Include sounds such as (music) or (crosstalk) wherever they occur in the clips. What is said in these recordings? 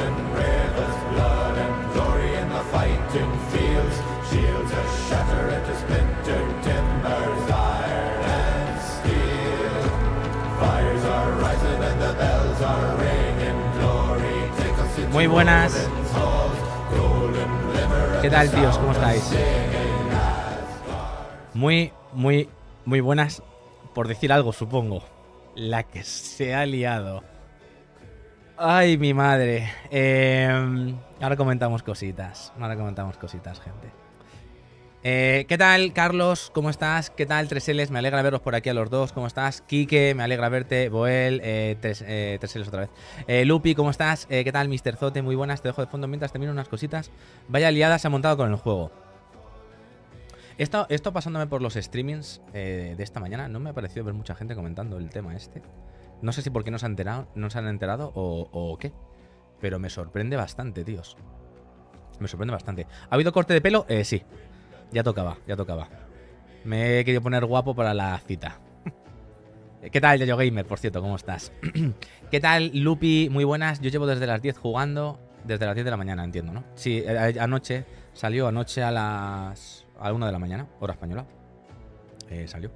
and rivers, blood and glory in the fighting fields. Shields are shatter into splintered timbers, iron and steel. Fires are rising and the bells are ringing. Glory take us into Muy buenas. ¿Qué tal, tíos? ¿Cómo estáis? Muy, muy, muy buenas. Por decir algo, supongo. La que se ha liado. Ay, mi madre. Em, ahora comentamos cositas. Ahora comentamos cositas, gente. Eh, ¿Qué tal, Carlos? ¿Cómo estás? ¿Qué tal, 3Ls? Me alegra veros por aquí a los dos. ¿Cómo estás? Quique, me alegra verte. Boel, eh, 3Ls eh, otra vez. Eh, Lupi, ¿cómo estás? ¿Qué tal, Mr. Zote? Muy buenas. Te dejo de fondo mientras termino unas cositas. Vaya liada se ha montado con el juego. esto pasándome por los streamings de esta mañana, no me ha parecido ver mucha gente comentando el tema este. No sé si por no se han enterado, no se han enterado o, qué. Pero me sorprende bastante, tíos. Me sorprende bastante. ¿Ha habido corte de pelo? Eh, sí. Ya tocaba, ya tocaba. Me he querido poner guapo para la cita. (laughs) ¿Qué tal, yo Gamer? Por cierto, ¿cómo estás? (clears throat) ¿Qué tal, Lupi? Muy buenas. Yo llevo desde las 10 jugando. Desde las 10 de la mañana, entiendo, ¿no? Sí, eh, eh, anoche. Salió anoche a las... A 1 de la mañana, hora española. Eh, salió.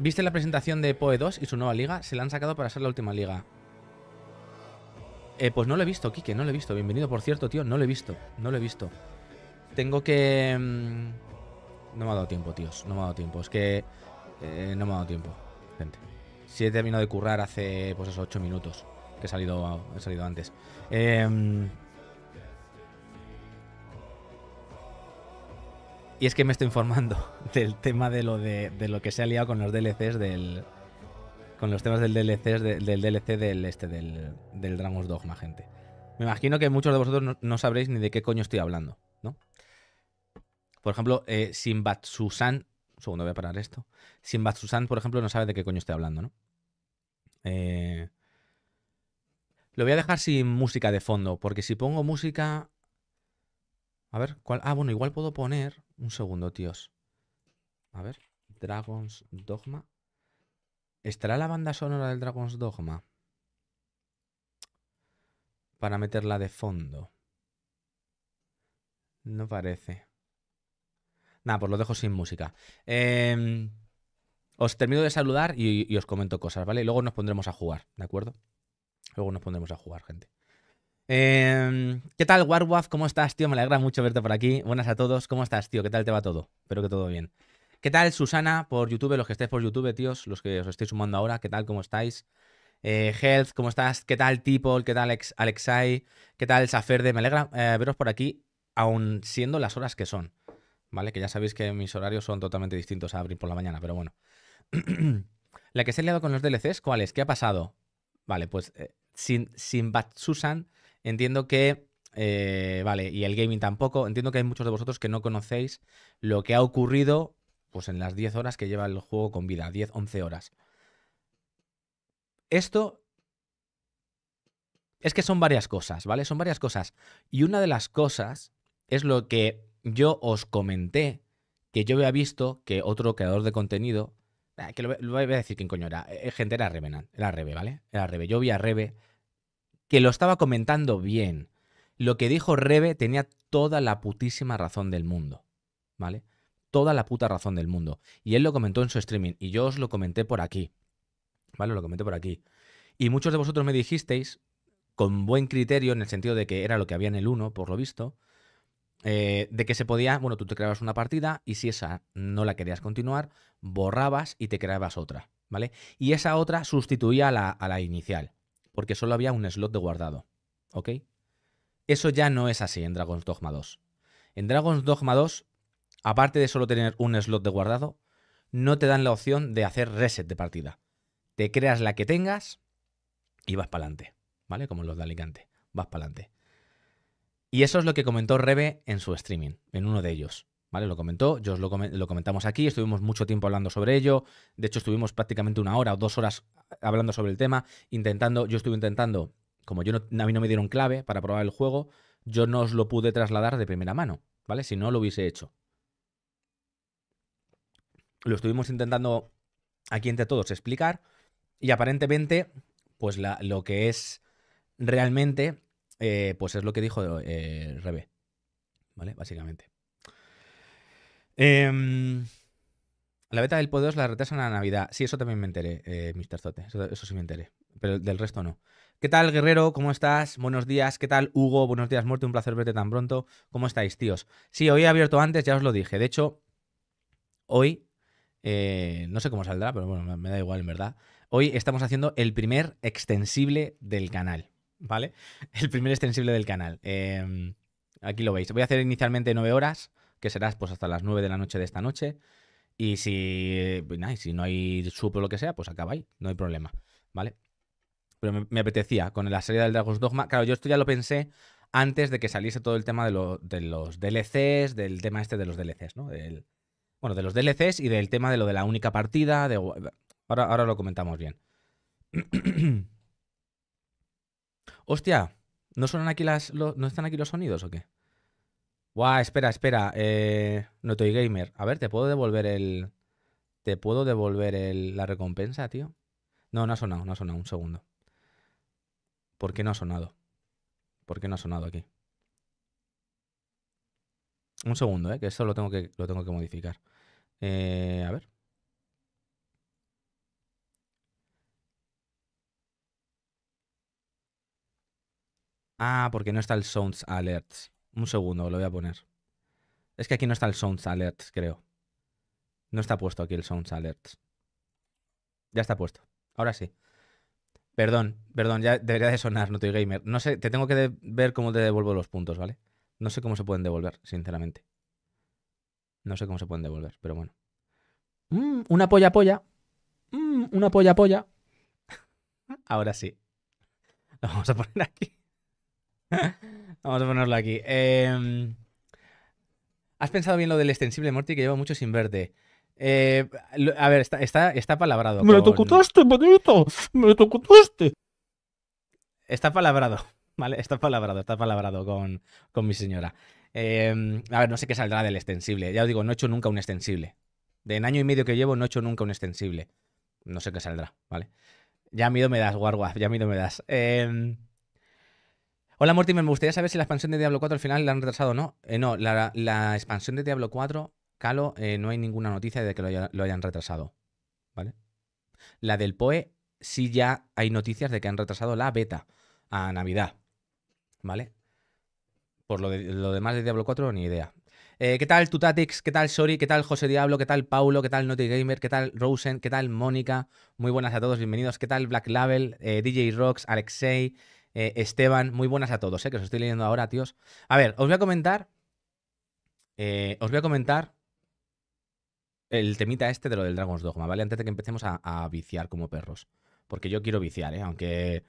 ¿Viste la presentación de PoE 2 y su nueva liga? Se la han sacado para ser la última liga. Eh, pues no lo he visto, Kike, no lo he visto. Bienvenido, por cierto, tío, no lo he visto, no lo he visto. Tengo que... Mm, no me ha dado tiempo, tíos, no me ha dado tiempo. Es que... Eh, no me ha dado tiempo, gente. Si he terminado de currar hace, pues esos 8 minutos, que salido, he salido antes. Eh... Y es que me estoy informando (laughs) del tema de lo, de, lo que se ha liado con los DLCs del. Con los temas del DLC, del, DLC del este, del, del Dragon's Dogma, gente. Me imagino que muchos de vosotros no, sabréis ni de qué coño estoy hablando, ¿no? Por ejemplo, eh, Sinbatsusan. Un segundo, voy a parar esto. Susan, por ejemplo, no sabe de qué coño estoy hablando, ¿no? Eh, lo voy a dejar sin música de fondo, porque si pongo música. A ver, ¿cuál? Ah, bueno, igual puedo poner. Un segundo, tíos. A ver, Dragon's Dogma. ¿Estará la banda sonora del Dragon's Dogma? Para meterla de fondo. No parece. Nada, pues lo dejo sin música. Em, os termino de saludar y, y, os comento cosas, ¿vale? Luego nos pondremos a jugar, ¿de acuerdo? Luego nos pondremos a jugar, gente. Em, ¿Qué tal, Warwaf? ¿Cómo estás, tío? Me alegra mucho verte por aquí. Buenas a todos. ¿Cómo estás, tío? ¿Qué tal te va todo? Espero que todo bien. ¿Qué tal, Susana, por YouTube? Los que estéis por YouTube, tíos, los que os estoy sumando ahora, ¿qué tal? ¿Cómo estáis? Eh, Health, ¿cómo estás? ¿Qué tal, Tipol? ¿Qué tal, Alexai? ¿Qué tal, Saferde? Me alegra eh, veros por aquí, aun siendo las horas que son. ¿Vale? Que ya sabéis que mis horarios son totalmente distintos a abrir por la mañana, pero bueno. (clears throat) la que se ha liado con los DLCs, ¿cuáles? ¿Qué ha pasado? Vale, pues eh, sin, sin Bat Susan Entiendo que, eh, vale, y el gaming tampoco, entiendo que hay muchos de vosotros que no conocéis lo que ha ocurrido pues en las 10 horas que lleva el juego con vida, 10, 11 horas. Esto es que son varias cosas, ¿vale? Son varias cosas. Y una de las cosas es lo que yo os comenté, que yo había visto que otro creador de contenido, ah, que lo, voy a decir quién coño era, eh, eh, gente era Revenant, era Rebe, ¿vale? Era Rebe. Yo vi a Rebe que lo estaba comentando bien. Lo que dijo Rebe tenía toda la putísima razón del mundo, ¿vale? Toda la puta razón del mundo. Y él lo comentó en su streaming y yo os lo comenté por aquí, ¿vale? Lo comenté por aquí. Y muchos de vosotros me dijisteis, con buen criterio, en el sentido de que era lo que había en el 1, por lo visto, eh, de que se podía, bueno, tú te creabas una partida y si esa no la querías continuar, borrabas y te creabas otra, ¿vale? Y esa otra sustituía a la inicial porque solo había un slot de guardado. ¿Ok? Eso ya no es así en Dragon's Dogma 2. En Dragon's Dogma 2, aparte de solo tener un slot de guardado, no te dan la opción de hacer reset de partida. Te creas la que tengas y vas para adelante. ¿Vale? Como los de Alicante. Vas para adelante. Y eso es lo que comentó Rebe en su streaming, en uno de ellos. Lo comentó, yo os lo, comentamos aquí, estuvimos mucho tiempo hablando sobre ello, de hecho estuvimos prácticamente una hora o dos horas hablando sobre el tema, intentando, yo estuve intentando, como yo a mí no me dieron clave para probar el juego, yo no os lo pude trasladar de primera mano, ¿vale? Si no lo hubiese hecho. Lo estuvimos intentando aquí entre todos explicar y aparentemente, pues lo que es realmente, eh, pues es lo que dijo eh, Rebe, ¿vale? Básicamente. Em, la beta del Poder 2 la retrasan a Navidad. Sí, eso también me enteré, eh, Mr. Zote. Eso, sí me enteré. Pero del resto no. ¿Qué tal, Guerrero? ¿Cómo estás? Buenos días. ¿Qué tal, Hugo? Buenos días, Muerte. Un placer verte tan pronto. ¿Cómo estáis, tíos? Sí, hoy he abierto antes, ya os lo dije. De hecho, hoy, eh, no sé cómo saldrá, pero bueno, me da igual, en verdad. Hoy estamos haciendo el primer extensible del canal, ¿vale? (laughs) El primer extensible del canal. Em, aquí lo veis. Voy a hacer inicialmente 9 horas que serás pues hasta las 9 de la noche de esta noche. Y si, pues, si no hay supo o lo que sea, pues acaba ahí, no hay problema, ¿vale? Pero me, apetecía, con la salida del Dragon's Dogma, claro, yo esto ya lo pensé antes de que saliese todo el tema de, los DLCs, del tema este de los DLCs, ¿no? Del, bueno, de los DLCs y del tema de lo de la única partida, de... Ahora, ahora lo comentamos bien. (clears throat) Hostia, ¿no, suenan aquí las, ¿no están aquí los sonidos o qué? Guau, espera, espera. Eh, no estoy Gamer. A ver, ¿te puedo devolver el. ¿Te puedo devolver la recompensa, tío? No, no ha sonado, no ha sonado. Un segundo. ¿Por qué no ha sonado? ¿Por qué no ha sonado aquí? Un segundo, ¿eh? que esto lo tengo que, lo tengo que modificar. Eh, a ver. Ah, porque no está el Sounds Alerts. Un segundo, lo voy a poner. Es que aquí no está el Sounds Alerts, creo. No está puesto aquí el Sounds Alerts. Ya está puesto. Ahora sí. Perdón, perdón, ya debería de sonar, no te gamer. No sé, te tengo que ver cómo te devuelvo los puntos, ¿vale? No sé cómo se pueden devolver, sinceramente. No sé cómo se pueden devolver, pero bueno. Mm, una polla polla. Mm, una polla polla. (laughs) Ahora sí. Lo vamos a poner aquí. (laughs) Vamos a ponerlo aquí. Em, Has pensado bien lo del extensible Morty que llevo mucho sin verte. Eh, a ver, está, está, palabrado. Me lo bonito. Me lo Está palabrado. Vale, está palabrado, está palabrado con, mi señora. Em, a ver, no sé qué saldrá del extensible. Ya os digo, no he hecho nunca un extensible. De en año y medio que llevo, no he hecho nunca un extensible. No sé qué saldrá, ¿vale? Ya miedo me das, Warwath. ya miedo me das. Eh, Hola Mortimer, me gustaría saber si la expansión de Diablo 4 al final la han retrasado o no. Eh, no, la, expansión de Diablo 4, Calo, eh, no hay ninguna noticia de que lo, hayan retrasado. ¿Vale? La del POE, sí ya hay noticias de que han retrasado la beta a Navidad. ¿Vale? Por lo, demás de Diablo 4, ni idea. Eh, ¿Qué tal Tutatix? ¿Qué tal Sori? ¿Qué tal José Diablo? ¿Qué tal Paulo? ¿Qué tal Naughty Gamer? ¿Qué tal Rosen? ¿Qué tal Mónica? Muy buenas a todos, bienvenidos. ¿Qué tal Black Label? DJ Rocks, Alexei, eh, Esteban, muy buenas a todos, eh, que os estoy leyendo ahora, tíos. A ver, os voy a comentar. Eh, os voy a comentar el temita este de lo del Dragon's Dogma, ¿vale? Antes de que empecemos a, viciar como perros. Porque yo quiero viciar, ¿eh? Aunque.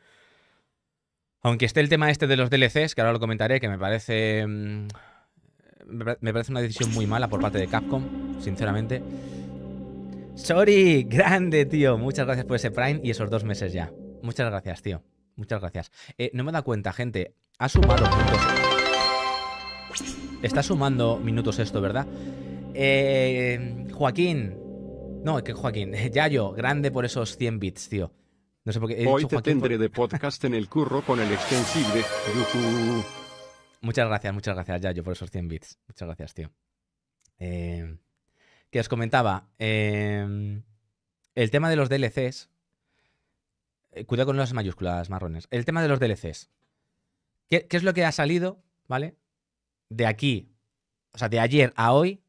Aunque esté el tema este de los DLCs, que ahora lo comentaré, que me parece. Mm, me parece una decisión muy mala por parte de Capcom, sinceramente. Sorry, (laughs) grande, tío. Muchas gracias por ese Prime y esos dos meses ya. Muchas gracias, tío. Muchas gracias. Eh, no me da cuenta, gente. Ha sumado puntos. Está sumando minutos esto, ¿verdad? Eh, Joaquín. No, que Joaquín. (laughs) Yayo, grande por esos 100 bits, tío. No sé por qué. He Hoy te tendré de podcast en el curro con el extensible. Muchas gracias, muchas gracias, Yayo, por esos 100 bits. Muchas gracias, tío. Eh, que os comentaba. el tema de los DLCs eh, cuidado con las mayúsculas marrones. El tema de los DLCs. ¿Qué, es lo que ha salido, ¿vale? De aquí, o sea, de ayer a hoy,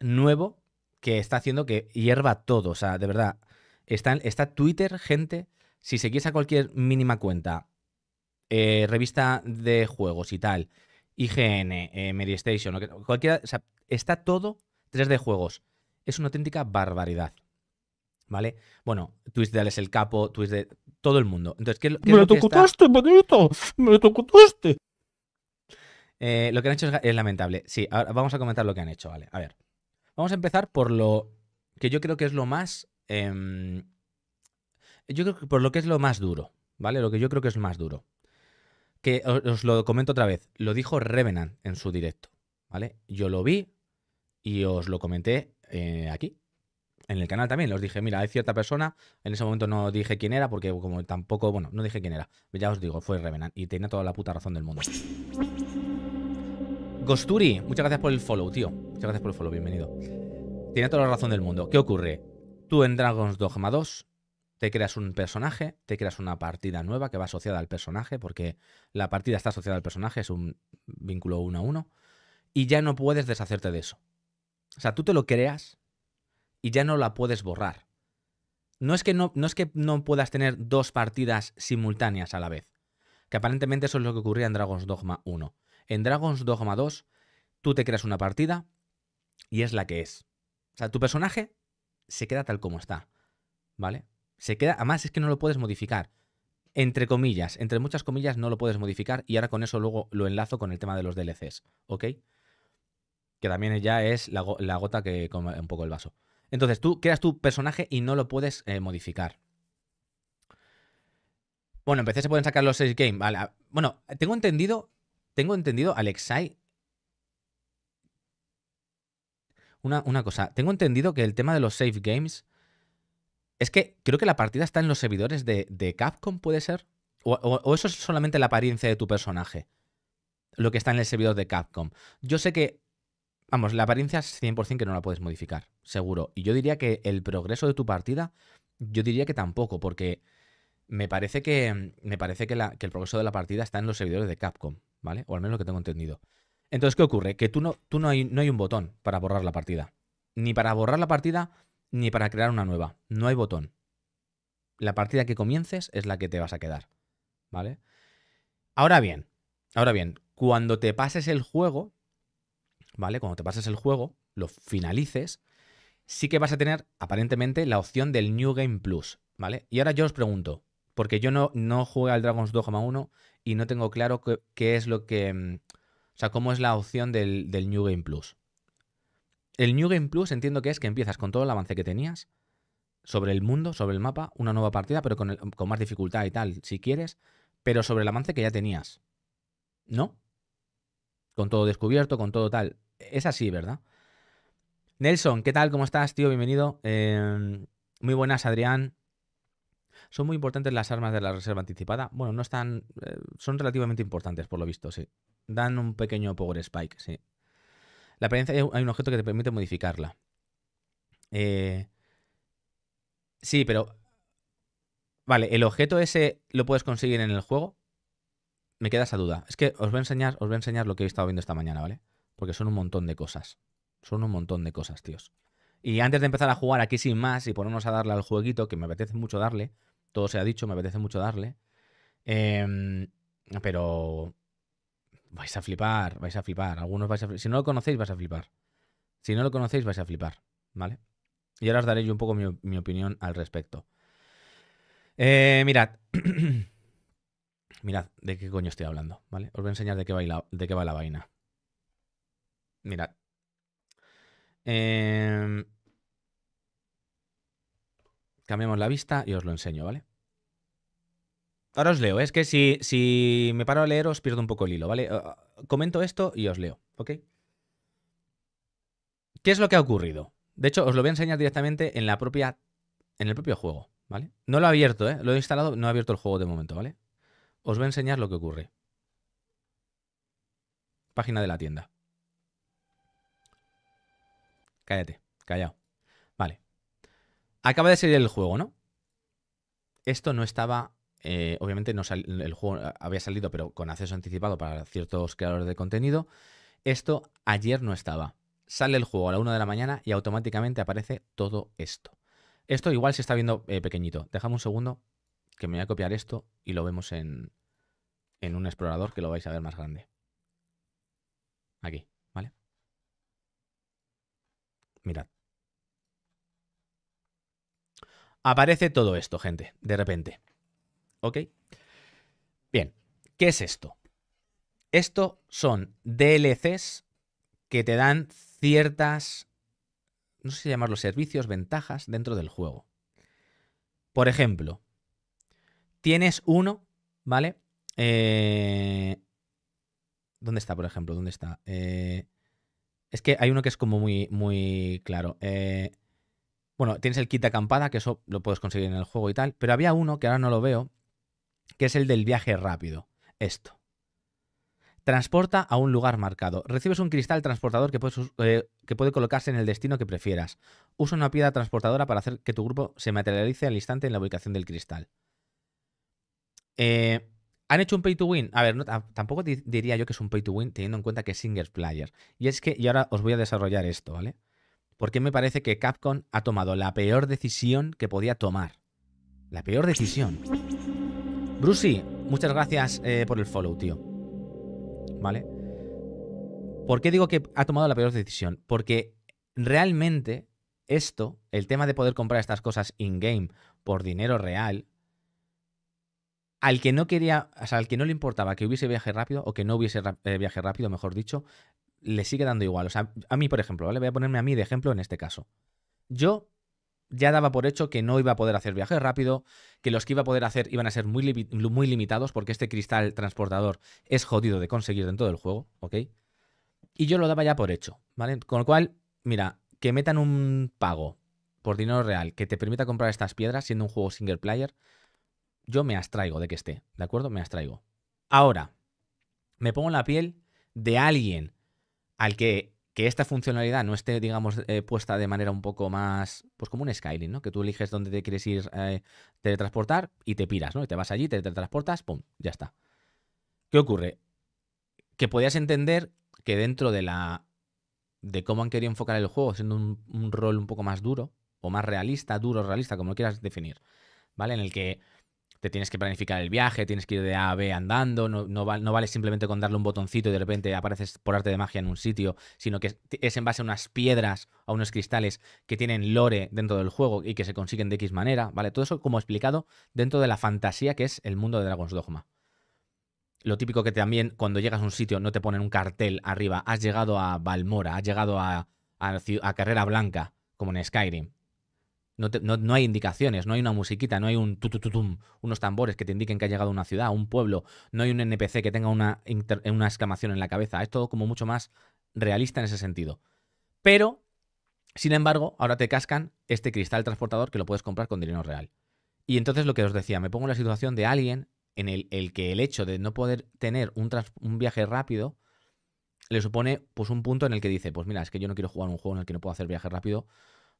nuevo, que está haciendo que hierva todo. O sea, de verdad, está, Twitter, gente, si seguís a cualquier mínima cuenta, eh, revista de juegos y tal, IGN, eh, MediStation, cualquiera, o sea, está todo 3D juegos. Es una auténtica barbaridad. ¿Vale? Bueno, Twisted es el capo, de Todo el mundo. Entonces, me lo tocotaste, bonito! ¡Me lo tocotaste! Eh, lo que han hecho es, lamentable. Sí, ahora vamos a comentar lo que han hecho, ¿vale? A ver. Vamos a empezar por lo que yo creo que es lo más. Em, yo creo que por lo que es lo más duro, ¿vale? Lo que yo creo que es más duro. Que os, lo comento otra vez. Lo dijo Revenant en su directo, ¿vale? Yo lo vi y os lo comenté eh, aquí en el canal también, los dije, mira, hay cierta persona, en ese momento no dije quién era, porque como tampoco, bueno, no dije quién era, ya os digo, fue Revenant y tenía toda la puta razón del mundo. Gosturi, muchas gracias por el follow, tío. Muchas gracias por el follow, bienvenido. Tenía toda la razón del mundo. ¿Qué ocurre? Tú en Dragon's Dogma 2 te creas un personaje, te creas una partida nueva que va asociada al personaje, porque la partida está asociada al personaje, es un vínculo uno a uno, y ya no puedes deshacerte de eso. O sea, tú te lo creas y ya no la puedes borrar. No es que no, no, es que no puedas tener dos partidas simultáneas a la vez, que aparentemente eso es lo que ocurría en Dragon's Dogma 1. En Dragon's Dogma 2, tú te creas una partida y es la que es. O sea, tu personaje se queda tal como está, ¿vale? Se queda, además es que no lo puedes modificar. Entre comillas, entre muchas comillas no lo puedes modificar y ahora con eso luego lo enlazo con el tema de los DLCs, ¿ok? Que también ya es la, la gota que come un poco el vaso. Entonces tú creas tu personaje y no lo puedes eh, modificar. Bueno, en PC se pueden sacar los save games. Vale. Bueno, tengo entendido, tengo entendido, Alexai. Una, una cosa, tengo entendido que el tema de los save games es que creo que la partida está en los servidores de, Capcom, ¿puede ser? O, o, eso es solamente la apariencia de tu personaje? Lo que está en el servidor de Capcom. Yo sé que, vamos, la apariencia es 100% que no la puedes modificar seguro. Y yo diría que el progreso de tu partida, yo diría que tampoco, porque me parece que, me parece que, el progreso de la partida está en los servidores de Capcom, ¿vale? O al menos lo que tengo entendido. Entonces, ¿qué ocurre? Que tú no, tú no, hay, no hay un botón para borrar la partida. Ni para borrar la partida, ni para crear una nueva. No hay botón. La partida que comiences es la que te vas a quedar. ¿Vale? Ahora bien, ahora bien, cuando te pases el juego, ¿vale? Cuando te pases el juego, lo finalices, sí que vas a tener aparentemente la opción del New Game Plus, ¿vale? Y ahora yo os pregunto, porque yo no, no al Dragon's 2.1 1 y no tengo claro qué, es lo que... Mm, o sea, cómo es la opción del, New Game Plus. El New Game Plus entiendo que es que empiezas con todo el avance que tenías sobre el mundo, sobre el mapa, una nueva partida, pero con, con más dificultad y tal, si quieres, pero sobre el avance que ya tenías. ¿No? Con todo descubierto, con todo tal. Es así, ¿verdad? Nelson, ¿qué tal? ¿Cómo estás, tío? Bienvenido. Em, muy buenas, Adrián. Son muy importantes las armas de la reserva anticipada. Bueno, no están. Eh, son relativamente importantes, por lo visto, sí. Dan un pequeño power spike, sí. La apariencia hay un objeto que te permite modificarla. Eh, sí, pero. Vale, ¿el objeto ese lo puedes conseguir en el juego? Me queda esa duda. Es que os voy a enseñar, os voy a enseñar lo que he estado viendo esta mañana, ¿vale? Porque son un montón de cosas. Son un montón de cosas, tíos. Y antes de empezar a jugar aquí sin más y ponernos a darle al jueguito, que me apetece mucho darle, todo se ha dicho, me apetece mucho darle, em, pero vais a flipar, vais a flipar. Algunos vais a flipar. Si no lo conocéis, vais a flipar. Si no lo conocéis, vais a flipar, ¿vale? Y ahora os daré yo un poco mi, opinión al respecto. Eh, mirad. (clears throat) mirad, ¿de qué coño estoy hablando? ¿Vale? Os voy a enseñar de qué, de qué va la vaina. Mirad. Eh, cambiamos la vista y os lo enseño, ¿vale? Ahora os leo. ¿eh? Es que si, si me paro a leer os pierdo un poco el hilo, ¿vale? Eh, eh, comento esto y os leo, ¿ok? ¿Qué es lo que ha ocurrido? De hecho, os lo voy a enseñar directamente en la propia. en el propio juego, ¿vale? No lo he abierto, ¿eh? Lo he instalado, no he abierto el juego de momento, ¿vale? Os voy a enseñar lo que ocurre. Página de la tienda. Cállate, callado. Vale. Acaba de salir el juego, ¿no? Esto no estaba. Eh, obviamente no el juego eh, había salido, pero con acceso anticipado para ciertos creadores de contenido. Esto ayer no estaba. Sale el juego a la 1 de la mañana y automáticamente aparece todo esto. Esto igual se está viendo eh, pequeñito. Déjame un segundo que me voy a copiar esto y lo vemos en, en un explorador que lo vais a ver más grande. Aquí. Mirad. Aparece todo esto, gente, de repente. ¿Ok? Bien, ¿qué es esto? Esto son DLCs que te dan ciertas, no sé si llamarlos servicios, ventajas dentro del juego. Por ejemplo, tienes uno, ¿vale? Eh, ¿Dónde está, por ejemplo? ¿Dónde está? Eh, es que hay uno que es como muy, muy claro. Eh, bueno, tienes el kit de acampada, que eso lo puedes conseguir en el juego y tal, pero había uno que ahora no lo veo, que es el del viaje rápido. Esto. Transporta a un lugar marcado. Recibes un cristal transportador que, puedes, eh, que puede colocarse en el destino que prefieras. Usa una piedra transportadora para hacer que tu grupo se materialice al instante en la ubicación del cristal. Eh, han hecho un pay to win. A ver, tampoco diría yo que es un pay to win teniendo en cuenta que es single player. Y es que, y ahora os voy a desarrollar esto, ¿vale? Porque me parece que Capcom ha tomado la peor decisión que podía tomar. La peor decisión. Brucey, muchas gracias eh, por el follow, tío. ¿Vale? ¿Por qué digo que ha tomado la peor decisión? Porque realmente esto, el tema de poder comprar estas cosas in-game por dinero real, al que no quería, o sea, al que no le importaba que hubiese viaje rápido o que no hubiese eh, viaje rápido, mejor dicho, le sigue dando igual. O sea, a mí, por ejemplo, ¿vale? Voy a ponerme a mí de ejemplo en este caso. Yo ya daba por hecho que no iba a poder hacer viaje rápido, que los que iba a poder hacer iban a ser muy, muy limitados porque este cristal transportador es jodido de conseguir dentro del juego, ¿ok? Y yo lo daba ya por hecho, ¿vale? Con lo cual, mira, que metan un pago por dinero real que te permita comprar estas piedras siendo un juego single player, yo me abstraigo de que esté, ¿de acuerdo? Me abstraigo. Ahora, me pongo en la piel de alguien al que, que esta funcionalidad no esté, digamos, eh, puesta de manera un poco más, pues como un Skyrim, ¿no? Que tú eliges dónde te quieres ir, eh, teletransportar y te piras, ¿no? Y te vas allí, te teletransportas, ¡pum! Ya está. ¿Qué ocurre? Que podías entender que dentro de la de cómo han querido enfocar el juego, siendo un, un rol un poco más duro, o más realista, duro, realista, como lo quieras definir, ¿vale? En el que te tienes que planificar el viaje, tienes que ir de A a B andando, no, no, vale simplemente con darle un botoncito y de repente apareces por arte de magia en un sitio, sino que es en base a unas piedras, a unos cristales que tienen lore dentro del juego y que se consiguen de X manera, ¿vale? Todo eso como explicado dentro de la fantasía que es el mundo de Dragon's Dogma. Lo típico que también cuando llegas a un sitio no te ponen un cartel arriba, has llegado a Balmora, has llegado a, a Carrera Blanca, como en Skyrim no, hay indicaciones, no hay una musiquita, no hay un tutututum, unos tambores que te indiquen que ha llegado a una ciudad, a un pueblo, no hay un NPC que tenga una, exclamación en la cabeza. Es todo como mucho más realista en ese sentido. Pero, sin embargo, ahora te cascan este cristal transportador que lo puedes comprar con dinero real. Y entonces lo que os decía, me pongo en la situación de alguien en el, el que el hecho de no poder tener un, un viaje rápido le supone pues un punto en el que dice, pues mira, es que yo no quiero jugar un juego en el que no puedo hacer viaje rápido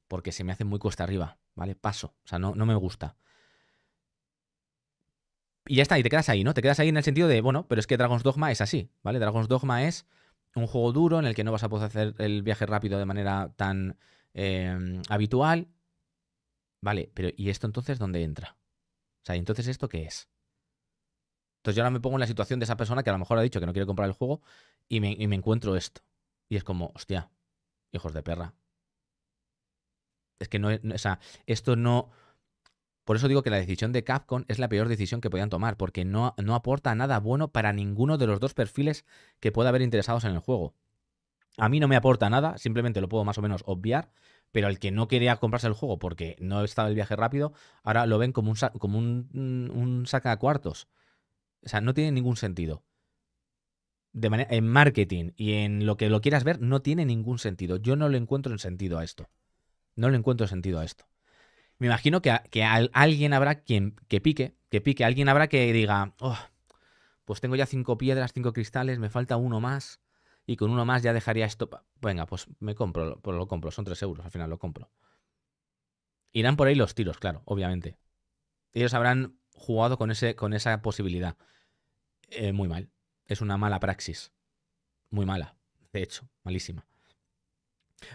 porque se me hace muy cuesta arriba, ¿vale? Paso, o sea, no, no me gusta. Y ya está, y te quedas ahí, ¿no? Te quedas ahí en el sentido de, bueno, pero es que Dragon's Dogma es así, ¿vale? Dragon's Dogma es un juego duro en el que no vas a poder hacer el viaje rápido de manera tan em, habitual. Vale, pero ¿y esto entonces dónde entra? O sea, ¿y entonces esto qué es? Entonces yo ahora me pongo en la situación de esa persona que a lo mejor ha dicho que no quiere comprar el juego y me, y me encuentro esto. Y es como, hostia, hijos de perra es que no, o sea, esto no... Por eso digo que la decisión de Capcom es la peor decisión que podían tomar, porque no, no aporta nada bueno para ninguno de los dos perfiles que pueda haber interesados en el juego. A mí no me aporta nada, simplemente lo puedo más o menos obviar, pero el que no quería comprarse el juego porque no estaba el viaje rápido, ahora lo ven como un, como un, saca a cuartos. O sea, no tiene ningún sentido. De manera, en marketing y en lo que lo quieras ver, no tiene ningún sentido. Yo no lo encuentro en sentido a esto. No le encuentro sentido a esto. Me imagino que, alguien habrá quien que pique, que pique, alguien habrá que diga, oh, pues tengo ya cinco piedras, cinco cristales, me falta uno más, y con uno más ya dejaría esto. Venga, pues me compro, pues lo compro, son tres euros, al final lo compro. Irán por ahí los tiros, claro, obviamente. Ellos habrán jugado con, ese, con esa posibilidad. Eh, muy mal. Es una mala praxis. Muy mala, de hecho, malísima.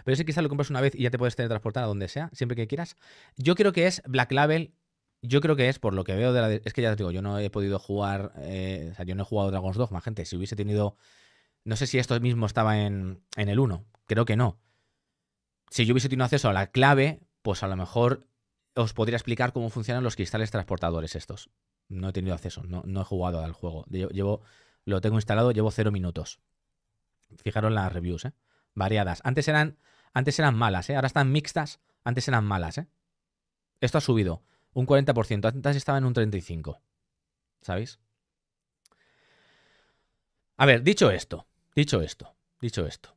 Pero ese cristal lo compras una vez y ya te puedes teletransportar a donde sea, siempre que quieras. Yo creo que es Black Label. Yo creo que es, por lo que veo de la. Es que ya te digo, yo no he podido jugar. Eh, o sea, yo no he jugado Dragon's Dogma, gente. Si hubiese tenido. No sé si esto mismo estaba en, en el 1. Creo que no. Si yo hubiese tenido acceso a la clave, pues a lo mejor os podría explicar cómo funcionan los cristales transportadores estos. No he tenido acceso, no, he jugado al juego. Llevo, lo tengo instalado, llevo cero minutos. Fijaros las reviews, ¿eh? variadas. Antes eran, antes eran malas, ¿eh? ahora están mixtas, antes eran malas. ¿eh? Esto ha subido un 40%, antes estaba en un 35%. ¿Sabéis? A ver, dicho esto, dicho esto, dicho esto.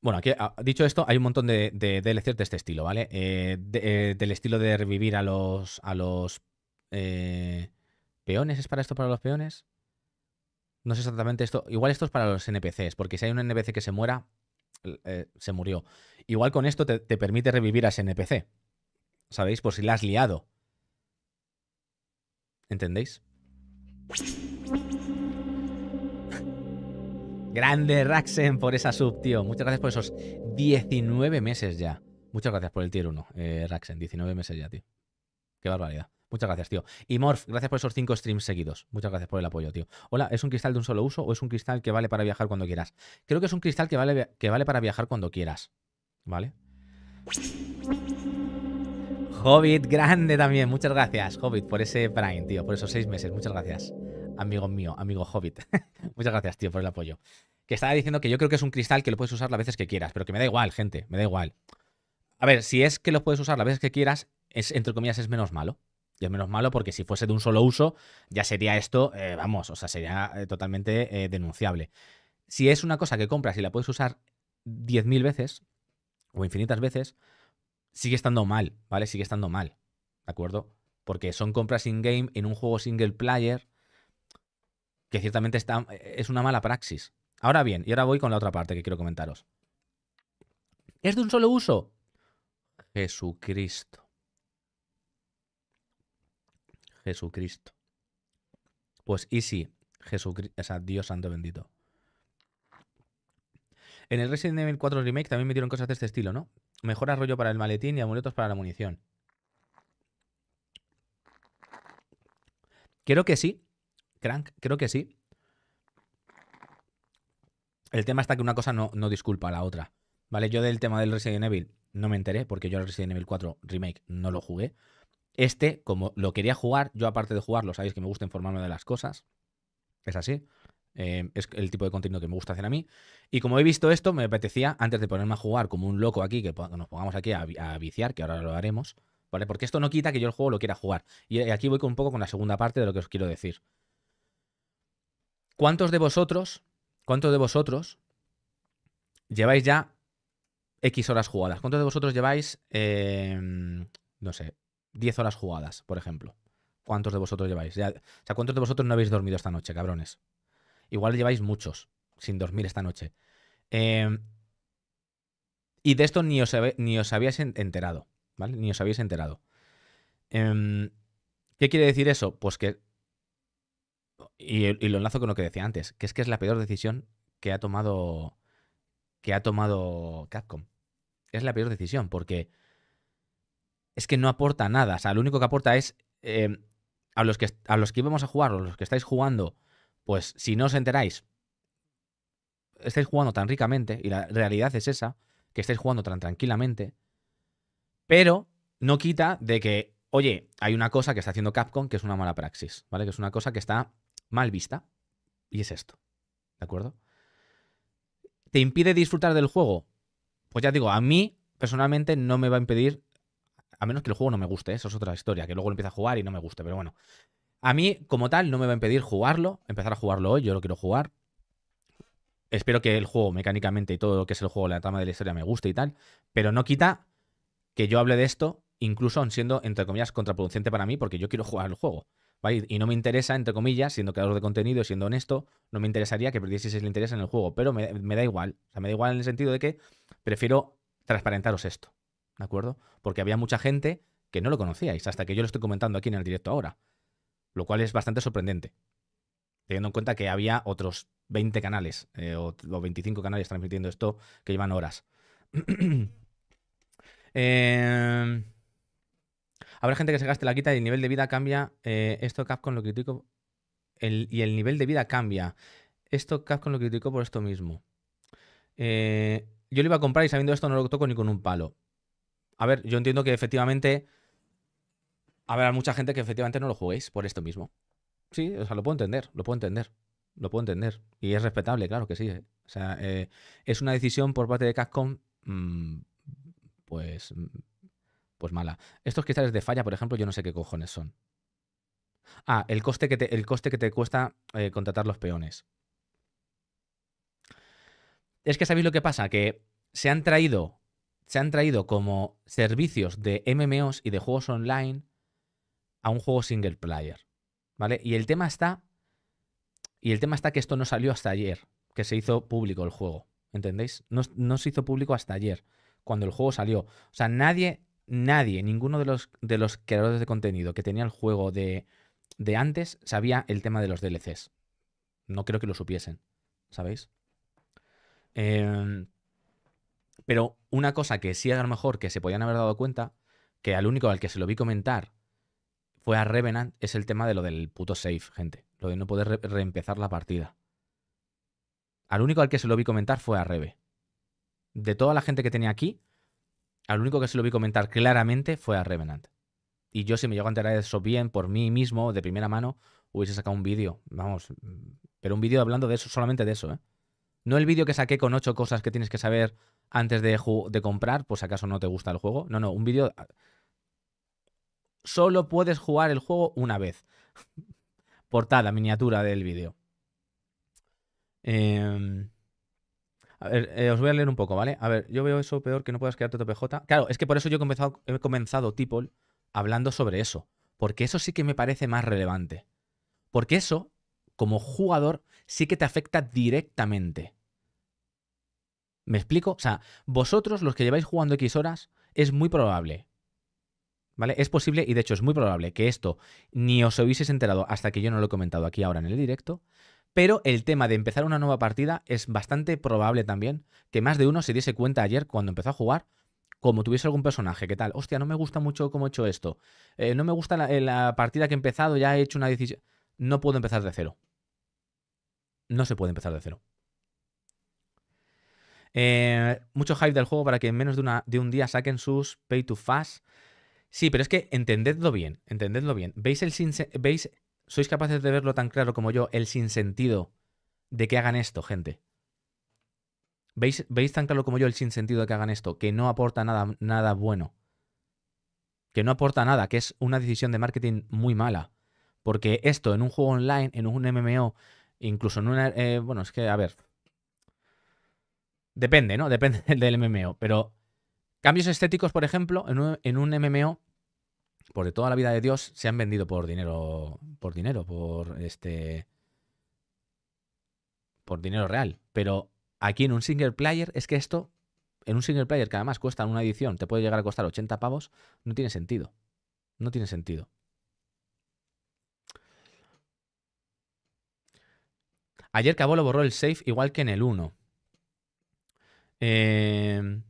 Bueno, aquí, ah, dicho esto, hay un montón de, de, de de este estilo, ¿vale? Eh, eh, del estilo de revivir a los. a los. Eh, ¿Peones? ¿Es para esto para los peones? No sé exactamente esto. Igual esto es para los NPCs, porque si hay un NPC que se muera, eh, se murió. Igual con esto te, permite revivir a ese NPC. ¿Sabéis? Por si la has liado. ¿Entendéis? (laughs) Grande Raxen por esa sub, tío. Muchas gracias por esos 19 meses ya. Muchas gracias por el tier 1, eh, Raxen. 19 meses ya, tío. Qué barbaridad. Muchas gracias, tío. Y Morph, gracias por esos cinco streams seguidos. Muchas gracias por el apoyo, tío. Hola, ¿es un cristal de un solo uso o es un cristal que vale para viajar cuando quieras? Creo que es un cristal que vale, que vale para viajar cuando quieras. ¿Vale? Hobbit, grande también. Muchas gracias, Hobbit, por ese Prime, tío. Por esos seis meses. Muchas gracias. Amigo mío, amigo Hobbit. (laughs) Muchas gracias, tío, por el apoyo. Que estaba diciendo que yo creo que es un cristal que lo puedes usar las veces que quieras, pero que me da igual, gente, me da igual. A ver, si es que lo puedes usar las veces que quieras, es, entre comillas, es menos malo. Y es menos malo porque si fuese de un solo uso, ya sería esto, eh, vamos, o sea, sería eh, totalmente eh, denunciable. Si es una cosa que compras y la puedes usar 10.000 veces o infinitas veces, sigue estando mal, ¿vale? Sigue estando mal, ¿de acuerdo? Porque son compras in-game en un juego single player que ciertamente está, es una mala praxis. Ahora bien, y ahora voy con la otra parte que quiero comentaros. ¿Es de un solo uso? Jesucristo. Jesucristo. Pues y sí, Jesucristo, o sea, Dios santo bendito. En el Resident Evil 4 Remake también metieron cosas de este estilo, ¿no? Mejor arroyo para el maletín y amuletos para la munición. Creo que sí. Crank, creo que sí. El tema está que una cosa no, no disculpa a la otra. ¿Vale? Yo del tema del Resident Evil no me enteré porque yo el Resident Evil 4 Remake no lo jugué. Este, como lo quería jugar, yo aparte de jugarlo, sabéis que me gusta informarme de las cosas. Es así. Em, es el tipo de contenido que me gusta hacer a mí. Y como he visto esto, me apetecía, antes de ponerme a jugar como un loco aquí, que nos pongamos aquí a, viciar, que ahora lo haremos, ¿vale? Porque esto no quita que yo el juego lo quiera jugar. Y aquí voy con un poco con la segunda parte de lo que os quiero decir. ¿Cuántos de vosotros, cuántos de vosotros lleváis ya X horas jugadas? ¿Cuántos de vosotros lleváis, em, no sé, 10 horas jugadas, por ejemplo. ¿Cuántos de vosotros lleváis? o sea, ¿cuántos de vosotros no habéis dormido esta noche, cabrones? Igual lleváis muchos sin dormir esta noche. Em, y de esto ni os, ni os habíais enterado, ¿vale? Em, ni os habéis enterado. ¿Qué quiere decir eso? Pues que. Y, y, lo enlazo con lo que decía antes, que es que es la peor decisión que ha tomado. que ha tomado Capcom. Es la peor decisión, porque es que no aporta nada. O sea, lo único que aporta es em, a, los que, a los que íbamos a jugar o los que estáis jugando, pues si no os enteráis, estáis jugando tan ricamente, y la realidad es esa, que estáis jugando tan tranquilamente, pero no quita de que, oye, hay una cosa que está haciendo Capcom que es una mala praxis, ¿vale? Que es una cosa que está mal vista, y es esto, ¿de acuerdo? ¿Te impide disfrutar del juego? Pues ya digo, a mí personalmente no me va a impedir a menos que el juego no me guste, ¿eh? eso es otra historia, que luego lo a jugar y no me guste, pero bueno. A mí, como tal, no me va a impedir jugarlo, empezar a jugarlo hoy, yo lo quiero jugar. Espero que el juego, mecánicamente y todo lo que es el juego, la trama de la historia me guste y tal, pero no quita que yo hable de esto, incluso siendo, entre comillas, contraproducente para mí, porque yo quiero jugar el juego. Y no me interesa, entre comillas, siendo creador de contenido, y siendo honesto, no me interesaría que perdiese el interés en el juego, pero me, me da igual. O sea, me da igual en el sentido de que prefiero transparentaros esto. ¿de acuerdo? Porque había mucha gente que no lo conocíais, hasta que yo lo estoy comentando aquí en el directo ahora, lo cual es bastante sorprendente, teniendo en cuenta que había otros 20 canales eh, o, 25 canales transmitiendo esto que llevan horas. (clears throat) Em, habrá gente que se gaste la quita y el nivel de vida cambia. Eh, esto Capcom lo critico. y el nivel de vida cambia. Esto Capcom lo criticó por esto mismo. Eh, yo lo iba a comprar y sabiendo esto no lo toco ni con un palo a ver, yo entiendo que efectivamente habrá mucha gente que efectivamente no lo juguéis por esto mismo. Sí, o sea, lo puedo entender, lo puedo entender, lo puedo entender. Y es respetable, claro que sí. ¿eh? O sea, eh, es una decisión por parte de Capcom, mm, pues, mm, pues mala. Estos cristales de falla, por ejemplo, yo no sé qué cojones son. Ah, el coste que te, el coste que te cuesta eh, contratar los peones. Es que sabéis lo que pasa, que se han traído se han traído como servicios de MMOs y de juegos online a un juego single player. ¿Vale? Y el tema está. Y el tema está que esto no salió hasta ayer, que se hizo público el juego. ¿Entendéis? No, se hizo público hasta ayer, cuando el juego salió. O sea, nadie, nadie, ninguno de los, de los creadores de contenido que tenía el juego de, de antes sabía el tema de los DLCs. No creo que lo supiesen, ¿sabéis? Eh, pero una cosa que sí a lo mejor que se podían haber dado cuenta, que al único al que se lo vi comentar fue a Revenant, es el tema de lo del puto save, gente. Lo de no poder reempezar la partida. Al único al que se lo vi comentar fue a Reve. De toda la gente que tenía aquí, al único que se lo vi comentar claramente fue a Revenant. Y yo si me llego a enterar de eso bien, por mí mismo, de primera mano, hubiese sacado un vídeo. Vamos, pero un vídeo hablando de eso, solamente de eso, ¿eh? No el vídeo que saqué con ocho cosas que tienes que saber antes de, comprar, pues acaso no te gusta el juego. No, no, un vídeo... Ah, solo puedes jugar el juego una vez. (laughs) Portada, miniatura del vídeo. Em, a ver, eh, os voy a leer un poco, ¿vale? A ver, yo veo eso peor que no puedas quedarte tope J. Claro, es que por eso yo he comenzado, he comenzado Tipol hablando sobre eso. Porque eso sí que me parece más relevante. Porque eso, como jugador, sí que te afecta directamente. ¿Me explico? O sea, vosotros los que lleváis jugando X horas, es muy probable, ¿vale? Es posible, y de hecho es muy probable, que esto ni os hubieseis enterado hasta que yo no lo he comentado aquí ahora en el directo, pero el tema de empezar una nueva partida es bastante probable también que más de uno se diese cuenta ayer cuando empezó a jugar, como tuviese algún personaje, ¿qué tal? Hostia, no me gusta mucho cómo he hecho esto, eh, no me gusta eh, la partida que he empezado, ya he hecho una decisión, no puedo empezar de cero. No se puede empezar de cero. Eh, mucho hype del juego para que en menos de, una, de un día saquen sus pay to fast. Sí, pero es que entendedlo bien, entendedlo bien. ¿Veis el veis, sois capaces de verlo tan claro como yo, el sinsentido de que hagan esto, gente? ¿Veis, ¿Veis tan claro como yo el sinsentido de que hagan esto? Que no aporta nada, nada bueno. Que no aporta nada, que es una decisión de marketing muy mala. Porque esto en un juego online, en un MMO, incluso en una... Eh, bueno, es que, a ver, Depende, ¿no? Depende (laughs) del MMO. Pero cambios estéticos, por ejemplo, en un, en un MMO, por toda la vida de Dios, se han vendido por dinero. Por dinero, por este. Por dinero real. Pero aquí en un single player, es que esto. En un single player que además cuesta una edición, te puede llegar a costar 80 pavos, no tiene sentido. No tiene sentido. Ayer lo borró el safe igual que en el 1. Em,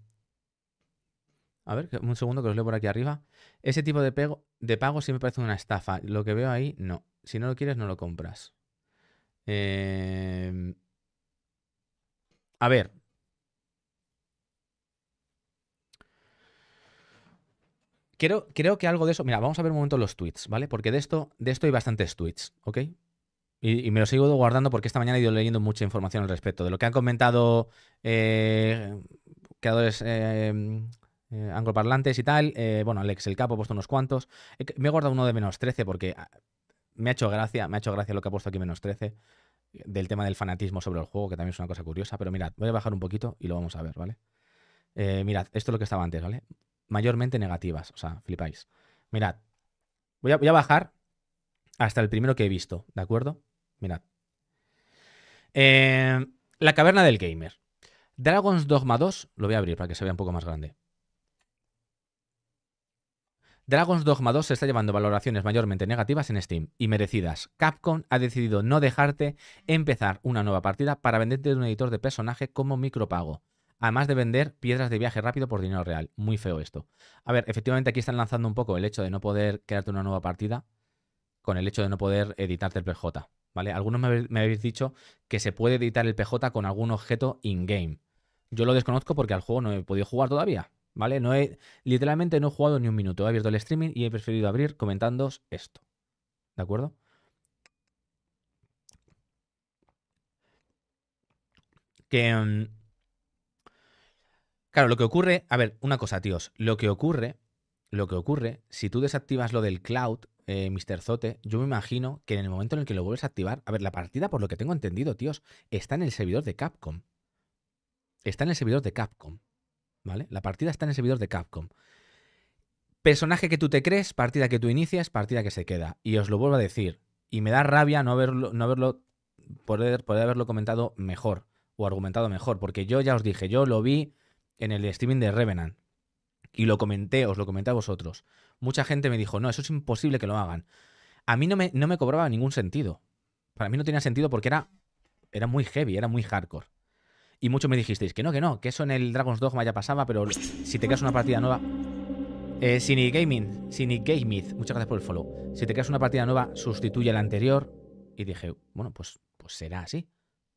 a ver, un segundo que os leo por aquí arriba. Ese tipo de, de pago sí me parece una estafa. Lo que veo ahí, no. Si no lo quieres, no lo compras. Em, a ver. Creo, creo que algo de eso. Mira, vamos a ver un momento los tweets, ¿vale? Porque de esto, de esto hay bastantes tweets, ¿ok? y, me lo sigo guardando porque esta mañana he ido leyendo mucha información al respecto. De lo que han comentado eh, creadores eh, eh, angloparlantes y tal. bueno, Alex el Capo ha puesto unos cuantos. Me he guardado uno de menos 13 porque ah, me ha hecho gracia, me ha hecho gracia lo que ha puesto aquí menos 13 del tema del fanatismo sobre el juego, que también es una cosa curiosa. Pero mirad, voy a bajar un poquito y lo vamos a ver, ¿vale? mirad, esto es lo que estaba antes, ¿vale? Mayormente negativas, o sea, flipáis. Mirad, voy voy a bajar hasta el primero que he visto, ¿de acuerdo? Mirad. Eh, la caverna del gamer. Dragon's Dogma 2, lo voy a abrir para que se vea un poco más grande. Dragon's Dogma 2 se está llevando valoraciones mayormente negativas en Steam y merecidas. Capcom ha decidido no dejarte empezar una nueva partida para venderte un editor de personaje como micropago. Además de vender piedras de viaje rápido por dinero real. Muy feo esto. A ver, efectivamente aquí están lanzando un poco el hecho de no poder crearte una nueva partida con el hecho de no poder editarte el PJ. ¿vale? Algunos me, habéis dicho que se puede editar el PJ con algún objeto in-game. Yo lo desconozco porque al juego no he podido jugar todavía, ¿vale? No he, literalmente no he jugado ni un minuto. He abierto el streaming y he preferido abrir comentándoos esto. ¿De acuerdo? Que... Mm, claro, lo que ocurre... A ver, una cosa, tíos. Lo que ocurre... Lo que ocurre, si tú desactivas lo del cloud, eh, Mr. Zote, yo me imagino que en el momento en el que lo vuelves a activar, a ver, la partida, por lo que tengo entendido, tíos, está en el servidor de Capcom. Está en el servidor de Capcom. ¿Vale? La partida está en el servidor de Capcom. Personaje que tú te crees, partida que tú inicias, partida que se queda. Y os lo vuelvo a decir. Y me da rabia no haberlo, no haberlo poder, poder haberlo comentado mejor o argumentado mejor. Porque yo ya os dije, yo lo vi en el streaming de Revenant. Y lo comenté, os lo comenté a vosotros mucha gente me dijo, no, eso es imposible que lo hagan. A mí no me, no me cobraba ningún sentido. Para mí no tenía sentido porque era, era muy heavy, era muy hardcore. Y muchos me dijisteis que no, que no, que eso en el Dragon's Dogma ya pasaba, pero si te creas una partida nueva. Eh, Sinigaming, Myth muchas gracias por el follow. Si te creas una partida nueva, sustituye la anterior. Y dije, bueno, pues, pues será así.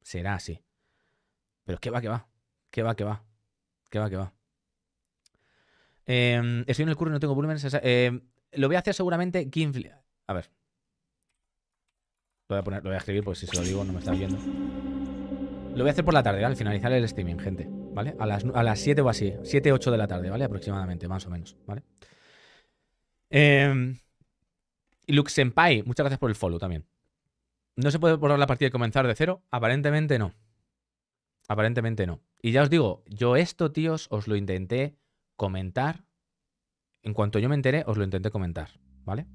Será así. Pero qué va, que va. Qué va, que va. Qué va, que va. Em, estoy en el curro no tengo volumen em, lo voy a hacer seguramente A ver. Lo voy a, escribir porque si se lo digo no me estás viendo. Lo voy a hacer por la tarde, Al finalizar el streaming, gente. ¿Vale? A las, 7 o así. 7, 8 de la tarde, ¿vale? Aproximadamente, más o menos, ¿vale? Eh, muchas gracias por el follow también. ¿No se puede borrar la partida y comenzar de cero? Aparentemente no. Aparentemente no. Y ya os digo, yo esto, tíos, os lo intenté comentar. En cuanto yo me enteré, os lo intenté comentar, ¿vale?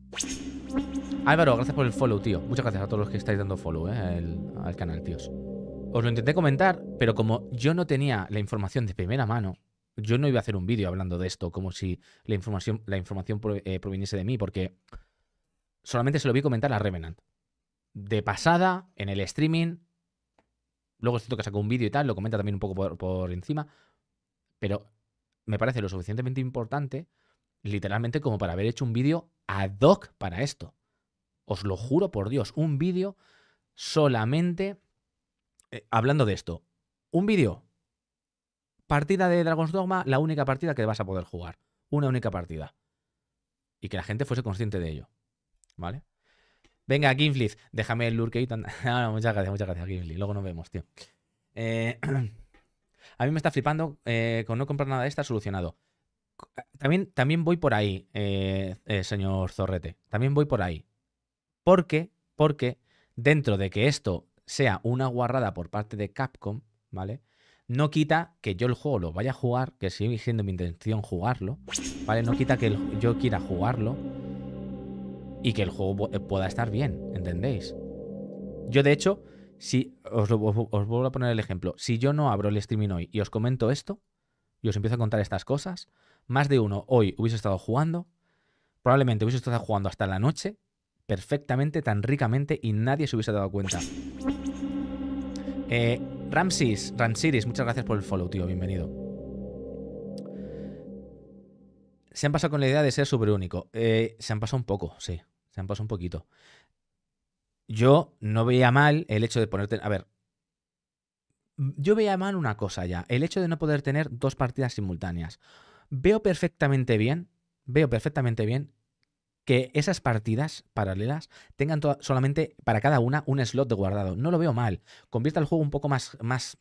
Álvaro, gracias por el follow, tío. Muchas gracias a todos los que estáis dando follow ¿eh? al, canal, tíos. Os lo intenté comentar, pero como yo no tenía la información de primera mano, yo no iba a hacer un vídeo hablando de esto, como si la información, la información eh, de mí, porque solamente se lo vi comentar a Revenant. De pasada, en el streaming. Luego es que sacó un vídeo y tal, lo comenta también un poco por encima. Pero me parece lo suficientemente importante, literalmente como para haber hecho un vídeo ad hoc para esto. Os lo juro por Dios, un vídeo solamente eh, hablando de esto. Un vídeo. Partida de Dragon's Dogma, la única partida que vas a poder jugar. Una única partida. Y que la gente fuese consciente de ello. ¿Vale? Venga, Gimflith, déjame el lurkey. (laughs) Ah, muchas gracias, muchas gracias, Luego nos vemos, tío. Eh... (clears throat) A mí me está flipando eh, con no comprar nada de esta solucionado. Eh, también, también voy por ahí, eh, señor Zorrete. También voy por ahí. Porque, porque dentro de que esto sea una guarrada por parte de Capcom, ¿vale? No quita que yo el juego lo vaya a jugar, que sigue siendo mi intención jugarlo, ¿vale? No quita que yo quiera jugarlo y que el juego pueda estar bien, ¿entendéis? Yo, de hecho, si os, vuelvo a poner el ejemplo, si yo no abro el streaming hoy y os comento esto, y os empiezo a contar estas cosas, más de uno hoy hubiese estado jugando, probablemente hubiese estado jugando hasta la noche, perfectamente, tan ricamente, y nadie se hubiese dado cuenta. Eh, Ramsis, Ramsiris, muchas gracias por el follow, tío, bienvenido. Se han pasado con la idea de ser súper único. Eh, se han pasado un poco, sí, se han pasado un poquito yo no veía mal el hecho de ponerte. A ver, yo veía mal una cosa ya, el hecho de no poder tener dos partidas simultáneas. Veo perfectamente bien, veo perfectamente bien que esas partidas paralelas tengan solamente para cada una un slot de guardado. No lo veo mal. Convierte al juego un poco más, más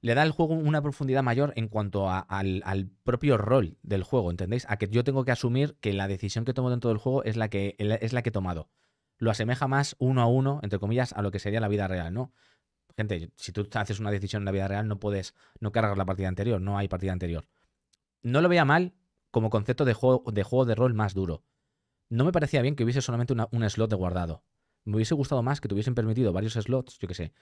le da al juego una profundidad mayor en cuanto al, al, propio rol del juego, ¿entendéis? A que yo tengo que asumir que la decisión que tomo dentro del juego es la que, es la que he tomado lo asemeja más uno a uno, entre comillas, a lo que sería la vida real, ¿no? Gente, si tú haces una decisión en la vida real, no puedes, no cargar la partida anterior, no hay partida anterior. No lo veía mal como concepto de juego de, juego de rol más duro. No me parecía bien que hubiese solamente un slot de guardado. Me hubiese gustado más que te hubiesen permitido varios slots, yo qué sé,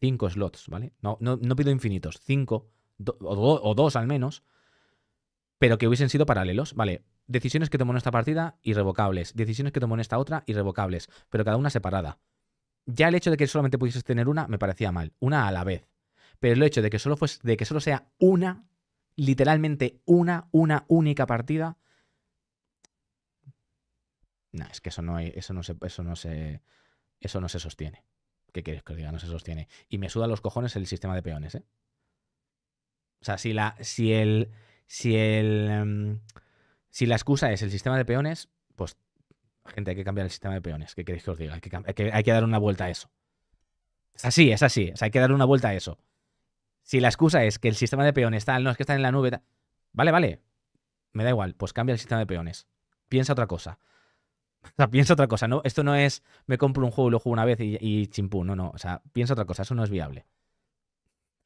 cinco slots, ¿vale? No, no, pido infinitos, cinco o, o dos al menos, pero que hubiesen sido paralelos, ¿vale? Decisiones que tomó en esta partida, irrevocables. Decisiones que tomó en esta otra, irrevocables, pero cada una separada. Ya el hecho de que solamente pudieses tener una me parecía mal, una a la vez. Pero el hecho de que solo, de que solo sea una, literalmente una, una única partida, no, es que eso no, eso no se, eso no se, eso no se sostiene. ¿Qué quieres que os diga? No se sostiene. Y me suda los cojones el sistema de peones, ¿eh? O sea, si la, si el, si, el, em, si la excusa es el sistema de peones, pues gente, hay que cambiar el sistema de peones. ¿Qué queréis que os diga? Hay que, hay que, dar una vuelta a eso. Es así, es así. O sea, hay que darle una vuelta a eso. Si la excusa es que el sistema de peones tal, no es que está en la nube. vale, vale. Me da igual. Pues cambia el sistema de peones. Piensa otra cosa. (laughs) O sea, piensa otra cosa. No, esto no es me compro un juego y lo juego una vez y, y chimpú. No, no. O sea, piensa otra cosa. Eso no es viable.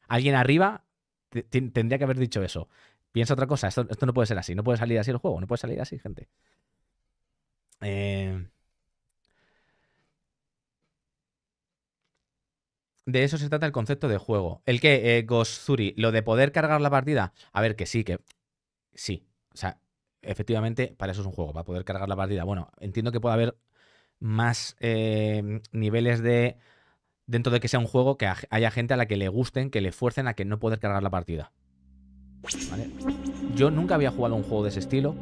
Alguien arriba tendría que haber dicho eso. Piensa otra cosa. Esto, no puede ser así. No puede salir así el juego. No puede salir así, gente. Eh, de eso se trata el concepto de juego. ¿El qué, eh, Gosuri? ¿Lo de poder cargar la partida? A ver, que sí, que. Sí. O sea, efectivamente, para eso es un juego, para poder cargar la partida. Bueno, entiendo que pueda haber más eh, niveles de dentro de que sea un juego que haya gente a la que le gusten, que le fuercen a que no poder cargar la partida. Yo nunca había jugado un juego de ese estilo.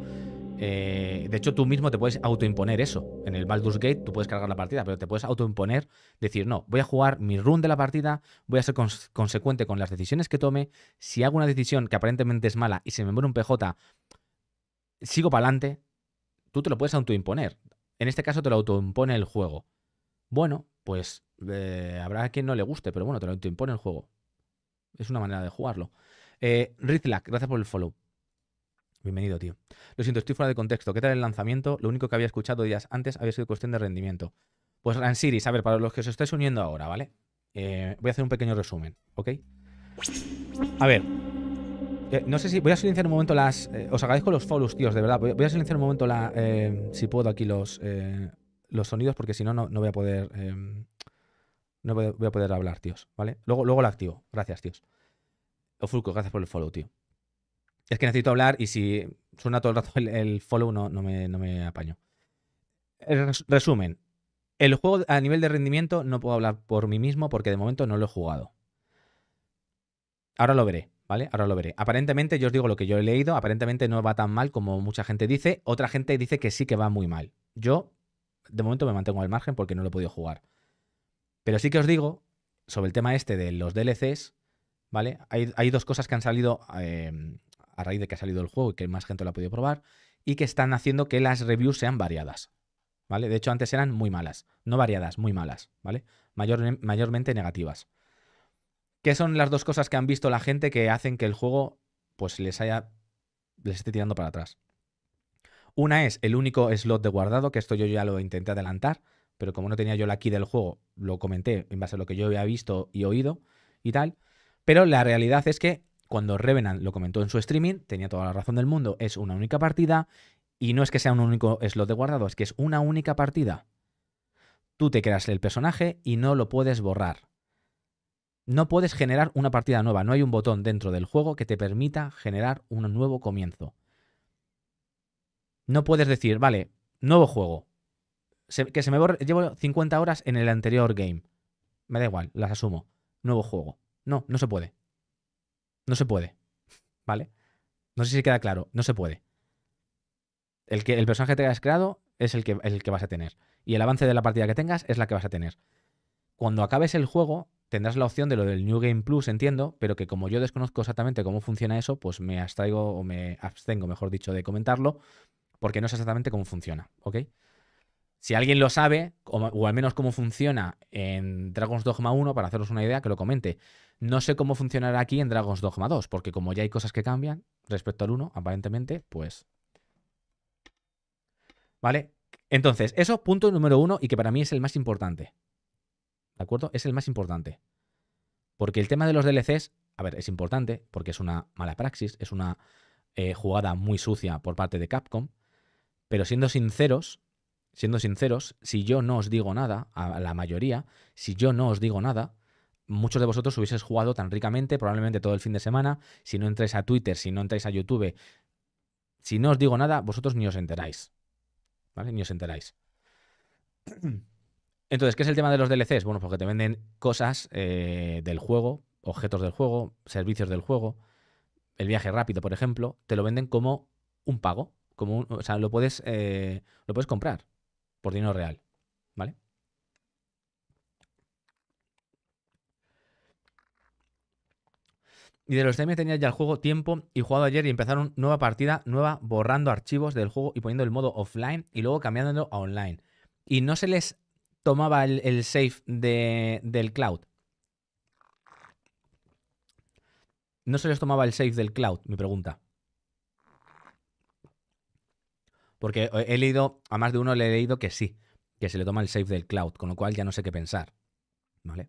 Eh, de hecho, tú mismo te puedes autoimponer eso. En el Baldur's Gate tú puedes cargar la partida, pero te puedes autoimponer, decir, no, voy a jugar mi run de la partida, voy a ser consecuente con las decisiones que tome. Si hago una decisión que aparentemente es mala y se me muere un PJ, sigo para adelante. Tú te lo puedes autoimponer. En este caso te lo autoimpone el juego. Bueno, pues eh, habrá quien no le guste, pero bueno, te lo autoimpone el juego. Es una manera de jugarlo. Eh, gracias por el follow. Bienvenido, tío. Lo siento, estoy fuera de contexto. ¿Qué tal el lanzamiento? Lo único que había escuchado días antes había sido cuestión de rendimiento. Pues Ransiris, a ver, para los que os estáis uniendo ahora, ¿vale? Eh, voy a hacer un pequeño resumen, ¿ok? A ver. Eh, no sé si. Voy a silenciar un momento las. Eh, os agradezco los follows, tíos, de verdad. Voy, a silenciar un momento la. si puedo aquí los. los sonidos, porque si no, no voy a poder. no voy a poder hablar, tíos, ¿vale? Luego, luego la activo. Gracias, tíos. Ofulco, gracias por el follow, tío. Es que necesito hablar y si suena todo el rato el, follow, no, no, me, no me apaño. Eh, resumen. El juego a nivel de rendimiento no puedo hablar por mí mismo porque de momento no lo he jugado. Ahora lo veré, ¿vale? Ahora lo veré. Aparentemente, yo os digo lo que yo he leído, aparentemente no va tan mal como mucha gente dice. Otra gente dice que sí que va muy mal. Yo, de momento, me mantengo al margen porque no lo he podido jugar. Pero sí que os digo, sobre el tema este de los DLCs, ¿vale? Hay, dos cosas que han salido em, a raíz de que ha salido el juego y que más gente lo ha podido probar y que están haciendo que las reviews sean variadas, ¿vale? De hecho, antes eran muy malas, no variadas, muy malas, ¿vale? mayormente negativas. ¿Qué son las dos cosas que han visto la gente que hacen que el juego pues les haya les esté tirando para atrás? Una es el único slot de guardado, que esto yo ya lo intenté adelantar, pero como no tenía yo la key del juego, lo comenté en base a lo que yo había visto y oído y tal. Pero la realidad es que cuando Revenant lo comentó en su streaming, tenía toda la razón del mundo, es una única partida y no es que sea un único slot de guardado, es que es una única partida. Tú te creas el personaje y no lo puedes borrar. No puedes generar una partida nueva, no hay un botón dentro del juego que te permita generar un nuevo comienzo. No puedes decir, vale, nuevo juego. que se me borre, llevo 50 horas en el anterior game. Me da igual, las asumo. Nuevo juego. No, no se puede. No se puede. ¿Vale? No sé si queda claro. No se puede. El, que, el personaje que te has creado es el que, el que vas a tener. Y el avance de la partida que tengas es la que vas a tener. Cuando acabes el juego, tendrás la opción de lo del New Game Plus, entiendo, pero que como yo desconozco exactamente cómo funciona eso, pues me abstraigo o me abstengo, mejor dicho, de comentarlo, porque no sé exactamente cómo funciona. ¿Ok? Si alguien lo sabe, o, al menos cómo funciona en Dragon's Dogma 1, para haceros una idea, que lo comente. No sé cómo funcionará aquí en Dragon's Dogma 2, porque como ya hay cosas que cambian respecto al 1, aparentemente, pues... ¿Vale? Entonces, eso punto número uno y que para mí es el más importante. ¿De acuerdo? Es el más importante. Porque el tema de los DLCs, a ver, es importante porque es una mala praxis, es una eh, jugada muy sucia por parte de Capcom, pero siendo sinceros, siendo sinceros, si yo no os digo nada, a la mayoría, si yo no os digo nada, muchos de vosotros hubieses jugado tan ricamente, probablemente todo el fin de semana, si no entráis a Twitter, si no entráis a YouTube, si no os digo nada, vosotros ni os enteráis. ¿Vale? Ni os enteráis. (clears throat) Entonces, ¿qué es el tema de los DLCs? Bueno, porque te venden cosas eh, del juego, objetos del juego, servicios del juego. El viaje rápido, por ejemplo, te lo venden como un pago. Como o sea, lo puedes, eh, lo puedes comprar por dinero real. ¿Vale? Y de los temas tenía ya el juego tiempo y jugado ayer y empezaron nueva partida, nueva, borrando archivos del juego y poniendo el modo offline y luego cambiándolo a online. Y no se les tomaba el, el save del cloud. No se les tomaba el save del cloud, mi pregunta. Porque he leído, a más de uno le he leído que sí, que se le toma el save del cloud, con lo cual ya no sé qué pensar. ¿Vale?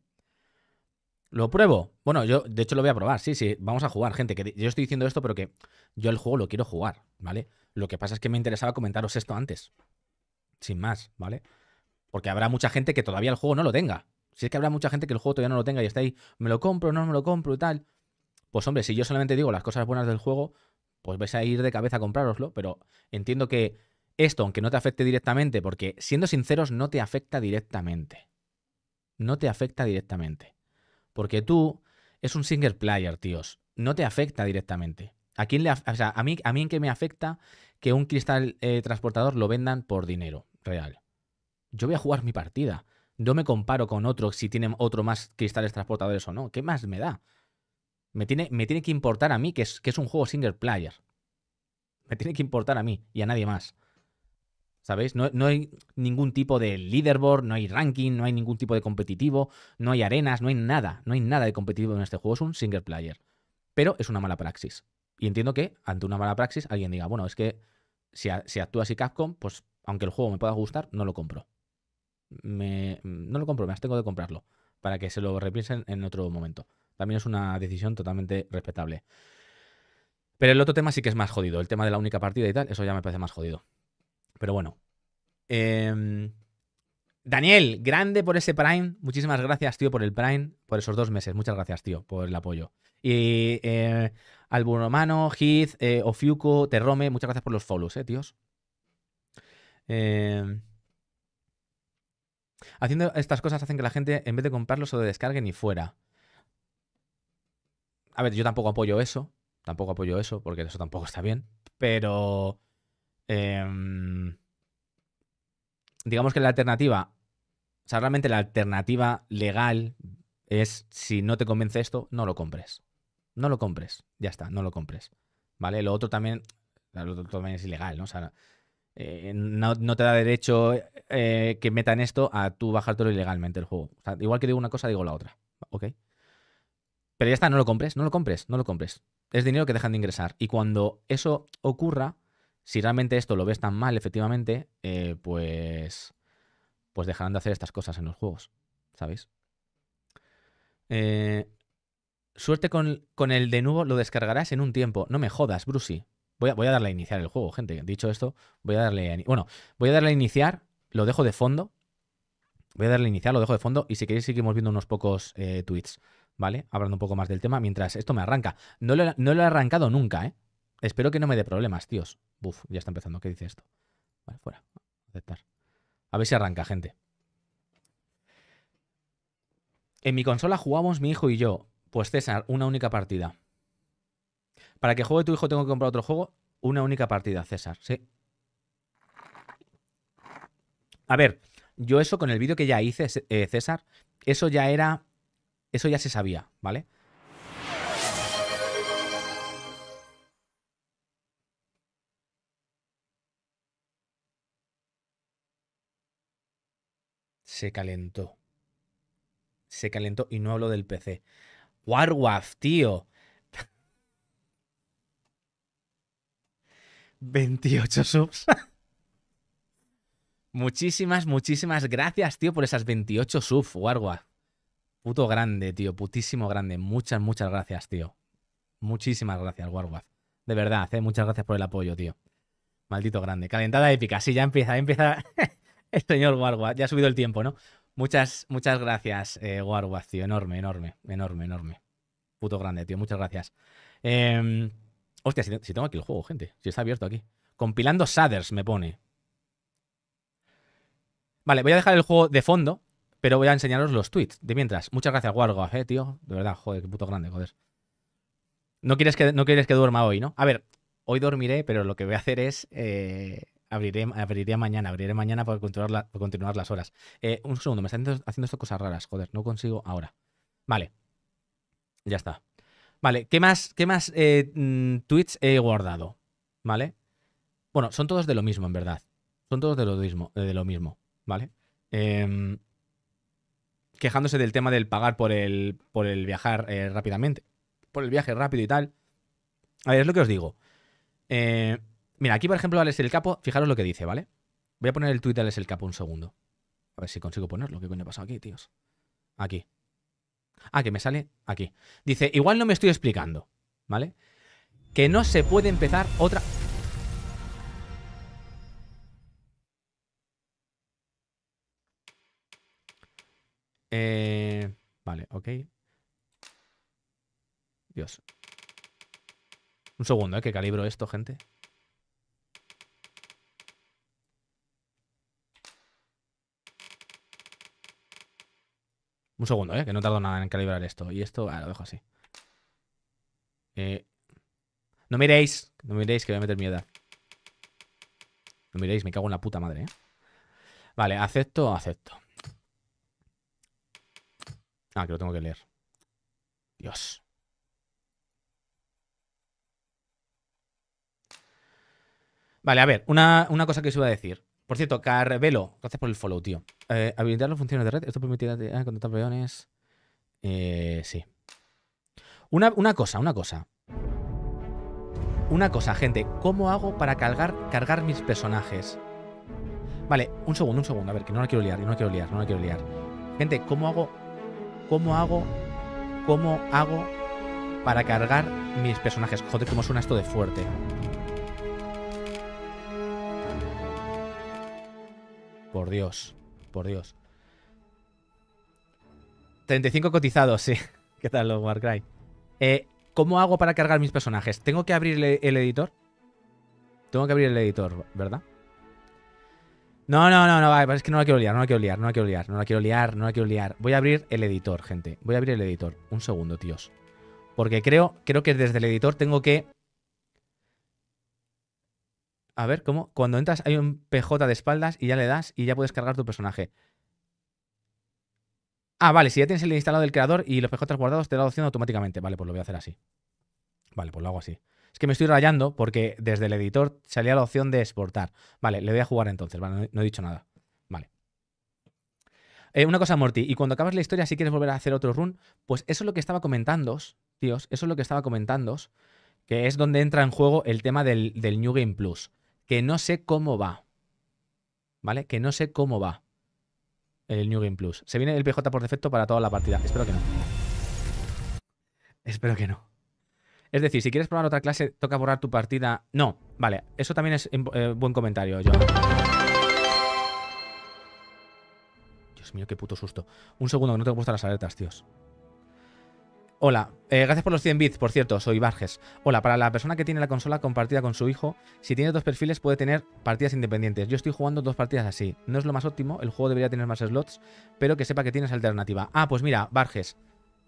¿Lo pruebo? Bueno, yo de hecho lo voy a probar, sí, sí, vamos a jugar, gente. Que yo estoy diciendo esto, pero que yo el juego lo quiero jugar, ¿vale? Lo que pasa es que me interesaba comentaros esto antes. Sin más, ¿vale? Porque habrá mucha gente que todavía el juego no lo tenga. Si es que habrá mucha gente que el juego todavía no lo tenga y está ahí, me lo compro, no me lo compro y tal. Pues hombre, si yo solamente digo las cosas buenas del juego, pues vais a ir de cabeza a comprároslo, pero entiendo que esto, aunque no te afecte directamente, porque siendo sinceros, no te afecta directamente. No te afecta directamente. Porque tú es un single player, tíos. No te afecta directamente. ¿A quién le o sea, a mí, a mí en qué me afecta que un cristal eh, transportador lo vendan por dinero real. Yo voy a jugar mi partida. No me comparo con otro si tienen otro más cristales transportadores o no. ¿Qué más me da? Me tiene, me tiene que importar a mí que es, que es un juego single player. Me tiene que importar a mí y a nadie más. ¿Sabéis? No, hay ningún tipo de leaderboard, no hay ranking, no hay ningún tipo de competitivo, no hay arenas, no hay nada. No hay nada de competitivo en este juego, es un single player. Pero es una mala praxis. Y entiendo que ante una mala praxis alguien diga, bueno, es que si, si actúa así Capcom, pues aunque el juego me pueda gustar, no lo compro. no lo compro, más tengo de comprarlo para que se lo repiensen en otro momento. También es una decisión totalmente respetable. Pero el otro tema sí que es más jodido. El tema de la única partida y tal, eso ya me parece más jodido. Pero bueno. Em, Daniel, grande por ese Prime. Muchísimas gracias, tío, por el Prime, por esos dos meses. Muchas gracias, tío, por el apoyo. Y eh, Alburomano, Heath, eh, Ofiuco, Terrome, muchas gracias por los follows, eh, tíos. Em, haciendo estas cosas hacen que la gente, en vez de comprarlos, se lo descarguen y fuera. A ver, yo tampoco apoyo eso. Tampoco apoyo eso, porque eso tampoco está bien. Pero. Em, digamos que la alternativa. O sea, realmente la alternativa legal es si no te convence esto, no lo compres. No lo compres. Ya está, no lo compres. ¿Vale? Lo otro también. es ilegal, ¿no? O sea, eh, no, te da derecho eh, que metan esto a tú bajártelo ilegalmente el juego. O sea, igual que digo una cosa, digo la otra. ¿Ok? Pero ya está, no lo compres, no lo compres, no lo compres. Es dinero que dejan de ingresar. Y cuando eso ocurra, si realmente esto lo ves tan mal, efectivamente, eh, pues, pues dejarán de hacer estas cosas en los juegos, ¿sabéis? Eh, suerte con, el de nuevo, lo descargarás en un tiempo. No me jodas, Brucey. Voy a, voy a darle a iniciar el juego, gente. Dicho esto, voy a darle a, Bueno, voy a darle a iniciar, lo dejo de fondo. Voy a darle a iniciar, lo dejo de fondo. Y si queréis, seguimos viendo unos pocos eh, tweets ¿vale? Hablando un poco más del tema mientras esto me arranca. No lo, he arrancado nunca, ¿eh? Espero que no me dé problemas, tíos. Buf, ya está empezando. ¿Qué dice esto? Vale, fuera. Aceptar. A ver si arranca, gente. En mi consola jugamos mi hijo y yo. Pues César, una única partida. Para que juegue tu hijo tengo que comprar otro juego. Una única partida, César, sí. A ver, yo eso con el vídeo que ya hice, eh, César, eso ya era eso ya se sabía, ¿vale? Se calentó. Se calentó y no hablo del PC. Warwaf, tío. 28 (laughs) subs. (laughs) muchísimas, muchísimas gracias, tío, por esas 28 subs, Warwaf. Puto grande, tío. Putísimo grande. Muchas, muchas gracias, tío. Muchísimas gracias, Warwaz. De verdad, eh, muchas gracias por el apoyo, tío. Maldito grande. Calentada épica. Sí, ya empieza, empieza (laughs) el señor Warwaz. Ya ha subido el tiempo, ¿no? Muchas, muchas gracias, eh, Warwaz, tío. Enorme, enorme, enorme, enorme. Puto grande, tío. Muchas gracias. Em, hostia, si, si, tengo aquí el juego, gente. Si está abierto aquí. Compilando shaders, me pone. Vale, voy a dejar el juego de fondo pero voy a enseñaros los tweets. De mientras, muchas gracias, Wargo, eh, tío. De verdad, joder, qué puto grande, joder. No quieres que, no quieres que duerma hoy, ¿no? A ver, hoy dormiré, pero lo que voy a hacer es. Eh, abriré, mañana, abriré mañana para continuar, las horas. Eh, un segundo, me están haciendo estas cosas raras, joder, no consigo ahora. Vale. Ya está. Vale, ¿qué más, qué más eh, mm, tweets he guardado? ¿Vale? Bueno, son todos de lo mismo, en verdad. Son todos de lo mismo, de lo mismo ¿vale? Eh, quejándose del tema del pagar por el, por el viajar eh, rápidamente, por el viaje rápido y tal. A ver, es lo que os digo. Eh, mira, aquí por ejemplo Alex el Capo, fijaros lo que dice, ¿vale? Voy a poner el Twitter de el Capo un segundo. A ver si consigo ponerlo. ¿Qué coño ha pasado aquí, tíos? Aquí. Ah, que me sale aquí. Dice, igual no me estoy explicando, ¿vale? Que no se puede empezar otra... Eh, vale, ok. Dios. Un segundo, ¿eh? Que calibro esto, gente. Un segundo, ¿eh? Que no tardo nada en calibrar esto. Y esto, ah, lo dejo así. Eh, no miréis. No miréis que voy a meter mierda No miréis, me cago en la puta madre, eh. Vale, acepto, acepto. Ah, que lo tengo que leer. Dios. Vale, a ver, una, cosa que os iba a decir. Por cierto, Carvelo, gracias por el follow, tío. Eh, habilitar las funciones de red. Esto permitirá ah, contar peones. Eh, sí. Una, cosa, una cosa. Una cosa, gente. ¿Cómo hago para cargar, cargar mis personajes? Vale, un segundo, un segundo. A ver, que no la quiero liar, no la quiero liar, no la quiero liar. Gente, ¿cómo hago ¿Cómo hago? ¿Cómo hago para cargar mis personajes? Joder, cómo suena esto de fuerte. Por Dios, por Dios. 35 cotizados, sí. (laughs) ¿Qué tal los Warcry? Eh, ¿Cómo hago para cargar mis personajes? ¿Tengo que abrir el editor? Tengo que abrir el editor, ¿verdad? No, no, no, no, pues es que no la quiero liar, no la quiero liar, no la quiero liar, no la quiero liar, no la quiero liar. Voy a abrir el editor, gente. Voy a abrir el editor. Un segundo, tíos. Porque creo, creo que desde el editor tengo que... A ver, ¿cómo? Cuando entras hay un PJ de espaldas y ya le das y ya puedes cargar tu personaje. Ah, vale, si ya tienes el instalado del creador y los PJ guardados, te da la opción automáticamente. Vale, pues lo voy a hacer así. Vale, pues lo hago así. Es que me estoy rayando porque desde el editor salía la opción de exportar. Vale, le voy a jugar entonces, vale, no, he dicho nada. Vale. Eh, una cosa, Morty, y cuando acabas la historia, si quieres volver a hacer otro run, pues eso es lo que estaba comentándos, tíos, eso es lo que estaba comentándos. que es donde entra en juego el tema del, del New Game Plus, que no sé cómo va. ¿Vale? Que no sé cómo va el New Game Plus. Se viene el PJ por defecto para toda la partida. Espero que no. Espero que no. Es decir, si quieres probar otra clase, toca borrar tu partida. No, vale, eso también es eh, buen comentario, yo Dios mío, qué puto susto. Un segundo, que no tengo puesto las alertas, tíos. Hola, eh, gracias por los 100 bits, por cierto, soy Barges. Hola, para la persona que tiene la consola compartida con su hijo, si tiene dos perfiles puede tener partidas independientes. Yo estoy jugando dos partidas así. No es lo más óptimo, el juego debería tener más slots, pero que sepa que tienes alternativa. Ah, pues mira, Barges.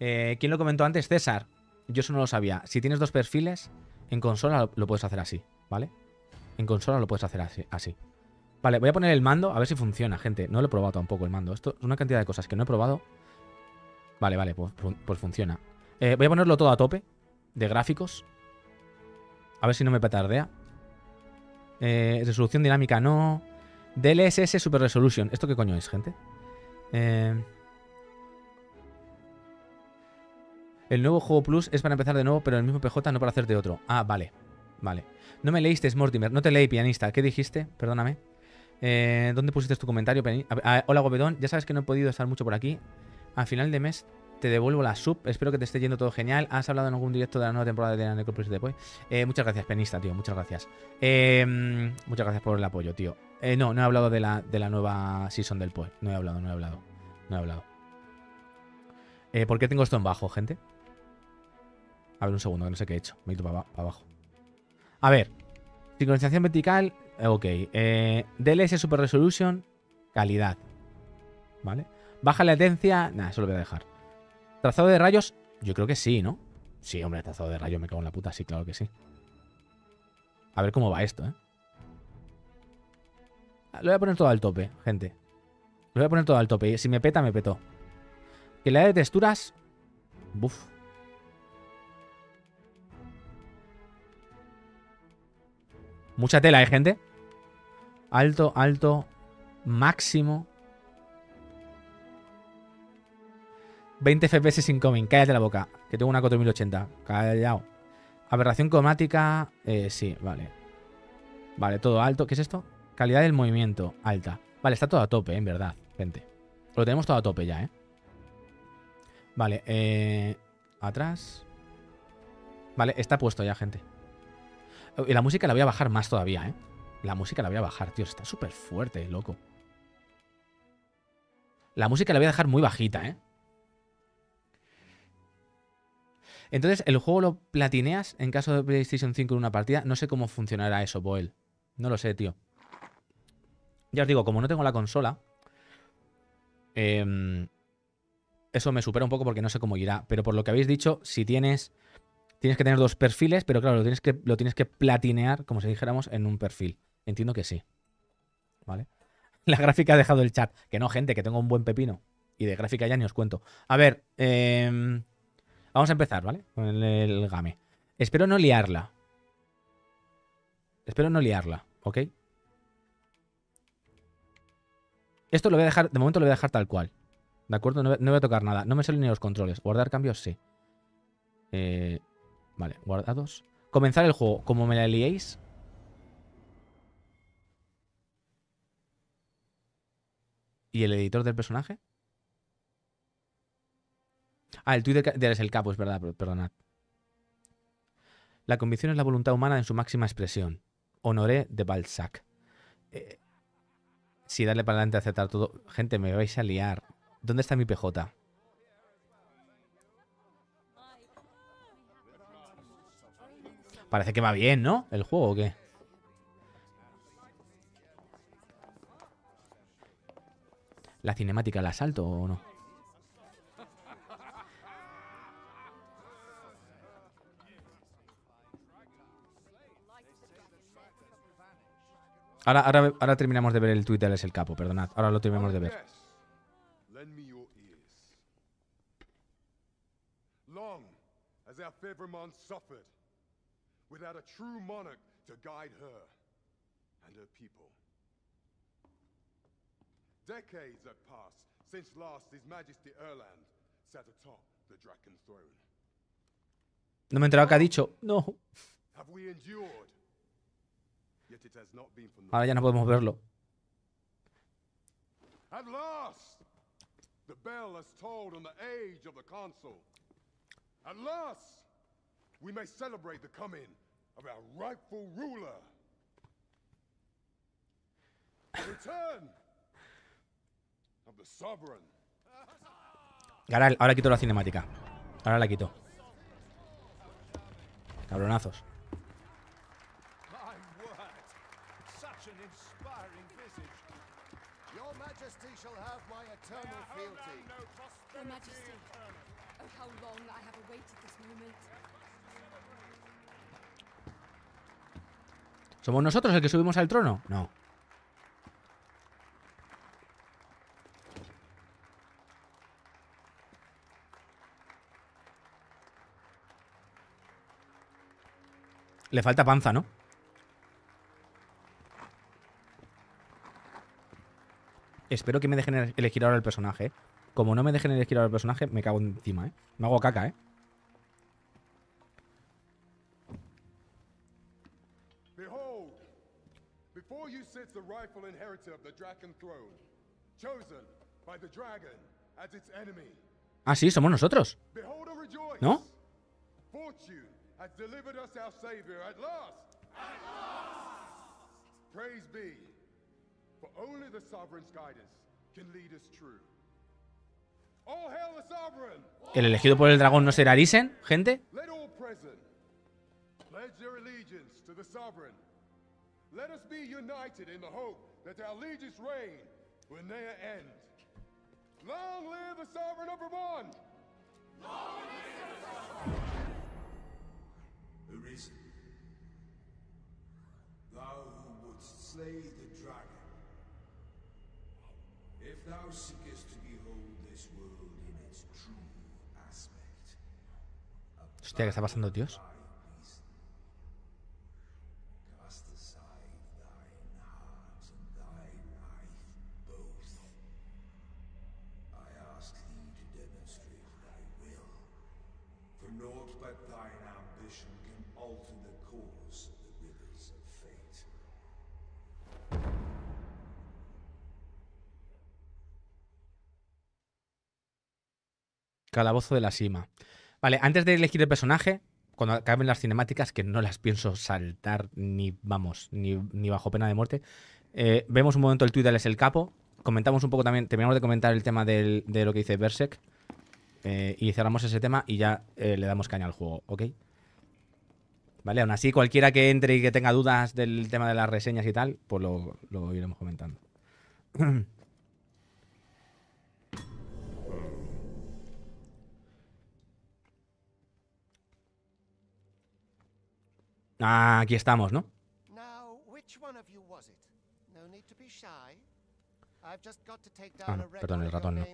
Eh, ¿Quién lo comentó antes? César yo eso no lo sabía. Si tienes dos perfiles, en consola lo, puedes hacer así, ¿vale? En consola lo puedes hacer así, así. Vale, voy a poner el mando, a ver si funciona, gente. No lo he probado tampoco el mando. Esto es una cantidad de cosas que no he probado. Vale, vale, pues, pues, pues funciona. Eh, voy a ponerlo todo a tope, de gráficos. A ver si no me petardea. Eh, resolución dinámica no. DLSS Super Resolution. ¿Esto qué coño es, gente? Eh... El nuevo juego Plus es para empezar de nuevo, pero el mismo PJ, no para hacerte otro. Ah, vale. Vale. No me leíste, Mortimer. No te leí, pianista. ¿Qué dijiste? Perdóname. Eh, ¿Dónde pusiste tu comentario? hola, Gobedón. Ya sabes que no he podido estar mucho por aquí. A final de mes te devuelvo la sub. Espero que te esté yendo todo genial. ¿Has hablado en algún directo de la nueva temporada de la Necropolis de Poi? muchas gracias, pianista, tío. Muchas gracias. Em, muchas gracias por el apoyo, tío. Eh, no, no he hablado de la, de la nueva season del Poe. No he hablado, no he hablado. No he hablado. Eh, ¿Por qué tengo esto en bajo, gente? A ver, un segundo, que no sé qué he hecho. Me he ido para, abajo. A ver. Sincronización vertical. Eh, ok. Eh, DLS Super Resolution. Calidad. ¿Vale? Baja latencia. Nada, eso lo voy a dejar. Trazado de rayos. Yo creo que sí, ¿no? Sí, hombre, trazado de rayos. Me cago en la puta. Sí, claro que sí. A ver cómo va esto, ¿eh? Lo voy a poner todo al tope, gente. Lo voy a poner todo al tope. Si me peta, me petó. Que la de texturas... Buf. Mucha tela, ¿eh, gente? Alto, alto, máximo. 20 FPS incoming. Cállate la boca, que tengo una 4080. Callao. Aberración cromática, eh, sí, vale. Vale, todo alto. ¿Qué es esto? Calidad del movimiento, alta. Vale, está todo a tope, en verdad, gente. Lo tenemos todo a tope ya, ¿eh? Vale, eh... Atrás. Vale, está puesto ya, gente. La música la voy a bajar más todavía, ¿eh? La música la voy a bajar, tío. Está súper fuerte, loco. La música la voy a dejar muy bajita, ¿eh? Entonces, ¿el juego lo platineas en caso de PlayStation 5 en una partida? No sé cómo funcionará eso, Boel. No lo sé, tío. Ya os digo, como no tengo la consola, em, eso me supera un poco porque no sé cómo irá. Pero por lo que habéis dicho, si tienes Tienes que tener dos perfiles, pero claro, lo tienes que, lo tienes que platinear, como si dijéramos, en un perfil. Entiendo que sí. ¿Vale? (laughs) La gráfica ha dejado el chat. Que no, gente, que tengo un buen pepino. Y de gráfica ya ni os cuento. A ver, em, vamos a empezar, ¿vale? Con el, game. Espero no liarla. Espero no liarla, ¿ok? Esto lo voy a dejar, de momento lo voy a dejar tal cual. ¿De acuerdo? No, no voy a tocar nada. No me salen ni los controles. Guardar cambios, sí. Eh, Vale, guardados. Comenzar el juego. Como me la liéis, ¿Y el editor del personaje? Ah, el de es el capo, es verdad, perdonad. La convicción es la voluntad humana en su máxima expresión. Honoré de Balzac. Eh, si darle para adelante a aceptar todo. Gente, me vais a liar. ¿Dónde está mi PJ? Parece que va bien, ¿no? ¿El juego o qué? ¿La cinemática la asalto o no? Ahora, terminamos de ver el Twitter es el capo, perdonad. Ahora lo terminamos de ver. Long as suffered. without a true monarch to guide her and her people. Decades have passed since last His Majesty Erland sat atop the Dragon throne. No me he que ha dicho. No. Ahora ya no podemos verlo. At last, the bell has tolled on the age of the console. At last, we may celebrate the coming of our rightful ruler. The return of the sovereign. Ahora, ahora quito la cinemática. Ahora la quito. Cabronazos. Your Majesty, oh how long I have awaited this moment. ¿Somos nosotros el que subimos al trono? No. Le falta panza, ¿no? Espero que me dejen elegir ahora el personaje. Como no me dejen elegir ahora el personaje, me cago encima, ¿eh? Me hago caca, ¿eh? sits the rightful inheritor of the dragon throne, chosen by the dragon as its enemy. Ah, sí, somos nosotros. ¿No? Fortune has delivered us our savior at last. At last. Praise be, for only the sovereign's guidance can lead us true. All hail the sovereign. El elegido por el dragón no será Risen, gente. Let all present pledge their allegiance to the sovereign. Let us be united in the hope that our allegiance reign will ne'er end. Long live the sovereign of Vermont! Long live the sovereign! Arisen, thou who wouldst slay the dragon, if thou seekest to behold this world in its true aspect, Hostia, ¿qué está pasando, tíos? Calabozo de la Sima. Vale, antes de elegir el personaje, cuando acaben las cinemáticas, que no las pienso saltar ni, vamos, ni, bajo pena de muerte, eh, vemos un momento el Twitter es el capo. Comentamos un poco también, terminamos de comentar el tema de lo que dice Berserk. Eh, y cerramos ese tema y ya eh, le damos caña al juego, ¿ok? Vale, aún así, cualquiera que entre y que tenga dudas del tema de las reseñas y tal, pues lo, lo iremos comentando. (clears throat) Ah, aquí estamos, ¿no? Ah, perdón, el ratón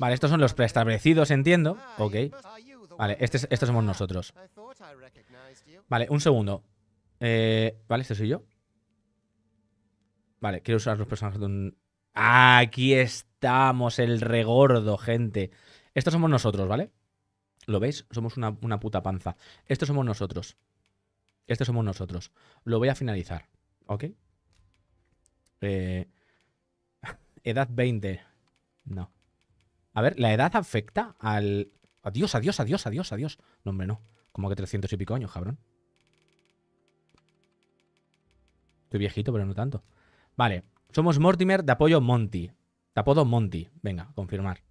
Vale, estos son los preestablecidos, entiendo. Ok. Vale, este estos somos nosotros. Vale, un segundo. Eh, vale, este soy yo. Vale, quiero usar los personajes de un, Aquí estamos, el regordo, gente. Estos somos nosotros, ¿vale? ¿Lo veis? Somos una, puta panza. Estos somos nosotros. Estos somos nosotros. Lo voy a finalizar, ¿ok? Eh, (laughs) edad 20. No. A ver, ¿la edad afecta al...? Adiós, adiós, adiós, adiós, adiós. No, hombre, no. Como que 300 y pico años, cabrón. Estoy viejito, pero no tanto. Vale. Somos Mortimer de apoyo Monty. De apodo Monty. Venga, confirmar.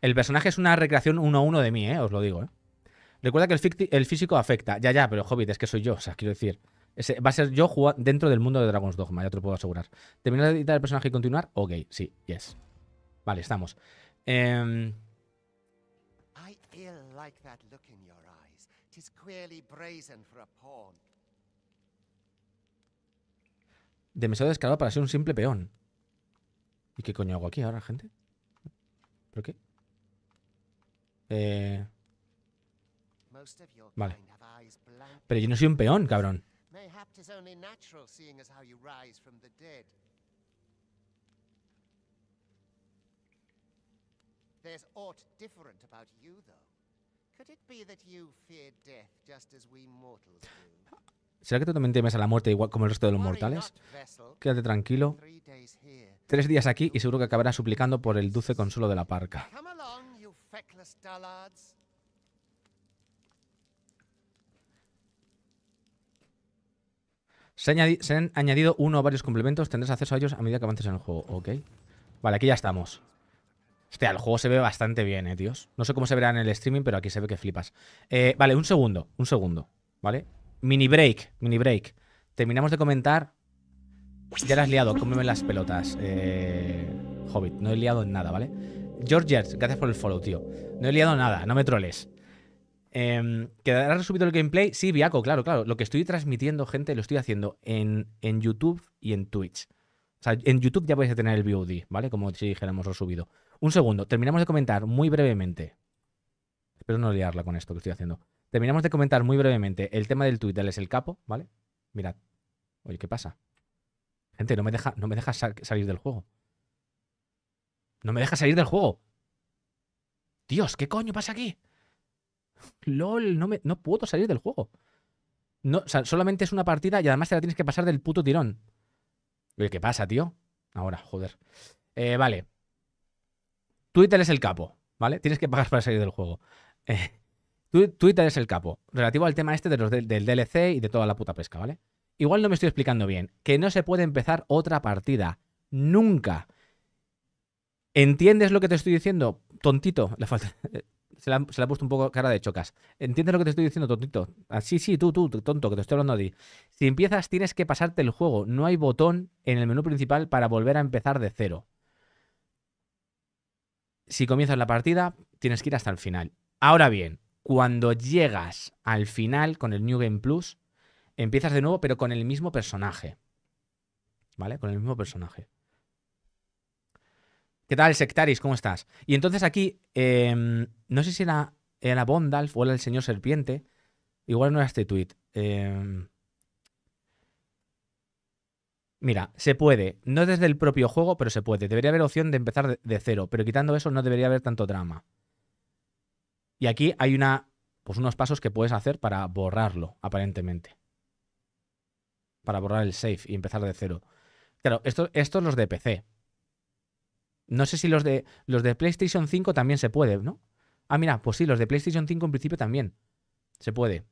El personaje es una recreación 1-1 de mí, ¿eh? Os lo digo, ¿eh? Recuerda que el, físico afecta. Ya, ya, pero Hobbit, es que soy yo. O sea, quiero decir. va a ser yo dentro del mundo de Dragon's Dogma, ya te lo puedo asegurar. ¿Terminar de editar el personaje y continuar? Ok, sí, yes. Vale, estamos demasiado descarado para ser un simple peón. ¿Y qué coño hago aquí ahora, gente? ¿Pero qué? Eh... Vale. Pero yo no soy un peón, cabrón. There's aught different about you, though. Could it be that you fear death just as we mortals do? ¿Será que tú también temes a la muerte igual como el resto de los mortales? Quédate tranquilo. Tres días aquí y seguro que acabarás suplicando por el dulce consuelo de la parca. Se, han añadido uno o varios complementos. Tendrás acceso a ellos a medida que avances en el juego. Ok. Vale, aquí ya estamos. Hostia, el juego se ve bastante bien, eh, tíos. No sé cómo se verá en el streaming, pero aquí se ve que flipas. Eh, vale, un segundo, un segundo, ¿vale? Mini break, mini break. Terminamos de comentar. Ya las has liado, cómeme las pelotas. Eh, Hobbit, no he liado en nada, ¿vale? George, gracias por el follow, tío. No he liado nada, no me troles. Eh, em, ¿Quedará resubido el gameplay? Sí, Viaco, claro, claro. Lo que estoy transmitiendo, gente, lo estoy haciendo en, en YouTube y en Twitch. O sea, en YouTube ya vais a tener el VOD, ¿vale? Como si dijéramos resubido. Un segundo, terminamos de comentar muy brevemente. Espero no liarla con esto que estoy haciendo. Terminamos de comentar muy brevemente el tema del Twitter es el capo, ¿vale? Mirad. Oye, ¿qué pasa? Gente, no me deja, no me salir del juego. No me deja salir del juego. Dios, ¿qué coño pasa aquí? (laughs) LOL, no, me, no puedo salir del juego. No, solamente es una partida y además te la tienes que pasar del puto tirón. Oye, ¿qué pasa, tío? Ahora, joder. Eh, vale. Twitter es el capo, ¿vale? Tienes que pagar para salir del juego. Eh, Twitter es el capo, relativo al tema este del DLC y de toda la puta pesca, ¿vale? Igual no me estoy explicando bien, que no se puede empezar otra partida, nunca. ¿Entiendes lo que te estoy diciendo? Tontito, la falta... (laughs) Se la, ha puesto un poco cara de chocas. ¿Entiendes lo que te estoy diciendo, tontito? Así, ah, sí, tú, tú, tonto, que te estoy hablando a ti. Si empiezas, tienes que pasarte el juego. No hay botón en el menú principal para volver a empezar de cero. Si comienzas la partida, tienes que ir hasta el final. Ahora bien, cuando llegas al final con el New Game Plus, empiezas de nuevo, pero con el mismo personaje. ¿Vale? Con el mismo personaje. ¿Qué tal, Sectaris? ¿Cómo estás? Y entonces aquí, em, no sé si era, era Bondalf o era el señor serpiente. Igual no era este tweet. Em. mira, se puede. No desde el propio juego, pero se puede. Debería haber opción de empezar de cero, pero quitando eso no debería haber tanto drama. Y aquí hay una, pues unos pasos que puedes hacer para borrarlo, aparentemente. Para borrar el save y empezar de cero. Claro, esto, estos los de PC. No sé si los de, los de PlayStation 5 también se puede, ¿no? Ah, mira, pues sí, los de PlayStation 5 en principio también. Se puede.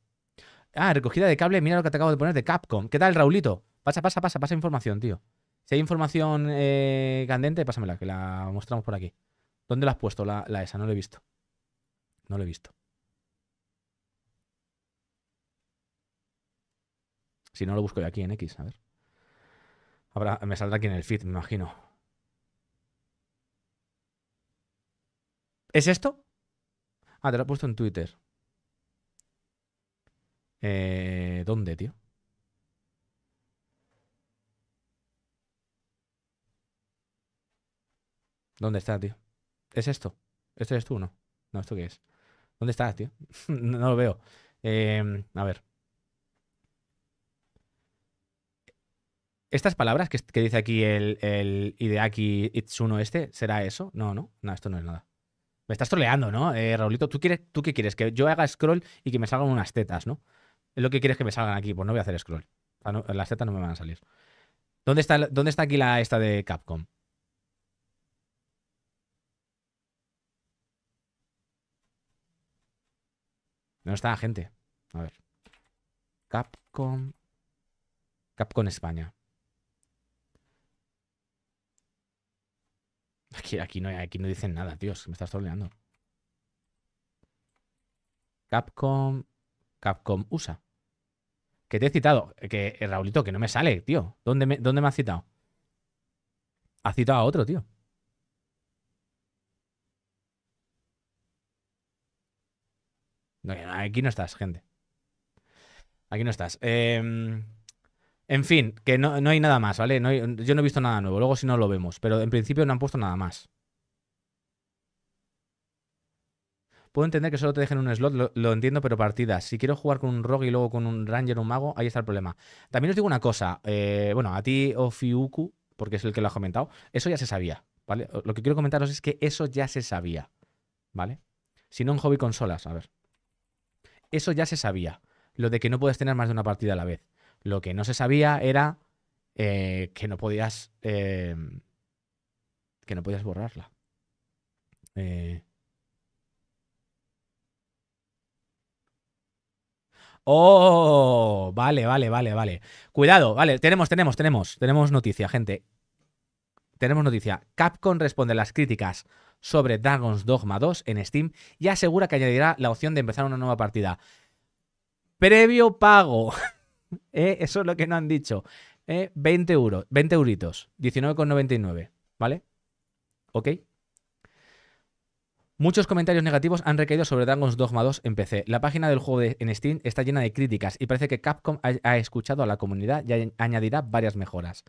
Ah, recogida de cable, mira lo que te acabo de poner de Capcom. ¿Qué tal, Raulito? Pasa, pasa, pasa, pasa información, tío. Si hay información eh, candente, pásamela, que la mostramos por aquí. ¿Dónde la has puesto la, la esa? No la he visto. No lo he visto. Si no, lo busco yo aquí en X, a ver. Ahora me saldrá aquí en el feed, me imagino. ¿Es esto? Ah, te lo he puesto en Twitter. Eh, ¿Dónde, tío? ¿Dónde está, tío? ¿Es esto? ¿Esto es tú o no? No, ¿esto qué es? ¿Dónde estás, tío? (laughs) no lo veo. Em, a ver. Estas palabras que, dice aquí el, el, Ideaki Itsuno este, ¿será eso? No, no, no, esto no es nada. Me estás troleando, ¿no? Eh, Raulito, ¿tú, quieres, ¿tú qué quieres? Que yo haga scroll y que me salgan unas tetas, ¿no? Es lo que quieres que me salgan aquí, pues no voy a hacer scroll. las tetas no me van a salir. ¿Dónde está, ¿Dónde está aquí la esta de Capcom? no está la gente? A ver. Capcom. Capcom España. Aquí, aquí, no, aquí no dicen nada, tío, Me estás troleando. Capcom. Capcom USA. Que te he citado. Que, eh, Raulito, que no me sale, tío. ¿Dónde me, dónde me has citado? Ha citado a otro, tío. aquí no estás, gente. Aquí no estás. Em, en fin, que no, hay nada más, ¿vale? yo no he visto nada nuevo. Luego si no lo vemos. Pero en principio no han puesto nada más. Puedo entender que solo te dejen un slot, lo, entiendo, pero partidas. Si quiero jugar con un rogue y luego con un ranger o un mago, ahí está el problema. También os digo una cosa. Eh, bueno, a ti, Ofiuku, porque es el que lo ha comentado, eso ya se sabía, ¿vale? Lo que quiero comentaros es que eso ya se sabía, ¿vale? Si no en hobby consolas, a ver. Eso ya se sabía. Lo de que no puedes tener más de una partida a la vez. Lo que no se sabía era eh, que no podías. Eh, que no podías borrarla. Eh. Oh, vale, vale, vale, vale. Cuidado, vale, tenemos, tenemos, tenemos, tenemos noticia, gente. Tenemos noticia. Capcom responde a las críticas sobre Dragon's Dogma 2 en Steam y asegura que añadirá la opción de empezar una nueva partida. Previo pago. (laughs) Eh, eso es lo que no han dicho. 20 euros, 20 euritos, 19,99, ¿vale? ¿Ok? Muchos comentarios negativos han recaído sobre Dragon's Dogma 2 en PC. La página del juego en Steam está llena de críticas y parece que Capcom ha, escuchado a la comunidad y añadirá varias mejoras.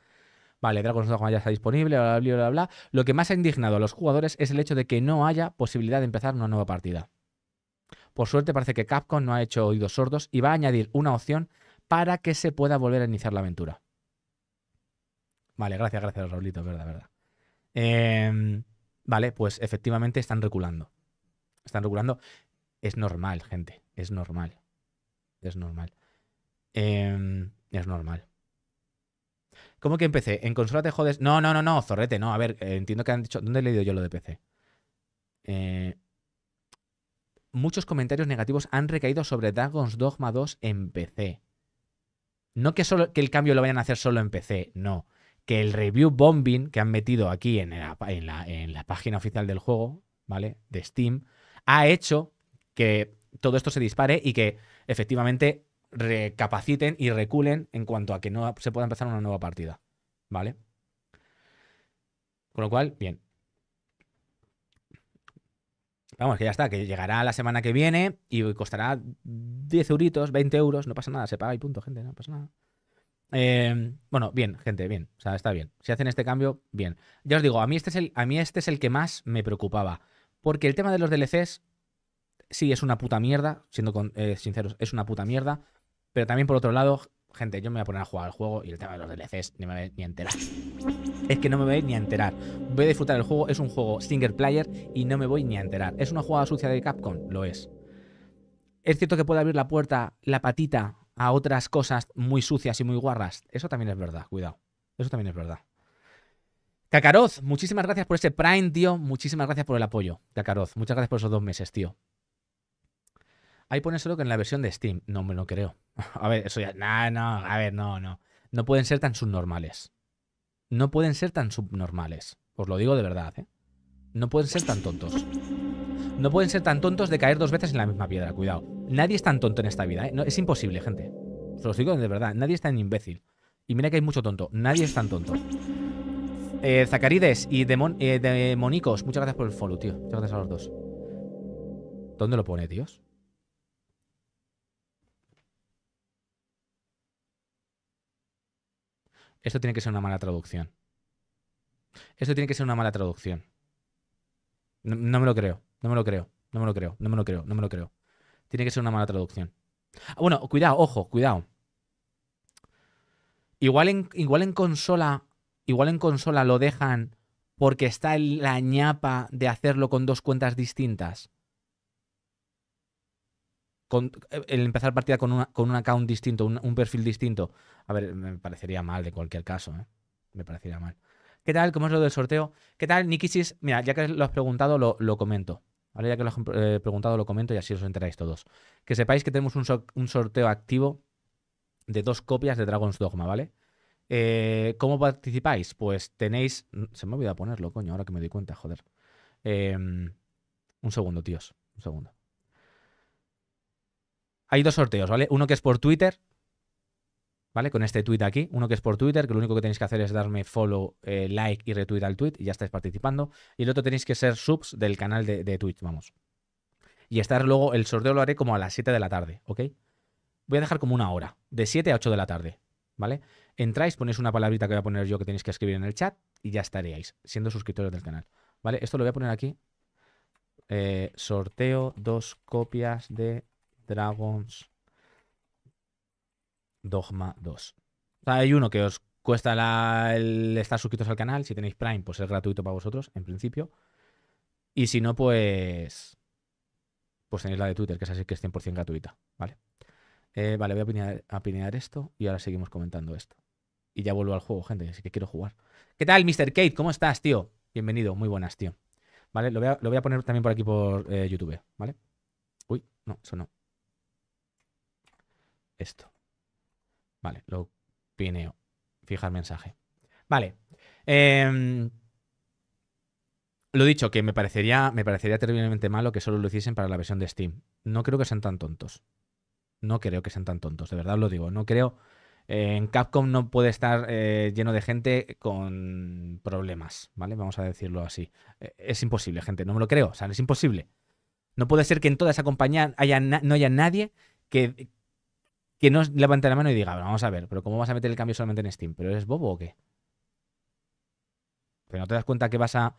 Vale, Dragon's Dogma ya está disponible, bla, bla, bla, bla. Lo que más ha indignado a los jugadores es el hecho de que no haya posibilidad de empezar una nueva partida. Por suerte parece que Capcom no ha hecho oídos sordos y va a añadir una opción para que se pueda volver a iniciar la aventura. Vale, gracias, gracias, Raulito, verdad, verdad. Em, vale, pues efectivamente están reculando. Están reculando. Es normal, gente, es normal. Es normal. Em, es normal. ¿Cómo que empecé? ¿En consola te jodes? No, no, no, no, zorrete, no. A ver, eh, entiendo que han dicho. ¿Dónde he leído yo lo de PC? Eh, muchos comentarios negativos han recaído sobre Dragon's Dogma 2 en PC. No que, solo, que el cambio lo vayan a hacer solo en PC, no. Que el review bombing que han metido aquí en la, en la página oficial del juego, ¿vale? De Steam, ha hecho que todo esto se dispare y que efectivamente recapaciten y reculen en cuanto a que no se pueda empezar una nueva partida. ¿Vale? Con lo cual, bien. Vamos, que ya está, que llegará la semana que viene y costará 10 euritos, 20 euros, no pasa nada, se paga y punto, gente, no pasa nada. Em, bueno, bien, gente, bien. O sea, está bien. Si hacen este cambio, bien. Ya os digo, a mí, este es el, a mí este es el, que más me preocupaba. Porque el tema de los DLCs, sí, es una puta mierda, siendo con, eh, sinceros, es una puta mierda. Pero también, por otro lado, gente, yo me voy a poner a jugar al juego y el tema de los DLCs ni me voy ni a enterar. Es que no me voy ni a enterar. Voy a disfrutar el juego, es un juego single player y no me voy ni a enterar. ¿Es una jugada sucia de Capcom? Lo es. ¿Es cierto que puede abrir la puerta, la patita, a otras cosas muy sucias y muy guarras? Eso también es verdad, cuidado. Eso también es verdad. Cacaroz, muchísimas gracias por ese Prime, tío. Muchísimas gracias por el apoyo, Cacaroz. Muchas gracias por esos dos meses, tío. Ahí pone que en la versión de Steam. No me lo creo. (laughs) A ver, eso ya. No, no, a ver, no, no. No pueden ser tan subnormales. No pueden ser tan subnormales. Os lo digo de verdad, ¿eh? No pueden ser tan tontos. No pueden ser tan tontos de caer dos veces en la misma piedra, cuidado. Nadie es tan tonto en esta vida, ¿eh? es imposible, gente. Os lo digo de verdad, nadie es tan imbécil. Y mira que hay mucho tonto, nadie es tan tonto. Eh, Zacarides y Demonicos, eh, muchas gracias por el follow, tío. Muchas gracias a los dos. ¿Dónde lo pone, tíos? Esto tiene que ser una mala traducción. Esto tiene que ser una mala traducción. No, me lo creo, no me lo creo, no me lo creo, no me lo creo, no me lo creo. Tiene que ser una mala traducción. Ah, bueno, cuidado, ojo, cuidado. Igual en, igual en consola, igual en consola lo dejan porque está la ñapa de hacerlo con dos cuentas distintas. Eh, el empezar partida con, un account distinto, un, perfil distinto, a ver, me parecería mal de cualquier caso, ¿eh? me parecería mal. ¿Qué tal? ¿Cómo es lo del sorteo? ¿Qué tal, Nikisis? Mira, ya que lo has preguntado, lo, comento. Ahora ya que lo has eh, preguntado, lo comento y así os enteráis todos. Que sepáis que tenemos un, sorteo activo de dos copias de Dragon's Dogma, ¿vale? ¿Cómo participáis? Pues tenéis... Mm, se me ha olvidado ponerlo, coño, ahora que me doy cuenta, joder. Em, un segundo, tíos. Un segundo. Hay dos sorteos, ¿vale? Uno que es por Twitter, ¿vale? Con este tweet aquí, uno que es por Twitter, que lo único que tenéis que hacer es darme follow, eh, like y retweet al tweet y ya estáis participando. Y el otro tenéis que ser subs del canal de, Twitch, vamos. Y estar luego, el sorteo lo haré como a las 7 de la tarde, ¿ok? Voy a dejar como una hora, de 7 a 8 de la tarde, ¿vale? Entráis, ponéis una palabrita que voy a poner yo que tenéis que escribir en el chat y ya estaríais, siendo suscriptores del canal, ¿vale? Esto lo voy a poner aquí. Eh, sorteo dos copias de Dragons Dogma 2. hay uno que os cuesta el estar suscritos al canal. Si tenéis Prime, pues es gratuito para vosotros, en principio. Y si no, pues. Pues tenéis la de Twitter, que es así que es 100% gratuita, ¿vale? Eh, vale, voy a opinar esto y ahora seguimos comentando esto. Y ya vuelvo al juego, gente, así que quiero jugar. ¿Qué tal, Mr. Kate? ¿Cómo estás, tío? Bienvenido, muy buenas, tío. Vale, lo voy a, poner también por aquí por eh, YouTube, ¿vale? Uy, no, eso no esto. Vale, lo pineo. el mensaje. Vale. Eh, lo dicho, que me parecería, me parecería terriblemente malo que solo lo hiciesen para la versión de Steam. No creo que sean tan tontos. No creo que sean tan tontos, de verdad lo digo. No creo. Eh, en Capcom no puede estar eh, lleno de gente con problemas, ¿vale? Vamos a decirlo así. Eh, es imposible, gente, no me lo creo. O sea, es imposible. No puede ser que en toda esa compañía no haya nadie que, que no levante la mano y diga, vamos a ver, pero ¿cómo vas a meter el cambio solamente en Steam? ¿Pero eres bobo o qué? Pero no te das cuenta que vas a.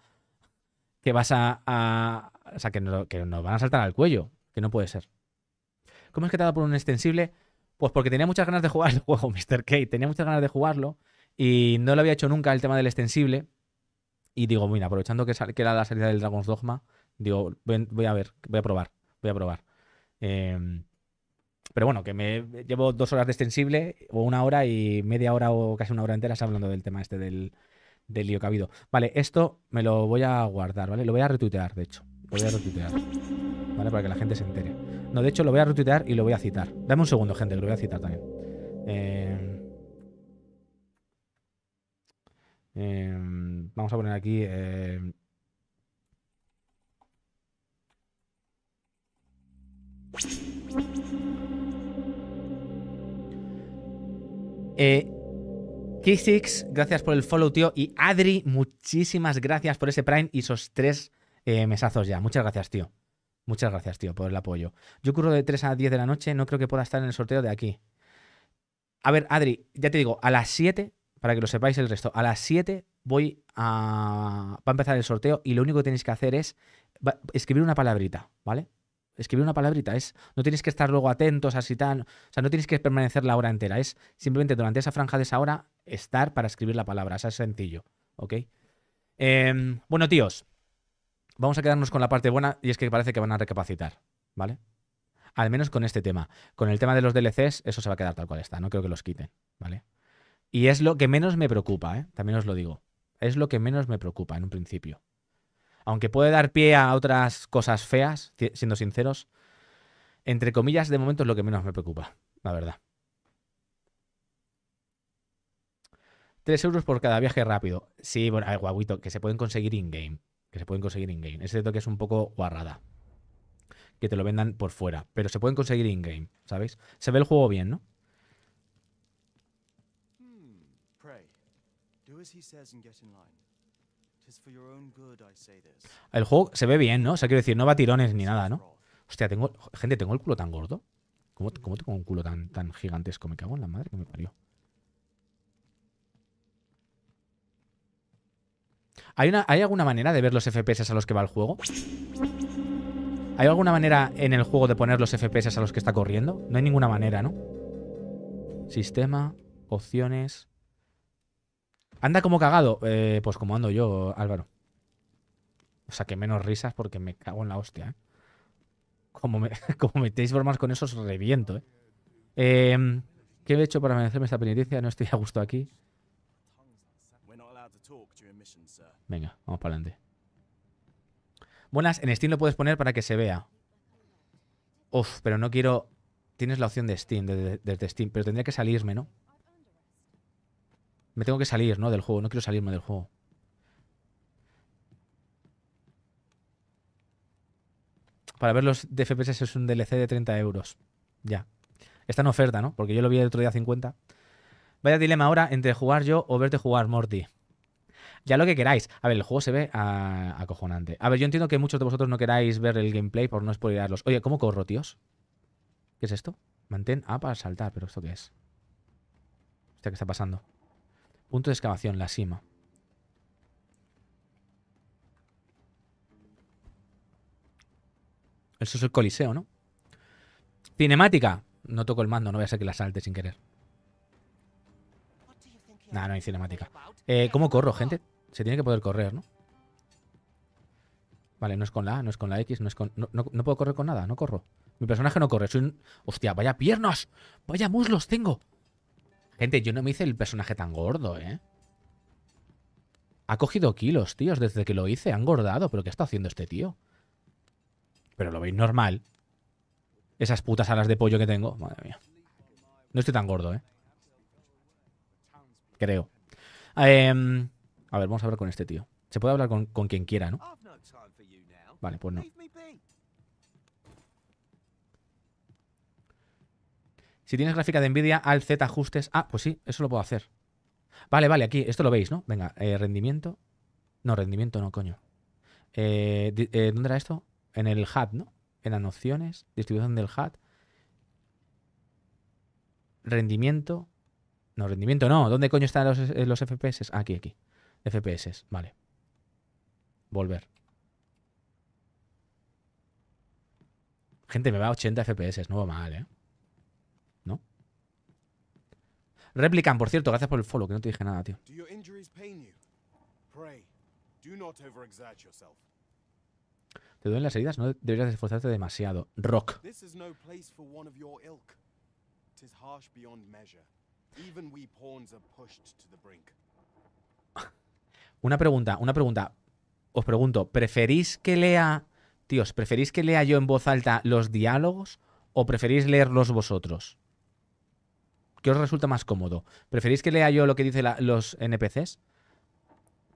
que vas a. o sea, que, nos van a saltar al cuello. Que no puede ser. ¿Cómo es que te ha dado por un extensible? Pues porque tenía muchas ganas de jugar el (laughs) juego, Mr. K. Tenía muchas ganas de jugarlo y no lo había hecho nunca el tema del extensible. Y digo, mira, aprovechando que, era la salida del Dragon's Dogma, digo, voy, a ver, voy a probar, voy a probar. Em, pero bueno, que me llevo dos horas de extensible o una hora y media hora o casi una hora entera hablando del tema este del, lío que ha habido. Vale, esto me lo voy a guardar, ¿vale? Lo voy a retuitear, de hecho. Lo voy a retuitear, ¿vale? Para que la gente se entere. No, de hecho, lo voy a retuitear y lo voy a citar. Dame un segundo, gente, que lo voy a citar también. Eh, em, vamos a poner aquí... Em, Eh, 6 gracias por el follow, tío. Y Adri, muchísimas gracias por ese Prime y esos tres eh, mesazos ya. Muchas gracias, tío. Muchas gracias, tío, por el apoyo. Yo curro de 3 a 10 de la noche, no creo que pueda estar en el sorteo de aquí. A ver, Adri, ya te digo, a las 7, para que lo sepáis el resto, a las 7 voy a... va a empezar el sorteo y lo único que tenéis que hacer es escribir una palabrita, ¿vale? escribir una palabrita, es no tienes que estar luego atentos así tan, o sea, no tienes que permanecer la hora entera, es simplemente durante esa franja de esa hora estar para escribir la palabra, es sencillo, ¿ok? Em, bueno, tíos, vamos a quedarnos con la parte buena y es que parece que van a recapacitar, ¿vale? Al menos con este tema. Con el tema de los DLCs, eso se va a quedar tal cual está, no creo que los quiten, ¿vale? Y es lo que menos me preocupa, ¿eh? También os lo digo. Es lo que menos me preocupa en un principio aunque puede dar pie a otras cosas feas, siendo sinceros, entre comillas, de momento es lo que menos me preocupa, la verdad. 3 euros por cada viaje rápido. Sí, bueno, hay guaguito, que se pueden conseguir in-game. Que se pueden conseguir in-game. Es toque es un poco guarrada. Que te lo vendan por fuera. Pero se pueden conseguir in-game, ¿sabéis? Se ve el juego bien, ¿no? El juego se ve bien, ¿no? O sea, quiero decir, no va tirones ni nada, ¿no? Hostia, tengo. Gente, tengo el culo tan gordo. ¿Cómo, tengo un culo tan, tan gigantesco? Me cago en la madre que me parió. ¿Hay, una, ¿Hay alguna manera de ver los FPS a los que va el juego? ¿Hay alguna manera en el juego de poner los FPS a los que está corriendo? No hay ninguna manera, ¿no? Sistema, opciones. Anda como cagado. Eh, pues como ando yo, Álvaro. O sea, que menos risas porque me cago en la hostia, ¿eh? Como, me, (laughs) metéis formas con eso, os reviento, ¿eh? Em, qué he hecho para merecerme esta penitencia? No estoy a gusto aquí. Venga, vamos para adelante. Buenas, en Steam lo puedes poner para que se vea. Uf, pero no quiero... Tienes la opción de Steam, desde Steam, pero tendría que salirme, ¿no? Me tengo que salir, ¿no? Del juego. No quiero salirme del juego. Para ver los DFPS FPS es un DLC de 30 euros. Ya. Está en oferta, ¿no? Porque yo lo vi el otro día a 50. Vaya dilema ahora entre jugar yo o verte jugar, Morty. Ya lo que queráis. A ver, el juego se ve acojonante. A ver, yo entiendo que muchos de vosotros no queráis ver el gameplay por no spoilerarlos. Oye, ¿cómo corro, tíos? ¿Qué es esto? Mantén A ah, para saltar, pero ¿esto qué es? Hostia, ¿qué está pasando? Punto de excavación, la cima. Eso es el coliseo, ¿no? Cinemática. No toco el mando, no voy a ser que la salte sin querer. Nada, no hay cinemática. Eh, ¿Cómo corro, gente? Se tiene que poder correr, ¿no? Vale, no es con la A, no es con la X, no es con... No, no puedo correr con nada, no corro. Mi personaje no corre, soy un... ¡Hostia, vaya piernas! ¡Vaya muslos tengo! Gente, yo no me hice el personaje tan gordo, ¿eh? Ha cogido kilos, tíos, desde que lo hice. Ha engordado. ¿Pero qué está haciendo este tío? Pero lo veis normal. Esas putas alas de pollo que tengo. Madre mía. No estoy tan gordo, ¿eh? Creo. Em, a ver, vamos a hablar con este tío. Se puede hablar con quien quiera, ¿no? Vale, pues no. Si tienes gráfica de Nvidia, al Z ajustes. Ah, pues sí, eso lo puedo hacer. Vale, vale, aquí, esto lo veis, ¿no? Venga, eh, rendimiento. No, rendimiento no, coño. Eh, eh, ¿Dónde era esto? En el HAT, ¿no? En las nociones, distribución del HAT. Rendimiento. No, rendimiento no. ¿Dónde coño están los, los FPS? Aquí, aquí. FPS, vale. Volver. Gente, me va a 80 FPS, no va mal, ¿eh? Replican, por cierto, gracias por el follow, que no te dije nada, tío. ¿Te duelen las heridas? No deberías esforzarte demasiado. Rock. Una pregunta, una pregunta. Os pregunto, ¿preferís que lea... Tíos, ¿preferís que lea yo en voz alta los diálogos o preferís leerlos vosotros? ¿Qué os resulta más cómodo? ¿Preferís que lea yo lo que dicen los NPCs?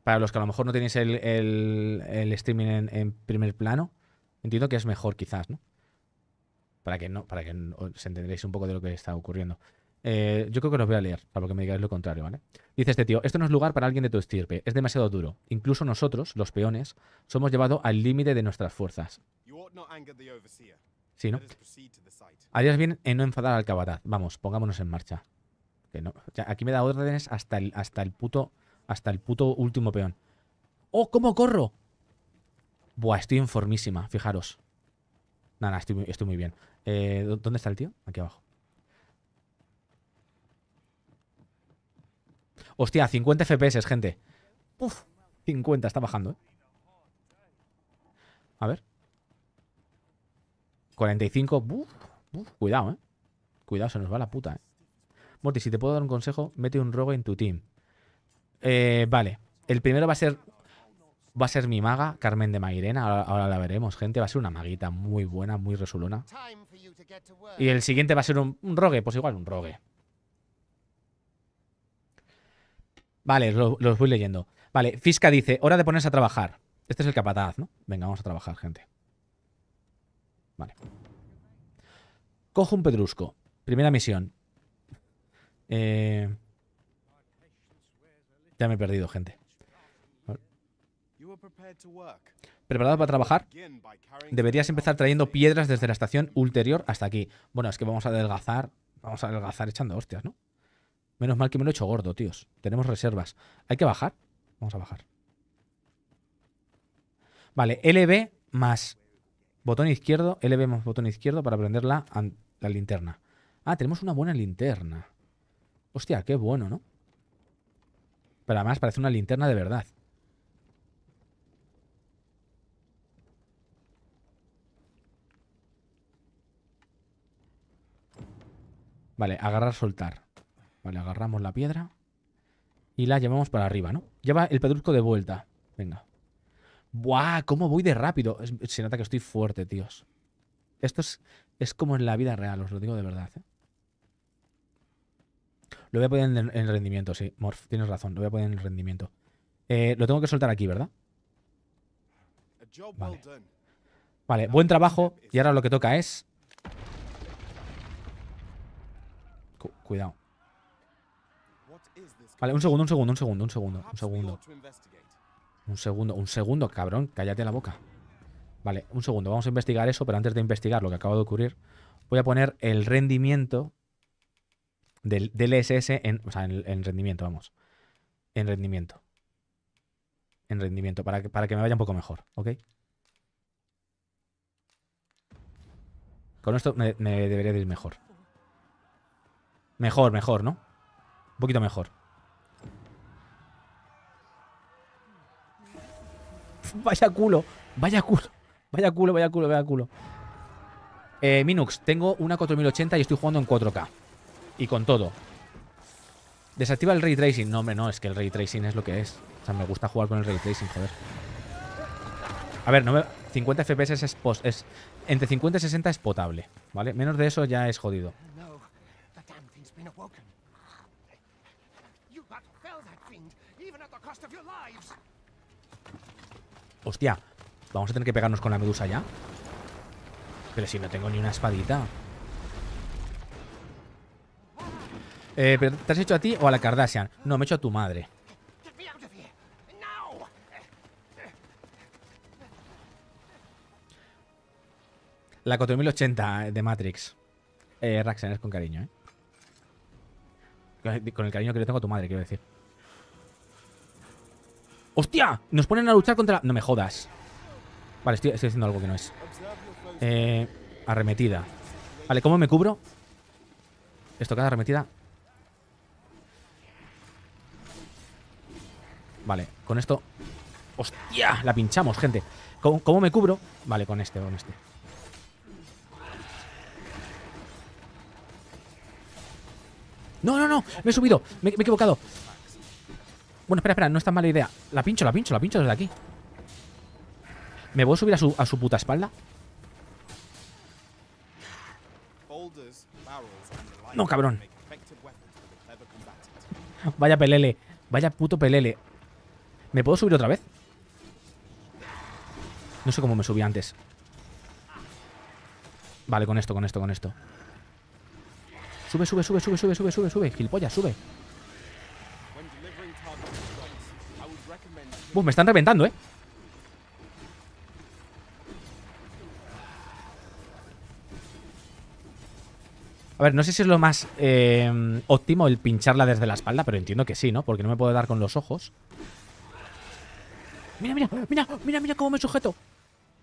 Para los que a lo mejor no tenéis el, streaming en, primer plano. Entiendo que es mejor quizás, ¿no? Para que no, para que os entenderéis un poco de lo que está ocurriendo. Eh, yo creo que los voy a leer, para que me digáis lo contrario, ¿vale? Dice este tío, esto no es lugar para alguien de tu estirpe, es demasiado duro. Incluso nosotros, los peones, somos llevados al límite de nuestras fuerzas. Sí, ¿no? Harías bien en no enfadar al cabataz. Vamos, pongámonos en marcha. Que no, aquí me da órdenes hasta el, hasta el puto. Hasta el puto último peón. ¡Oh, cómo corro! Buah, estoy informísima, fijaros. Nada, estoy, muy bien. Eh, ¿Dónde está el tío? Aquí abajo. Hostia, 50 FPS, gente. Uf, 50, está bajando, ¿eh? A ver. 45. Uf, cuidado, ¿eh? Cuidado, se nos va la puta, ¿eh? Morty, si te puedo dar un consejo, mete un rogue en tu team. Eh, vale. El primero va a ser... Va a ser mi maga, Carmen de Mairena. Ahora, la veremos, gente. Va a ser una maguita muy buena, muy resoluna. Y el siguiente va a ser un, rogue. Pues igual, un rogue. Vale, lo, los voy leyendo. Vale, Fisca dice, hora de ponerse a trabajar. Este es el capataz, ¿no? Venga, vamos a trabajar, gente. Vale. Cojo un pedrusco. Primera misión. Eh... Ya me he perdido, gente. ¿Preparado para trabajar? Deberías empezar trayendo piedras desde la estación ulterior hasta aquí. Bueno, es que vamos a adelgazar. Vamos a adelgazar echando hostias, ¿no? Menos mal que me lo he hecho gordo, tíos. Tenemos reservas. ¿Hay que bajar? Vamos a bajar. Vale, LB más Botón izquierdo, LB más botón izquierdo para prender la, la linterna. Ah, tenemos una buena linterna. Hostia, qué bueno, ¿no? Pero además parece una linterna de verdad. Vale, agarrar, soltar. Vale, agarramos la piedra. Y la llevamos para arriba, ¿no? Lleva el pedrusco de vuelta. Venga. ¡Buah! ¿Cómo voy de rápido? se nota que estoy fuerte, tíos. Esto es, es, como en la vida real, os lo digo de verdad. ¿eh? Lo voy a poner en, rendimiento, sí. Morph, tienes razón. Lo voy a poner en rendimiento. Eh, lo tengo que soltar aquí, ¿verdad? Vale. buen trabajo. Y ahora lo que toca es... cuidado. Vale, un segundo, un segundo, un segundo, un segundo, un segundo. Un segundo, un segundo, cabrón, cállate la boca. Vale, un segundo, vamos a investigar eso, pero antes de investigar lo que acaba de ocurrir, voy a poner el rendimiento del, del SS en, o sea, en, rendimiento, vamos. En rendimiento. En rendimiento, para que, para que me vaya un poco mejor, ¿ok? Con esto me, debería de ir mejor. Mejor, mejor, ¿no? Un poquito mejor. (laughs) vaya culo, vaya culo, vaya culo, vaya culo, vaya culo. Eh, Minux, tengo una 4080 y estoy jugando en 4K. Y con todo. Desactiva el ray tracing. No, hombre, no, es que el ray tracing es lo que es. O sea, me gusta jugar con el ray tracing, joder. A ver, no me... 50 FPS es, es... Entre 50 y 60 es potable, ¿vale? Menos de eso ya es jodido. Hostia, vamos a tener que pegarnos con la medusa ya. Pero si no tengo ni una espadita. Eh, ¿Te has hecho a ti o a la Kardashian? No, me he hecho a tu madre. La 4080 eh, de Matrix. Eh, Raxen, es con cariño, ¿eh? Con el cariño que le tengo a tu madre, quiero decir. ¡Hostia! Nos ponen a luchar contra... No me jodas. Vale, estoy, haciendo algo que no es. Eh, arremetida. Vale, ¿cómo me cubro? Esto queda arremetida. Vale, con esto... ¡Hostia! La pinchamos, gente. ¿Cómo, me cubro? Vale, con este, con este. No, no, no, me he subido, me, me he equivocado bueno, espera, espera, no es tan mala idea. La pincho, la pincho, la pincho desde aquí. ¿Me voy subir a su, a su puta espalda? No, cabrón. Vaya pelele. Vaya puto pelele. ¿Me puedo subir otra vez? No sé cómo me subí antes. Vale, con esto, con esto, con esto. Sube, sube, sube, sube, sube, sube, sube, sube. Gilipollas, sube. me están reventando, ¿eh? A ver, no sé si es lo más eh, óptimo el pincharla desde la espalda, pero entiendo que sí, ¿no? Porque no me puedo dar con los ojos. Mira, mira, mira, mira, mira cómo me sujeto.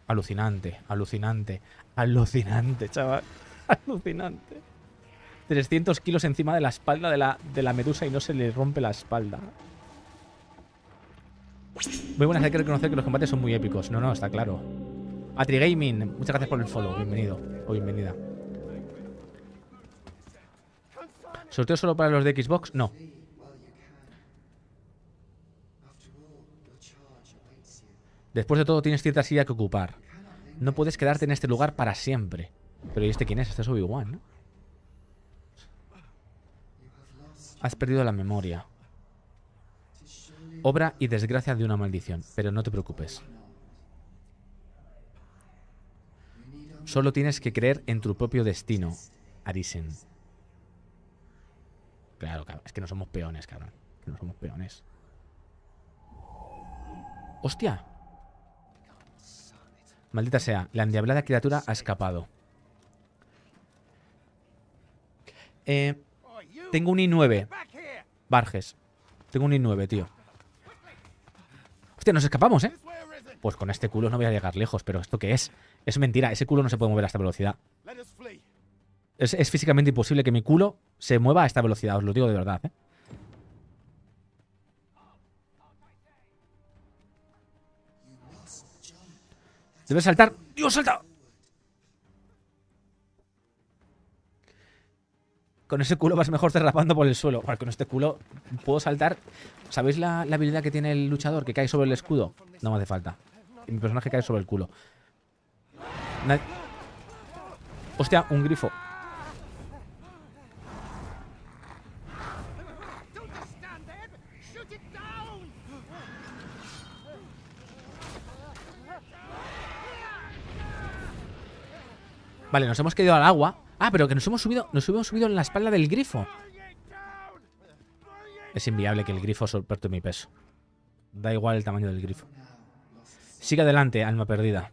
Alucinante, alucinante, alucinante, chaval. (laughs) Alucinante. 300 kilos encima de la espalda de de la medusa y no se le rompe la espalda. Muy buenas, hay que reconocer que los combates son muy épicos. No, no, está claro. Atri Gaming, muchas gracias por el follow. Bienvenido o bienvenida. ¿Sorteo solo para los de Xbox? No. Después de todo, tienes cierta silla que ocupar. No puedes quedarte en este lugar para siempre. Pero ¿y este quién es? Este es Obi-Wan, ¿no? Has perdido la memoria obra y desgracia de una maldición, pero no te preocupes. Solo tienes que creer en tu propio destino, Arisen. Claro, claro, es que no somos peones, cabrón. No somos peones. ¡Hostia! Maldita sea, la endiablada criatura ha escapado. Eh, tengo un i9. Barges. Tengo un i9, tío nos escapamos, ¿eh? Pues con este culo no voy a llegar lejos, pero ¿esto que es? Es mentira, ese culo no se puede mover a esta velocidad. Es, físicamente imposible que mi culo se mueva a esta velocidad, os lo digo de verdad, ¿eh? Debes saltar. ¡Dios, salta! con ese culo vas mejor derrapando por el suelo. con este culo puedo saltar. ¿Sabéis la, habilidad que tiene el luchador? Que cae sobre el escudo. No me hace falta. Mi personaje cae sobre el culo. Hostia, un grifo. Vale, nos hemos quedado al agua Ah, pero que nos hemos subido, nos hemos subido en la espalda del grifo. Es inviable que el grifo soporte mi peso. Da igual el tamaño del grifo. Sigue adelante, alma perdida.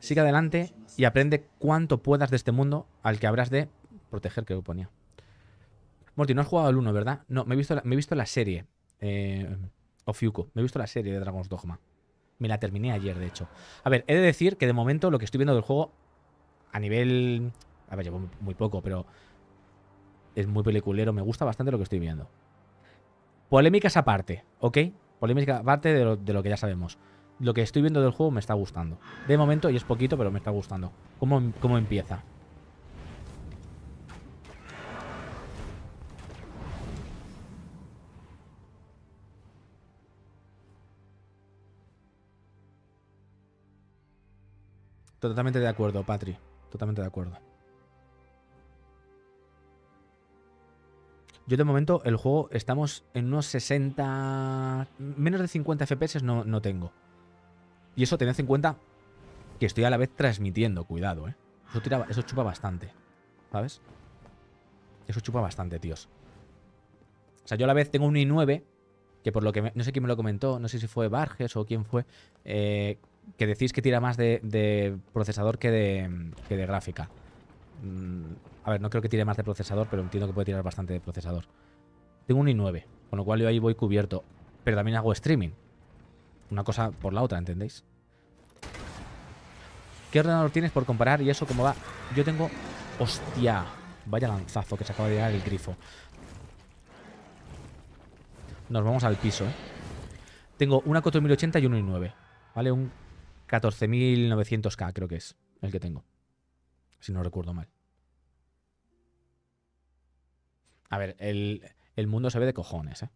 Sigue adelante y aprende cuanto puedas de este mundo al que habrás de proteger, que ponía. Morty, no has jugado al 1, ¿verdad? No, me he visto la, me he visto la serie. Eh, of Me he visto la serie de Dragon's Dogma. Me la terminé ayer, de hecho. A ver, he de decir que de momento lo que estoy viendo del juego a nivel... A ver, llevo muy poco, pero es muy peliculero. Me gusta bastante lo que estoy viendo. Polémicas aparte, ¿ok? Polémicas aparte de lo, de lo que ya sabemos. Lo que estoy viendo del juego me está gustando. De momento, y es poquito, pero me está gustando. ¿Cómo, cómo empieza? Totalmente de acuerdo, Patri totalmente de acuerdo. Yo de momento el juego estamos en unos 60... Menos de 50 FPS no, tengo. Y eso tened en cuenta que estoy a la vez transmitiendo, cuidado, ¿eh? Eso, eso chupa bastante, ¿sabes? Eso chupa bastante, tíos. O sea, yo a la vez tengo un i9, que por lo que... no sé quién me lo comentó, no sé si fue Barges o quién fue, eh, que decís que tira más de, procesador que de, de gráfica. Mm, a ver, no creo que tire más de procesador, pero entiendo que puede tirar bastante de procesador. Tengo un i9, con lo cual yo ahí voy cubierto. Pero también hago streaming. Una cosa por la otra, ¿entendéis? ¿Qué ordenador tienes por comparar y eso cómo va? Yo tengo... ¡Hostia! Vaya lanzazo que se acaba de llegar el grifo. Nos vamos al piso, ¿eh? Tengo una 4080 y un i9. ¿Vale? Un 14.900K creo que es el que tengo. Si no recuerdo mal. A ver, el, mundo se ve de cojones, ¿eh?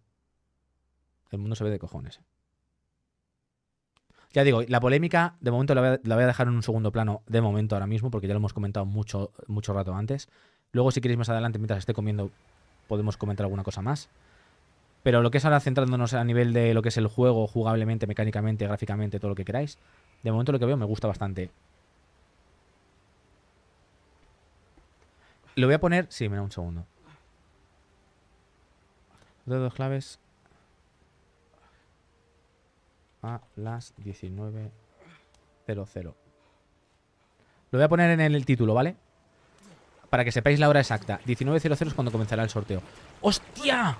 El mundo se ve de cojones. Ya digo, la polémica, de momento la voy, a, la voy a dejar en un segundo plano, de momento ahora mismo, porque ya lo hemos comentado mucho, mucho rato antes. Luego, si queréis más adelante, mientras esté comiendo, podemos comentar alguna cosa más. Pero lo que es ahora centrándonos a nivel de lo que es el juego, jugablemente, mecánicamente, gráficamente, todo lo que queráis, de momento lo que veo me gusta bastante. Lo voy a poner... Sí, me un segundo. Dos, claves. A las 19.00. Lo voy a poner en el título, ¿vale? Para que sepáis la hora exacta. 19.00 es cuando comenzará el sorteo. ¡Hostia!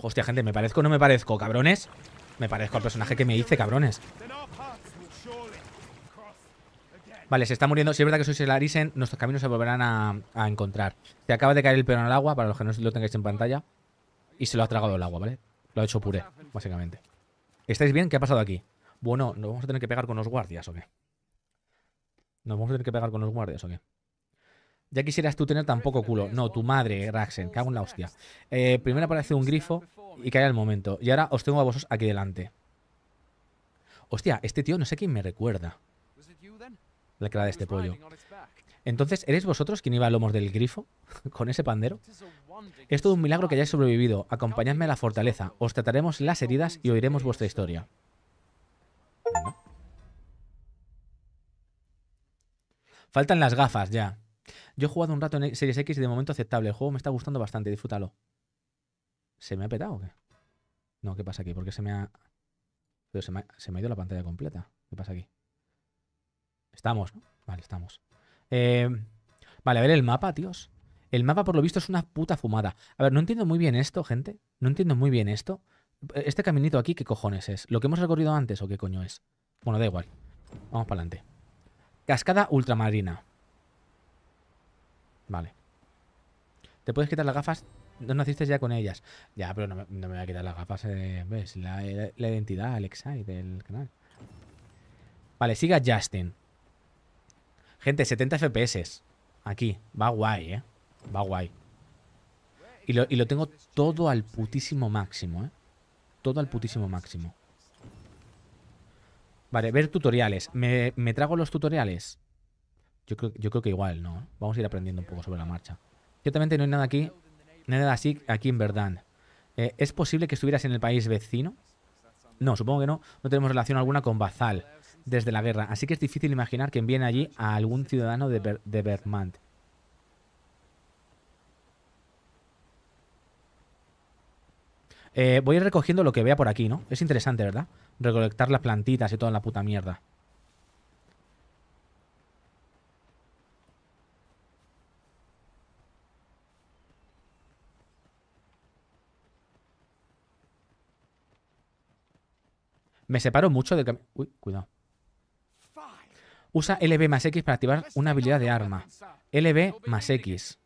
Hostia, gente, ¿me parezco o no me parezco, cabrones? Me parezco al personaje que me hice, cabrones. Vale, se está muriendo. Si es verdad que sois el Arisen, nuestros caminos se volverán a, encontrar. Se acaba de caer el perón al agua, para los que no lo tengáis en pantalla. Y se lo ha tragado el agua, ¿vale? Lo ha hecho puré, básicamente. ¿Estáis bien? ¿Qué ha pasado aquí? Bueno, ¿nos vamos a tener que pegar con los guardias o qué? ¿Nos vamos a tener que pegar con los guardias o qué? Ya quisieras tú tener tampoco culo. No, tu madre, Raxen. Cago en la hostia. Eh, primero aparece un grifo y cae al momento. Y ahora os tengo a vosotros aquí delante. Hostia, este tío no sé quién me recuerda. La cara de este pollo. Entonces, ¿eres vosotros quien iba a lomos del grifo? (laughs) ¿Con ese pandero? Es todo un milagro que hayáis sobrevivido. Acompañadme a la fortaleza. Os trataremos las heridas y oiremos vuestra historia. Faltan las gafas ya. Yo he jugado un rato en Series X y de momento aceptable. El juego me está gustando bastante, disfrútalo. ¿Se me ha petado o qué? No, ¿qué pasa aquí? ¿Por qué se me ha...? se me ha, ido la pantalla completa. ¿Qué pasa aquí? Estamos, ¿no? Vale, estamos. Em, vale, a ver el mapa, tíos. El mapa, por lo visto, es una puta fumada. A ver, no entiendo muy bien esto, gente. No entiendo muy bien esto. Este caminito aquí, ¿qué cojones es? ¿Lo que hemos recorrido antes o qué coño es? Bueno, da igual. Vamos para adelante. Cascada ultramarina. Vale. Te puedes quitar las gafas. No naciste ya con ellas. Ya, pero no me, voy a quitar las gafas. Eh, ¿Ves? La, identidad, Alexa y del canal. Vale, siga Justin. Gente, 70 FPS. Aquí. Va guay, ¿eh? Va guay. Y lo, y lo tengo todo al putísimo máximo, ¿eh? Todo al putísimo máximo. Vale, ver tutoriales. ¿Me, trago los tutoriales? Yo creo, que igual, ¿no? Vamos a ir aprendiendo un poco sobre la marcha. Ciertamente no hay nada aquí, nada así aquí en Verdant. Eh, ¿Es posible que estuvieras en el país vecino? No, supongo que no. No tenemos relación alguna con Bazal desde la guerra, así que es difícil imaginar que envíen allí a algún ciudadano de, de Eh, voy a ir recogiendo lo que vea por aquí, ¿no? Es interesante, ¿verdad? Recolectar las plantitas y toda la puta mierda. Me separo mucho de camino. Uy, cuidado. Usa LB más X para activar una habilidad de arma. LB más X.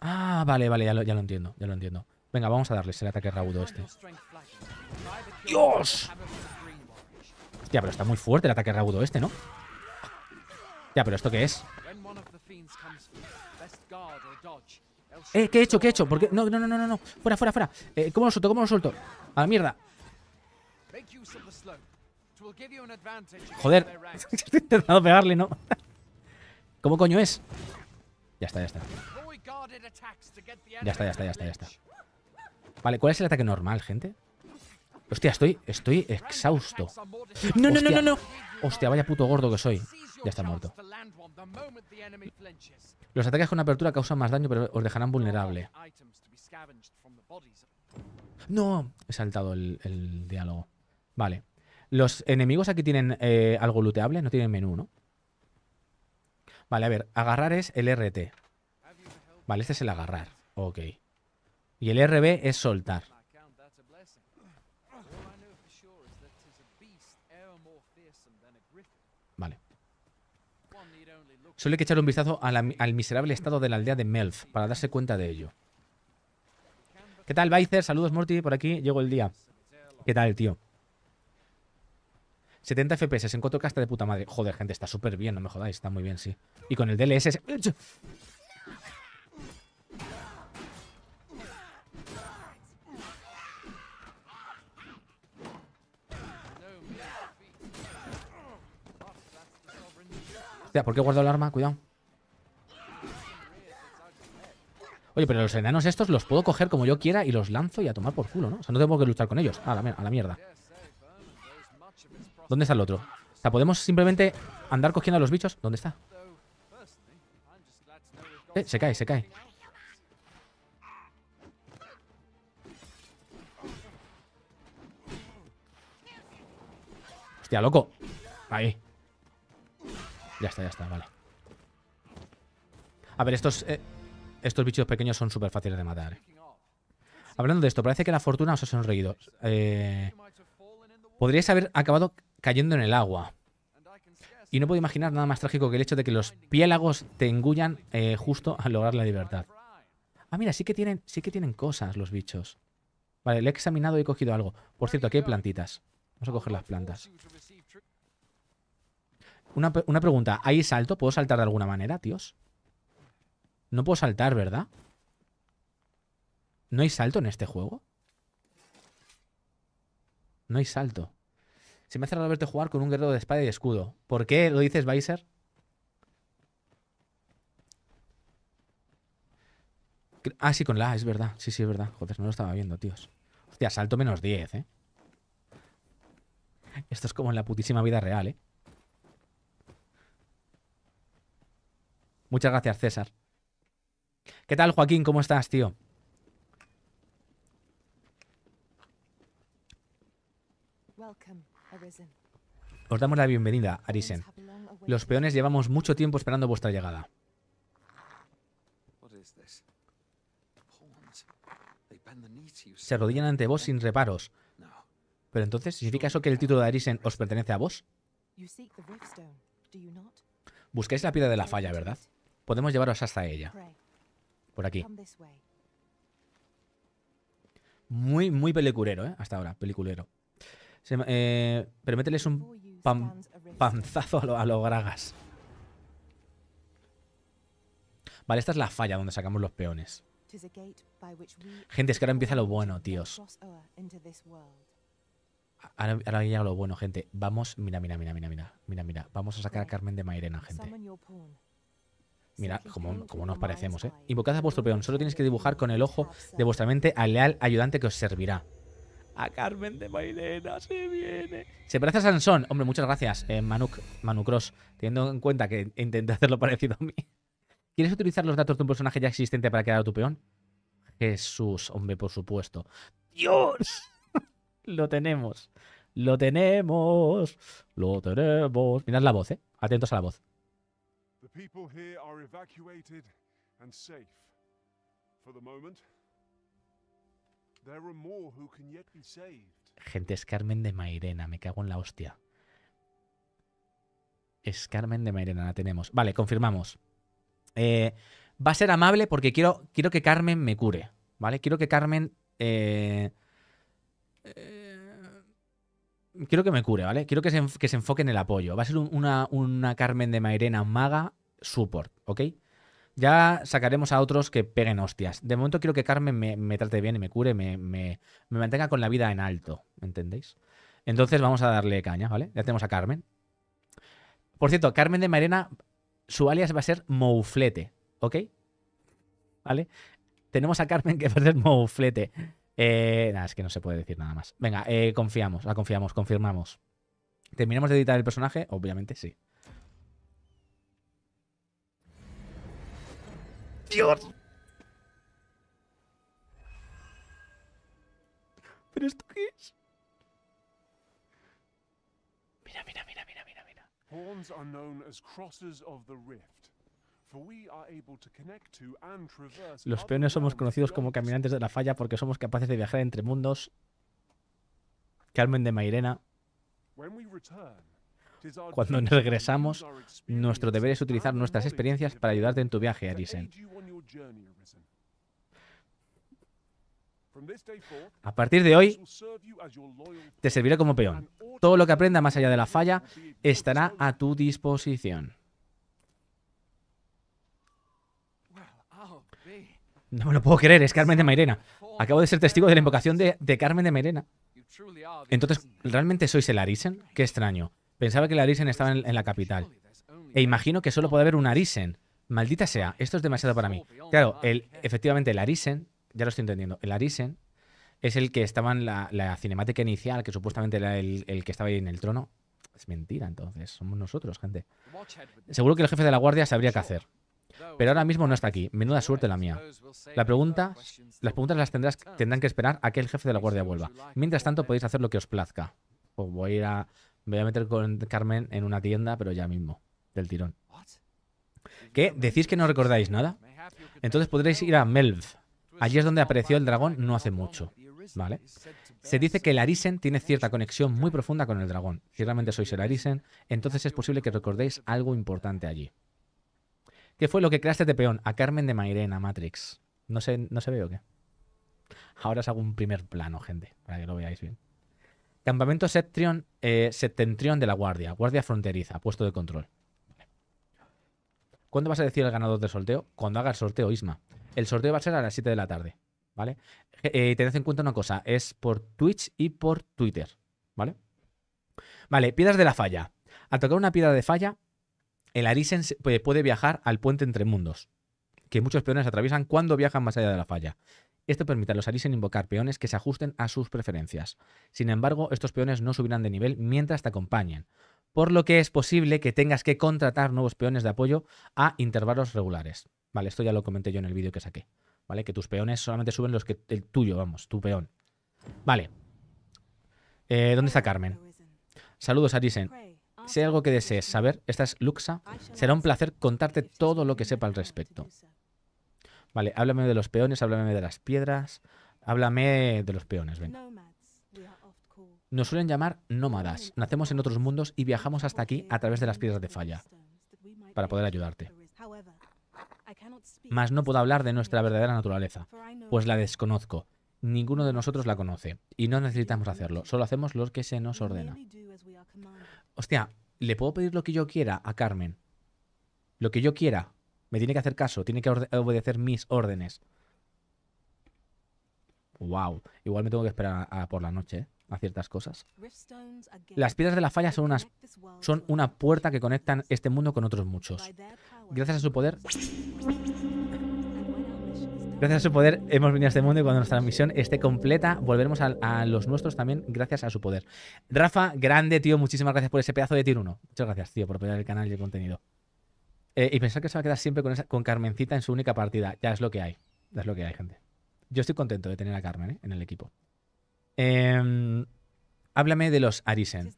Ah, vale, vale, ya lo entiendo, ya lo entiendo. Venga, vamos a darles el ataque raudo este. ¡Dios! Hostia, pero está muy fuerte el ataque raudo este, ¿no? Ya, pero ¿esto qué es? Eh, ¿qué he hecho? ¿Qué he hecho? Porque No, no, no, no, no. Fuera, fuera, fuera. Eh, ¿Cómo lo suelto? ¿Cómo lo suelto? A la mierda. Joder. Estoy (laughs) intentando pegarle, ¿no? ¿Cómo coño es? Ya está, ya está. Ya está, ya está, ya está, ya está. Vale, ¿cuál es el ataque normal, gente? Hostia, estoy, estoy exhausto. No, no, no, no, Hostia, vaya puto gordo que soy. Ya está muerto. Los ataques con apertura causan más daño, pero os dejarán vulnerable. No, he saltado el, diálogo. Vale. Los enemigos aquí tienen eh, algo looteable, no tienen menú, ¿no? Vale, a ver, agarrar es el RT. Vale, este es el agarrar. Ok. Y el RB es soltar. Vale. Suele que echar un vistazo al miserable estado de la aldea de Melf para darse cuenta de ello. ¿Qué tal, vicer Saludos, Morty, por aquí. Llegó el día. ¿Qué tal, tío? 70 FPS en 4 casta de puta madre. Joder, gente, está súper bien, no me jodáis. Está muy bien, sí. Y con el DLS... ¿por qué guardado el arma? Cuidado. Oye, pero los enanos estos los puedo coger como yo quiera y los lanzo y a tomar por culo, ¿no? O sea, no tengo que luchar con ellos. A ah, la, a la mierda. ¿Dónde está el otro? O sea, podemos simplemente andar cogiendo a los bichos. ¿Dónde está? Eh, se cae, se cae. Hostia, loco. Ahí. Ya está, ya está, vale. A ver, estos, eh, estos bichos pequeños son súper fáciles de matar. Eh. Hablando de esto, parece que la fortuna os ha sonreído. Eh, podríais haber acabado cayendo en el agua. Y no puedo imaginar nada más trágico que el hecho de que los piélagos te engullan justo al lograr la libertad. Ah, mira, sí que, tienen, sí que tienen cosas los bichos. Vale, le he examinado y he cogido algo. Por cierto, aquí hay plantitas. Vamos a coger las plantas. Una, pregunta. ¿hay salto? ¿Puedo saltar de alguna manera, tíos? No puedo saltar, ¿verdad? ¿No hay salto en este juego? No hay salto. Se me hace raro verte jugar con un guerrero de espada y escudo. ¿Por qué lo dices, Weiser? Ah, sí, con la es verdad. Sí, sí, es verdad. Joder, no lo estaba viendo, tíos. Hostia, salto menos 10, ¿eh? Esto es como en la putísima vida real, ¿eh? Muchas gracias, César. ¿Qué tal, Joaquín? ¿Cómo estás, tío? Os damos la bienvenida, Arisen. Los peones llevamos mucho tiempo esperando vuestra llegada. Se arrodillan ante vos sin reparos. Pero entonces, ¿significa eso que el título de Arisen os pertenece a vos? Buscáis la piedra de la falla, ¿verdad? podemos llevaros hasta ella. Por aquí. Muy, muy peliculero, ¿eh? Hasta ahora, peliculero. Se, eh, pero un panzazo a, lo, los gragas. Vale, esta es la falla donde sacamos los peones. Gente, es que ahora empieza lo bueno, tíos. Ahora, ahora llega lo bueno, gente. Vamos, mira, mira, mira, mira, mira, mira, mira. Vamos a sacar a Carmen de Mairena, gente. Mira, como, nos parecemos, ¿eh? Invocad a vuestro peón. Solo tienes que dibujar con el ojo de vuestra mente al leal ayudante que os servirá. A Carmen de Bailena se viene. Se parece a Sansón. Hombre, muchas gracias, eh, Manucross. Teniendo en cuenta que intenté hacerlo parecido a mí. ¿Quieres utilizar los datos de un personaje ya existente para crear a tu peón? Jesús, hombre, por supuesto. ¡Dios! (laughs) Lo tenemos. Lo tenemos. Lo tenemos. Mirad la voz, ¿eh? Atentos a la voz. Gente, es Carmen de Mairena, me cago en la hostia. Es Carmen de Mairena, la tenemos. Vale, confirmamos. Eh, va a ser amable porque quiero, quiero que Carmen me cure, ¿vale? Quiero que Carmen... Eh, eh, quiero que me cure, ¿vale? Quiero que se, enfoque en el apoyo. Va a ser una, una Carmen de Mairena maga support, ¿ok? Ya sacaremos a otros que peguen hostias. De momento quiero que Carmen me, trate bien y me cure, me, mantenga con la vida en alto, ¿entendéis? Entonces vamos a darle caña, ¿vale? Ya tenemos a Carmen. Por cierto, Carmen de Marena, su alias va a ser Mouflete, ¿ok? ¿Vale? Tenemos a Carmen que va a ser Mouflete. Eh, nada, es que no se puede decir nada más. Venga, eh, confiamos, la confiamos, confirmamos. ¿Terminamos de editar el personaje? Obviamente sí. Dios. ¿Pero esto qué es? Mira, mira, mira, mira, mira, mira. Los peones somos conocidos como caminantes de la falla porque somos capaces de viajar entre mundos. Carmen de Mairena. Cuando regresamos, nuestro deber es utilizar nuestras experiencias para ayudarte en tu viaje, Arisen. A partir de hoy, te serviré como peón. Todo lo que aprenda más allá de la falla estará a tu disposición. No me lo puedo creer, es Carmen de Mairena. Acabo de ser testigo de la invocación de, Carmen de Mairena. Entonces, ¿realmente sois el Arisen? Qué extraño. Pensaba que el Arisen estaba en, la capital. E imagino que solo puede haber un Arisen. Maldita sea, esto es demasiado para mí. Claro, el, efectivamente, el Arisen, ya lo estoy entendiendo, el Arisen es el que estaba en la, cinemática inicial, que supuestamente era el, que estaba ahí en el trono. Es mentira, entonces, somos nosotros, gente. Seguro que el jefe de la guardia sabría qué hacer. Pero ahora mismo no está aquí. Menuda suerte la mía. La pregunta, las preguntas las tendrás, tendrán que esperar a que el jefe de la guardia vuelva. Mientras tanto, podéis hacer lo que os plazca. voy a ir a voy a meter con Carmen en una tienda, pero ya mismo, del tirón. ¿Qué? ¿Decís que no recordáis nada? Entonces podréis ir a Melv. Allí es donde apareció el dragón no hace mucho. ¿Vale? Se dice que el Arisen tiene cierta conexión muy profunda con el dragón. Ciertamente sois el Arisen, entonces es posible que recordéis algo importante allí. ¿Qué fue lo que creaste de peón? A Carmen de Mairena, Matrix. ¿No sé, no se ve o qué? Ahora os hago un primer plano, gente, para que lo veáis bien. Campamento Septrion, eh, septentrión de la Guardia, Guardia Fronteriza, puesto de control. ¿Cuándo vas a decir el ganador del sorteo? Cuando haga el sorteo, Isma. El sorteo va a ser a las 7 de la tarde, ¿vale? Eh, eh, tened en cuenta una cosa, es por Twitch y por Twitter, ¿vale? Vale, piedras de la falla. Al tocar una piedra de falla, el Arisen pues, puede viajar al puente entre mundos, que muchos peones atraviesan cuando viajan más allá de la falla. Esto permite a los Arisen invocar peones que se ajusten a sus preferencias. Sin embargo, estos peones no subirán de nivel mientras te acompañen, por lo que es posible que tengas que contratar nuevos peones de apoyo a intervalos regulares. Vale, esto ya lo comenté yo en el vídeo que saqué. ¿Vale? Que tus peones solamente suben los que. el tuyo, vamos, tu peón. Vale. Eh, ¿Dónde está Carmen? Saludos, Arisen. Si hay algo que desees saber, esta es Luxa. Será un placer contarte todo lo que sepa al respecto. Vale, háblame de los peones, háblame de las piedras, háblame de los peones, ven. Nos suelen llamar nómadas. Nacemos en otros mundos y viajamos hasta aquí a través de las piedras de falla para poder ayudarte. Mas no puedo hablar de nuestra verdadera naturaleza, pues la desconozco. Ninguno de nosotros la conoce y no necesitamos hacerlo, solo hacemos lo que se nos ordena. Hostia, ¿le puedo pedir lo que yo quiera a Carmen? Lo que yo quiera. Me tiene que hacer caso, tiene que obedecer mis órdenes. Wow, igual me tengo que esperar por la noche ¿eh? a ciertas cosas. Las piedras de la falla son, son una puerta que conectan este mundo con otros muchos. Gracias a su poder... Gracias a su poder hemos venido a este mundo y cuando nuestra misión esté completa volveremos a, a los nuestros también gracias a su poder. Rafa, grande tío, muchísimas gracias por ese pedazo de tier 1. Muchas gracias tío por apoyar el canal y el contenido. Eh, y pensar que se va a quedar siempre con, esa, con Carmencita en su única partida. Ya es lo que hay. Ya es lo que hay, gente. Yo estoy contento de tener a Carmen eh, en el equipo. Em, háblame de los Arisen.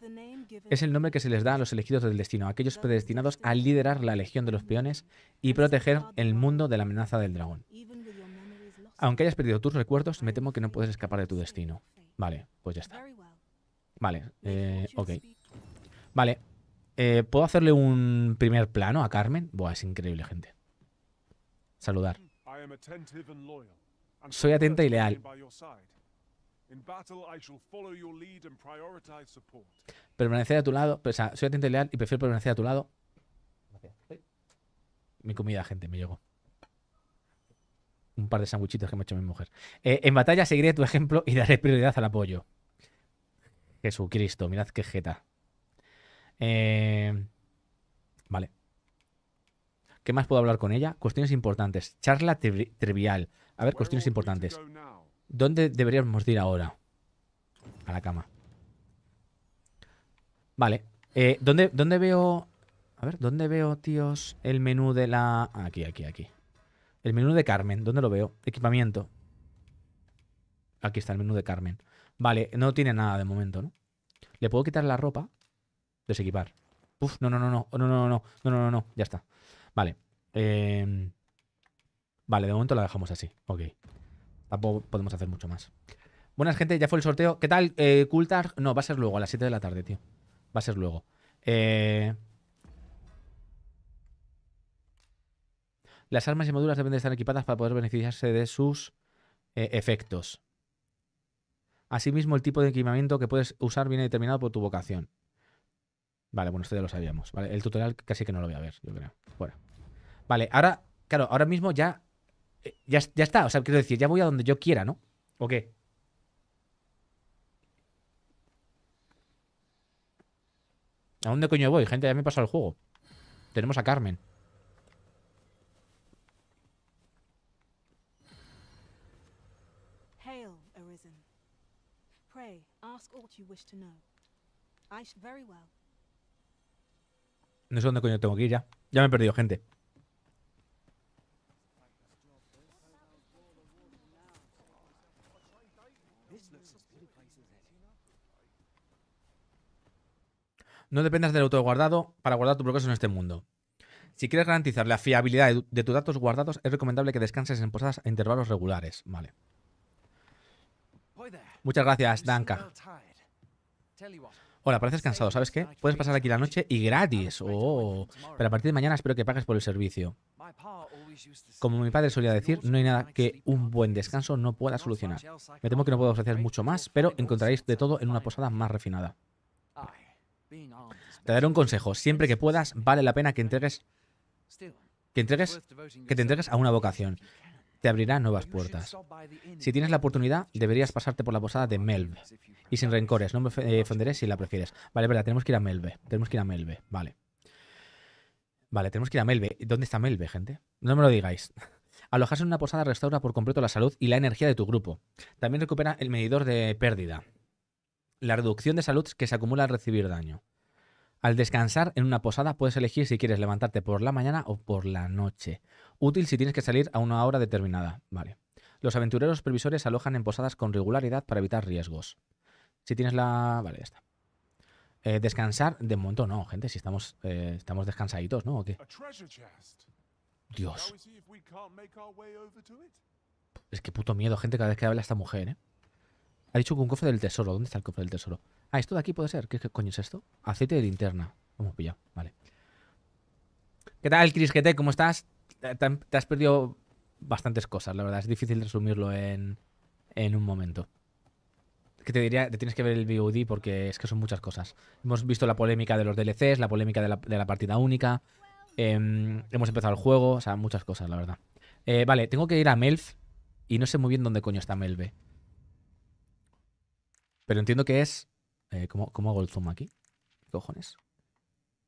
Es el nombre que se les da a los elegidos del destino, aquellos predestinados a liderar la legión de los peones y proteger el mundo de la amenaza del dragón. Aunque hayas perdido tus recuerdos, me temo que no puedes escapar de tu destino. Vale, pues ya está. Vale, eh, ok. Vale, eh, ¿Puedo hacerle un primer plano a Carmen? Buah, es increíble, gente. Saludar. Soy atenta y leal. Permanecer a tu lado. soy atenta y leal y prefiero permanecer a tu lado. Mi comida, gente, me llegó. Un par de sanguchitos que me ha hecho mi mujer. Eh, en batalla seguiré tu ejemplo y daré prioridad al apoyo. Jesucristo, mirad qué jeta. Eh, vale. ¿Qué más puedo hablar con ella? Cuestiones importantes. Charla trivial. A ver, cuestiones importantes. ¿Dónde deberíamos ir ahora? A la cama. Vale. Eh, ¿dónde, ¿Dónde veo... A ver, ¿dónde veo, tíos, el menú de la... Ah, aquí, aquí, aquí. El menú de Carmen, ¿dónde lo veo? Equipamiento. Aquí está el menú de Carmen. Vale, no tiene nada de momento, ¿no? ¿Le puedo quitar la ropa? Desequipar. Uf, no, no, no, no, no, no, no, no, no, no, ya está. Vale. vale, de momento la dejamos así. Ok. Tampoco podemos hacer mucho más. Buenas, gente, ya fue el sorteo. ¿Qué tal, eh, No, va a ser luego, a las 7 de la tarde, tío. Va a ser luego. Las armas y maduras deben de estar equipadas para poder beneficiarse de sus efectos. Asimismo, el tipo de equipamiento que puedes usar viene determinado por tu vocación. Vale, bueno, esto ya lo sabíamos. Vale, el tutorial casi que no lo voy a ver, yo creo. Bueno. Vale, ahora, claro, ahora mismo eh, ya, ya, está. O sea, quiero decir, ya voy a donde yo quiera, ¿no? ¿O qué? ¿A dónde coño voy? Gente, ya me he pasado el juego. Tenemos a Carmen. Hail, Arisen. Pray, no sé dónde coño tengo que ir ya. Ya me he perdido, gente. No dependas del auto guardado para guardar tu progreso en este mundo. Si quieres garantizar la fiabilidad de tus datos guardados, es recomendable que descanses en posadas a e intervalos regulares. Vale. Muchas gracias, Danka. Hola, pareces cansado, ¿sabes qué? Puedes pasar aquí la noche y gratis. pero a partir de mañana espero que pagues por el servicio. Como mi padre solía decir, no hay nada que un buen descanso no pueda solucionar. Me temo que no puedo ofrecer mucho más, pero encontraréis de todo en una posada más refinada. Te daré un consejo. Siempre que puedas, vale la pena que entregues que entregues que te entregues a una vocación te abrirá nuevas puertas. Si tienes la oportunidad, deberías pasarte por la posada de Melve. Y sin rencores, no me eh, ofenderé si la prefieres. Vale, verdad, tenemos que ir a Melve. Tenemos que ir a Melve, vale. Vale, tenemos que ir a Melve. ¿Dónde está Melve, gente? No me lo digáis. (laughs) Alojarse en una posada restaura por completo la salud y la energía de tu grupo. También recupera el medidor de pérdida. La reducción de salud que se acumula al recibir daño. Al descansar en una posada puedes elegir si quieres levantarte por la mañana o por la noche. Útil si tienes que salir a una hora determinada. Vale. Los aventureros previsores alojan en posadas con regularidad para evitar riesgos. Si tienes la... Vale, ya está. Eh, descansar, de momento no, gente, si estamos, eh, estamos descansaditos, ¿no? ¿O qué? Dios. Es que puto miedo, gente, cada vez que habla esta mujer, ¿eh? Ha dicho que un cofre del tesoro. ¿Dónde está el cofre del tesoro? Ah, esto de aquí puede ser. ¿Qué, coño es esto? Aceite de linterna. Hemos pillado, vale. ¿Qué tal, Chris GT? ¿Cómo estás? Te, has perdido bastantes cosas, la verdad. Es difícil resumirlo en, un momento. Que te diría, te tienes que ver el VOD porque es que son muchas cosas. Hemos visto la polémica de los DLCs, la polémica de la, partida única. Em, hemos empezado el juego, o sea, muchas cosas, la verdad. Eh, vale, tengo que ir a Melf y no sé muy bien dónde coño está Melve. Pero entiendo que es eh, ¿cómo, ¿Cómo hago el zoom aquí? ¿Qué cojones?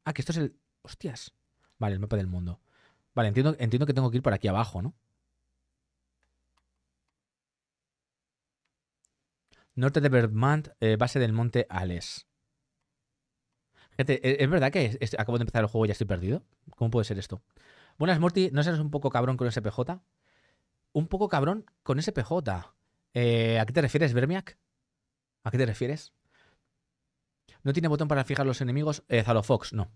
Ah, que esto es el... Hostias. Vale, el mapa del mundo. Vale, entiendo, entiendo que tengo que ir por aquí abajo, ¿no? Norte de Vermont, eh, base del monte Ales. Gente, ¿e-, ¿es, verdad que acabo de empezar el juego y ya estoy perdido? ¿Cómo puede ser esto? Buenas, Morty. ¿No eres un poco cabrón con SPJ? Un poco cabrón con SPJ. Eh, ¿A qué te refieres, Vermiak? ¿A qué te refieres? No tiene botón para fijar los enemigos. Eh, Fox. no.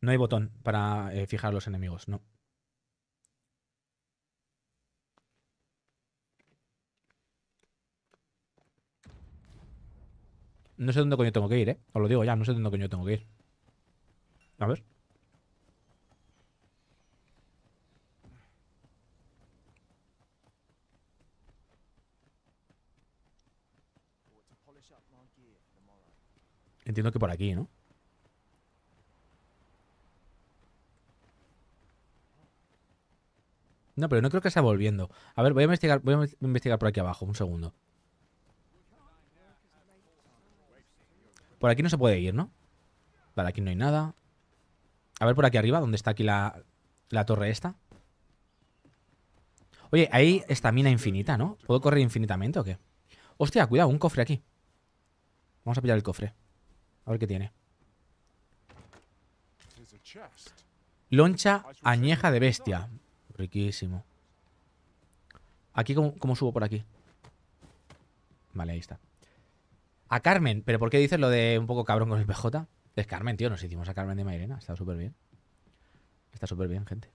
No hay botón para eh, fijar los enemigos, no. No sé dónde coño tengo que ir, ¿eh? Os lo digo ya, no sé dónde coño tengo que ir. A ver. Entiendo que por aquí, ¿no? No, pero no creo que sea volviendo. A ver, voy a investigar, a investigar por aquí abajo, un segundo. Por aquí no se puede ir, ¿no? Vale, aquí no hay nada. A ver por aquí arriba, donde está aquí la, la torre esta. Oye, ahí está mina infinita, ¿no? ¿Puedo correr infinitamente o qué? Hostia, cuidado, un cofre aquí. Vamos a pillar el cofre. A ver qué tiene. Loncha añeja de bestia. Riquísimo. Aquí, ¿cómo, subo por aquí? Vale, ahí está. A Carmen. ¿Pero por qué dices lo de un poco cabrón con el PJ? Es Carmen, tío. Nos hicimos a Carmen de Mairena. Está súper bien. Está súper bien, gente.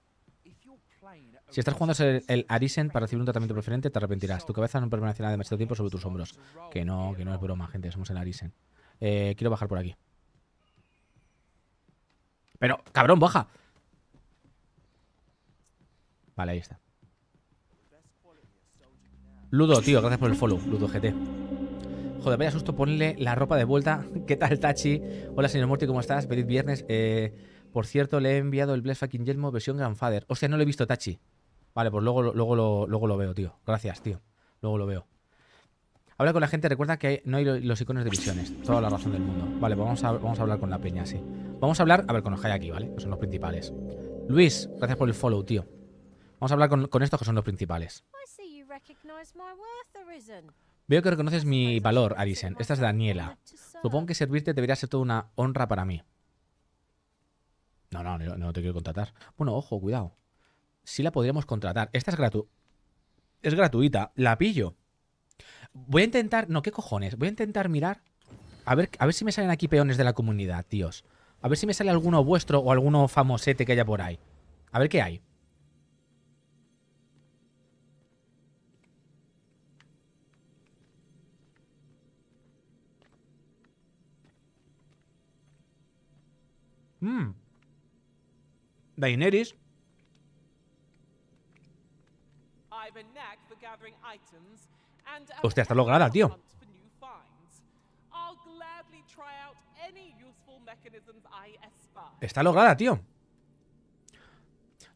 Si estás jugando el, el Arisen para recibir un tratamiento preferente, te arrepentirás. Tu cabeza no permanecerá demasiado tiempo sobre tus hombros. Que no, que no es broma, gente. Somos el Arisen. Eh, quiero bajar por aquí. Pero, cabrón, baja. Vale, ahí está. Ludo, tío, gracias por el follow. Ludo GT. Joder, vaya susto, ponerle la ropa de vuelta. (laughs) ¿Qué tal, Tachi? Hola, señor Morty, ¿cómo estás? Feliz viernes. Eh, por cierto, le he enviado el Bless Fucking Yelmo versión Grandfather. sea no lo he visto, Tachi. Vale, pues luego, luego, luego lo veo, tío. Gracias, tío. Luego lo veo. Habla con la gente, recuerda que no hay los iconos de visiones. Toda la razón del mundo. Vale, vamos a, hablar con la peña, sí. Vamos a hablar, a ver, con los que hay aquí, ¿vale? Que son los principales. Luis, gracias por el follow, tío. Vamos a hablar con, estos que son los principales. Veo que reconoces mi valor, Arisen. Esta es Daniela. Supongo que servirte debería ser toda una honra para mí. No, no, no, te quiero contratar. Bueno, ojo, cuidado. Sí la podríamos contratar. Esta es gratu... Es gratuita. La pillo. Voy a intentar. No, ¿qué cojones? Voy a intentar mirar. A ver, a ver si me salen aquí peones de la comunidad, tíos. A ver si me sale alguno vuestro o alguno famosete que haya por ahí. A ver qué hay. Mmm. Daenerys. ¡Usted está lograda, tío. Está lograda, tío.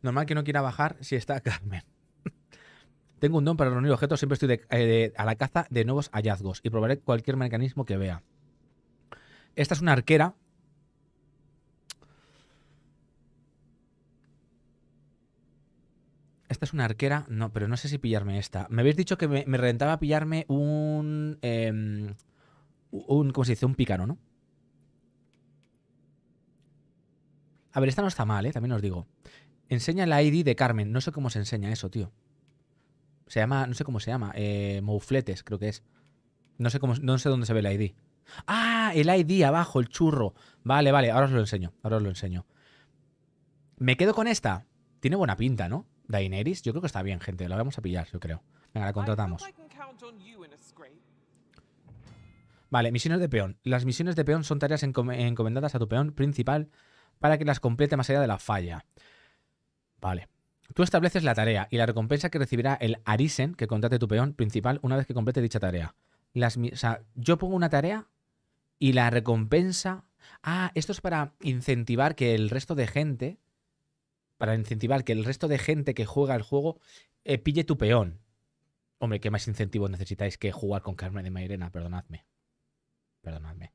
Normal que no quiera bajar si está (laughs) Carmen. Tengo un don para reunir objetos, siempre estoy eh, a la caza de nuevos hallazgos y probaré cualquier mecanismo que vea. Esta es una arquera Esta es una arquera, no, pero no sé si pillarme esta. Me habéis dicho que me, reventaba rentaba pillarme un, em, un. ¿Cómo se dice? Un pícaro, ¿no? A ver, esta no está mal, ¿eh? También os digo. Enseña la ID de Carmen. No sé cómo se enseña eso, tío. Se llama, no sé cómo se llama. Eh, Moufletes, creo que es. No sé, cómo, no sé dónde se ve la ID. Ah, el ID abajo, el churro. Vale, vale, ahora os lo enseño, ahora os lo enseño. Me quedo con esta. Tiene buena pinta, ¿no? Daenerys, yo creo que está bien, gente. La vamos a pillar, yo creo. Venga, la contratamos. Vale, misiones de peón. Las misiones de peón son tareas encomendadas a tu peón principal para que las complete más allá de la falla. Vale. Tú estableces la tarea y la recompensa que recibirá el Arisen que contrate tu peón principal una vez que complete dicha tarea. Las, o sea, yo pongo una tarea y la recompensa... Ah, esto es para incentivar que el resto de gente para incentivar que el resto de gente que juega el juego eh, pille tu peón. Hombre, ¿qué más incentivos necesitáis que jugar con Carmen de Mairena? Perdonadme. Perdonadme.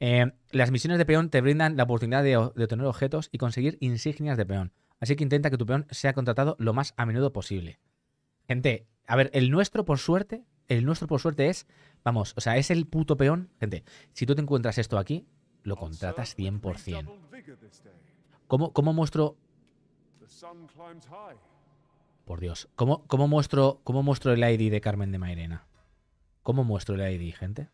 Eh, las misiones de peón te brindan la oportunidad de, obtener objetos y conseguir insignias de peón. Así que intenta que tu peón sea contratado lo más a menudo posible. Gente, a ver, el nuestro, por suerte, el nuestro, por suerte, es, vamos, o sea, es el puto peón. Gente, si tú te encuentras esto aquí, lo contratas 100%. ¿Cómo, cómo muestro por Dios. ¿Cómo, cómo, muestro, muestro el ID de Carmen de Mairena? ¿Cómo muestro el ID, gente?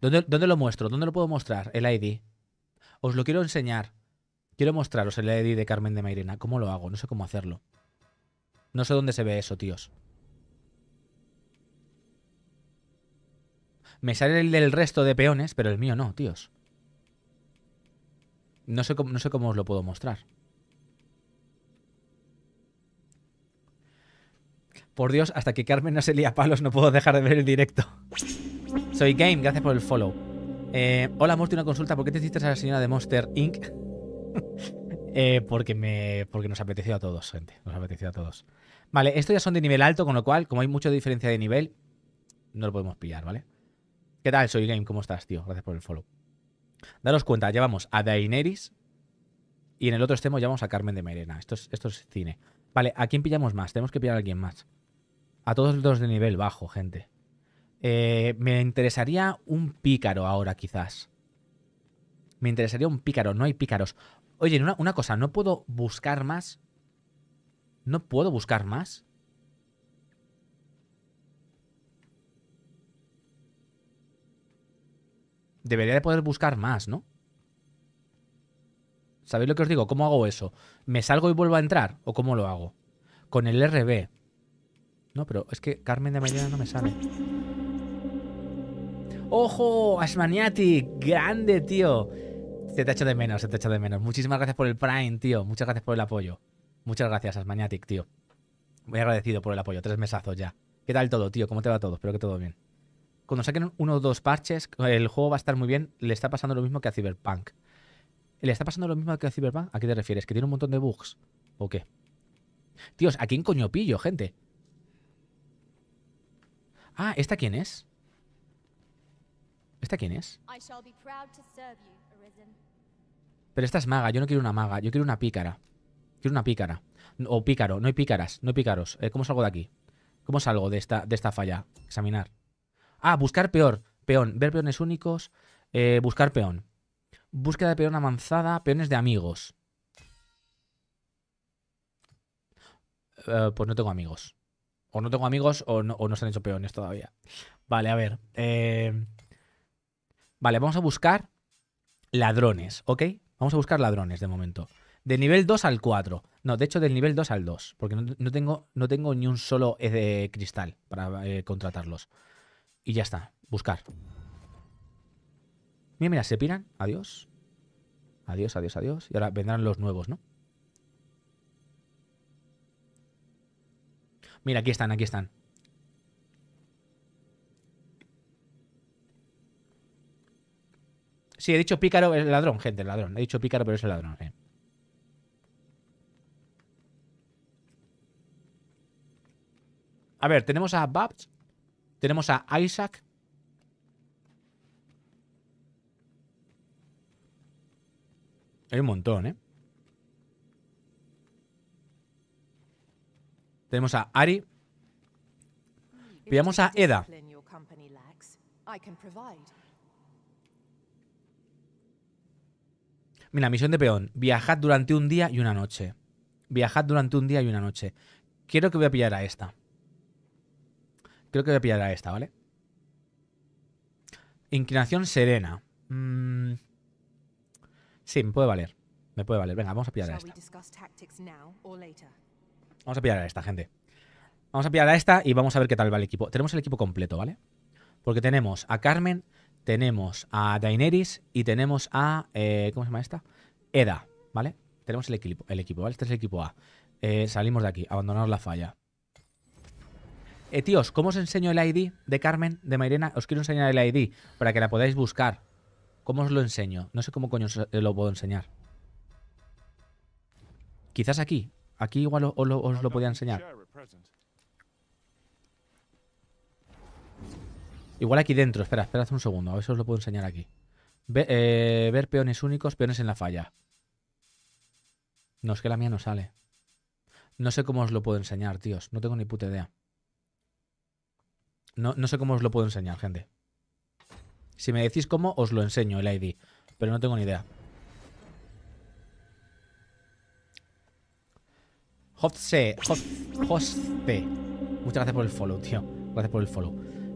¿Dónde, lo muestro? ¿Dónde lo puedo mostrar? El ID. Os lo quiero enseñar. Quiero mostraros el ID de Carmen de Mairena. ¿Cómo lo hago? No sé cómo hacerlo. No sé dónde se ve eso, tíos. Me sale el del resto de peones, pero el mío no, tíos. No sé no sé cómo os lo puedo mostrar. Por Dios, hasta que Carmen no se lía palos, no puedo dejar de ver el directo. Soy Game, gracias por el follow. Eh, hola, tengo una consulta. ¿Por qué te hiciste a la señora de Monster Inc? (laughs) Eh, porque, me, porque nos apeteció a todos, gente. Nos apeteció a todos. Vale, estos ya son de nivel alto, con lo cual, como hay mucha diferencia de nivel, no lo podemos pillar, ¿vale? ¿Qué tal? Soy Game, ¿cómo estás, tío? Gracias por el follow. Daros cuenta, llevamos a Daenerys y en el otro extremo llevamos a Carmen de Merena. Esto es, esto es cine. Vale, ¿a quién pillamos más? Tenemos que pillar a alguien más a todos los de nivel bajo, gente. Eh, me interesaría un pícaro ahora, quizás. Me interesaría un pícaro, no hay pícaros. Oye, una, una cosa, ¿no puedo buscar más? ¿No puedo buscar más? Debería de poder buscar más, ¿no? ¿Sabéis lo que os digo? ¿Cómo hago eso? ¿Me salgo y vuelvo a entrar? ¿O cómo lo hago? Con el RB. No, pero es que Carmen de mañana no me sale. ¡Ojo! Asmaniatic. grande, tío. Se te ha hecho de menos, se te ha hecho de menos. Muchísimas gracias por el Prime, tío. Muchas gracias por el apoyo. Muchas gracias, Asmaniatic, tío. Muy agradecido por el apoyo. Tres mesazos ya. ¿Qué tal todo, tío? ¿Cómo te va todo? Espero que todo bien. Cuando saquen uno o dos parches, el juego va a estar muy bien. Le está pasando lo mismo que a Cyberpunk. ¿Le está pasando lo mismo que a Cyberpunk? ¿A qué te refieres? ¿Que tiene un montón de bugs? ¿O qué? Tíos, ¿a quién coño pillo, gente? Ah, ¿esta quién es? ¿Esta quién es? Pero esta es maga, yo no quiero una maga, yo quiero una pícara. Quiero una pícara. O pícaro, no hay pícaras, no hay pícaros. Eh, ¿Cómo salgo de aquí? ¿Cómo salgo de esta, de esta falla? Examinar. Ah, buscar peor. Peón. Ver peones únicos. Eh, buscar peón. Búsqueda de peón avanzada. Peones de amigos. Eh, pues no tengo amigos. O no tengo amigos o no, se han hecho peones todavía. Vale, a ver. Eh, vale, vamos a buscar ladrones, ¿ok? Vamos a buscar ladrones de momento. De nivel 2 al 4. No, de hecho, del nivel 2 al 2. Porque no, tengo, no tengo ni un solo eh, de cristal para eh, contratarlos. Y ya está. Buscar. Mira, mira, se piran. Adiós. Adiós, adiós, adiós. Y ahora vendrán los nuevos, ¿no? Mira, aquí están, aquí están. Sí, he dicho pícaro, el ladrón, gente, el ladrón. He dicho pícaro, pero es el ladrón, eh. A ver, tenemos a Babs. Tenemos a Isaac. Hay un montón, ¿eh? Tenemos a Ari. Pillamos a Eda. Mira, misión de peón. Viajad durante un día y una noche. Viajad durante un día y una noche. Quiero que voy a pillar a esta. Creo que voy a pillar a esta, ¿vale? Inclinación serena. Mm. Sí, me puede valer. Me puede valer. Venga, vamos a pillar a esta. Vamos a pillar a esta, gente. Vamos a pillar a esta y vamos a ver qué tal va el equipo. Tenemos el equipo completo, ¿vale? Porque tenemos a Carmen, tenemos a Daineris y tenemos a... Eh, ¿Cómo se llama esta? Eda, ¿vale? Tenemos el equipo, el equipo ¿vale? Este es el equipo A. Eh, salimos de aquí, Abandonamos la falla. Eh, tíos, ¿cómo os enseño el ID de Carmen, de Mairena? Os quiero enseñar el ID para que la podáis buscar. ¿Cómo os lo enseño? No sé cómo coño os lo puedo enseñar. Quizás aquí. Aquí igual os, lo podía enseñar. Igual aquí dentro. Espera, espera un segundo. A ver si os lo puedo enseñar aquí. Eh, ver peones únicos, peones en la falla. No, es que la mía no sale. No sé cómo os lo puedo enseñar, tíos. No tengo ni puta idea. No, no sé cómo os lo puedo enseñar, gente. Si me decís cómo, os lo enseño el ID. Pero no tengo ni idea. Hotse, Hotse. Muchas gracias por el follow, tío. Gracias por el follow.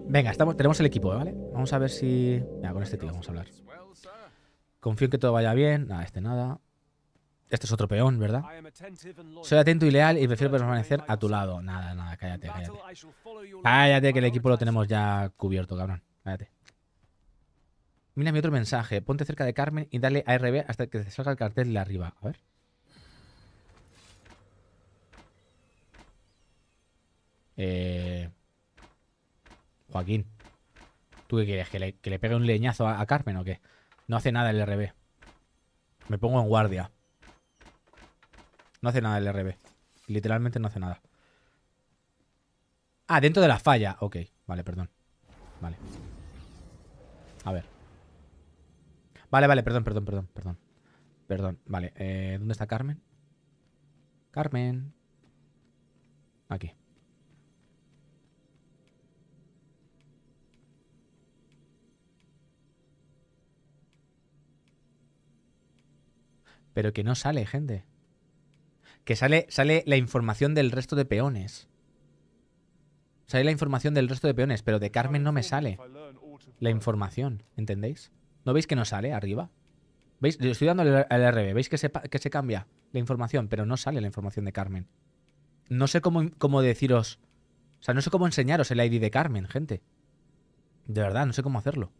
Venga, estamos, tenemos el equipo, ¿eh? ¿vale? Vamos a ver si... Venga, con este tío vamos a hablar. Confío en que todo vaya bien. Nada, este nada. Este es otro peón, ¿verdad? Soy atento y leal y prefiero permanecer a tu lado. Nada, nada, cállate, cállate. Cállate, que el equipo lo tenemos ya cubierto, cabrón. Cállate. Mira mi otro mensaje. Ponte cerca de Carmen y dale ARB hasta que te salga el cartel de arriba. A ver. Eh, Joaquín, ¿tú qué quieres? ¿Que le, ¿Que le, pegue un leñazo a, Carmen o qué? No hace nada el RB. Me pongo en guardia. No hace nada el RB. Literalmente no hace nada. Ah, dentro de la falla. Ok, vale, perdón. Vale. A ver. Vale, vale, perdón, perdón, perdón, perdón. Perdón, vale. Eh, ¿Dónde está Carmen? Carmen. Aquí. Pero que no sale, gente. Que sale, sale la información del resto de peones. Sale la información del resto de peones, pero de Carmen no me sale la información, ¿entendéis? ¿No veis que no sale arriba? ¿Veis? estoy dando el RB, ¿veis que se, que se cambia la información? Pero no sale la información de Carmen. No sé cómo, cómo deciros... O sea, no sé cómo enseñaros el ID de Carmen, gente. De verdad, no sé cómo hacerlo.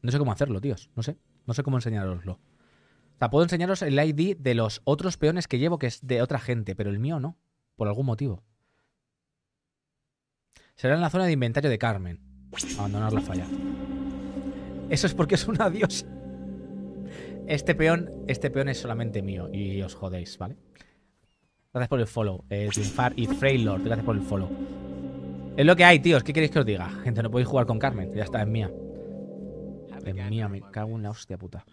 No sé cómo hacerlo, tíos. No sé. No sé cómo enseñaroslo. O sea, puedo enseñaros el ID de los otros peones que llevo, que es de otra gente, pero el mío no, por algún motivo. Será en la zona de inventario de Carmen. Abandonar la falla. Eso es porque es una diosa. Este peón, este peón es solamente mío y os jodéis, ¿vale? Gracias por el follow. Eh, y Freylord, gracias por el follow. Es lo que hay, tíos. ¿Qué queréis que os diga? Gente, no podéis jugar con Carmen. Ya está, es mía mía, me cago en la hostia puta.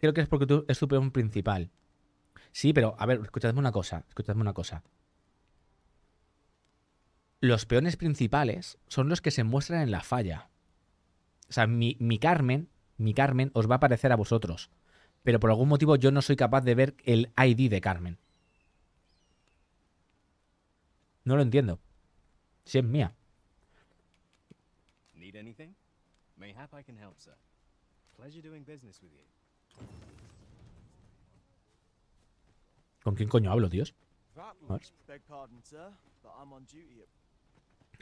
Creo que es porque tú es tu peón principal. Sí, pero a ver, escuchadme una cosa, escuchadme una cosa. Los peones principales son los que se muestran en la falla. O sea, mi, Carmen, mi Carmen os va a aparecer a vosotros. Pero por algún motivo yo no soy capaz de ver el ID de Carmen. No lo entiendo. Si es mía. ¿Con quién coño hablo, tíos?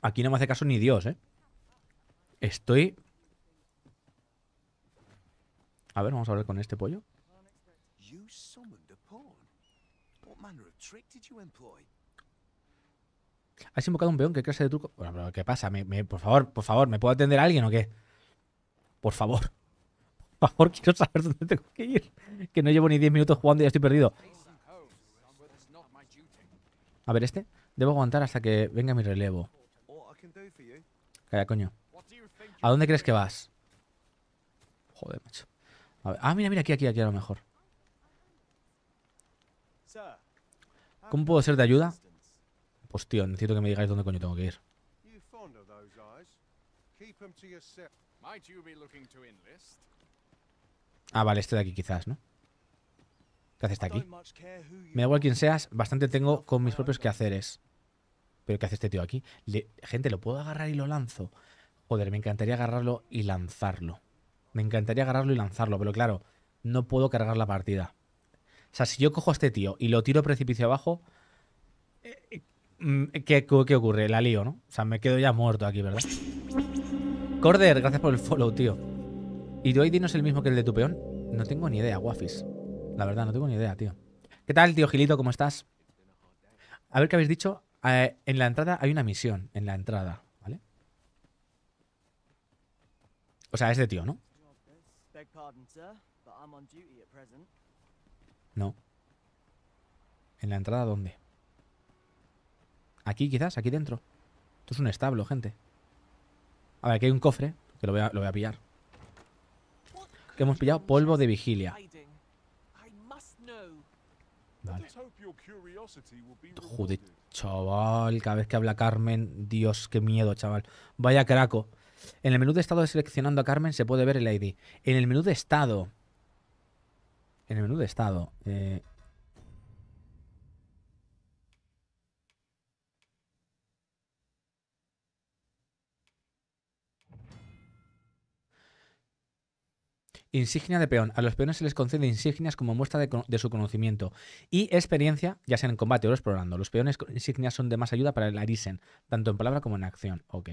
Aquí no me hace caso ni Dios, ¿eh? Estoy... A ver, vamos a hablar con este pollo. Has invocado un peón, ¿qué clase de truco? ¿qué pasa? por favor, por favor, ¿me puedo atender a alguien o qué? Por favor. (laughs) Por favor, quiero saber dónde tengo que ir. Que no llevo ni 10 minutos jugando y ya estoy perdido. A ver, este. Debo aguantar hasta que venga mi relevo. Calla, coño. ¿A dónde crees que vas? Joder, macho. A ver. Ah, mira, mira, aquí, aquí, aquí a lo mejor. ¿Cómo puedo ser de ayuda? Pues tío, necesito que me digáis dónde coño tengo que ir. Ah, vale, este de aquí quizás, ¿no? ¿Qué hace de aquí? Me da igual quien seas, bastante tengo con mis propios quehaceres. Pero ¿qué hace este tío aquí? Gente, ¿lo puedo agarrar y lo lanzo? Joder, me encantaría agarrarlo y lanzarlo. Me encantaría agarrarlo y lanzarlo, pero claro, no puedo cargar la partida. O sea, si yo cojo a este tío y lo tiro precipicio abajo, eh, eh, mm, ¿qué, qué ocurre? La lío, ¿no? O sea, me quedo ya muerto aquí, ¿verdad? Corder, gracias por el follow, tío. ¿Y tu ID no es el mismo que el de tu peón? No tengo ni idea, Wafis. La verdad, no tengo ni idea, tío. ¿Qué tal, tío Gilito? ¿Cómo estás? A ver qué habéis dicho. Eh, en la entrada hay una misión, en la entrada, ¿vale? O sea, es de tío, ¿no? No. ¿En la entrada dónde? Aquí quizás, aquí dentro. Esto es un establo, gente. A ver, aquí hay un cofre, que lo voy a, pillar. Que hemos pillado polvo de vigilia. Vale. Joder, chaval, cada vez que habla Carmen, Dios, qué miedo, chaval. Vaya craco. En el menú de estado de seleccionando a Carmen se puede ver el ID. En el menú de estado. En el menú de estado. Eh, Insignia de peón. A los peones se les concede insignias como muestra de, su conocimiento y experiencia, ya sea en combate o explorando. Los peones con insignias son de más ayuda para el Arisen, tanto en palabra como en acción. Ok.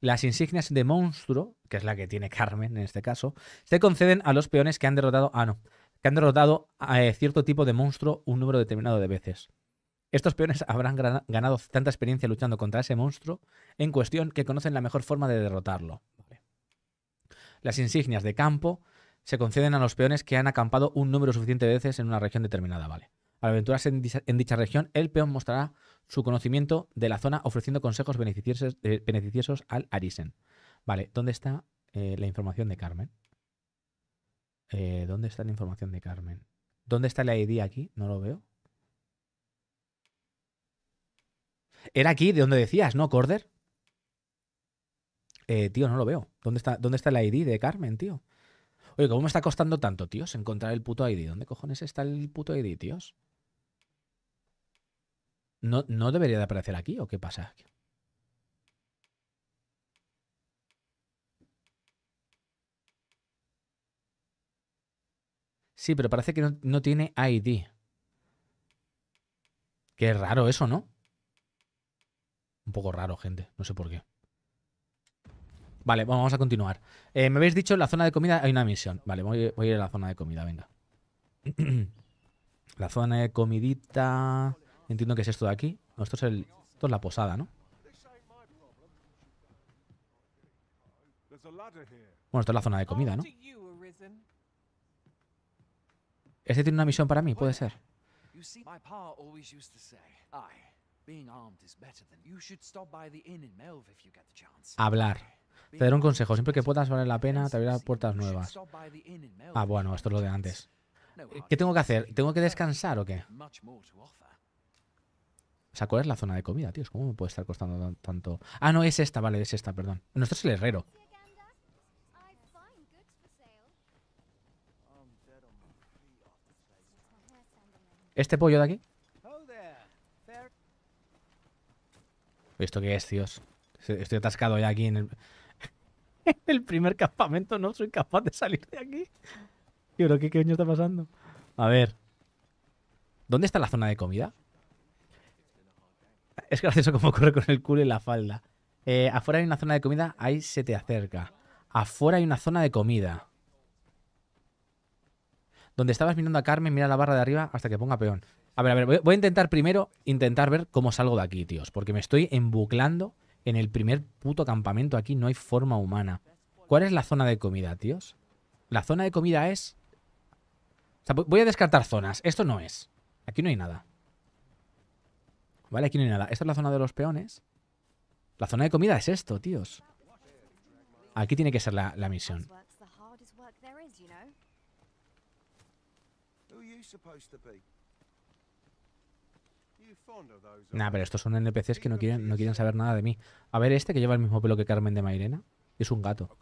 Las insignias de monstruo, que es la que tiene Carmen en este caso, se conceden a los peones que han derrotado. Ah, no. Que han derrotado a eh, cierto tipo de monstruo un número determinado de veces. Estos peones (laughs) habrán ganado tanta experiencia luchando contra ese monstruo en cuestión que conocen la mejor forma de derrotarlo. Las insignias de campo se conceden a los peones que han acampado un número suficiente de veces en una región determinada, ¿vale? Al aventurarse en dicha, región, el peón mostrará su conocimiento de la zona ofreciendo consejos beneficiosos, eh, al Arisen. Vale, eh, eh, ¿dónde está la información de Carmen? ¿Dónde está la información de Carmen? ¿Dónde está la ID aquí? No lo veo. Era aquí de donde decías, ¿no, Corder? tío, no lo veo. ¿Dónde está, ¿Dónde está la ID de Carmen, tío? Oye, ¿cómo me está costando tanto, tíos, encontrar el puto ID? ¿Dónde cojones está el puto ID, tíos? ¿No, no debería de aparecer aquí o qué pasa? Sí, pero parece que no, no tiene ID. Qué raro eso, ¿no? Un poco raro, gente. No sé por qué. Vale, vamos a continuar. Eh, me habéis dicho, en la zona de comida hay una misión. Vale, voy, a ir a la zona de comida, venga. (clears throat) la zona de comidita... Entiendo que es esto de aquí. No, esto es, el, esto es la posada, ¿no? Bueno, esto es la zona de comida, ¿no? Este tiene una misión para mí, puede ser. Hablar. Te daré un consejo. Siempre que puedas vale la pena, te abrirás puertas nuevas. Ah, bueno, esto es lo de antes. ¿Qué tengo que hacer? ¿Tengo que descansar o qué? O sea, ¿cuál es la zona de comida, tíos? ¿Cómo me puede estar costando tanto? Ah, no, es esta, vale, es esta, perdón. No, es el herrero. ¿Este pollo de aquí? ¿Esto qué es, tíos? Estoy atascado ya aquí en el... (laughs) el primer campamento no soy capaz de salir de aquí. Y creo que qué coño está pasando. A ver. ¿Dónde está la zona de comida? Es gracioso como corre con el culo y la falda. Eh, afuera hay una zona de comida, ahí se te acerca. Afuera hay una zona de comida. Donde estabas mirando a Carmen, mira la barra de arriba hasta que ponga peón. A ver, a ver, voy a intentar primero intentar ver cómo salgo de aquí, tíos. Porque me estoy embuclando en el primer puto campamento aquí no hay forma humana. ¿Cuál es la zona de comida, tíos? La zona de comida es... voy a descartar zonas. Esto no es. Aquí no hay nada. Vale, aquí no hay nada. Esta es la zona de los peones. La zona de comida es esto, tíos. Aquí tiene que ser la, la misión. Nah, pero estos son NPCs que no quieren, no quieren saber nada de mí. A ver, este que lleva el mismo pelo que Carmen de Mairena. Es un gato.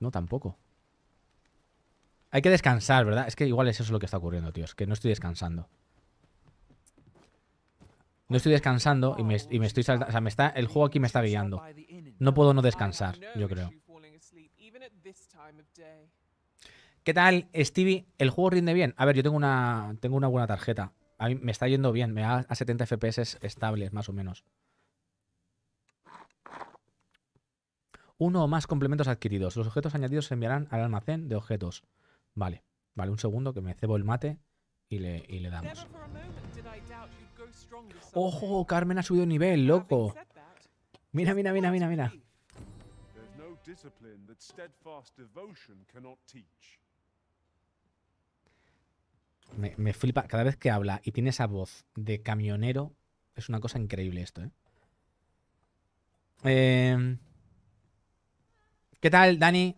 No, tampoco. Hay que descansar, ¿verdad? Es que igual es eso lo que está ocurriendo, tíos que no estoy descansando. No estoy descansando y me, y me estoy saltando. O sea, me está, el juego aquí me está guiando. No puedo no descansar, yo creo. ¿Qué tal, Stevie? ¿El juego rinde bien? A ver, yo tengo una, tengo una buena tarjeta. A mí me está yendo bien, me da a 70 FPS estables, más o menos. Uno o más complementos adquiridos. Los objetos añadidos se enviarán al almacén de objetos. Vale, vale, un segundo que me cebo el mate y le, y le damos. ¡Ojo! Carmen ha subido nivel, loco. Mira, mira, mira, mira, mira. Me, flipa cada vez que habla y tiene esa voz de camionero. Es una cosa increíble esto, ¿eh? Em, qué tal, Dani?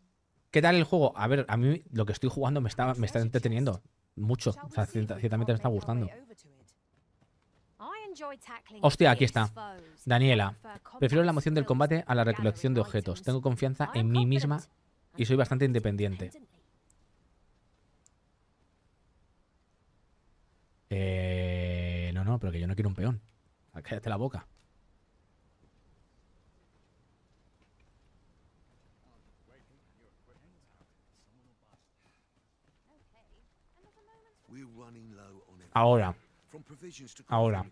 ¿Qué tal el juego? A ver, a mí lo que estoy jugando me está, me está entreteniendo mucho. O sea, ciertamente me está gustando. Hostia, aquí está. Daniela, prefiero la emoción del combate a la recolección de objetos. Tengo confianza en mí misma y soy bastante independiente. Eh, no, no, pero que yo no quiero un peón. Cállate la boca. Ahora. Ahora.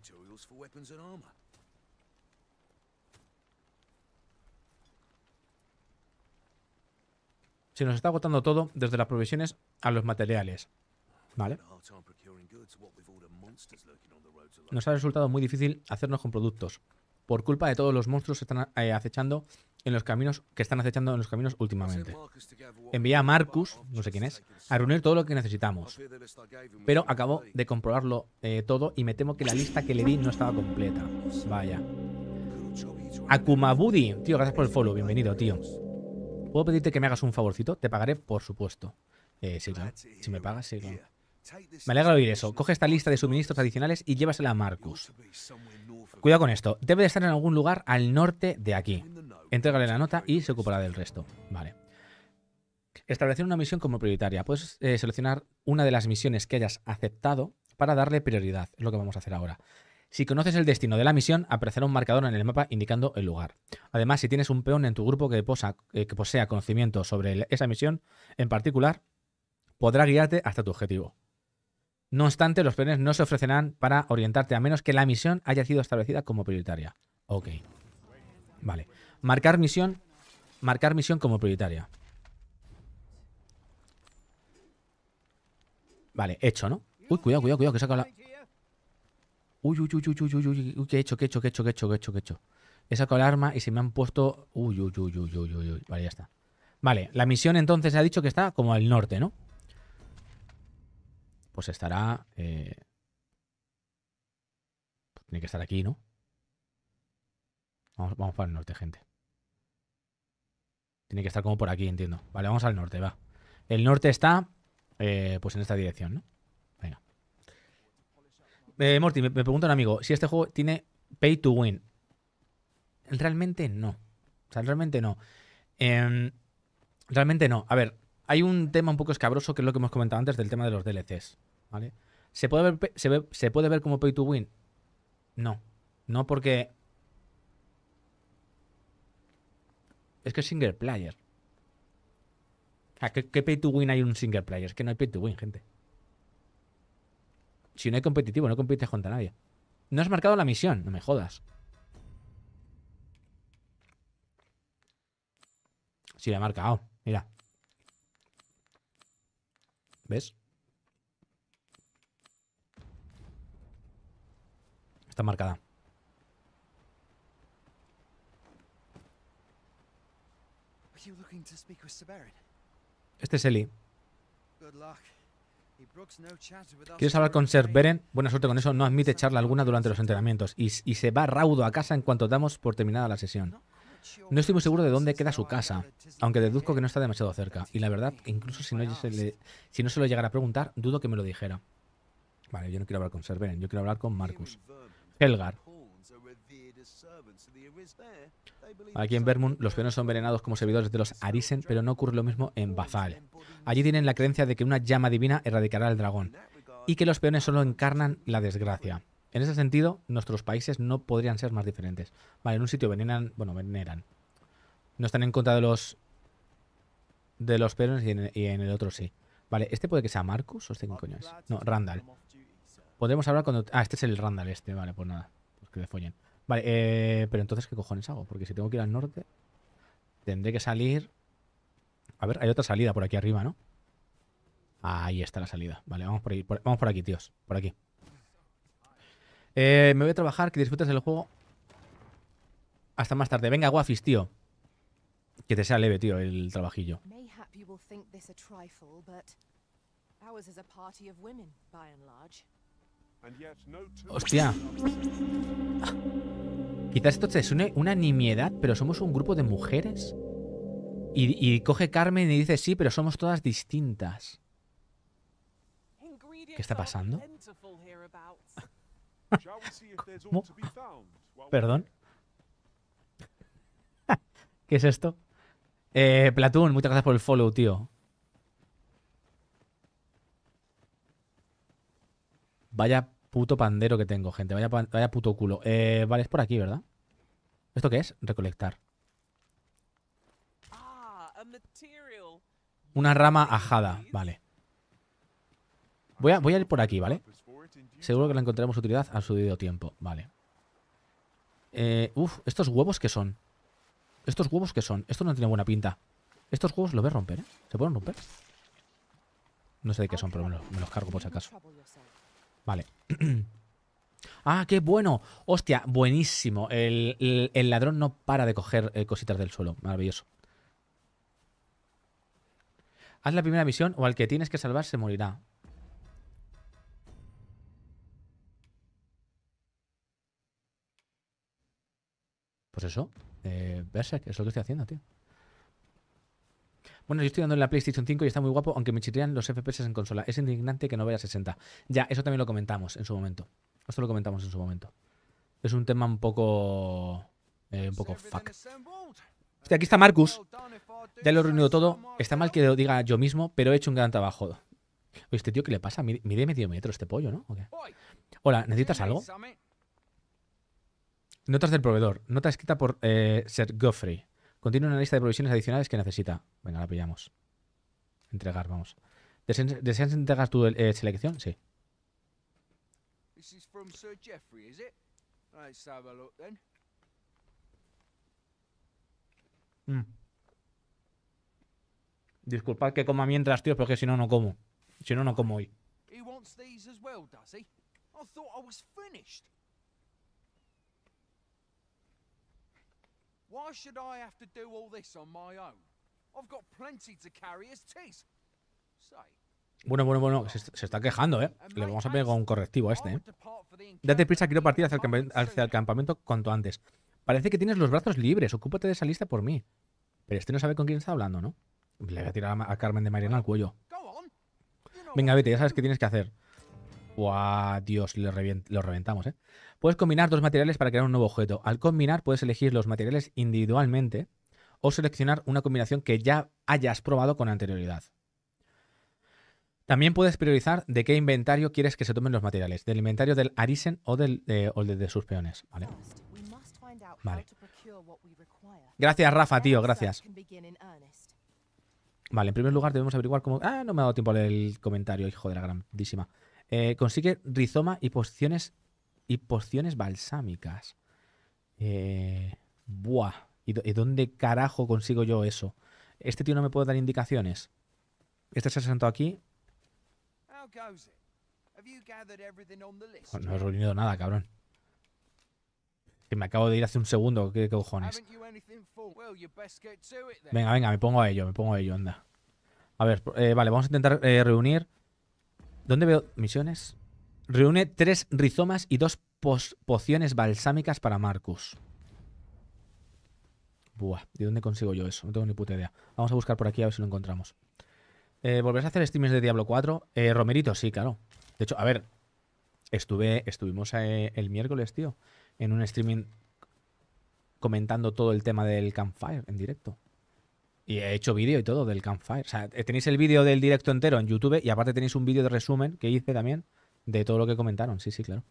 Se nos está agotando todo, desde las provisiones a los materiales. ¿Vale? Nos ha resultado muy difícil hacernos con productos. Por culpa de todos los monstruos que están eh, acechando en los caminos que están acechando en los caminos últimamente. Envié a Marcus, no sé quién es, a reunir todo lo que necesitamos. Pero acabo de comprobarlo eh, todo y me temo que la lista que le di no estaba completa. Vaya. Akumabudi, tío, gracias por el follow, bienvenido, tío. ¿Puedo pedirte que me hagas un favorcito? Te pagaré, por supuesto. Eh, sí, Si me pagas, sí, me alegra oír eso. Coge esta lista de suministros adicionales y llévasela a Marcus. Cuidado con esto. Debe de estar en algún lugar al norte de aquí. Entrégale la nota y se ocupará del resto. Vale. Establecer una misión como prioritaria. Puedes eh, seleccionar una de las misiones que hayas aceptado para darle prioridad. Es lo que vamos a hacer ahora. Si conoces el destino de la misión, aparecerá un marcador en el mapa indicando el lugar. Además, si tienes un peón en tu grupo que, eh, posea conocimiento sobre esa misión en particular, podrá guiarte hasta tu objetivo. No obstante, los planes no se ofrecerán para orientarte a menos que la misión haya sido establecida como prioritaria. Ok. Vale. Marcar misión. Marcar misión como prioritaria. Vale, hecho, ¿no? Uy, cuidado, cuidado, cuidado, que saca la. Uy, uy, uy, uy, uy, uy, uy, uy, que he hecho, que he hecho, qué he hecho, qué he hecho, qué he hecho, qué he hecho. He sacado el arma y se me han puesto. Uy, uy, uy, uy, uy, uy, uy. Vale, ya está. Vale, la misión entonces ha dicho que está como al norte, ¿no? pues estará... Eh, tiene que estar aquí, ¿no? Vamos, para el norte, gente. Tiene que estar como por aquí, entiendo. Vale, vamos al norte, va. El norte está eh, pues en esta dirección, ¿no? Venga. Eh, Morty, me, me, pregunta un amigo si este juego tiene pay to win. Realmente no. O sea, realmente no. Em, realmente no. A ver, hay un tema un poco escabroso que es lo que hemos comentado antes del tema de los DLCs. ¿vale? ¿Se puede ver, se puede ver como pay to win? No. No porque. Es que es single player. ¿Qué, ¿Qué pay to win hay un single player? Es que no hay pay to win, gente. Si no hay competitivo, no compites contra nadie. No has marcado la misión, no me jodas. Si la he marcado, mira. ¿Ves? Está marcada. Este es Eli. ¿Quieres hablar con Ser Beren? Buena suerte con eso. No admite charla alguna durante los entrenamientos. y se va raudo a casa en cuanto damos por terminada la sesión. No estoy muy seguro de dónde queda su casa, aunque deduzco que no está demasiado cerca. Y la verdad, incluso si no, se si no se lo llegara a preguntar, dudo que me lo dijera. Vale, yo no quiero hablar con Serveren, yo quiero hablar con Marcus. Helgar. Aquí en Vermund los peones son venenados como servidores de los Arisen, pero no ocurre lo mismo en Bazal. Allí tienen la creencia de que una llama divina erradicará al dragón y que los peones solo encarnan la desgracia. En ese sentido, nuestros países no podrían ser más diferentes. Vale, en un sitio veneran, bueno, veneran. No están en contra de los de los perros y, en, el otro sí. Vale, este puede que sea Marcus o este qué coño es. No, Randall. Podemos hablar cuando... Ah, este es el Randall este, vale, pues nada. Pues que le follen. Vale, eh, pero entonces ¿qué cojones hago? Porque si tengo que ir al norte, tendré que salir... A ver, hay otra salida por aquí arriba, ¿no? Ahí está la salida. Vale, vamos por, ahí, vamos por aquí, tíos. Por aquí. Eh, me voy a trabajar, que disfrutes del juego. Hasta más tarde. Venga, guafis, tío. Que te sea leve, tío, el trabajillo. Hostia. Quizás esto te suene una nimiedad, pero somos un grupo de mujeres. y, coge Carmen y dice, sí, pero somos todas distintas. ¿Qué está pasando? ¿Cómo? ¿Perdón? (laughs) ¿Qué es esto? Eh, Platoon, muchas gracias por el follow, tío. Vaya puto pandero que tengo, gente. Vaya, puto culo. Eh, vale, es por aquí, ¿verdad? ¿Esto qué es? Recolectar. Una rama ajada, vale. Voy voy a ir por aquí, ¿vale? Seguro que le encontraremos utilidad al debido tiempo. Vale. Eh, uf, ¿estos huevos qué son? ¿Estos huevos qué son? Esto no tiene buena pinta. Estos huevos los ves romper, ¿eh? ¿Se pueden romper? No sé de qué son, pero me los, cargo por si acaso. Vale. (clears throat) ¡Ah, qué bueno! ¡Hostia! Buenísimo. El, el, ladrón no para de coger eh, cositas del suelo. Maravilloso. Haz la primera misión o al que tienes que salvar se morirá. Pues eso, eh, Berserk, es lo que estoy haciendo, tío. Bueno, yo estoy dando en la PlayStation 5 y está muy guapo, aunque me chirrían los FPS en consola. Es indignante que no vaya a 60. Ya, eso también lo comentamos en su momento. Esto lo comentamos en su momento. Es un tema un poco... Eh, un poco fuck. aquí está Marcus. Ya lo he reunido todo. Está mal que lo diga yo mismo, pero he hecho un gran trabajo. Oye, este tío, ¿qué le pasa? Mide medio metro este pollo, ¿no? Hola, ¿necesitas algo? Notas del proveedor. Nota escrita por eh, Sir Geoffrey. Contiene una lista de provisiones adicionales que necesita. Venga, la pillamos. Entregar, vamos. ¿Deseas entregar tu eh, selección? Sí. Disculpa mm. Disculpad que coma mientras, tío, porque si no, no como. Si no, no como hoy. Bueno, bueno, bueno, se, está quejando, ¿eh? Le vamos a pegar un correctivo a este, ¿eh? Date prisa, quiero partir hacia el, campamento, cuanto antes. Parece que tienes los brazos libres, ocúpate de esa lista por mí. Pero este no sabe con quién está hablando, ¿no? Le voy a tirar a Carmen de Mariana al cuello. Venga, vete, ya sabes qué tienes que hacer. ¡Buah, Dios! Lo, reventamos, ¿eh? Puedes combinar dos materiales para crear un nuevo objeto. Al combinar, puedes elegir los materiales individualmente o seleccionar una combinación que ya hayas probado con anterioridad. También puedes priorizar de qué inventario quieres que se tomen los materiales, del inventario del Arisen o del de, sus peones, ¿vale? Gracias, Rafa, tío, gracias. Vale, en primer lugar debemos averiguar cómo... Ah, no me ha dado tiempo a leer el comentario, hijo de la grandísima. Eh, consigue rizoma y pociones, y pociones balsámicas. Eh, buah. ¿Y, dónde carajo consigo yo eso? Este tío no me puede dar indicaciones. Este se ha sentado aquí. no he reunido nada, cabrón. Que me acabo de ir hace un segundo. ¿Qué, cojones? Venga, venga, me pongo a ello, me pongo a ello, anda. A ver, eh, vale, vamos a intentar eh, reunir ¿Dónde veo misiones? Reúne tres rizomas y dos pociones balsámicas para Marcus. Buah, ¿de dónde consigo yo eso? No tengo ni puta idea. Vamos a buscar por aquí a ver si lo encontramos. Eh, ¿Volverás a hacer streams de Diablo 4? Eh, Romerito, sí, claro. De hecho, a ver, estuve, estuvimos eh, el miércoles, tío, en un streaming comentando todo el tema del campfire en directo. Y he hecho vídeo y todo del campfire. O sea, eh, tenéis el vídeo del directo entero en YouTube y aparte tenéis un vídeo de resumen que hice también de todo lo que comentaron. Sí, sí, claro.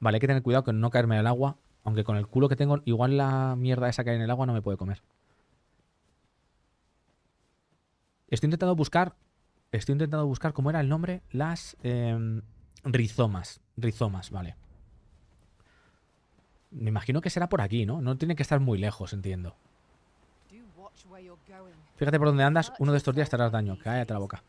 Vale, hay que tener cuidado con no caerme el agua. Aunque con el culo que tengo, igual la mierda esa que en el agua no me puede comer. Estoy intentando buscar. Estoy intentando buscar, ¿cómo era el nombre? Las em, rizomas. Rizomas, vale. Me imagino que será por aquí, ¿no? No tiene que estar muy lejos, entiendo. Fíjate por dónde andas, uno de estos días te harás daño. Cállate la boca.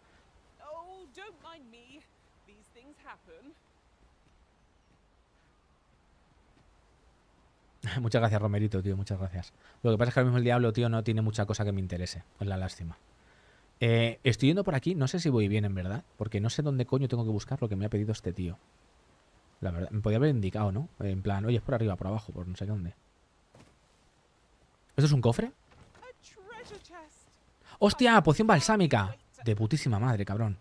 (laughs) muchas gracias, Romerito, tío, muchas gracias. Lo que pasa es que ahora mismo el diablo, tío, no tiene mucha cosa que me interese. Es la lástima. Eh, estoy yendo por aquí, no sé si voy bien, en verdad, porque no sé dónde coño tengo que buscar lo que me ha pedido este tío. La verdad, me podía haber indicado, ¿no? En plan, oye, es por arriba, por abajo, por no sé dónde. ¿Esto es un cofre? ¡Hostia! Poción balsámica. De putísima madre, cabrón.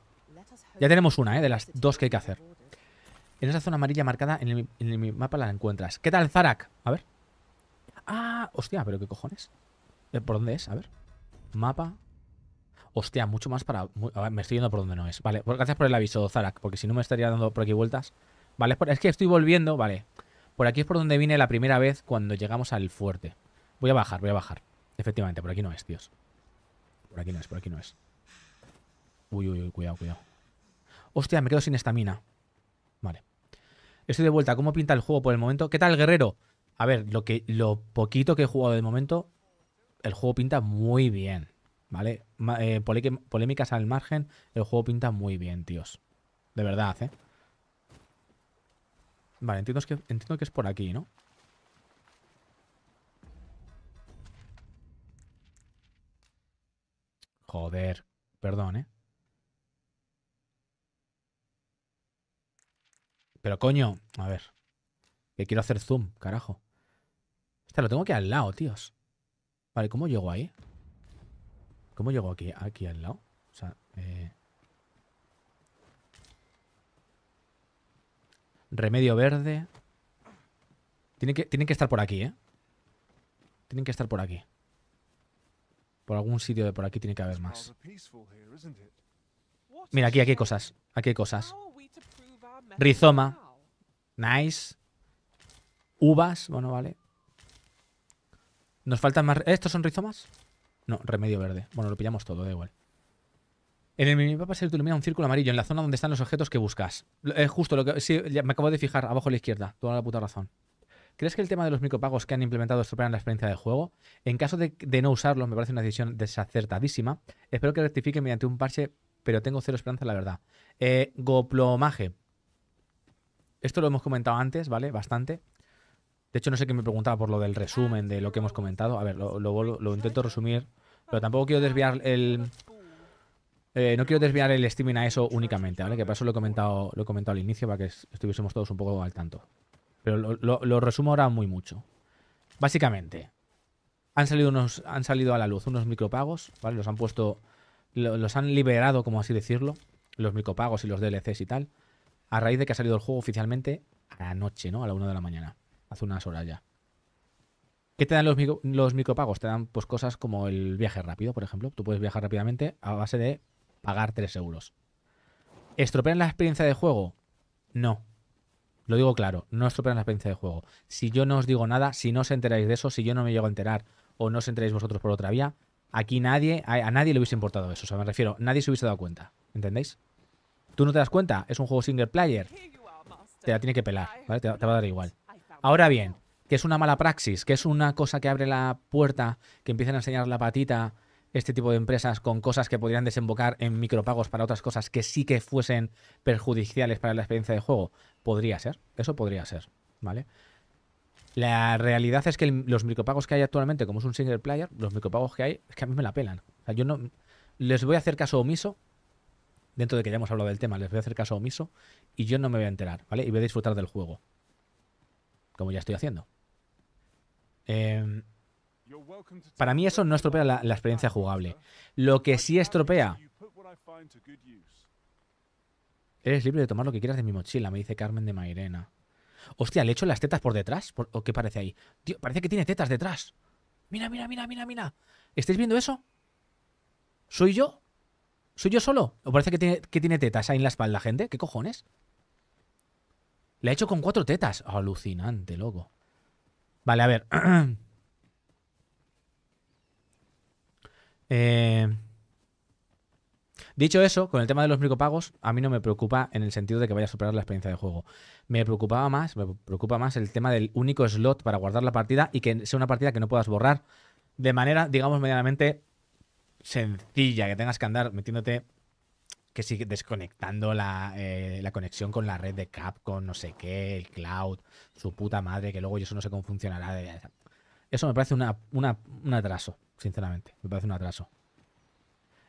Ya tenemos una, ¿eh? De las dos que hay que hacer. En esa zona amarilla marcada en el, mapa la encuentras. ¿Qué tal, Zarak? A ver. Ah, hostia, pero qué cojones. Eh, ¿Por dónde es? A ver. Mapa. Hostia, mucho más para... A ver, me estoy yendo por donde no es. Vale, pues gracias por el aviso, Zarak, porque si no me estaría dando por aquí vueltas. Vale, es que estoy volviendo, vale. Por aquí es por donde vine la primera vez cuando llegamos al fuerte. Voy a bajar, voy a bajar. Efectivamente, por aquí no es, tíos por aquí no es, por aquí no es. Uy, uy, uy, cuidado, cuidado. Hostia, me quedo sin estamina. Vale. Estoy de vuelta. ¿Cómo pinta el juego por el momento? ¿Qué tal, guerrero? A ver, lo, que, lo poquito que he jugado de momento, el juego pinta muy bien. ¿Vale? Eh, polémicas al margen, el juego pinta muy bien, tíos. De verdad, ¿eh? Vale, entiendo que, entiendo que es por aquí, ¿no? Joder, perdón, ¿eh? Pero coño, a ver. Que quiero hacer zoom, carajo. Esta lo tengo aquí al lado, tíos. Vale, ¿cómo llego ahí? ¿Cómo llego aquí, aquí al lado? O sea, eh... Remedio verde. Tienen que, tienen que estar por aquí, ¿eh? Tienen que estar por aquí. Por algún sitio de por aquí tiene que haber más. Mira, aquí, hay cosas. Aquí hay cosas. Rizoma. Nice. Uvas. Bueno, vale. Nos faltan más... ¿Estos son rizomas? No, remedio verde. Bueno, lo pillamos todo, da igual. En el minimapa se ilumina un círculo amarillo en la zona donde están los objetos que buscas. Es eh, justo lo que... Sí, me acabo de fijar, abajo a la izquierda. Toda la puta razón. ¿Crees que el tema de los micropagos que han implementado estropean la experiencia de juego? En caso de, no usarlos, me parece una decisión desacertadísima. Espero que rectifiquen mediante un parche, pero tengo cero esperanza, la verdad. Eh, goplomaje. Esto lo hemos comentado antes, ¿vale? Bastante. De hecho, no sé qué me preguntaba por lo del resumen de lo que hemos comentado. A ver, lo, intento resumir. Pero tampoco quiero desviar el. Eh, no quiero desviar el streaming a eso únicamente, ¿vale? Que para eso lo comentado, lo he comentado al inicio para que estuviésemos todos un poco al tanto. Pero lo, lo, resumo ahora muy mucho. Básicamente, han salido, han salido a la luz unos micropagos, ¿vale? Los han puesto, los han liberado, como así decirlo, los micropagos y los DLCs y tal, a raíz de que ha salido el juego oficialmente a la noche, ¿no? A la 1 de la mañana, hace unas horas ya. ¿Qué te dan los, los micropagos? Te dan pues cosas como el viaje rápido, por ejemplo. Tú puedes viajar rápidamente a base de pagar 3 euros. ¿Estropean la experiencia de juego? No, lo digo claro, no estropean la experiencia de juego. Si yo no os digo nada, si no os enteráis de eso, si yo no me llego a enterar o no os enteráis vosotros por otra vía, aquí nadie, a, nadie le hubiese importado eso. O sea, me refiero, nadie se hubiese dado cuenta. ¿Entendéis? ¿Tú no te das cuenta? Es un juego single player. Te la tiene que pelar, ¿vale? Te, te va a dar igual. Ahora bien, que es una mala praxis, que es una cosa que abre la puerta, que empiezan a enseñar la patita este tipo de empresas con cosas que podrían desembocar en micropagos para otras cosas que sí que fuesen perjudiciales para la experiencia de juego? Podría ser, eso podría ser, ¿vale? La realidad es que los micropagos que hay actualmente, como es un single player, los micropagos que hay, es que a mí me la pelan. O sea, yo no. Les voy a hacer caso omiso, dentro de que ya hemos hablado del tema, les voy a hacer caso omiso y yo no me voy a enterar, ¿vale? Y voy a disfrutar del juego. Como ya estoy haciendo. Eh, para mí eso no estropea la, experiencia jugable. Lo que sí estropea Eres libre de tomar lo que quieras de mi mochila, me dice Carmen de Mairena. Hostia, ¿le he hecho las tetas por detrás? ¿O qué parece ahí? parece que tiene tetas detrás. Mira, mira, mira, mira, mira. ¿Estáis viendo eso? ¿Soy yo? ¿Soy yo solo? ¿O parece que tiene, tetas ahí en la espalda, gente? ¿Qué cojones? ¿Le he hecho con cuatro tetas. Alucinante, loco. Vale, a ver. (clears throat) Eh, dicho eso, con el tema de los micropagos, a mí no me preocupa en el sentido de que vaya a superar la experiencia de juego. Me preocupaba más, me preocupa más el tema del único slot para guardar la partida y que sea una partida que no puedas borrar de manera, digamos, medianamente sencilla, que tengas que andar metiéndote que sigue desconectando la, eh, conexión con la red de Capcom no sé qué, el cloud, su puta madre, que luego yo eso no sé cómo funcionará. Eso me parece un atraso. Sinceramente, me parece un atraso.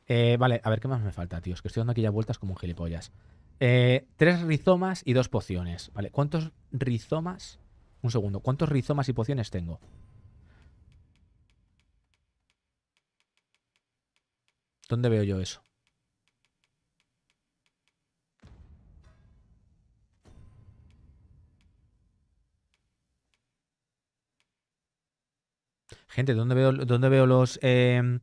Eh, vale, a ver qué más me falta, tíos. Que estoy dando aquí ya vueltas como un gilipollas. Eh, tres rizomas y dos pociones. Vale, ¿cuántos rizomas? Un segundo, ¿cuántos rizomas y pociones tengo? ¿Dónde veo yo eso? Gente, ¿dónde veo, dónde veo los. Em,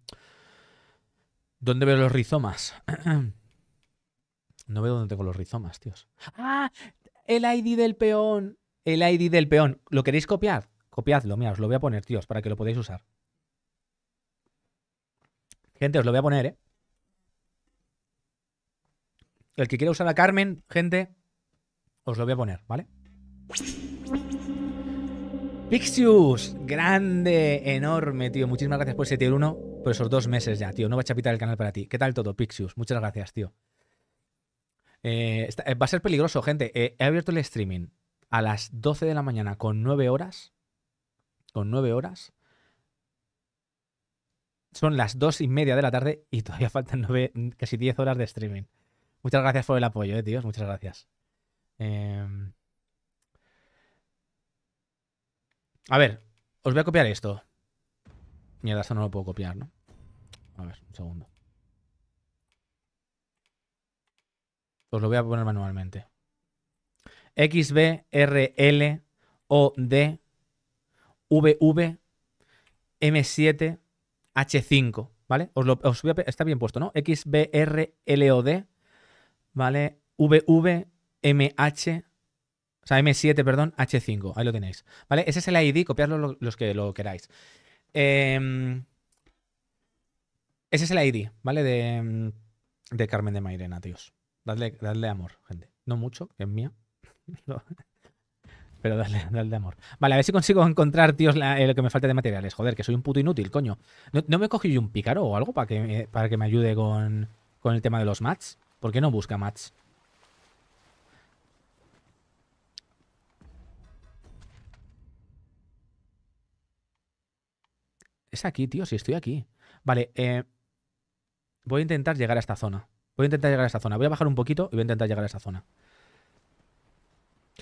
¿Dónde veo los rizomas? (clears throat) no veo dónde tengo los rizomas, tíos. ¡Ah! El ID del peón. El ID del peón. ¿Lo queréis copiar? Copiadlo, mira, os lo voy a poner, tíos, para que lo podáis usar. Gente, os lo voy a poner, ¿eh? El que quiera usar a Carmen, gente, os lo voy a poner, ¿vale? Pixius, grande, enorme, tío. Muchísimas gracias por ese tier 1, por esos dos meses ya, tío. No va a chapitar el canal para ti. ¿Qué tal todo, Pixius? Muchas gracias, tío. Eh, eh, va a ser peligroso, gente. Eh, he abierto el streaming a las 12 de la mañana con 9 horas. Con 9 horas. Son las 2 y media de la tarde y todavía (laughs) faltan casi 10 horas de streaming. Muchas gracias por el apoyo, eh, tíos. Muchas gracias. Em, A ver, os voy a copiar esto. Mierda, esto no lo puedo copiar, ¿no? A ver, un segundo. Os lo voy a poner manualmente. O, D, V, V, M7, H5, ¿vale? Os lo, voy está bien puesto, ¿no? X, B, R, L, O, D, ¿vale? V, V, M, H sea, M7, perdón, H5. Ahí lo tenéis. ¿Vale? Ese es el ID, copiadlo los que lo queráis. Em, ese es el ID, ¿vale? De, Carmen de Mairena, tíos. Dadle, amor, gente. No mucho, que es mía. (laughs) Pero dadle, amor. Vale, a ver si consigo encontrar, tíos, lo que me falta de materiales. Joder, que soy un puto inútil, coño. ¿No, me cogí un pícaro o algo para que, para que me ayude con, con el tema de los mats? ¿Por qué no busca mats? aquí, tío, si estoy aquí. Vale, eh, voy a intentar llegar a esta zona. Voy a intentar llegar a esta zona. Voy a bajar un poquito y voy a intentar llegar a esta zona.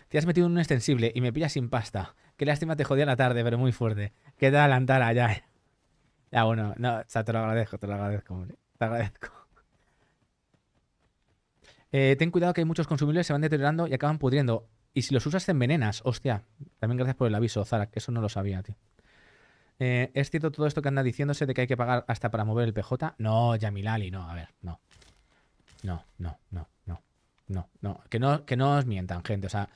Te has metido en un extensible y me pillas sin pasta. Qué lástima te jodía la tarde, pero muy fuerte. ¿Qué tal, Antara? Ya, ya bueno, no, te lo agradezco, te lo agradezco, hombre. Te agradezco. Eh, ten cuidado que hay muchos consumibles se van deteriorando y acaban pudriendo. Y si los usas te envenenas, hostia. También gracias por el aviso, Zara, que eso no lo sabía, tío. Eh, ¿Es cierto todo esto que anda diciéndose de que hay que pagar hasta para mover el PJ? No, Yamilali, no, a ver, no. No, no, no, no, no, no. Que no, que no os mientan, gente. O sea,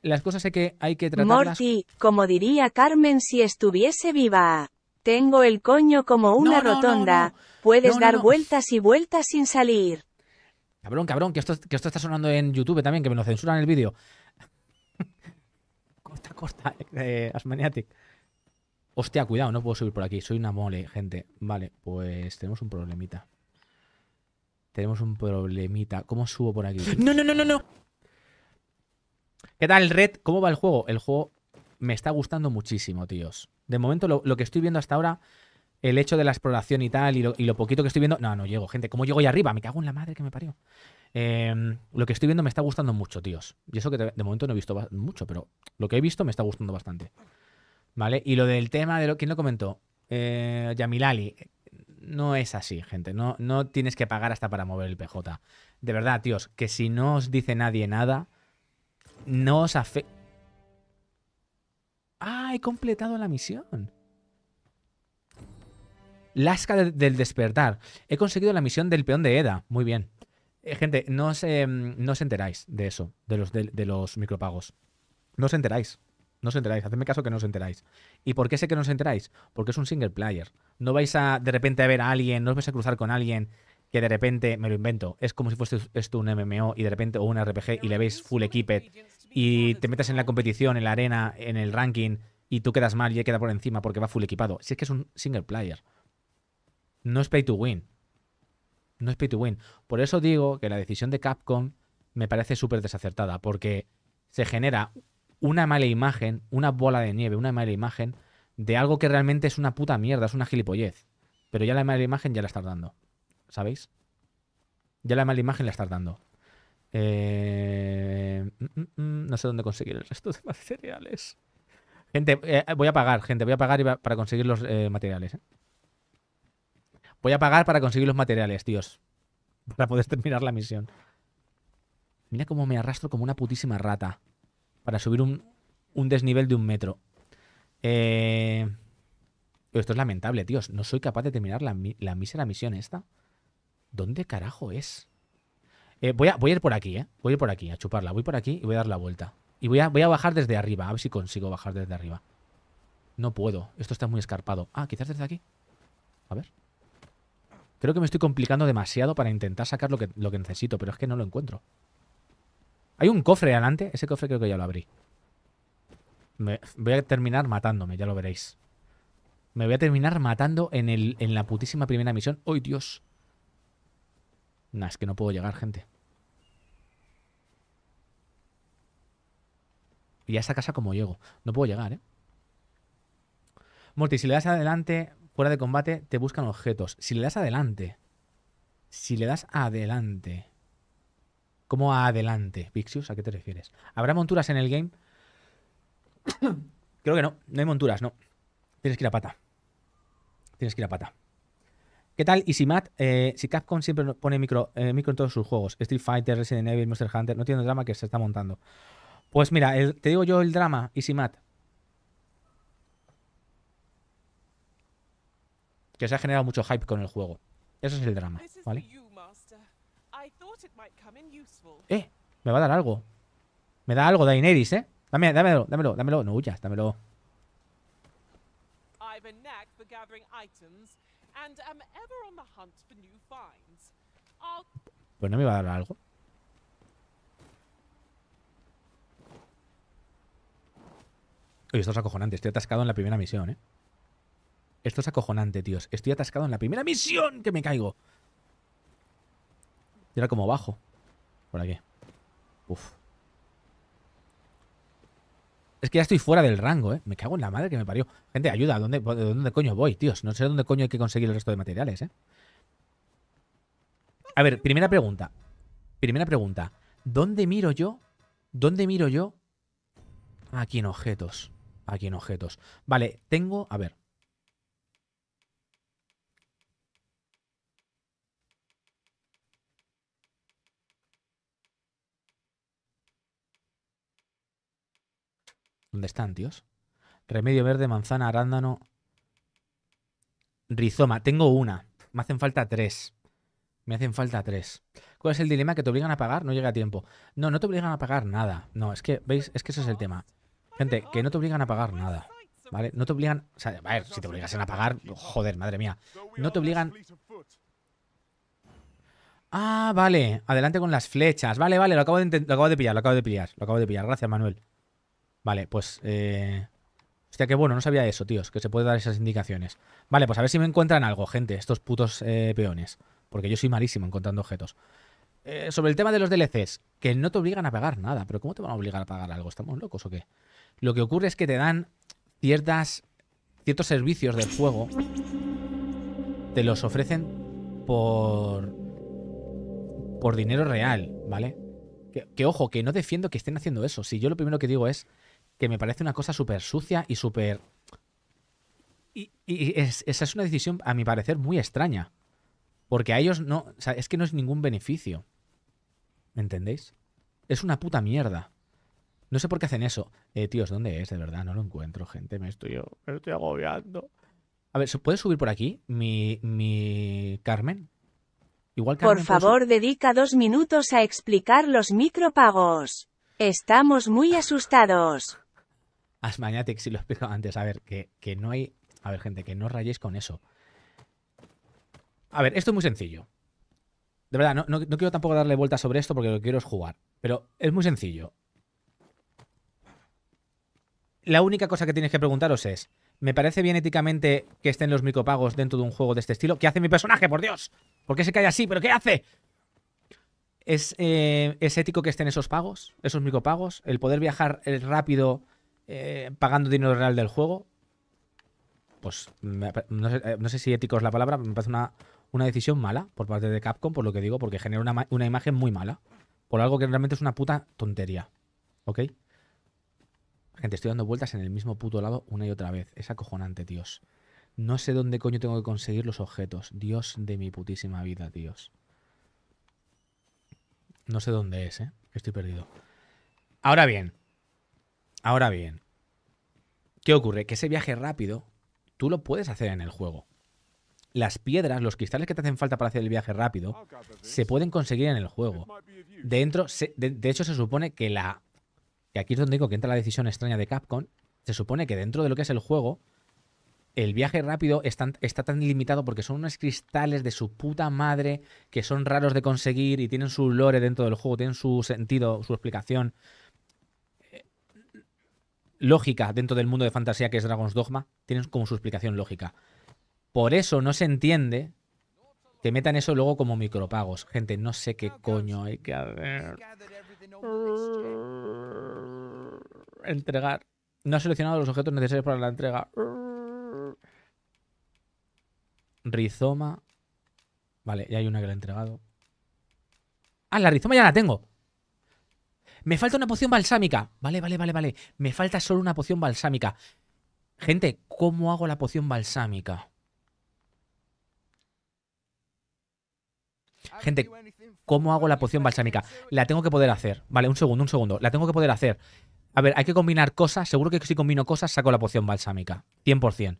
las cosas hay que, hay que tratarlas... Morty, como diría Carmen si estuviese viva. Tengo el coño como una rotonda. Puedes dar vueltas y vueltas sin salir. Cabrón, cabrón, que esto, que esto está sonando en YouTube también, que me lo censuran el vídeo. (laughs) corta, corta, eh, Asmaniatic. Hostia, cuidado, no puedo subir por aquí. Soy una mole, gente. Vale, pues tenemos un problemita. Tenemos un problemita. ¿Cómo subo por aquí? ¡No, no, no, no, no! ¿Qué tal, Red? ¿Cómo va el juego? El juego me está gustando muchísimo, tíos. De momento, lo, que estoy viendo hasta ahora, el hecho de la exploración y tal, y lo, poquito que estoy viendo... No, no llego, gente. ¿Cómo llego ahí arriba? Me cago en la madre que me parió. Em, lo que estoy viendo me está gustando mucho, tíos. Y eso que de momento no he visto mucho, pero lo que he visto me está gustando bastante. ¿Vale? Y lo del tema de lo. ¿Quién lo comentó? Eh, Yamilali. No es así, gente. No, no tienes que pagar hasta para mover el PJ. De verdad, tíos, que si no os dice nadie nada, no os afecta. ¡Ah! He completado la misión. Lasca del despertar. He conseguido la misión del peón de Eda. Muy bien. Eh, gente, em, no os, enteráis de eso, de los, de los micropagos. No os enteráis. No os enteráis, hacedme caso que no os enteráis. ¿Y por qué sé que no os enteráis? Porque es un single player. No vais a de repente a ver a alguien, no os vais a cruzar con alguien que de repente, me lo invento, es como si fuese esto un MMO y de repente o un RPG y le veis full equipped y te metes en la competición, en la arena, en el ranking y tú quedas mal y él queda por encima porque va full equipado. Si es que es un single player. No es pay to win. No es pay to win. Por eso digo que la decisión de Capcom me parece súper desacertada porque se genera una mala imagen, una bola de nieve, una mala imagen de algo que realmente es una puta mierda, es una gilipollez. Pero ya la mala imagen ya la estás dando. ¿Sabéis? Ya la mala imagen la estás dando. Eh, mm, mm, mm, no sé dónde conseguir el resto de (laughs) materiales. Gente, eh, eh, voy a pagar, gente, voy a pagar para conseguir los materiales. Voy a pagar para conseguir los materiales, tíos. Para poder (laughs) terminar la misión. Mira cómo me arrastro como una putísima rata para subir un, un desnivel de un metro. Eh, esto es lamentable, tíos. No soy capaz de terminar la, mísera misión esta. ¿Dónde carajo es? Eh, voy, a, voy a ir por aquí, ¿eh? Voy a ir por aquí, a chuparla. Voy por aquí y voy a dar la vuelta. Y voy a, voy a bajar desde arriba, a ver si consigo bajar desde arriba. No puedo. Esto está muy escarpado. Ah, quizás desde aquí. A ver. Creo que me estoy complicando demasiado para intentar sacar lo lo que necesito, pero es que no lo encuentro. Hay un cofre adelante. Ese cofre creo que ya lo abrí. Me, voy a terminar matándome, ya lo veréis. Me voy a terminar matando en, el, en la putísima primera misión. ¡Ay, Dios! Nah, es que no puedo llegar, gente. Y a esa casa cómo llego. No puedo llegar, ¿eh? Morty, si le das adelante, fuera de combate, te buscan objetos. Si le das adelante. Si le das adelante. ¿Cómo adelante? Pixius, ¿a qué te refieres? ¿Habrá monturas en el game? (coughs) Creo que no, no hay monturas, no. Tienes que ir a pata. Tienes que ir a pata. ¿Qué tal? Y si Matt, eh, si Capcom siempre pone eh, micro, en todos sus juegos, Street Fighter, Resident Evil, Monster Hunter, no tiene drama que se está montando. Pues mira, te digo yo el drama, y si que se ha generado mucho hype con el juego. Eso es el drama, ¿vale? Eh, me va a dar algo. Me da algo Daenerys, eh. Dame, dámelo, dámelo, dámelo. No huyas, dámelo. Pues no me va a dar algo. Oye, esto es acojonante. Estoy atascado en la primera misión, ¿eh? Esto es acojonante, tíos. Estoy atascado en la primera misión que me caigo era como bajo. Por aquí. Uf. Es que ya estoy fuera del rango, ¿eh? Me cago en la madre que me parió. Gente, ayuda. ¿Dónde, dónde coño voy, tíos? No sé dónde coño hay que conseguir el resto de materiales, ¿eh? A ver, primera pregunta. Primera pregunta. ¿Dónde miro yo? ¿Dónde miro yo? Aquí en objetos. Aquí en objetos. Vale, tengo... A ver. ¿Dónde están, tíos? Remedio verde, manzana, arándano. Rizoma. Tengo una. Me hacen falta tres. Me hacen falta tres. ¿Cuál es el dilema? Que te obligan a pagar, no llega a tiempo. No, no te obligan a pagar nada. No, es que, ¿veis? Es que ese es el tema. Gente, que no te obligan a pagar nada. ¿Vale? No te obligan. O sea, a ver, si te obligasen a pagar, joder, madre mía. No te obligan. Ah, vale. Adelante con las flechas. Vale, vale, lo acabo de, lo acabo de pillar, lo acabo de pillar. Lo acabo de pillar. Gracias, Manuel. Vale, pues... Eh... Hostia, qué bueno, no sabía eso, tíos, que se puede dar esas indicaciones. Vale, pues a ver si me encuentran algo, gente, estos putos eh, peones. Porque yo soy malísimo encontrando objetos. Eh, sobre el tema de los DLCs, que no te obligan a pagar nada, pero ¿cómo te van a obligar a pagar algo? ¿Estamos locos o qué? Lo que ocurre es que te dan ciertas, ciertos servicios del juego, te los ofrecen por, por dinero real, ¿vale? que ojo, que no defiendo que estén haciendo eso. Si yo lo primero que digo es que me parece una cosa súper sucia y súper... Y, esa es una decisión, a mi parecer, muy extraña. Porque a ellos no... es que no es ningún beneficio. ¿Me entendéis? Es una puta mierda. No sé por qué hacen eso. Eh, tíos, ¿dónde es? De verdad, no lo encuentro, gente. Me estoy, agobiando. A ver, ¿se puede subir por aquí mi, mi Carmen? Igual Carmen por favor, dedica dos minutos a explicar los micropagos. Estamos muy asustados. Asmaniatic si lo explicado antes. A ver, que, no hay... A ver, gente, que no rayéis con eso. A ver, esto es muy sencillo. De verdad, no, quiero tampoco darle vueltas sobre esto porque lo quiero es jugar. Pero es muy sencillo. La única cosa que tienes que preguntaros es, ¿me parece bien éticamente que estén los micropagos dentro de un juego de este estilo? ¿Qué hace mi personaje, por Dios? ¿Por qué se cae así? ¿Pero qué hace? ¿Es, eh, ¿Es, ético que estén esos pagos? ¿Esos micropagos? ¿El poder viajar rápido eh, pagando dinero real del juego, pues eh, no, sé, si ético es la palabra, pero me parece una, decisión mala por parte de Capcom, por lo que digo, porque genera una, una imagen muy mala. Por algo que realmente es una puta tontería. ¿Ok? Gente, estoy dando vueltas en el mismo puto lado una y otra vez. Es acojonante, tíos. No sé dónde coño tengo que conseguir los objetos. Dios de mi putísima vida, tíos. No sé dónde es, ¿eh? Estoy perdido. Ahora bien, Ahora bien, ¿qué ocurre? Que ese viaje rápido tú lo puedes hacer en el juego. Las piedras, los cristales que te hacen falta para hacer el viaje rápido, se pueden conseguir en el juego. Dentro, de, hecho, se supone que la. Que aquí es donde digo que entra la decisión extraña de Capcom. Se supone que dentro de lo que es el juego, el viaje rápido está, está, tan limitado porque son unos cristales de su puta madre que son raros de conseguir y tienen su lore dentro del juego, tienen su sentido, su explicación lógica dentro del mundo de fantasía que es Dragon's Dogma, tienen como su explicación lógica. Por eso no se entiende que metan eso luego como micropagos. Gente, no sé qué coño hay que hacer. Entregar. No ha seleccionado los objetos necesarios para la entrega. Rizoma. Vale, ya hay una que la he entregado. Ah, la rizoma ya la tengo. Me falta una poción balsámica. Vale, vale, vale, vale. Me falta solo una poción balsámica. Gente, ¿cómo hago la poción balsámica? Gente, ¿cómo hago la poción balsámica? La tengo que poder hacer. Vale, un segundo, un segundo. La tengo que poder hacer. A ver, hay que combinar cosas. Seguro que si combino cosas saco la poción balsámica. 100%.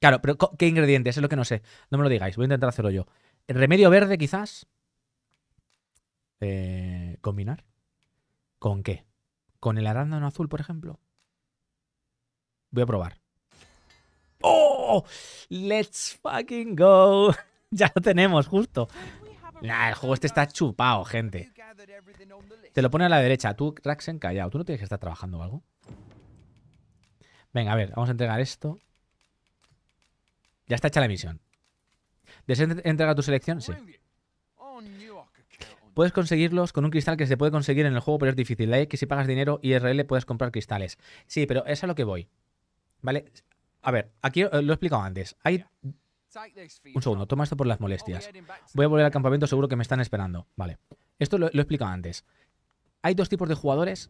Claro, pero ¿qué ingredientes? Es lo que no sé. No me lo digáis. Voy a intentar hacerlo yo. ¿Remedio verde quizás? Eh, combinar. ¿Con qué? ¿Con el arándano azul, por ejemplo? Voy a probar. ¡Oh! ¡Let's fucking go! (laughs) ya lo tenemos, justo. Nah, el juego este está chupado, gente. Te lo pone a la derecha. Tú, Raxen, callado. ¿Tú no tienes que estar trabajando algo? Venga, a ver. Vamos a entregar esto. Ya está hecha la misión. ¿Deseas entregar tu selección? Sí. Puedes conseguirlos con un cristal que se puede conseguir en el juego, pero es difícil. La que si pagas dinero y IRL puedes comprar cristales. Sí, pero es a lo que voy. ¿Vale? A ver, aquí eh, lo he explicado antes. Hay... Un segundo, toma esto por las molestias. Voy a volver al campamento, seguro que me están esperando. Vale. Esto lo, he explicado antes. Hay dos tipos de jugadores.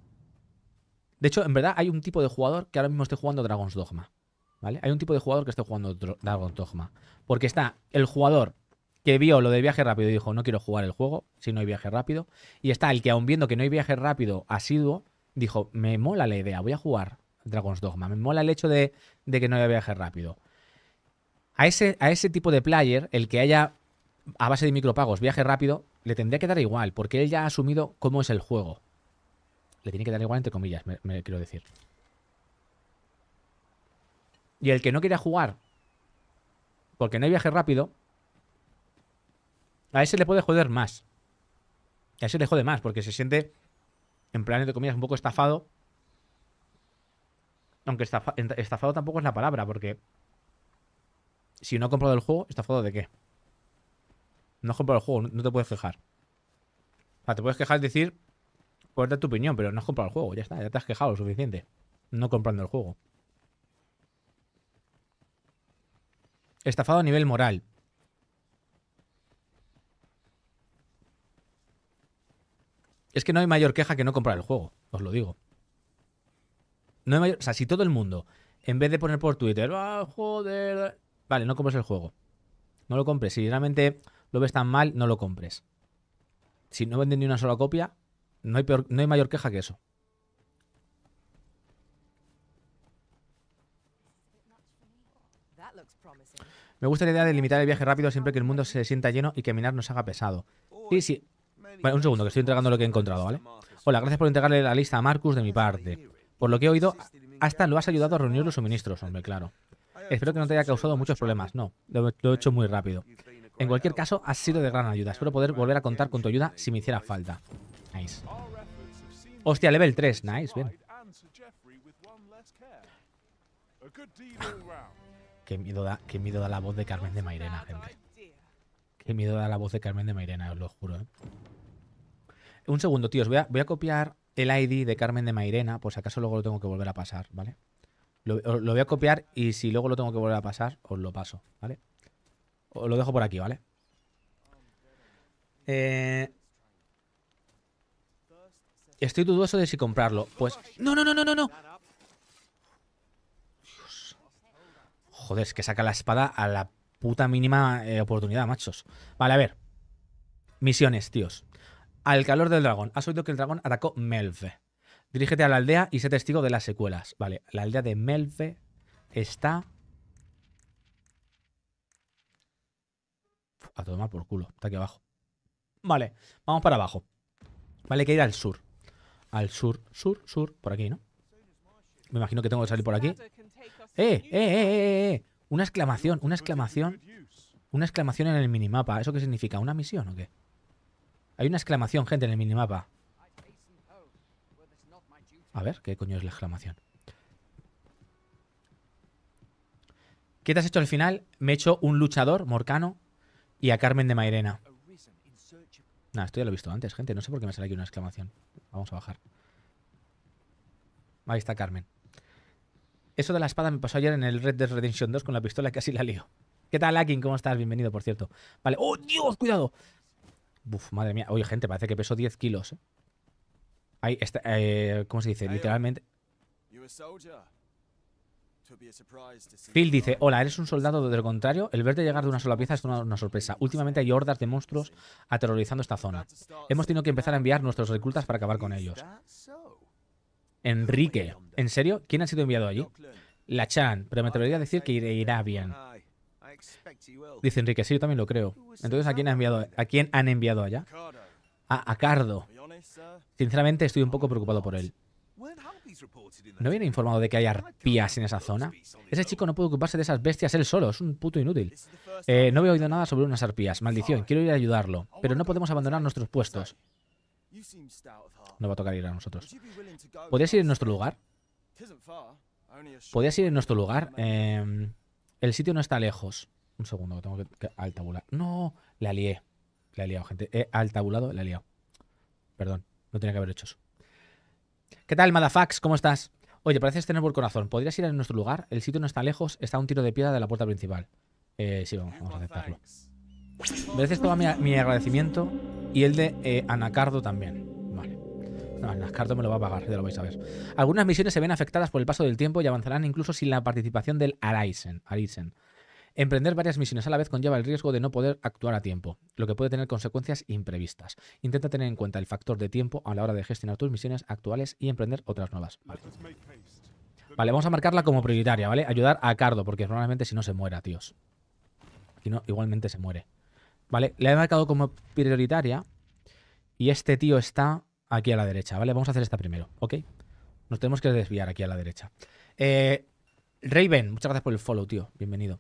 De hecho, en verdad hay un tipo de jugador que ahora mismo esté jugando Dragon's Dogma. ¿Vale? Hay un tipo de jugador que esté jugando Dragon's Dogma. Porque está el jugador que vio lo de viaje rápido y dijo, no quiero jugar el juego si no hay viaje rápido. Y está el que aún viendo que no hay viaje rápido asiduo, dijo, me mola la idea, voy a jugar Dragon's Dogma, me mola el hecho de, que no haya viaje rápido. A ese, a ese tipo de player, el que haya a base de micropagos viaje rápido, le tendría que dar igual, porque él ya ha asumido cómo es el juego. Le tiene que dar igual entre comillas, me, me quiero decir. Y el que no quiera jugar, porque no hay viaje rápido, a ese le puede joder más. A ese le jode más porque se siente, en plan, de comidas un poco estafado. Aunque estafado tampoco es la palabra, porque si no ha comprado el juego, ¿estafado de qué? No has comprado el juego, no te puedes quejar. O sea, te puedes quejar y decir, puedes tu opinión, pero no has comprado el juego, ya está, ya te has quejado lo suficiente. No comprando el juego. Estafado a nivel moral. Es que no hay mayor queja que no comprar el juego, os lo digo. No hay mayor, o sea, si todo el mundo, en vez de poner por Twitter, ah, joder, vale, no compres el juego. No lo compres. Si realmente lo ves tan mal, no lo compres. Si no venden ni una sola copia, no hay, no hay mayor queja que eso. Me gusta la idea de limitar el viaje rápido siempre que el mundo se sienta lleno y caminar nos haga pesado. Sí, sí, Vale, un segundo, que estoy entregando lo que he encontrado, ¿vale? Hola, gracias por entregarle la lista a Marcus de mi parte. Por lo que he oído, hasta lo has ayudado a reunir los suministros, hombre, claro. Espero que no te haya causado muchos problemas. No, lo, he hecho muy rápido. En cualquier caso, has sido de gran ayuda. Espero poder volver a contar con tu ayuda si me hiciera falta. Nice. Hostia, level 3. Nice, bien. Ah, qué, miedo da, qué miedo da la voz de Carmen de Mairena, gente. Qué miedo da la voz de Carmen de Mairena, os lo juro. ¿eh? Un segundo, tíos. Voy a, copiar el ID de Carmen de Mairena, por si acaso luego lo tengo que volver a pasar, ¿vale? Lo, voy a copiar y si luego lo tengo que volver a pasar, os lo paso, ¿vale? Os lo dejo por aquí, ¿vale? Eh, estoy dudoso de si comprarlo. Pues... ¡No, no, no, no, no! no! Joder, es que saca la espada a la puta mínima eh, oportunidad, machos. Vale, a ver. Misiones, tíos al calor del dragón. Has oído que el dragón atacó Melve. Dirígete a la aldea y sé testigo de las secuelas. Vale, la aldea de Melve está... A tomar por culo. Está aquí abajo. Vale, vamos para abajo. Vale, hay que ir al sur. Al sur, sur, sur. Por aquí, ¿no? Me imagino que tengo que salir por aquí. ¡Eh, eh, eh, eh! eh, eh, eh. Una exclamación, una exclamación. Una exclamación en el minimapa. ¿Eso qué significa? ¿Una misión o qué? Hay una exclamación, gente, en el minimapa. A ver, ¿qué coño es la exclamación? ¿Qué te has hecho al final? Me he hecho un luchador, Morcano, y a Carmen de Mairena. Nada, esto ya lo he visto antes, gente. No sé por qué me sale aquí una exclamación. Vamos a bajar. Ahí está Carmen. Eso de la espada me pasó ayer en el Red Dead Redemption 2 con la pistola, que casi la lío. ¿Qué tal, Akin? ¿Cómo estás? Bienvenido, por cierto. Vale. ¡Oh, Dios! ¡Cuidado! Uf, madre mía. Oye, gente, parece que peso 10 kilos. ¿eh? Eh, ¿Cómo se dice? Uh, Literalmente. Phil dice, hola, ¿eres un soldado de lo contrario? El verte llegar de una sola pieza es una, sorpresa. Últimamente hay hordas de monstruos aterrorizando esta zona. Hemos tenido que empezar a enviar nuestros reclutas para acabar con ellos. Enrique, ¿en serio? ¿Quién ha sido enviado allí? La Chan, pero me atrevería a decir que irá bien. Dice Enrique, sí, yo también lo creo. Entonces, ¿a quién, ha enviado, ¿a quién han enviado allá? A, Cardo. Sinceramente, estoy un poco preocupado por él. ¿No viene informado de que hay arpías en esa zona? Ese chico no puede ocuparse de esas bestias él solo, es un puto inútil. Eh, no había oído nada sobre unas arpías, maldición, quiero ir a ayudarlo, pero no podemos abandonar nuestros puestos. No va a tocar ir a nosotros. ¿Podrías ir en nuestro lugar? ¿Podrías ir en nuestro lugar? Eh, el sitio no está lejos. Un segundo, tengo que, que No, le alié, La he liado, gente. He al tabulado, la he Perdón, no tenía que haber hecho eso. ¿Qué tal, Madafax? ¿Cómo estás? Oye, pareces tener buen corazón. ¿Podrías ir a nuestro lugar? El sitio no está lejos, está a un tiro de piedra de la puerta principal. Eh, sí, vamos, a aceptarlo. Mereces todo mi, agradecimiento y el de eh, Anacardo también. No, me lo va a pagar, ya lo vais a ver. Algunas misiones se ven afectadas por el paso del tiempo y avanzarán incluso sin la participación del Arisen. Emprender varias misiones a la vez conlleva el riesgo de no poder actuar a tiempo, lo que puede tener consecuencias imprevistas. Intenta tener en cuenta el factor de tiempo a la hora de gestionar tus misiones actuales y emprender otras nuevas. Vale. vamos a marcarla como prioritaria, ¿vale? Ayudar a Cardo, porque normalmente si no se muera, tíos. Aquí no, igualmente se muere. Vale, le he marcado como prioritaria. Y este tío está aquí a la derecha, ¿vale? Vamos a hacer esta primero, ¿ok? Nos tenemos que desviar aquí a la derecha. Eh, Raven, muchas gracias por el follow, tío. Bienvenido.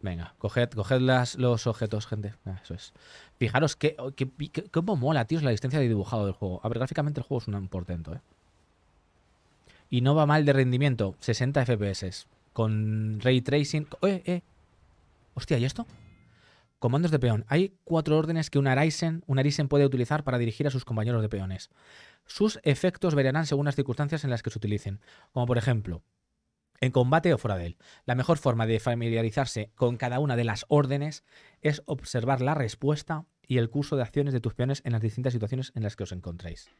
Venga, coged, coged las, los objetos, gente. Ah, eso es. Fijaros oh, qué, qué, qué cómo mola, tío, la distancia de dibujado del juego. A ver, gráficamente el juego es un portento, ¿eh? Y no va mal de rendimiento, 60 FPS. Con ray tracing. ¡Eh, eh! Hostia, ¿y esto? Comandos de peón. Hay cuatro órdenes que un Arisen, un Arisen puede utilizar para dirigir a sus compañeros de peones. Sus efectos variarán según las circunstancias en las que se utilicen, como por ejemplo, en combate o fuera de él. La mejor forma de familiarizarse con cada una de las órdenes es observar la respuesta y el curso de acciones de tus peones en las distintas situaciones en las que os encontréis.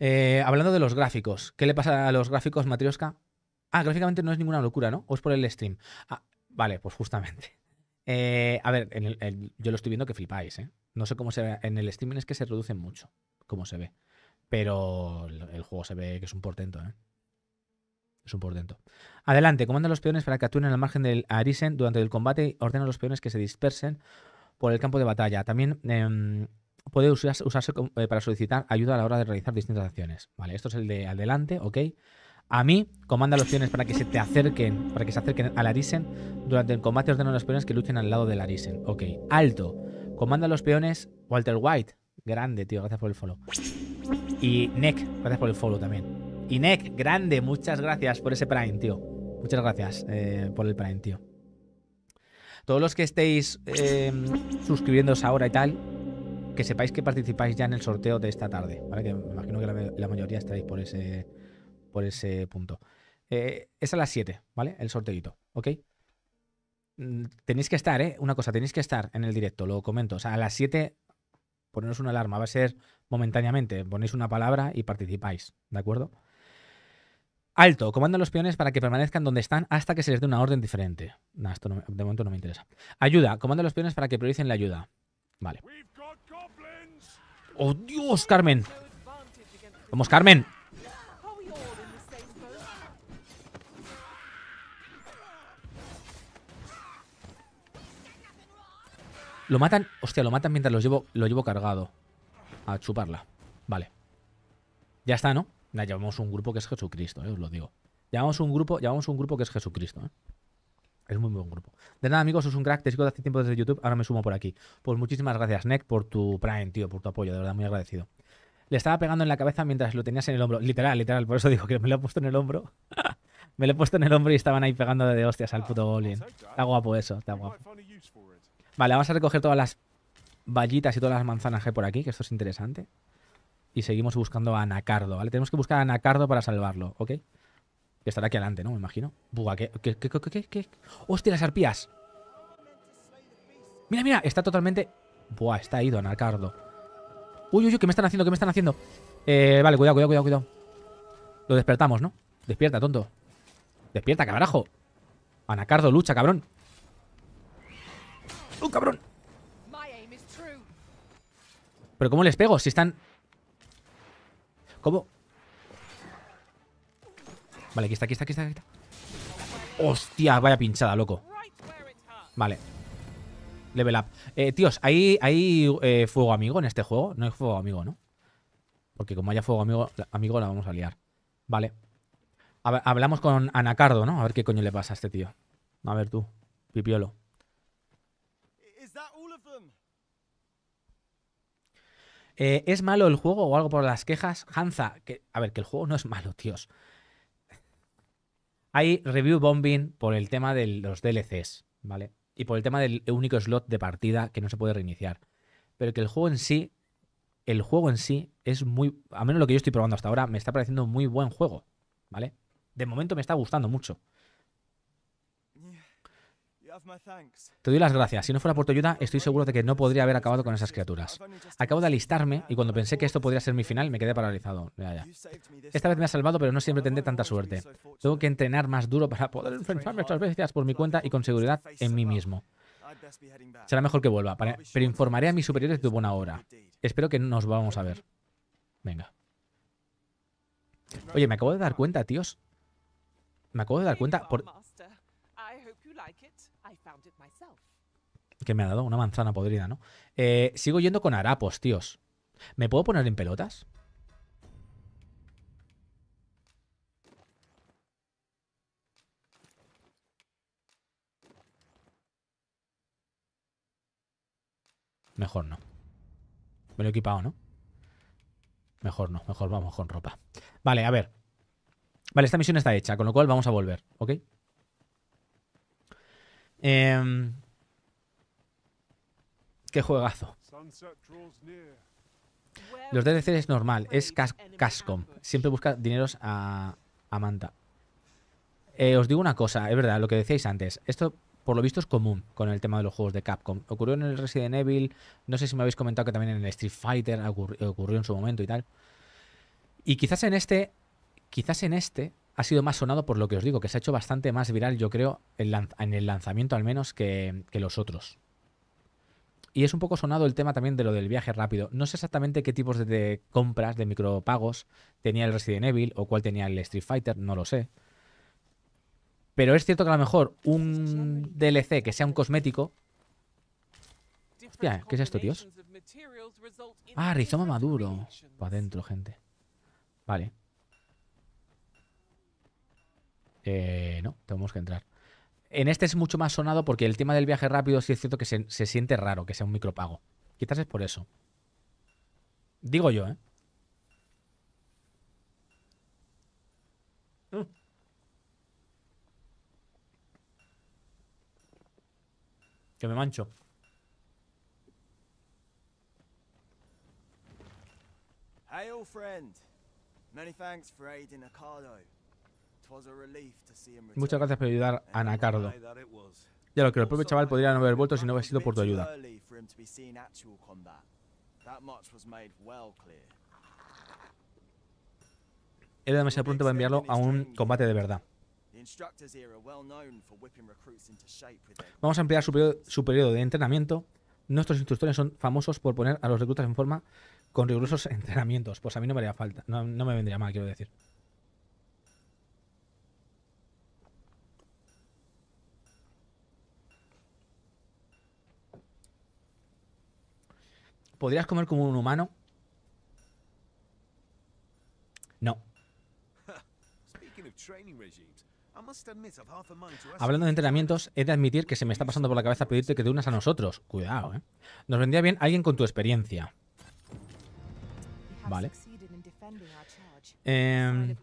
Eh, hablando de los gráficos, ¿qué le pasa a los gráficos, Matrioska? Ah, gráficamente no es ninguna locura, ¿no? O es por el stream. Ah, vale, pues justamente. (laughs) Eh, a ver, yo lo estoy viendo que flipáis, ¿eh? No sé cómo se ve. En el stream, es que se reducen mucho, como se ve. Pero el, juego se ve que es un portento, ¿eh? Es un portento. Adelante, comanda los peones para que actúen el margen del Arisen durante el combate y ordena a los peones que se dispersen por el campo de batalla. También em, puede usarse, usarse eh, para solicitar ayuda a la hora de realizar distintas acciones. Vale, esto es el de adelante, ok. A mí, comanda los peones para que se te acerquen, para que se acerquen a Larisen. Durante el combate ordena a los peones que luchen al lado de Larisen. Ok, alto. Comanda los peones Walter White. Grande, tío, gracias por el follow. Y Nick, gracias por el follow también. Y Nick, grande, muchas gracias por ese Prime, tío. Muchas gracias eh, por el Prime, tío. Todos los que estéis em, suscribiéndose ahora y tal, que sepáis que participáis ya en el sorteo de esta tarde, Que me imagino que la, mayoría estaréis por ese por ese punto. Eh, es a las 7, ¿vale? El sorteo. ¿ok? Mm, tenéis que estar, ¿eh? Una cosa, tenéis que estar en el directo, lo comento. O sea, a las 7 poneros una alarma, va a ser momentáneamente. Ponéis una palabra y participáis, ¿de acuerdo? Alto, comando a los peones para que permanezcan donde están hasta que se les dé una orden diferente. Nada, esto de momento no me interesa. Ayuda, comando a los peones para que prioricen la ayuda. Vale. ¡Oh, Dios, Carmen! ¡Vamos, Carmen! Lo matan. Hostia, lo matan mientras lo llevo, lo llevo cargado. A chuparla. Vale. Ya está, ¿no? Ya, llevamos un grupo que es Jesucristo, eh, os lo digo. Llevamos un grupo, llevamos un grupo que es Jesucristo, ¿eh? Es muy buen grupo. De nada, amigos, es un crack. Te sigo de hace tiempo desde YouTube. Ahora me sumo por aquí. Pues muchísimas gracias, Nek, por tu Prime, tío, por tu apoyo. De verdad, muy agradecido. Le estaba pegando en la cabeza mientras lo tenías en el hombro. Literal, literal. Por eso digo que me lo he puesto en el hombro. (laughs) me lo he puesto en el hombro y estaban ahí pegando de hostias al puto Goblin. Está guapo eso, está guapo. Vale, vamos a recoger todas las vallitas y todas las manzanas que hay por aquí, que esto es interesante. Y seguimos buscando a Anacardo, ¿vale? Tenemos que buscar a Anacardo para salvarlo, ¿ok? Que estará aquí adelante, ¿no? Me imagino. Buah, ¿qué, qué, qué, qué, qué? hostia las arpías! ¡Mira, mira! Está totalmente... Buah, está ido Anacardo. ¡Uy, uy, uy! ¿Qué me están haciendo? ¿Qué me están haciendo? Eh, vale, cuidado, cuidado, cuidado, cuidado. Lo despertamos, ¿no? Despierta, tonto. Despierta, carajo. Anacardo, lucha, cabrón. ¡Uh, cabrón! ¿Pero cómo les pego? Si están... ¿Cómo? Vale, aquí está, aquí está, aquí está, aquí ¡Hostia! Vaya pinchada, loco. Vale. Level up. Eh, tíos, ¿hay, eh, fuego amigo en este juego? No hay fuego amigo, ¿no? Porque como haya fuego amigo, amigo la vamos a liar. Vale. hablamos con Anacardo, ¿no? A ver qué coño le pasa a este tío. A ver tú, pipiolo. Eh, ¿Es malo el juego o algo por las quejas? Hanza, que, a ver, que el juego no es malo, tíos. Hay review bombing por el tema de los DLCs, ¿vale? Y por el tema del único slot de partida que no se puede reiniciar. Pero que el juego en sí, el juego en sí es muy, a menos lo que yo estoy probando hasta ahora, me está pareciendo un muy buen juego, ¿vale? De momento me está gustando mucho. Te doy las gracias. Si no fuera por tu ayuda, estoy seguro de que no podría haber acabado con esas criaturas. Acabo de alistarme y cuando pensé que esto podría ser mi final, me quedé paralizado. Esta vez me has salvado, pero no siempre tendré tanta suerte. Tengo que entrenar más duro para poder enfrentarme otras bestias por mi cuenta y con seguridad en mí mismo. Será mejor que vuelva, pero informaré a mis superiores de buena hora. Espero que nos vamos a ver. Venga. Oye, me acabo de dar cuenta, tíos. Me acabo de dar cuenta por que me ha dado una manzana podrida, ¿no? Eh, sigo yendo con harapos, tíos. ¿Me puedo poner en pelotas? Mejor no. Me lo he equipado, ¿no? Mejor no, mejor vamos con ropa. Vale, a ver. Vale, esta misión está hecha, con lo cual vamos a volver, ¿ok? Eh, Qué juegazo. Los DLC es normal, es Cascom. Siempre busca dineros a, Manta. Eh, os digo una cosa, es verdad, lo que decíais antes. Esto, por lo visto, es común con el tema de los juegos de Capcom. Ocurrió en el Resident Evil, no sé si me habéis comentado que también en el Street Fighter ocurrió en su momento y tal. Y quizás en este, quizás en este ha sido más sonado por lo que os digo, que se ha hecho bastante más viral, yo creo, en, el lanzamiento al menos que los otros. Y es un poco sonado el tema también de lo del viaje rápido. No sé exactamente qué tipos de, compras de micropagos tenía el Resident Evil o cuál tenía el Street Fighter, no lo sé. Pero es cierto que a lo mejor un DLC que sea un cosmético. Hostia, ¿qué es esto, tíos? Ah, rizoma maduro. Para adentro, gente. Vale. Eh, no, tenemos que entrar. En este es mucho más sonado porque el tema del viaje rápido sí es cierto que se, siente raro que sea un micropago. Quizás es por eso. Digo yo, ¿eh? Mm. Que me mancho. friend. Many thanks for aiding Muchas gracias por ayudar a Nacardo. Ya lo que el propio chaval podría no haber vuelto si no hubiera sido por tu ayuda. Era demasiado pronto para enviarlo a un combate de verdad. Vamos a emplear su periodo, de entrenamiento. Nuestros instructores son famosos por poner a los reclutas en forma con rigurosos (laughs) entrenamientos. Pues a mí no me haría falta, no me vendría mal, quiero decir. ¿Podrías comer como un humano? No. Hablando de entrenamientos, he de admitir que se me está pasando por la cabeza pedirte que te unas a nosotros. Cuidado, ¿eh? Nos vendría bien alguien con tu experiencia. Vale. Em,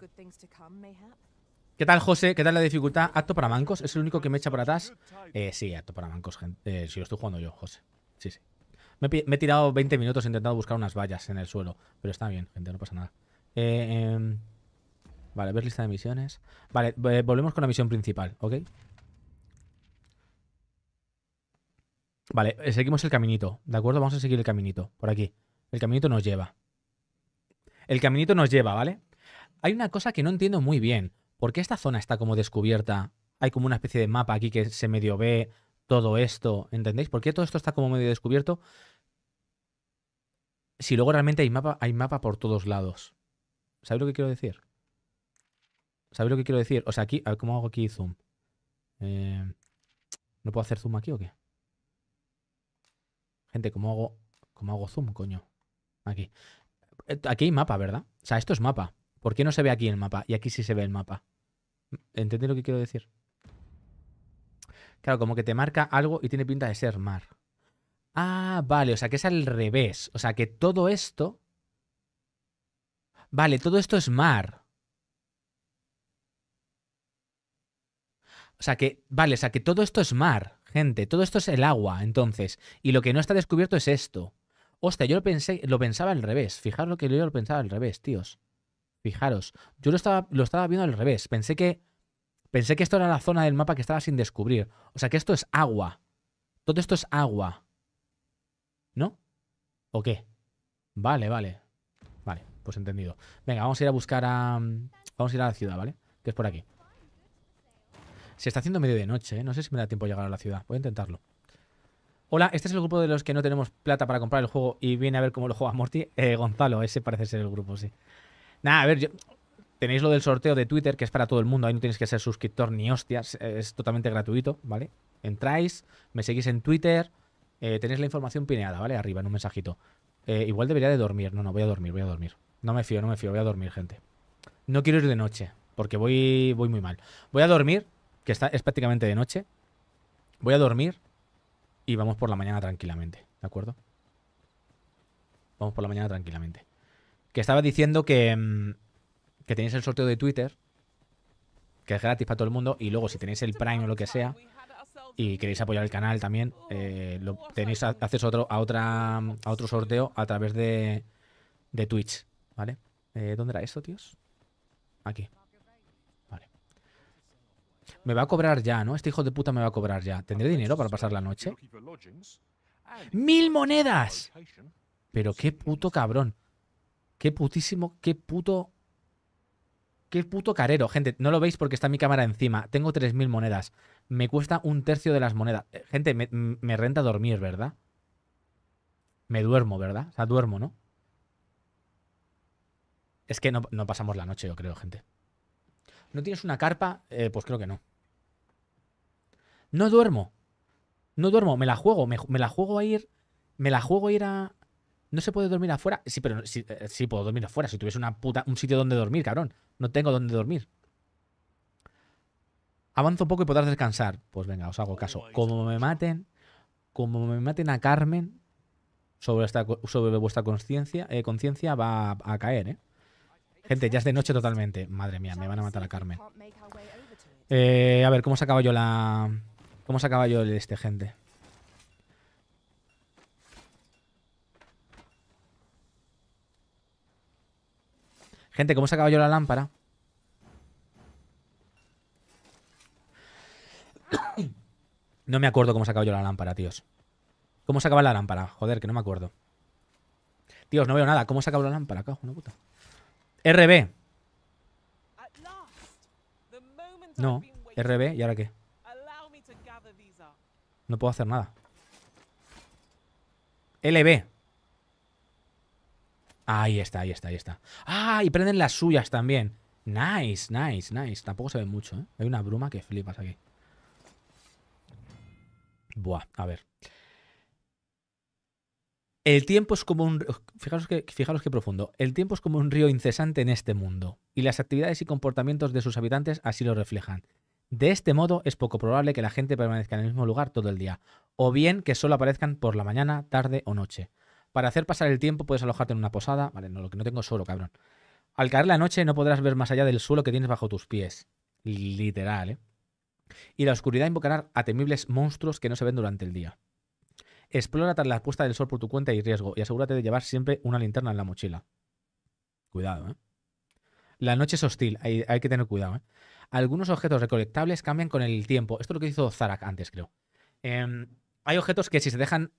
¿Qué tal, José? ¿Qué tal la dificultad? ¿Acto para mancos? ¿Es el único que me echa para atrás? Eh, sí, acto para mancos, gente. Eh, si lo estoy jugando yo, José. Sí, sí. Me, he tirado 20 minutos intentando buscar unas vallas en el suelo. Pero está bien, gente, no pasa nada. Eh, em, vale, ver lista de misiones. Vale, eh, volvemos con la misión principal, ¿ok? Vale, eh, seguimos el caminito, ¿de acuerdo? Vamos a seguir el caminito, por aquí. El caminito nos lleva. El caminito nos lleva, ¿vale? Hay una cosa que no entiendo muy bien. ¿Por qué esta zona está como descubierta? Hay como una especie de mapa aquí que se medio ve todo esto, ¿entendéis? ¿Por qué todo esto está como medio descubierto? si luego realmente hay mapa, hay mapa por todos lados. ¿Sabéis lo que quiero decir? ¿Sabéis lo que quiero decir? O sea, aquí, ¿cómo hago aquí zoom? Eh, ¿No puedo hacer zoom aquí o qué? Gente, ¿cómo hago, cómo hago zoom, coño? Aquí. Eh, aquí hay mapa, ¿verdad? O sea, esto es mapa. ¿Por qué no se ve aquí el mapa? Y aquí sí se ve el mapa. ¿Entendéis lo que quiero decir? Claro, como que te marca algo y tiene pinta de ser mar. Ah, vale, o sea que es al revés. O sea que todo esto... Vale, todo esto es mar. O sea que, vale, o sea que todo esto es mar, gente. Todo esto es el agua, entonces. Y lo que no está descubierto es esto. Hostia, yo lo pensé, lo pensaba al revés. Fijaros lo que yo lo pensaba al revés, tíos. Fijaros. Yo lo estaba, lo estaba viendo al revés. Pensé que. Pensé que esto era la zona del mapa que estaba sin descubrir. O sea que esto es agua. Todo esto es agua. ¿No? ¿O qué? Vale, vale. Vale, pues entendido. Venga, vamos a ir a buscar a... Mm, vamos a ir a la ciudad, ¿vale? Que es por aquí. Se está haciendo medio de noche, ¿eh? No sé si me da tiempo llegar a la ciudad. Voy a intentarlo. Hola, este es el grupo de los que no tenemos plata para comprar el juego y viene a ver cómo lo juega Morty. Eh, Gonzalo, ese parece ser el grupo, sí. Nada, a ver, yo... tenéis lo del sorteo de Twitter, que es para todo el mundo. Ahí no tienes que ser suscriptor ni hostias. Es totalmente gratuito, ¿vale? Entráis, me seguís en Twitter, eh, tenéis la información pineada, ¿vale? Arriba, en un mensajito. Eh, igual debería de dormir. No, no, voy a dormir, voy a dormir. No me fío, no me fío, voy a dormir, gente. No quiero ir de noche, porque voy, voy muy mal. Voy a dormir, que está, es prácticamente de noche. Voy a dormir y vamos por la mañana tranquilamente, ¿de acuerdo? Vamos por la mañana tranquilamente. Que estaba diciendo que, mm, que tenéis el sorteo de Twitter, que es gratis para todo el mundo, y luego si tenéis el Prime o lo que sea, y queréis apoyar el canal también, eh, lo, tenéis acceso otro, a, otra, a otro sorteo a través de, de Twitch, ¿vale? Eh, ¿Dónde era esto, tíos? Aquí. Vale. Me va a cobrar ya, ¿no? Este hijo de puta me va a cobrar ya. ¿Tendré dinero para pasar la noche? ¡Mil monedas! Pero qué puto cabrón. Qué putísimo, qué puto... Qué puto carero, gente. No lo veis porque está mi cámara encima. Tengo 3.000 monedas me cuesta un tercio de las monedas. Eh, gente, me, renta dormir, ¿verdad? Me duermo, ¿verdad? O sea, duermo, ¿no? Es que no, pasamos la noche, yo creo, gente. ¿No tienes una carpa? Eh, pues creo que no. No duermo. No duermo, me la juego, me, la juego a ir. Me la juego a ir a. No se puede dormir afuera. Sí, pero eh, sí, puedo dormir afuera. Si tuviese una un sitio donde dormir, cabrón. No tengo donde dormir. Avanzo poco y podrás descansar. Pues venga, os hago caso. Como me maten, como me maten a Carmen, sobre, esta, sobre vuestra eh, conciencia va a, caer, ¿eh? Gente, ya es de noche totalmente. Madre mía, me van a matar a Carmen. Eh, a ver, ¿cómo se acaba yo la... ¿Cómo se acaba yo el este, gente? Gente, ¿cómo se acaba yo la lámpara? no me acuerdo cómo se yo la lámpara, tíos. ¿Cómo se acaba la lámpara? Joder, que no me acuerdo. Tíos, no veo nada. ¿Cómo se sacaba la lámpara? Cajo, puta. RB. No, RB, ¿y ahora qué? No puedo hacer nada. LB. Ahí está, ahí está, ahí está. Ah, y prenden las suyas también. Nice, nice, nice. Tampoco se ve mucho, ¿eh? Hay una bruma que flipas aquí. Buah, a ver. El tiempo es como un. Fijaros que, qué profundo. El tiempo es como un río incesante en este mundo, y las actividades y comportamientos de sus habitantes así lo reflejan. De este modo, es poco probable que la gente permanezca en el mismo lugar todo el día, o bien que solo aparezcan por la mañana, tarde o noche. Para hacer pasar el tiempo, puedes alojarte en una posada. Vale, no, lo que no tengo es cabrón. Al caer la noche, no podrás ver más allá del suelo que tienes bajo tus pies. Literal, ¿eh? y la oscuridad invocará a temibles monstruos que no se ven durante el día. Explora tras la puesta del sol por tu cuenta y riesgo y asegúrate de llevar siempre una linterna en la mochila. Cuidado, ¿eh? La noche es hostil, hay, que tener cuidado, ¿eh? Algunos objetos recolectables cambian con el tiempo. Esto es lo que hizo Zarak antes, creo. Em, hay objetos que si se dejan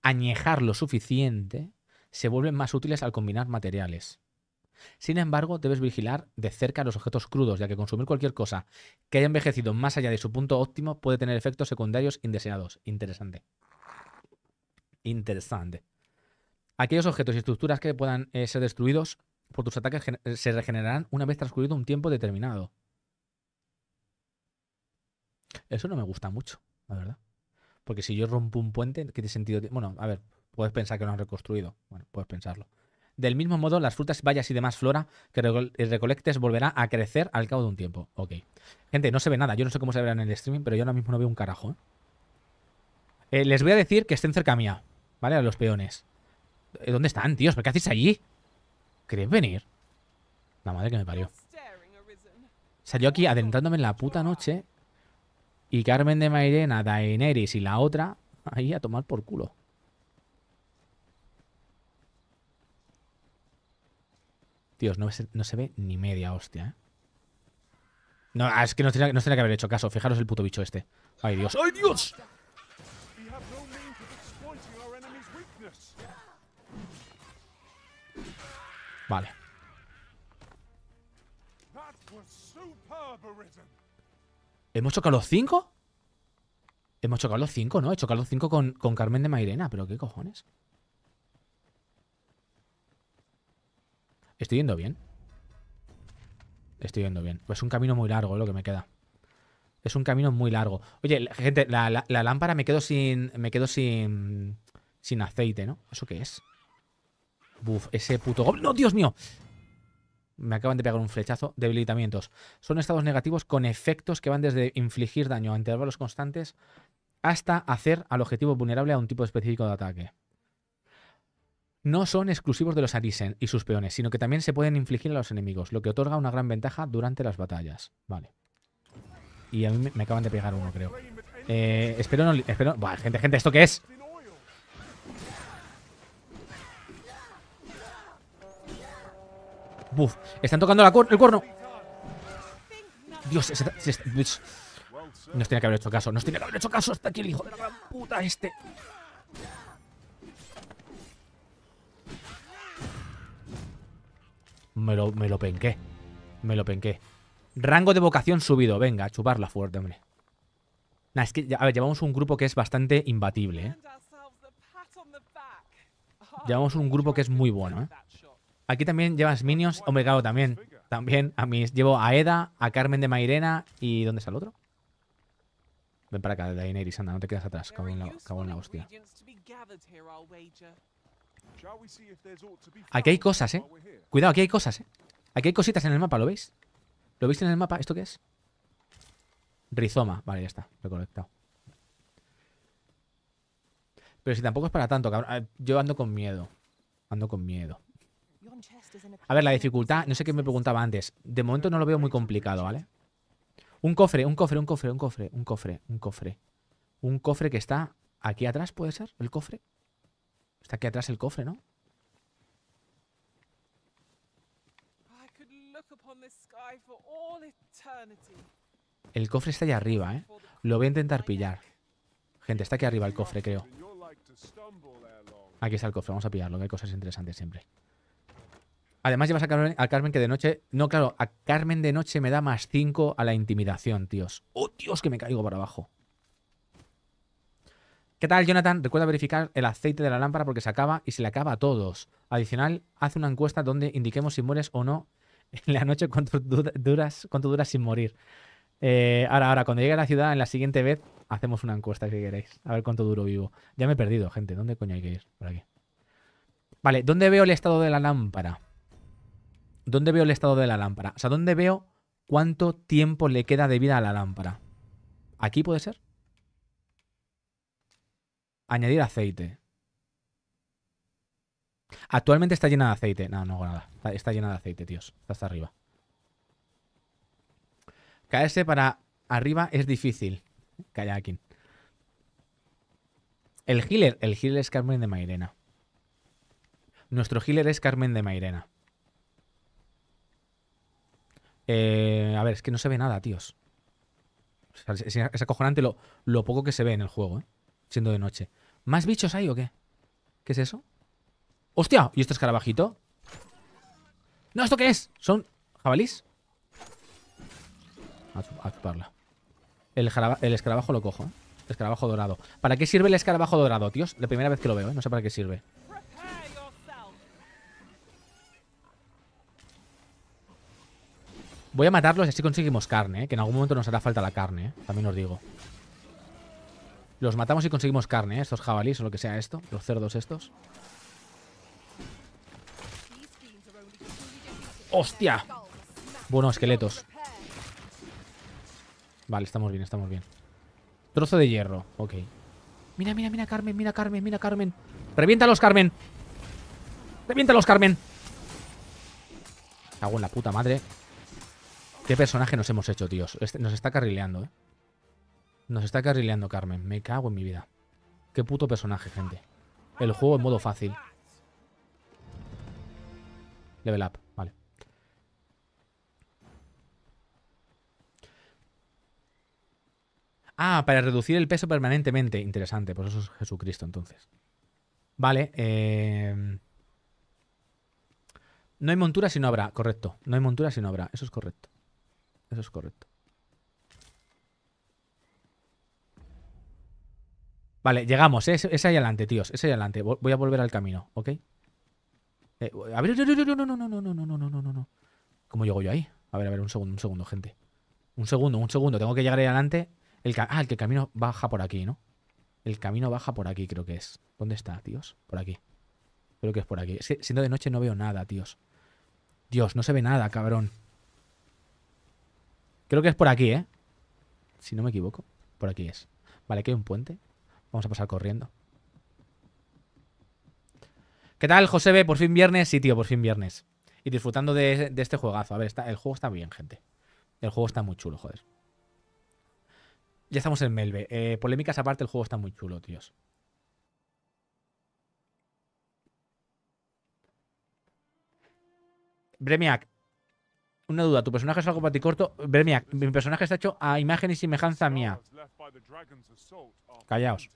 añejar lo suficiente, se vuelven más útiles al combinar materiales. Sin embargo, debes vigilar de cerca los objetos crudos, ya que consumir cualquier cosa que haya envejecido más allá de su punto óptimo puede tener efectos secundarios indeseados. Interesante. Interesante. Aquellos objetos y estructuras que puedan eh, ser destruidos por tus ataques eh, se regenerarán una vez transcurrido un tiempo determinado. Eso no me gusta mucho, la verdad. Porque si yo rompo un puente, ¿qué sentido tiene? Bueno, a ver, puedes pensar que lo han reconstruido. Bueno, puedes pensarlo. Del mismo modo, las frutas, vallas y demás flora que eh, recolectes volverá a crecer al cabo de un tiempo. Ok. Gente, no se ve nada. Yo no sé cómo se verán en el streaming, pero yo ahora mismo no veo un carajo. ¿eh? Eh, les voy a decir que estén cerca mía, ¿vale? A los peones. ¿Dónde están, tíos? qué hacéis allí? ¿Queréis venir? La madre que me parió. Salió aquí adentrándome en la puta noche. Y Carmen de Mairena, Daenerys y la otra, ahí a tomar por culo. Dios, no se, ve ni media hostia, ¿eh? No, ah, es que no tenía, no tenía que haber hecho caso. Fijaros el puto bicho este. ¡Ay, Dios! ¡Ay, Dios! Vale. ¿Hemos chocado los cinco? Hemos chocado los cinco, ¿no? He chocado los cinco con, con Carmen de Mairena. ¿Pero qué cojones? Estoy yendo bien. Estoy yendo bien. Pues es un camino muy largo lo que me queda. Es un camino muy largo. Oye, gente, la, lámpara me quedo sin. Me quedo sin. Sin aceite, ¿no? ¿Eso qué es? Buf, ese puto ¡No, Dios mío! Me acaban de pegar un flechazo. Debilitamientos. Son estados negativos con efectos que van desde infligir daño a intervalos constantes hasta hacer al objetivo vulnerable a un tipo específico de ataque no son exclusivos de los Arisen y sus peones, sino que también se pueden infligir a los enemigos, lo que otorga una gran ventaja durante las batallas. Vale. Y a mí me acaban de pegar uno, creo. Eh, espero no... Espero... Buah, gente, gente, ¿esto qué es? Buf, están tocando el cuerno. Dios, nos tiene que haber hecho caso. Nos tiene que haber hecho caso hasta aquí el hijo de la puta este. Me lo, me penqué. Me lo penqué. Rango de vocación subido. Venga, chuparla fuerte, hombre. Nah, es que, a ver, llevamos un grupo que es bastante imbatible, ¿eh? Llevamos un grupo que es muy bueno, ¿eh? Aquí también llevas minions. Hombre, claro, también. También a mí Llevo a Eda, a Carmen de Mairena y. ¿Dónde está el otro? Ven para acá, Daenerys, anda, no te quedas atrás, cago en la hostia. Aquí hay cosas, ¿eh? Cuidado, aquí hay cosas, ¿eh? Aquí hay cositas en el mapa, ¿lo veis? ¿Lo veis en el mapa? ¿Esto qué es? Rizoma. Vale, ya está. Recolectado. Pero si tampoco es para tanto, cabrón. Ah, yo ando con miedo. Ando con miedo. A ver, la dificultad, no sé qué me preguntaba antes. De momento no lo veo muy complicado, ¿vale? Un cofre, un cofre, un cofre, un cofre, un cofre, un cofre. Un cofre que está aquí atrás, ¿puede ser? ¿El cofre? Está aquí atrás el cofre, ¿no? El cofre está allá arriba, ¿eh? Lo voy a intentar pillar. Gente, está aquí arriba el cofre, creo. Aquí está el cofre, vamos a pillarlo, que hay cosas interesantes siempre. Además llevas a Carmen, Carmen que de noche... No, claro, a Carmen de noche me da más 5 a la intimidación, tíos. ¡Oh, Dios, que me caigo para abajo! ¿Qué tal, Jonathan? Recuerda verificar el aceite de la lámpara porque se acaba y se le acaba a todos. Adicional, haz una encuesta donde indiquemos si mueres o no en la noche cuánto duras, cuánto duras sin morir. Eh, ahora, ahora, cuando llegue a la ciudad, en la siguiente vez hacemos una encuesta si queréis. A ver cuánto duro vivo. Ya me he perdido, gente. ¿Dónde coño hay que ir? Por aquí. Vale, ¿dónde veo el estado de la lámpara? ¿Dónde veo el estado de la lámpara? O sea, ¿dónde veo cuánto tiempo le queda de vida a la lámpara? ¿Aquí puede ser? Añadir aceite. Actualmente está llena de aceite. No, no hago nada. Está, llena de aceite, tíos. Está hasta arriba. Caerse para arriba es difícil. Calla, aquí. El healer. El healer es Carmen de Mairena. Nuestro healer es Carmen de Mairena. Eh, a ver, es que no se ve nada, tíos. es, acojonante lo, lo poco que se ve en el juego, ¿eh? siendo de noche. ¿Más bichos hay o qué? ¿Qué es eso? ¡Hostia! ¿Y este escarabajito? ¡No! ¿Esto qué es? ¿Son jabalís? A chuparla. El, escarabajo lo cojo. escarabajo dorado. ¿Para qué sirve el escarabajo dorado, tíos? La primera vez que lo veo, ¿eh? No sé para qué sirve. Voy a matarlos y así conseguimos carne, ¿eh? Que en algún momento nos hará falta la carne, ¿eh? También os digo. Los matamos y conseguimos carne, ¿eh? estos jabalíes o lo que sea esto, los cerdos estos. ¡Hostia! Bueno, esqueletos. Vale, estamos bien, estamos bien. Trozo de hierro, ok. Mira, mira, mira, Carmen, mira, Carmen, mira, Carmen. ¡Reviéntalos, Carmen! ¡Reviéntalos, Carmen! Cago en la puta madre. ¿Qué personaje nos hemos hecho, tíos? Este, nos está carrileando, ¿eh? Nos está carrileando Carmen. Me cago en mi vida. Qué puto personaje, gente. El juego en modo fácil. Level up, vale. Ah, para reducir el peso permanentemente. Interesante, pues eso es Jesucristo entonces. Vale, eh, No hay montura si no habrá, correcto. No hay montura si no habrá, eso es correcto. Eso es correcto. Vale, llegamos, ¿eh? es, ahí adelante, tíos. Es ahí adelante. Voy a volver al camino, ¿ok? a ver, no, no, no, no, no, no, no, no, no, no, no. ¿Cómo llego yo ahí? A ver, a ver, un segundo, un segundo, gente. Un segundo, un segundo. Tengo que llegar ahí adelante. El ah, el que camino baja por aquí, ¿no? El camino baja por aquí, creo que es. ¿Dónde está, tíos? Por aquí. Creo que es por aquí. Es que siendo de noche no veo nada, tíos. Dios, no se ve nada, cabrón. Creo que es por aquí, ¿eh? Si no me equivoco. Por aquí es. Vale, aquí hay un puente. Vamos a pasar corriendo. ¿Qué tal, José B? Por fin viernes. Sí, tío, por fin viernes. Y disfrutando de, este juegazo. A ver, el juego está bien, gente. El juego está muy chulo, joder. Ya estamos en Melbe eh, polémicas aparte, el juego está muy chulo, tíos. Bremiac, una duda, ¿tu personaje es algo paticorto? corto? mi personaje está hecho a imagen y semejanza mía. Callaos.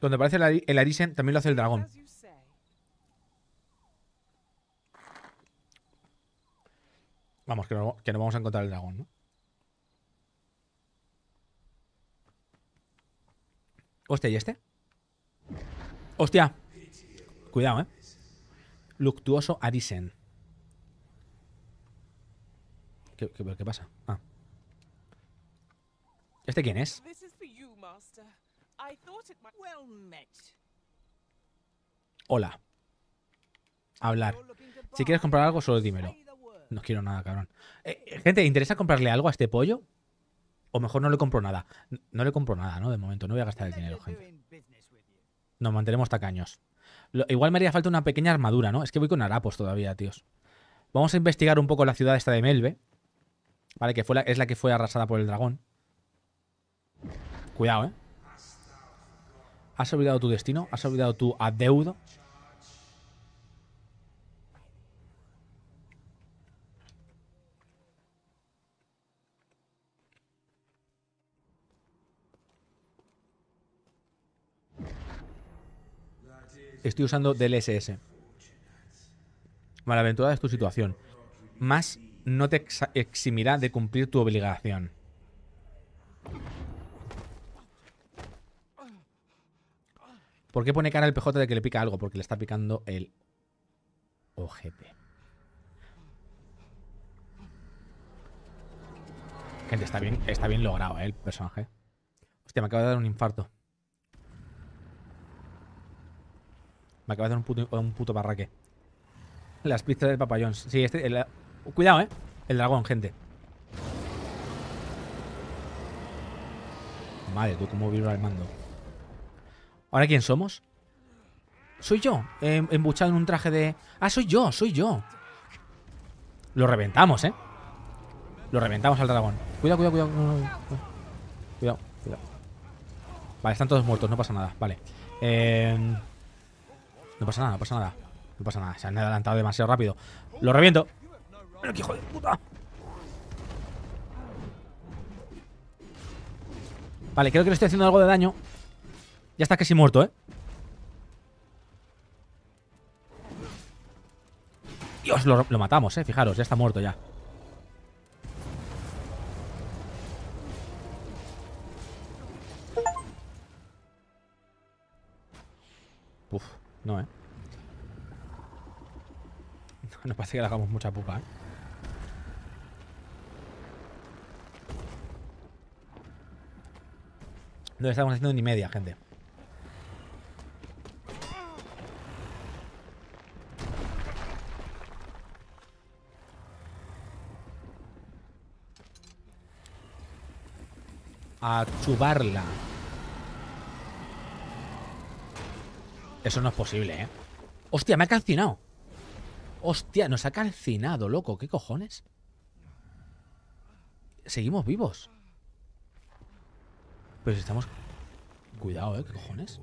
Donde aparece el Arisen, también lo hace el dragón. Vamos, que no, vamos a encontrar el dragón, ¿no? Hostia, ¿y este? Hostia. Cuidado, ¿eh? Luctuoso Arisen. ¿Qué, pasa? Ah. ¿Este quién es? Hola. Hablar. Si quieres comprar algo, solo dímelo. No quiero nada, cabrón. Eh, gente, ¿interesa comprarle algo a este pollo? O mejor no le compro nada. No, le compro nada, ¿no? De momento, no voy a gastar el dinero, gente. Nos mantenemos tacaños. igual me haría falta una pequeña armadura, ¿no? Es que voy con harapos todavía, tíos. Vamos a investigar un poco la ciudad esta de Melve. Vale, que fue la, es la que fue arrasada por el dragón. Cuidado, ¿eh? ¿Has olvidado tu destino? ¿Has olvidado tu adeudo? estoy usando DLSS. Malaventurada es tu situación. Más no te eximirá de cumplir tu obligación. ¿Por qué pone cara el PJ de que le pica algo? Porque le está picando el ojete. Gente, está bien, está bien logrado, ¿eh? El personaje. Hostia, me acaba de dar un infarto. Me acaba de hacer un puto, un barraque. Las pistas del papayón. Sí, este... cuidado, ¿eh? El dragón, gente. Madre, tú cómo vibra el mando. ¿Ahora quién somos? Soy yo, eh, embuchado en un traje de... Ah, soy yo, soy yo. Lo reventamos, ¿eh? Lo reventamos al dragón. Cuidado, cuidado, cuidado. Cuidado, cuidado. Vale, están todos muertos, no pasa nada. Vale. Eh... No pasa nada, no pasa nada. No pasa nada. Se han adelantado demasiado rápido. Lo reviento. Pero qué hijo de puta. Vale, creo que le estoy haciendo algo de daño. Ya está casi muerto, ¿eh? Dios, lo, lo matamos, ¿eh? Fijaros, ya está muerto ya. Uf. No, ¿eh? (laughs) No, parece que le hagamos mucha pupa, ¿eh? No le estamos haciendo ni media, gente. A chubarla. Eso no es posible, ¿eh? Hostia, me ha calcinado. Hostia, nos ha calcinado, loco. ¿Qué cojones? Seguimos vivos. si estamos... Cuidado, ¿eh? ¿Qué cojones?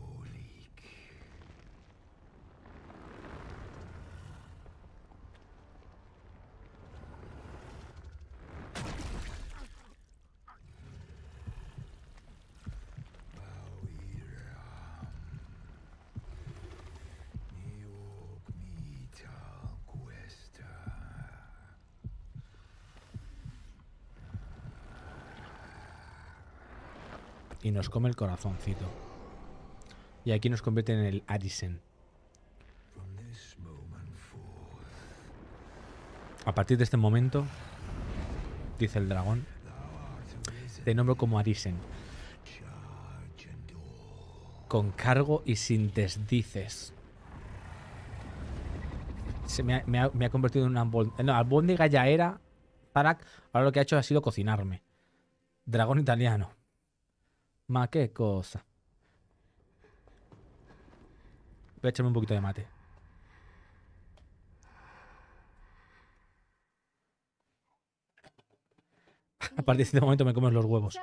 nos come el corazoncito. Y aquí nos convierte en el Arisen. A partir de este momento, dice el dragón, te nombro como Arisen. Con cargo y sin desdices. Se me, ha, convertido en un albóndiga. No, albóndiga ya era. ahora lo que ha hecho ha sido cocinarme. Dragón italiano. Ma, qué cosa. Voy a echarme un poquito de mate. A partir de este momento me comes los huevos.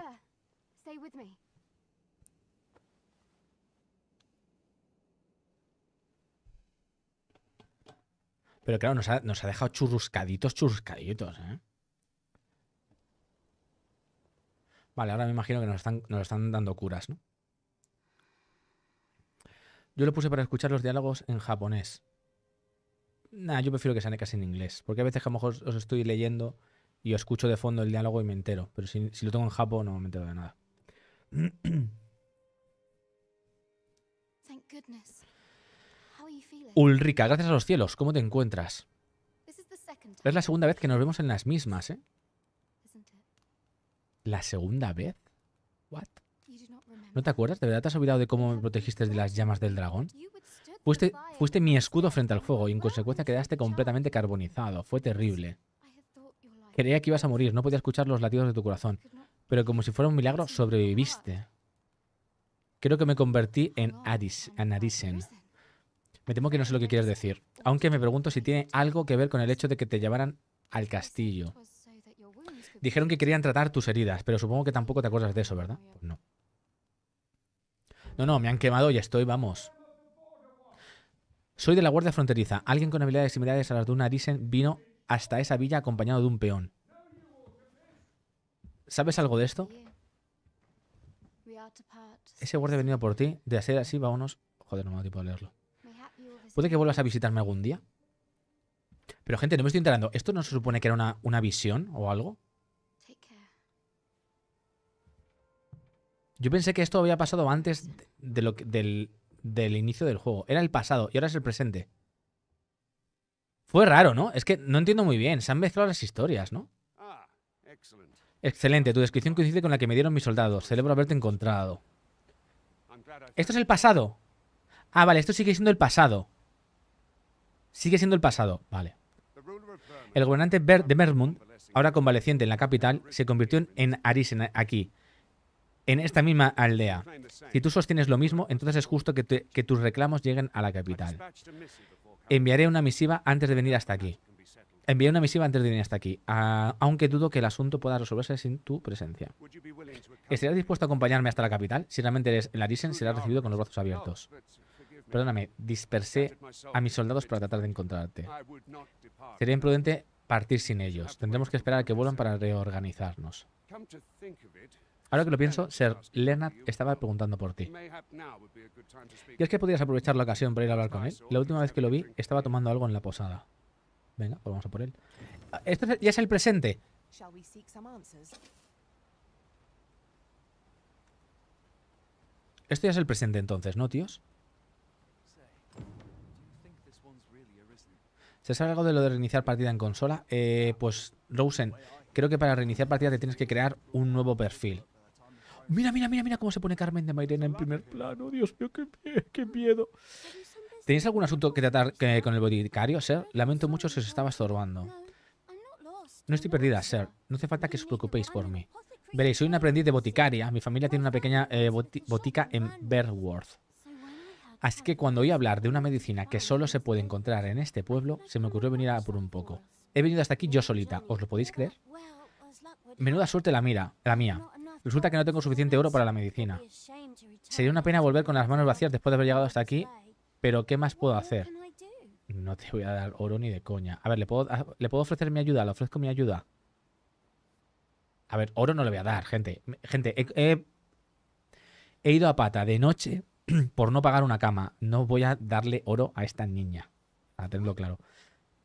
Pero claro, nos ha, dejado churruscaditos, churruscaditos, ¿eh? Vale, ahora me imagino que nos están, están dando curas, ¿no? Yo lo puse para escuchar los diálogos en japonés. Nah, yo prefiero que sean casi en inglés. Porque a veces a lo mejor os estoy leyendo y os escucho de fondo el diálogo y me entero. Pero si, lo tengo en Japón no me entero de nada. (clears throat) Ulrika, gracias a los cielos, ¿cómo te encuentras? Es la segunda vez que nos vemos en las mismas, ¿eh? ¿La segunda vez? ¿What? ¿No te acuerdas? ¿De verdad te has olvidado de cómo me protegiste de las llamas del dragón? Fuiste, fuiste mi escudo frente al fuego y en consecuencia quedaste completamente carbonizado. Fue terrible. Creía que ibas a morir, no podía escuchar los latidos de tu corazón. Pero como si fuera un milagro, sobreviviste. Creo que me convertí en Adis, Me temo que no sé lo que quieres decir, aunque me pregunto si tiene algo que ver con el hecho de que te llevaran al castillo. Dijeron que querían tratar tus heridas, pero supongo que tampoco te acuerdas de eso, ¿verdad? Pues no. No, no, me han quemado y estoy, vamos. Soy de la Guardia Fronteriza. Alguien con habilidades similares a las de una Arisen vino hasta esa villa acompañado de un peón. ¿Sabes algo de esto? Ese guardia ha venido por ti. De hacer así, vámonos. Joder, no me da tiempo de leerlo. Puede que vuelvas a visitarme algún día. Pero, gente, no me estoy enterando. ¿Esto no se supone que era una, una visión o algo? Yo pensé que esto había pasado antes del, inicio del juego. Era el pasado y ahora es el presente. Fue raro, ¿no? Es que no entiendo muy bien. Se han mezclado las historias, ¿no? Ah, excelente. Tu descripción coincide con la que me dieron mis soldados. Celebro haberte encontrado. ¿Esto es el pasado? Ah, vale. Esto sigue siendo el pasado. Sigue siendo el pasado. Vale. El gobernante de Mermund, ahora convaleciente en la capital, se convirtió en Arisen aquí en esta misma aldea. Si tú sostienes lo mismo, entonces es justo que, tus reclamos lleguen a la capital. Enviaré una misiva antes de venir hasta aquí. Enviaré una misiva antes de venir hasta aquí, aunque dudo que el asunto pueda resolverse sin tu presencia. ¿Estarás dispuesto a acompañarme hasta la capital? Si realmente eres el Arisen, serás recibido con los brazos abiertos. Perdóname, dispersé a mis soldados para tratar de encontrarte. Sería imprudente partir sin ellos. Tendremos que esperar a que vuelvan para reorganizarnos. Ahora que lo pienso, Sir Leonard estaba preguntando por ti. Y es que podrías aprovechar la ocasión para ir a hablar con él? La última vez que lo vi, estaba tomando algo en la posada. Venga, pues vamos a por él. Ah, esto ya es el presente. Esto ya es el presente entonces, ¿no, tíos? ¿Se sabe algo de lo de reiniciar partida en consola? Eh, pues, Rosen, creo que para reiniciar partida te tienes que crear un nuevo perfil. Mira, mira, mira, mira cómo se pone Carmen de Mairena en primer plano. Dios mío, qué, miedo. ¿Tenéis este algún asunto que tratar con el boticario, Sir? Lamento mucho si os estaba estorbando. Ah, no estoy perdida, Sir. No hace falta que os preocupéis por mí. Veréis, soy un aprendiz de boticaria. Mi familia tiene una pequeña eh, botica en Berworth. Así que cuando oí hablar de una medicina que solo se puede encontrar en este pueblo, se me ocurrió venir a por un poco. He venido hasta aquí yo solita, ¿os lo podéis creer? Menuda suerte la mira, la mía. Resulta que no tengo suficiente oro para la medicina. Sería una pena volver con las manos vacías después de haber llegado hasta aquí, pero ¿qué más puedo hacer? No te voy a dar oro ni de coña. A ver, ¿le puedo, ¿le puedo ofrecer mi ayuda? ¿Le ofrezco mi ayuda? A ver, oro no le voy a dar, gente. Gente, he, he, ido a pata de noche (clears throat) por no pagar una cama. No voy a darle oro a esta niña. a tenerlo claro.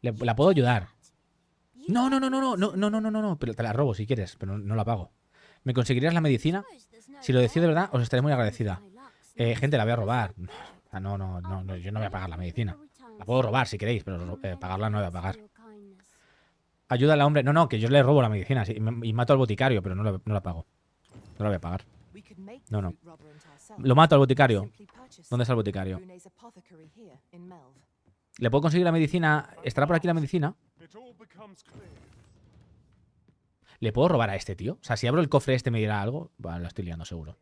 ¿La puedo ayudar? No, no, no, no, no, no, no, no, no, no. Pero te la robo si quieres, pero no, no la pago. ¿Me conseguirías la medicina? Si lo decís de verdad, os estaré muy agradecida. Eh, gente, la voy a robar. No, no, no, yo no voy a pagar la medicina. La puedo robar si queréis, pero eh, pagarla no voy a pagar. Ayuda al hombre. No, no, que yo le robo la medicina y, mato al boticario, pero no la, no la pago. No la voy a pagar. No, no. Lo mato al boticario. ¿Dónde está el boticario? ¿Le puedo conseguir la medicina? ¿Estará por aquí la medicina? ¿Le puedo robar a este tío? O sea, si abro el cofre este me dirá algo. Bueno, lo estoy liando seguro.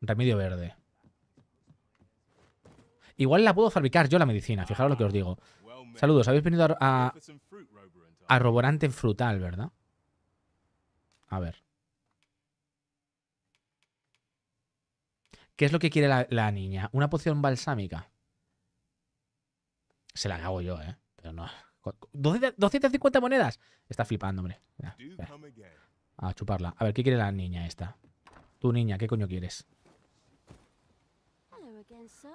Remedio verde. Igual la puedo fabricar yo la medicina. Fijaros lo que os digo. Saludos. Habéis venido a, a, a Roborante Frutal, ¿verdad? A ver. ¿Qué es lo que quiere la, la, niña? ¿Una poción balsámica? Se la hago yo, ¿eh? Pero no. 250 monedas. Está flipando, hombre. A chuparla. A ver, ¿qué quiere la niña esta? Tú, niña, ¿qué coño quieres?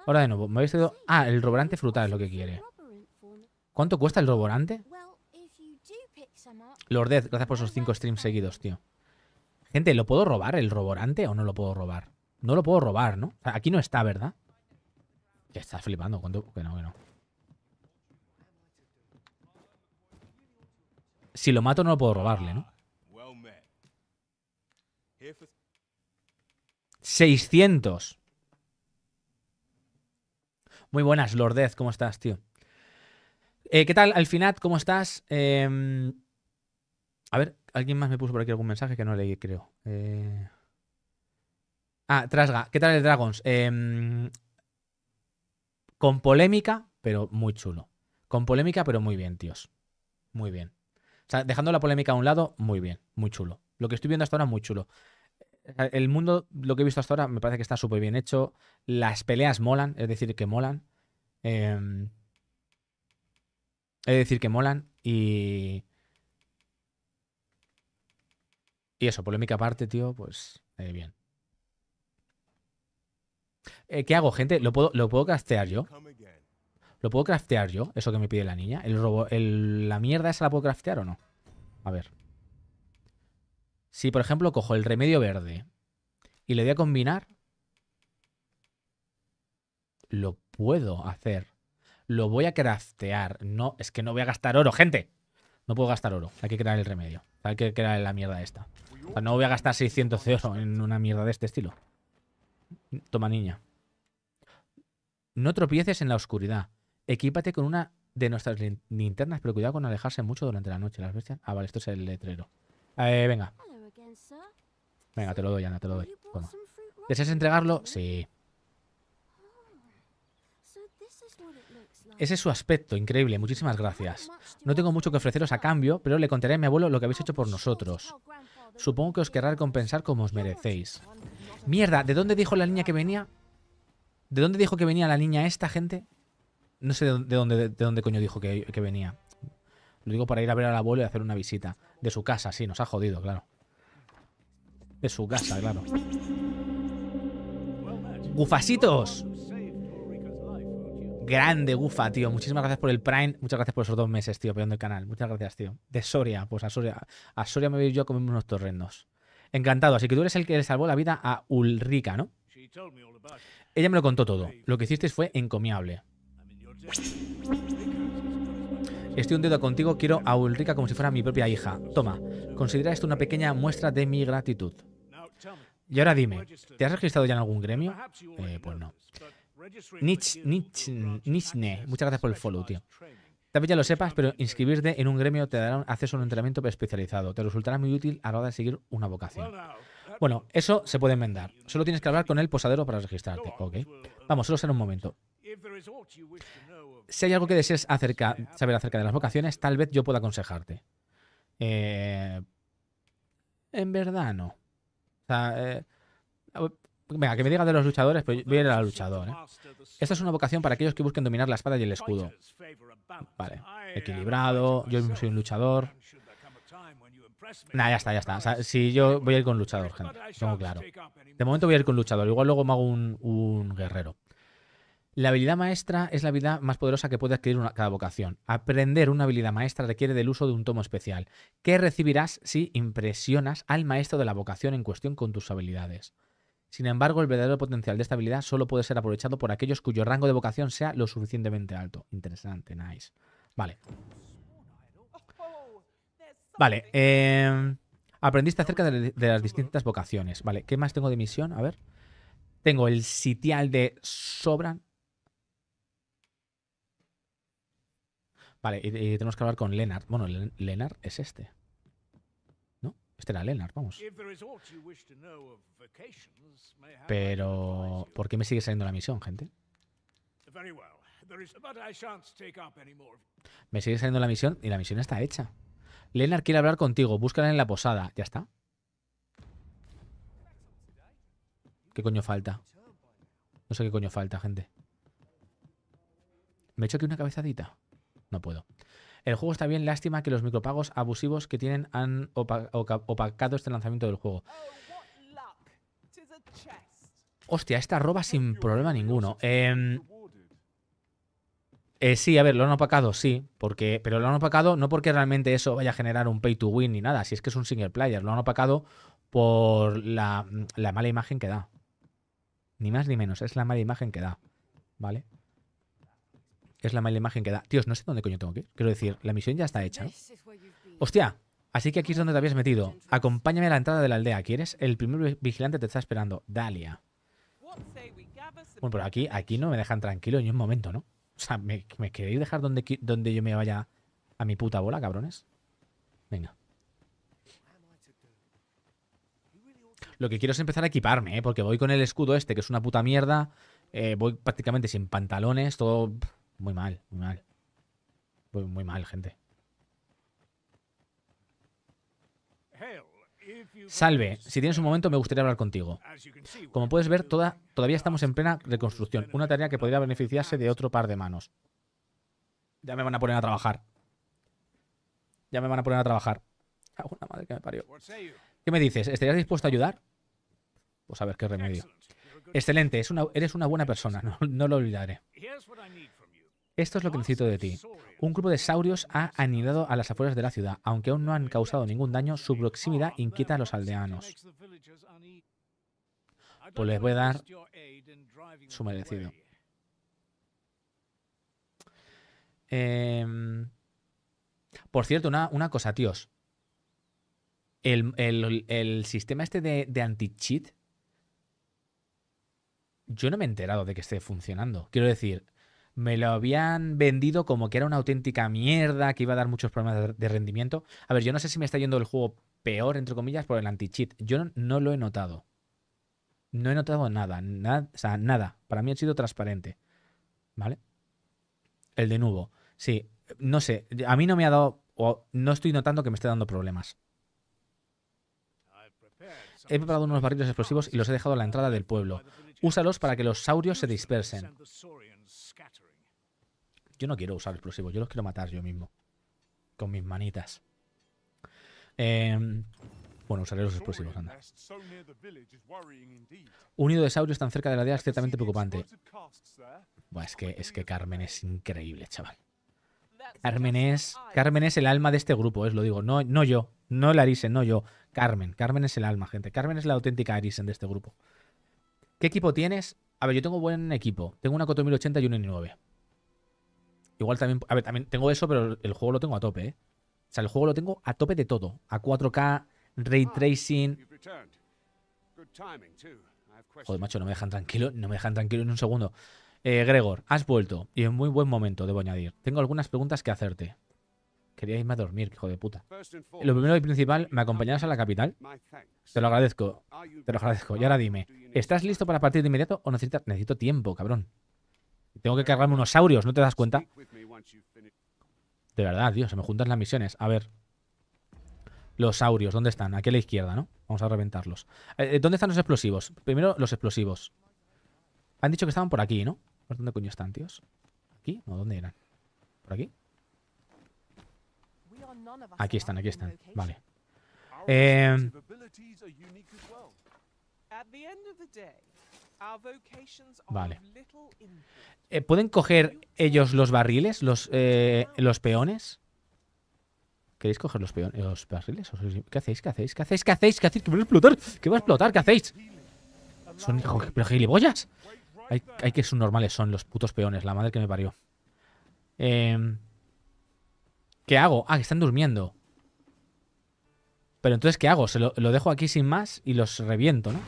Ahora de nuevo, me habéis Ah, el roborante frutal es lo que quiere. ¿Cuánto cuesta el roborante? Lordez, gracias por esos 5 streams seguidos, tío. Gente, ¿lo puedo robar el roborante o no lo puedo robar? No lo puedo robar, ¿no? aquí no está, ¿verdad? Que está flipando. ¿Cuánto? Que no, que no. si lo mato no lo puedo robarle, ¿no? 600. Muy buenas, Lordez, ¿cómo estás, tío? Eh, ¿Qué tal, Alfinat? ¿Cómo estás? Em, a ver, alguien más me puso por aquí algún mensaje que no leí, creo. Eh, ah, Trasga, ¿qué tal el Dragons? Em, con polémica, pero muy chulo. Con polémica, pero muy bien, tíos. Muy bien dejando la polémica a un lado, muy bien, muy chulo. Lo que estoy viendo hasta ahora, muy chulo. El mundo, lo que he visto hasta ahora, me parece que está súper bien hecho. Las peleas molan, es decir, que molan. Em, es decir, que molan. Y. Y eso, polémica aparte, tío, pues eh, bien. Eh, ¿Qué hago, gente? ¿Lo puedo, ¿Lo puedo castear yo? ¿Lo puedo craftear yo? Eso que me pide la niña. ¿El ¿La mierda esa la puedo craftear o no? A ver. Si, por ejemplo, cojo el remedio verde y le doy a combinar, lo puedo hacer. Lo voy a craftear. No, es que no voy a gastar oro, gente. No puedo gastar oro. Hay que crear el remedio. Hay que crear la mierda esta. no voy a gastar 600 de oro en una mierda de este estilo. Toma, niña. No tropieces en la oscuridad. Equípate con una de nuestras linternas, pero cuidado con alejarse mucho durante la noche, las bestias. Ah, vale, esto es el letrero. Eh, venga. Venga, te lo doy, Ana, te lo doy. ¿Deseas entregarlo? Sí. Ese es su aspecto, increíble. Muchísimas gracias. No tengo mucho que ofreceros a cambio, pero le contaré a mi abuelo lo que habéis hecho por nosotros. Supongo que os querrá recompensar como os merecéis. Mierda, ¿de dónde dijo la niña que venía? ¿De dónde dijo que venía la niña esta, gente? No sé de dónde, de dónde coño dijo que, venía. Lo digo para ir a ver al abuelo y hacer una visita. De su casa, sí, nos ha jodido, claro. De su casa, claro. ¡Gufasitos! Grande Gufa, tío. Muchísimas gracias por el Prime. Muchas gracias por esos dos meses, tío, peleando el canal. Muchas gracias, tío. De Soria, pues a Soria. A Soria me voy yo a unos torrendos. Encantado. Así que tú eres el que le salvó la vida a Ulrika, ¿no? Ella me lo contó todo. Lo que hiciste fue encomiable. Estoy un dedo contigo, quiero a Ulrika como si fuera mi propia hija. Toma, considera esto una pequeña muestra de mi gratitud. Y ahora dime, ¿te has registrado ya en algún gremio? Eh, pues no. muchas gracias por el follow, tío. Tal vez ya lo sepas, pero inscribirte en un gremio te dará acceso a un entrenamiento especializado. Te resultará muy útil a la hora de seguir una vocación. Bueno, eso se puede enmendar. Solo tienes que hablar con el posadero para registrarte, ¿ok? Vamos, solo será un momento. Si hay algo que desees saber acerca de las vocaciones, tal vez yo pueda aconsejarte. Eh, en verdad no. Eh, venga, que me digas de los luchadores, pues voy a ir al luchador. ¿eh? Esta es una vocación para aquellos que busquen dominar la espada y el escudo. Vale, equilibrado, yo soy un luchador. Nah, ya está, ya está. O si yo voy a ir con luchador, gente, tengo claro. De momento voy a ir con luchador, igual luego me hago un guerrero. La habilidad maestra es la habilidad más poderosa que puede adquirir una, cada vocación. Aprender una habilidad maestra requiere del uso de un tomo especial, ¿Qué recibirás si impresionas al maestro de la vocación en cuestión con tus habilidades. Sin embargo, el verdadero potencial de esta habilidad solo puede ser aprovechado por aquellos cuyo rango de vocación sea lo suficientemente alto. Interesante, nice. Vale. Vale. Em, aprendiste acerca de, de las distintas vocaciones. Vale, ¿qué más tengo de misión? A ver. Tengo el sitial de Sobran, Vale, y, tenemos que hablar con Lennart. Bueno, Lennart es este. ¿No? Este era Lennart, vamos. Pero... ¿Por qué me sigue saliendo la misión, gente? Me sigue saliendo la misión y la misión está hecha. Lennart quiere hablar contigo. Búscala en la posada. Ya está. ¿Qué coño falta? No sé qué coño falta, gente. Me he hecho aquí una cabezadita no puedo. El juego está bien, lástima que los micropagos abusivos que tienen han opacado este lanzamiento del juego. Hostia, esta roba sin problema ninguno. Em, eh, sí, a ver, lo han opacado, sí, porque, pero lo han opacado no porque realmente eso vaya a generar un pay to win ni nada, si es que es un single player, lo han opacado por la mala imagen que da. Ni más ni menos, es la mala imagen que da, ¿vale? es la mala imagen que da. Tíos, no sé dónde coño tengo que ir. Quiero decir, la misión ya está hecha. Hostia, así que aquí es donde te habías metido. Acompáñame a la entrada de la aldea. ¿Quieres? El primer vigilante te está esperando. Dalia. Bueno, pero aquí, aquí no me dejan tranquilo ni un momento, ¿no? O sea, ¿me, queréis dejar donde, yo me vaya a mi puta bola, cabrones? Venga. Lo que quiero es empezar a equiparme, ¿eh? Porque voy con el escudo este, que es una puta mierda. Eh, voy prácticamente sin pantalones, todo muy mal, muy mal. Muy, mal, gente. Salve, si tienes un momento me gustaría hablar contigo. Como puedes ver, todavía estamos en plena reconstrucción, una tarea que podría beneficiarse de otro par de manos. Ya me van a poner a trabajar. Ya me van a poner a trabajar. (laughs) madre que me parió. ¿Qué me dices? ¿Estarías dispuesto a ayudar? Pues a ver qué remedio. Excelente, eres una buena persona, (laughs) no lo olvidaré. Esto es lo que necesito de ti. Un grupo de saurios ha anidado a las afueras de la ciudad, aunque aún no han causado ningún daño, su proximidad inquieta a los aldeanos. Pues les voy a dar su merecido. Em, por cierto, una, una cosa, tíos. El, sistema este de, de anti-cheat, yo no me he enterado de que esté funcionando. Quiero decir, me lo habían vendido como que era una auténtica mierda, que iba a dar muchos problemas de rendimiento. A ver, yo no sé si me está yendo el juego peor, entre comillas, por el anti-cheat. Yo no, lo he notado. No he notado nada, nada, o sea, nada. Para mí ha sido transparente. ¿Vale? El de nubo, Sí, no sé, a mí no me ha dado, o no estoy notando que me esté dando problemas. He preparado unos barriles explosivos y los he dejado a la entrada del pueblo. Úsalos para que los saurios se dispersen. Yo no quiero usar explosivos, yo los quiero matar yo mismo. Con mis manitas. Em, bueno, usaré los explosivos, anda. Un nido de saurios tan cerca de la aldea es ciertamente preocupante. es que, es que Carmen es increíble, chaval. Carmen es, Carmen es el alma de este grupo, es lo digo. No, no yo, no la Arisen, no yo. Carmen. Carmen es el alma, gente. Carmen es la auténtica Arisen de este grupo. ¿Qué equipo tienes? A ver, yo tengo buen equipo. Tengo una Coto y un N9. Igual también. A ver, también tengo eso, pero el juego lo tengo a tope, ¿eh? O sea, el juego lo tengo a tope de todo. A 4K, ray ah. tracing. Joder, macho, no me dejan tranquilo, no me dejan tranquilo en un segundo. Eh, Gregor, has vuelto. Y en muy buen momento, debo añadir. Tengo algunas preguntas que hacerte. Quería irme a dormir, hijo de puta. Lo primero y principal, ¿me acompañarás a la capital? Te lo agradezco. Te lo agradezco. Y ah, ahora dime, ¿estás listo para partir de inmediato o necesitas, necesito tiempo, cabrón? Tengo que cargarme unos saurios, ¿no te das cuenta? De verdad, tío, se me juntan las misiones. A ver. Los saurios, ¿dónde están? Aquí a la izquierda, ¿no? Vamos a reventarlos. Eh, eh, ¿Dónde están los explosivos? Primero, los explosivos. Han dicho que estaban por aquí, ¿no? ¿Dónde coño están, tíos? ¿Aquí? No, ¿dónde eran? ¿Por aquí? Aquí están, aquí están. Vale. Eh... Vale. Eh, ¿Pueden coger ellos los barriles, los, eh, los peones? ¿Queréis coger los peones, los barriles? ¿Qué hacéis? ¿Qué hacéis? ¿Qué hacéis? ¿Qué hacéis? ¿Qué hacéis? ¿Qué va a explotar? ¿Qué va a explotar? ¿Qué hacéis? Son pero gilipollas. Hay, hay que normales son los putos peones, la madre que me parió. Em, ¿Qué hago? Ah, que están durmiendo. Pero entonces, ¿qué hago? ¿Se lo dejo aquí sin más y los reviento, ¿no?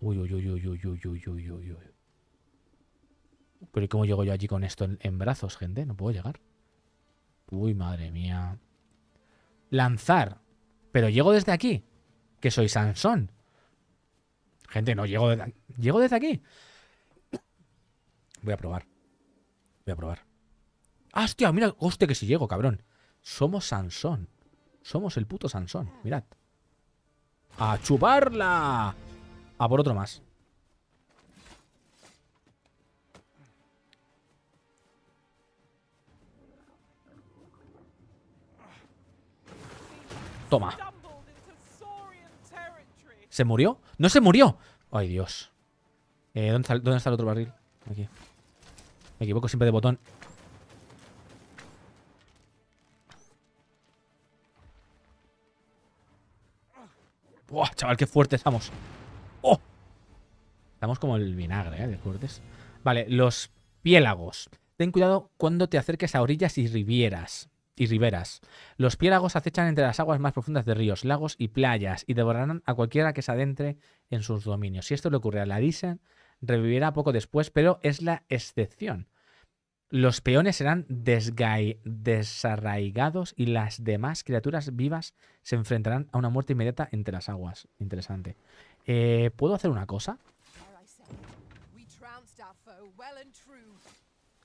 Uy, uy, uy, uy, uy, uy, uy, uy, uy, uy. Pero ¿y cómo llego yo allí con esto en, brazos, gente? No puedo llegar. Uy, madre mía. Lanzar. Pero llego desde aquí. Que soy Sansón. Gente, no, llego desde, llego desde aquí. Voy a probar. Voy a probar. Ah, hostia! Mira, hostia, que si llego, cabrón. Somos Sansón. Somos el puto Sansón. Mirad. ¡A chuparla! A por otro más. Toma. ¿Se murió? ¡No se murió! ¡Ay, Dios! Eh, ¿dónde, está, el otro barril? Aquí. Me equivoco siempre de botón. ¡Buah, chaval! ¡Qué fuerte estamos! Estamos como el vinagre, ¿eh? De cortes. Vale, los piélagos. Ten cuidado cuando te acerques a orillas y rivieras. Y riberas. Los piélagos acechan entre las aguas más profundas de ríos, lagos y playas y devorarán a cualquiera que se adentre en sus dominios. Si esto le ocurre a dicen, revivirá poco después, pero es la excepción. Los peones serán desarraigados y las demás criaturas vivas se enfrentarán a una muerte inmediata entre las aguas. Interesante. Eh, ¿Puedo hacer una cosa?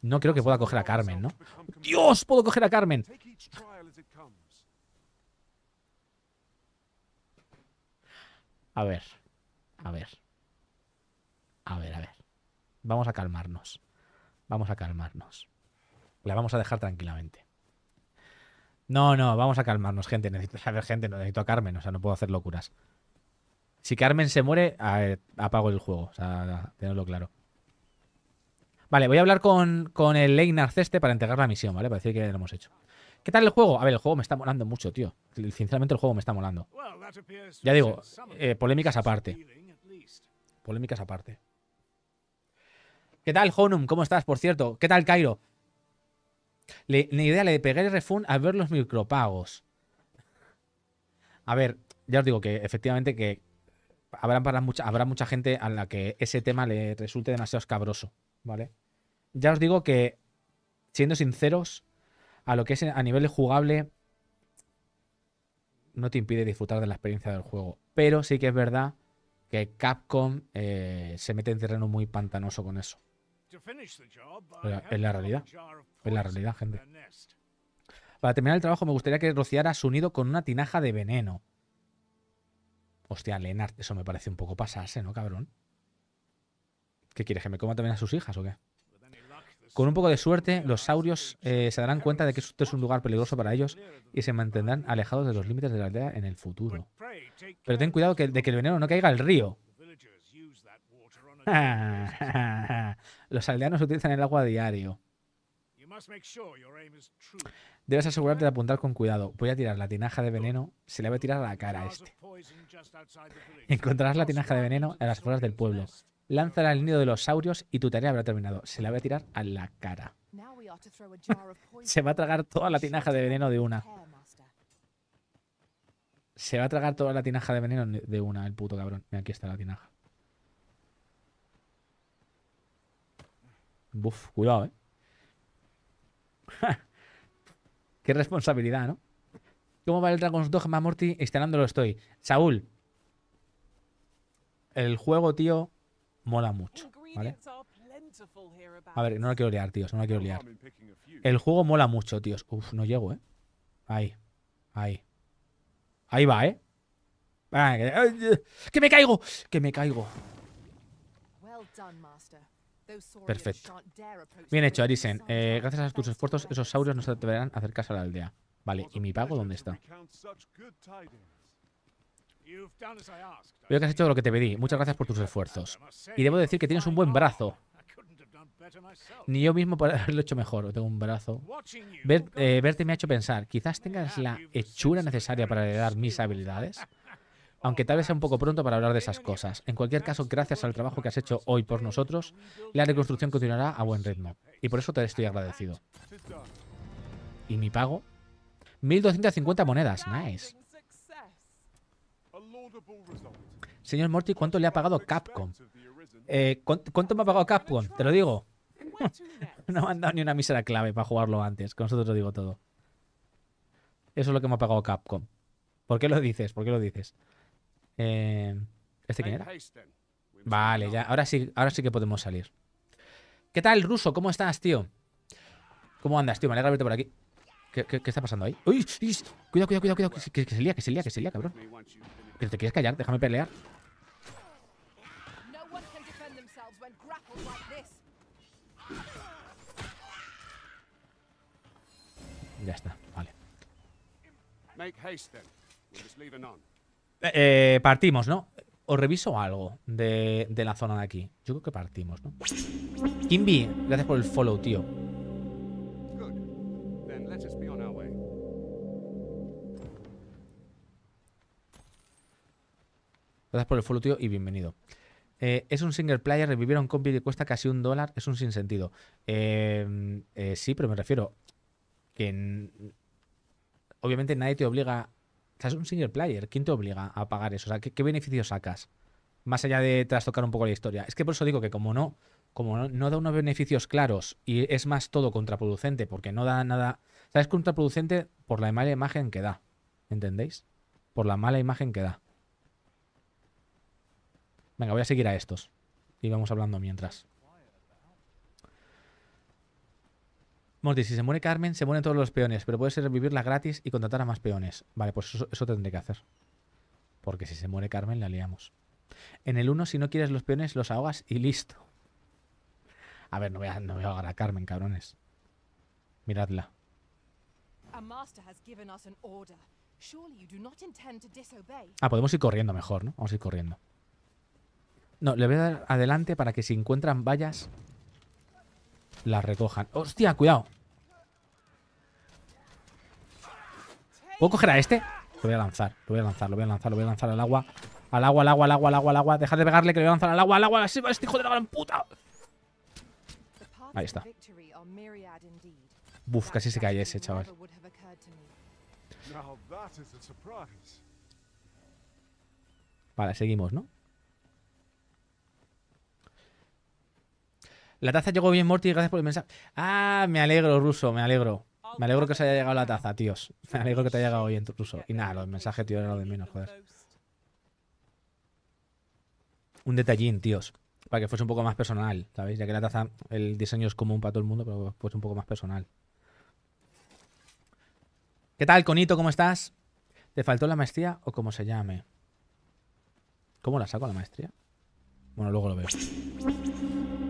No creo que pueda coger a Carmen, ¿no? ¡Dios! ¡Puedo coger a Carmen! A ver. A ver. A ver, a ver. Vamos a calmarnos. Vamos a calmarnos. La vamos a dejar tranquilamente. No, no, vamos a calmarnos, gente. Necesito saber, gente. Necesito a Carmen. O sea, no puedo hacer locuras. Si Carmen se muere, apago el juego. O sea, tenerlo claro. Vale, voy a hablar con, con el Leinar Ceste para entregar la misión, ¿vale? Para decir que lo hemos hecho. ¿Qué tal el juego? A ver, el juego me está molando mucho, tío. Sinceramente, el juego me está molando. Ya digo, eh, polémicas aparte. Polémicas aparte. ¿Qué tal, Honum? ¿Cómo estás, por cierto? ¿Qué tal, Cairo? La ni idea, le pegué el refund al ver los micropagos. A ver, ya os digo que efectivamente que habrá, para mucha, habrá mucha gente a la que ese tema le resulte demasiado escabroso, ¿vale? Ya os digo que, siendo sinceros, a lo que es a nivel jugable, no te impide disfrutar de la experiencia del juego. Pero sí que es verdad que Capcom eh, se mete en terreno muy pantanoso con eso. Es la realidad. Es la realidad, gente. Para terminar el trabajo, me gustaría que rociara su nido con una tinaja de veneno. Hostia, Lenart, eso me parece un poco pasarse, ¿no, cabrón? ¿Qué quieres? ¿Que me coma también a sus hijas o qué? Con un poco de suerte, los saurios eh, se darán cuenta de que esto es un lugar peligroso para ellos y se mantendrán alejados de los límites de la aldea en el futuro. Pero ten cuidado de que el veneno no caiga al río. (laughs) los aldeanos utilizan el agua a diario. Debes asegurarte de apuntar con cuidado. Voy a tirar la tinaja de veneno. Se le va a tirar a la cara a este. Encontrarás la tinaja de veneno a las afueras del pueblo. Lánzala al nido de los saurios y tu tarea habrá terminado. Se la va a tirar a la cara. (laughs) Se va a tragar toda la tinaja de veneno de una. Se va a tragar toda la tinaja de veneno de una, el puto cabrón. aquí está la tinaja. Buf, cuidado, eh. (laughs) Qué responsabilidad, ¿no? ¿Cómo va el Dragon's Dogma Morty? Instalándolo estoy. Saúl. El juego, tío, mola mucho, ¿vale? A ver, no lo quiero liar, tíos, no la quiero liar. El juego mola mucho, tíos. Uf, no llego, ¿eh? Ahí, ahí. Ahí va, ¿eh? Ah, ¡Que me caigo! ¡Que me caigo! Perfecto. Bien hecho, Arisen. Eh, gracias a tus esfuerzos, esos saurios no se atreverán a acercarse a la aldea. Vale, ¿y mi pago dónde está? Veo que has eh? hecho lo que te pedí. Muchas gracias por tus esfuerzos. Y debo decir que tienes un buen brazo. Ni yo mismo para haberlo hecho mejor. Tengo un brazo. Eh, verte me ha hecho pensar. Quizás tengas la hechura necesaria para heredar mis habilidades. Aunque tal vez sea un poco pronto para hablar de esas cosas. En cualquier caso, gracias al trabajo que has hecho hoy por nosotros, la reconstrucción continuará a buen ritmo. Y por eso te estoy agradecido. ¿Y mi pago? 1250 monedas. Nice. Señor Morty, ¿cuánto le ha pagado Capcom? Eh, ¿Cuánto me ha pagado Capcom? Te lo digo. (laughs) no me han dado ni una misera clave para jugarlo antes. Con nosotros lo digo todo. Eso es lo que me ha pagado Capcom. ¿Por qué lo dices? ¿Por qué lo dices? Eh, ¿Este quién era? Vale, ya. Ahora sí, ahora sí que podemos salir. ¿Qué tal, ruso? ¿Cómo estás, tío? ¿Cómo andas, tío? Me alegra verte por aquí. ¿Qué, qué, está pasando ahí? ¡Uy! Cuidado, cuidado, cuidado, cuidado. Que, se lía, que se lía, que se lía, cabrón. Que te quieres callar, déjame pelear. Ya está, vale. Eh, partimos, ¿no? Os reviso algo de, la zona de aquí. Yo creo que partimos, ¿no? Kimby, gracias por el follow, tío. Gracias por el follow, tío, y bienvenido. Eh, es un single player, revivieron a un compi que cuesta casi un dólar, es un sinsentido. Eh, sí, pero me refiero que obviamente nadie te obliga un senior player. ¿Quién te obliga a pagar eso? O sea, ¿qué, beneficios sacas? Más allá de trastocar un poco la historia. Es que por eso digo que como no, como no, da unos beneficios claros y es más todo contraproducente, porque no da nada. Sabes contraproducente por la mala imagen que da. ¿Entendéis? Por la mala imagen que da. Venga, voy a seguir a estos. Y vamos hablando mientras. Morty, si se muere Carmen, se mueren todos los peones, pero puedes revivirla gratis y contratar a más peones. Vale, pues eso, tendré que hacer. Porque si se muere Carmen, la liamos. En el 1, si no quieres los peones, los ahogas y listo. A ver, no voy a, no voy a ahogar a Carmen, cabrones. Miradla. Ah, podemos ir corriendo mejor, ¿no? Vamos a ir corriendo. No, le voy a dar adelante para que si encuentran vallas la recojan. ¡Hostia, cuidado! ¿Puedo coger a este? Lo voy a lanzar, lo voy a lanzar, lo voy a lanzar, lo voy a lanzar al agua. Al agua, al agua, al agua, al agua, al agua. deja de pegarle que lo voy a lanzar al agua, al agua. ¡Así va este hijo de la gran puta! Ahí está. Buf, casi se cae ese, chaval. Vale, seguimos, ¿no? La taza llegó bien, Morty, gracias por el mensaje. Ah, me alegro, Ruso, me alegro. Me alegro que se haya llegado la taza, tíos. Me alegro que te haya llegado bien, Ruso. Y nada, los mensajes, tío, era lo de menos, joder. Un detallín, tíos. Para que fuese un poco más personal, ¿sabéis? Ya que la taza, el diseño es común para todo el mundo, pero fuese un poco más personal. ¿Qué tal, Conito? ¿Cómo estás? ¿Te faltó la maestría o cómo se llame? ¿Cómo la saco la maestría? Bueno, luego lo veo.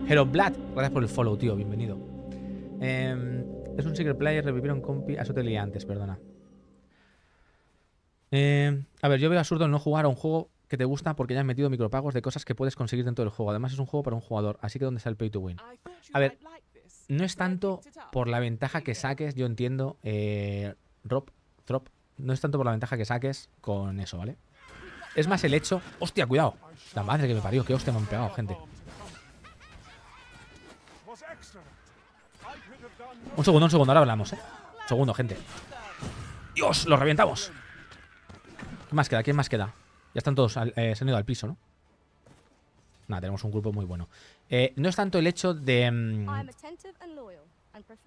Hero Blood, gracias por el follow, tío, bienvenido. Em, es un secret player, revivieron compi. A eso te antes, perdona. Em, a ver, yo veo absurdo no jugar a un juego que te gusta porque ya has metido micropagos de cosas que puedes conseguir dentro del juego. Además, es un juego para un jugador, así que ¿dónde está el pay to win? A ver, no es tanto por la ventaja que saques, yo entiendo, eh, Rob, no es tanto por la ventaja que saques con eso, ¿vale? Es más el hecho. ¡Hostia, cuidado! La madre que me parió, qué hostia me han pegado, gente. Un segundo, un segundo, ahora hablamos, ¿eh? Un segundo, gente. ¡Dios! ¡Lo revientamos! ¿Qué más queda? ¿Quién más queda? Ya están todos, al, eh, se han ido al piso, ¿no? Nada, tenemos un grupo muy bueno. Eh, no es tanto el hecho de... Mm,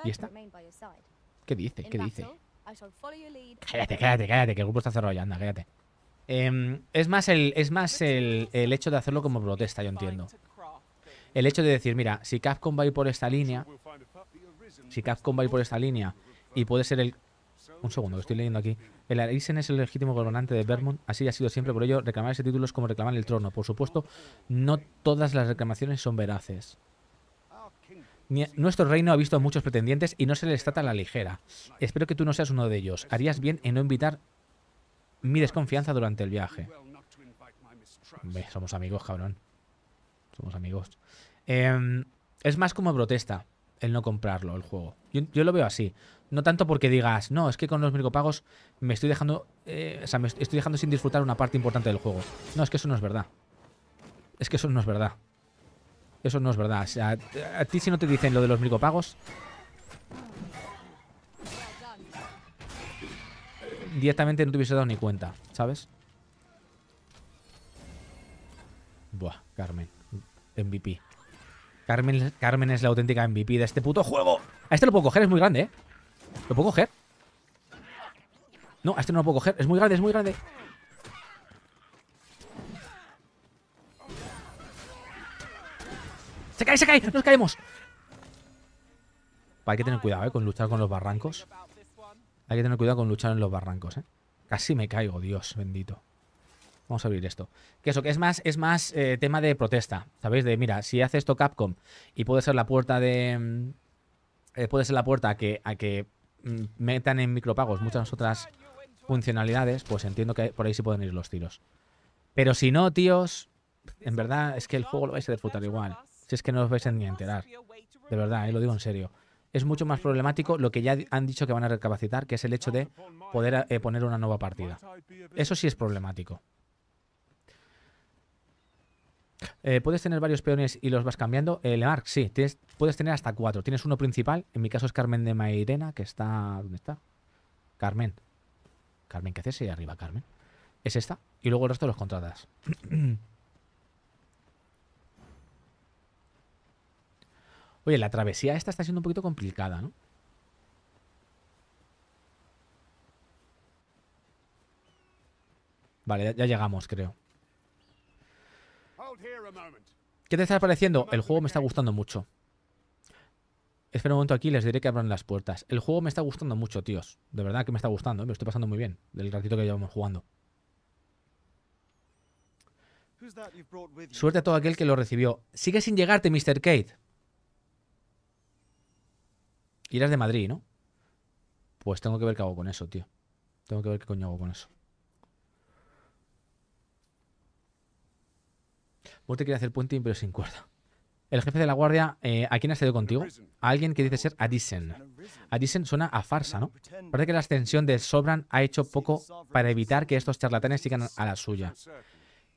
¿Y esta? ¿Qué dice? ¿Qué dice? Cállate, cállate, cállate, que el grupo está cerrado ya, anda, cállate. Em, es más, el, es más el, el hecho de hacerlo como protesta, yo entiendo. El hecho de decir, mira, si Capcom va a ir por esta línea, si Capcom va a ir por esta línea y puede ser el... Un segundo, lo estoy leyendo aquí. El Arisen es el legítimo gobernante de Vermont, así ha sido siempre, por ello reclamar ese título es como reclamar el trono. Por supuesto, no todas las reclamaciones son veraces. nuestro reino ha visto a muchos pretendientes y no se les trata a la ligera. Espero que tú no seas uno de ellos. Harías bien en no invitar mi desconfianza durante el viaje. somos amigos, cabrón. Somos amigos. Em, es más como protesta el no comprarlo, el juego. Yo, lo veo así. No tanto porque digas, no, es que con los micropagos me estoy dejando. Eh, o sea, me estoy dejando sin disfrutar una parte importante del juego. No, es que eso no es verdad. Es que eso no es verdad. Eso no es verdad. O sea, a, ti si no te dicen lo de los micropagos. directamente no te hubiese dado ni cuenta, ¿sabes? Buah, Carmen. MVP. Carmen, es la auténtica MVP de este puto juego. A este lo puedo coger, es muy grande, ¿eh? ¿Lo puedo coger? No, a este no lo puedo coger. Es muy grande, es muy grande. ¡Se cae, se cae! ¡Nos caemos! Hay que tener cuidado, ¿eh? Con luchar con los barrancos. Hay que tener cuidado con luchar en los barrancos, ¿eh? Casi me caigo, Dios bendito. Vamos a abrir esto. Que eso, que es más, es más eh, tema de protesta, ¿sabéis? De, mira, si hace esto Capcom y puede ser la puerta de... Mm, eh, puede ser la puerta a que, a que mm, metan en micropagos muchas otras funcionalidades, pues entiendo que por ahí sí pueden ir los tiros. Pero si no, tíos, en verdad es que el juego lo vais a disfrutar igual. Si es que no os vais a ni enterar. De verdad, eh, lo digo en serio. Es mucho más problemático lo que ya han dicho que van a recapacitar, que es el hecho de poder eh, poner una nueva partida. Eso sí es problemático. Eh, puedes tener varios peones y los vas cambiando. El eh, arc, sí, puedes tener hasta cuatro. Tienes uno principal, en mi caso es Carmen de Mairena, que está. ¿Dónde está? Carmen. Carmen, ¿qué haces ahí arriba, Carmen? Es esta. Y luego el resto los contratas. (clears throat) Oye, la travesía esta está siendo un poquito complicada, ¿no? Vale, ya llegamos, creo. ¿Qué te está pareciendo? El juego me está gustando mucho. Espera un momento aquí, les diré que abran las puertas. El juego me está gustando mucho, tíos. De verdad que me está gustando, ¿eh? me estoy pasando muy bien. Del ratito que llevamos jugando. Suerte a todo aquel que lo recibió. Sigue sin llegarte, Mr. Kate. Irás de Madrid, ¿no? Pues tengo que ver qué hago con eso, tío. Tengo que ver qué coño hago con eso. Vos te hacer puente pero sin cuerda. El jefe de la guardia, eh, ¿a quién ha ido contigo? A alguien que dice ser Adisen. Adisen suena a farsa, ¿no? Parece que la ascensión de Sobran ha hecho poco para evitar que estos charlatanes sigan a la suya.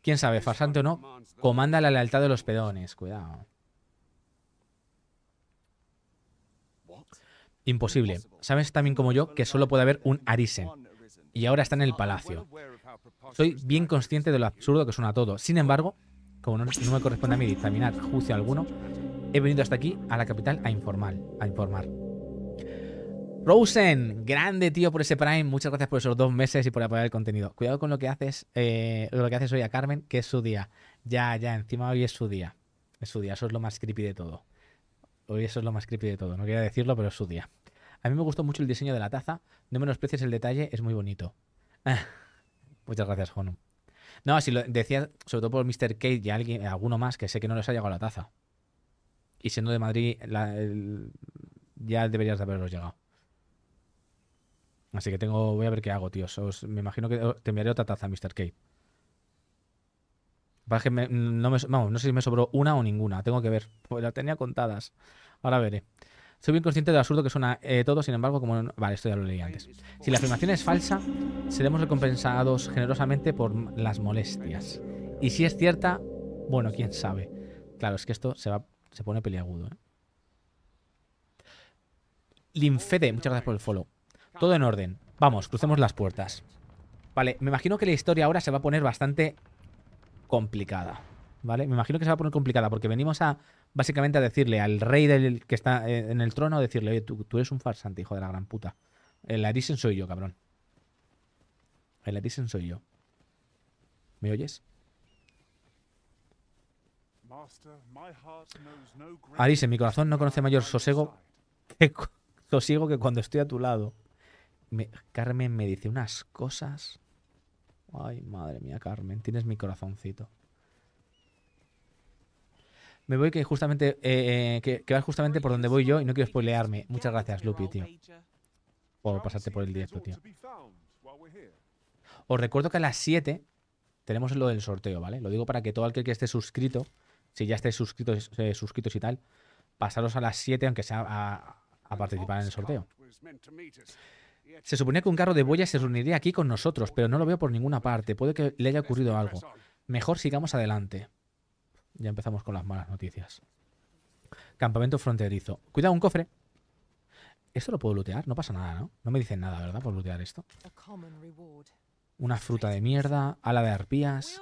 Quién sabe, farsante o no, comanda la lealtad de los pedones. Cuidado. Imposible. Sabes también como yo que solo puede haber un Arisen. Y ahora está en el palacio. Soy bien consciente de lo absurdo que suena todo. Sin embargo, como no, me corresponde a mí dictaminar juicio alguno, he venido hasta aquí, a la capital, a informar. A informar. Rosen, grande tío por ese Prime. Muchas gracias por esos dos meses y por apoyar el contenido. Cuidado con lo que haces, eh, lo que haces hoy a Carmen, que es su día. Ya, ya, encima hoy es su día. Es su día, eso es lo más creepy de todo. Hoy eso es lo más creepy de todo. No quería decirlo, pero es su día. A mí me gustó mucho el diseño de la taza. No menosprecies el detalle, es muy bonito. (laughs) Muchas gracias, Jonum. No, así lo decía, sobre todo por Mr. Kate y alguien, alguno más que sé que no les ha llegado la taza. Y siendo de Madrid, ya deberías de haberlos llegado. Así que tengo, voy a ver qué hago, tío. me imagino que te enviaré otra taza, Mr. Kate. no me, vamos, no sé si me sobró una o ninguna. Tengo que ver. Pues la tenía contadas. Ahora veré. Soy bien consciente de absurdo que suena eh, todo, sin embargo, como... Vale, esto ya lo leí antes. Si la afirmación es falsa, seremos recompensados generosamente por las molestias. Y si es cierta, bueno, quién sabe. Claro, es que esto se, va, se pone peliagudo. ¿eh? Linfede, muchas gracias por el follow. Todo en orden. Vamos, crucemos las puertas. Vale, me imagino que la historia ahora se va a poner bastante complicada. ¿Vale? Me imagino que se va a poner complicada porque venimos a básicamente a decirle al rey del que está eh, en el trono, a decirle, oye, tú, eres un farsante, hijo de la gran puta. El Arisen soy yo, cabrón. El Arisen soy yo. ¿Me oyes? Arisen, mi corazón no conoce mayor sosiego que, sosiego que cuando estoy a tu lado. Carmen me dice unas cosas. Ay, madre mía, Carmen, tienes mi corazoncito. Me voy que justamente, eh, eh que, vas justamente por donde voy yo y no quiero spoilearme. Muchas gracias, Lupi, tío. Por pasarte por el directo, tío. Os recuerdo que a las 7 tenemos lo del sorteo, ¿vale? Lo digo para que todo aquel que esté suscrito, si ya estáis suscritos, eh, suscritos y tal, pasaros a las 7, aunque sea a, a participar en el sorteo. Se suponía que un carro de boya se reuniría aquí con nosotros, pero no lo veo por ninguna parte. Puede que le haya ocurrido algo. Mejor sigamos adelante. Ya empezamos con las malas noticias. Campamento fronterizo. Cuidado, un cofre. Esto lo puedo lootear, no pasa nada, ¿no? No me dicen nada, ¿verdad? Por lootear esto. Una fruta de mierda, ala de arpías.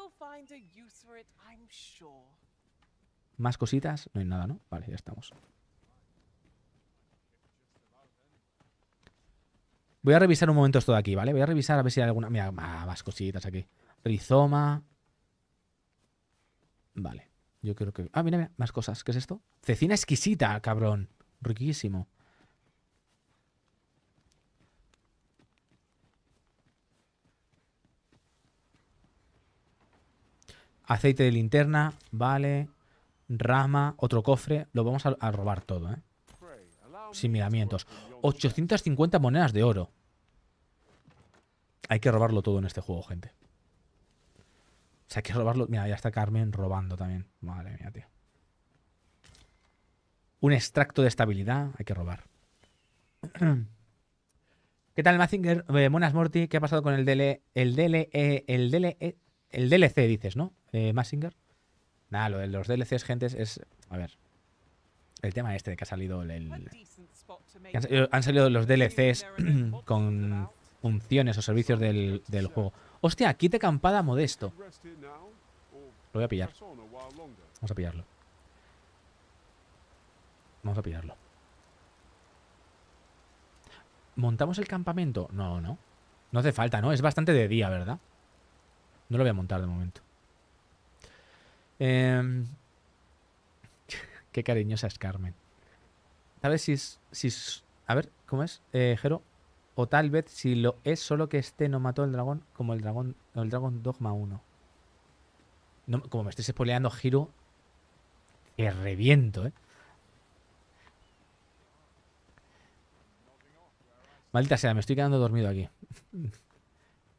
Más cositas. No hay nada, ¿no? Vale, ya estamos. Voy a revisar un momento esto de aquí, ¿vale? Voy a revisar a ver si hay alguna... Mira, más cositas aquí. Rizoma. Vale. Yo creo que. Ah, mira, mira, más cosas. ¿Qué es esto? Cecina exquisita, cabrón. Riquísimo. Aceite de linterna, vale. Rama, otro cofre. Lo vamos a, a robar todo, ¿eh? Sin miramientos. 850 monedas de oro. Hay que robarlo todo en este juego, gente. O sea, hay que robarlo. Mira, ya está Carmen robando también. Madre mía, tío. Un extracto de estabilidad. Hay que robar. (clears throat) ¿Qué tal, Mazinger? Buenas, eh, Monas Morty, ¿qué ha pasado con el DL, el DL, eh, el DLC, eh, dices, ¿no? Eh, Massinger. Nada, lo de los DLCs, gente, es. A ver. El tema este de que ha salido el. han, salido, los DLCs (clears throat) con funciones o servicios del juego. Hostia, quita te campada modesto. Lo voy a pillar. Vamos a pillarlo. Vamos a pillarlo. ¿Montamos el campamento? No, no. No hace falta, ¿no? Es bastante de día, ¿verdad? No lo voy a montar de momento. Em, (laughs) qué cariñosa es Carmen. ¿Sabes si Si es... A ver, ¿cómo es? Eh, Jero, o tal vez si lo es solo que este no mató el dragón como el dragón el dragón Dogma 1. No, como me estés spoileando, giro. Que reviento, eh. Maldita sea, me estoy quedando dormido aquí. (laughs)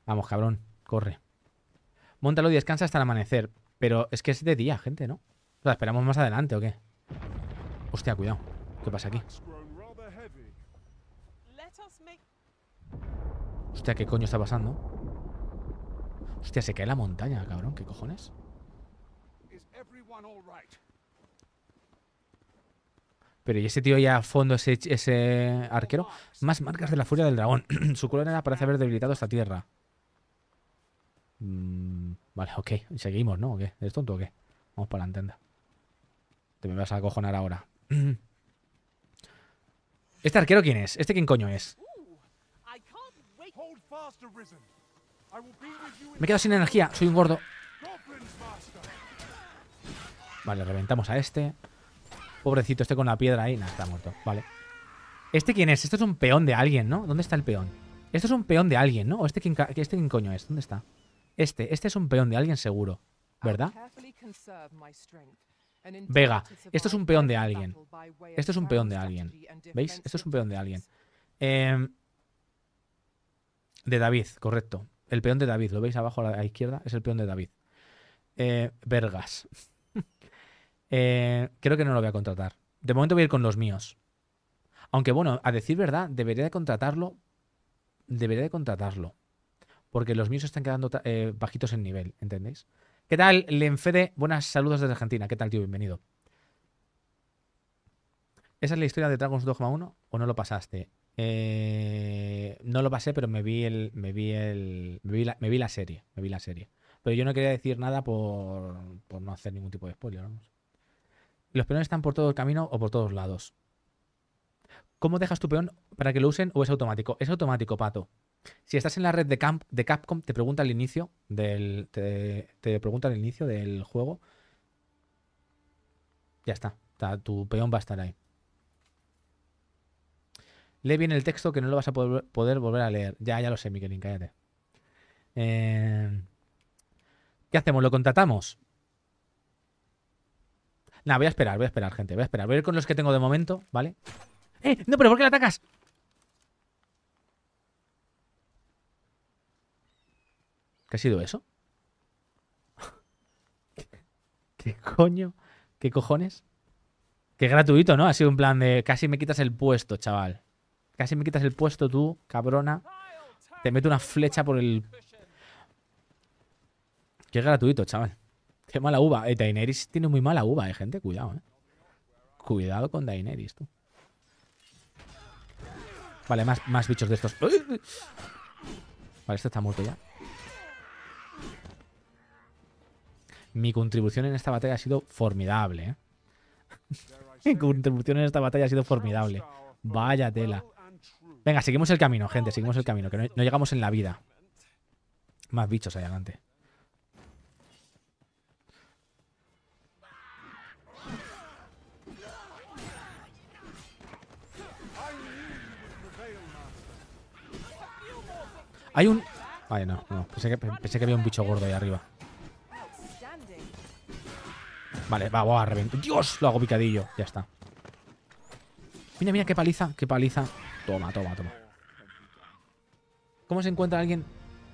Vamos, cabrón, corre. Móntalo y descansa hasta el amanecer. Pero es que es de día, gente, ¿no? O sea, esperamos más adelante o qué? Hostia, cuidado. ¿Qué pasa aquí? Hostia, ¿qué coño está pasando? Hostia, se cae la montaña, cabrón. ¿Qué cojones? Pero ¿y ese tío ya a fondo, ese, ese arquero? Más marcas de la furia del dragón. (clears throat) Su colonia parece haber debilitado esta tierra. Mm, vale, ok. Seguimos, ¿no? ¿O qué? ¿Eres tonto o qué? Vamos para la entenda. Te me vas a acojonar ahora. (clears throat) ¿Este arquero quién es? ¿Este quién coño es? Me quedo sin energía, soy un gordo. Vale, reventamos a este. Pobrecito, este con la piedra ahí. Nada, está muerto. Vale. ¿Este quién es? Esto es un peón de alguien, ¿no? ¿Dónde está el peón? Esto es un peón de alguien, ¿no? ¿O este quién, este quién coño es? ¿Dónde está? Este. Este es un peón de alguien seguro. ¿Verdad? Vega. Esto es un peón de alguien. Esto es un peón de alguien. ¿Veis? Esto es un peón de alguien. Eh, de David, correcto. El peón de David, lo veis abajo a la izquierda, es el peón de David. Eh, Vergas. (laughs) Eh, creo que no lo voy a contratar. De momento voy a ir con los míos. Aunque bueno, a decir verdad, debería de contratarlo. Debería de contratarlo. Porque los míos están quedando eh, bajitos en nivel, ¿entendéis? ¿Qué tal, Lenfede? Buenas saludos desde Argentina. ¿Qué tal, tío? Bienvenido. ¿Esa es la historia de Dragon's Dogma 1 o no lo pasaste? Eh, no lo pasé, pero me vi el, me vi el, me vi, la, serie, me vi la serie. Pero yo no quería decir nada por, por no hacer ningún tipo de spoiler. Los peones están por todo el camino o por todos lados. ¿Cómo dejas tu peón para que lo usen o es automático? Es automático, pato. Si estás en la red de, Camp, de Capcom, te pregunta al inicio del, te, te pregunta al inicio del juego. Ya está, tu peón va a estar ahí. Lee bien el texto que no lo vas a poder volver a leer. Ya, ya lo sé, Miquelín, cállate. Em, ¿Qué hacemos? ¿Lo contratamos? Nah, voy a esperar, voy a esperar, gente. Voy a esperar. Voy a ir con los que tengo de momento, ¿vale? ¡Eh! ¡No, pero ¿por qué la atacas? ¿Qué ha sido eso? (laughs) ¿Qué coño? ¿Qué cojones? Qué gratuito, ¿no? Ha sido un plan de casi me quitas el puesto, chaval. Casi me quitas el puesto tú, cabrona. Te meto una flecha por el... Qué gratuito, chaval. Qué mala uva. Eh, Daenerys tiene muy mala uva, eh, gente. Cuidado, eh. Cuidado con Daenerys, tú. Vale, más, más bichos de estos. Vale, esto está muerto ya. Mi contribución en esta batalla ha sido formidable, eh. (laughs) Mi contribución en esta batalla ha sido formidable. Vaya tela. Venga, seguimos el camino, gente. Seguimos el camino, que no, llegamos en la vida. Más bichos ahí adelante. Hay un... Ay, no, no. Pensé que, había un bicho gordo ahí arriba. Vale, va, va, a reventar. ¡Dios! Lo hago picadillo. Ya está. Mira, mira, qué paliza, qué paliza. Toma, toma, toma. ¿Cómo se encuentra alguien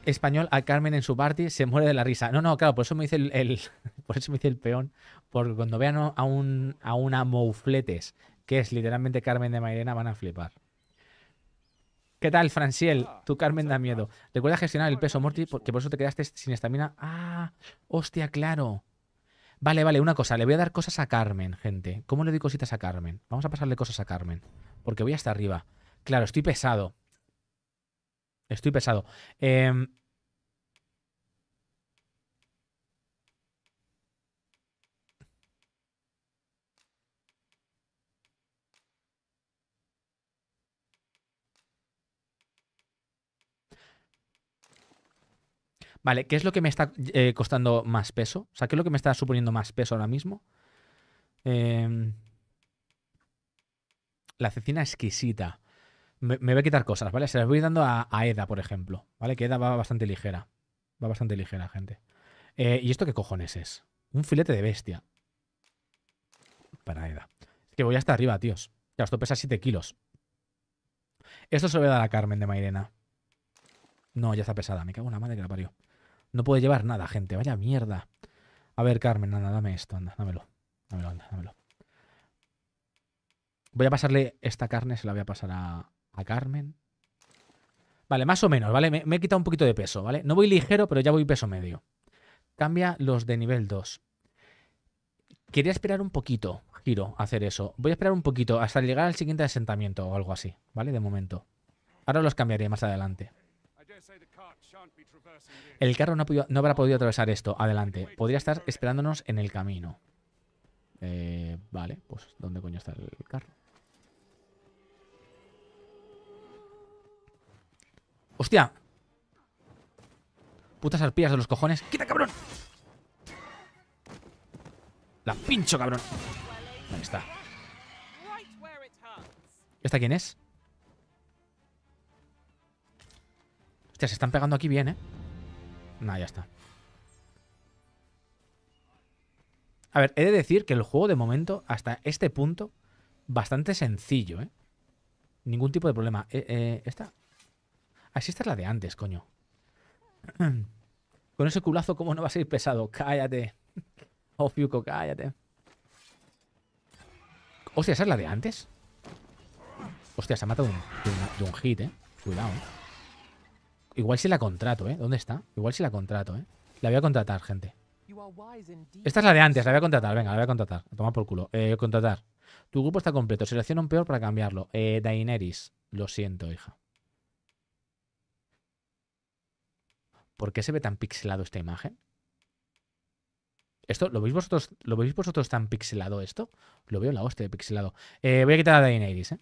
español a Carmen en su party? Se muere de la risa. No, no, claro, por eso me dice el, (laughs) por eso me dice el peón. Porque cuando vean a, un, a una moufletes, que es literalmente Carmen de Mairena, van a flipar. ¿Qué tal, Franciel? Tu Carmen da miedo. Recuerda gestionar el peso, Morty, porque por eso te quedaste sin estamina. ¡Ah! ¡Hostia, claro! Vale, vale, una cosa. Le voy a dar cosas a Carmen, gente. ¿Cómo le doy cositas a Carmen? Vamos a pasarle cosas a Carmen. Porque voy hasta arriba. Claro, estoy pesado. Estoy pesado. Em, vale, ¿qué es lo que me está eh, costando más peso? O sea, ¿qué es lo que me está suponiendo más peso ahora mismo? Em, la cecina exquisita me, voy a quitar cosas, ¿vale? Se las voy dando a, Eda, por ejemplo, ¿vale? Que Eda va bastante ligera. Va bastante ligera, gente. Eh, ¿Y esto qué cojones es? Un filete de bestia. Para Eda. Es que voy hasta arriba, tíos. Ya, esto pesa 7 kilos. Esto se lo voy a dar a Carmen de Mairena. No, ya está pesada. Me cago en la madre que la parió. No puede llevar nada, gente. Vaya mierda. A ver, Carmen, anda, dame esto, anda, dámelo. Dámelo, anda, dámelo. Voy a pasarle esta carne, se la voy a pasar a, a Carmen. Vale, más o menos, ¿vale? Me, he quitado un poquito de peso, ¿vale? No voy ligero, pero ya voy peso medio. Cambia los de nivel 2. Quería esperar un poquito, giro, hacer eso. Voy a esperar un poquito hasta llegar al siguiente asentamiento o algo así, ¿vale? De momento. Ahora los cambiaré más adelante. El carro no, habrá podido atravesar esto. Adelante. Podría estar esperándonos en el camino. Eh, vale, pues ¿dónde coño está el carro? ¡Hostia! Putas arpías de los cojones. ¡Quita, cabrón! La pincho, cabrón. Ahí está. ¿Esta quién es? Hostia, se están pegando aquí bien, ¿eh? Nah, ya está. A ver, he de decir que el juego de momento, hasta este punto, bastante sencillo, ¿eh? Ningún tipo de problema. Eh, eh, ¿Esta? Así esta es la de antes, coño. (clears throat) Con ese culazo, ¿cómo no va a ser pesado? Cállate. (laughs) Oh, cállate. Hostia, ¿esa es la de antes? Hostia, se ha matado de un, hit, eh. Cuidado, eh. Igual si la contrato, ¿eh? ¿Dónde está? Igual si la contrato, ¿eh? La voy a contratar, gente. Esta es la de antes, la voy a contratar. Venga, la voy a contratar. Toma por culo. Eh, contratar. Tu grupo está completo. Selecciona un peor para cambiarlo. Eh, Daenerys. Lo siento, hija. ¿por qué se ve tan pixelado esta imagen? ¿Esto lo veis vosotros, lo veis vosotros tan pixelado esto? Lo veo en la hostia de pixelado. Eh, voy a quitar a Daenerys, ¿eh?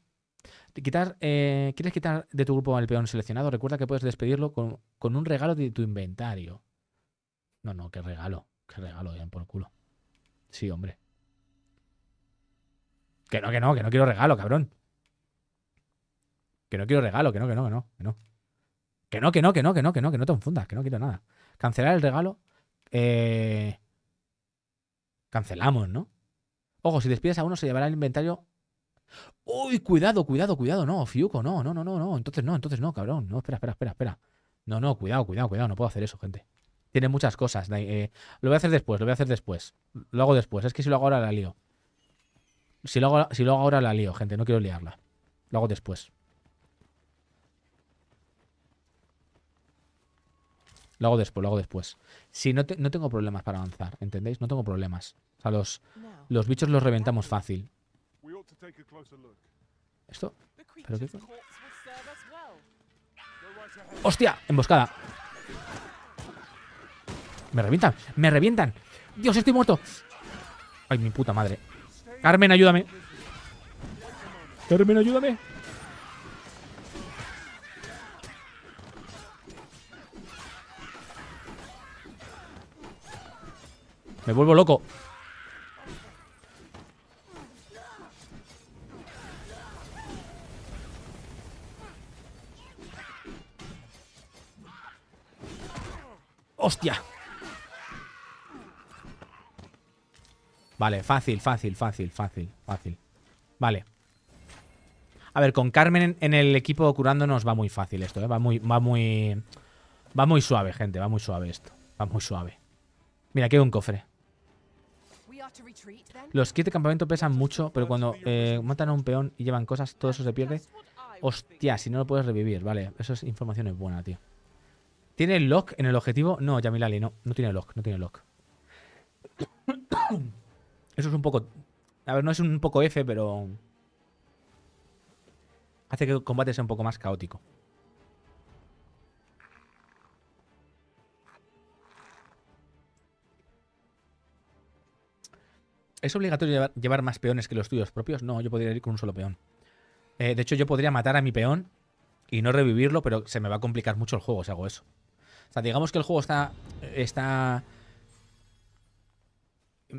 Quitar, eh, ¿Quieres quitar de tu grupo al peón seleccionado? Recuerda que puedes despedirlo con, un regalo de tu inventario. No, no, qué regalo. Qué regalo, bien eh, por culo. Sí, hombre. Que no, que no, que no quiero regalo, cabrón. Que no quiero regalo, que no, que no, que no, que no. Que no, que no, que no, que no, que no, que no te confundas, que no quiero nada. Cancelar el regalo. Eh, cancelamos, ¿no? Ojo, si despides a uno se llevará el inventario. Uy, cuidado, cuidado, cuidado, no, Fiuco, no, no, no, no, no, entonces no, entonces no, cabrón, no, espera, espera, espera, espera. No, no, cuidado, cuidado, cuidado, no puedo hacer eso, gente. Tiene muchas cosas. Eh, lo voy a hacer después, lo voy a hacer después. Lo hago después, es que si lo hago ahora la lío. Si lo si lo hago ahora la lío, gente, no quiero liarla. Lo hago después. Lo hago después, lo hago después. Si no, tengo problemas para avanzar, ¿entendéis? No tengo problemas. O sea, los, los bichos los reventamos fácil. ¿Esto? ¿Pero qué? ¡Hostia! Emboscada. Me revientan, me revientan. Dios, estoy muerto. Ay, mi puta madre. Carmen, ayúdame. Carmen, ayúdame. Me vuelvo loco. ¡Hostia! Vale, fácil, fácil, fácil, fácil, fácil. Vale. A ver, con Carmen en el equipo curándonos va muy fácil esto, ¿eh? Va muy, va muy... Va muy suave, gente, va muy suave esto. Va muy suave. Mira, aquí un cofre. Los kits de campamento pesan mucho, pero cuando eh, matan a un peón y llevan cosas, todo eso se pierde. Hostia, si no lo puedes revivir, vale. Eso es información es buena, tío. ¿Tiene lock en el objetivo? No, Yamilali, no. No tiene lock, no tiene lock. (coughs) Eso es un poco... A ver, no es un poco F, pero... Hace que el combate sea un poco más caótico. ¿Es obligatorio llevar, más peones que los tuyos propios? No, yo podría ir con un solo peón. Eh, de hecho, yo podría matar a mi peón y no revivirlo, pero se me va a complicar mucho el juego si hago eso. O sea, digamos que el juego está... está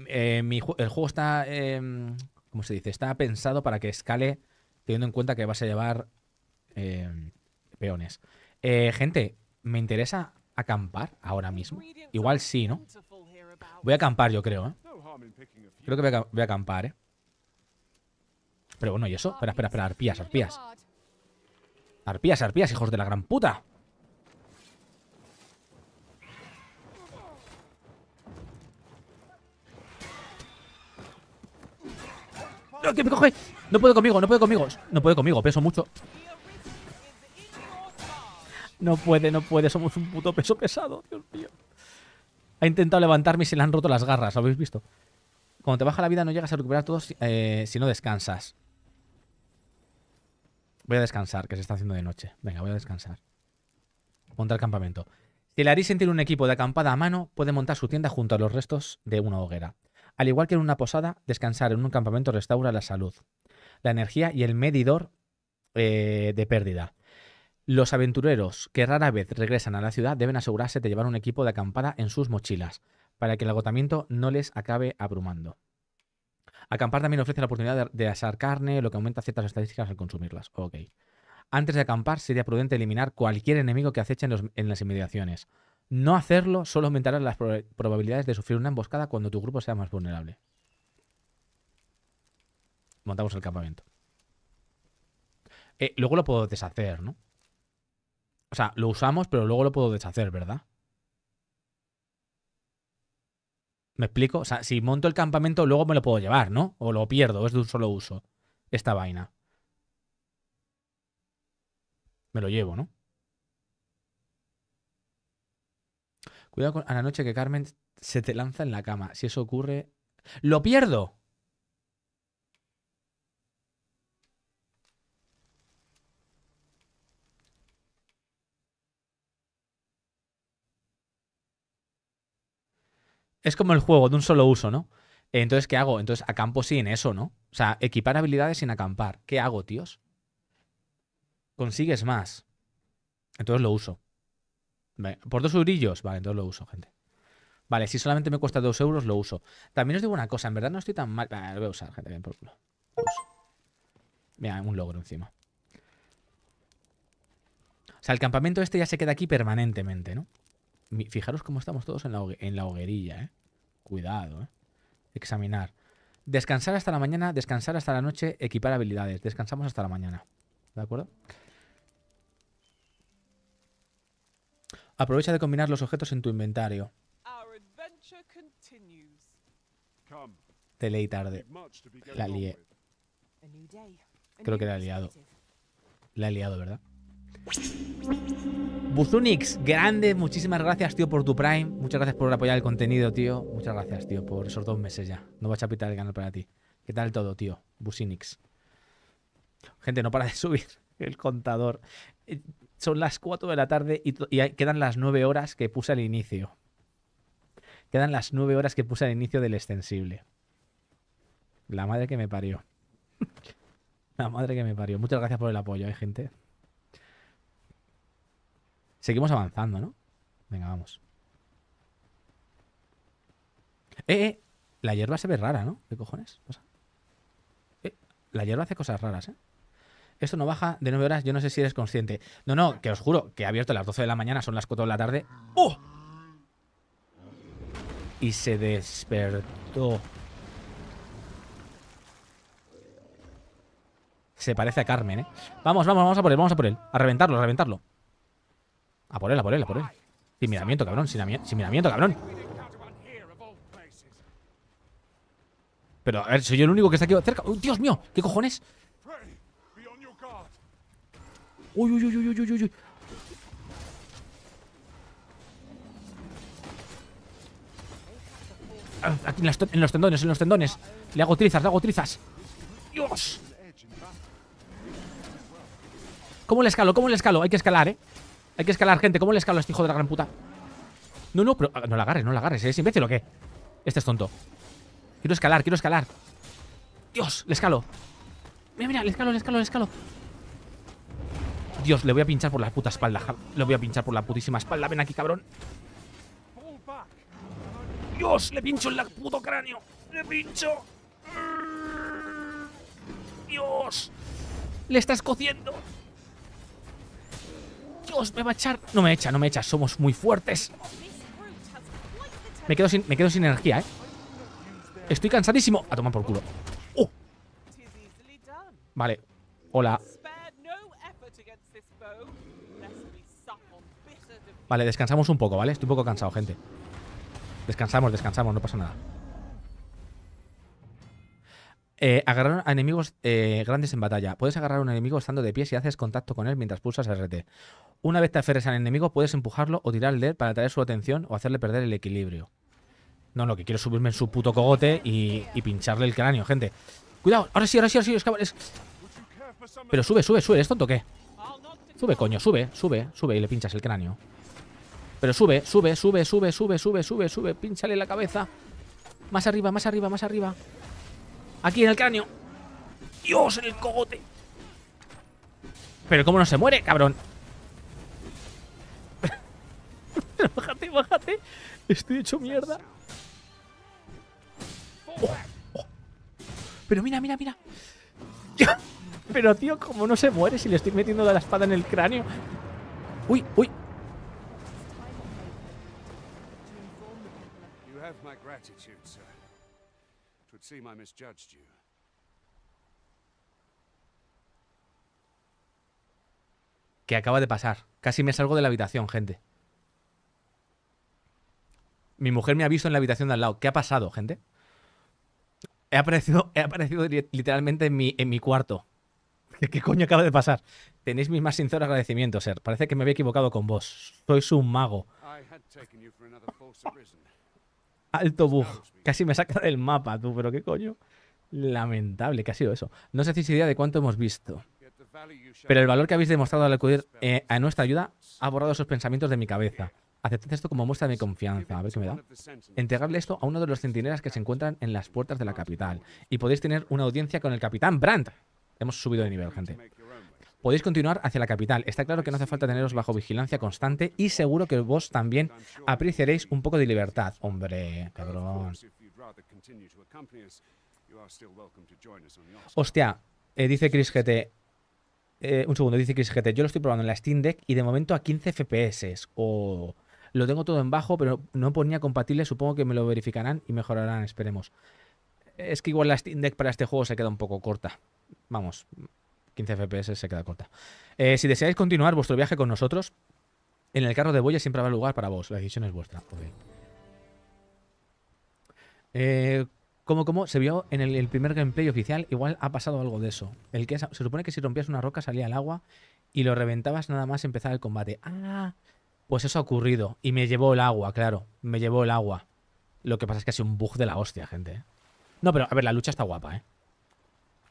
eh, el juego está... Em, ¿Cómo se dice? Está pensado para que escale teniendo en cuenta que vas a llevar em, peones. Eh, gente, ¿me interesa acampar ahora mismo? Igual sí, ¿no? Voy a acampar, yo creo, ¿eh? Creo que voy a, acampar, ¿eh? Pero bueno, ¿y eso? Espera, espera, espera. Arpías, arpías. Arpías, arpías, hijos de la gran puta. ¡No, que me coge! No puede conmigo, no puede conmigo. No puede conmigo, peso mucho. No puede, no puede. Somos un puto peso pesado, Dios mío. Ha intentado levantarme y se le han roto las garras, ¿lo habéis visto? Cuando te baja la vida no llegas a recuperar todo eh, si no descansas. Voy a descansar, que se está haciendo de noche. Venga, voy a descansar. Montar campamento. Si el Arisen tiene un equipo de acampada a mano, puede montar su tienda junto a los restos de una hoguera. Al igual que en una posada, descansar en un campamento restaura la salud, la energía y el medidor eh, de pérdida. Los aventureros que rara vez regresan a la ciudad deben asegurarse de llevar un equipo de acampada en sus mochilas para que el agotamiento no les acabe abrumando. Acampar también ofrece la oportunidad de, asar carne, lo que aumenta ciertas estadísticas al consumirlas. Ok. Antes de acampar, sería prudente eliminar cualquier enemigo que aceche en, las inmediaciones. No hacerlo solo aumentará las probabilidades de sufrir una emboscada cuando tu grupo sea más vulnerable. Montamos el campamento. Eh, luego lo puedo deshacer, ¿no? O sea, lo usamos, pero luego lo puedo deshacer, ¿verdad? ¿Me explico? O sea, si monto el campamento, luego me lo puedo llevar, ¿no? O lo pierdo, es de un solo uso. Esta vaina. Me lo llevo, ¿no? Cuidado con, a la noche que Carmen se te lanza en la cama. Si eso ocurre... ¡Lo pierdo! es como el juego de un solo uso, ¿no? Entonces, ¿qué hago? Entonces, acampo sin eso, ¿no? O sea, equipar habilidades sin acampar. ¿Qué hago, tíos? Consigues más. Entonces lo uso. Por dos eurillos. Vale, entonces lo uso, gente. Vale, si solamente me cuesta dos euros, lo uso. También os digo una cosa, en verdad no estoy tan mal. lo voy a usar, gente, bien por culo. Mira, un logro encima. O sea, el campamento este ya se queda aquí permanentemente, ¿no? Fijaros cómo estamos todos en la, en la hoguerilla, ¿eh? Cuidado, ¿eh? Examinar. Descansar hasta la mañana, descansar hasta la noche, equipar habilidades. Descansamos hasta la mañana. ¿De acuerdo? Aprovecha de combinar los objetos en tu inventario. Te leí tarde. La lié. Creo que la he liado. La he liado, ¿verdad? Buzunix, grande, muchísimas gracias, tío, por tu Prime. Muchas gracias por apoyar el contenido, tío. Muchas gracias, tío, por esos dos meses ya. no a chapitar el canal para ti. ¿Qué tal todo, tío? Buzunix Gente, no para de (laughs) subir el contador. Eh, son las 4 de la tarde y, quedan las 9 horas que puse al inicio. Quedan las 9 horas que puse al inicio del extensible. La madre que me parió. (laughs) la madre que me parió. Muchas gracias por el apoyo, ¿eh, gente. Seguimos avanzando, ¿no? Venga, vamos. Eh, eh. La hierba se ve rara, ¿no? ¿Qué cojones eh, la hierba hace cosas raras, ¿eh? Esto no baja de 9 horas, yo no sé si eres consciente. No, no, que os juro que ha abierto las 12 de la mañana, son las 4 de la tarde. ¡Oh! Y se despertó. Se parece a Carmen, ¿eh? Vamos, vamos, vamos a por él, vamos a por él. A reventarlo, a reventarlo. A por él, a por él, a por él. Sin miramiento, cabrón. Sin, miramiento, cabrón. Pero, a ver, soy yo el único que está aquí cerca. ¡Dios mío! ¿Qué cojones? ¡Uy, uy, uy, uy, uy, uy, uy! Ah, aquí en, en, los tendones, en los tendones. Le hago trizas, le hago trizas. ¡Dios! ¿Cómo le escalo? ¿Cómo le escalo? Hay que escalar, ¿eh? Hay que escalar, gente. ¿Cómo le escalo a este hijo de la gran puta? No, no, pero ah, no la agarres, no la agarres. ¿eh? ¿Es imbécil o qué? Este es tonto. Quiero escalar, quiero escalar. Dios, le escalo. Mira, mira, le escalo, le escalo, le escalo. Dios, le voy a pinchar por la puta espalda. Le voy a pinchar por la putísima espalda. Ven aquí, cabrón. Dios, le pincho en el puto cráneo. Le pincho. Dios. Le estás cociendo me va a echar. No me echa, no me echa. Somos muy fuertes. Me quedo sin, me quedo sin energía, ¿eh? Estoy cansadísimo. A tomar por culo. ¡Oh! Vale. Hola. Vale, descansamos un poco, ¿vale? Estoy un poco cansado, gente. Descansamos, descansamos, no pasa nada. Eh, agarrar a enemigos eh, grandes en batalla. Puedes agarrar a un enemigo estando de pie si haces contacto con él mientras pulsas RT. Una vez te aferres al enemigo, puedes empujarlo o tirarle para atraer su atención o hacerle perder el equilibrio. No, no, que quiero subirme en su puto cogote y, pincharle el cráneo, gente. Cuidado, ahora sí, ahora sí, ahora sí, es... Pero sube, sube, sube, ¿es tonto o qué? Sube, coño, sube, sube, sube y le pinchas el cráneo. Pero sube, sube, sube, sube, sube, sube, sube, sube, pinchale la cabeza. Más arriba, más arriba, más arriba. Aquí en el cráneo. Dios, en el cogote. Pero cómo no se muere, cabrón. (laughs) bájate, bájate. Estoy hecho mierda. Oh, oh. Pero mira, mira, mira. (laughs) Pero tío, cómo no se muere si le estoy metiendo la espada en el cráneo. Uy, uy. Que acaba de pasar. Casi me salgo de la habitación, gente. Mi mujer me ha visto en la habitación de al lado. ¿Qué ha pasado, gente? He aparecido, he aparecido literalmente en mi, en mi cuarto. (laughs) ¿Qué, ¿Qué, coño acaba de pasar? Tenéis mis más sinceros agradecimientos, Ser. Parece que me había equivocado con vos. Sois un mago. Alto bug. Casi me saca del mapa, tú, pero qué coño. Lamentable que ha sido eso. No os hacéis idea de cuánto hemos visto. Pero el valor que habéis demostrado al acudir eh, a nuestra ayuda ha borrado esos pensamientos de mi cabeza. Aceptad esto como muestra de mi confianza. A ver qué me da. Entregarle esto a uno de los centinelas que se encuentran en las puertas de la capital. Y podéis tener una audiencia con el capitán Brandt. Hemos subido de nivel, gente podéis continuar hacia la capital. Está claro que no hace falta teneros bajo vigilancia constante y seguro que vos también apreciaréis un poco de libertad. Hombre, cabrón. Hostia, eh, dice Chris GT. Eh, un segundo, dice Chris GT. Yo lo estoy probando en la Steam Deck y de momento a 15 FPS. O lo tengo todo en bajo, pero no ponía compatible. Supongo que me lo verificarán y mejorarán, esperemos. Es que igual la Steam Deck para este juego se queda un poco corta. Vamos, 15 FPS se queda corta. Eh, si deseáis continuar vuestro viaje con nosotros, en el carro de boya siempre habrá lugar para vos. La decisión es vuestra. ¿Cómo, Eh, como, como se vio en el, primer gameplay oficial, igual ha pasado algo de eso. El que se supone que si rompías una roca salía el agua y lo reventabas nada más empezar el combate. Ah, pues eso ha ocurrido. Y me llevó el agua, claro. Me llevó el agua. Lo que pasa es que ha sido un bug de la hostia, gente. ¿eh? No, pero a ver, la lucha está guapa, ¿eh?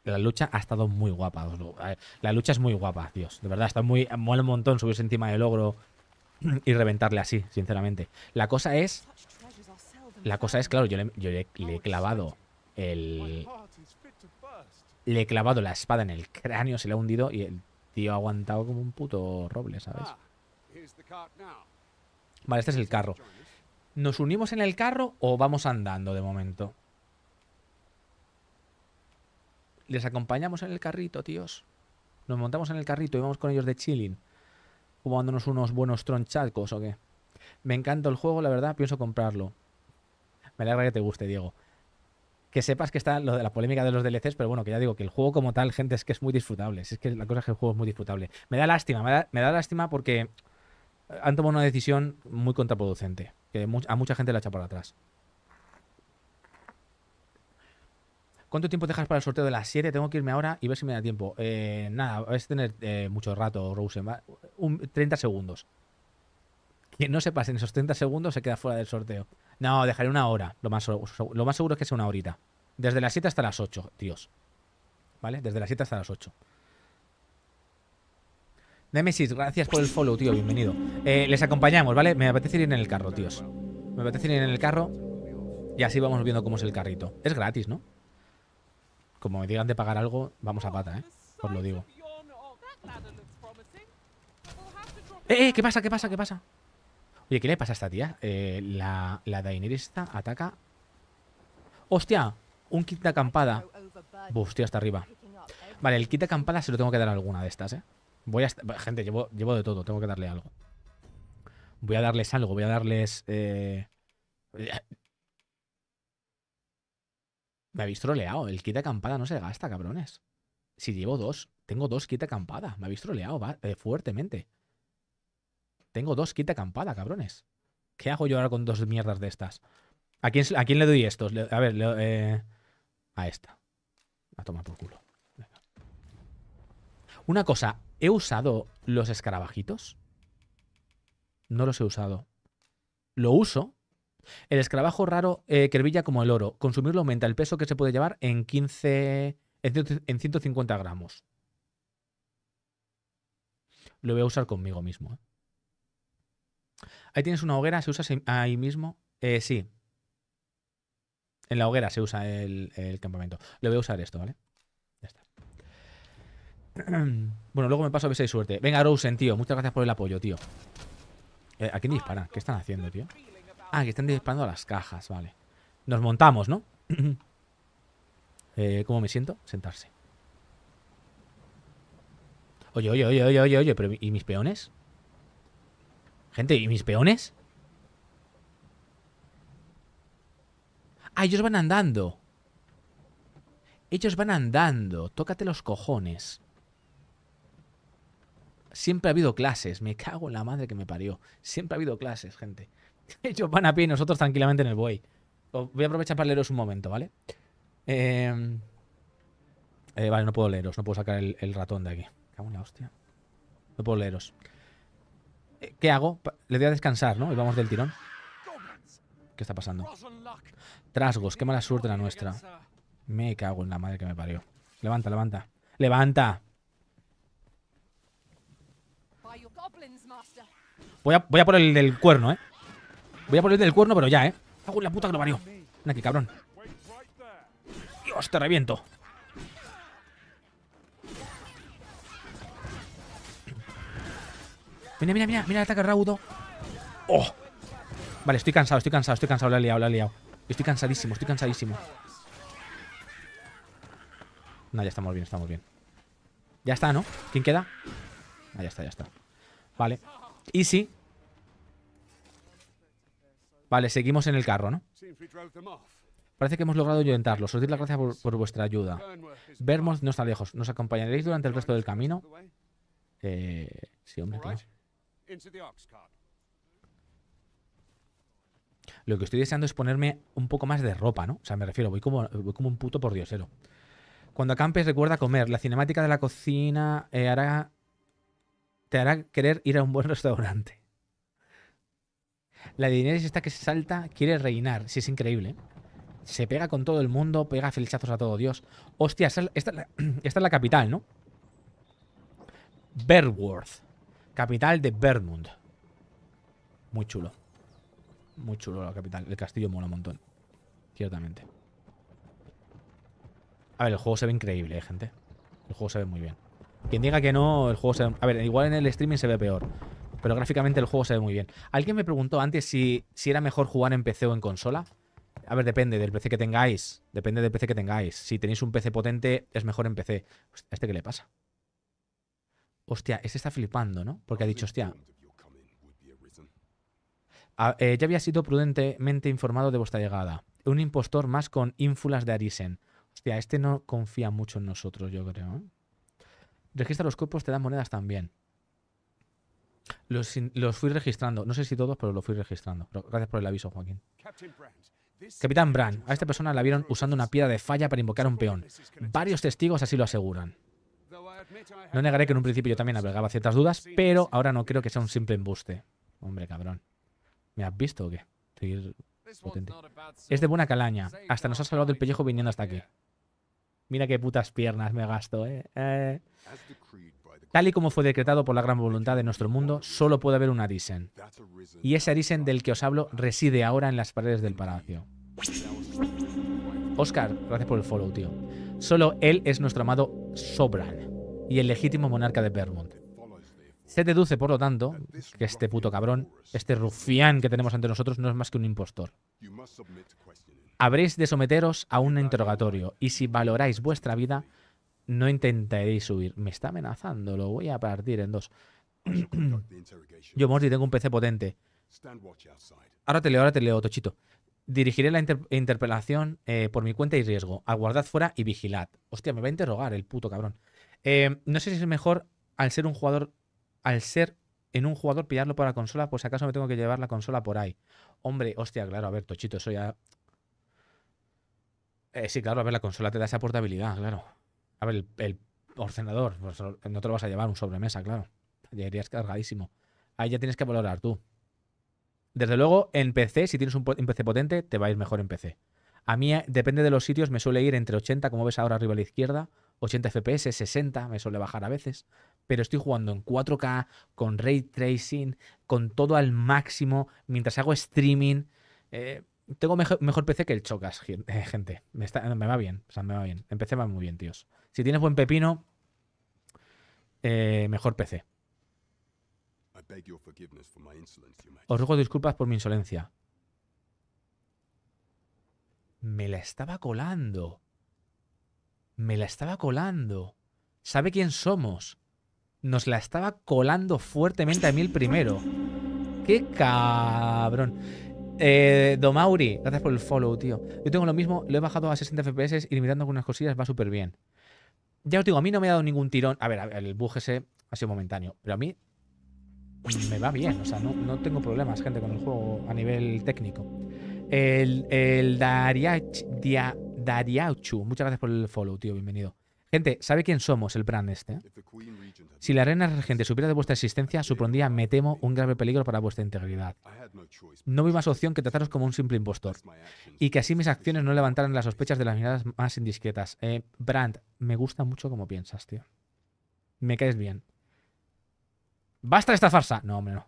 la lucha ha estado muy guapa. Eh, la lucha es muy guapa, Dios. De verdad, está muy. Mola un montón subirse encima del ogro y reventarle así, sinceramente. La cosa es. La cosa es, claro, yo le, he clavado el. Le he clavado la espada en el cráneo, se le ha hundido y el tío ha aguantado como un puto roble, ¿sabes? Vale, este es el carro. ¿Nos unimos en el carro o vamos andando de momento? les acompañamos en el carrito, tíos. Nos montamos en el carrito y vamos con ellos de chilling, jugándonos unos buenos tronchacos o qué. Me encanta el juego, la verdad, pienso comprarlo. Me alegra que te guste, Diego. Que sepas que está lo de la polémica de los DLCs, pero bueno, que ya digo que el juego como tal, gente, es que es muy disfrutable. es que la cosa es que el juego es muy disfrutable. Me da lástima, me da, me da lástima porque han tomado una decisión muy contraproducente, que a mucha gente la echa por atrás. ¿Cuánto tiempo dejas para el sorteo de las 7? Tengo que irme ahora y ver si me da tiempo. Eh, nada, vais a tener eh, mucho rato, Rosen. Un, 30 segundos. Que no se en esos 30 segundos se queda fuera del sorteo. No, dejaré una hora. Lo más, lo más seguro es que sea una horita. Desde las 7 hasta las 8, tíos. ¿Vale? Desde las 7 hasta las 8. Nemesis, gracias por el follow, tío. Bienvenido. Eh, les acompañamos, ¿vale? Me apetece ir en el carro, tíos. Me apetece ir en el carro. Y así vamos viendo cómo es el carrito. Es gratis, ¿no? como me digan de pagar algo, vamos a pata, ¿eh? Os lo digo. ¡Eh, eh! ¿Qué pasa? ¿Qué pasa? ¿Qué pasa? Oye, ¿qué le pasa a esta tía? Eh, la, la ataca... ¡Hostia! Un kit de acampada. Hostia, hasta arriba. Vale, el kit de acampada se lo tengo que dar a alguna de estas, ¿eh? Voy a... Gente, llevo, llevo de todo. Tengo que darle algo. Voy a darles algo. Voy a darles... Eh... Me habéis troleado. El kit de acampada no se gasta, cabrones. Si llevo dos, tengo dos kit de acampada. Me habéis troleado va, eh, fuertemente. Tengo dos kit de acampada, cabrones. ¿Qué hago yo ahora con dos mierdas de estas? ¿A quién, le doy estos? a ver, le, eh, a esta. A tomar por culo. Una cosa, ¿he usado los escarabajitos? No los he usado. Lo uso el escarabajo raro eh, que brilla como el oro. Consumirlo aumenta el peso que se puede llevar en 15. en, 150 gramos. Lo voy a usar conmigo mismo. ¿eh? Ahí tienes una hoguera, se usa ahí mismo. Eh, sí. En la hoguera se usa el, campamento. Le voy a usar esto, ¿vale? Ya está. (clears throat) Bueno, luego me paso a ver si hay suerte. Venga, Rosen, tío. Muchas gracias por el apoyo, tío. Eh, ¿A quién disparan? ¿Qué están haciendo, tío? Ah, que están disparando a las cajas, vale. Nos montamos, ¿no? (clears throat) Eh, ¿Cómo me siento? Sentarse. Oye, oye, oye, oye, oye, oye, pero ¿y mis peones? Gente, ¿y mis peones? Ah, ellos van andando. Ellos van andando. Tócate los cojones. Siempre ha habido clases. Me cago en la madre que me parió. Siempre ha habido clases, gente. (laughs) Ellos van a pie nosotros tranquilamente en el buey. Voy a aprovechar para leeros un momento, ¿vale? Em, eh, vale, no puedo leeros. No puedo sacar el, ratón de aquí. hostia. No puedo leeros. Eh, ¿Qué hago? Le doy a descansar, ¿no? Y vamos del tirón. ¿Qué está pasando? Trasgos. Qué mala suerte la nuestra. Me cago en la madre que me parió. Levanta, levanta. ¡Levanta! Voy voy a por el del cuerno, ¿eh? Voy a ponerle el cuerno, pero ya, ¿eh? Hago la puta que lo parió. Ven aquí, cabrón. Dios, te reviento. Mira, mira, mira, mira el ataque raudo. ¡Oh! Vale, estoy cansado, estoy cansado, estoy cansado. Lo he liado, lo he liado. Estoy cansadísimo, estoy cansadísimo. No, ya estamos bien, estamos bien. Ya está, ¿no? ¿Quién queda? Ah, ya está, ya está. Vale. Y Easy. Vale, seguimos en el carro, ¿no? Parece que hemos logrado orientarlos. Os doy las gracias por, vuestra ayuda. Vermouth no está lejos. ¿Nos acompañaréis durante el resto del camino? Eh, sí, hombre, claro. Lo que estoy deseando es ponerme un poco más de ropa, ¿no? O sea, me refiero, voy como, un puto por diosero. Cuando acampes, recuerda comer. La cinemática de la cocina eh, te hará querer ir a un buen (laughs) restaurante. La de Daenerys está que se salta, quiere reinar. Sí, es increíble. ¿eh? Se pega con todo el mundo, pega flechazos a todo Dios. Hostia, (clears throat) esta, es la capital, ¿no? Berworth. Capital de bermund Muy chulo. Muy chulo la capital. El castillo mola un montón. Ciertamente. A ver, el juego se ve increíble, ¿eh, gente. El juego se ve muy bien. Quien diga que no, el juego se ve... A ver, igual en el streaming se ve peor. Pero gráficamente el juego se ve muy bien. Alguien me preguntó antes si, era mejor jugar en PC o en consola. A ver, depende del PC que tengáis. Depende del PC que tengáis. Si tenéis un PC potente, es mejor en PC. ¿A este qué le pasa? Hostia, este está flipando, ¿no? Porque ha dicho, hostia. Ah, eh, ya había sido prudentemente informado de vuestra llegada. Un impostor más con ínfulas de Arisen. Hostia, este no confía mucho en nosotros, yo creo. ¿eh? Registra los cuerpos, te dan monedas también. Los, fui registrando. No sé si todos, pero los fui registrando. Gracias por el aviso, Joaquín. Capitán Brand, a esta persona la vieron usando una piedra de falla para invocar a un peón. Varios testigos así lo aseguran. No negaré que en un principio yo también albergaba ciertas dudas, pero ahora no creo que sea un simple embuste. Hombre, cabrón. ¿Me has visto o qué? Es de buena calaña. Hasta nos ha salvado del pellejo viniendo hasta aquí. Mira qué putas piernas me gasto, eh. eh. Tal y como fue decretado por la gran voluntad de nuestro mundo, solo puede haber un Arisen. Y ese Arisen del que os hablo reside ahora en las paredes del palacio. Oscar, gracias por el follow, tío. Solo él es nuestro amado Sobran y el legítimo monarca de Vermont. Se deduce, por lo tanto, que este puto cabrón, este rufián que tenemos ante nosotros, no es más que un impostor. Habréis de someteros a un interrogatorio, y si valoráis vuestra vida, no intentaréis subir. Me está amenazando. Lo voy a partir en dos. (clears throat) Yo, Morty, tengo un PC potente. Ahora te leo, ahora te leo, Tochito. Dirigiré la interpelación eh, por mi cuenta y riesgo. Aguardad fuera y vigilad. Hostia, me va a interrogar el puto cabrón. Eh, no sé si es mejor al ser un jugador. Al ser en un jugador pillarlo por la consola, pues acaso me tengo que llevar la consola por ahí. Hombre, hostia, claro, a ver, Tochito, eso ya. Eh, sí, claro, a ver, la consola te da esa portabilidad, claro. A ver, el, ordenador, pues, no te lo vas a llevar un sobremesa, claro. irías cargadísimo. Ahí ya tienes que valorar tú. Desde luego, en PC, si tienes un, PC potente, te va a ir mejor en PC. A mí, eh, depende de los sitios, me suele ir entre 80, como ves ahora arriba a la izquierda, 80 FPS, 60, me suele bajar a veces. Pero estoy jugando en 4K, con ray tracing, con todo al máximo, mientras hago streaming. Eh, tengo mejor, PC que el Chocas, eh, gente. Me, va bien, me va bien. En PC va muy bien, tíos. Si tienes buen pepino, eh, mejor PC. Os ruego disculpas por mi insolencia. Me la estaba colando. Me la estaba colando. ¿Sabe quién somos? Nos la estaba colando fuertemente a mí el primero. ¡Qué cabrón! Eh, Domauri, gracias por el follow, tío. Yo tengo lo mismo, lo he bajado a 60 FPS y limitando algunas cosillas va súper bien. Ya os digo, a mí no me ha dado ningún tirón. A ver, el bug ese ha sido momentáneo. Pero a mí me va bien. O sea, no, tengo problemas, gente, con el juego a nivel técnico. El, el Muchas gracias por el follow, tío. Bienvenido. Gente, ¿sabe quién somos el brand este? Si la reina regente supiera de vuestra existencia, supondría, me temo, un grave peligro para vuestra integridad. No vi más opción que trataros como un simple impostor y que así mis acciones no levantaran las sospechas de las miradas más indiscretas. Eh, brand, me gusta mucho como piensas, tío. Me caes bien. ¡Basta esta farsa! No, hombre, no.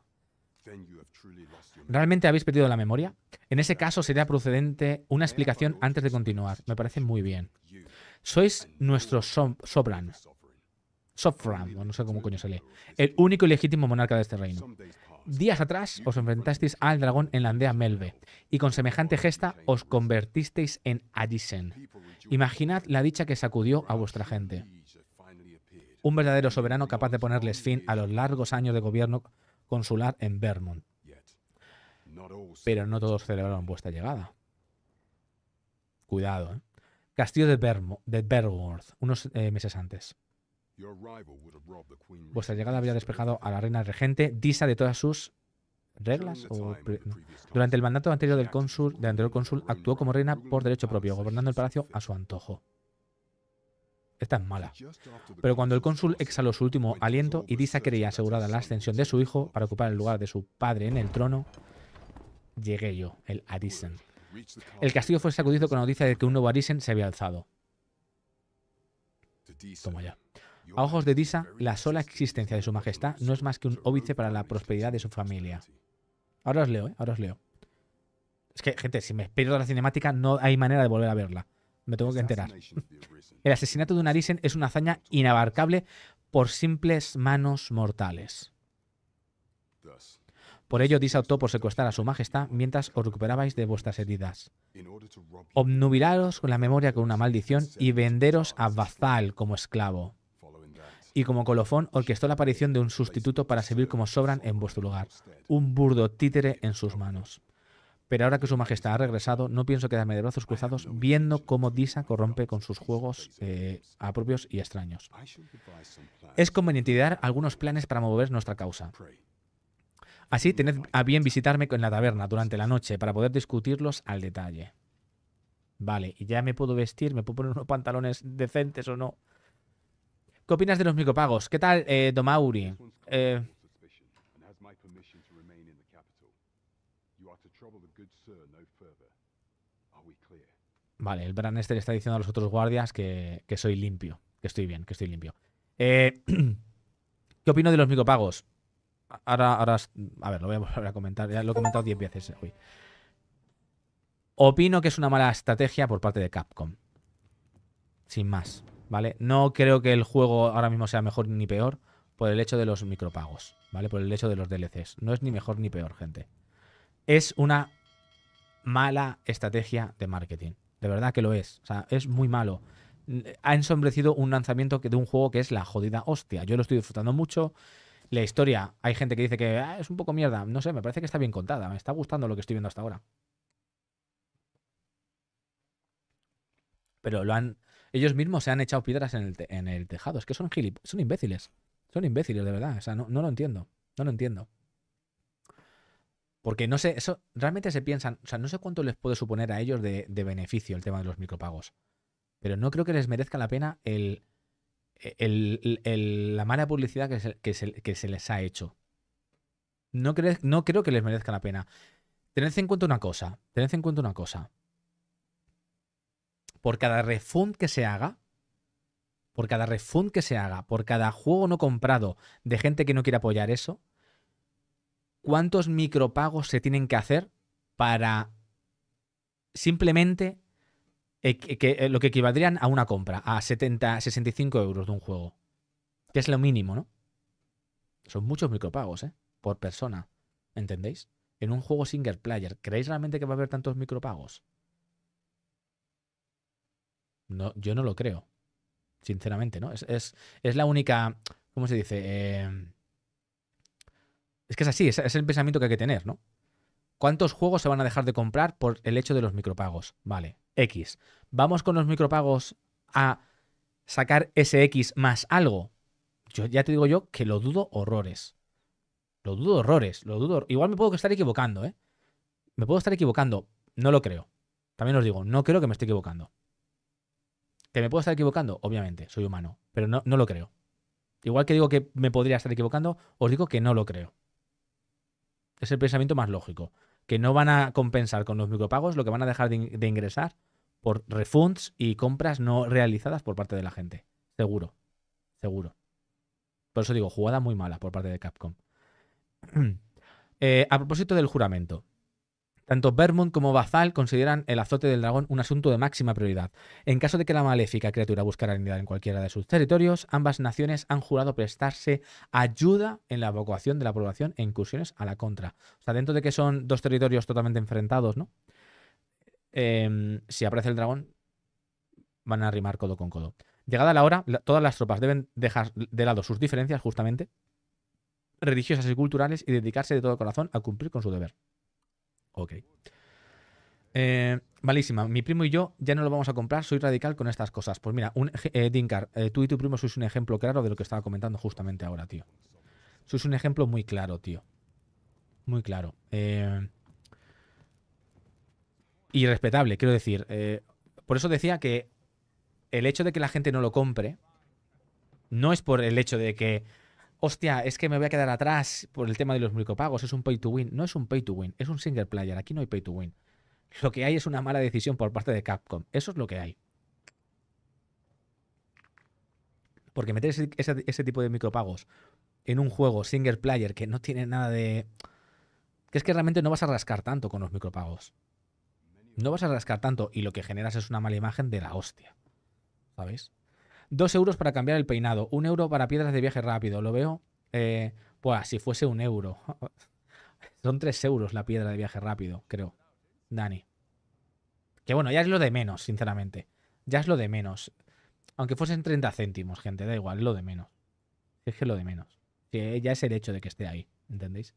¿Realmente habéis perdido la memoria? En ese caso sería procedente una explicación antes de continuar. Me parece muy bien. Sois nuestro sobran, Sobran. no sé cómo coño se El único y legítimo monarca de este reino. Días atrás os enfrentasteis al dragón en la aldea Melve, y con semejante gesta os convertisteis en Addison. Imaginad la dicha que sacudió a vuestra gente. Un verdadero soberano capaz de ponerles fin a los largos años de gobierno consular en Vermont. Pero no todos celebraron vuestra llegada. Cuidado, ¿eh? Castillo de, Bermo, de Berworth, unos eh, meses antes. Vuestra llegada había despejado a la reina regente, disa de todas sus reglas. Durante el mandato anterior del cónsul, del anterior cónsul, actuó como reina por derecho propio, gobernando el palacio a su antojo. Esta es mala. Pero cuando el cónsul exhaló su último aliento y Disa quería asegurada la ascensión de su hijo para ocupar el lugar de su padre en el trono, llegué yo, el Addison. El castillo fue sacudido con la noticia de que un nuevo Arisen se había alzado. Toma ya. A ojos de Disa, la sola existencia de su majestad no es más que un óbice para la prosperidad de su familia. Ahora os leo, ¿eh? Ahora os leo. Es que, gente, si me pierdo la cinemática, no hay manera de volver a verla. Me tengo que enterar. El asesinato de un Arisen es una hazaña inabarcable por simples manos mortales. Por ello Disa optó por secuestrar a su majestad mientras os recuperabais de vuestras heridas. Obnubilaros con la memoria con una maldición y venderos a Bazal como esclavo. Y como colofón orquestó la aparición de un sustituto para servir como sobran en vuestro lugar, un burdo títere en sus manos. Pero ahora que su majestad ha regresado, no pienso quedarme de brazos cruzados viendo cómo Disa corrompe con sus juegos eh, apropios y extraños. Es conveniente idear algunos planes para mover nuestra causa. Así, tened a bien visitarme en la taberna durante la noche para poder discutirlos al detalle. Vale, y ya me puedo vestir, me puedo poner unos pantalones decentes o no. ¿Qué opinas de los micropagos? ¿Qué tal, eh, Domauri? Eh, vale, el Branester está diciendo a los otros guardias que, soy limpio, que estoy bien, que estoy limpio. Eh, (clears throat) ¿Qué opino de los micropagos? ahora, a ver, lo voy a (laughs) volver a comentar, ya lo he comentado 10 veces hoy. Opino que es una mala estrategia por parte de Capcom. Sin más, ¿vale? No creo que el juego ahora mismo sea mejor ni peor por el hecho de los micropagos, ¿vale? Por el hecho de los DLCs. No es ni mejor ni peor, gente. Es una mala estrategia de marketing. De verdad que lo es. O sea, es muy malo. Ha ensombrecido un lanzamiento de un juego que es la jodida hostia. Yo lo estoy disfrutando mucho. La historia, hay gente que dice que ah, es un poco mierda. No sé, me parece que está bien contada. Me está gustando lo que estoy viendo hasta ahora. Pero lo han. Ellos mismos se han echado piedras en el, tejado. Es que son gilipollas, son imbéciles. Son imbéciles, de verdad. O sea, no, lo entiendo. No lo entiendo. Porque no sé, eso realmente se piensan, o sea, no sé cuánto les puede suponer a ellos de, de beneficio el tema de los micropagos. Pero no creo que les merezca la pena el, la mala publicidad que se, les ha hecho. No, no creo que les merezca la pena. Tened en cuenta una cosa. Tened en cuenta una cosa. Por cada refund que se haga, por cada refund que se haga, por cada juego no comprado de gente que no quiere apoyar eso, ¿cuántos micropagos se tienen que hacer para simplemente eh, lo que equivaldrían a una compra, a 70, 65 euros de un juego. Que es lo mínimo, ¿no? Son muchos micropagos, ¿eh? Por persona. ¿Entendéis? En un juego single player, ¿creéis realmente que va a haber tantos micropagos? No, yo no lo creo. Sinceramente, ¿no? Es, es, la única. ¿Cómo se dice? Eh, es que es así, es, es el pensamiento que hay que tener, ¿no? ¿Cuántos juegos se van a dejar de comprar por el hecho de los micropagos? Vale, X. Vamos con los micropagos a sacar ese X más algo. Yo ya te digo yo que lo dudo horrores. Lo dudo horrores, lo dudo. Igual me puedo estar equivocando, ¿eh? Me puedo estar equivocando. No lo creo. También os digo, no creo que me esté equivocando. ¿Que me puedo estar equivocando? Obviamente, soy humano, pero no, no lo creo. Igual que digo que me podría estar equivocando, os digo que no lo creo. Es el pensamiento más lógico que no van a compensar con los micropagos lo que van a dejar de, ingresar por refunds y compras no realizadas por parte de la gente. Seguro. Seguro. Por eso digo, jugada muy mala por parte de Capcom. (clears throat) Eh, a propósito del juramento. Tanto Bermund como Bazal consideran el azote del dragón un asunto de máxima prioridad. En caso de que la maléfica criatura buscara anidar en cualquiera de sus territorios, ambas naciones han jurado prestarse ayuda en la evacuación de la población e incursiones a la contra. O sea, dentro de que son dos territorios totalmente enfrentados, ¿no? Em, si aparece el dragón, van a arrimar codo con codo. Llegada la hora, todas las tropas deben dejar de lado sus diferencias, justamente, religiosas y culturales, y dedicarse de todo corazón a cumplir con su deber. Ok. Eh, malísima. Mi primo y yo ya no lo vamos a comprar. Soy radical con estas cosas. Pues mira, un, eh, Dinkar, eh, tú y tu primo sois un ejemplo claro de lo que estaba comentando justamente ahora, tío. Sois un ejemplo muy claro, tío. Muy claro. y respetable, quiero decir. por eso decía que el hecho de que la gente no lo compre no es por el hecho de que hostia, es que me voy a quedar atrás por el tema de los micropagos, es un pay to win. No es un pay to win, es un single player, aquí no hay pay to win. Lo que hay es una mala decisión por parte de Capcom, eso es lo que hay. Porque meter ese, tipo de micropagos en un juego single player que no tiene nada de... que es que realmente no vas a rascar tanto con los micropagos. No vas a rascar tanto y lo que generas es una mala imagen de la hostia. ¿Sabéis? Dos euros para cambiar el peinado, un euro para piedras de viaje rápido. Lo veo, pues si fuese un euro. (laughs) Son tres euros la piedra de viaje rápido, creo. Dani. Que bueno, ya es lo de menos, sinceramente. Ya es lo de menos. Aunque fuesen 30 céntimos, gente, da igual, lo de menos. Es que es lo de menos. Que ya es el hecho de que esté ahí, ¿entendéis?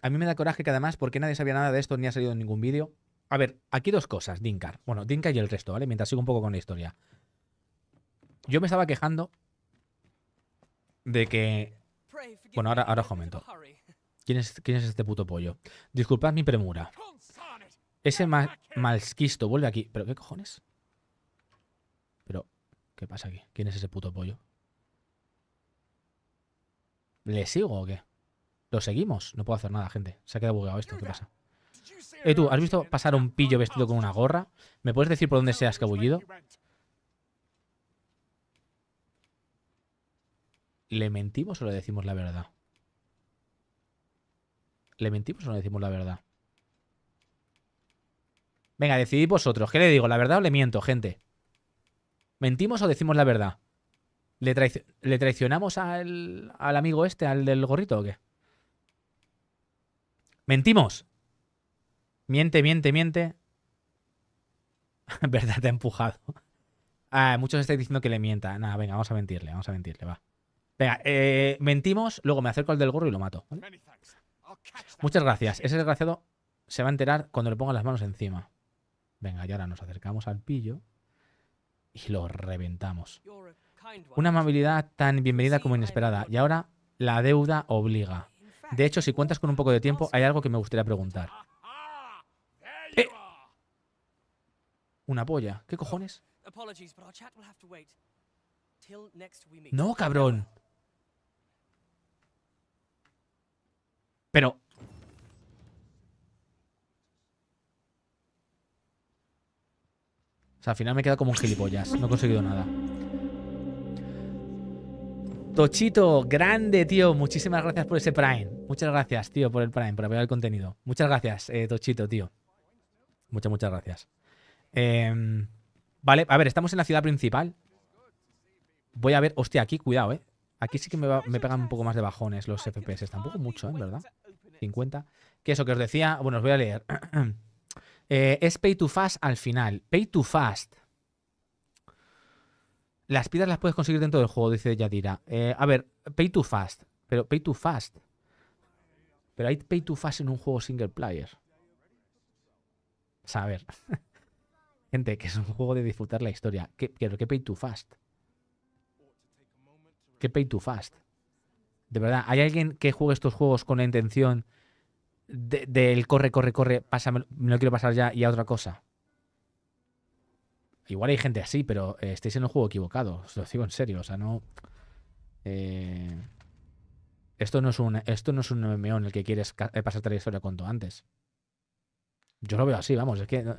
A mí me da coraje que además, porque nadie sabía nada de esto ni ha salido en ningún vídeo, a ver, aquí dos cosas, Dinkar. Bueno, Dinkar y el resto, ¿vale? Mientras sigo un poco con la historia. Yo me estaba quejando de que... Bueno, ahora, ahora os comento. ¿Quién es, ¿Quién este puto pollo? Disculpad mi premura. Ese malquisto malsquisto vuelve aquí. ¿Pero qué cojones? Pero, ¿qué pasa aquí? ¿Quién es ese puto pollo? ¿Le sigo o qué? ¿Lo seguimos? No puedo hacer nada, gente. Se ha quedado bugueado esto. ¿Qué pasa? Eh, tú, ¿has visto pasar un pillo vestido con una gorra? ¿Me puedes decir por dónde se ha escabullido? ¿Le mentimos o le decimos la verdad? ¿Le mentimos o le decimos la verdad? Venga, decidid vosotros. ¿Qué le digo? ¿La verdad o le miento, gente? ¿Mentimos o decimos la verdad? ¿Le, traicionamos al, al amigo este, al del gorrito o qué? ¿Mentimos? Miente, miente, miente. (laughs) Verdad, te ha empujado. ah, muchos estáis diciendo que le mienta. Nada, venga, vamos a mentirle, vamos a mentirle, va. Venga, eh, mentimos, luego me acerco al del gorro y lo mato. Muchas gracias. Ese desgraciado se va a enterar cuando le ponga las manos encima. Venga, y ahora nos acercamos al pillo y lo reventamos. Una amabilidad tan bienvenida como inesperada. Y ahora la deuda obliga. De hecho, si cuentas con un poco de tiempo, hay algo que me gustaría preguntar. Una polla. ¿Qué cojones? No, cabrón. Pero... O sea, al final me he quedado como un gilipollas. No he conseguido nada. Tochito, grande, tío. Muchísimas gracias por ese Prime. Muchas gracias, tío, por el Prime, por apoyar el contenido. Muchas gracias, eh, Tochito, tío. Muchas, muchas gracias. Em, vale, a ver, estamos en la ciudad principal. Voy a ver... Hostia, aquí, cuidado, ¿eh? Aquí sí que me, pegan un poco más de bajones los FPS. Tampoco mucho, ¿eh? ¿Verdad? 50. Que eso que os decía... Bueno, os voy a leer. (clears throat) Eh, es pay to fast al final. Pay to fast. Las piedras las puedes conseguir dentro del juego, dice Yadira. Eh, a ver, pay to fast. Pero pay to fast. Pero hay pay to fast en un juego single player. a ver (laughs) Gente, que es un juego de disfrutar la historia. ¿Qué, pay too fast? ¿Qué pay too fast? De verdad, ¿hay alguien que juegue estos juegos con la intención del corre, corre, corre, me lo quiero pasar ya y a otra cosa? Igual hay gente así, pero eh, estáis en un juego equivocado. Os lo digo en serio, o sea, no. Eh, esto, no es un, esto no es un MMO en el que quieres eh, pasarte la historia cuanto antes. Yo lo veo así, vamos, es que.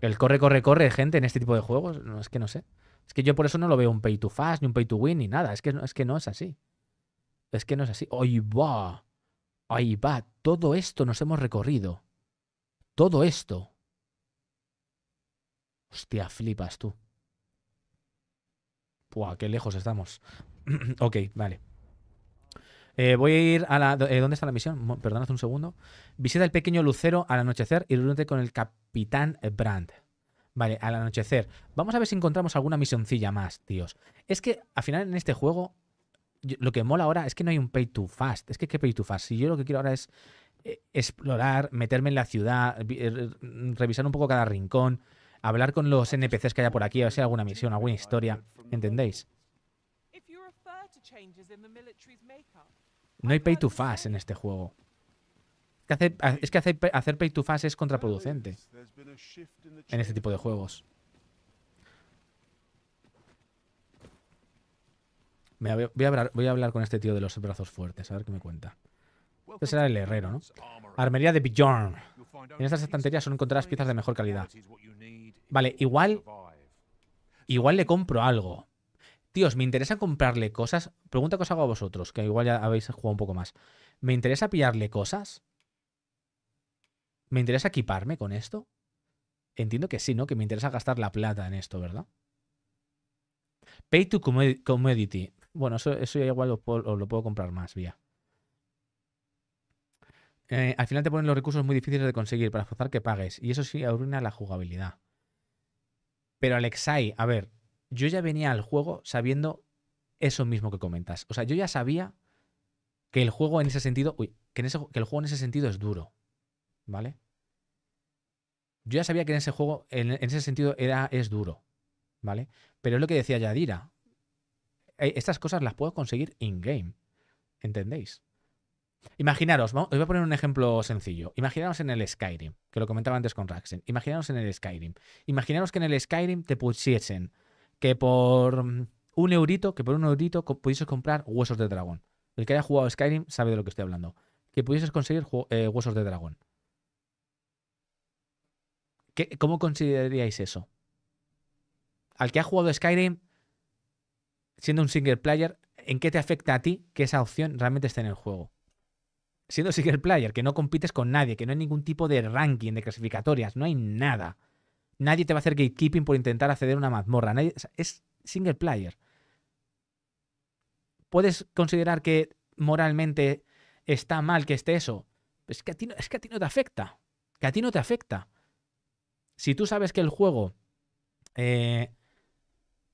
El corre, corre, corre gente en este tipo de juegos, no, es que no sé. Es que yo por eso no lo veo un pay to fast, ni un pay to win, ni nada. Es que, es que no es así. Es que no es así. ay va! ¡Ahí va! Todo esto nos hemos recorrido. Todo esto. Hostia, flipas tú. ¡Pua! qué lejos estamos. (clears throat) ok, vale. Eh, voy a ir a la. Eh, ¿Dónde está la misión? Perdón, hace un segundo. Visita el pequeño lucero al anochecer y reúnete con el capitán Brandt. Vale, al anochecer. Vamos a ver si encontramos alguna misioncilla más, tíos. Es que al final en este juego. Lo que mola ahora es que no hay un pay to fast. Es que qué pay to fast. Si yo lo que quiero ahora es eh, explorar, meterme en la ciudad, revisar un poco cada rincón, hablar con los NPCs que haya por aquí, a ver si hay alguna misión, alguna historia. ¿Entendéis? No hay pay to fast en este juego. es que hacer pay to fast es contraproducente en este tipo de juegos. voy, a hablar, con este tío de los brazos fuertes, a ver qué me cuenta. Este será el herrero, ¿no? Armería de Bjorn. En estas estanterías son encontradas piezas de mejor calidad. Vale, igual... Igual le compro algo tíos, me interesa comprarle cosas. Pregunta que os hago a vosotros, que igual ya habéis jugado un poco más. ¿Me interesa pillarle cosas? ¿Me interesa equiparme con esto? Entiendo que sí, ¿no? Que me interesa gastar la plata en esto, ¿verdad? Pay to commodity. Bueno, eso, ya igual lo puedo, lo puedo comprar más, vía. Eh, al final te ponen los recursos muy difíciles de conseguir para forzar que pagues. Y eso sí arruina la jugabilidad. Pero Alexai, a ver, yo ya venía al juego sabiendo eso mismo que comentas. O sea, yo ya sabía que el juego en ese sentido, que, el juego en ese sentido es duro, ¿vale? Yo ya sabía que en ese juego, en, ese sentido, era, es duro, ¿vale? Pero es lo que decía Yadira. Eh, estas cosas las puedo conseguir in-game, ¿entendéis? Imaginaros, os voy a poner un ejemplo sencillo. Imaginaros en el Skyrim, que lo comentaba antes con Raxen. Imaginaros en el Skyrim. Imaginaros que en el Skyrim te pusiesen que por mm, un eurito, que por un eurito pudieses comprar huesos de dragón. El que haya jugado Skyrim sabe de lo que estoy hablando. Que pudieses conseguir eh, huesos de dragón. ¿Qué, ¿Cómo consideraríais eso? Al que ha jugado Skyrim, siendo un single player, ¿en qué te afecta a ti que esa opción realmente esté en el juego? Siendo single player, que no compites con nadie, que no hay ningún tipo de ranking, de clasificatorias, no hay nada. Nadie te va a hacer gatekeeping por intentar acceder a una mazmorra. es single player. ¿Puedes considerar que moralmente está mal que esté eso? Pues es que, a ti no, es que a ti no te afecta. Que a ti no te afecta. Si tú sabes que el juego eh,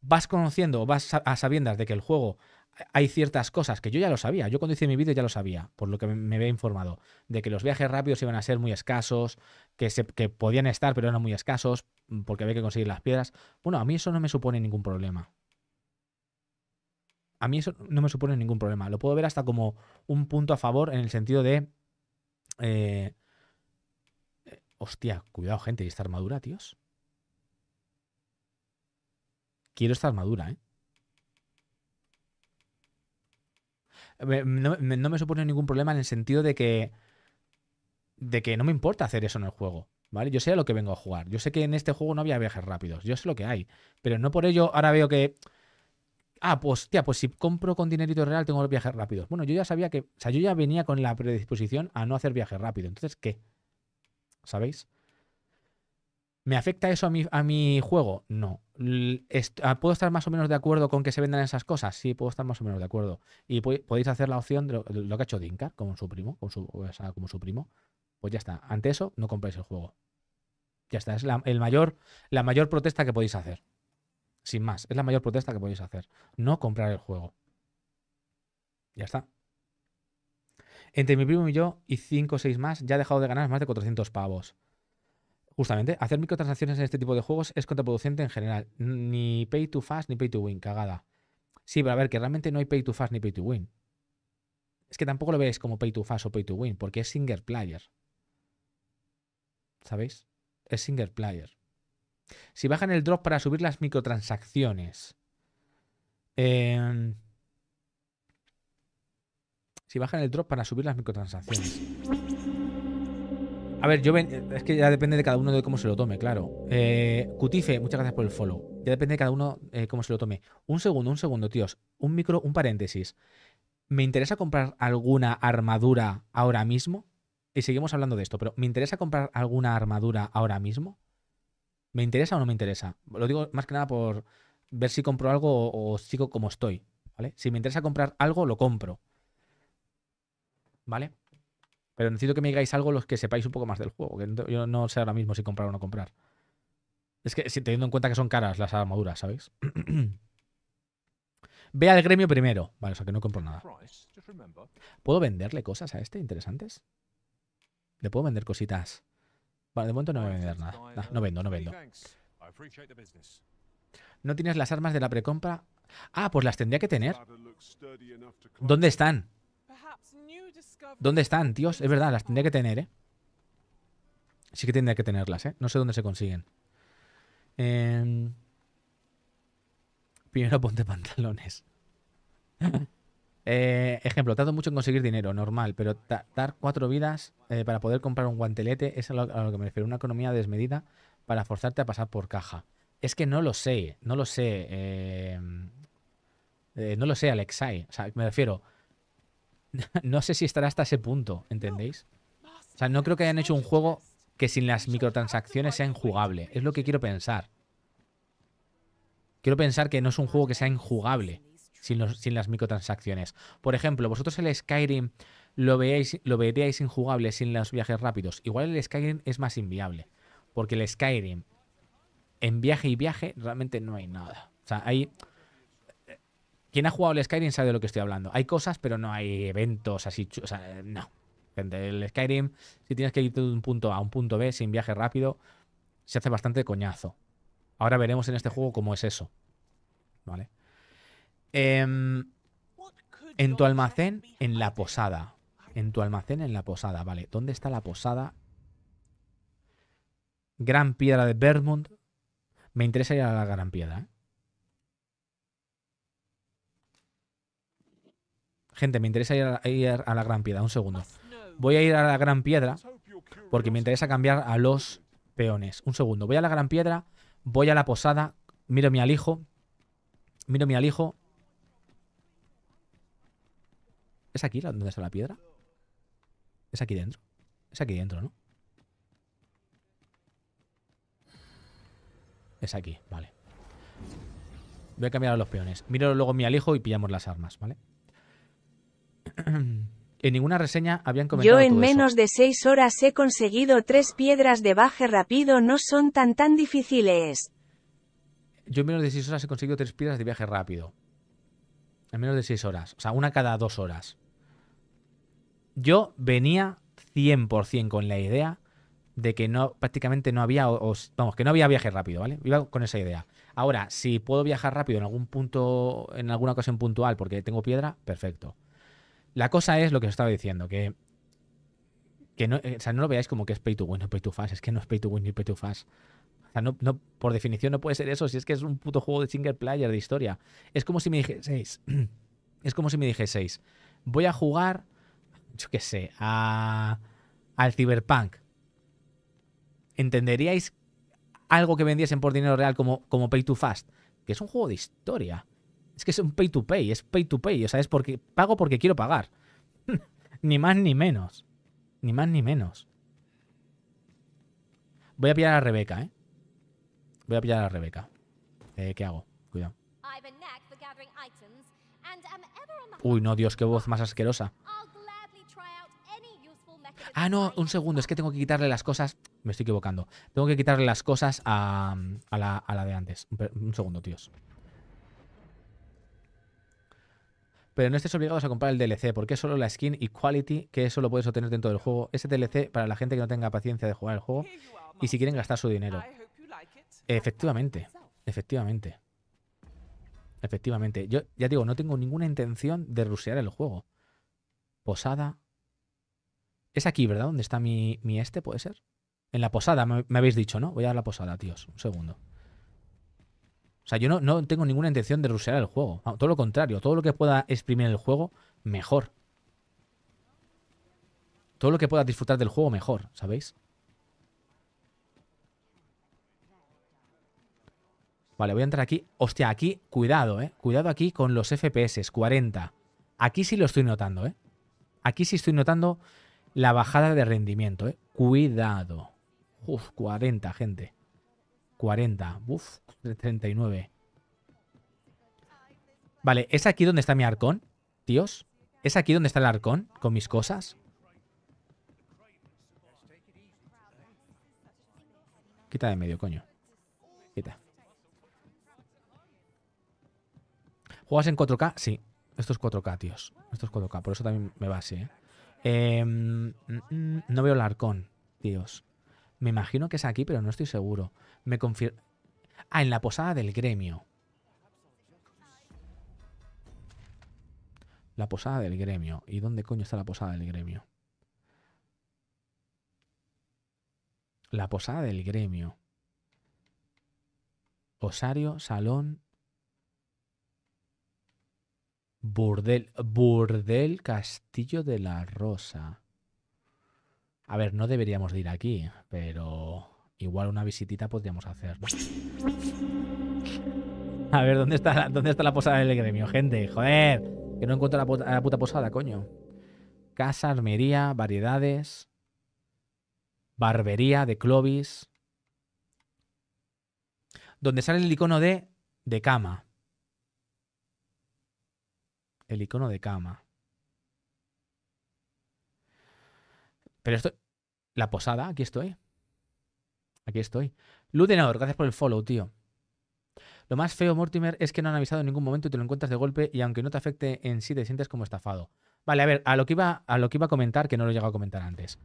vas conociendo, vas a sabiendas de que el juego hay ciertas cosas que yo ya lo sabía. Yo cuando hice mi vídeo ya lo sabía, por lo que me había informado, de que los viajes rápidos iban a ser muy escasos, que, se, que podían estar, pero eran muy escasos, Mm, porque había que conseguir las piedras. Bueno, a mí eso no me supone ningún problema. A mí eso no me supone ningún problema. Lo puedo ver hasta como un punto a favor en el sentido de... Eh, eh hostia, cuidado gente, ¿y esta armadura, tíos? Quiero esta armadura, ¿eh? no, me supone ningún problema en el sentido de que... De que no me importa hacer eso en el juego. Yo sé a lo que vengo a jugar. Yo sé que en este juego no había viajes rápidos. Yo sé lo que hay. Pero no por ello ahora veo que. Ah, pues tía, pues si compro con dinerito real tengo los viajes rápidos. Bueno, yo ya sabía que. O sea, yo ya venía con la predisposición a no hacer viaje rápido. Entonces, ¿qué? ¿Sabéis? ¿Me afecta eso a mi, a mi juego? No. Ah, ¿Puedo estar más o menos de acuerdo con que se vendan esas cosas? Sí, puedo estar más o menos de acuerdo. Y podéis hacer la opción de lo, que ha hecho Dinka como su primo, con su, o como su primo. Pues ya está. Ante eso, no compráis el juego. Ya está. Es la, el mayor, la mayor protesta que podéis hacer. Sin más. Es la mayor protesta que podéis hacer. No comprar el juego. Ya está. Entre mi primo y yo y 5 o 6 más, ya he dejado de ganar más de 400 pavos. Justamente, hacer microtransacciones en este tipo de juegos es contraproducente en general. Ni pay to fast ni pay to win, cagada. Sí, pero a ver, que realmente no hay pay to fast ni pay to win. Es que tampoco lo veis como pay to fast o pay to win, porque es single player. ¿Sabéis? Es single player. Si bajan el drop para subir las microtransacciones. Em, si bajan el drop para subir las microtransacciones. A ver, yo es que ya depende de cada uno de cómo se lo tome, claro. Eh, Cutife, muchas gracias por el follow. Ya depende de cada uno de eh, cómo se lo tome. Un segundo, un segundo, tíos. Un micro, un paréntesis. ¿Me interesa comprar alguna armadura ahora mismo? y seguimos hablando de esto, pero ¿me interesa comprar alguna armadura ahora mismo? ¿Me interesa o no me interesa? Lo digo más que nada por ver si compro algo o, sigo como estoy, ¿vale? Si me interesa comprar algo, lo compro. ¿Vale? Pero necesito que me digáis algo los que sepáis un poco más del juego, que yo no sé ahora mismo si comprar o no comprar. Es que teniendo en cuenta que son caras las armaduras, ¿sabéis? (clears throat) Ve al gremio primero. Vale, o sea que no compro nada. ¿Puedo venderle cosas a este interesantes? Le puedo vender cositas. Bueno, de momento no voy a vender nada. No, vendo, no vendo. ¿No tienes las armas de la precompra? Ah, pues las tendría que tener. ¿Dónde están? ¿Dónde están, tíos? Es verdad, las tendría que tener, ¿eh? Sí que tendría que tenerlas, ¿eh? No sé dónde se consiguen. Em, primero ponte pantalones. (laughs) Eh, ejemplo, trato mucho en conseguir dinero, normal, pero dar cuatro vidas eh, para poder comprar un guantelete es a lo, que me refiero, una economía desmedida para forzarte a pasar por caja. Es que no lo sé, no lo sé, em, eh, no lo sé, Alexai. O sea, me refiero, (laughs) no sé si estará hasta ese punto, ¿entendéis? O sea, no creo que hayan hecho un juego que sin las microtransacciones sea injugable. Es lo que quiero pensar. Quiero pensar que no es un juego que sea injugable sin, las microtransacciones. Por ejemplo, vosotros el Skyrim lo, veáis, lo veríais injugable sin los viajes rápidos. Igual el Skyrim es más inviable, porque el Skyrim en viaje y viaje realmente no hay nada. O sea, hay... Quien ha jugado el Skyrim sabe de lo que estoy hablando. Hay cosas, pero no hay eventos así... O sea, no. El Skyrim, si tienes que ir de un punto A a un punto B sin viaje rápido, se hace bastante coñazo. Ahora veremos en este juego cómo es eso. ¿Vale? Em, en tu almacén, en la posada. En tu almacén, en la posada. Vale, ¿dónde está la posada? Gran Piedra de Bermond Me interesa ir a la Gran Piedra. ¿eh? Gente, me interesa a, ir a, la Gran Piedra. Un segundo. Voy a ir a la Gran Piedra porque me interesa cambiar a los peones. Un segundo. Voy a la Gran Piedra, voy a la posada, miro mi alijo, miro mi alijo ¿Es aquí donde está la piedra? ¿Es aquí dentro? Es aquí dentro, ¿no? Es aquí, vale. Voy a cambiar a los peones. Miro luego mi alijo y pillamos las armas, ¿vale? (clears throat) En ninguna reseña habían comentado. Yo en menos de seis horas he conseguido tres piedras de baje rápido, no son tan tan difíciles. Yo en menos de seis horas he conseguido tres piedras de viaje rápido. En menos de seis horas. O sea, una cada dos horas yo venía 100% con la idea de que no, prácticamente no había, vamos, que no había viaje rápido, ¿vale? Iba con esa idea. Ahora, si puedo viajar rápido en algún punto, en alguna ocasión puntual, porque tengo piedra, perfecto. La cosa es lo que os estaba diciendo, que, que no, eh, no lo veáis como que es pay to win, no pay to fast, es que no es pay to win ni pay to fast. O sea, no, por definición no puede ser eso, si es que es un puto juego de single player, de historia. Es como si me dijeseis, es como si me dijeseis, voy a jugar yo qué sé, al ciberpunk. ¿entenderíais algo que vendiesen por dinero real como, como Pay to Fast? Que es un juego de historia. Es que es un pay to pay, es pay to pay. O sea, es porque pago porque quiero pagar. (laughs) ni más ni menos. Ni más ni menos. Voy a pillar a Rebeca, ¿eh? Voy a pillar a Rebeca. Eh, ¿Qué hago? Cuidado. Um, Uy, no, Dios, qué voz más asquerosa. Ah, no, un segundo, es que tengo que quitarle las cosas. Me estoy equivocando. Tengo que quitarle las cosas a, la, de antes. Un, segundo, tíos. pero no estés obligados a comprar el DLC, porque es solo la skin y quality que eso lo puedes obtener dentro del juego. Ese DLC para la gente que no tenga paciencia de jugar el juego y si quieren gastar su dinero. Efectivamente, efectivamente. Efectivamente. Yo ya digo, no tengo ninguna intención de rusear el juego. Posada, es aquí, ¿verdad? ¿Dónde está mi, este? ¿Puede ser? En la posada, me, habéis dicho, ¿no? Voy a dar la posada, tíos. Un segundo. O sea, yo no, no tengo ninguna intención de rusear el juego. todo lo contrario, todo lo que pueda exprimir el juego, mejor. Todo lo que pueda disfrutar del juego, mejor, ¿sabéis? Vale, voy a entrar aquí. Hostia, aquí, cuidado, ¿eh? Cuidado aquí con los FPS, 40. Aquí sí lo estoy notando, ¿eh? Aquí sí estoy notando la bajada de rendimiento. ¿eh? Cuidado. Uf, 40, gente. 40. Uf, 39. Vale, ¿es aquí donde está mi arcón, tíos? ¿Es aquí donde está el arcón con mis cosas? Quita de medio, coño. Quita. ¿Juegas en 4K? Sí. Esto es 4K, tíos. Esto es 4K. Por eso también me va así, ¿eh? Em, mm, no veo el arcón, tíos. Me imagino que es aquí, pero no estoy seguro. Me Ah, en la posada del gremio. La posada del gremio. ¿Y dónde coño está la posada del gremio? La posada del gremio. Osario, salón, Burdel. Burdel Castillo de la Rosa. A ver, no deberíamos de ir aquí, pero igual una visitita podríamos hacer. A ver, ¿dónde está, la, está la posada del gremio, gente? Joder, que no encuentro la, puta posada, coño. Casa, armería, variedades. Barbería de Clovis. Donde sale el icono de, de cama el icono de cama. Pero esto, la posada, aquí estoy. Aquí estoy. Ludenor, gracias por el follow, tío. Lo más feo, Mortimer, es que no han avisado en ningún momento y te lo encuentras de golpe y aunque no te afecte en sí, te sientes como estafado. Vale, a ver, a lo que iba a, lo que iba a comentar, que no lo he llegado a comentar antes.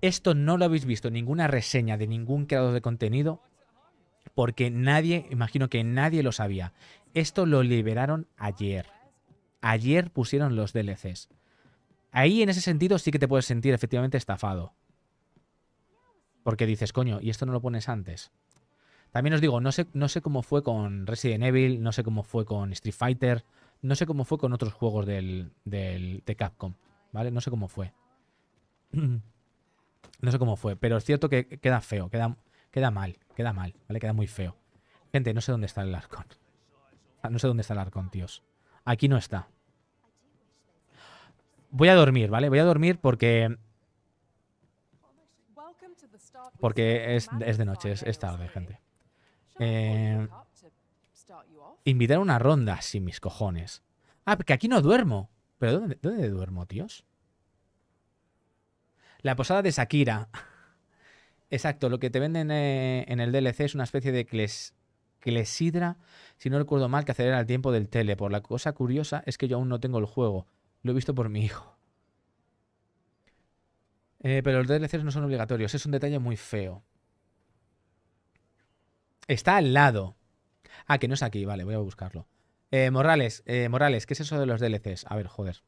Esto no lo habéis visto ninguna reseña de ningún creador de contenido porque nadie, imagino que nadie lo sabía. Esto lo liberaron ayer ayer pusieron los DLCs. Ahí en ese sentido sí que te puedes sentir efectivamente estafado. Porque dices, coño, ¿y esto no lo pones antes? También os digo, no sé, no sé cómo fue con Resident Evil, no sé cómo fue con Street Fighter, no sé cómo fue con otros juegos del, de Capcom, ¿vale? No sé cómo fue. (clears throat) No sé cómo fue, pero es cierto que queda feo, queda, queda mal, queda mal, ¿vale? Queda muy feo. Gente, no sé dónde está el arcón. (laughs) No sé dónde está el arcón, tíos. Aquí no está. Voy a dormir, ¿vale? Voy a dormir porque... Porque es, de noche, es, tarde, gente. Eh, invitar a una ronda, sin mis cojones. Ah, porque aquí no duermo. ¿Pero dónde, duermo, tíos? La posada de Shakira. (laughs) Exacto, lo que te venden eh, en el DLC es una especie de, que sidra, si no recuerdo mal, que acelera el tiempo del tele. Por La cosa curiosa es que yo aún no tengo el juego. Lo he visto por mi hijo. Eh, pero los DLCs no son obligatorios. Es un detalle muy feo. Está al lado. Ah, que no es aquí. Vale, voy a buscarlo. Eh, Morales, eh, Morales, ¿qué es eso de los DLCs? A ver, joder.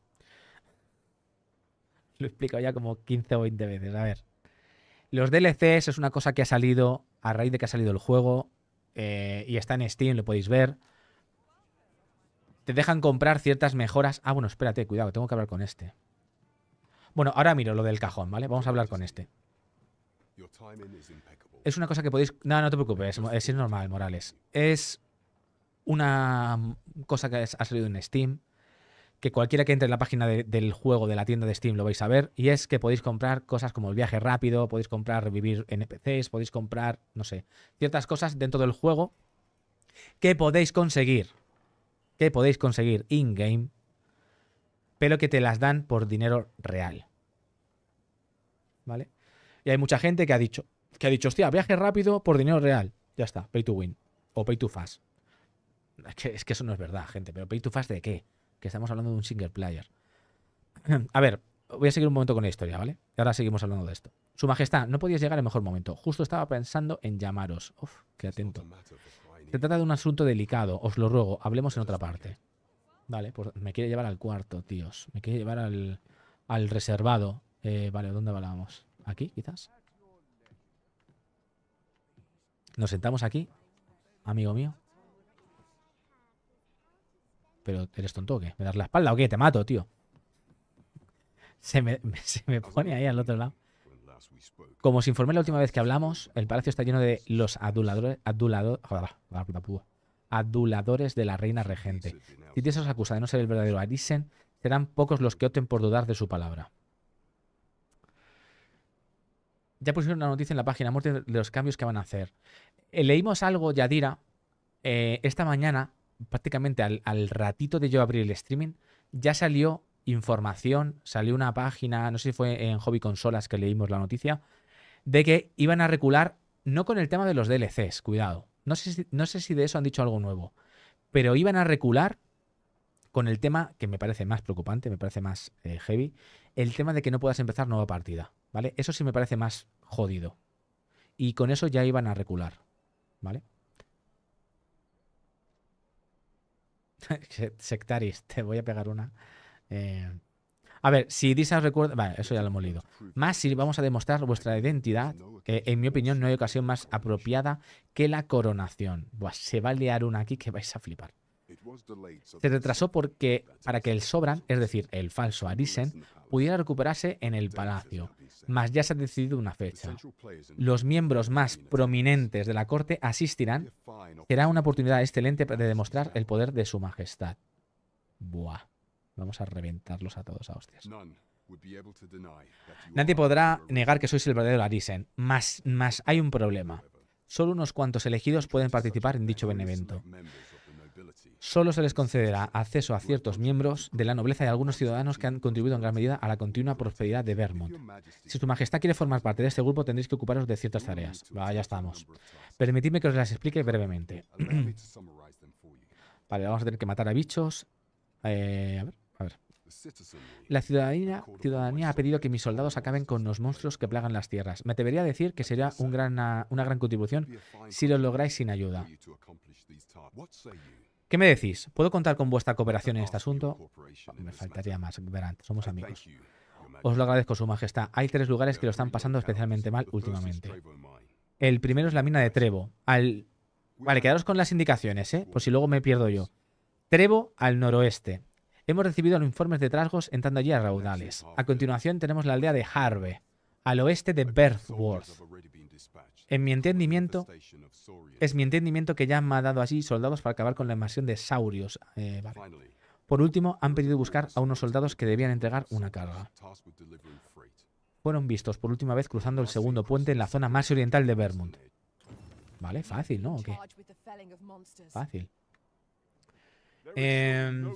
(laughs) Lo he explicado ya como 15 o 20 veces. A ver. Los DLCs es una cosa que ha salido a raíz de que ha salido el juego eh, y está en Steam, lo podéis ver. Te dejan comprar ciertas mejoras. Ah, bueno, espérate, cuidado, tengo que hablar con este. Bueno, ahora miro lo del cajón, ¿vale? Vamos a hablar con este. Es una cosa que podéis... No, no te preocupes, es, es normal, Morales. Es una cosa que ha salido en Steam que cualquiera que entre en la página del juego de la tienda de Steam lo vais a ver, y es que podéis comprar cosas como el viaje rápido, podéis comprar revivir NPCs, podéis comprar, no sé, ciertas cosas dentro del juego que podéis conseguir, que podéis conseguir in-game, pero que te las dan por dinero real. ¿Vale? Y hay mucha gente que ha dicho, que ha dicho, hostia, viaje rápido por dinero real. Ya está, pay to win o pay to fast. que, es que eso no es verdad, gente, pero pay to fast de qué? que estamos hablando de un single player. (clears throat) A ver, voy a seguir un momento con la historia, ¿vale? Y ahora seguimos hablando de esto. Su Majestad, no podías llegar en mejor momento. Justo estaba pensando en llamaros. Uf, qué atento. Se trata de un asunto delicado, os lo ruego, hablemos en otra parte. Vale, pues me quiere llevar al cuarto, tíos. Me quiere llevar al, reservado. Eh, vale, ¿dónde hablábamos? ¿Aquí, quizás? ¿Nos sentamos aquí, amigo mío? Pero, ¿eres tonto qué? ¿Me das la espalda o qué? Te mato, tío. (laughs) Se me, pone ahí al otro lado. Como os informé la última vez que hablamos, el palacio está lleno de los aduladores, aduladores de la reina regente. Si te os acusa de no ser el verdadero Arisen, serán pocos los que opten por dudar de su palabra. Ya pusieron una noticia en la página muerte de los cambios que van a hacer. Eh, leímos algo, Yadira, eh, esta mañana prácticamente al, ratito de yo abrir el streaming, ya salió información, salió una página, no sé si fue en Hobby Consolas que leímos la noticia, de que iban a recular, no con el tema de los DLCs, cuidado, no sé si, no sé si de eso han dicho algo nuevo, pero iban a recular con el tema que me parece más preocupante, me parece más eh, heavy, el tema de que no puedas empezar nueva partida, ¿vale? Eso sí me parece más jodido. Y con eso ya iban a recular, ¿vale? (laughs) Sectaris, te voy a pegar una. Eh, a ver, si Disa recuerda. Vale, eso ya lo hemos leído. Más si vamos a demostrar vuestra identidad, que en mi opinión no hay ocasión más apropiada que la coronación. Buah, se va a liar una aquí que vais a flipar. Se retrasó porque para que el Sobran, es decir, el falso Arisen, pudiera recuperarse en el palacio, mas ya se ha decidido una fecha. Los miembros más prominentes de la corte asistirán. Será una oportunidad excelente de demostrar el poder de su majestad. Buah. Vamos a reventarlos a todos a hostias. Nadie podrá negar que sois el verdadero Arisen, mas, hay un problema. Solo unos cuantos elegidos pueden participar en dicho evento solo se les concederá acceso a ciertos miembros de la nobleza y a algunos ciudadanos que han contribuido en gran medida a la continua prosperidad de Vermont. Si su majestad quiere formar parte de este grupo, tendréis que ocuparos de ciertas tareas. ya estamos. Permitidme que os las explique brevemente. (clears throat) vale, vamos a tener que matar a bichos. Eh, a ver, a ver. La ciudadanía, ciudadanía, ha pedido que mis soldados acaben con los monstruos que plagan las tierras. Me debería decir que sería una gran contribución si lo lográis sin ayuda. ¿Qué me decís? ¿Puedo contar con vuestra cooperación en este asunto? Me faltaría más, verán, somos amigos. Os lo agradezco, Su Majestad. Hay tres lugares que lo están pasando especialmente mal últimamente. El primero es la mina de Trevo. Al... Vale, quedaros con las indicaciones, ¿eh? Por si luego me pierdo yo. Trevo al noroeste. Hemos recibido los informes de trasgos entrando allí a raudales. A continuación tenemos la aldea de Harve, al oeste de Berthworth. En mi entendimiento, es mi entendimiento que ya han mandado allí soldados para acabar con la invasión de saurios. Eh, por último, han pedido buscar a unos soldados que debían entregar una carga. Fueron vistos por última vez cruzando el segundo puente en la zona más oriental de Vermont. Vale, fácil, ¿no? Fácil. Em,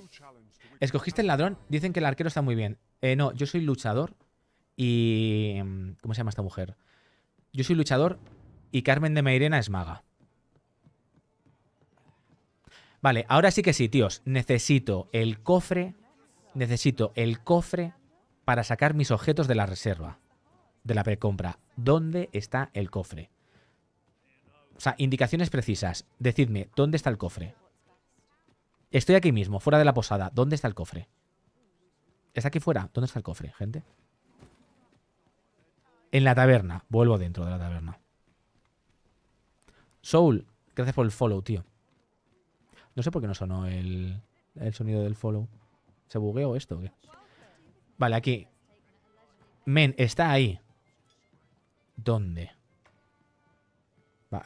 ¿Escogiste el ladrón? Dicen que el arquero está muy bien. Eh, no, yo soy luchador y... Em, ¿Cómo se llama esta mujer? Yo soy luchador y Carmen de Meirena es maga. Vale, ahora sí que sí, tíos. Necesito el cofre. Necesito el cofre para sacar mis objetos de la reserva. De la precompra. ¿Dónde está el cofre? O sea, indicaciones precisas. Decidme, ¿dónde está el cofre? Estoy aquí mismo, fuera de la posada. ¿Dónde está el cofre? ¿Está aquí fuera? ¿Dónde está el cofre, gente? En la taberna. Vuelvo dentro de la taberna. Soul, gracias por el follow, tío. No sé por qué no sonó el, sonido del follow. ¿Se bugueó esto qué? Vale, aquí. Men, está ahí. ¿Dónde?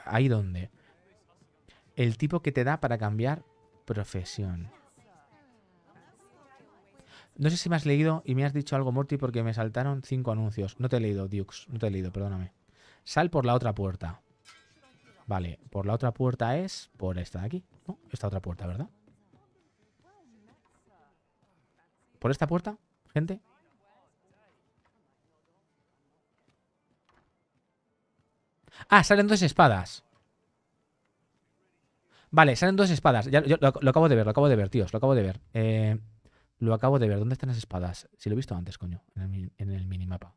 ahí donde El tipo que te da para cambiar profesión. No sé si me has leído y me has dicho algo, Morty, porque me saltaron cinco anuncios. No te he leído, Dukes. No te he leído, perdóname. Sal por la otra puerta. Vale, por la otra puerta es por esta de aquí. esta otra puerta, ¿verdad? ¿Por esta puerta, gente? Ah, salen dos espadas. Vale, salen dos espadas. Ya, yo, lo, acabo de ver, lo acabo de ver, tíos. Lo acabo de ver. Eh, lo acabo de ver. ¿Dónde están las espadas? Si sí, lo he visto antes, coño. En el, en el minimapa.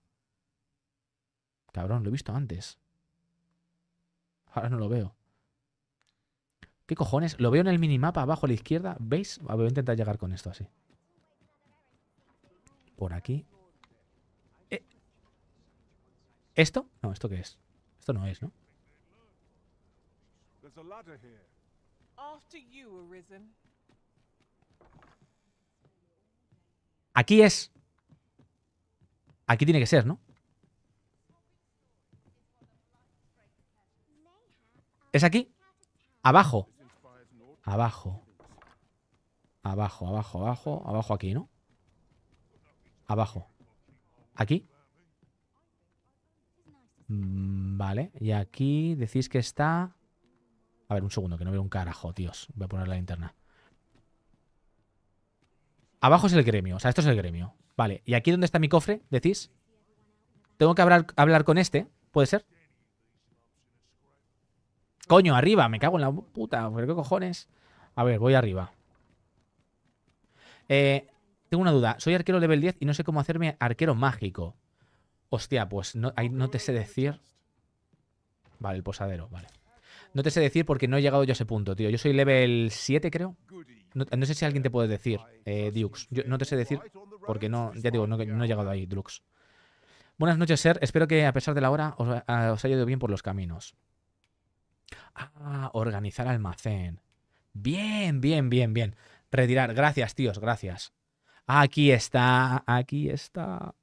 Cabrón, lo he visto antes. Ahora no lo veo. ¿Qué cojones? Lo veo en el minimapa abajo a la izquierda. ¿Veis? Ah, voy a intentar llegar con esto así. Por aquí. Eh. ¿Esto? No, ¿esto qué es? Esto no es, ¿no? Aquí es. Aquí tiene que ser, ¿no? ¿Es aquí? Abajo. Abajo. Abajo, abajo, abajo. Abajo aquí, ¿no? Abajo. ¿Aquí? Mm, vale. Y aquí decís que está... A ver, un segundo, que no veo un carajo, tíos. Voy a poner la linterna. Abajo es el gremio. O sea, esto es el gremio. Vale. ¿Y aquí dónde está mi cofre? ¿Decís? Tengo que hablar, hablar con este. ¿Puede ser? Coño, arriba, me cago en la puta. ¿Pero qué cojones? A ver, voy arriba. Eh, tengo una duda. Soy arquero level 10 y no sé cómo hacerme arquero mágico. Hostia, pues no, no te sé decir. Vale, el posadero, vale. No te sé decir porque no he llegado yo a ese punto, tío. Yo soy level 7, creo. No, sé si alguien te puede decir, eh, Dux. Yo no te sé decir porque no, ya digo, no, he llegado ahí, Dux. Buenas noches, Ser. Espero que a pesar de la hora os ah, haya ido bien por los caminos. Ah, organizar almacén. Bien, bien, bien, bien. Retirar. Gracias, tíos, gracias. Aquí está, aquí está.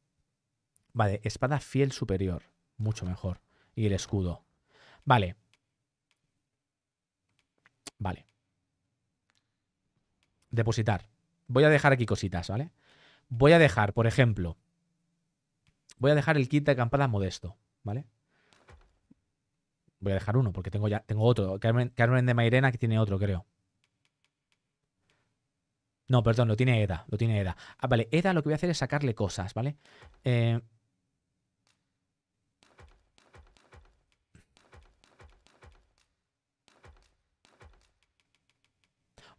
Vale, espada fiel superior. Mucho mejor. Y el escudo. Vale. Vale. Depositar. Voy a dejar aquí cositas, ¿vale? Voy a dejar, por ejemplo, voy a dejar el kit de acampada modesto, ¿vale? Voy a dejar uno porque tengo ya tengo otro. Carmen, de Mairena que tiene otro, creo. No, perdón, lo tiene Eda, lo tiene Eda. Ah, vale, Eda lo que voy a hacer es sacarle cosas, ¿vale? Eh,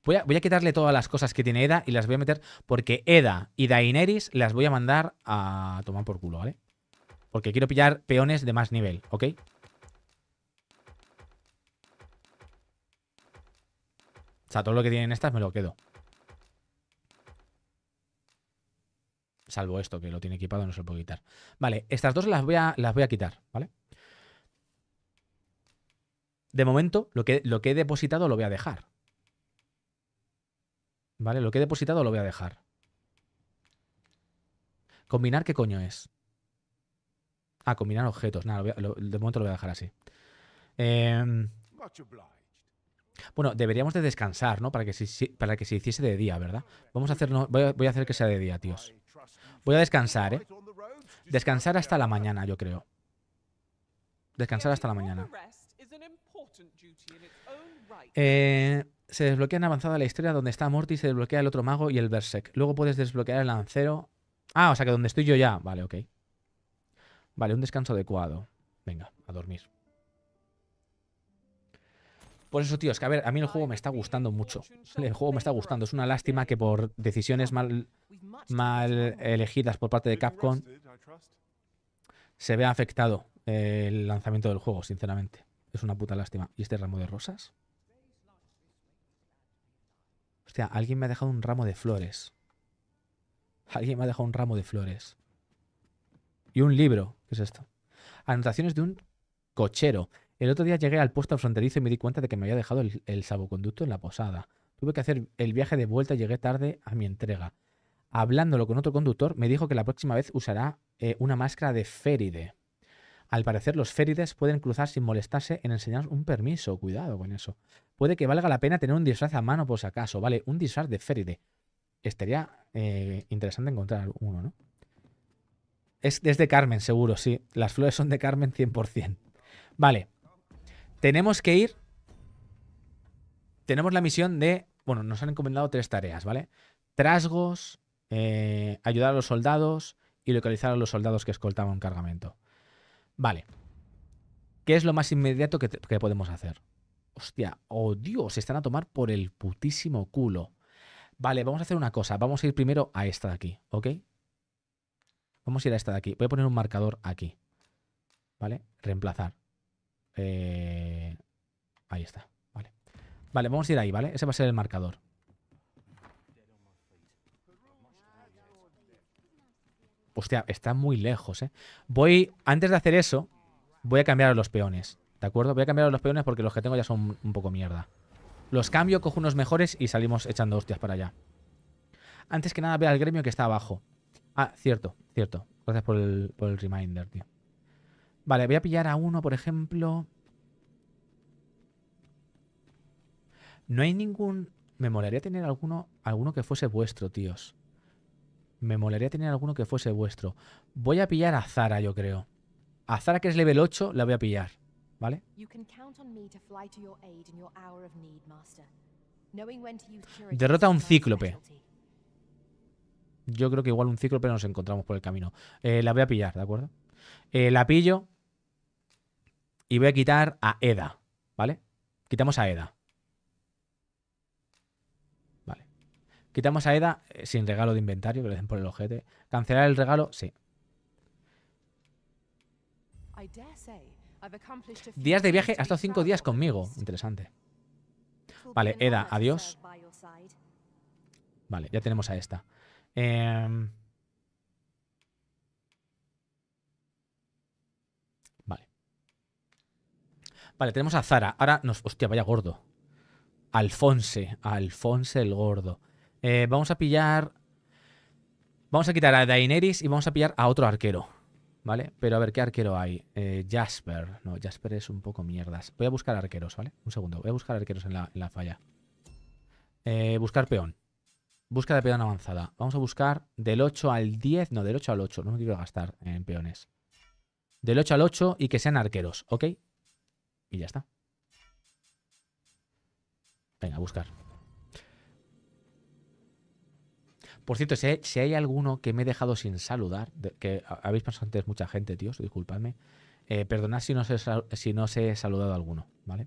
voy, a, voy a quitarle todas las cosas que tiene Eda y las voy a meter porque Eda y Daenerys las voy a mandar a tomar por culo, ¿vale? Porque quiero pillar peones de más nivel, ¿ok? O sea, todo lo que tienen estas me lo quedo. Salvo esto, que lo tiene equipado, no se lo puedo quitar. Vale, estas dos las voy a, las voy a quitar, ¿vale? De momento, lo que, lo que he depositado lo voy a dejar. ¿Vale? Lo que he depositado lo voy a dejar. ¿Combinar qué coño es? Ah, combinar objetos. Nada, de momento lo voy a dejar así. Eh... Bueno, deberíamos de descansar, ¿no? Para que se, para que se hiciese de día, ¿verdad? Vamos a voy a, hacer que sea de día, tíos. Voy a descansar, ¿eh? Descansar hasta la mañana, yo creo. Descansar hasta la mañana. Eh, se desbloquea en avanzada la historia donde está Morty, se desbloquea el otro mago y el Berserk. Luego puedes desbloquear el lancero. Ah, o sea que donde estoy yo ya. Vale, ok. Vale, un descanso adecuado. Venga, a dormir. Por eso, tío, es que a ver, a mí el juego me está gustando mucho. El juego me está gustando. Es una lástima que por decisiones mal, mal elegidas por parte de Capcom se vea afectado eh, el lanzamiento del juego, sinceramente. Es una puta lástima. ¿Y este ramo de rosas? Hostia, alguien me ha dejado un ramo de flores. Alguien me ha dejado un ramo de flores. Y un libro. ¿Qué es esto? Anotaciones de un cochero. El otro día llegué al puesto fronterizo y me di cuenta de que me había dejado el, saboconducto en la posada. Tuve que hacer el viaje de vuelta y llegué tarde a mi entrega. Hablándolo con otro conductor, me dijo que la próxima vez usará eh, una máscara de féride. Al parecer, los férides pueden cruzar sin molestarse en enseñar un permiso. Cuidado con eso. Puede que valga la pena tener un disfraz a mano por si acaso, ¿vale? Un disfraz de féride. Estaría eh, interesante encontrar uno, ¿no? Es desde Carmen, seguro, sí. Las flores son de Carmen 100%. Vale. Tenemos que ir. Tenemos la misión de. Bueno, nos han encomendado tres tareas, ¿vale? Trasgos, eh, ayudar a los soldados y localizar a los soldados que escoltaban cargamento. Vale. ¿Qué es lo más inmediato que, que podemos hacer? Hostia, oh Dios, se están a tomar por el putísimo culo. Vale, vamos a hacer una cosa. Vamos a ir primero a esta de aquí, ¿ok? Vamos a ir a esta de aquí. Voy a poner un marcador aquí. ¿Vale? Reemplazar. Eh, ahí está, vale. Vale, vamos a ir ahí, ¿vale? Ese va a ser el marcador. Hostia, está muy lejos, ¿eh? Voy, antes de hacer eso, voy a cambiar a los peones, ¿de acuerdo? Voy a cambiar a los peones porque los que tengo ya son un poco mierda. Los cambio, cojo unos mejores y salimos echando hostias para allá. Antes que nada, ve al gremio que está abajo. Ah, cierto, cierto. Gracias por el, por el reminder, tío. Vale, voy a pillar a uno, por ejemplo. No hay ningún... Me molaría tener alguno, alguno que fuese vuestro, tíos. Me molaría tener alguno que fuese vuestro. Voy a pillar a Zara, yo creo. A Zara, que es level 8, la voy a pillar. ¿Vale? Derrota a un cíclope. Yo creo que igual un cíclope nos encontramos por el camino. Eh, la voy a pillar, ¿de acuerdo? Eh, la pillo y voy a quitar a Eda, ¿vale? Quitamos a Eda. Vale. Quitamos a Eda eh, sin regalo de inventario, que le por el ojete. ¿Cancelar el regalo? Sí. Días de viaje, hasta cinco días conmigo. Interesante. Vale, Eda, adiós. Vale, ya tenemos a esta. Eh... Vale, tenemos a Zara. Ahora nos... Hostia, vaya gordo. Alfonse. Alfonse el gordo. Eh, vamos a pillar... Vamos a quitar a Daenerys y vamos a pillar a otro arquero. ¿Vale? Pero a ver, ¿qué arquero hay? Eh, Jasper. No, Jasper es un poco mierdas. Voy a buscar arqueros, ¿vale? Un segundo. Voy a buscar arqueros en la, falla. Eh, buscar peón. Busca de peón avanzada. Vamos a buscar del 8 al 10. No, del 8 al 8. No me quiero gastar en peones. Del 8 al 8 y que sean arqueros, ¿ok? Y ya está. Venga, a buscar. Por cierto, si hay, alguno que me he dejado sin saludar, que habéis pasado antes mucha gente, tíos, disculpadme. Eh, perdonad si no, os he, si no saludado a alguno, ¿vale?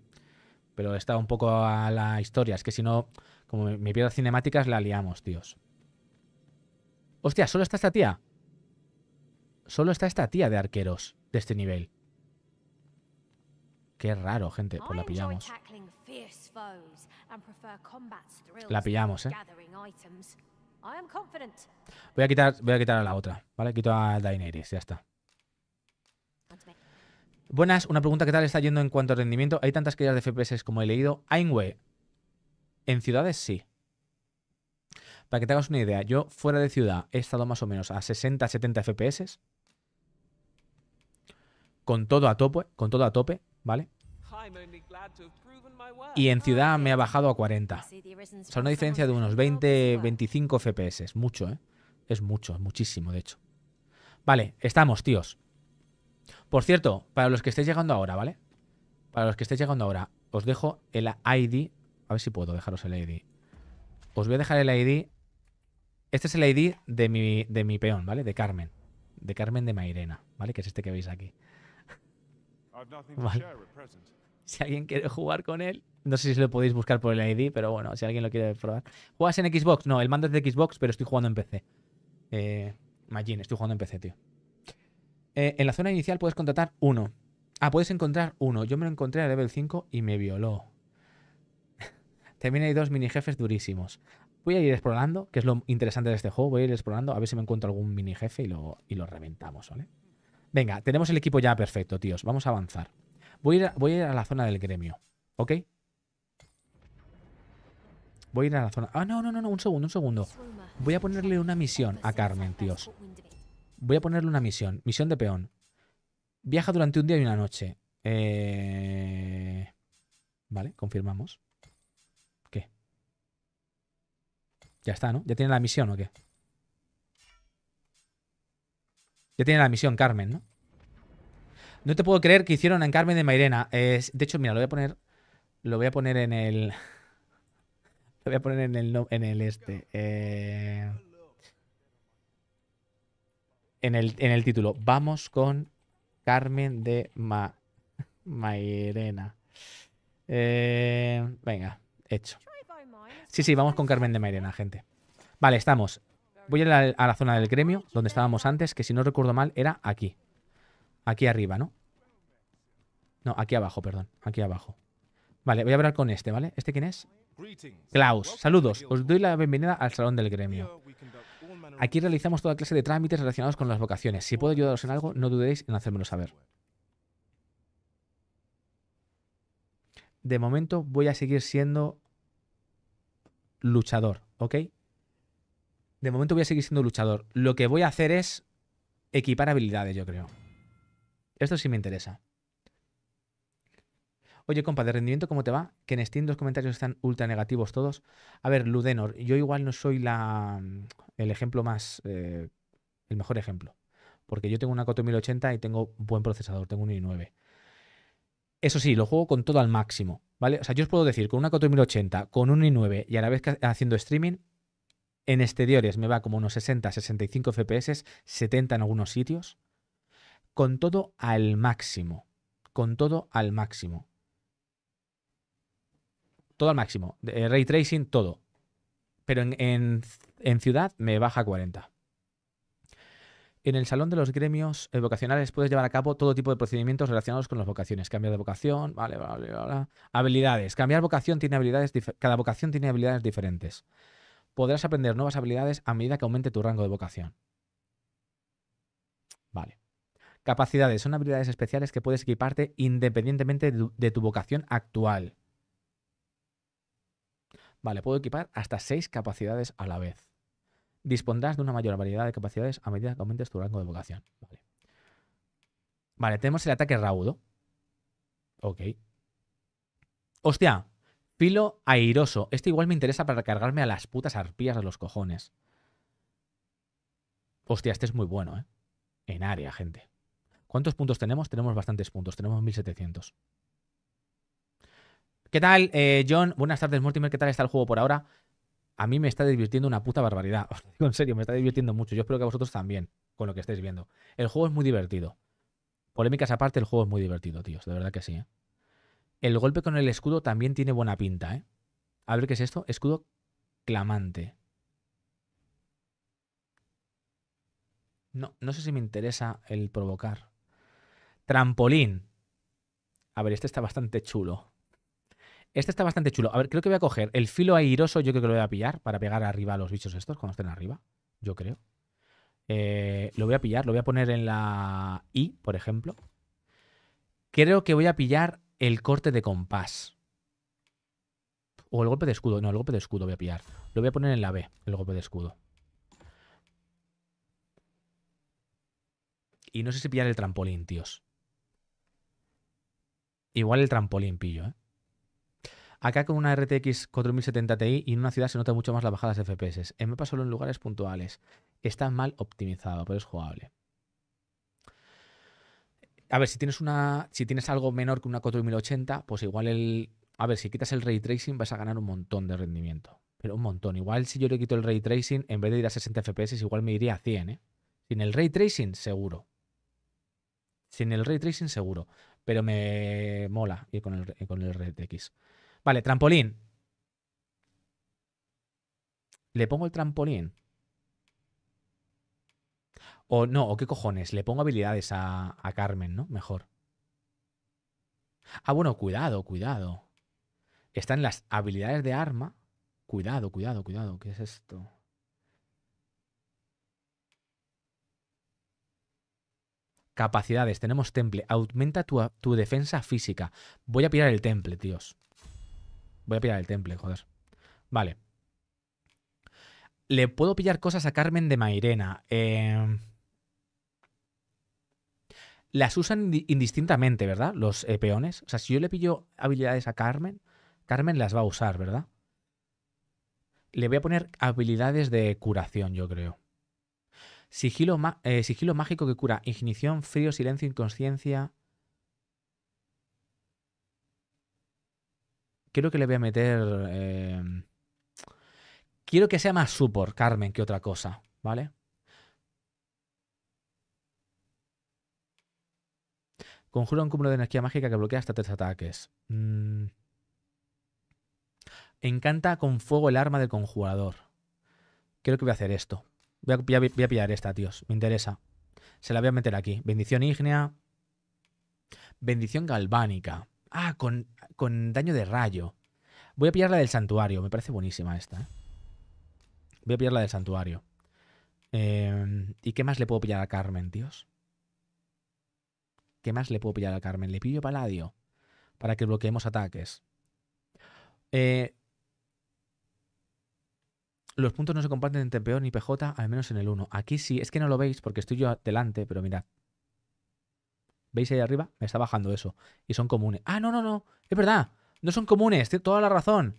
Pero está un poco a la historia. Es que si no, como me, pierdo cinemáticas, la liamos, tíos. Hostia, solo está esta tía. Solo está esta tía de arqueros de este nivel. Qué raro, gente. Pues la pillamos. La pillamos, ¿eh? Voy a quitar, voy a, quitar la otra, ¿vale? Quito a Daenerys, ya está. Buenas, una pregunta, ¿qué tal está yendo en cuanto a rendimiento? ¿Hay tantas caídas de FPS como he leído? Ainwe, en ciudades sí. Para que te hagas una idea, yo fuera de ciudad he estado más o menos a 60, 70 FPS. Con todo a tope, con todo a tope. ¿vale? Y en ciudad me ha bajado a 40. O una diferencia de unos 20, 25 FPS. Es mucho, ¿eh? Es mucho, muchísimo, de hecho. Vale, estamos, tíos. Por cierto, para los que estéis llegando ahora, ¿vale? Para los que estéis llegando ahora, os dejo el ID. A ver si puedo dejaros el ID. Os voy a dejar el ID. Este es el ID de mi, de mi peón, ¿vale? De Carmen. De Carmen de Mairena, ¿vale? Que es este que veis aquí. (laughs) Si alguien quiere jugar con él, no sé si lo podéis buscar por el ID, pero bueno, si alguien lo quiere probar. ¿Juegas en Xbox? No, el mando es de Xbox, pero estoy jugando en PC. Eh, estoy jugando en PC, tío. Eh, en la zona inicial puedes contratar uno. Ah, puedes encontrar uno. Yo me lo encontré a level 5 y me violó. (laughs) También hay dos mini jefes durísimos. Voy a ir explorando, que es lo interesante de este juego. Voy a ir explorando a ver si me encuentro algún mini jefe y lo, y lo reventamos, ¿vale? Venga, tenemos el equipo ya perfecto, tíos. Vamos a avanzar. Voy a ir a, la zona del gremio, ¿ok? Voy a ir a la zona... Ah, no, no, no, no, un segundo, un segundo. Voy a ponerle una misión a Carmen, tíos. Voy a ponerle una misión. Misión de peón. Viaja durante un día y una noche. Eh, vale, confirmamos. ¿Qué? Ya está, ¿no? ¿Ya tiene la misión o qué? Ya tiene la misión Carmen, ¿no? No te puedo creer que hicieron en Carmen de Mairena. Es, de hecho, mira, lo voy a poner. Lo voy a poner en el. (laughs) Lo voy a poner en el, en el este. Eh, en, el, en el título. Vamos con Carmen de Ma, Mairena. Eh, venga, hecho. Sí, sí, vamos con Carmen de Mairena, gente. Vale, estamos. Voy a la, a la zona del gremio, donde estábamos antes, que si no recuerdo mal era aquí. Aquí arriba, ¿no? No, aquí abajo, perdón. Aquí abajo. Vale, voy a hablar con este, ¿vale? ¿Este quién es? Klaus, saludos. Os doy la bienvenida al Salón del Gremio. Aquí realizamos toda clase de trámites relacionados con las vocaciones. Si puedo ayudaros en algo, no dudéis en hacérmelo saber. De momento voy a seguir siendo luchador, ¿ok? de momento voy a seguir siendo luchador. Lo que voy a hacer es equipar habilidades, yo creo. Esto sí me interesa. Oye, compa, de rendimiento, ¿cómo te va? Que en Steam los comentarios están ultra negativos todos. A ver, Ludenor, yo igual no soy la, mm, el ejemplo más. Eh, el mejor ejemplo. Porque yo tengo una 4080 y tengo buen procesador, tengo un i9. Eso sí, lo juego con todo al máximo, ¿vale? O sea, yo os puedo decir, con una 4080, con un i9 y a la vez que haciendo streaming, en exteriores me va como unos 60, 65 FPS, 70 en algunos sitios. Con todo al máximo. Con todo al máximo. Todo al máximo. Eh, ray tracing, todo. Pero en, ciudad me baja a 40. En el salón de los gremios vocacionales puedes llevar a cabo todo tipo de procedimientos relacionados con las vocaciones. Cambiar de vocación, vale, vale, vale. Habilidades. Cambiar vocación tiene habilidades, cada vocación tiene habilidades diferentes podrás aprender nuevas habilidades a medida que aumente tu rango de vocación. Vale. Capacidades son habilidades especiales que puedes equiparte independientemente de tu, vocación actual. Vale, puedo equipar hasta seis capacidades a la vez. Dispondrás de una mayor variedad de capacidades a medida que aumentes tu rango de vocación. Vale, vale tenemos el ataque raudo. Ok. Hostia, Filo airoso. Este igual me interesa para cargarme a las putas arpías de los cojones. Hostia, este es muy bueno, ¿eh? En área, gente. ¿Cuántos puntos tenemos? Tenemos bastantes puntos. Tenemos 1700. ¿Qué tal, eh, John? Buenas tardes, Mortimer. ¿Qué tal está el juego por ahora? A mí me está divirtiendo una puta barbaridad. Os (laughs) en serio, me está divirtiendo mucho. Yo espero que a vosotros también, con lo que estáis viendo. El juego es muy divertido. Polémicas aparte, el juego es muy divertido, tíos. De verdad que sí, ¿eh? El golpe con el escudo también tiene buena pinta, ¿eh? A ver qué es esto. Escudo clamante. No, no sé si me interesa el provocar. Trampolín. A ver, este está bastante chulo. Este está bastante chulo. A ver, creo que voy a coger el filo airoso, yo creo que lo voy a pillar para pegar arriba a los bichos estos cuando estén arriba. Yo creo. Eh, lo voy a pillar, lo voy a poner en la I, por ejemplo. Creo que voy a pillar el corte de compás. O el golpe de escudo. No, el golpe de escudo voy a pillar. Lo voy a poner en la B, el golpe de escudo. Y no sé si pillar el trampolín, tíos. Igual el trampolín pillo, ¿eh? Acá con una RTX 4070 Ti y en una ciudad se nota mucho más las bajadas de FPS. En eh, mapa solo en lugares puntuales. Está mal optimizado, pero es jugable. A ver, si tienes una. Si tienes algo menor que una 4080, pues igual el. A ver, si quitas el ray tracing vas a ganar un montón de rendimiento. Pero un montón. Igual si yo le quito el ray tracing, en vez de ir a 60 FPS, igual me iría a 100, ¿eh? Sin el ray tracing, seguro. Sin el ray tracing, seguro. Pero me mola ir con el, con el RTX. Vale, trampolín. Le pongo el trampolín. O no, o qué cojones, le pongo habilidades a, a Carmen, ¿no? Mejor. Ah, bueno, cuidado, cuidado. Están las habilidades de arma. Cuidado, cuidado, cuidado. ¿Qué es esto? Capacidades, tenemos temple. Aumenta tu, tu, defensa física. Voy a pillar el temple, tíos. Voy a pillar el temple, joder. Vale. Le puedo pillar cosas a Carmen de Mairena. Eh, las usan indistintamente, ¿verdad? Los eh, peones. O sea, si yo le pillo habilidades a Carmen, Carmen las va a usar, ¿verdad? Le voy a poner habilidades de curación, yo creo. Sigilo, eh, mágico que cura. Ignición, frío, silencio, inconsciencia. Quiero que le voy a meter... Eh, quiero que sea más support, Carmen, que otra cosa, ¿vale? Conjura un cúmulo de energía mágica que bloquea hasta tres ataques. Mm. Encanta con fuego el arma del conjurador. Creo que voy a hacer esto. Voy a, pillar esta, tíos. Me interesa. Se la voy a meter aquí. Bendición ígnea. Bendición galvánica. Ah, con, con daño de rayo. Voy a pillar la del santuario. Me parece buenísima esta. Eh. Voy a pillar la del santuario. Em, ¿Y qué más le puedo pillar a Carmen, tíos? ¿Qué más le puedo pillar a Carmen? Le pillo Paladio para que bloqueemos ataques. Eh, los puntos no se comparten entre peor ni PJ, al menos en el 1. Aquí sí, es que no lo veis porque estoy yo delante, pero mirad. ¿Veis ahí arriba? Me está bajando eso. Y son comunes. Ah, no, no, no. Es verdad. No son comunes. Tiene toda la razón.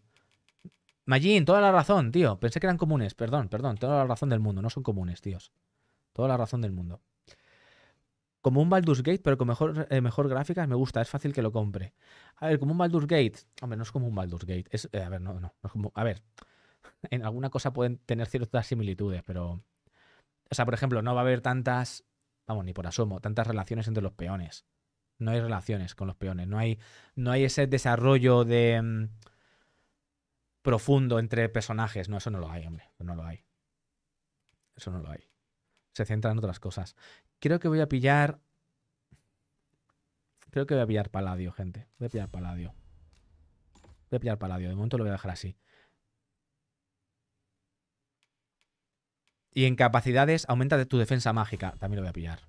Magin, toda la razón, tío. Pensé que eran comunes. Perdón, perdón. Toda la razón del mundo. No son comunes, tíos. Toda la razón del mundo. Como un Baldur's Gate, pero con mejor, eh, mejor gráficas, me gusta, es fácil que lo compre. A ver, como un Baldur's Gate. Hombre, no es como un Baldur's Gate. Eh, a ver, no, no, A ver, (laughs) en alguna cosa pueden tener ciertas similitudes, pero. O sea, por ejemplo, no va a haber tantas. Vamos, ni por asomo, tantas relaciones entre los peones. No hay relaciones con los peones. No hay, no hay ese desarrollo de. Mm, profundo entre personajes. No, eso no lo hay, hombre. No lo hay. Eso no lo hay se centra en otras cosas. Creo que voy a pillar. Creo que voy a pillar Paladio, gente. Voy a pillar Paladio. Voy a pillar Paladio. De momento lo voy a dejar así. Y en capacidades, aumenta de tu defensa mágica. También lo voy a pillar.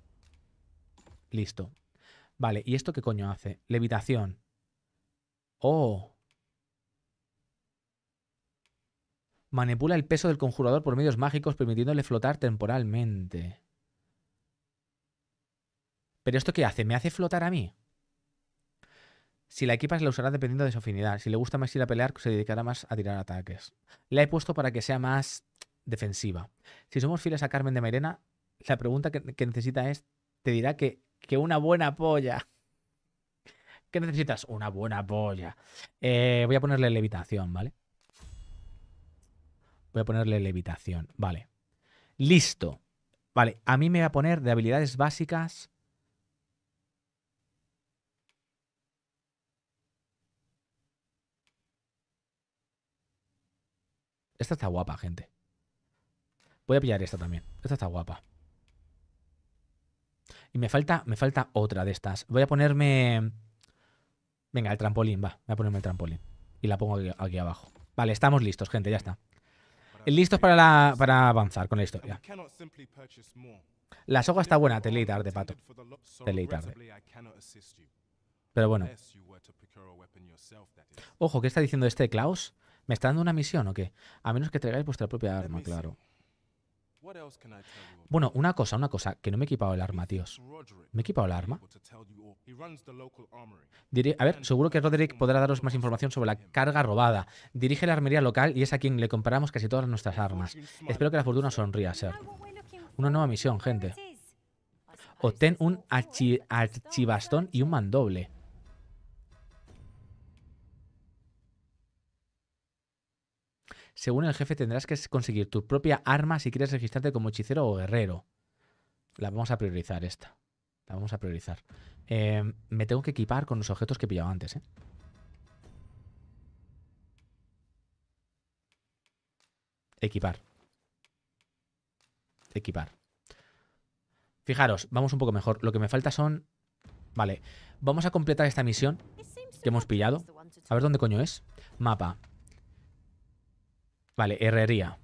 Listo. Vale, ¿y esto qué coño hace? Levitación. Oh. Manipula el peso del conjurador por medios mágicos permitiéndole flotar temporalmente. ¿Pero esto qué hace? ¿Me hace flotar a mí? Si la equipas la usará dependiendo de su afinidad. Si le gusta más ir a pelear, se dedicará más a tirar ataques. La he puesto para que sea más defensiva. Si somos fieles a Carmen de Mairena, la pregunta que, necesita es, te dirá que, que una buena polla. ¿Qué necesitas? Una buena polla. Eh, voy a ponerle levitación, ¿vale? Voy a ponerle levitación. Vale. Listo. Vale, a mí me va a poner de habilidades básicas. Esta está guapa, gente. Voy a pillar esta también. Esta está guapa. Y me falta, me falta otra de estas. Voy a ponerme... Venga, el trampolín, va. Voy a ponerme el trampolín. Y la pongo aquí abajo. Vale, estamos listos, gente, ya está. Listos para, para avanzar con la historia. La soga está buena, te de pato. Te Pero bueno. Ojo, ¿qué está diciendo este Klaus? ¿Me está dando una misión o qué? A menos que traigáis vuestra propia arma, claro. Bueno, una cosa, una cosa, que no me he equipado el arma, tíos. ¿Me he equipado el arma? a ver, seguro que Roderick podrá daros más información sobre la carga robada. Dirige la armería local y es a quien le comparamos casi todas nuestras armas. Espero que la fortuna sonría, Ser. Una nueva misión, gente. Obtén un archibastón y un mandoble. Según el jefe, tendrás que conseguir tu propia arma si quieres registrarte como hechicero o guerrero. La vamos a priorizar esta. La vamos a priorizar. Em, me tengo que equipar con los objetos que he pillado antes, ¿eh? Equipar. Equipar. Fijaros, vamos un poco mejor. Lo que me falta son... Vale, vamos a completar esta misión que hemos pillado. A ver dónde coño es. Mapa. Vale, herrería.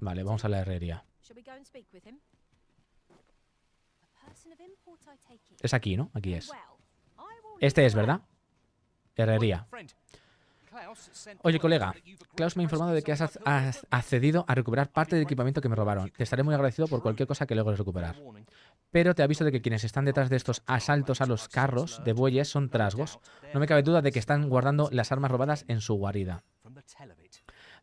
Vale, vamos a la herrería. Es aquí, ¿no? Aquí es. Este es, ¿verdad? Herrería. Oye, colega, Klaus me ha informado de que has, accedido a recuperar parte del equipamiento que me robaron. Te estaré muy agradecido por cualquier cosa que logres recuperar. Pero te aviso de que quienes están detrás de estos asaltos a los carros de bueyes son trasgos. No me cabe duda de que están guardando las armas robadas en su guarida.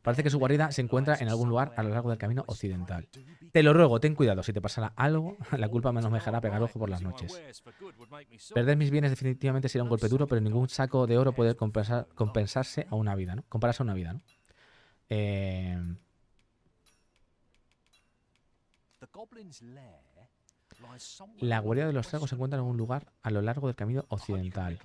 Parece que su guarida se encuentra en algún lugar a lo largo del camino occidental. Te lo ruego, ten cuidado. Si te pasará algo, (laughs) la culpa menos me dejará pegar ojo por las noches. Perder mis bienes definitivamente será un golpe duro, pero ningún saco de oro puede compensarse a una vida, ¿no? Compararse a una vida, ¿no? Eh, la guarida de los tragos se encuentra en algún lugar a lo largo del camino occidental.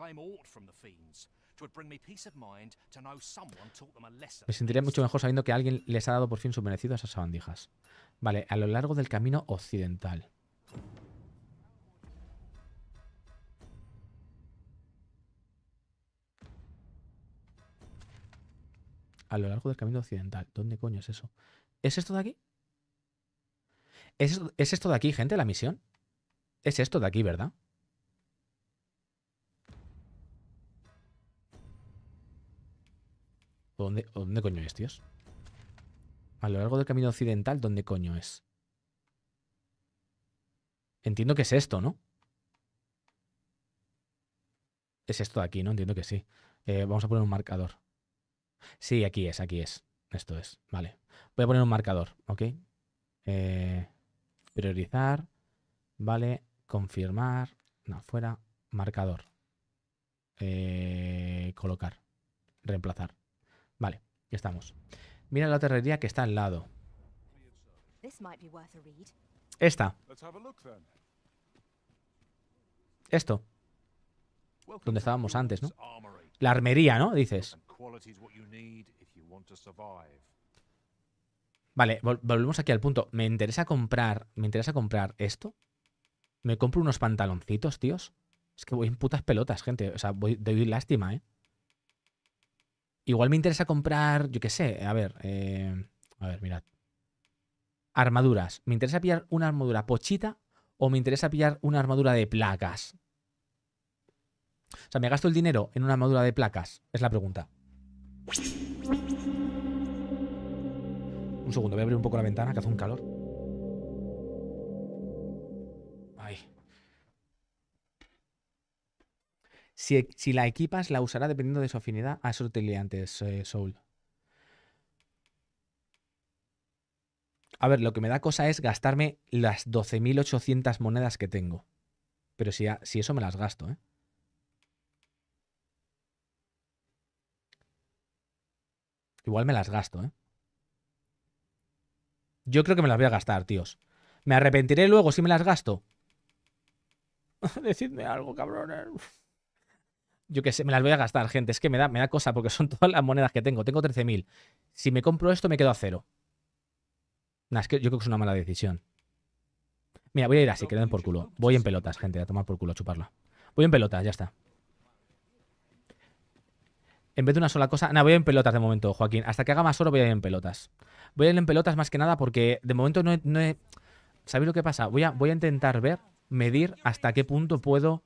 Me sentiría mucho mejor sabiendo que alguien les ha dado por fin su merecido a esas sabandijas. Vale, a lo largo del camino occidental. A lo largo del camino occidental. ¿Dónde coño es eso? ¿Es esto de aquí? ¿Es esto, ¿Es esto de aquí, gente, la misión? Es esto de aquí, ¿verdad? ¿Dónde, coño es, tíos? A lo largo del camino occidental, ¿dónde coño es? Entiendo que es esto, ¿no? Es esto de aquí, ¿no? Entiendo que sí. Eh, vamos a poner un marcador. Sí, aquí es, aquí es. Esto es, vale. Voy a poner un marcador, ¿ok? Eh, priorizar, vale. Confirmar, no, fuera. Marcador. Eh, colocar, reemplazar. Vale, ya estamos. Mira la terrería que está al lado. Esta. Esto. Donde estábamos antes, ¿no? La armería, ¿no? Dices. Vale, volvemos aquí al punto. Me interesa comprar. Me interesa comprar esto. Me compro unos pantaloncitos, tíos. Es que voy en putas pelotas, gente. O sea, voy, de lástima, ¿eh? Igual me interesa comprar, yo qué sé, a ver, eh, a ver, mirad. Armaduras. ¿Me interesa pillar una armadura pochita o me interesa pillar una armadura de placas? O sea, ¿me gasto el dinero en una armadura de placas? Es la pregunta. Un segundo, voy a abrir un poco la ventana, que hace un calor. E, si, la equipas, la usará dependiendo de su afinidad a esos utiliantes, eh, Soul. A ver, lo que me da cosa es gastarme las 12.800 monedas que tengo. Pero si, si eso me las gasto, ¿eh? Igual me las gasto, ¿eh? Yo creo que me las voy a gastar, tíos. ¿Me arrepentiré luego si me las gasto? (laughs) Decidme algo, cabrones yo qué sé, me las voy a gastar, gente. Es que me da, me da cosa porque son (laughs) todas las monedas que tengo. Tengo 13.000. Si me compro esto, me quedo a cero. nada es que yo creo que es una mala decisión. Mira, voy a ir así, que le den por culo. Voy en pelotas, gente, a tomar por culo, a chuparla. Voy en pelotas, ya está. En vez de una sola cosa... No, voy en pelotas de momento, Joaquín. Hasta que haga más oro voy a ir en pelotas. Voy a ir en pelotas más que nada porque de momento no he... ¿Sabéis lo que pasa? Voy a, voy a intentar ver, medir hasta qué punto puedo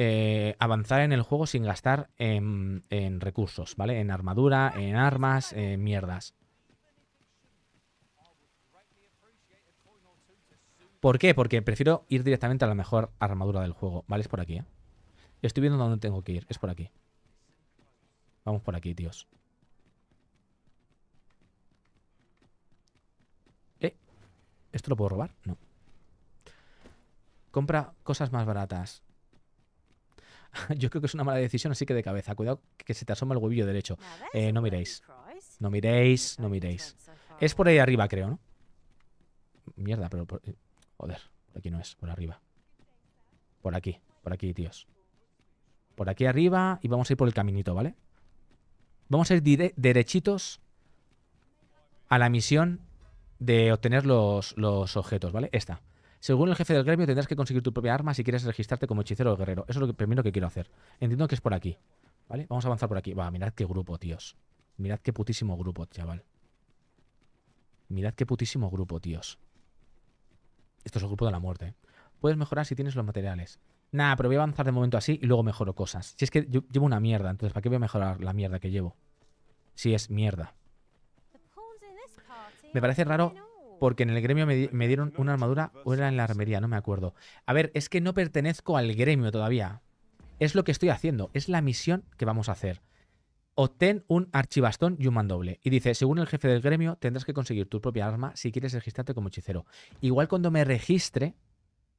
eh, avanzar en el juego sin gastar en, recursos, ¿vale? En armadura, en armas, en mierdas. ¿Por qué? Porque prefiero ir directamente a la mejor armadura del juego, ¿vale? Es por aquí, ¿eh? Estoy viendo dónde tengo que ir, es por aquí. Vamos por aquí, tíos. ¿Eh? ¿Esto lo puedo robar? No. Compra cosas más baratas. (laughs) yo creo que es una mala decisión, así que de cabeza. Cuidado que se te asoma el huevillo derecho. Eh, no miréis. No miréis, no miréis. Es por ahí arriba, creo, ¿no? Mierda, pero... Eh, joder, por aquí no es, por arriba. Por aquí, por aquí, tíos. Por aquí arriba y vamos a ir por el caminito, ¿vale? Vamos a ir derechitos a la misión de obtener los, los objetos, ¿vale? Esta. Según el jefe del gremio, tendrás que conseguir tu propia arma si quieres registrarte como hechicero o guerrero. Eso es lo que, primero que quiero hacer. Entiendo que es por aquí. ¿Vale? Vamos a avanzar por aquí. Va, mirad qué grupo, tíos. Mirad qué putísimo grupo, chaval. Mirad qué putísimo grupo, tíos. Esto es el grupo de la muerte. ¿eh? Puedes mejorar si tienes los materiales. Nah, pero voy a avanzar de momento así y luego mejoro cosas. Si es que yo llevo una mierda, entonces ¿para qué voy a mejorar la mierda que llevo? Si es mierda. Me parece raro porque en el gremio me, dieron una armadura o era en la armería, no me acuerdo. A ver, es que no pertenezco al gremio todavía. Es lo que estoy haciendo, es la misión que vamos a hacer. Obtén un archibastón y un mandoble. Y dice, según el jefe del gremio, tendrás que conseguir tu propia arma si quieres registrarte como hechicero. Igual cuando me registre,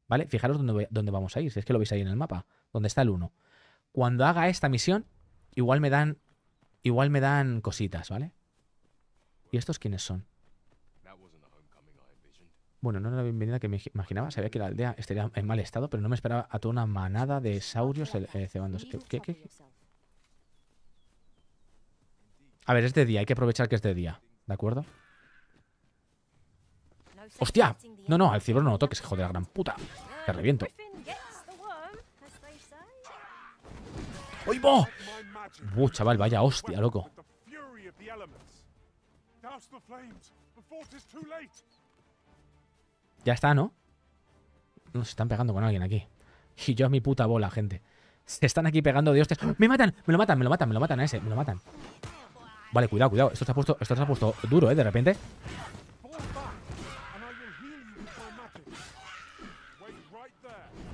¿vale? Fijaros dónde, dónde vamos a ir, si es que lo veis ahí en el mapa, donde está el 1. Cuando haga esta misión, igual me dan, igual me dan cositas, ¿vale? ¿Y estos quiénes son? Bueno, no era la bienvenida que me imaginaba. Sabía que la aldea estaría en mal estado, pero no me esperaba a toda una manada de saurios eh, cebando... A ver, es de día. Hay que aprovechar que es de día. ¿De acuerdo? ¡Hostia! No, no, al cibro no lo toques, hijo de la gran puta. Te reviento. ¡Oibo! ¡Uh, chaval! Vaya hostia, loco. Ya está, ¿no? Nos están pegando con alguien aquí. (laughs) Y yo a mi puta bola, gente. Se están aquí pegando de hostias. ¡Me matan! ¡Me lo matan! ¡Me lo matan! ¡Me lo matan a ese! ¡Me lo matan! Vale, cuidado, cuidado. Esto se ha puesto, esto se ha puesto duro, ¿eh? De repente.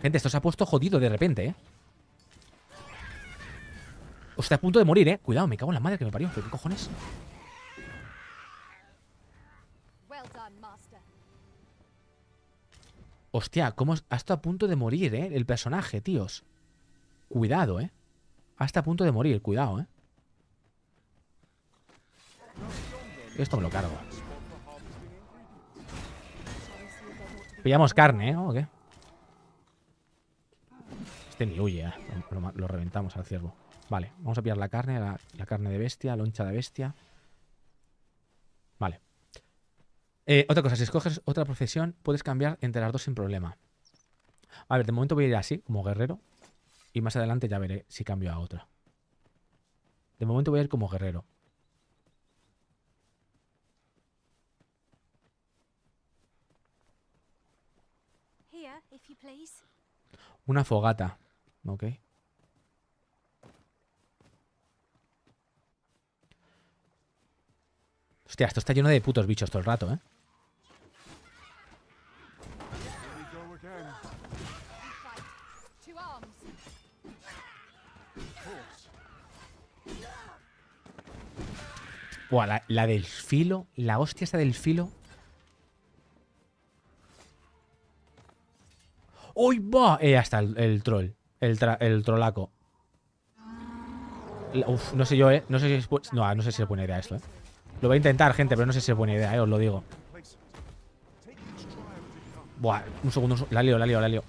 Gente, esto se ha puesto jodido de repente, ¿eh? O está a punto de morir, ¿eh? Cuidado, me cago en la madre que me parió. ¿Qué cojones? Hostia, ¿cómo hasta a punto de morir, eh? El personaje, tíos. Cuidado, eh. Hasta a punto de morir, cuidado, eh. Esto me lo cargo. Pillamos carne, ¿eh? ¿O qué? Este ni huye, ¿eh? lo, reventamos al ciervo. Vale, vamos a pillar la carne, la carne de bestia, loncha de bestia. Vale. Eh, otra cosa, si escoges otra profesión, puedes cambiar entre las dos sin problema. A ver, de momento voy a ir así, como guerrero. Y más adelante ya veré si cambio a otra. De momento voy a ir como guerrero. Una fogata. Ok. Hostia, esto está lleno de putos bichos todo el rato, ¿eh? Buah, la, del filo. La hostia esa del filo. ¡Uy, va! Eh, ya está el, troll. El, el, trolaco. Uf, no sé yo, ¿eh? No sé si es, no, ah, no sé si es buena idea esto, ¿eh? Lo voy a intentar, gente, pero no sé si es buena idea, ¿eh? Os lo digo. Buah, un segundo. Un segundo. la lío, la lío, la lío.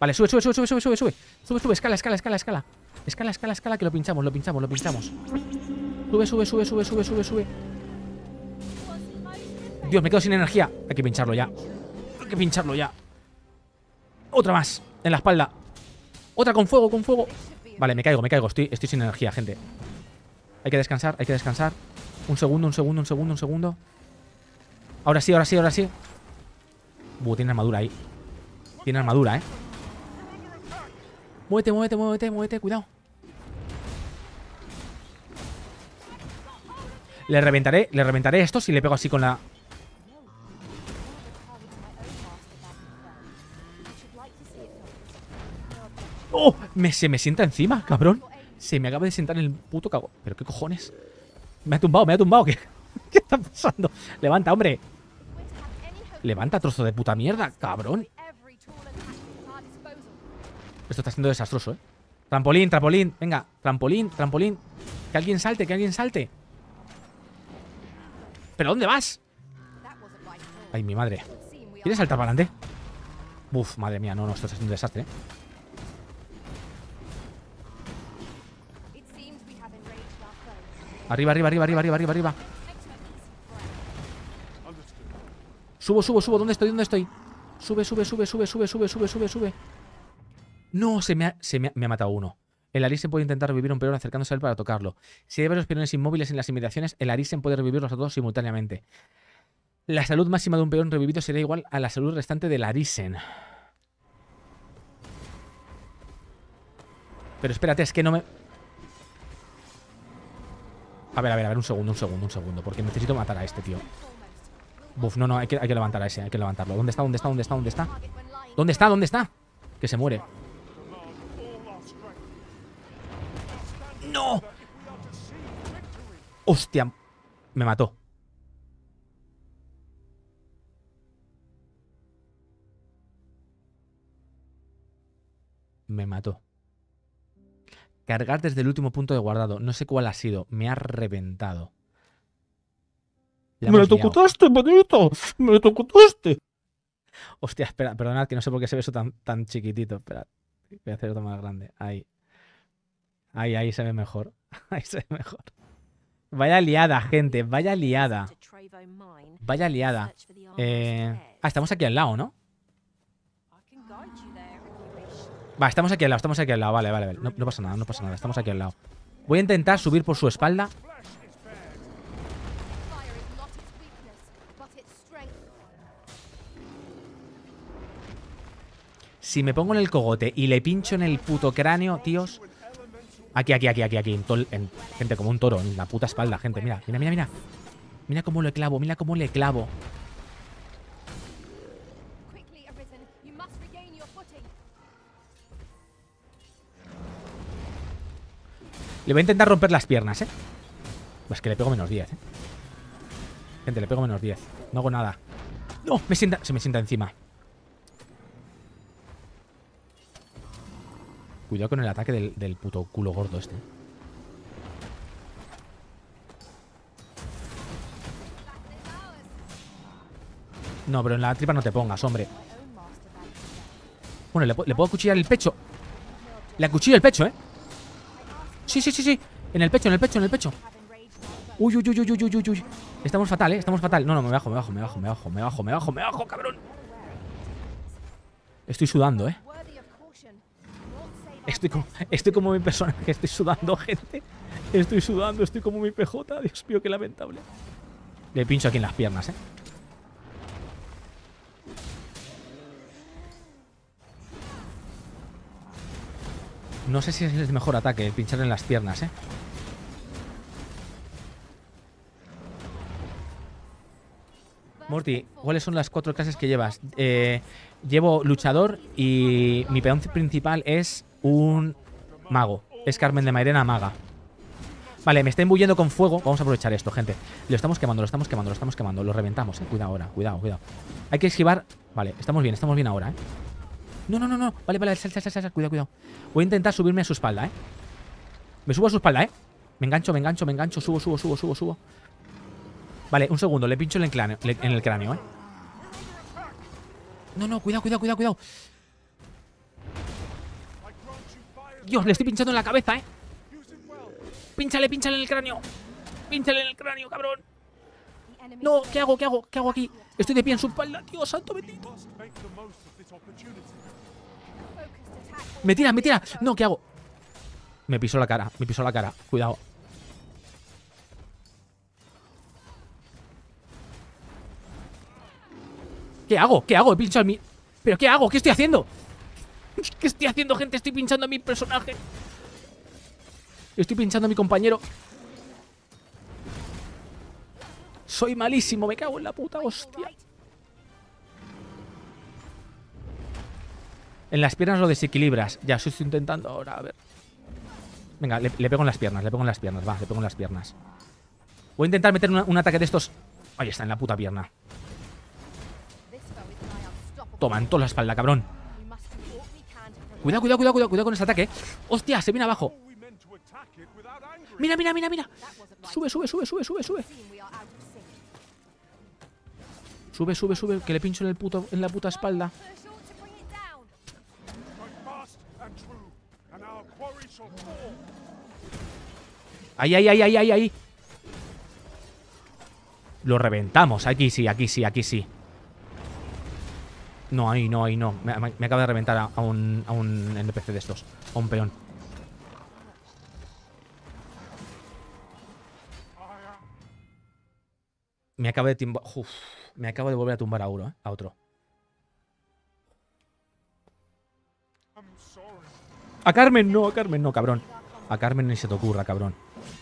Vale, sube, sube, sube, sube, sube, sube. Sube, sube, escala, escala, escala, escala. Escala, escala, escala, que lo pinchamos, lo pinchamos, lo pinchamos. Sube, sube, sube, sube, sube, sube, sube. Dios, me quedo sin energía. Hay que pincharlo ya. Hay que pincharlo ya. Otra más. En la espalda. Otra con fuego, con fuego. Vale, me caigo, me caigo. Estoy, estoy sin energía, gente. Hay que descansar, hay que descansar. Un segundo, un segundo, un segundo, un segundo. Ahora sí, ahora sí, ahora sí. Buh, tiene armadura ahí. Tiene armadura, eh. Muévete, muévete, muévete, muévete. Cuidado. Le reventaré, le reventaré esto si le pego así con la... ¡Oh! se me sienta encima, cabrón. Se me acaba de sentar en el puto cago. ¿Pero qué cojones? Me ha tumbado, me ha tumbado. (laughs) ¿Qué está pasando? Levanta, hombre. Levanta, trozo de puta mierda, cabrón. Esto está siendo desastroso, ¿eh? Trampolín, trampolín. Venga, trampolín, trampolín. Que alguien salte, que alguien salte. ¿Pero dónde vas? Ay, mi madre. ¿Quieres saltar para adelante? Uf, madre mía, no, no, esto es un desastre. Arriba, ¿eh? arriba, arriba, arriba, arriba, arriba, arriba. Subo, subo, subo. ¿Dónde estoy? ¿Dónde estoy? Sube, sube, sube, sube, sube, sube, sube, sube, sube. No, se me se me ha matado uno. El Arisen puede intentar revivir un peón acercándose a él para tocarlo. Si hay varios peones inmóviles en las inmediaciones, el Arisen puede revivirlos a todos simultáneamente. La salud máxima de un peón revivido será igual a la salud restante del Arisen. Pero espérate, es que no me... A ver, a ver, a ver, un segundo, un segundo, un segundo. Porque necesito matar a este, tío. Buf, no, no, hay que, hay que levantar a ese, hay que levantarlo. ¿Dónde está, dónde está, dónde está, dónde está? ¿Dónde está, dónde está? Que se muere. ¡No! ¡Hostia! Me mató. Me mató. Cargar desde el último punto de guardado. No sé cuál ha sido. Me ha reventado. ¡Me lo tocutaste, bonito! ¡Me lo tocutaste! Hostia, espera, perdonad que no sé por qué se ve eso tan, tan chiquitito. Espera, voy a hacer otro más grande. Ahí. Ahí, ahí se ve mejor. (laughs) Ahí se ve mejor. Vaya liada, gente. Vaya liada. Vaya liada. Eh, ah, estamos aquí al lado, ¿no? Va, estamos aquí al lado, estamos aquí al lado. Vale, vale, vale. No, no pasa nada, no pasa nada. Estamos aquí al lado. Voy a intentar subir por su espalda. Si me pongo en el cogote y le pincho en el puto cráneo, tíos... Aquí, aquí, aquí, aquí, aquí. En gente, como un toro. En la puta espalda, gente. Mira, mira, mira, mira. Mira cómo le clavo, mira cómo le clavo. Le voy a intentar romper las piernas, ¿eh? Pues que le pego menos 10, ¿eh? Gente, le pego menos 10. No hago nada. ¡No! Me sienta, se me sienta encima. Cuidado con el ataque del, puto culo gordo este. No, pero en la tripa no te pongas, hombre. Bueno, le, puedo cuchillar el pecho. Le acuchillo el pecho, ¿eh? Sí, sí, sí, sí. En el pecho, en el pecho, en el pecho. Uy, uy, uy, uy, uy, uy, uy. Estamos fatal, ¿eh? Estamos fatal. No, no, me bajo, me bajo, me bajo, me bajo, me bajo, me bajo, me bajo, cabrón. Estoy sudando, ¿eh? Estoy como, mi personaje, estoy sudando, gente. Estoy sudando, estoy como mi PJ. Dios mío, qué lamentable. Le pincho aquí en las piernas, ¿eh? No sé si es el mejor ataque, pinchar en las piernas, ¿eh? Morty, ¿cuáles son las cuatro clases que llevas? Eh, llevo luchador y mi peón principal es un mago. Es Carmen de Mairena maga. Vale, me está imbuyendo con fuego. Vamos a aprovechar esto, gente. Lo estamos quemando, lo estamos quemando, lo estamos quemando. Lo reventamos, eh. Cuidado ahora, cuidado, cuidado. Hay que esquivar. Vale, estamos bien, estamos bien ahora, eh. No, no, no, no. Vale, vale, sal, sal, sal, sal. Cuidado, cuidado. Voy a intentar subirme a su espalda, eh. Me subo a su espalda, eh. Me engancho, me engancho, me engancho. Subo, subo, subo, subo, subo. Vale, un segundo. Le pincho el cráneo, en el cráneo eh. No, no, cuidado, cuidado, cuidado, cuidado. Dios, le estoy pinchando en la cabeza, ¿eh? Pínchale, pínchale en el cráneo. Pínchale en el cráneo, cabrón. No, ¿qué hago? ¿Qué hago? ¿Qué hago aquí? Estoy de pie en su palma, tío, santo bendito. Me tira, me tira. No, ¿qué hago? Me piso la cara, me piso la cara. Cuidado. ¿Qué hago? ¿Qué hago? He pinchado al mi... ¿Pero qué hago? ¿Qué estoy haciendo? ¿Qué estoy haciendo, gente? Estoy pinchando a mi personaje. Estoy pinchando a mi compañero. Soy malísimo, me cago en la puta, hostia. En las piernas lo desequilibras. Ya, eso estoy intentando ahora, a ver. Venga, le, pego en las piernas, le pego en las piernas, va, le pego en las piernas. Voy a intentar meter un ataque de estos... Ahí está, en la puta pierna. Toma, en toda la espalda, cabrón. Cuidado, cuidado, cuidado, cuidado, cuidado con ese ataque. ¡Hostia! Se viene abajo. Mira, mira, mira, mira. Sube, sube, sube, sube, sube, sube. Sube, sube, sube, que le pincho en, el en la puta espalda. Ahí, ahí, ahí, ahí, ahí, ahí. Lo reventamos. Aquí sí, aquí sí, aquí sí. No, ahí no, ahí no. Me, acaba de reventar a, un, a NPC de estos. A un peón. Me acaba de timbar. Uf, me acabo de volver a tumbar a uno, eh, A otro. A Carmen no, a Carmen no, cabrón. A Carmen ni se te ocurra, cabrón.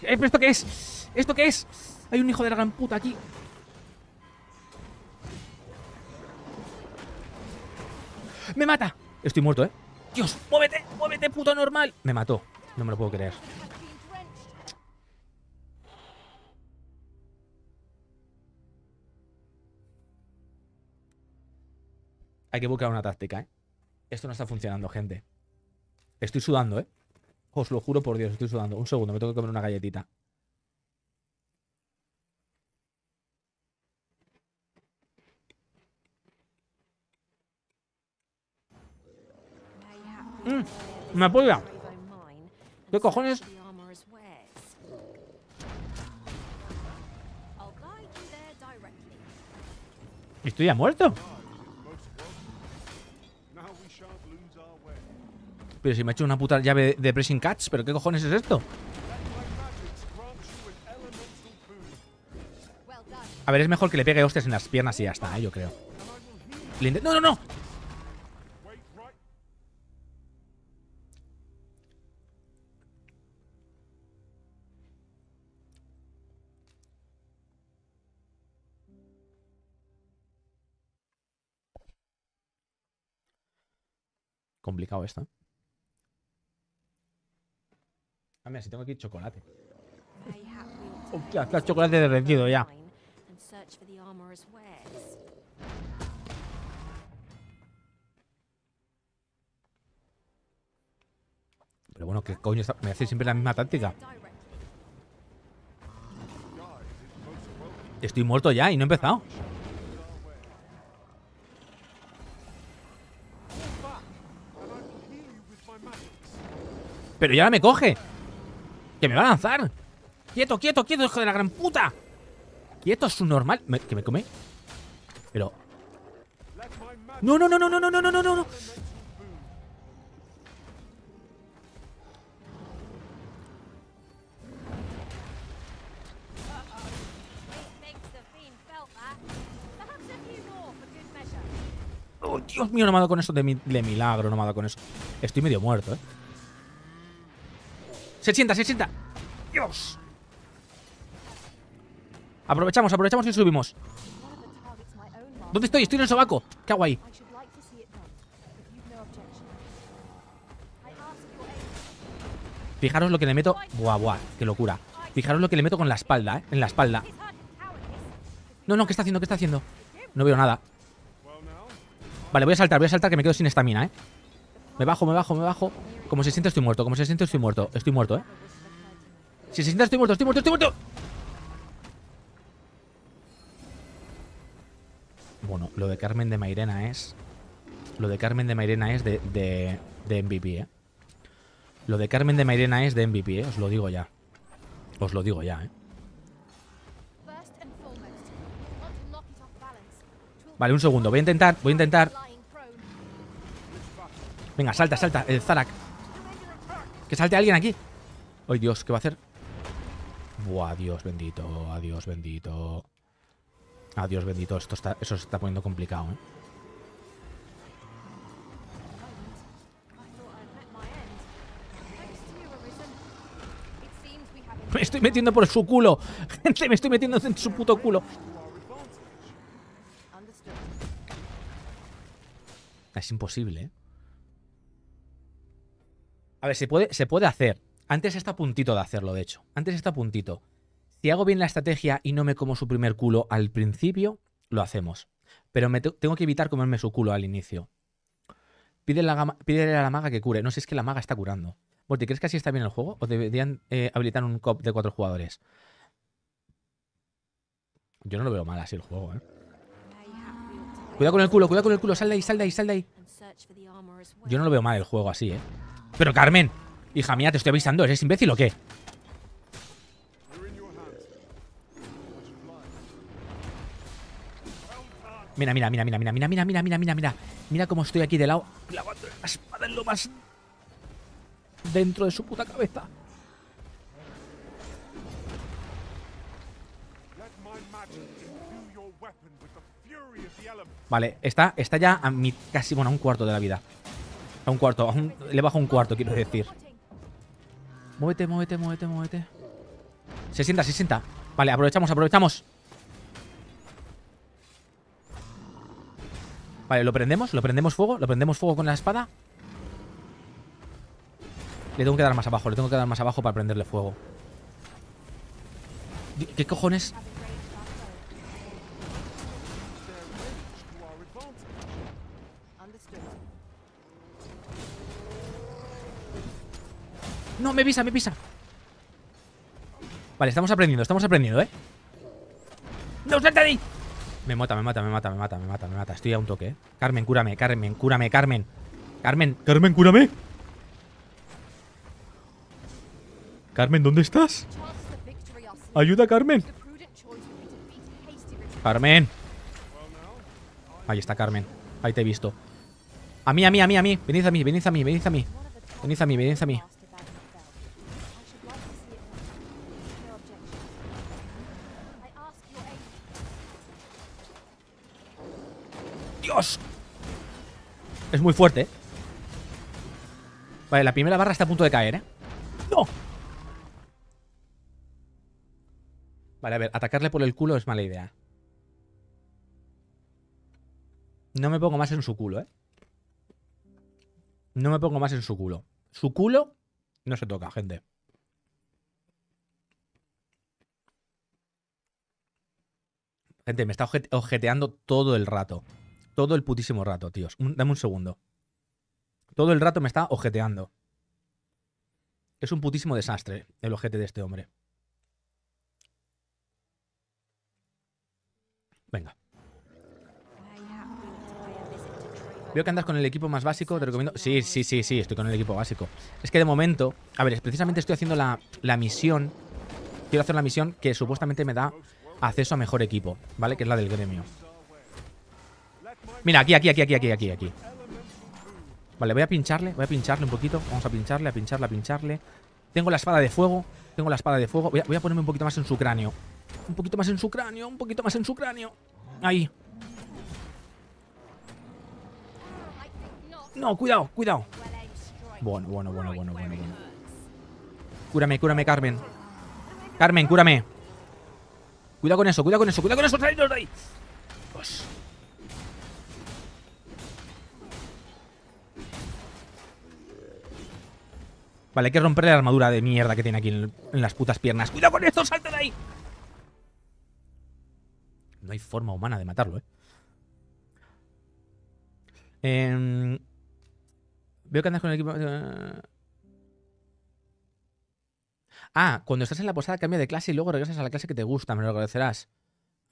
Eh, ¿Esto qué es? ¿Esto qué es? Hay un hijo de la gran puta aquí. ¡Me mata! Estoy muerto, ¿eh? ¡Dios! ¡Muévete! ¡Muévete, puto normal! Me mató. No me lo puedo creer. Hay que buscar una táctica, ¿eh? Esto no está funcionando, gente. Estoy sudando, ¿eh? Os lo juro por Dios, estoy sudando. Un segundo, me tengo que comer una galletita. Mm, me apoya. ¿Qué cojones? Estoy ya muerto. Pero si me ha hecho una puta llave de pressing catch, ¿pero qué cojones es esto? A ver, es mejor que le pegue hostias en las piernas y ya está, yo creo. No, no, no. Complicado esto, ¿eh? Ah, mira, si tengo aquí chocolate. Hostia, está el chocolate derretido ya. Pero bueno, ¿qué coño Me hace siempre la misma táctica. Estoy muerto ya y no he empezado. Pero ya me coge. Que me va a lanzar. Quieto, quieto, quieto, hijo de la gran puta. Quieto, es un normal. ¿Que me come? Pero... No, no, no, no, no, no, no, no, no, no. Oh, Dios mío, no me ha dado con eso de, milagro, no me con eso. Estoy medio muerto, eh se sienta! dios Aprovechamos, aprovechamos y subimos. ¿Dónde estoy? Estoy en el sobaco. ¿Qué hago ahí? Fijaros lo que le meto. Buah, buah, qué locura. Fijaros lo que le meto con la espalda, ¿eh? En la espalda. No, no, ¿qué está haciendo? ¿Qué está haciendo? No veo nada. Vale, voy a saltar, voy a saltar que me quedo sin estamina, ¿eh? Me bajo, me bajo, me bajo. Como se siente estoy muerto, como se siente estoy muerto. Estoy muerto, ¿eh? Si se siente, estoy muerto, estoy muerto, estoy muerto. Bueno, lo de Carmen de Mairena es... Lo de Carmen de Mairena es de, de, de MVP, ¿eh? Lo de Carmen de Mairena es de MVP, ¿eh? Os lo digo ya. Os lo digo ya, ¿eh? Vale, un segundo. Voy a intentar, voy a intentar Venga, salta, salta. El Zarak. Que salte alguien aquí. Ay, Dios, ¿qué va a hacer? Buah, Dios bendito, adiós bendito. Adiós bendito, esto está, eso se está poniendo complicado, ¿eh? Me estoy metiendo por su culo. (laughs) Gente, me estoy metiendo en su puto culo. Es imposible, ¿eh? A ver, se puede, se puede hacer. Antes está a puntito de hacerlo, de hecho. Antes está a puntito. Si hago bien la estrategia y no me como su primer culo al principio, lo hacemos. Pero tengo que evitar comerme su culo al inicio. Pídele a, la, la maga que cure. No sé si es que la maga está curando. ¿Volti, ¿crees que así está bien el juego? ¿O deberían eh, habilitar un cop de cuatro jugadores? Yo no lo veo mal así el juego, ¿eh? Cuidado con el culo, cuidado con el culo. Sal de ahí, sal de ahí, sal de ahí. Yo no lo veo mal el juego así, ¿eh? Pero Carmen, hija mía, te estoy avisando, ¿eres imbécil o qué? Mira, mira, mira, mira, mira, mira, mira, mira, mira, mira, mira. Mira cómo estoy aquí de lado, clavando la espada en lo más dentro de su puta cabeza. Vale, está, está ya a mi, casi, bueno, a un cuarto de la vida. A un cuarto, le bajo un cuarto, quiero decir. Muévete, muévete, muévete, muévete. se 60. Vale, aprovechamos, aprovechamos. Vale, lo prendemos, lo prendemos fuego, lo prendemos fuego con la espada. Le tengo que dar más abajo, le tengo que dar más abajo para prenderle fuego. ¿Qué cojones? No, me pisa, me pisa. Vale, estamos aprendiendo, estamos aprendiendo, ¿eh? ¡No, salta Me mata, me mata, me mata, me mata, me mata, me mata. Estoy a un toque, ¿eh? Carmen, cúrame, Carmen, cúrame, Carmen. Carmen, Carmen, cúrame. Carmen, ¿dónde estás? Ayuda, Carmen. Carmen. Ahí está, Carmen. Ahí te he visto. A mí, a mí, a mí, a mí. Venid a mí, venid a mí, venid a mí. Venid a mí, venid a mí. Es muy fuerte, ¿eh? Vale, la primera barra está a punto de caer, ¿eh? ¡No! Vale, a ver, atacarle por el culo es mala idea. No me pongo más en su culo, ¿eh? No me pongo más en su culo. Su culo no se toca, gente. Gente, me está ojeteando todo el rato. Todo el putísimo rato, tíos. dame un segundo. Todo el rato me está ojeteando. Es un putísimo desastre el ojete de este hombre. Venga. Veo que andas con el equipo más básico, te recomiendo... Sí, sí, sí, sí, estoy con el equipo básico. Es que de momento... A ver, precisamente estoy haciendo la misión... Quiero hacer la misión que supuestamente me da acceso a mejor equipo, ¿vale? Que es la del gremio. Mira, aquí, aquí, aquí, aquí, aquí, aquí, aquí. Vale, voy a pincharle, voy a pincharle un poquito. Vamos a pincharle, a pincharle, a pincharle. Tengo la espada de fuego, tengo la espada de fuego. Voy a, ponerme un poquito más en su cráneo. Un poquito más en su cráneo, un poquito más en su cráneo. Ahí. No, cuidado, cuidado. Bueno, bueno, bueno, bueno, bueno, Cúrame, cúrame, Carmen. Carmen, cúrame. Cuidado con eso, cuidado con eso, cuidado con eso. ¡Salidos de ahí! Vale, hay que romperle la armadura de mierda que tiene aquí en, las putas piernas. ¡Cuidado con esto! salta de ahí! No hay forma humana de matarlo, ¿eh? Em, veo que andas con el equipo... Eh. Ah, cuando estás en la posada cambia de clase y luego regresas a la clase que te gusta, me lo agradecerás.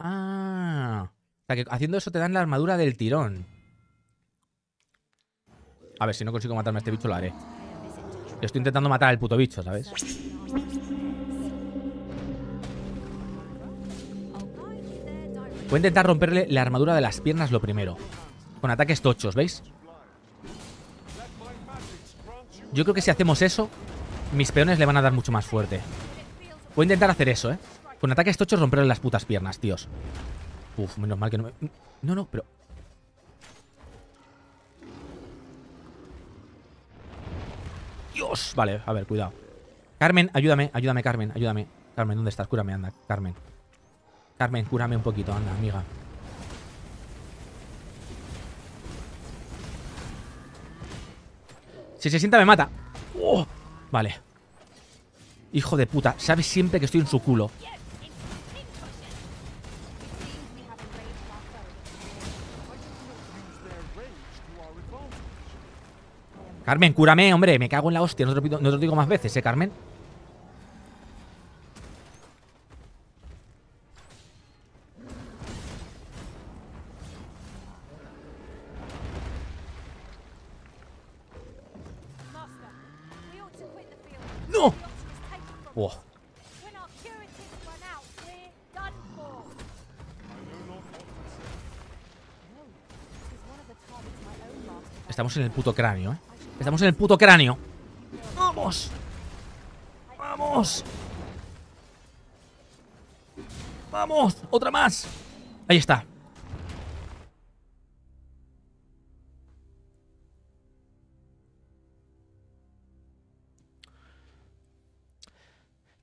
Ah. O sea que haciendo eso te dan la armadura del tirón. A ver, si no consigo matarme a este bicho lo haré estoy intentando matar al puto bicho, ¿sabes? Voy a intentar romperle la armadura de las piernas lo primero. Con ataques tochos, ¿veis? Yo creo que si hacemos eso, mis peones le van a dar mucho más fuerte. Voy a intentar hacer eso, ¿eh? Con ataques tochos romperle las putas piernas, tíos. Uf, menos mal que no me... No, no, pero... Dios. Vale, a ver, cuidado. Carmen, ayúdame, ayúdame, Carmen, ayúdame. Carmen, ¿dónde estás? Cúrame, anda, Carmen. Carmen, cúrame un poquito, anda, amiga. Si se sienta me mata. Oh, vale. Hijo de puta, sabes siempre que estoy en su culo. Carmen, cúrame, hombre, me cago en la hostia. No te lo, digo más veces, ¿eh, Carmen? ¡No! Wow. Estamos en el puto cráneo, ¿eh? Estamos en el puto cráneo. ¡Vamos! ¡Vamos! ¡Vamos! ¡Otra más! Ahí está.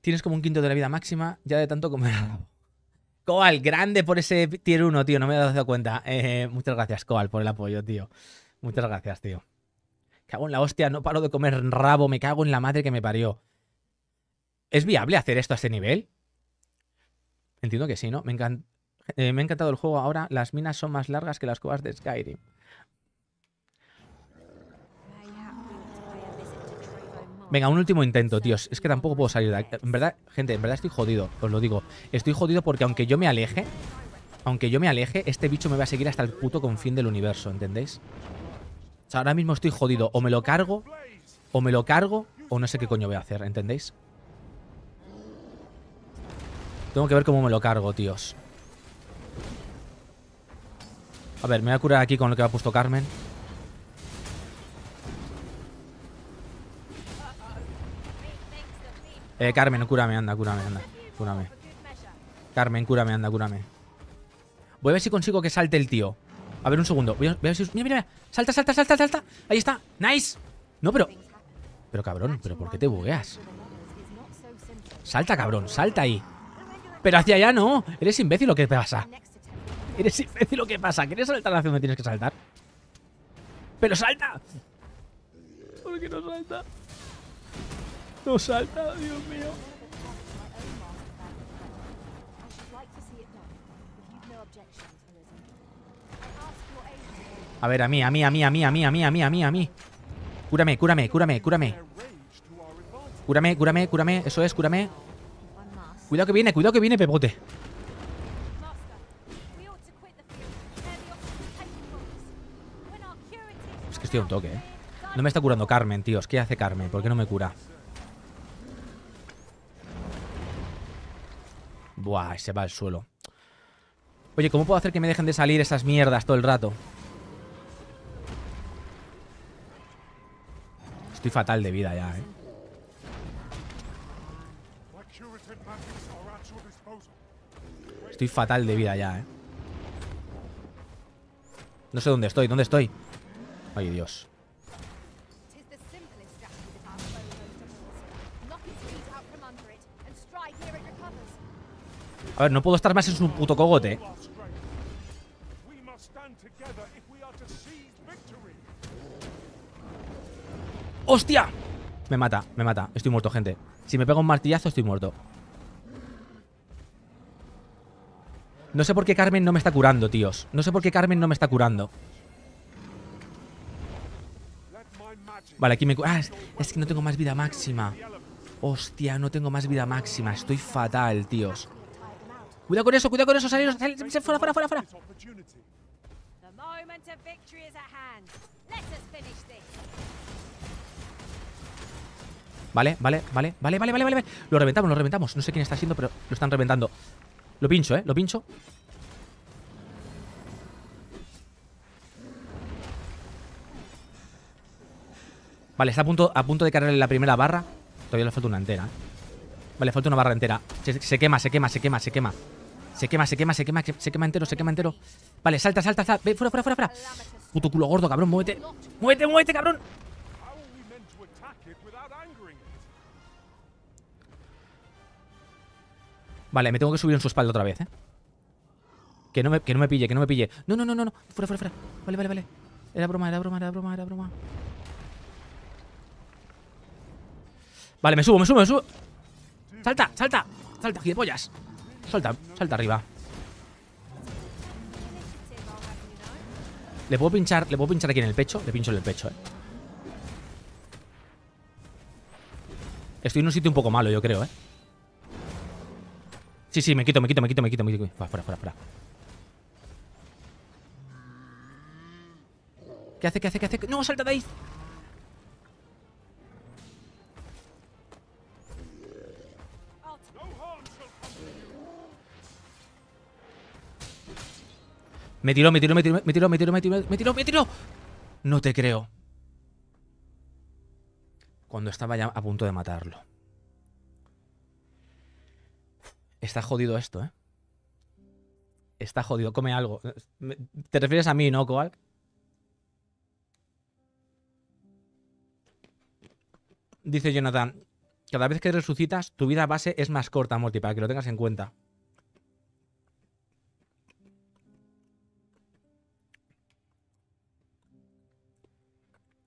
Tienes como un quinto de la vida máxima, ya de tanto comer Coal, grande por ese tier 1, tío. No me he dado cuenta. Eh, muchas gracias, Coal, por el apoyo, tío. Muchas gracias, tío. Cago en la hostia, no paro de comer rabo, me cago en la madre que me parió. ¿Es viable hacer esto a este nivel? Entiendo que sí, ¿no? Me, eh, me ha encantado el juego ahora. Las minas son más largas que las cuevas de Skyrim. Venga, un último intento, tíos. Es que tampoco puedo salir de aquí. En verdad, gente, en verdad estoy jodido. Os lo digo. Estoy jodido porque aunque yo me aleje... Aunque yo me aleje, este bicho me va a seguir hasta el puto confín del universo, ¿entendéis? ahora mismo estoy jodido. O me lo cargo, o me lo cargo, o no sé qué coño voy a hacer, ¿entendéis? Tengo que ver cómo me lo cargo, tíos. A ver, me voy a curar aquí con lo que ha puesto Carmen. Eh, Carmen, cúrame, anda, cúrame, anda. Cúrame. Carmen, cúrame, anda, cúrame. Voy a ver si consigo que salte el tío. A ver, un segundo. Voy a, Mira, mira, mira. Salta, salta, salta, salta. Ahí está. Nice. No, pero... Pero cabrón, ¿pero por qué te bugueas? Salta, cabrón. Salta ahí. Pero hacia allá no. Eres imbécil lo que te pasa. Eres imbécil lo que pasa. ¿Quieres saltar hacia donde tienes que saltar? ¡Pero salta! ¿Por qué no salta? No salta, Dios mío. A ver, a mí, a mí, a mí, a mí, a mí, a mí, a mí, a mí, Cúrame, cúrame, cúrame, cúrame. Cúrame, cúrame, cúrame. Eso es, cúrame. Cuidado que viene, cuidado que viene, Pepote. Es que estoy a un toque, ¿eh? No me está curando Carmen, tíos. ¿Qué hace Carmen? ¿Por qué no me cura? Buah, se va al suelo. Oye, ¿cómo puedo hacer que me dejen de salir esas mierdas todo el rato? Estoy fatal de vida ya, eh. Estoy fatal de vida ya, eh. No sé dónde estoy, ¿dónde estoy? Ay, Dios. A ver, no puedo estar más en su puto cogote. ¡Hostia! Me mata, me mata. Estoy muerto, gente. Si me pega un martillazo, estoy muerto. No sé por qué Carmen no me está curando, tíos. No sé por qué Carmen no me está curando. Vale, aquí me... Ah, es, que no tengo más vida máxima. Hostia, no tengo más vida máxima. Estoy fatal, tíos. Cuidado con eso, cuidado con eso. fuera, fuera, fuera, fuera. Vale, vale, vale, vale, vale, vale, vale. Lo reventamos, lo reventamos. No sé quién está haciendo, pero lo están reventando. Lo pincho, ¿eh? Lo pincho. Vale, está a punto, a punto de cargarle la primera barra. Todavía le falta una entera. ¿eh? Vale, falta una barra entera. Se, quema, se quema, se quema, se quema. Se quema, se quema, se quema, se quema entero, se quema entero. Vale, salta, salta, salta. fuera, fuera, fuera, fuera. Puto culo gordo, cabrón, muévete. Muévete, muévete, cabrón. Vale, me tengo que subir en su espalda otra vez, ¿eh? Que no me, que no me pille, que no me pille. No, no, no, no, no. Fuera, fuera, fuera. Vale, vale, vale. Era broma, era broma, era broma, era broma. Vale, me subo, me subo, me subo. Salta, salta, salta, pollas Salta, salta arriba. Le puedo pinchar, le puedo pinchar aquí en el pecho. Le pincho en el pecho, eh. Estoy en un sitio un poco malo, yo creo, eh. Sí, sí, me quito, me quito, me quito, me quito, me quito. fuera, fuera, fuera. ¿Qué hace, qué hace, qué hace? ¡No, salta de ahí! Me tiró, me tiró, me tiró, me tiró, me tiró, me tiró, me tiró, me tiró. No te creo. Cuando estaba ya a punto de matarlo. Está jodido esto, ¿eh? Está jodido, come algo. ¿Te refieres a mí, no, Coal? Dice Jonathan, cada vez que resucitas, tu vida base es más corta, Morty, para que lo tengas en cuenta.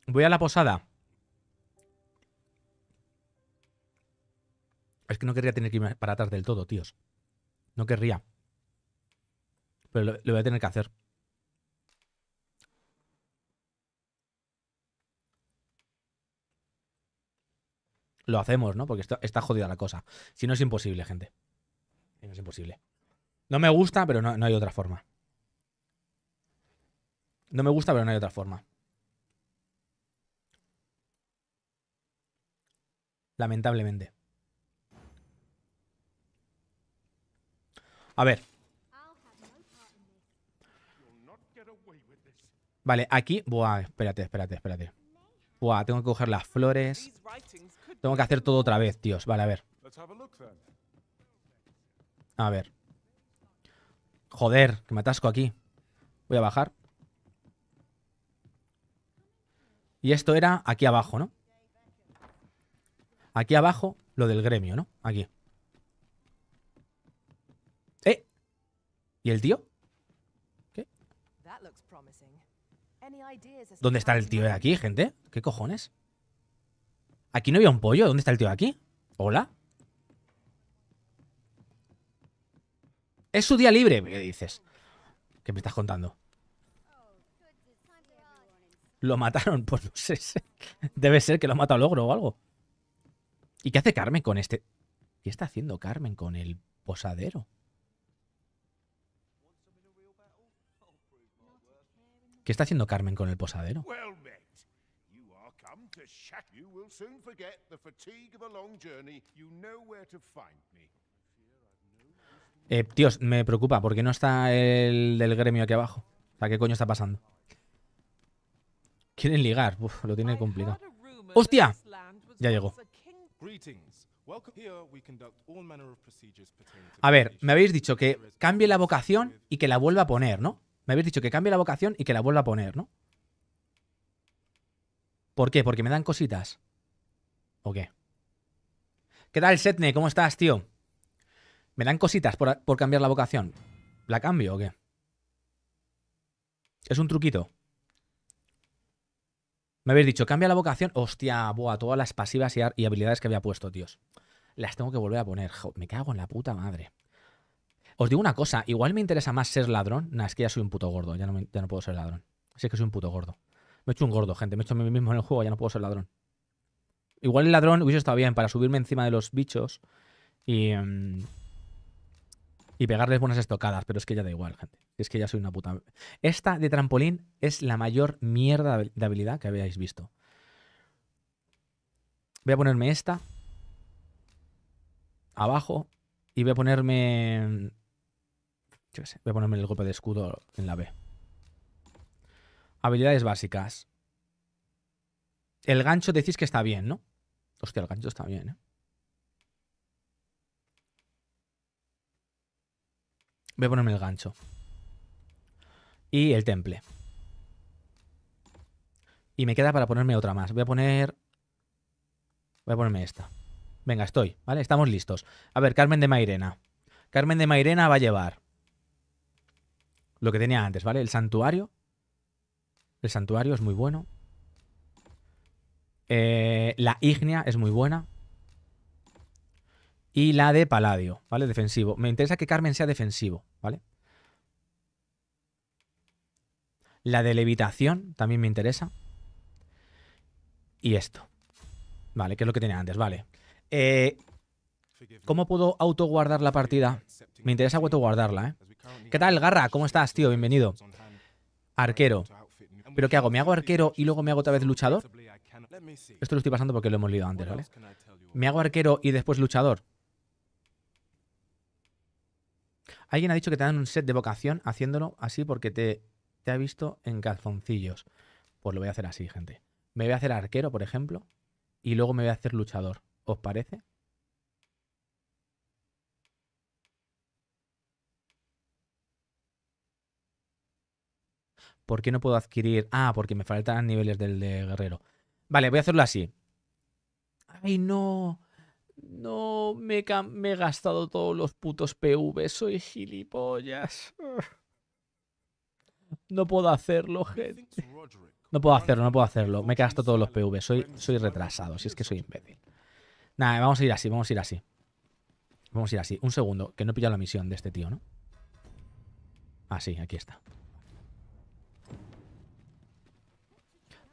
Voy a la posada. Es que no querría tener que irme para atrás del todo, tíos. No querría. Pero lo, voy a tener que hacer. Lo hacemos, ¿no? Porque está, jodida la cosa. Si no es imposible, gente. Si no es imposible. No me gusta, pero no hay otra forma. No me gusta, pero no hay otra forma. Lamentablemente. A ver. Vale, aquí... Buah, espérate, espérate, espérate. Buah, tengo que coger las flores. Tengo que hacer todo otra vez, tíos. Vale, a ver. A ver. Joder, que me atasco aquí. Voy a bajar. Y esto era aquí abajo, ¿no? Aquí abajo, lo del gremio, ¿no? Aquí. ¿Y el tío? ¿Qué? ¿Dónde está el tío de aquí, gente? ¿Qué cojones? Aquí no había un pollo. ¿Dónde está el tío de aquí? ¿Hola? Es su día libre. ¿Qué dices? ¿Qué me estás contando? Lo mataron, pues no sé. Debe ser que lo ha matado Logro o algo. ¿Y qué hace Carmen con este? ¿Qué está haciendo Carmen con el posadero? ¿Qué está haciendo Carmen con el posadero? Eh, tíos, me preocupa porque no está el del gremio aquí abajo. O sea, ¿qué coño está pasando? Quieren ligar. Uf, lo tiene complicado. ¡Hostia! Ya llegó. A ver, me habéis dicho que cambie la vocación y que la vuelva a poner, ¿no? Me habéis dicho que cambie la vocación y que la vuelva a poner, ¿no? ¿Por qué? ¿Porque me dan cositas? ¿O qué? ¿Qué tal, Setne? ¿Cómo estás, tío? ¿Me dan cositas por, cambiar la vocación? ¿La cambio o qué? Es un truquito. Me habéis dicho, cambia la vocación. Hostia, a todas las pasivas y, habilidades que había puesto, tíos. Las tengo que volver a poner. me cago en la puta madre. Os digo una cosa, igual me interesa más ser ladrón. Nah, es que ya soy un puto gordo, ya no, puedo ser ladrón. Así es que soy un puto gordo. Me he hecho un gordo, gente. Me he hecho a mí mismo en el juego, ya no puedo ser ladrón. Igual el ladrón hubiese estado bien para subirme encima de los bichos y. Em, y pegarles buenas estocadas, pero es que ya da igual, gente. Es que ya soy una puta. Esta de trampolín es la mayor mierda de habilidad que habéis visto. Voy a ponerme esta. Abajo. Y voy a ponerme em, voy a ponerme el golpe de escudo en la B. Habilidades básicas. El gancho decís que está bien, ¿no? Hostia, el gancho está bien, ¿eh? Voy a ponerme el gancho. Y el temple. Y me queda para ponerme otra más. Voy a poner... Voy a ponerme esta. Venga, estoy, ¿vale? Estamos listos. A ver, Carmen de Mairena. Carmen de Mairena va a llevar lo que tenía antes, ¿vale? El santuario. El santuario es muy bueno. Eh, la ignia es muy buena. Y la de paladio, ¿vale? Defensivo. Me interesa que Carmen sea defensivo, ¿vale? La de levitación también me interesa. Y esto. Vale, que es lo que tenía antes, vale. Eh, ¿Cómo puedo autoguardar la partida? Me interesa autoguardarla, ¿eh? ¿Qué tal, Garra? ¿Cómo estás, tío? Bienvenido. Arquero. ¿Pero qué hago? ¿Me hago arquero y luego me hago otra vez luchador? Esto lo estoy pasando porque lo hemos leído antes, ¿vale? ¿Me hago arquero y después luchador? Alguien ha dicho que te dan un set de vocación haciéndolo así porque te, te ha visto en calzoncillos. Pues lo voy a hacer así, gente. Me voy a hacer arquero, por ejemplo, y luego me voy a hacer luchador. ¿Os parece? ¿Por qué no puedo adquirir? Ah, porque me faltan niveles del de guerrero. Vale, voy a hacerlo así. Ay, no. No, me, me he gastado todos los putos PV. Soy gilipollas. (laughs) No puedo hacerlo, gente. No puedo hacerlo, no puedo hacerlo. Me he gastado todos los PV. Soy, soy retrasado, si es que soy imbécil. Nada, vamos a ir así, vamos a ir así. Vamos a ir así. Un segundo, que no he pillado la misión de este tío, ¿no? Ah, sí, aquí está.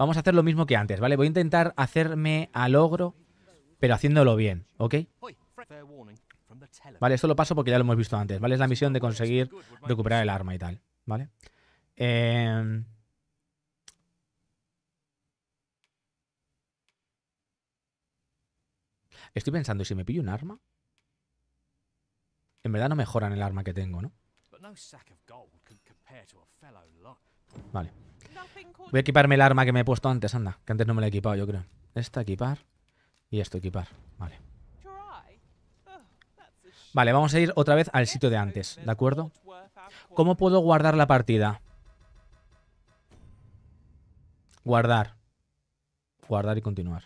Vamos a hacer lo mismo que antes, ¿vale? Voy a intentar hacerme a logro, pero haciéndolo bien, ¿ok? Vale, esto lo paso porque ya lo hemos visto antes, ¿vale? Es la misión de conseguir recuperar el arma y tal, ¿vale? Em, estoy pensando, ¿y si me pillo un arma? En verdad no mejoran el arma que tengo, ¿no? Vale. Voy a equiparme el arma que me he puesto antes, anda. Que antes no me la he equipado, yo creo. Esta equipar. Y esto equipar. Vale. Vale, vamos a ir otra vez al sitio de antes, ¿de acuerdo? ¿Cómo puedo guardar la partida? Guardar. Guardar y continuar.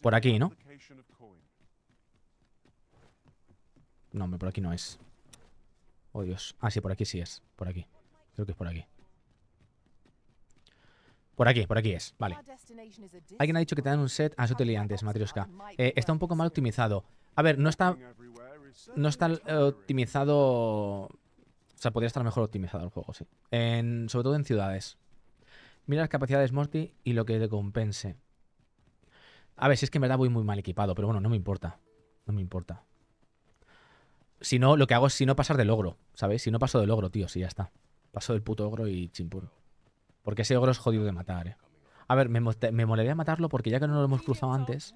Por aquí, ¿no? No, hombre, por aquí no es. Oh, Dios. Ah, sí, por aquí sí es. Por aquí. Creo que es por aquí. Por aquí, por aquí es. Vale. Alguien ha dicho que te dan un set... a ah, eso te antes, Matrioska. Eh, está un poco mal optimizado. A ver, no está... No está eh, optimizado... O sea, podría estar mejor optimizado el juego, sí. sobre todo en ciudades. Mira las capacidades Morty y lo que te compense. A ver, si es que en verdad voy muy mal equipado, pero bueno, no me importa. No me importa. Si no, lo que hago es si no pasar del ogro, ¿sabes? Si no paso del ogro, tío, sí, ya está. Paso del puto ogro y chimpur. Porque ese ogro es jodido de matar, eh. A ver, me, me molaría matarlo porque ya que no lo hemos cruzado antes,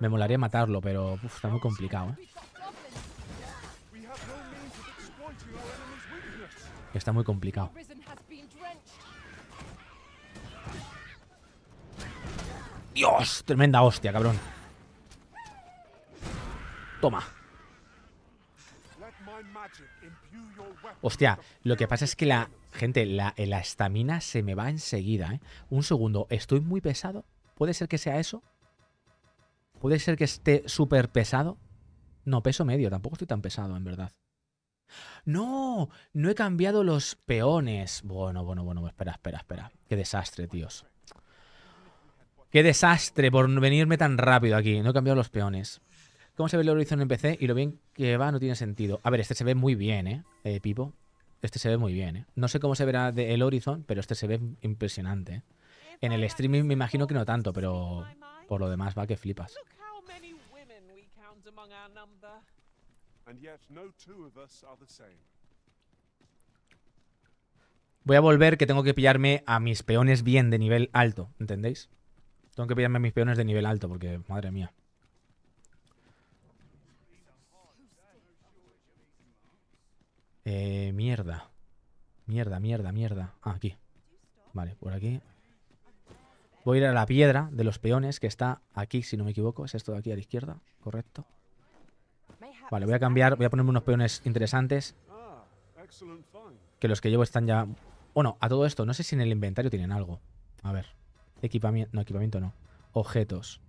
me molaría matarlo, pero uf, está muy complicado, eh. Está muy complicado. ¡Dios! Tremenda hostia, cabrón. Toma. Hostia, lo que pasa es que la... Gente, la estamina se me va enseguida, ¿eh? Un segundo, ¿estoy muy pesado? ¿Puede ser que sea eso? ¿Puede ser que esté súper pesado? No, peso medio, tampoco estoy tan pesado, en verdad. ¡No! No he cambiado los peones. Bueno, bueno, bueno, espera, espera, espera. Qué desastre, tíos. Qué desastre por venirme tan rápido aquí. No he cambiado los peones cómo se ve el Horizon en PC y lo bien que va no tiene sentido. A ver, este se ve muy bien, ¿eh? eh Pipo. Este se ve muy bien, ¿eh? No sé cómo se verá el Horizon, pero este se ve impresionante. ¿eh? En el streaming me imagino que no tanto, pero por lo demás va que flipas. Voy a volver que tengo que pillarme a mis peones bien de nivel alto, ¿entendéis? Tengo que pillarme a mis peones de nivel alto porque, madre mía. Eh, mierda. Mierda, mierda, mierda. Ah, aquí. Vale, por aquí. Voy a ir a la piedra de los peones que está aquí, si no me equivoco. Es esto de aquí a la izquierda, correcto. Vale, voy a cambiar, voy a ponerme unos peones interesantes. Que los que llevo están ya... Bueno, a todo esto, no sé si en el inventario tienen algo. A ver. Equipamiento... No, equipamiento no. Objetos.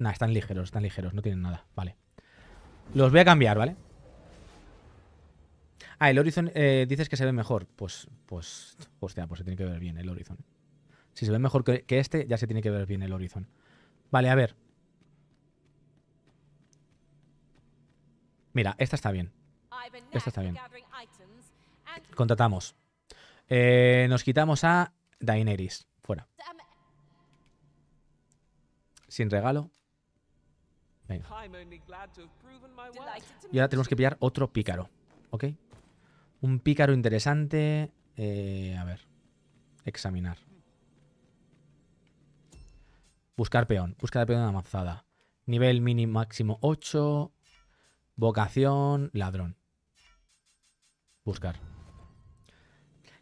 Nah, están ligeros, están ligeros, no tienen nada. Vale. Los voy a cambiar, ¿vale? Ah, el Horizon eh, dices que se ve mejor. Pues, pues, hostia, pues se tiene que ver bien el Horizon. Si se ve mejor que, este, ya se tiene que ver bien el Horizon. Vale, a ver. Mira, esta está bien. Esta está bien. Contratamos. Eh, nos quitamos a Daenerys. Fuera. Sin regalo. Venga. Y ahora tenemos que pillar otro pícaro. ¿Ok? Un pícaro interesante. Eh, a ver. Examinar. Buscar peón. Buscar peón amazada. Nivel mínimo máximo 8. Vocación. Ladrón. Buscar.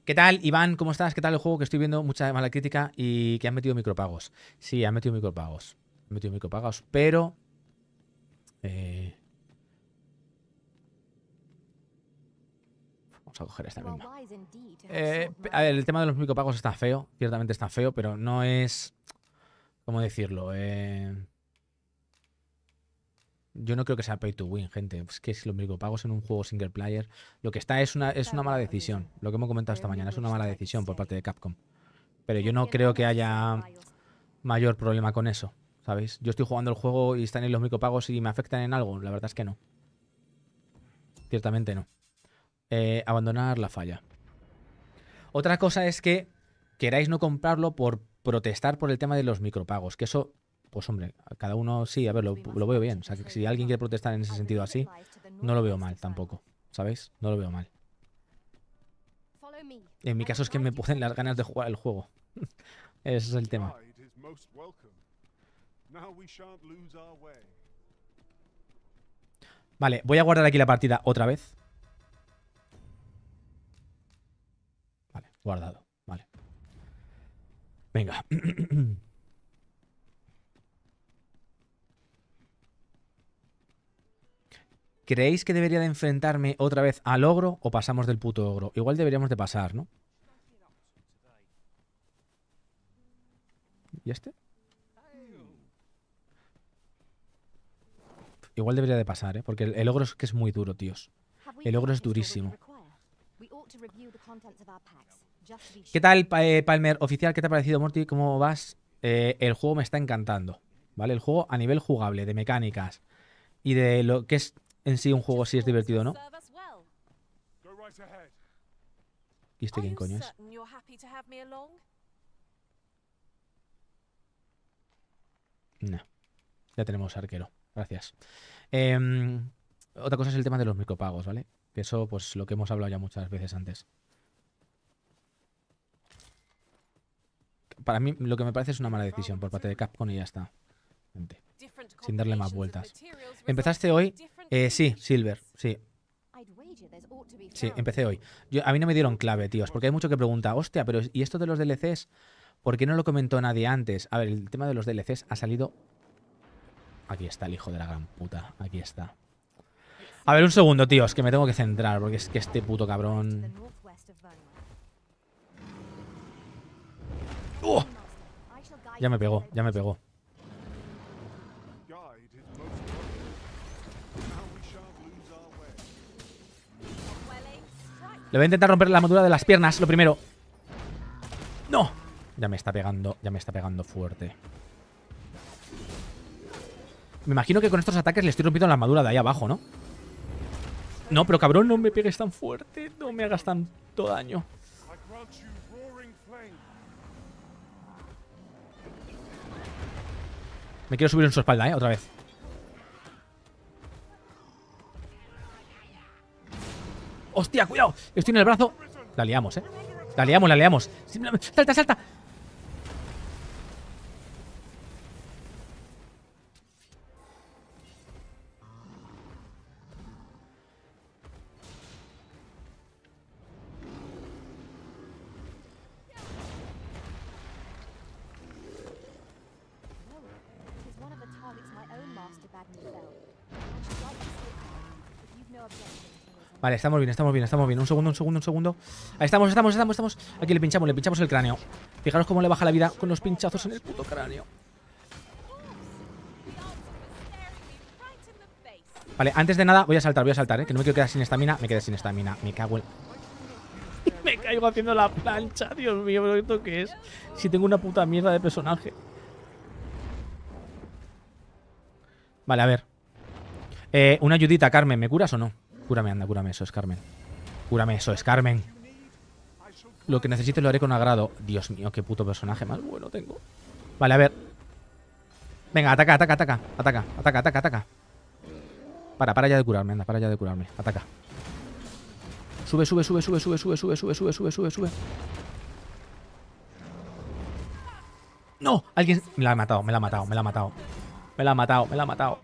¿Qué tal, Iván? ¿Cómo estás? ¿Qué tal el juego? Que estoy viendo mucha mala crítica y que han metido micropagos. Sí, han metido micropagos. Han metido micropagos, pero... Eh, a coger esta misma. Eh, el tema de los micropagos está feo, ciertamente está feo, pero no es... ¿Cómo decirlo? Eh, yo no creo que sea pay to win, gente. Es que si los micropagos en un juego single player, lo que está es una, es una mala decisión. Lo que hemos comentado esta mañana es una mala decisión por parte de Capcom. Pero yo no creo que haya mayor problema con eso, ¿sabéis? Yo estoy jugando el juego y están en los micropagos y me afectan en algo. La verdad es que no. Ciertamente no. Eh, abandonar la falla. Otra cosa es que queráis no comprarlo por protestar por el tema de los micropagos, que eso, pues hombre, cada uno sí, a ver, lo, veo bien. O sea, que si alguien quiere protestar en ese sentido así, no lo veo mal tampoco, ¿sabéis? No lo veo mal. En mi caso es que me ponen las ganas de jugar el juego. (laughs) Ese es el tema. Vale, voy a guardar aquí la partida otra vez. Guardado. Vale. Venga. (clears throat) ¿Creéis que debería de enfrentarme otra vez al ogro o pasamos del puto ogro? Igual deberíamos de pasar, ¿no? ¿Y este? Igual debería de pasar, ¿eh? Porque el, el ogro es que es muy duro, tíos. El ogro es durísimo. ¿Qué tal, eh, Palmer? Oficial, ¿qué te ha parecido, Morty? ¿Cómo vas? Eh, el juego me está encantando, ¿vale? El juego a nivel jugable, de mecánicas y de lo que es en sí un juego, si es divertido no. ¿Y este quién coño es? No. Ya tenemos arquero. Gracias. Em, otra cosa es el tema de los micropagos, ¿vale? Que eso, pues lo que hemos hablado ya muchas veces antes. para mí lo que me parece es una mala decisión por parte de Capcom y ya está. sin darle más vueltas. ¿Empezaste hoy? Eh, sí, Silver, sí. Sí, empecé hoy. Yo, a mí no me dieron clave, tíos, porque hay mucho que pregunta, hostia, pero ¿y esto de los DLCs? ¿Por qué no lo comentó nadie antes? A ver, el tema de los DLCs ha salido... Aquí está el hijo de la gran puta, aquí está. A ver, un segundo, tíos, que me tengo que centrar, porque es que este puto cabrón... Oh. Ya me pegó, ya me pegó. Le voy a intentar romper la armadura de las piernas, lo primero. ¡No! Ya me está pegando, ya me está pegando fuerte. Me imagino que con estos ataques le estoy rompiendo la armadura de ahí abajo, ¿no? No, pero cabrón, no me pegues tan fuerte. No me hagas tanto daño. Me quiero subir en su espalda, ¿eh? Otra vez. ¡Hostia, cuidado! Estoy en el brazo. La liamos, ¿eh? La liamos, la liamos. ¡Salta, salta! Vale, estamos bien, estamos bien, estamos bien. Un segundo, un segundo, un segundo. Ahí estamos, estamos, estamos, estamos. Aquí le pinchamos, le pinchamos el cráneo. Fijaros cómo le baja la vida con los pinchazos en el puto cráneo. Vale, antes de nada voy a saltar, voy a saltar, ¿eh? Que no me quiero quedar sin estamina. Me quedé sin estamina. Me cago en... (laughs) me caigo haciendo la plancha. Dios mío, pero esto qué es. Si tengo una puta mierda de personaje. Vale, a ver. Eh, una ayudita, Carmen. ¿Me curas o no? Cúrame, anda, cúrame eso, es Carmen. Cúrame eso, es Carmen. Lo que necesites lo haré con agrado. Dios mío, qué puto personaje más bueno tengo. Vale, a ver. Venga, ataca, ataca, ataca. Ataca, ataca, ataca, ataca. Para, para ya de curarme, anda, para ya de curarme. Ataca. Sube, sube, sube, sube, sube, sube, sube, sube, sube, sube, sube, sube. ¡No! Alguien... Me la ha matado, me la ha matado, me la ha matado. Me la ha matado, me la ha matado.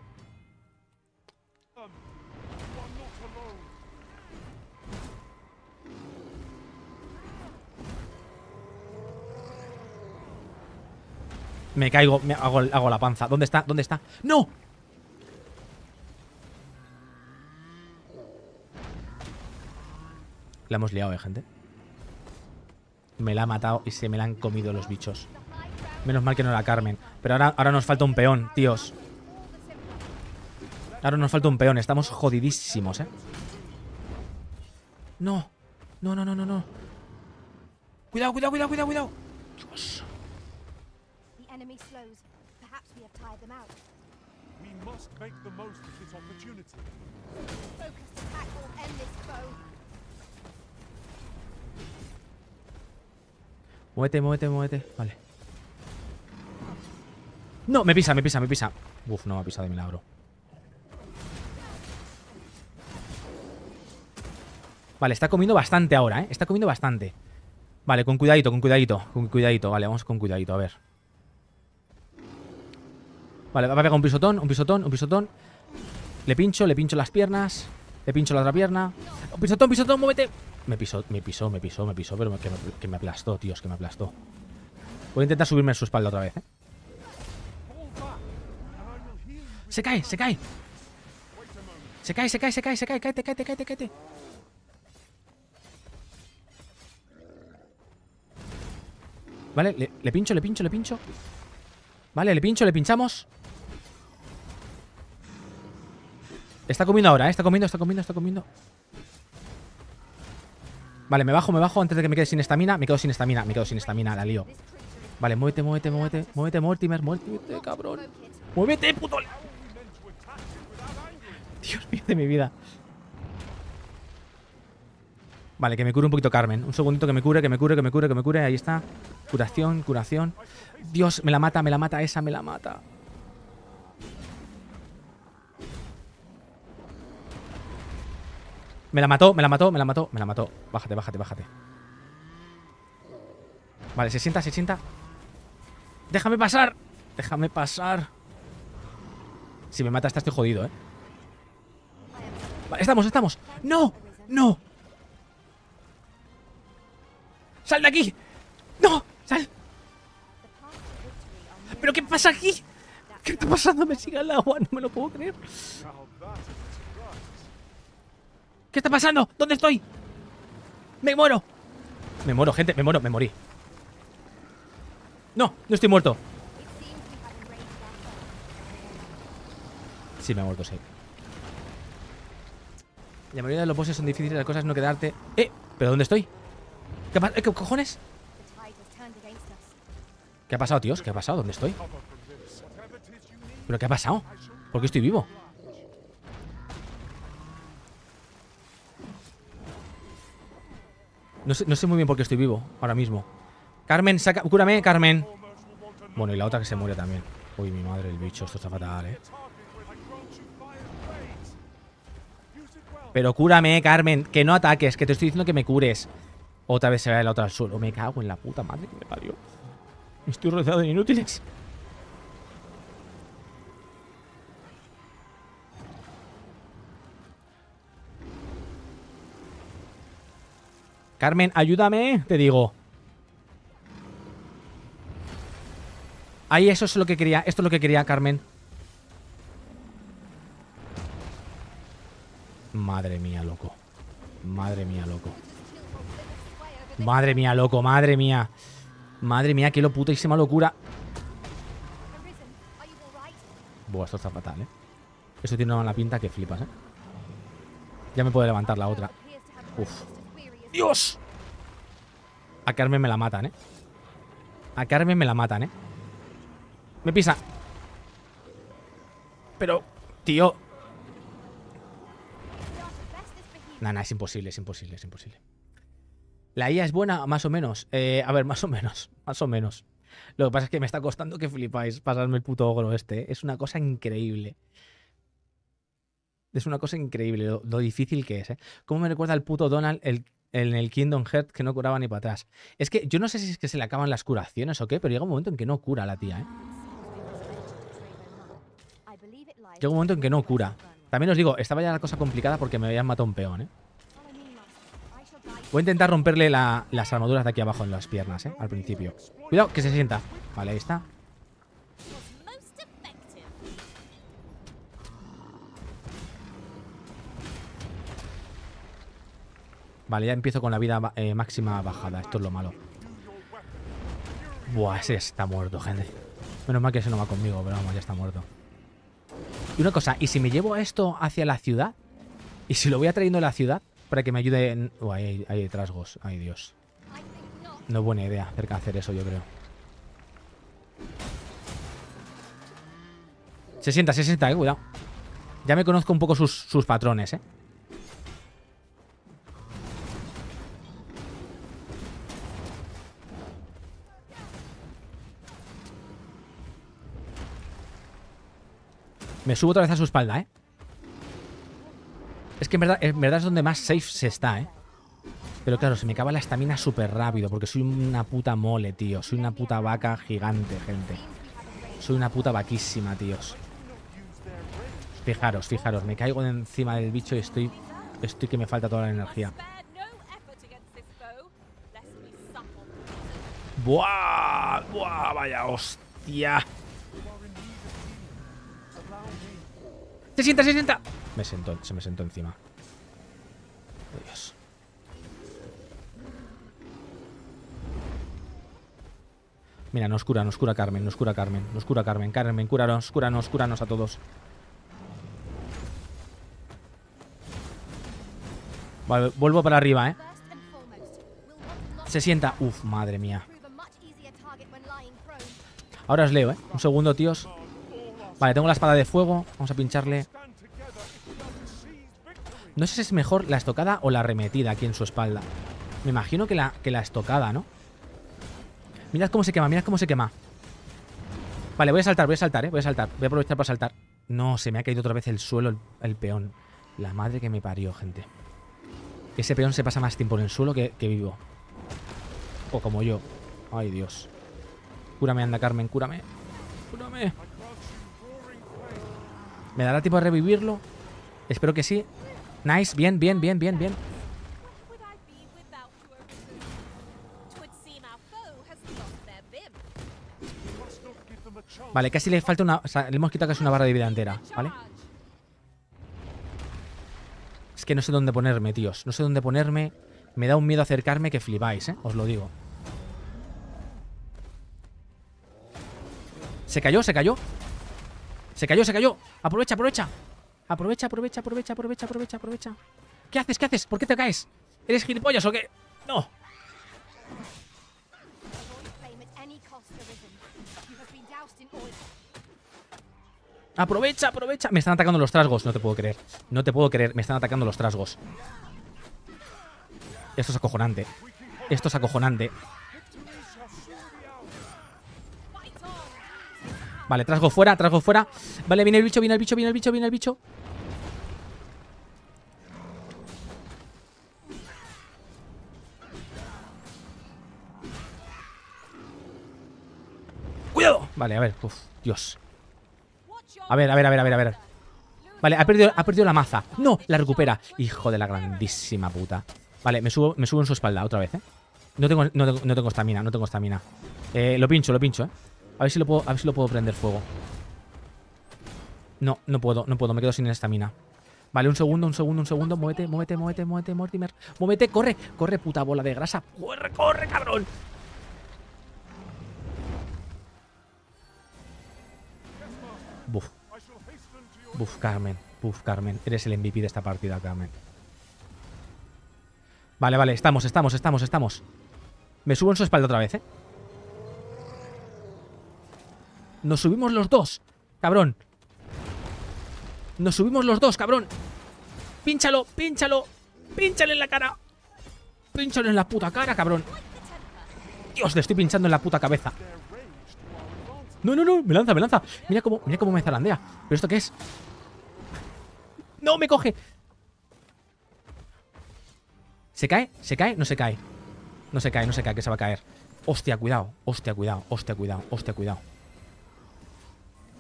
Me caigo, me hago, hago la panza. ¿Dónde está? ¿Dónde está? ¡No! La hemos liado, eh, gente. Me la ha matado y se me la han comido los bichos. Menos mal que no era Carmen. Pero ahora, ahora nos falta un peón, tíos. Ahora nos falta un peón. Estamos jodidísimos, ¿eh? No. No, no, no, no, no. Cuidado, cuidado, cuidado, cuidado, cuidado. Muévete, muévete, muévete. Vale. No, me pisa, me pisa, me pisa. Uf, no me ha pisado de milagro. Vale, está comiendo bastante ahora, ¿eh? Está comiendo bastante. Vale, con cuidadito, con cuidadito, con cuidadito. Vale, vamos con cuidadito, a ver. Vale, va a pegar un pisotón, un pisotón, un pisotón. Le pincho, le pincho las piernas. Le pincho la otra pierna. ¡Un pisotón, pisotón, muévete! Me pisó, me pisó, me pisó, me pisó, pero que me, aplastó, tíos, que me aplastó. Voy a intentar subirme en su espalda otra vez, ¿eh? Se cae, se cae. Se cae, se cae, se cae, se cae. Cáete, cáete, cáete, cáete. Vale, le pincho, le pincho, le pincho. Vale, le pincho, le pinchamos. Está comiendo ahora, ¿eh? Está comiendo, está comiendo, está comiendo. Vale, me bajo, me bajo antes de que me quede sin estamina. Me quedo sin estamina, me quedo sin estamina, la lío. Vale, muévete, muévete, muévete. Muévete, Mortimer, muévete, cabrón. Muévete, puto. Dios mío de mi vida. Vale, que me cure un poquito Carmen. Un segundito que me cure, que me cure, que me cure, que me cure. Ahí está. Curación, curación. Dios, me la mata, me la mata, esa me la mata. Me la mató, me la mató, me la mató, me la mató. Bájate, bájate, bájate. Vale, se sienta, se sienta. ¡Déjame pasar! ¡Déjame pasar! Si me mata esta estoy jodido, ¿eh? estamos, estamos. ¡No! ¡No! ¡Sal de aquí! ¡No! ¡Sal! ¿Pero qué pasa aquí? ¿Qué está pasando? Me sigue el agua, no me lo puedo creer. ¿Qué está pasando? ¿Dónde estoy? ¡Me muero! Me muero, gente, me muero, me morí. No, no estoy muerto. Sí, me ha muerto, sí. La mayoría de los bosses son difíciles, las cosas no quedarte. ¡Eh! ¿Pero dónde estoy? ¿Qué, ha ¿Qué cojones? ¿Qué ha pasado, tíos? ¿Qué ha pasado? ¿Dónde estoy? ¿Pero qué ha pasado? ¿Por qué estoy vivo? No sé, muy bien por qué estoy vivo ahora mismo. Carmen, saca, cúrame, Carmen. Bueno, y la otra que se muere también. Uy, mi madre, el bicho, esto está fatal, eh. Pero cúrame, Carmen, que no ataques, que te estoy diciendo que me cures. Otra vez se va la otra al suelo. Me cago en la puta madre que me parió. Estoy rodeado de inútiles. Carmen, ayúdame, te digo. Ahí eso es lo que quería, esto es lo que quería Carmen. Madre mía, loco. Madre mía, loco. Madre mía, loco, madre mía. Madre mía, qué lo putísima locura. Buah, esto está fatal, ¿eh? Eso tiene una pinta que flipas, ¿eh? Ya me puedo levantar la otra. Uf. ¡Dios! A Carmen me la matan, ¿eh? A Carmen me la matan, ¿eh? Me pisa. Pero, tío... No, nah, es imposible, es imposible, es imposible. La IA es buena, más o menos. Eh, a ver, más o menos, más o menos. Lo que pasa es que me está costando que flipáis pasarme el puto ogro este. ¿eh? Es una cosa increíble. Es una cosa increíble lo, difícil que es, ¿eh? ¿Cómo me recuerda el puto Donald el en el Kingdom Hearts que no curaba ni para atrás. Es que yo no sé si es que se le acaban las curaciones o qué, pero llega un momento en que no cura la tía, ¿eh? Llega un momento en que no cura. También os digo, estaba ya la cosa complicada porque me habían matado un peón, ¿eh? Voy a intentar romperle las armaduras de aquí abajo en las piernas, ¿eh? Al principio. Cuidado, que se sienta. Vale, ahí está. Vale, ya empiezo con la vida eh, máxima bajada. Esto es lo malo. Buah, ese está muerto, gente. Menos mal que ese no va conmigo, pero vamos, ya está muerto. Y una cosa, ¿y si me llevo esto hacia la ciudad? ¿Y si lo voy atrayendo a la ciudad? Para que me ayude en... hay, trasgos. Ay, Dios. No es buena idea acerca de hacer eso, yo creo. Se se 60, eh, cuidado. Ya me conozco un poco sus patrones, eh. Me subo otra vez a su espalda, ¿eh? Es que en verdad, es donde más safe se está, ¿eh? Pero claro, se me acaba la estamina súper rápido porque soy una puta mole, tío. Soy una puta vaca gigante, gente. Soy una puta vaquísima, tíos. Fijaros, fijaros. Me caigo encima del bicho y estoy... Estoy que me falta toda la energía. ¡Buah! ¡Buah! ¡Vaya hostia! ¡Se sienta, se sienta! Me sentó, se me sentó encima. Dios. Mira, nos cura, nos cura Carmen, nos cura Carmen, nos cura Carmen, Carmen, cúranos, cúranos, cúranos a todos. Vale, vuelvo para arriba, ¿eh? Se sienta. Uf, madre mía. Ahora os leo, ¿eh? Un segundo, tíos. Vale, tengo la espada de fuego. Vamos a pincharle. No sé si es mejor la estocada o la arremetida aquí en su espalda. Me imagino que la, que la estocada, ¿no? Mirad cómo se quema, mirad cómo se quema. Vale, voy a saltar, voy a saltar, ¿eh? Voy a saltar. Voy a aprovechar para saltar. No, se me ha caído otra vez el suelo el, peón. La madre que me parió, gente. Ese peón se pasa más tiempo en el suelo que, que vivo. O como yo. Ay, Dios. Cúrame, anda, Carmen, cúrame. Cúrame. ¿Me dará tiempo de revivirlo? Espero que sí. Nice, bien, bien, bien, bien, bien. Vale, casi le falta una... O sea, le hemos quitado casi una barra de vida entera, ¿vale? Es que no sé dónde ponerme, tíos. No sé dónde ponerme. Me da un miedo acercarme que flipáis, ¿eh? Os lo digo. ¿Se cayó? ¿Se cayó? Se cayó, se cayó. Aprovecha, aprovecha. Aprovecha, aprovecha, aprovecha, aprovecha, aprovecha, aprovecha. ¿Qué haces? ¿Qué haces? ¿Por qué te caes? ¿Eres gilipollas o qué? No. Aprovecha, aprovecha. Me están atacando los trasgos. No te puedo creer. No te puedo creer. Me están atacando los trasgos. Esto es acojonante. Esto es acojonante. Vale, trasgo fuera, trasgo fuera. Vale, viene el bicho, viene el bicho, viene el bicho, viene el bicho. ¡Cuidado! Vale, a ver. uff, Dios. A ver, a ver, a ver, a ver, a ver. Vale, ha perdido, ha perdido la maza. No, la recupera. Hijo de la grandísima puta. Vale, me subo, me subo en su espalda otra vez, ¿eh? No tengo, no no tengo estamina, no tengo estamina. Eh, lo pincho, lo pincho, ¿eh? A ver si lo puedo, puedo prender fuego. No, no puedo, no puedo. Me quedo sin estamina. Vale, un segundo, un segundo, un segundo. Muévete, muévete, muévete, muévete, Mortimer. Muévete, corre, corre, puta bola de grasa. Corre, corre, cabrón. Buf. Buf, Carmen. Buf, Carmen. Eres el MVP de esta partida, Carmen. Vale, vale, estamos, estamos, estamos, estamos. Me subo en su espalda otra vez, ¿eh? Nos subimos los dos, cabrón. Nos subimos los dos, cabrón. Pínchalo, pínchalo. Pínchale en la cara. Pínchale en la puta cara, cabrón. Dios, le estoy pinchando en la puta cabeza. No, no, no, me lanza, me lanza. Mira cómo, mira cómo me zarandea ¿Pero esto qué es? ¡No, me coge! ¿Se cae? ¿Se cae? No se cae. No se cae, no se cae, que se va a caer. Hostia, cuidado, hostia, cuidado, hostia, cuidado, hostia, cuidado.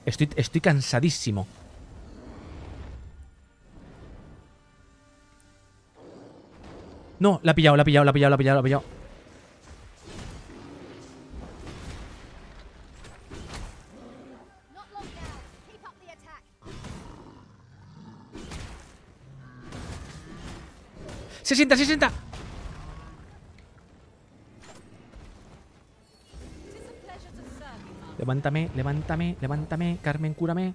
Estoy, estoy cansadísimo. No, la ha pillado, la ha pillado, la ha pillado, la ha pillado, la ha pillado. ¡60, 60! Levántame, levántame, levántame. Carmen, cúrame.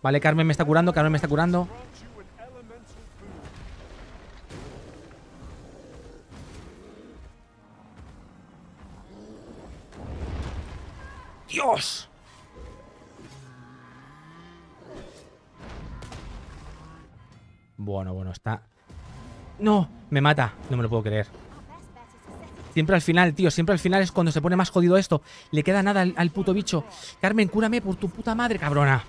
Vale, Carmen me está curando, Carmen me está curando. ¡Dios! Bueno, bueno, está... ¡No! Me mata. No me lo puedo creer. Siempre al final, tío, siempre al final es cuando se pone más jodido esto. Le queda nada al, puto bicho. Carmen, cúrame por tu puta madre, cabrona.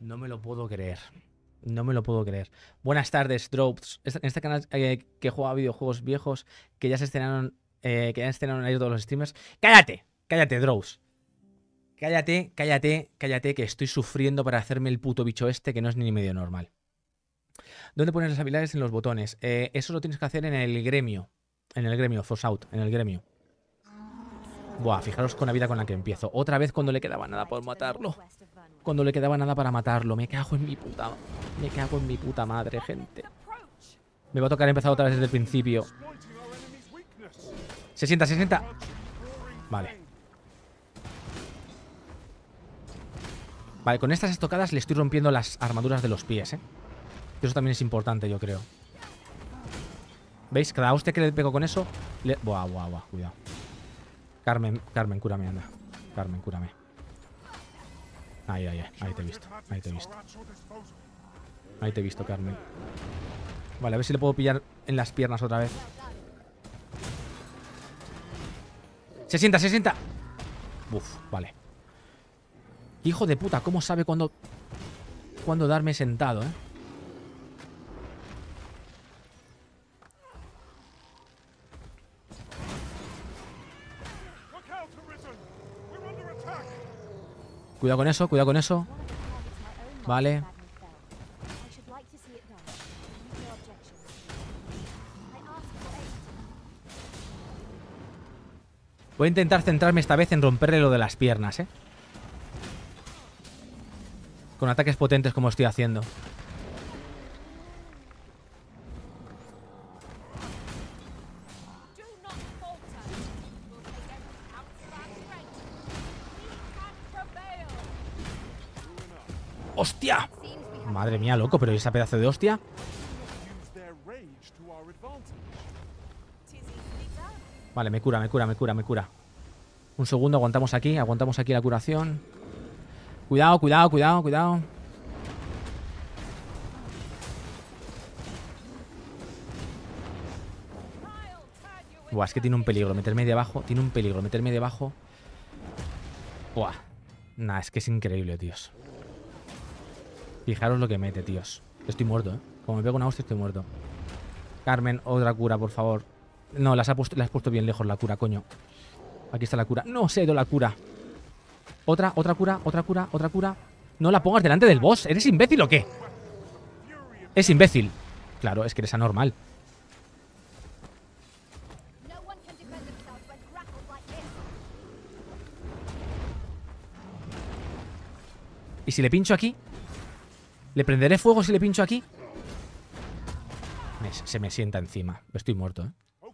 No me lo puedo creer. No me lo puedo creer. Buenas tardes, Drops. En este canal eh, que juega videojuegos viejos que ya se estrenaron, eh, que ya se estrenaron ahí todos los streamers. ¡Cállate! Cállate, Drows. Cállate, cállate, cállate, que estoy sufriendo para hacerme el puto bicho este que no es ni medio normal. ¿Dónde pones las habilidades en los botones? Eh, eso lo tienes que hacer en el gremio. En el gremio, force out, en el gremio. Buah, fijaros con la vida con la que empiezo. Otra vez cuando le quedaba nada por matarlo. Cuando le quedaba nada para matarlo. Me cago en mi puta... Me cago en mi puta madre, gente. Me va a tocar empezar otra vez desde el principio. 60, 60. Vale. Vale, con estas estocadas le estoy rompiendo las armaduras de los pies, ¿eh? Eso también es importante, yo creo. ¿Veis? Cada hostia que le pego con eso... Buah, buah, buah, cuidado. Carmen, Carmen, cúrame, anda. Carmen, cúrame. Ahí, ahí, ahí, ahí te he visto. Ahí te he visto. Ahí te he visto, Carmen. Vale, a ver si le puedo pillar en las piernas otra vez. ¡Se sienta, se sienta! Uf, vale. Hijo de puta, ¿cómo sabe cuándo, cuándo darme sentado, eh? Cuidado con eso, cuidado con eso. Vale. Voy a intentar centrarme esta vez en romperle lo de las piernas, ¿eh? Con ataques potentes como estoy haciendo. ¡Hostia! Madre mía, loco, pero esa pedazo de hostia. Vale, me cura, me cura, me cura, me cura. Un segundo, aguantamos aquí, aguantamos aquí la curación. Cuidado, cuidado, cuidado, cuidado. Buah, es que tiene un peligro meterme debajo. Tiene un peligro meterme debajo. Buah. Nah, es que es increíble, tíos. Fijaros lo que mete, tíos. Estoy muerto, ¿eh? Como me pego una hostia, estoy muerto. Carmen, otra cura, por favor. No, las has la has puesto bien lejos la cura, coño. Aquí está la cura. No, se la cura. Otra, otra cura, otra cura, otra cura. No la pongas delante del boss. ¿Eres imbécil o qué? Es imbécil. Claro, es que eres anormal. ¿Y si le pincho aquí? ¿Le prenderé fuego si le pincho aquí? se me sienta encima. Estoy muerto, ¿eh? Oh,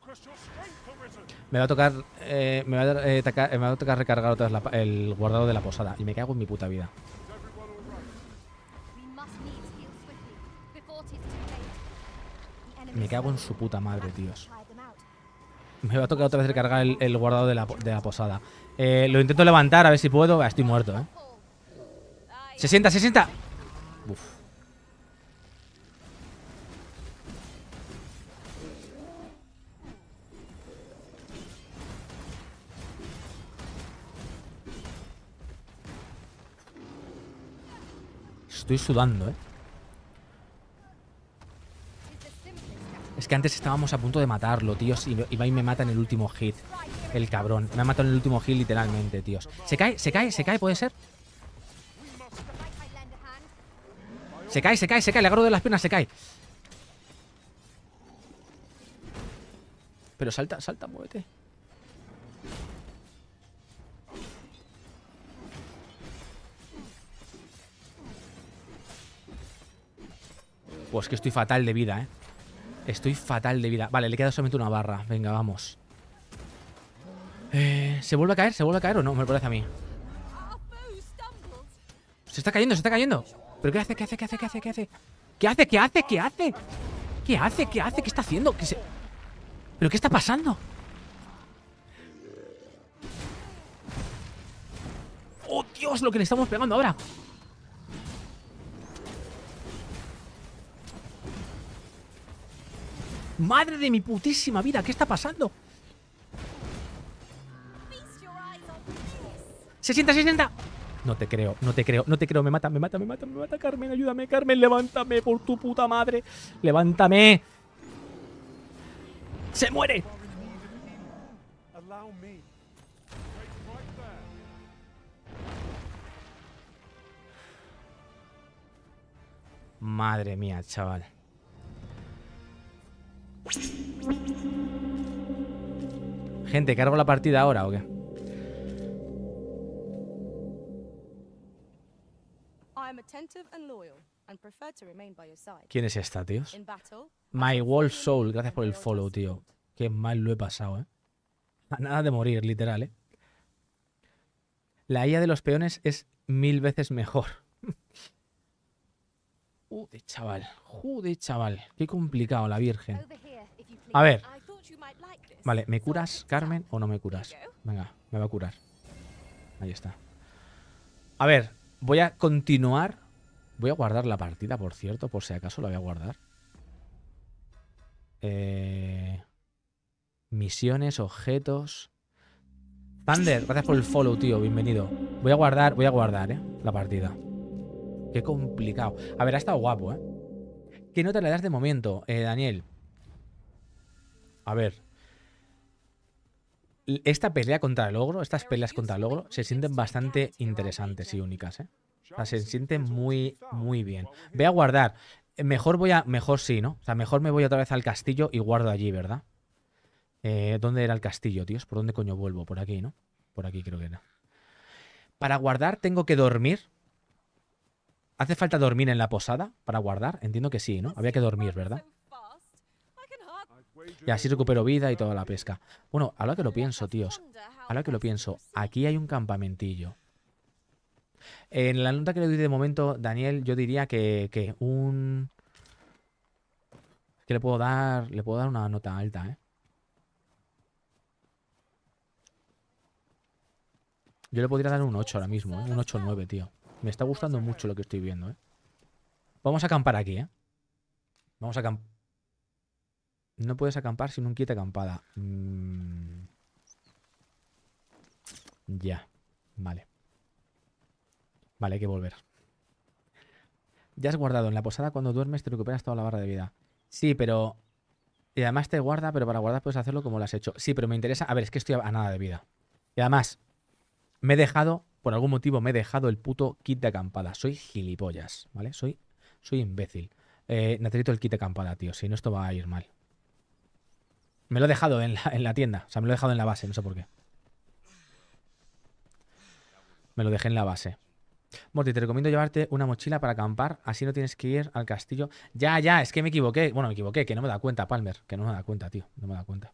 me va a tocar, eh, me, eh, eh, a, tocar recargar otra vez el guardado de la posada. Y me cago en mi puta vida. Me cago en su puta madre, tíos. Me va a tocar otra vez recargar el, guardado de la, posada. lo intento levantar, a ver si puedo. Ah, estoy muerto, eh. 60, 60. Uf. Estoy sudando, ¿eh? Es que antes estábamos a punto de matarlo, tíos. Y va y me mata en el último hit. El cabrón. Me ha matado en el último hit, literalmente, tíos. ¿Se cae? ¿Se cae? ¿Se cae? ¿Puede ser? Se cae, se cae, se cae. Le agarro de las piernas, se cae. Pero salta, salta, muévete. Pues que estoy fatal de vida, ¿eh? Estoy fatal de vida. Vale, le queda solamente una barra. Venga, vamos. Eh, ¿Se vuelve a caer? ¿Se vuelve a caer o no? Me parece a mí. Se está cayendo, se está cayendo. ¿Pero qué hace? ¿Qué hace? ¿Qué hace? ¿Qué hace? ¿Qué hace? ¿Qué hace? ¿Qué hace? ¿Qué hace? ¿Qué hace? ¿Qué hace? ¿Qué está haciendo? ¿Qué se... ¿Pero qué está pasando? ¡Oh, Dios! Lo que le estamos pegando ahora. Madre de mi putísima vida, ¿qué está pasando? 60, 60. No te creo, no te creo, no te creo. Me mata, me mata, me mata, me mata, Carmen. Ayúdame, Carmen. Levántame por tu puta madre. Levántame. Se muere. Madre mía, chaval. Gente, ¿cargo la partida ahora o qué? ¿Quién es esta, tíos? My Wall Soul, gracias por el follow, tío. Qué mal lo he pasado, ¿eh? nada de morir, literal, ¿eh? La IA de los peones es mil veces mejor. (laughs) Joder, chaval. Joder, chaval. Qué complicado, la virgen. A ver. Vale, ¿me curas, Carmen, o no me curas? Venga, me va a curar. Ahí está. A ver, voy a continuar. Voy a guardar la partida, por cierto, por si acaso la voy a guardar. Eh... Misiones, objetos... Thunder, gracias por el follow, tío. Bienvenido. Voy a guardar, voy a guardar, eh, la partida. Qué complicado. A ver, ha estado guapo, eh. ¿Qué nota le das de momento, eh, Daniel? a ver, esta pelea contra el ogro, estas peleas contra el ogro, se sienten bastante interesantes y únicas, ¿eh? O sea, se sienten muy, muy bien. Voy a guardar. Mejor voy a... Mejor sí, ¿no? O sea, mejor me voy otra vez al castillo y guardo allí, ¿verdad? Eh, ¿Dónde era el castillo, tíos? ¿Por dónde coño vuelvo? Por aquí, ¿no? Por aquí creo que era. Para guardar tengo que dormir. ¿Hace falta dormir en la posada para guardar? Entiendo que sí, ¿no? Había que dormir, ¿verdad? Y así recupero vida y toda la pesca. Bueno, ahora que lo pienso, tíos. Ahora que lo pienso, aquí hay un campamentillo. En la nota que le doy de momento, Daniel, yo diría que, que un... Que le puedo dar... Le puedo dar una nota alta, ¿eh? Yo le podría dar un 8 ahora mismo, ¿eh? un 8 o 9, tío. Me está gustando mucho lo que estoy viendo, ¿eh? Vamos a acampar aquí, ¿eh? Vamos a acampar. No puedes acampar sin un kit de acampada. Mm. Ya. Vale. Vale, hay que volver. Ya has guardado. En la posada cuando duermes te recuperas toda la barra de vida. Sí, pero... Y además te guarda, pero para guardar puedes hacerlo como lo has hecho. Sí, pero me interesa... A ver, es que estoy a nada de vida. Y además, me he dejado... Por algún motivo me he dejado el puto kit de acampada. Soy gilipollas, ¿vale? Soy, soy imbécil. Eh, necesito el kit de acampada, tío. Si no, esto va a ir mal. Me lo he dejado en la, tienda. O sea, me lo he dejado en la base, no sé por qué. Me lo dejé en la base. Morty, te recomiendo llevarte una mochila para acampar, así no tienes que ir al castillo. Ya, ya, es que me equivoqué. Bueno, me equivoqué, que no me da cuenta, Palmer. Que no me da cuenta, tío. No me da cuenta.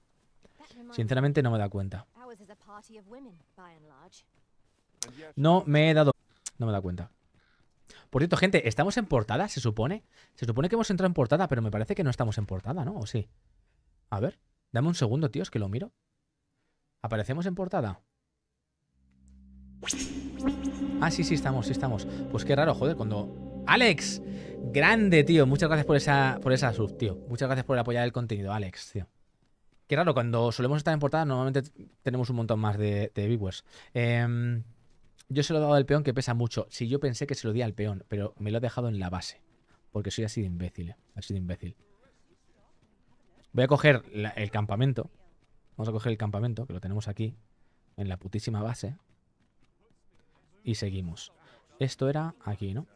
Sinceramente no me da cuenta. No me he dado... No me da cuenta. Por cierto, gente, ¿estamos en portada, se supone? Se supone que hemos entrado en portada, pero me parece que no estamos en portada, ¿no? ¿O sí? A ver. Dame un segundo, tío, es que lo miro. ¿Aparecemos en portada? Ah, sí, sí, estamos, sí, estamos. Pues qué raro, joder, cuando... ¡Alex! Grande, tío. Muchas gracias por esa, por esa sub, tío. Muchas gracias por apoyar el contenido, Alex, tío. Qué raro, cuando solemos estar en portada normalmente tenemos un montón más de, de viewers. Em, yo se lo he dado al peón que pesa mucho. Sí, yo pensé que se lo di al peón, pero me lo he dejado en la base. Porque soy así de imbécil, eh. así de imbécil. Voy a coger el campamento. Vamos a coger el campamento, que lo tenemos aquí, en la putísima base. Y seguimos. Esto era aquí, ¿no?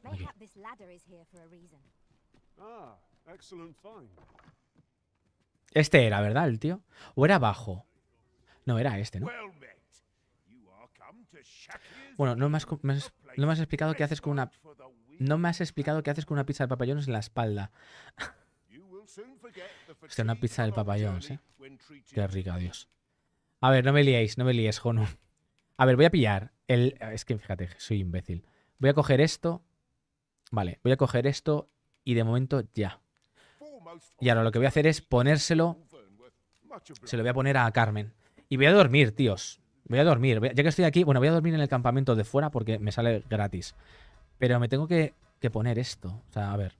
Ah, este era, ¿verdad, el tío? ¿O era abajo? No, era este, ¿no? Bueno, no me, has, explicado qué haces con una... No me has explicado qué haces con una pizza de papayones en la espalda. Hostia, una pizza del papayón, ¿sí? ¿eh? Qué rica, Dios. A ver, no me liéis, no me liéis, Jonu. A ver, voy a pillar. El... Es que fíjate, soy imbécil. Voy a coger esto. Vale, voy a coger esto y de momento ya. Y ahora lo que voy a hacer es ponérselo. Se lo voy a poner a Carmen. Y voy a dormir, tíos. Voy a dormir. Ya que estoy aquí, bueno, voy a dormir en el campamento de fuera porque me sale gratis. Pero me tengo que, que poner esto. O sea, a ver.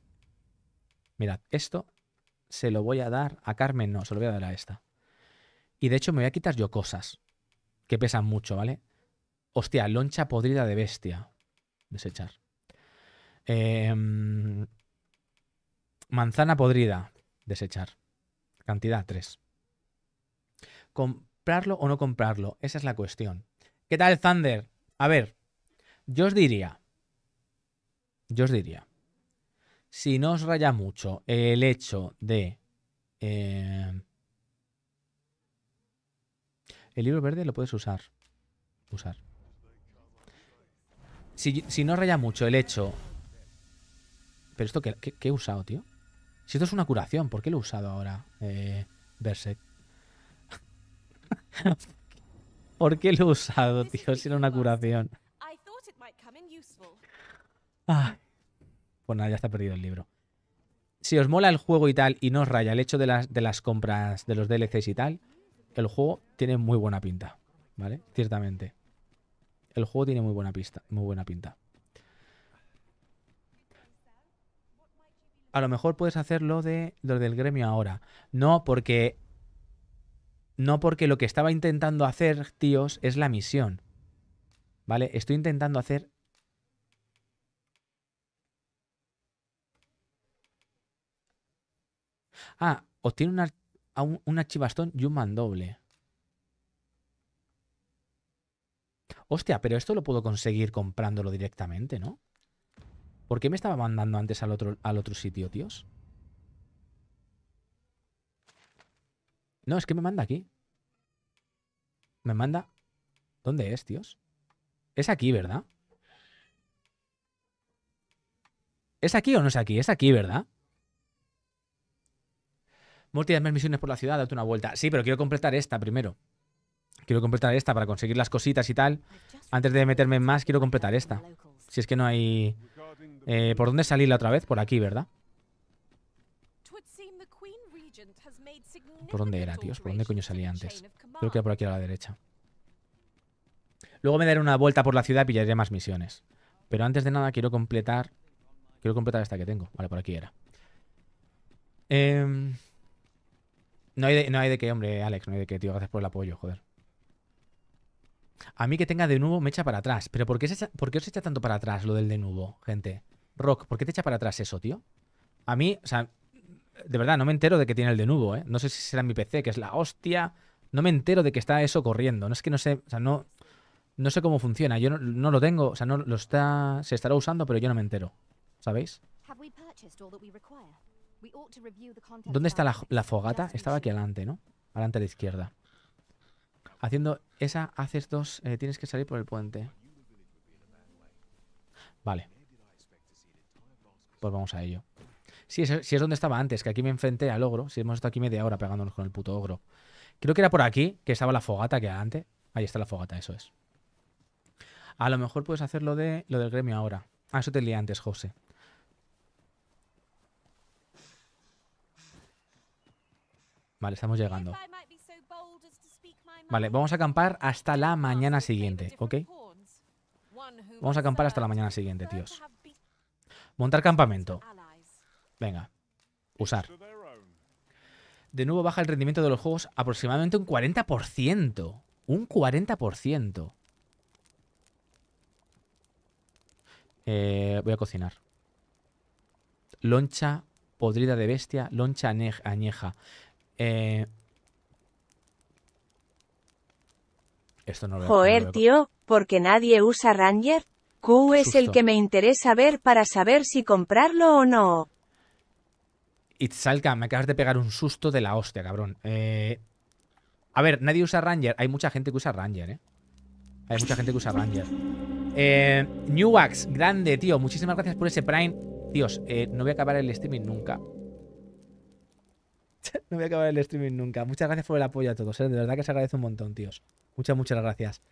Mirad, esto se lo voy a dar a Carmen, no, se lo voy a dar a esta. Y de hecho me voy a quitar yo cosas que pesan mucho, ¿vale? Hostia, loncha podrida de bestia. Desechar. Em, manzana podrida. Desechar. Cantidad 3. ¿Comprarlo o no comprarlo? Esa es la cuestión. ¿Qué tal, Thunder? A ver, yo os diría. Yo os diría si no os raya mucho el hecho de... Eh, el libro verde lo puedes usar. Usar. Si, no os raya mucho el hecho... Pero esto, ¿qué, qué, he usado, tío? Si esto es una curación, ¿por qué lo he usado ahora? Eh, Berserk. (laughs) ¿Por qué lo he usado, tío? Si era una curación. Ay. Ah. Pues nada, ya está perdido el libro. Si os mola el juego y tal, y no os raya el hecho de las, de las compras de los DLCs y tal, el juego tiene muy buena pinta, ¿vale? Ciertamente. El juego tiene muy buena pista, muy buena pinta. A lo mejor puedes hacerlo lo, de, del gremio ahora. No, porque. No, porque lo que estaba intentando hacer, tíos, es la misión. ¿Vale? Estoy intentando hacer Ah, obtiene un, archivastón y un mandoble. Hostia, pero esto lo puedo conseguir comprándolo directamente, ¿no? ¿Por qué me estaba mandando antes al otro, al otro sitio, tíos? No, es que me manda aquí. Me manda... ¿Dónde es, tíos? Es aquí, ¿verdad? ¿Es aquí o no es aquí? Es aquí, ¿verdad? Multi, misiones por la ciudad, date una vuelta. Sí, pero quiero completar esta primero. Quiero completar esta para conseguir las cositas y tal. Antes de meterme en más, quiero completar esta. Si es que no hay... Eh, ¿Por dónde salir la otra vez? Por aquí, ¿verdad? ¿Por dónde era, tíos? ¿Por dónde coño salí antes? Creo que era por aquí a la derecha. Luego me daré una vuelta por la ciudad y pillaré más misiones. Pero antes de nada quiero completar... Quiero completar esta que tengo. Vale, por aquí era. Eh... No hay, de, qué, hombre, Alex, no hay de qué, tío. Gracias por el apoyo, joder. A mí que tenga de nuevo me echa para atrás. Pero ¿por qué, qué os echa tanto para atrás lo del de nuevo, gente? Rock, ¿por qué te echa para atrás eso, tío? A mí, o sea, de verdad, no me entero de que tiene el de nuevo, ¿eh? No sé si será mi PC, que es la hostia. No me entero de que está eso corriendo. No es que no sé, o sea, no, no sé cómo funciona. Yo no, no lo tengo, o sea, no lo está, se estará usando, pero yo no me entero. ¿Sabéis? ¿Dónde está la, fogata? Estaba aquí adelante, ¿no? Adelante a la izquierda. Haciendo esa, haces dos... Eh, tienes que salir por el puente. Vale. Pues vamos a ello. Si es, es donde estaba antes, que aquí me enfrenté al ogro. Si hemos estado aquí media hora pegándonos con el puto ogro. Creo que era por aquí, que estaba la fogata que adelante. Ahí está la fogata, eso es. A lo mejor puedes hacer lo, de, lo del gremio ahora. Ah, eso te lié antes, José. Vale, estamos llegando. Vale, vamos a acampar hasta la mañana siguiente, ¿ok? Vamos a acampar hasta la mañana siguiente, tíos. Montar campamento. Venga. Usar. De nuevo baja el rendimiento de los juegos aproximadamente un 40%. Un 40%. Eh, voy a cocinar. Loncha podrida de bestia, loncha añeja. Eh, esto no lo Joder, tío, ¿por tío, porque nadie usa Ranger. Q es el que me interesa ver para saber si comprarlo o no. Itzalka, me acabas de pegar un susto de la hostia, cabrón. Eh, a ver, nadie usa Ranger. Hay mucha gente que usa Ranger, ¿eh? Hay mucha gente que usa Ranger. Eh, new Newax, grande, tío. Muchísimas gracias por ese Prime. Dios, no voy a acabar el streaming nunca. (laughs) no voy a acabar el streaming nunca. Muchas gracias por el apoyo a todos. ¿eh? De verdad que se agradece un montón, tíos. Muchas, muchas gracias.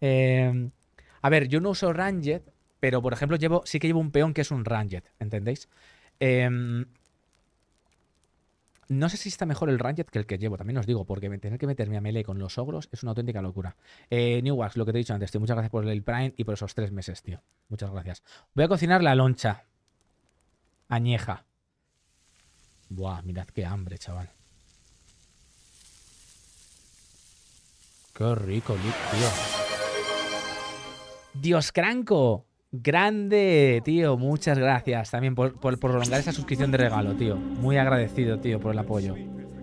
Em, a ver, yo no uso Ranged, pero por ejemplo, llevo, sí que llevo un peón que es un Ranged, ¿entendéis? Em, no sé si está mejor el Ranged que el que llevo, también os digo, porque tener que meterme a melee con los ogros es una auténtica locura. Eh, New lo que te he dicho antes, tío, muchas gracias por el Prime y por esos tres meses, tío. Muchas gracias. Voy a cocinar la loncha. Añeja. Buah, mirad qué hambre, chaval. Qué rico, tío. Dios Cranco. Grande, tío. Muchas gracias también por, prolongar esa suscripción de regalo, tío. Muy agradecido, tío, por el apoyo.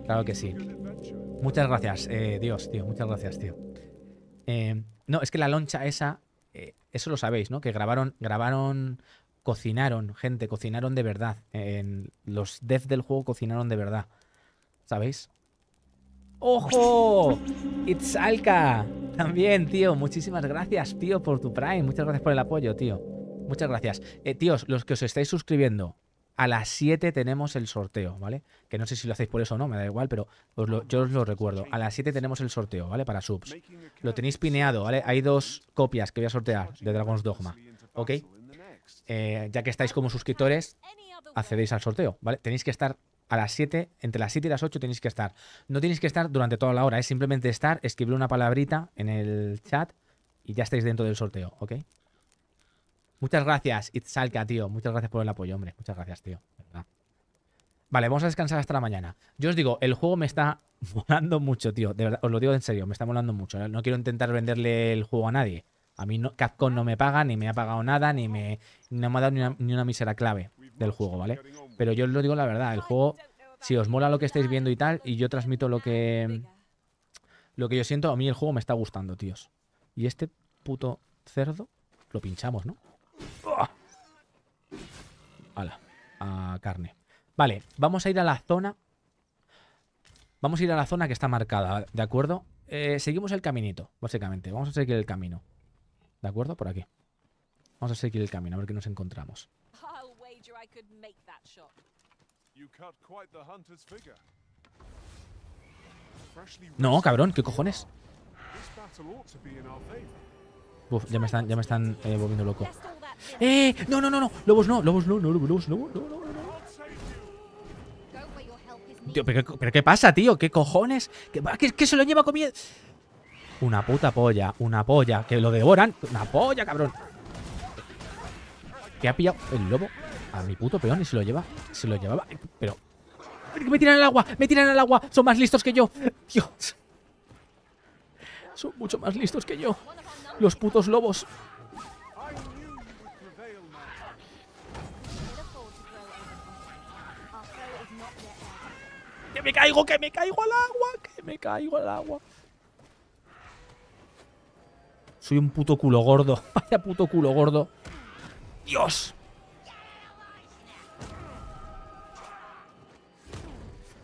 Claro que sí. Muchas gracias, eh, Dios, tío. Muchas gracias, tío. Eh, no, es que la loncha esa, eh, eso lo sabéis, ¿no? Que grabaron, grabaron cocinaron, gente, cocinaron de verdad. En los devs del juego cocinaron de verdad. ¿Sabéis? ¡Ojo! ¡It's Alka! También, tío. Muchísimas gracias, tío, por tu Prime. Muchas gracias por el apoyo, tío. Muchas gracias. Eh, tíos, los que os estáis suscribiendo, a las 7 tenemos el sorteo, ¿vale? Que no sé si lo hacéis por eso o no, me da igual, pero yo os lo recuerdo. A las 7 tenemos el sorteo, ¿vale? Para subs. Lo tenéis pineado, ¿vale? Hay dos copias que voy a sortear de Dragon's Dogma, ¿ok? Eh, ya que estáis como suscriptores, accedéis al sorteo, ¿vale? Tenéis que estar a las 7, entre las 7 y las 8 tenéis que estar. No tenéis que estar durante toda la hora, es simplemente estar, escribir una palabrita en el chat y ya estáis dentro del sorteo, ¿ok? Muchas gracias, Itzalca tío. Muchas gracias por el apoyo, hombre. Muchas gracias, tío. Vale, vamos a descansar hasta la mañana. Yo os digo, el juego me está (laughs) molando mucho, tío. De os lo digo en serio, me está molando mucho. No quiero intentar venderle el juego a nadie. A mí no, Capcom no me paga, ni me ha pagado nada, ni me, ha dado ni una, misera clave del juego, ¿vale? Pero yo os lo digo la verdad, el juego, si os mola lo que estáis viendo y tal, y yo transmito lo que, lo que yo siento, a mí el juego me está gustando, tíos. Y este puto cerdo lo pinchamos, ¿no? ¡Ah! Hala, a carne. Vale, vamos a ir a la zona. Vamos a ir a la zona que está marcada, ¿de acuerdo? Eh, seguimos el caminito, básicamente. Vamos a seguir el camino. ¿De acuerdo? Por aquí. Vamos a seguir el camino, a ver qué nos encontramos. No, cabrón, ¿qué cojones? Uf, ya me están, ya me están eh, volviendo loco. ¡Eh! No, no, no, no. Lobos no, lobos no, no, lobos no, no, no, ¿pero, qué pasa, tío? ¿Qué cojones? ¿Qué, se lo lleva comiendo? Una puta polla, una polla. Que lo devoran. Una polla, cabrón. ¿Qué ha pillado el lobo a mi puto peón y se lo lleva. Se lo llevaba. Pero. ¡Me tiran al agua! ¡Me tiran al agua! ¡Son más listos que yo! ¡Dios! Son mucho más listos que yo. Los putos lobos. ¡Que me caigo! ¡Que me caigo al agua! ¡Que me caigo al agua! Soy un puto culo gordo. (laughs) Vaya puto culo gordo. Dios.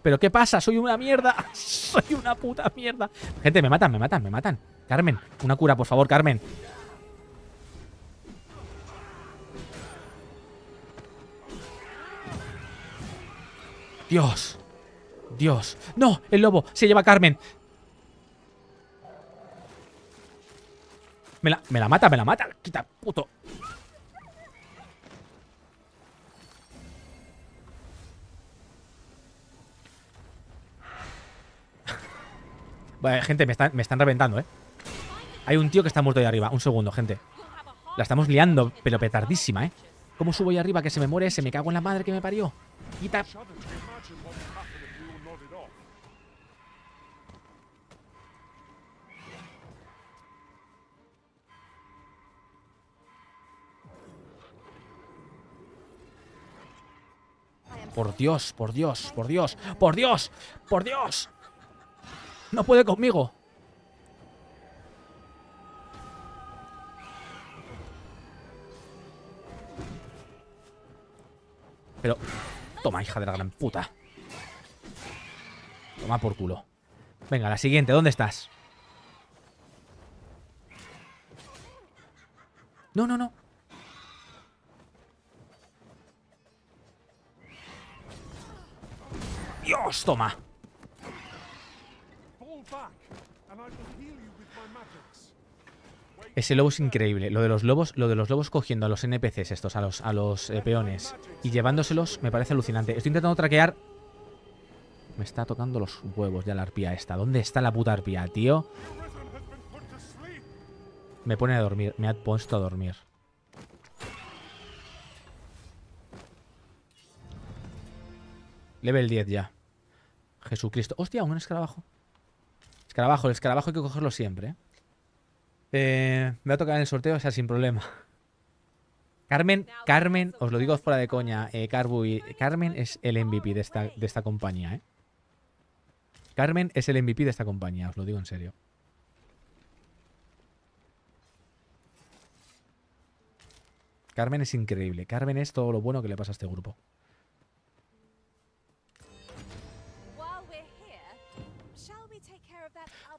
¿Pero qué pasa? Soy una mierda. (laughs) Soy una puta mierda. Gente, me matan, me matan, me matan. Carmen, una cura, por favor, Carmen. Dios. Dios. No, el lobo se lleva a Carmen. Me la, mata, me la mata. Quita, puto. (laughs) Vale, gente, me están, reventando, ¿eh? Hay un tío que está muerto ahí arriba. Un segundo, gente. La estamos liando, pero petardísima, ¿eh? ¿Cómo subo ahí arriba que se me muere ¡Se Me cago en la madre que me parió. Quita. Por Dios, por Dios, por Dios, por Dios, por Dios. No puede conmigo. Pero... Toma, hija de la gran puta. Toma por culo. Venga, la siguiente. ¿Dónde estás? No, no, no. Dios, toma. Ese lobo es increíble. Lo de los lobos, lo de los lobos cogiendo a los NPCs estos, a los, a los eh, peones y llevándoselos me parece alucinante. Estoy intentando traquear. Me está tocando los huevos ya la arpía esta. ¿Dónde está la puta arpía, tío? Me pone a dormir. Me ha puesto a dormir. Level 10 ya. Jesucristo. Hostia, un escarabajo. Escarabajo, el escarabajo hay que cogerlo siempre. ¿eh? Eh, me va a tocar en el sorteo, o sea, sin problema. (laughs) Carmen, Carmen, os lo digo fuera de coña, eh, Carbu y, Carmen es el MVP de esta, de esta compañía, ¿eh? Carmen es el MVP de esta compañía, os lo digo en serio. Carmen es increíble. Carmen es todo lo bueno que le pasa a este grupo.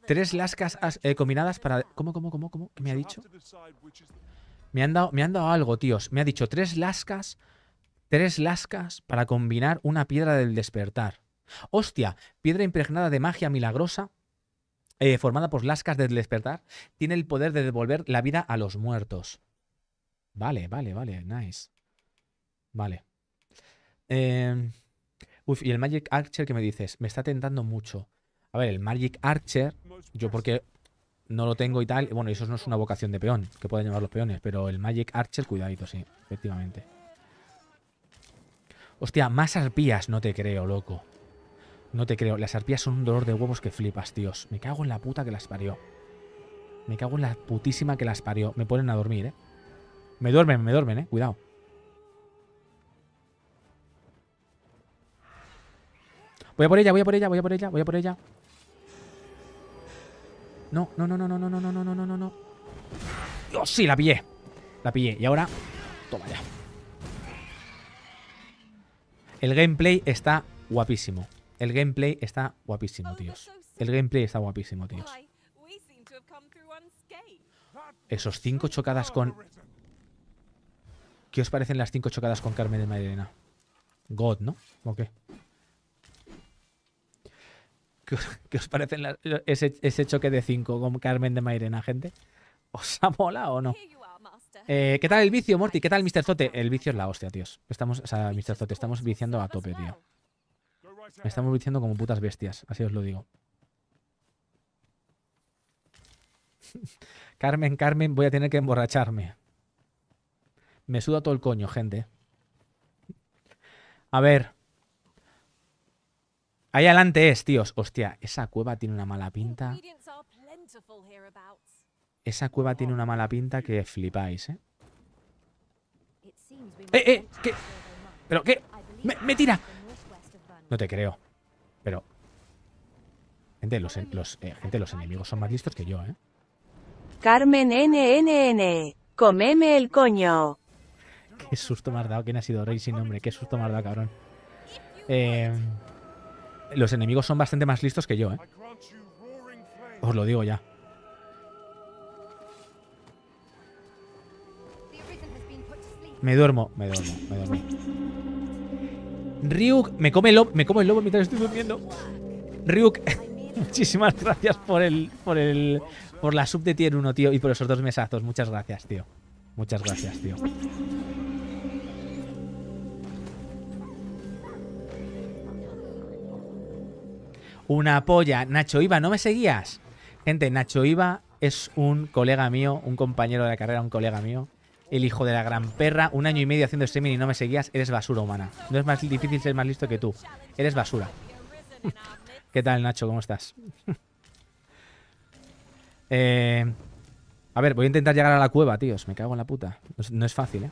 Tres lascas eh, combinadas para... ¿Cómo, cómo, cómo, cómo? ¿Qué me ha dicho? Me han, dado, me han dado algo, tíos. Me ha dicho tres lascas... Tres lascas para combinar una piedra del despertar. Hostia, piedra impregnada de magia milagrosa, eh, formada por lascas del despertar, tiene el poder de devolver la vida a los muertos. Vale, vale, vale, nice. Vale. Em, uf, y el Magic Archer que me dices, me está tentando mucho. A ver, el Magic Archer, yo porque no lo tengo y tal. Bueno, eso no es una vocación de peón, que pueden llevar los peones, pero el Magic Archer, cuidadito, sí, efectivamente. Hostia, más arpías, no te creo, loco. No te creo, las arpías son un dolor de huevos que flipas, tíos. Me cago en la puta que las parió. Me cago en la putísima que las parió. Me ponen a dormir, eh. Me duermen, me duermen, eh. Cuidado. Voy a por ella, voy a por ella, voy a por ella, voy a por ella. No, no, no, no, no, no, no, no, no, no, no, no. sí, la pillé. La pillé. Y ahora, toma ya. El gameplay está guapísimo. El gameplay está guapísimo, tíos. El gameplay está guapísimo, tíos. Esos cinco chocadas con... ¿Qué os parecen las cinco chocadas con Carmen de Mairena? God, ¿no? ¿O qué? ¿Qué os, parece ese, choque de 5 con Carmen de Mairena, gente? ¿Os ha mola o no? Eh, ¿Qué tal el vicio, Morty? ¿Qué tal, Mr. Zote? El vicio es la hostia, tíos. Estamos, o sea, Mr. Zote, estamos viciando a tope, tío. Estamos viciando como putas bestias, así os lo digo. (laughs) Carmen, Carmen, voy a tener que emborracharme. Me suda todo el coño, gente. A ver, Ahí adelante es, tíos. Hostia, esa cueva tiene una mala pinta. Esa cueva tiene una mala pinta que flipáis, ¿eh? ¡Eh, eh! ¿Qué? ¿Pero qué? ¡Me, tira! No te creo. Pero... Gente, los, eh, gente, los enemigos son más listos que yo, ¿eh? Carmen NNN. Comeme el coño. Qué susto me dado. ¿Quién ha sido Rey sin nombre? Qué susto me dado, cabrón. Eh... Los enemigos son bastante más listos que yo, ¿eh? Os lo digo ya. Me duermo, me duermo, me duermo. Ryuk, me come el lobo, me come el lobo mientras estoy durmiendo. Ryuk, (laughs) muchísimas gracias por el, por el, por la sub de tier 1, tío, y por esos dos mesazos. Muchas gracias, tío. Muchas gracias, tío. una polla. Nacho Iba, ¿no me seguías? Gente, Nacho Iba es un colega mío, un compañero de la carrera, un colega mío. El hijo de la gran perra, un año y medio haciendo streaming y no me seguías, eres basura humana. No es más difícil ser más listo que tú. Eres basura. (laughs) ¿Qué tal, Nacho? ¿Cómo estás? (laughs) Eh, a ver, voy a intentar llegar a la cueva, tíos. Me cago en la puta. No es, no es fácil, ¿eh?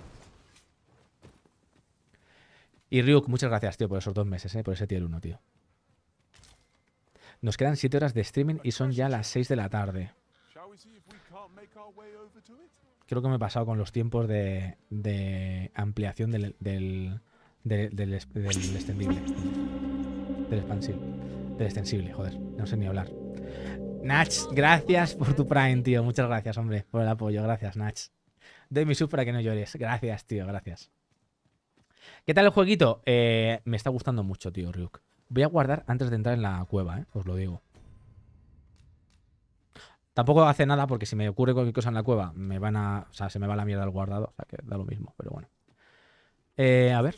Y Ryuk, muchas gracias, tío, por esos dos meses, ¿eh? Por ese tier 1, tío. Nos quedan 7 horas de streaming y son ya las 6 de la tarde. Creo que me he pasado con los tiempos de, ampliación del, del, del, Del expansible. Del extensible, joder. No sé ni hablar. Nach, gracias por tu Prime, tío. Muchas gracias, hombre, por el apoyo. Gracias, Nach. De mi sub para que no llores. Gracias, tío. Gracias. ¿Qué tal el jueguito? Eh, me está gustando mucho, tío, Ryuk. Voy a guardar antes de entrar en la cueva, ¿eh? Os lo digo. Tampoco hace nada porque si me ocurre cualquier cosa en la cueva, me van a. O sea, se me va la mierda al guardado. O sea, que da lo mismo, pero bueno. Eh, a ver.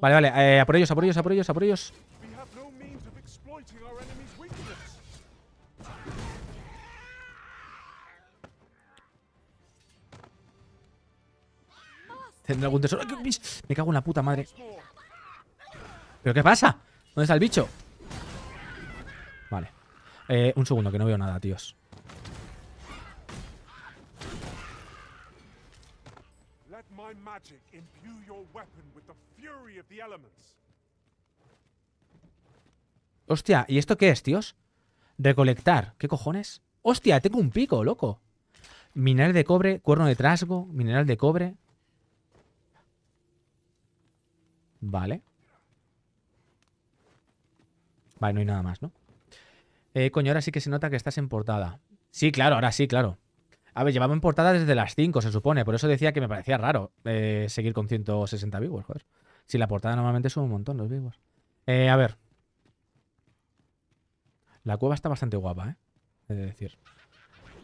Vale, vale, eh, a por ellos, a por ellos, a por ellos, a por ellos. algún tesoro. Me cago en la puta madre. ¿Pero qué pasa? ¿Dónde está el bicho? Vale. Eh, un segundo, que no veo nada, tíos. Hostia, ¿y esto qué es, tíos? Recolectar. ¿Qué cojones? Hostia, tengo un pico, loco. Mineral de cobre, cuerno de trasgo, mineral de cobre. Vale. Vale, no hay nada más, ¿no? Eh, coño, ahora sí que se nota que estás en portada. Sí, claro, ahora sí, claro. A ver, llevaba en portada desde las 5, se supone. Por eso decía que me parecía raro eh, seguir con 160 vivos, joder. Si la portada normalmente sube un montón los vivos. Eh, a ver. La cueva está bastante guapa, ¿eh? He de decir.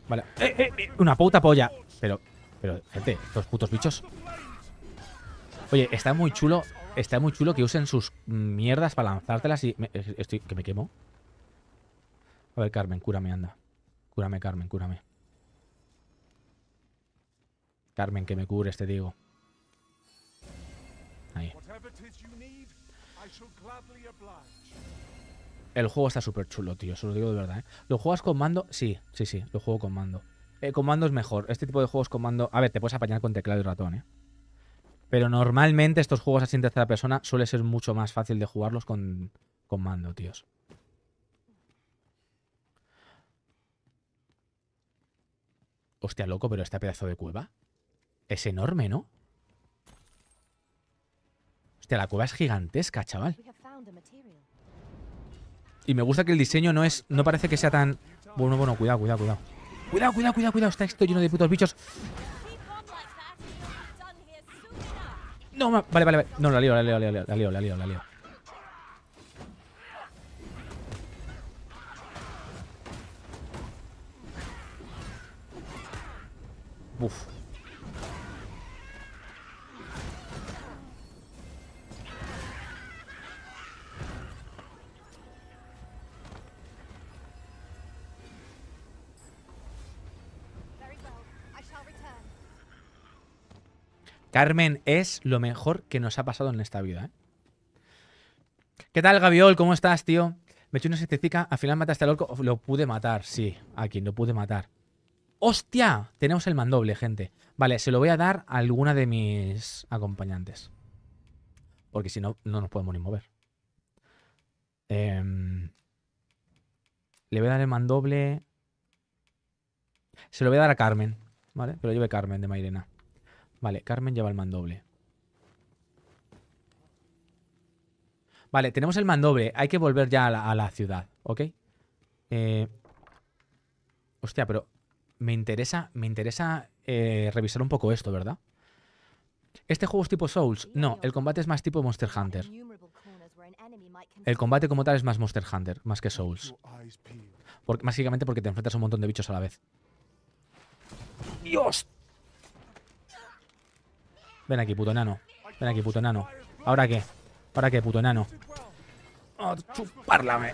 Vale. ¡Eh, eh! eh una puta polla. Pero, pero, gente, estos putos bichos. Oye, está muy chulo Está muy chulo que usen sus mierdas para lanzártelas y... Eh, estoy, que me quemo. A ver, Carmen, cúrame, anda. Cúrame, Carmen, cúrame. Carmen, que me cures, te digo. Ahí. El juego está súper chulo, tío. Se lo digo de verdad, ¿eh? ¿Lo juegas con mando? Sí, sí, sí. Lo juego con mando. Eh, con mando es mejor. Este tipo de juegos con mando... A ver, te puedes apañar con teclado y ratón, ¿eh? Pero normalmente estos juegos así en tercera persona suele ser mucho más fácil de jugarlos con, con mando, tíos. Hostia, loco, pero este pedazo de cueva es enorme, ¿no? Hostia, la cueva es gigantesca, chaval. Y me gusta que el diseño no es. No parece que sea tan. Bueno, bueno, cuidado, cuidado, cuidado. Cuidado, cuidado, cuidado, cuidado. Está esto lleno de putos bichos. No, vale, vale, vale. No, la lío, la lío, la lío, la lío, la lío, la Uf. Carmen es lo mejor que nos ha pasado en esta vida. ¿eh? ¿Qué tal, Gaviol? ¿Cómo estás, tío? Me eché una estética. Al final mataste al orco. Lo pude matar, sí. Aquí, lo pude matar. ¡Hostia! Tenemos el mandoble, gente. Vale, se lo voy a dar a alguna de mis acompañantes. Porque si no, no nos podemos ni mover. Em, le voy a dar el mandoble. Se lo voy a dar a Carmen, ¿vale? Pero lleve Carmen de Mairena. Vale, Carmen lleva el mandoble. Vale, tenemos el mandoble. Hay que volver ya a la, ciudad, ¿ok? Eh, hostia, pero me interesa, me interesa eh, revisar un poco esto, ¿verdad? ¿Este juego es tipo Souls? No, el combate es más tipo Monster Hunter. El combate como tal es más Monster Hunter, más que Souls. básicamente porque te enfrentas a un montón de bichos a la vez. ¡Dios! Ven aquí, puto enano. Ven aquí, puto nano. ¿Ahora qué? ¿Ahora qué, puto enano? Oh, chupárlame.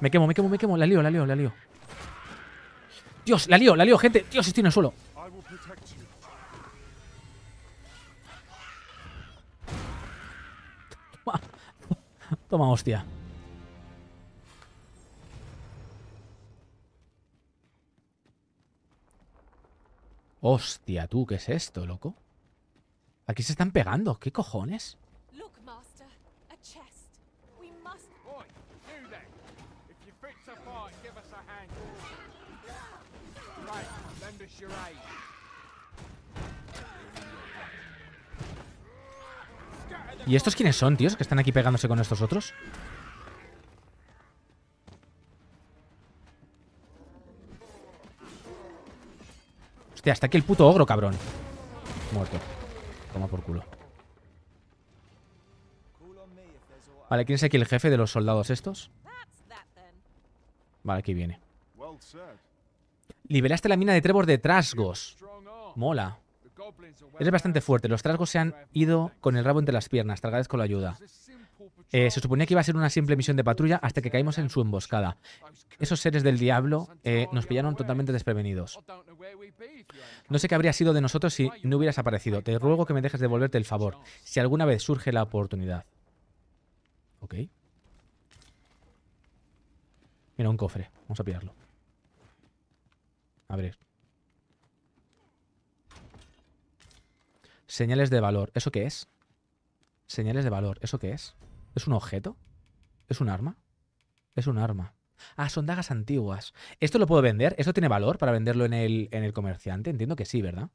Me quemo, me quemo, me quemo. La lío, la lío, la lío. Dios, la lío, la lío, gente. Dios, estoy en el suelo. Toma, Toma hostia. Hostia, tú, ¿qué es esto, loco? Aquí se están pegando. ¿Qué cojones? ¿Y estos quiénes son, tíos? Que están aquí pegándose con estos otros. Hostia, hasta aquí el puto ogro, cabrón. Muerto. Toma por culo. Vale, ¿quién es aquí el jefe de los soldados estos? Vale, aquí viene. Liberaste la mina de Trevor de Trasgos. Mola. Eres bastante fuerte. Los trasgos se han ido con el rabo entre las piernas. Te agradezco la ayuda. Eh, se suponía que iba a ser una simple misión de patrulla hasta que caímos en su emboscada. Esos seres del diablo eh, nos pillaron totalmente desprevenidos. No sé qué habría sido de nosotros si no hubieras aparecido. Te ruego que me dejes devolverte el favor, si alguna vez surge la oportunidad. Ok. Mira, un cofre. Vamos a pillarlo. Abrir. Señales de valor. ¿Eso qué es? Señales de valor. ¿Eso qué es? ¿Es un objeto? ¿Es un arma? Es un arma. Ah, son dagas antiguas. ¿Esto lo puedo vender? ¿Esto tiene valor para venderlo en el, en el comerciante? Entiendo que sí, ¿verdad?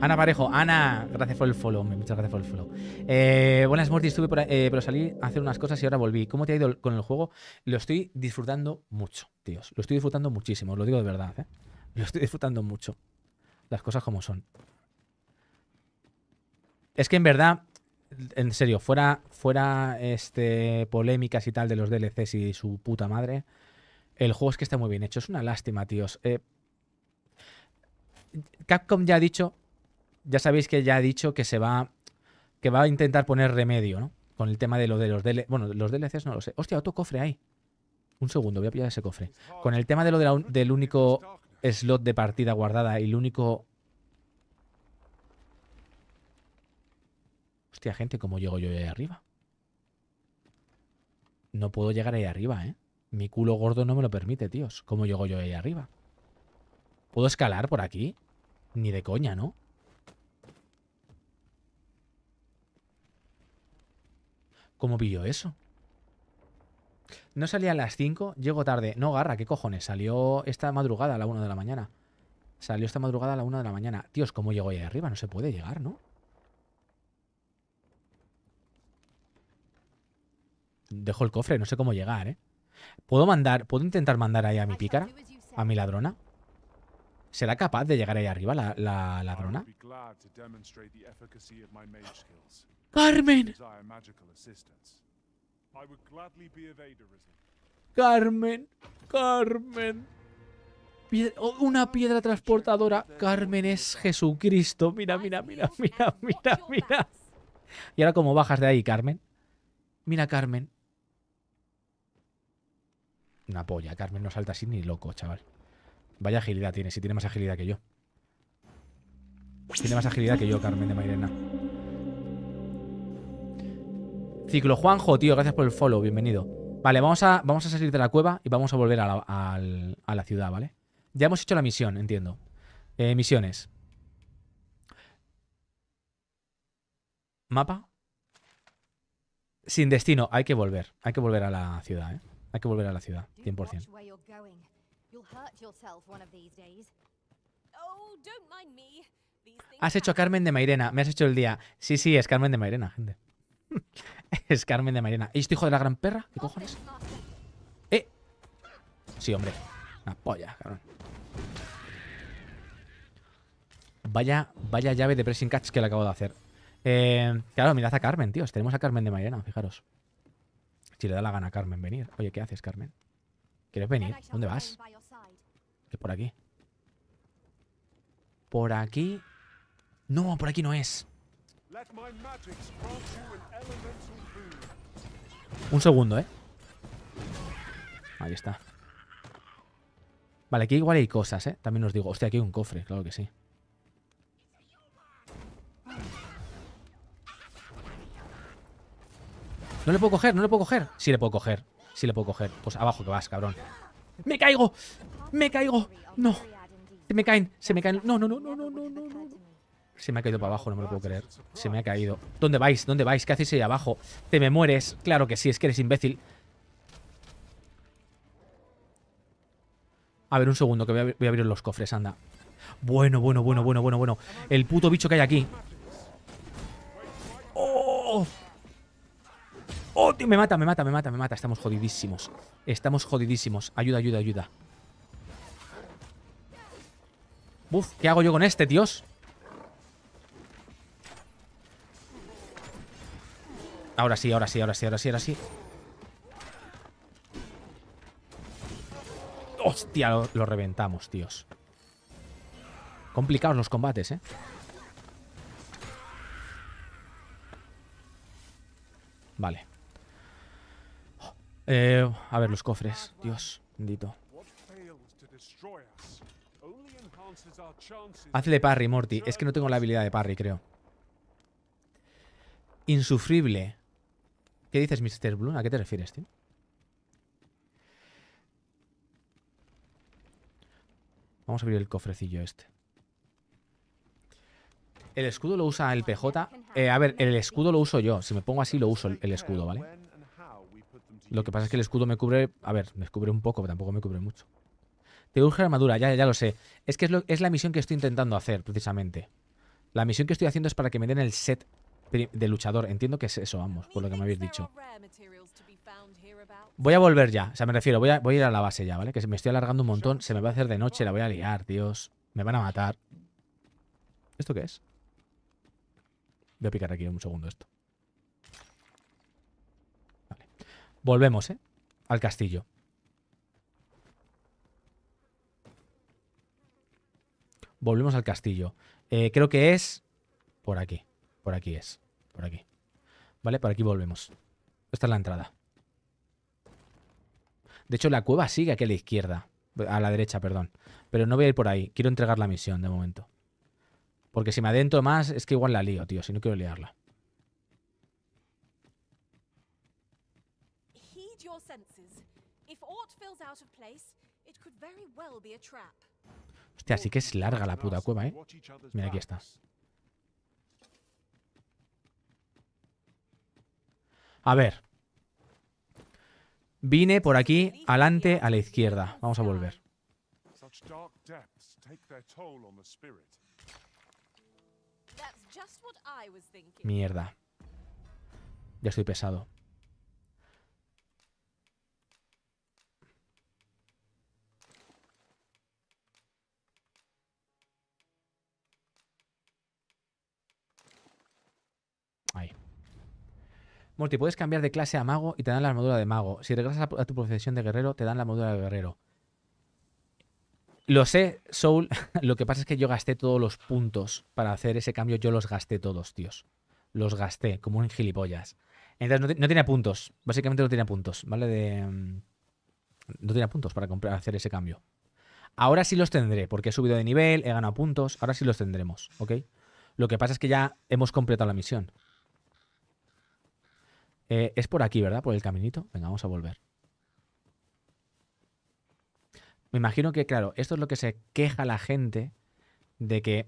Ana Parejo, Ana, gracias por el follow, muchas gracias por el follow. Eh, buenas Morty, estuve por, eh, pero salí a hacer unas cosas y ahora volví. ¿Cómo te ha ido con el juego? Lo estoy disfrutando mucho, tíos. Lo estoy disfrutando muchísimo, os lo digo de verdad, ¿eh? Lo estoy disfrutando mucho. Las cosas como son. Es que en verdad en serio, fuera, fuera este, polémicas y tal de los DLCs y su puta madre, el juego es que está muy bien hecho. Es una lástima, tíos. Eh, Capcom ya ha dicho, ya sabéis que ya ha dicho que se va, que va a intentar poner remedio, ¿no? Con el tema de lo de los DLCs. Bueno, los DLCs no lo sé. Hostia, otro cofre ahí. Un segundo, voy a pillar ese cofre. Con el tema de lo del único slot de partida guardada y el único Hostia, gente, ¿cómo llego yo ahí arriba? No puedo llegar ahí arriba, ¿eh? Mi culo gordo no me lo permite, tíos. ¿Cómo llego yo ahí arriba? ¿Puedo escalar por aquí? Ni de coña, ¿no? ¿Cómo pillo eso? No salía a las 5, llego tarde. No, garra, ¿qué cojones? Salió esta madrugada a la 1 de la mañana. Salió esta madrugada a la 1 de la mañana. Tíos, ¿cómo llego ahí arriba? No se puede llegar, ¿no? dejo el cofre, no sé cómo llegar, ¿eh? ¿Puedo mandar, puedo intentar mandar ahí a mi pícara? ¿A mi ladrona? ¿Será capaz de llegar ahí arriba la, ladrona? ¡Carmen! ¡Carmen! ¡Carmen! Oh, una piedra transportadora. Carmen es Jesucristo. Mira, mira, mira, mira, mira, mira. Y ahora cómo bajas de ahí, Carmen. Mira, Carmen. Una polla. Carmen no salta así ni loco, chaval. Vaya agilidad tiene, si tiene más agilidad que yo. Tiene más agilidad que yo, Carmen de Mairena. Ciclo Juanjo, tío, gracias por el follow, bienvenido. Vale, vamos a, vamos a salir de la cueva y vamos a volver a la, a la ciudad, ¿vale? Ya hemos hecho la misión, entiendo. Eh, misiones. Mapa. Sin destino, hay que volver. Hay que volver a la ciudad, ¿eh? Hay que volver a la ciudad, 100%. Has hecho a Carmen de Mairena, me has hecho el día. Sí, sí, es Carmen de Mairena, gente. (laughs) es Carmen de Mairena. ¿Y este hijo de la gran perra? ¿Qué cojones? ¡Eh! Sí, hombre. Una polla, cabrón. Vaya, vaya llave de pressing catch que le acabo de hacer. Eh, claro, mirad a Carmen, tíos. Tenemos a Carmen de Mairena, fijaros. Si le da la gana a Carmen venir. Oye, ¿qué haces, Carmen? ¿Quieres venir? ¿Dónde vas? Que por aquí. Por aquí... No, por aquí no es. Un segundo, ¿eh? Ahí está. Vale, aquí igual hay cosas, ¿eh? También os digo. Hostia, aquí hay un cofre, claro que sí. No le puedo coger, no le puedo coger. Sí le puedo coger, sí le puedo coger. Pues abajo que vas, cabrón. ¡Me caigo! ¡Me caigo! ¡No! Se me caen, se me caen. No, no, no, no, no, no, no. Se me ha caído para abajo, no me lo puedo creer. Se me ha caído. ¿Dónde vais? ¿Dónde vais? ¿Qué hacéis ahí abajo? ¿Te me mueres? Claro que sí, es que eres imbécil. A ver, un segundo, que voy a, voy a abrir los cofres, anda. Bueno, bueno, bueno, bueno, bueno, bueno. El puto bicho que hay aquí. ¡Oh, tío! Me mata, me mata, me mata, me mata. Estamos jodidísimos. Estamos jodidísimos. Ayuda, ayuda, ayuda. Uf, ¿qué hago yo con este, tíos? Ahora sí, ahora sí, ahora sí, ahora sí, ahora sí. Hostia, lo, lo reventamos, tíos. Complicados los combates, ¿eh? Vale. Eh, a ver, los cofres. Dios, bendito. Hazle parry, Morty. Es que no tengo la habilidad de parry, creo. Insufrible. ¿Qué dices, Mr. Bloom? ¿A qué te refieres, tío? Vamos a abrir el cofrecillo este. El escudo lo usa el PJ. Eh, a ver, el escudo lo uso yo. Si me pongo así, lo uso el escudo, ¿vale? Lo que pasa es que el escudo me cubre... A ver, me cubre un poco, pero tampoco me cubre mucho. Te urge armadura, ya, ya lo sé. Es que es, la misión que estoy intentando hacer, precisamente. La misión que estoy haciendo es para que me den el set de luchador. Entiendo que es eso, vamos, por lo que me habéis dicho. Voy a volver ya, o sea, me refiero, voy a, voy a ir a la base ya, ¿vale? Que me estoy alargando un montón, se me va a hacer de noche, la voy a liar, Dios. Me van a matar. ¿Esto qué es? Voy a picar aquí un segundo esto. Volvemos, ¿eh? Al castillo. Volvemos al castillo. Eh, creo que es... Por aquí. Por aquí es. Por aquí. ¿Vale? Por aquí volvemos. Esta es la entrada. De hecho, la cueva sigue aquí a la izquierda. A la derecha, perdón. Pero no voy a ir por ahí. Quiero entregar la misión de momento. Porque si me adentro más, es que igual la lío, tío. Si no quiero liarla. Hostia, así que es larga la puta cueva, ¿eh? Mira, aquí está. A ver. Vine por aquí, adelante, a la izquierda. Vamos a volver. Mierda. Ya estoy pesado. Morty, puedes cambiar de clase a mago y te dan la armadura de mago. Si regresas a, tu profesión de guerrero, te dan la armadura de guerrero. Lo sé, Soul. (laughs) Lo que pasa es que yo gasté todos los puntos para hacer ese cambio. Yo los gasté todos, tíos. Los gasté como un gilipollas. Entonces no, tiene puntos. Básicamente no tiene puntos, ¿vale? De, mm, no tiene puntos para comprar, hacer ese cambio. Ahora sí los tendré, porque he subido de nivel, he ganado puntos. Ahora sí los tendremos, ¿ok? Lo que pasa es que ya hemos completado la misión. Eh, es por aquí, ¿verdad? Por el caminito. Venga, vamos a volver. Me imagino que, claro, esto es lo que se queja la gente de que...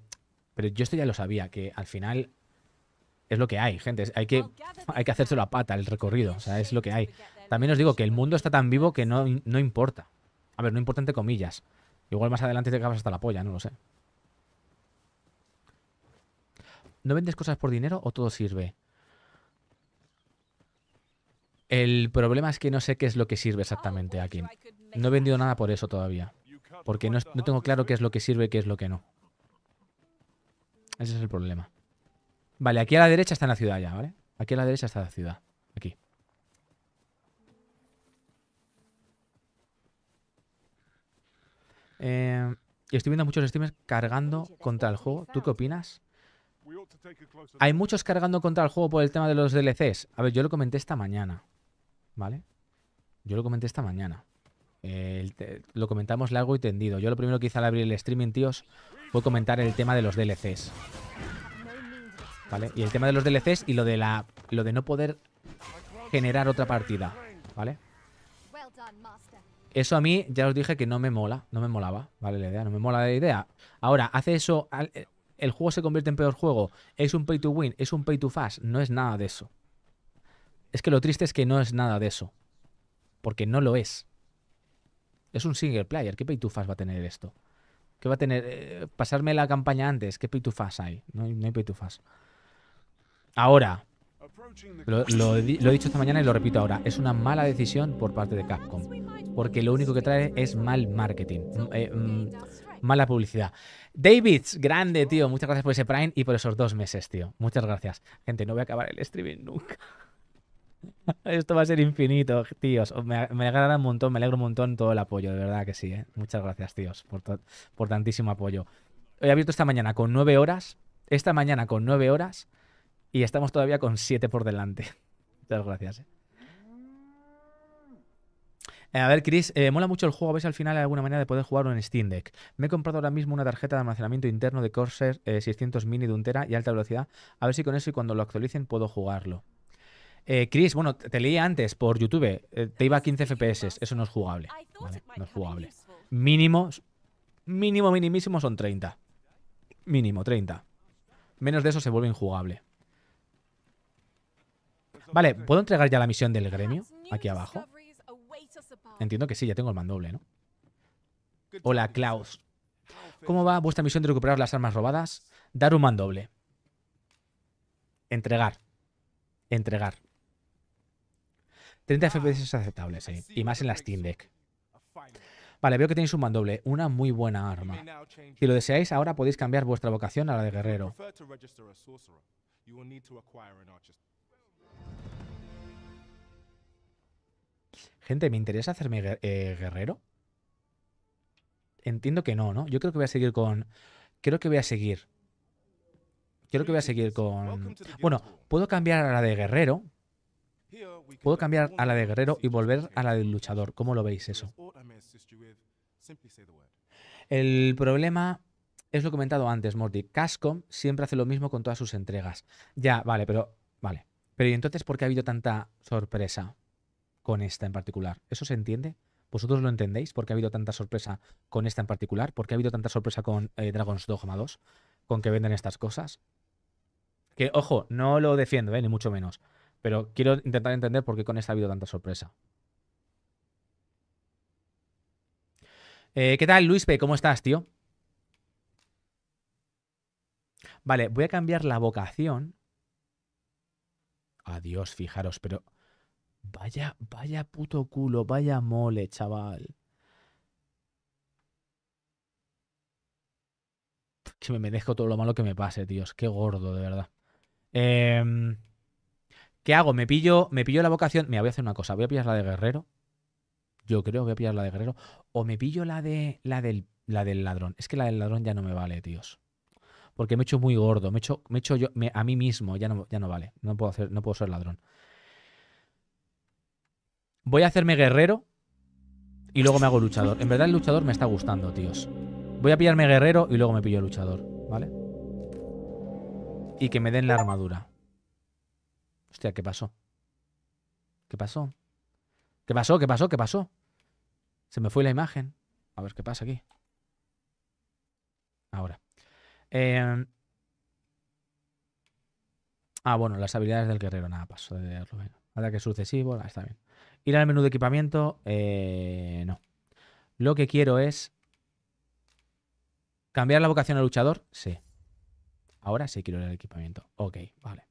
Pero yo esto ya lo sabía, que al final es lo que hay, gente. Hay que, (laughs) hay que hacerse la pata, el recorrido. O sea, es lo que hay. También os digo que el mundo está tan vivo que no, no importa. A ver, no importa entre comillas. Igual más adelante te acabas hasta la polla, no lo sé. ¿No vendes cosas por dinero o todo sirve? El problema es que no sé qué es lo que sirve exactamente aquí. No he vendido nada por eso todavía. Porque no, tengo claro qué es lo que sirve y qué es lo que no. Ese es el problema. Vale, aquí a la derecha está la ciudad ya, ¿vale? Aquí a la derecha está la ciudad. Aquí. Eh, y estoy viendo muchos streamers cargando contra el juego. ¿Tú qué opinas? Hay muchos cargando contra el juego por el tema de los DLCs. A ver, yo lo comenté esta mañana. ¿vale? Yo lo comenté esta mañana. lo comentamos largo y tendido. Yo lo primero que hice al abrir el streaming, tíos, fue comentar el tema de los DLCs. ¿Vale? Y el tema de los DLCs y lo de, la, lo de no poder generar otra partida, ¿vale? Eso a mí ya os dije que no me mola, no me molaba, ¿vale? La idea, no me mola la idea. Ahora, hace eso, el juego se convierte en peor juego, es un pay to win, es un pay to fast, no es nada de eso, es que lo triste es que no es nada de eso. Porque no lo es. Es un single player. ¿Qué pay to fast va a tener esto? ¿Qué va a tener? Eh, pasarme la campaña antes. ¿Qué pay fast hay? No, hay pay fast. Ahora. Lo, he dicho esta mañana y lo repito ahora. Es una mala decisión por parte de Capcom. Porque lo único que trae es mal marketing. Eh, mala publicidad. David, grande, tío. Muchas gracias por ese Prime y por esos dos meses, tío. Muchas gracias. Gente, no voy a acabar el streaming nunca. (laughs) Esto va a ser infinito, tíos. Oh, me, me un montón, me alegro un montón todo el apoyo, de verdad que sí. Eh. Muchas gracias, tíos, por, tantísimo apoyo. he abierto esta mañana con nueve horas, esta mañana con nueve horas y estamos todavía con siete por delante. (laughs) Muchas gracias. Eh. Eh, a ver, Chris, mola mucho el juego. A ver si al final hay alguna manera de poder jugarlo en Steam Deck. Me he comprado ahora mismo una tarjeta de almacenamiento interno de Corsair 600 mini de untera y alta velocidad. A ver si con eso y cuando lo actualicen puedo jugarlo. Eh, Chris, bueno, te leí antes por YouTube. Eh, te iba a 15 FPS. Eso no es jugable. no es jugable. Mínimo, mínimo, minimísimo son 30. Mínimo, 30. Menos de eso se vuelve injugable. Vale, ¿puedo entregar ya la misión del gremio? Aquí abajo. Entiendo que sí, ya tengo el mandoble, ¿no? Hola, Klaus. ¿Cómo va vuestra misión de recuperar las armas robadas? Dar un mandoble. Entregar. Entregar. 30 FPS es aceptable, sí. Y más en la Steam Deck. Vale, veo que tenéis un mandoble, una muy buena arma. Si lo deseáis, ahora podéis cambiar vuestra vocación a la de guerrero. Gente, ¿me interesa hacerme eh, guerrero? Entiendo que no, ¿no? Yo creo que voy a seguir con... Creo que voy a seguir. Creo que voy a seguir con... Bueno, puedo cambiar a la de guerrero, Puedo cambiar a la de guerrero y volver a la del luchador. ¿Cómo lo veis eso? El problema es lo comentado antes, Morty. Cascom siempre hace lo mismo con todas sus entregas. Ya, vale, pero. Vale. Pero ¿y entonces por qué ha habido tanta sorpresa con esta en particular? ¿Eso se entiende? ¿Vosotros lo entendéis? ¿Por qué ha habido tanta sorpresa con esta en particular? ¿Por qué ha habido tanta sorpresa con eh, Dragon's Dogma 2? ¿Con que venden estas cosas? Que, ojo, no lo defiendo, eh, ni mucho menos. Pero quiero intentar entender por qué con esta ha habido tanta sorpresa. Eh, ¿Qué tal, Luis ¿Cómo estás, tío? Vale, voy a cambiar la vocación. Adiós, fijaros, pero... Vaya, vaya puto culo, vaya mole, chaval. Que me dejo todo lo malo que me pase, tíos. Qué gordo, de verdad. Eh... ¿Qué hago? Me pillo, me pillo la vocación. Mira, voy a hacer una cosa. Voy a pillar la de guerrero. Yo creo que voy a pillar la de guerrero. O me pillo la de la del, la del ladrón. Es que la del ladrón ya no me vale, tíos. Porque me he hecho muy gordo. Me he hecho, me hecho yo, a mí mismo. Ya no, ya no vale. No puedo, hacer, no puedo ser ladrón. Voy a hacerme guerrero. Y luego me hago luchador. En verdad el luchador me está gustando, tíos. Voy a pillarme guerrero y luego me pillo luchador. ¿Vale? Y que me den la armadura. Hostia, ¿qué pasó? ¿Qué pasó? ¿Qué pasó? ¿Qué pasó? ¿Qué pasó? Se me fue la imagen. A ver qué pasa aquí. Ahora. Em, ah, bueno, las habilidades del guerrero. Nada, pasó de leerlo. que Ataque sucesivo, está bien. Ir al menú de equipamiento, eh, no. Lo que quiero es... ¿Cambiar la vocación al luchador? Sí. Ahora sí quiero el equipamiento. Ok, vale.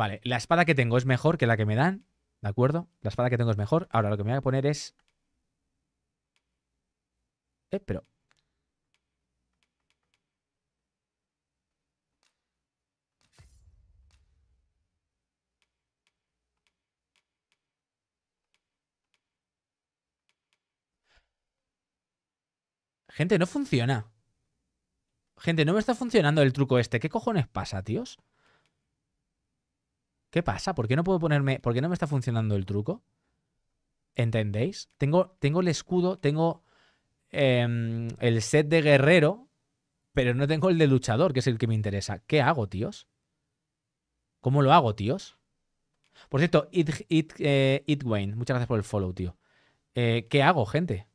Vale, la espada que tengo es mejor que la que me dan. ¿De acuerdo? La espada que tengo es mejor. Ahora lo que me voy a poner es... Eh, pero... Gente, no funciona. Gente, no me está funcionando el truco este. ¿Qué cojones pasa, tíos? ¿Qué pasa? ¿Por qué no puedo ponerme, por qué no me está funcionando el truco? ¿Entendéis? Tengo, tengo el escudo, tengo em, el set de guerrero, pero no tengo el de luchador, que es el que me interesa. ¿Qué hago, tíos? ¿Cómo lo hago, tíos? Por cierto, It, eh, Wayne, muchas gracias por el follow, tío. Eh, ¿Qué hago, gente?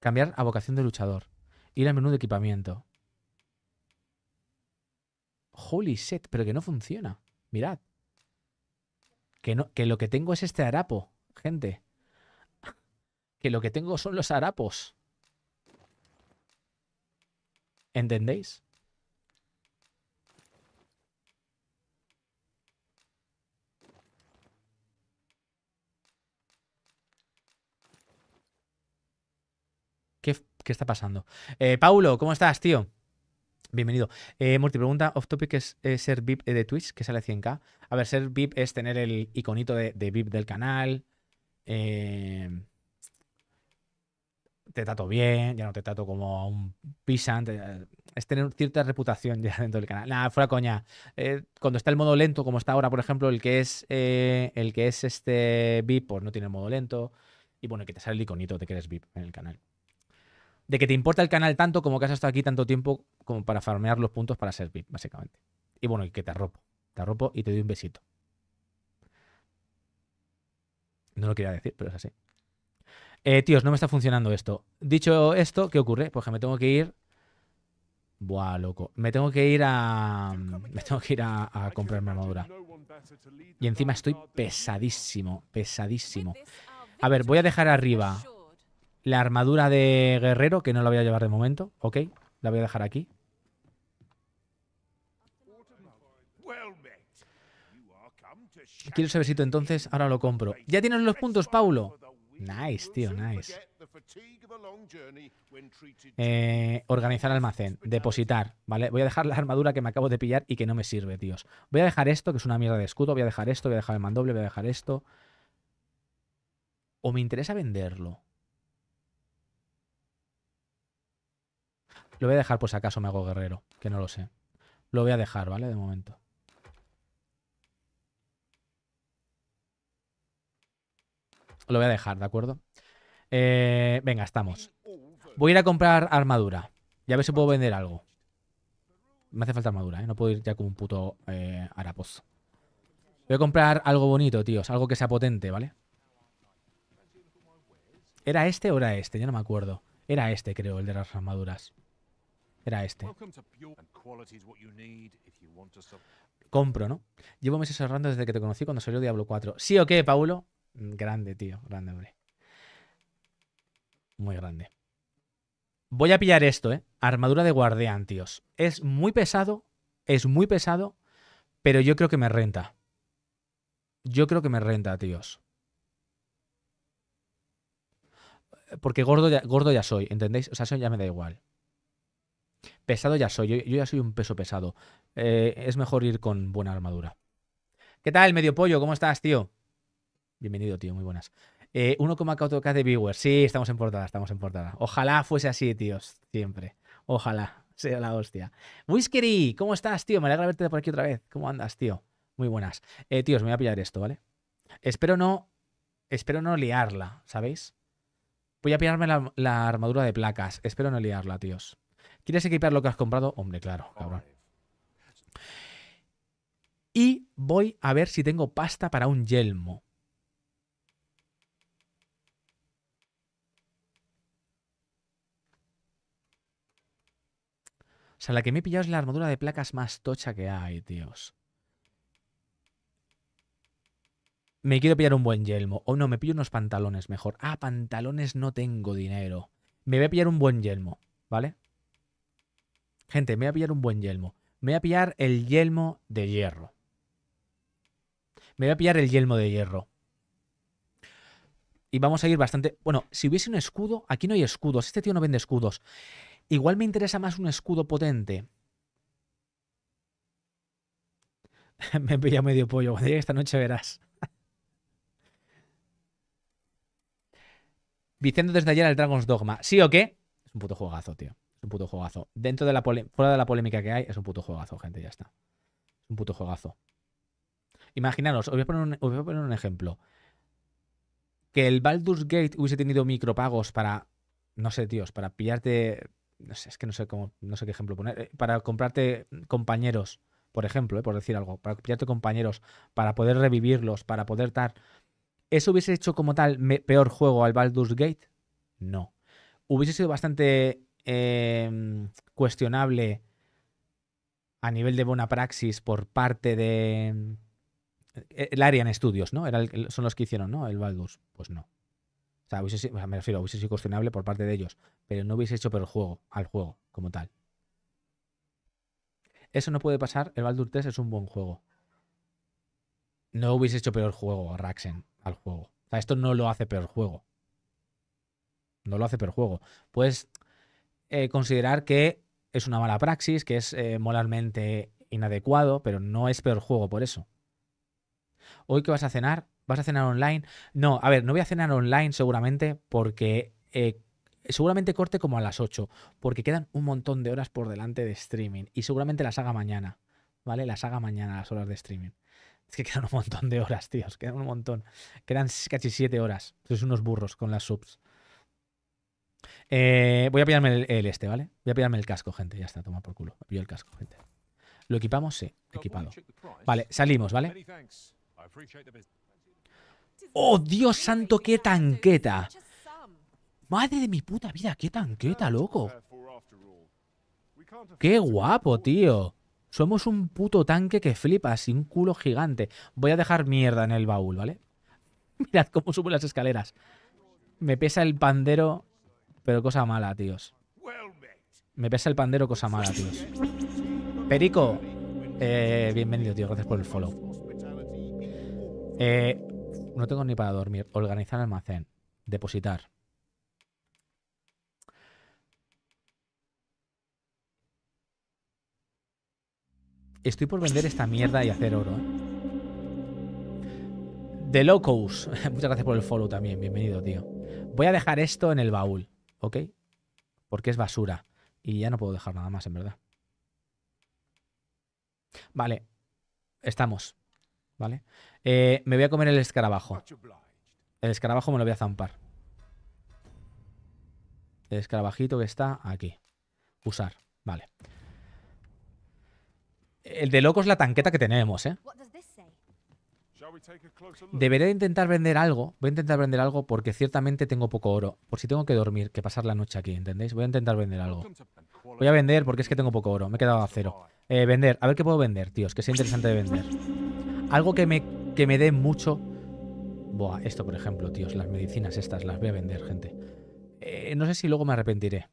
Cambiar a vocación de luchador. Ir al menú de equipamiento. Holy shit, pero que no funciona. Mirad. Que, no, que lo que tengo es este harapo, gente. (laughs) Que lo que tengo son los harapos. ¿Entendéis? ¿Qué, ¿Qué, está pasando? Eh, Paulo, ¿cómo estás, tío? Bienvenido. Eh, multi pregunta, off topic es, eh, ser VIP de Twitch, que sale 100k. A ver, ser VIP es tener el iconito de, VIP del canal. Em, te trato bien, ya no te trato como un pisan. Eh, es tener cierta reputación (laughs) ya dentro del canal. Nada, fuera coña. cuando está el modo lento, como está ahora, por ejemplo, el que es el que es este VIP, pues no tiene el modo lento. Y bueno, que te sale el iconito de que eres VIP en el canal de que te importa el canal tanto como que has estado aquí tanto tiempo como para farmear los puntos para ser básicamente. Y bueno, y que te arropo. Te arropo y te doy un besito. No lo quería decir, pero es así. Eh, tíos, no me está funcionando esto. Dicho esto, ¿qué ocurre? Pues que me tengo que ir. Buah, loco. Me tengo que ir a. Me tengo que ir a, a comprarme armadura. Y encima estoy pesadísimo, pesadísimo. A ver, voy a dejar arriba la armadura de guerrero, que no la voy a llevar de momento. Ok, la voy a dejar aquí. Quiero saber si entonces ahora lo compro. ¿Ya tienes los puntos, Paulo? Nice, tío, nice. Eh, organizar almacén, depositar, ¿vale? Voy a dejar la armadura que me acabo de pillar y que no me sirve, tíos. Voy a dejar esto, que es una mierda de escudo. Voy a dejar esto, voy a dejar el mandoble, voy a dejar esto. O me interesa venderlo. Lo voy a dejar por si acaso me hago guerrero, que no lo sé. Lo voy a dejar, ¿vale? De momento. Lo voy a dejar, ¿de acuerdo? Eh, venga, estamos. Voy a ir a comprar armadura. Ya ver si puedo vender algo. Me hace falta armadura, ¿eh? No puedo ir ya como un puto eh, Voy a comprar algo bonito, tíos. Algo que sea potente, ¿vale? ¿Era este o era este? Ya no me acuerdo. Era este, creo, el de las armaduras. Era este. Compro, ¿no? Llevo meses ahorrando desde que te conocí cuando salió Diablo 4. ¿Sí o qué, Paulo? Mm, grande, tío. Grande, hombre. Muy grande. Voy a pillar esto, ¿eh? Armadura de guardián, tíos. Es muy pesado. Es muy pesado. Pero yo creo que me renta. Yo creo que me renta, tíos. Porque gordo gordo ya soy, ¿entendéis? O sea, eso ya me da igual. Pesado ya soy, yo, ya soy un peso pesado. Eh, es mejor ir con buena armadura. ¿Qué tal, medio pollo? ¿Cómo estás, tío? Bienvenido, tío, muy buenas. Eh, 1,4K de viewers. Sí, estamos en portada, estamos en portada. Ojalá fuese así, tíos, siempre. Ojalá sea la hostia. Whiskery, ¿cómo estás, tío? Me alegra verte por aquí otra vez. ¿Cómo andas, tío? Muy buenas. Eh, tíos, me voy a pillar esto, ¿vale? Espero no. Espero no liarla, ¿sabéis? Voy a pillarme la, la armadura de placas. Espero no liarla, tíos. ¿Quieres equipar lo que has comprado? Hombre, claro, cabrón. Y voy a ver si tengo pasta para un yelmo. O sea, la que me he pillado es la armadura de placas más tocha que hay, tíos. Me quiero pillar un buen yelmo. O no, me pillo unos pantalones mejor. Ah, pantalones no tengo dinero. Me voy a pillar un buen yelmo, ¿vale? Gente, me voy a pillar un buen yelmo. Me voy a pillar el yelmo de hierro. Me voy a pillar el yelmo de hierro. Y vamos a ir bastante... Bueno, si hubiese un escudo... Aquí no hay escudos. Este tío no vende escudos. Igual me interesa más un escudo potente. (laughs) me he pillado medio pollo. esta noche verás. Viciendo desde ayer el Dragon's Dogma. ¿Sí o qué? Es un puto juegazo, tío. Es un puto juegazo. Dentro de la fuera de la polémica que hay, es un puto juegazo, gente, ya está. Es un puto juegazo. Imaginaros, os voy a poner un, ejemplo. Que el Baldur's Gate hubiese tenido micropagos para, no sé, tíos, para pillarte, no sé, es que no sé cómo, no sé qué ejemplo poner, eh, para comprarte compañeros, por ejemplo, eh, por decir algo, para pillarte compañeros, para poder revivirlos, para poder dar... ¿Eso hubiese hecho como tal peor juego al Baldur's Gate? No. ¿Hubiese sido bastante Em, cuestionable a nivel de buena praxis por parte de em, e, el Arian Studios, ¿no? Era son los que hicieron, ¿no? El Valdur. Pues no. O sea, me refiero, hubiese sido cuestionable por parte de ellos, pero no hubiese hecho peor juego, al juego como tal. Eso no puede pasar, el Valdur 3 es un buen juego. No hubiese hecho peor juego, Raxen, al juego. O sea, esto no lo hace peor juego. No lo hace peor juego. Pues... Eh, considerar que es una mala praxis, que es eh, moralmente inadecuado, pero no es peor juego por eso. Hoy que vas a cenar, ¿vas a cenar online? No, a ver, no voy a cenar online seguramente porque eh, seguramente corte como a las 8, porque quedan un montón de horas por delante de streaming y seguramente las haga mañana, ¿vale? Las haga mañana las horas de streaming. Es que quedan un montón de horas, tíos, quedan un montón. Quedan casi 7 horas. Sois unos burros con las subs. Eh, voy a pillarme el, este, ¿vale? Voy a pillarme el casco, gente. Ya está, toma por culo. Voy pillo el casco, gente. ¿Lo equipamos? Sí, equipado. Vale, salimos, ¿vale? ¡Oh, Dios santo, qué tanqueta! Madre de mi puta vida, qué tanqueta, loco. Qué guapo, tío. Somos un puto tanque que flipa. sin un culo gigante. Voy a dejar mierda en el baúl, ¿vale? (laughs) Mirad cómo subo las escaleras. Me pesa el pandero pero cosa mala, tíos. Me pesa el pandero, cosa mala, tíos. Perico. Eh, bienvenido, tío. Gracias por el follow. Eh, no tengo ni para dormir. Organizar almacén. Depositar. Estoy por vender esta mierda y hacer oro. ¿eh? The Locos. (laughs) Muchas gracias por el follow también. Bienvenido, tío. Voy a dejar esto en el baúl. ¿ok? Porque es basura. Y ya no puedo dejar nada más, en verdad. Vale, estamos. ¿Vale? Eh, me voy a comer el escarabajo. El escarabajo me lo voy a zampar. El escarabajito que está aquí. Usar, vale. El de loco es la tanqueta que tenemos, ¿eh? Deberé intentar vender algo. Voy a intentar vender algo porque ciertamente tengo poco oro. Por si tengo que dormir, que pasar la noche aquí, ¿entendéis? Voy a intentar vender algo. Voy a vender porque es que tengo poco oro. Me he quedado a cero. Eh, vender. A ver qué puedo vender, tíos. Que sea interesante de vender. Algo que me, que me dé mucho... Buah, esto por ejemplo, tíos. Las medicinas estas las voy a vender, gente. Eh, no sé si luego me arrepentiré.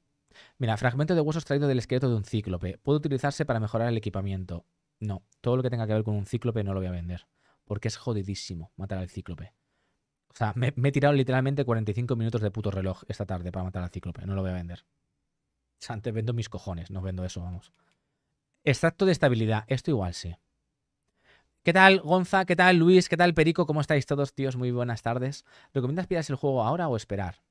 Mira, fragmento de huesos traído del esqueleto de un cíclope. Puede utilizarse para mejorar el equipamiento. No, todo lo que tenga que ver con un cíclope no lo voy a vender porque es jodidísimo matar al cíclope. O sea, me, he tirado literalmente 45 minutos de puto reloj esta tarde para matar al cíclope. No lo voy a vender. O sea, antes vendo mis cojones, no vendo eso, vamos. Extracto de estabilidad, esto igual sí. ¿Qué tal, Gonza? ¿Qué tal, Luis? ¿Qué tal, Perico? ¿Cómo estáis todos, tíos? Muy buenas tardes. ¿Recomiendas pirarse el juego ahora o esperar?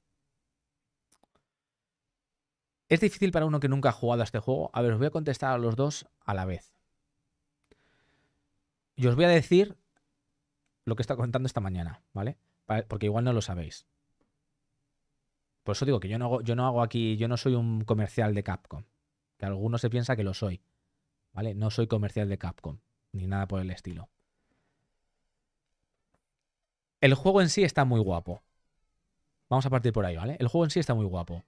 Es difícil para uno que nunca ha jugado a este juego. A ver, os voy a contestar a los dos a la vez. Y os voy a decir lo que está contando esta mañana, ¿vale? Porque igual no lo sabéis. Por eso digo que yo no, hago, yo no hago aquí, yo no soy un comercial de Capcom. Que alguno se piensa que lo soy. ¿Vale? No soy comercial de Capcom, ni nada por el estilo. El juego en sí está muy guapo. Vamos a partir por ahí, ¿vale? El juego en sí está muy guapo.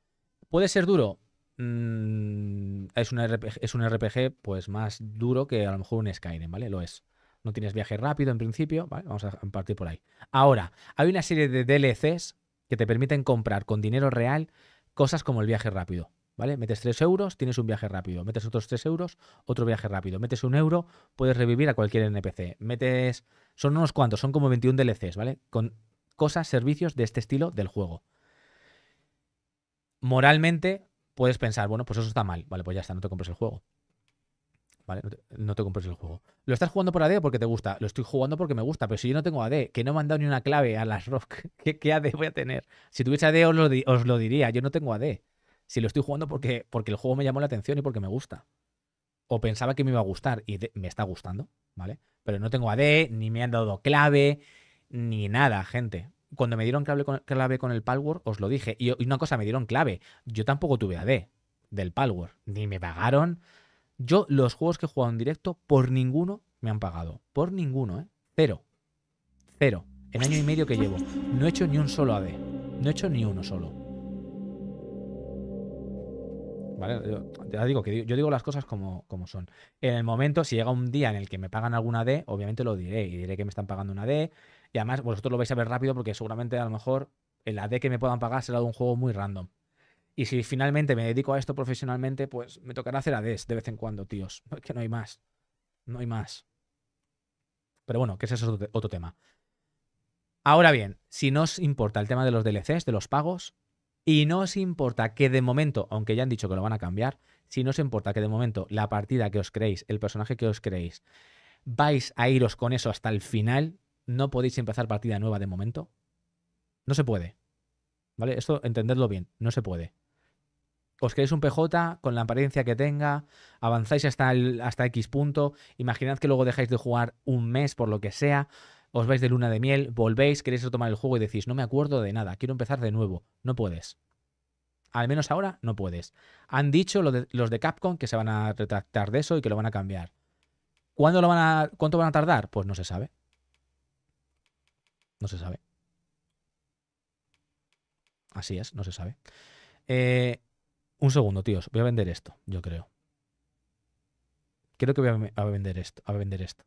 ¿Puede ser duro? Mm, es, un RPG, es un RPG pues más duro que a lo mejor un Skyrim, ¿vale? Lo es. No tienes viaje rápido en principio, ¿vale? Vamos a partir por ahí. Ahora, hay una serie de DLCs que te permiten comprar con dinero real cosas como el viaje rápido. ¿Vale? Metes 3 euros, tienes un viaje rápido. Metes otros 3 euros, otro viaje rápido. Metes un euro, puedes revivir a cualquier NPC. Metes. Son unos cuantos, son como 21 DLCs, ¿vale? Con cosas, servicios de este estilo del juego. Moralmente, puedes pensar, bueno, pues eso está mal. Vale, pues ya está, no te compres el juego. No te, compres el juego. ¿Lo estás jugando por AD porque te gusta? Lo estoy jugando porque me gusta, pero si yo no tengo AD, que no me han dado ni una clave a las Rock, (laughs) ¿qué, AD voy a tener? Si tuviese AD os lo, os lo, diría, yo no tengo AD. Si lo estoy jugando porque, porque el juego me llamó la atención y porque me gusta. O pensaba que me iba a gustar y me está gustando, ¿vale? Pero no tengo AD, ni me han dado clave, ni nada, gente. Cuando me dieron clave con, clave con el Palworld, os lo dije. Y, una cosa, me dieron clave. Yo tampoco tuve AD del Palworld, ni me pagaron yo los juegos que he jugado en directo, por ninguno me han pagado. Por ninguno, ¿eh? Cero. Cero. En año y medio que llevo. No he hecho ni un solo AD. No he hecho ni uno solo. ¿Vale? ya digo que yo digo las cosas como, como son. En el momento, si llega un día en el que me pagan alguna AD, obviamente lo diré. Y diré que me están pagando una AD. Y además vosotros lo vais a ver rápido porque seguramente a lo mejor el AD que me puedan pagar será de un juego muy random. Y si finalmente me dedico a esto profesionalmente, pues me tocará hacer ADs de vez en cuando, tíos. (laughs) que no hay más. No hay más. Pero bueno, que ese es otro, otro tema. Ahora bien, si no os importa el tema de los DLCs, de los pagos, y no os importa que de momento, aunque ya han dicho que lo van a cambiar, si no os importa que de momento la partida que os creéis, el personaje que os creéis, vais a iros con eso hasta el final, no podéis empezar partida nueva de momento. No se puede. ¿Vale? Esto entendedlo bien, no se puede os queréis un PJ con la apariencia que tenga, avanzáis hasta, hasta X punto, imaginad que luego dejáis de jugar un mes por lo que sea, os vais de luna de miel, volvéis, queréis retomar el juego y decís, no me acuerdo de nada, quiero empezar de nuevo, no puedes. Al menos ahora no puedes. Han dicho los de Capcom que se van a retractar de eso y que lo van a cambiar. ¿Cuándo lo van a, ¿Cuánto van a tardar? Pues no se sabe. No se sabe. Así es, no se sabe. Eh, un segundo, tíos. Voy a vender esto, yo creo. Creo que voy a, vender esto. A vender esto.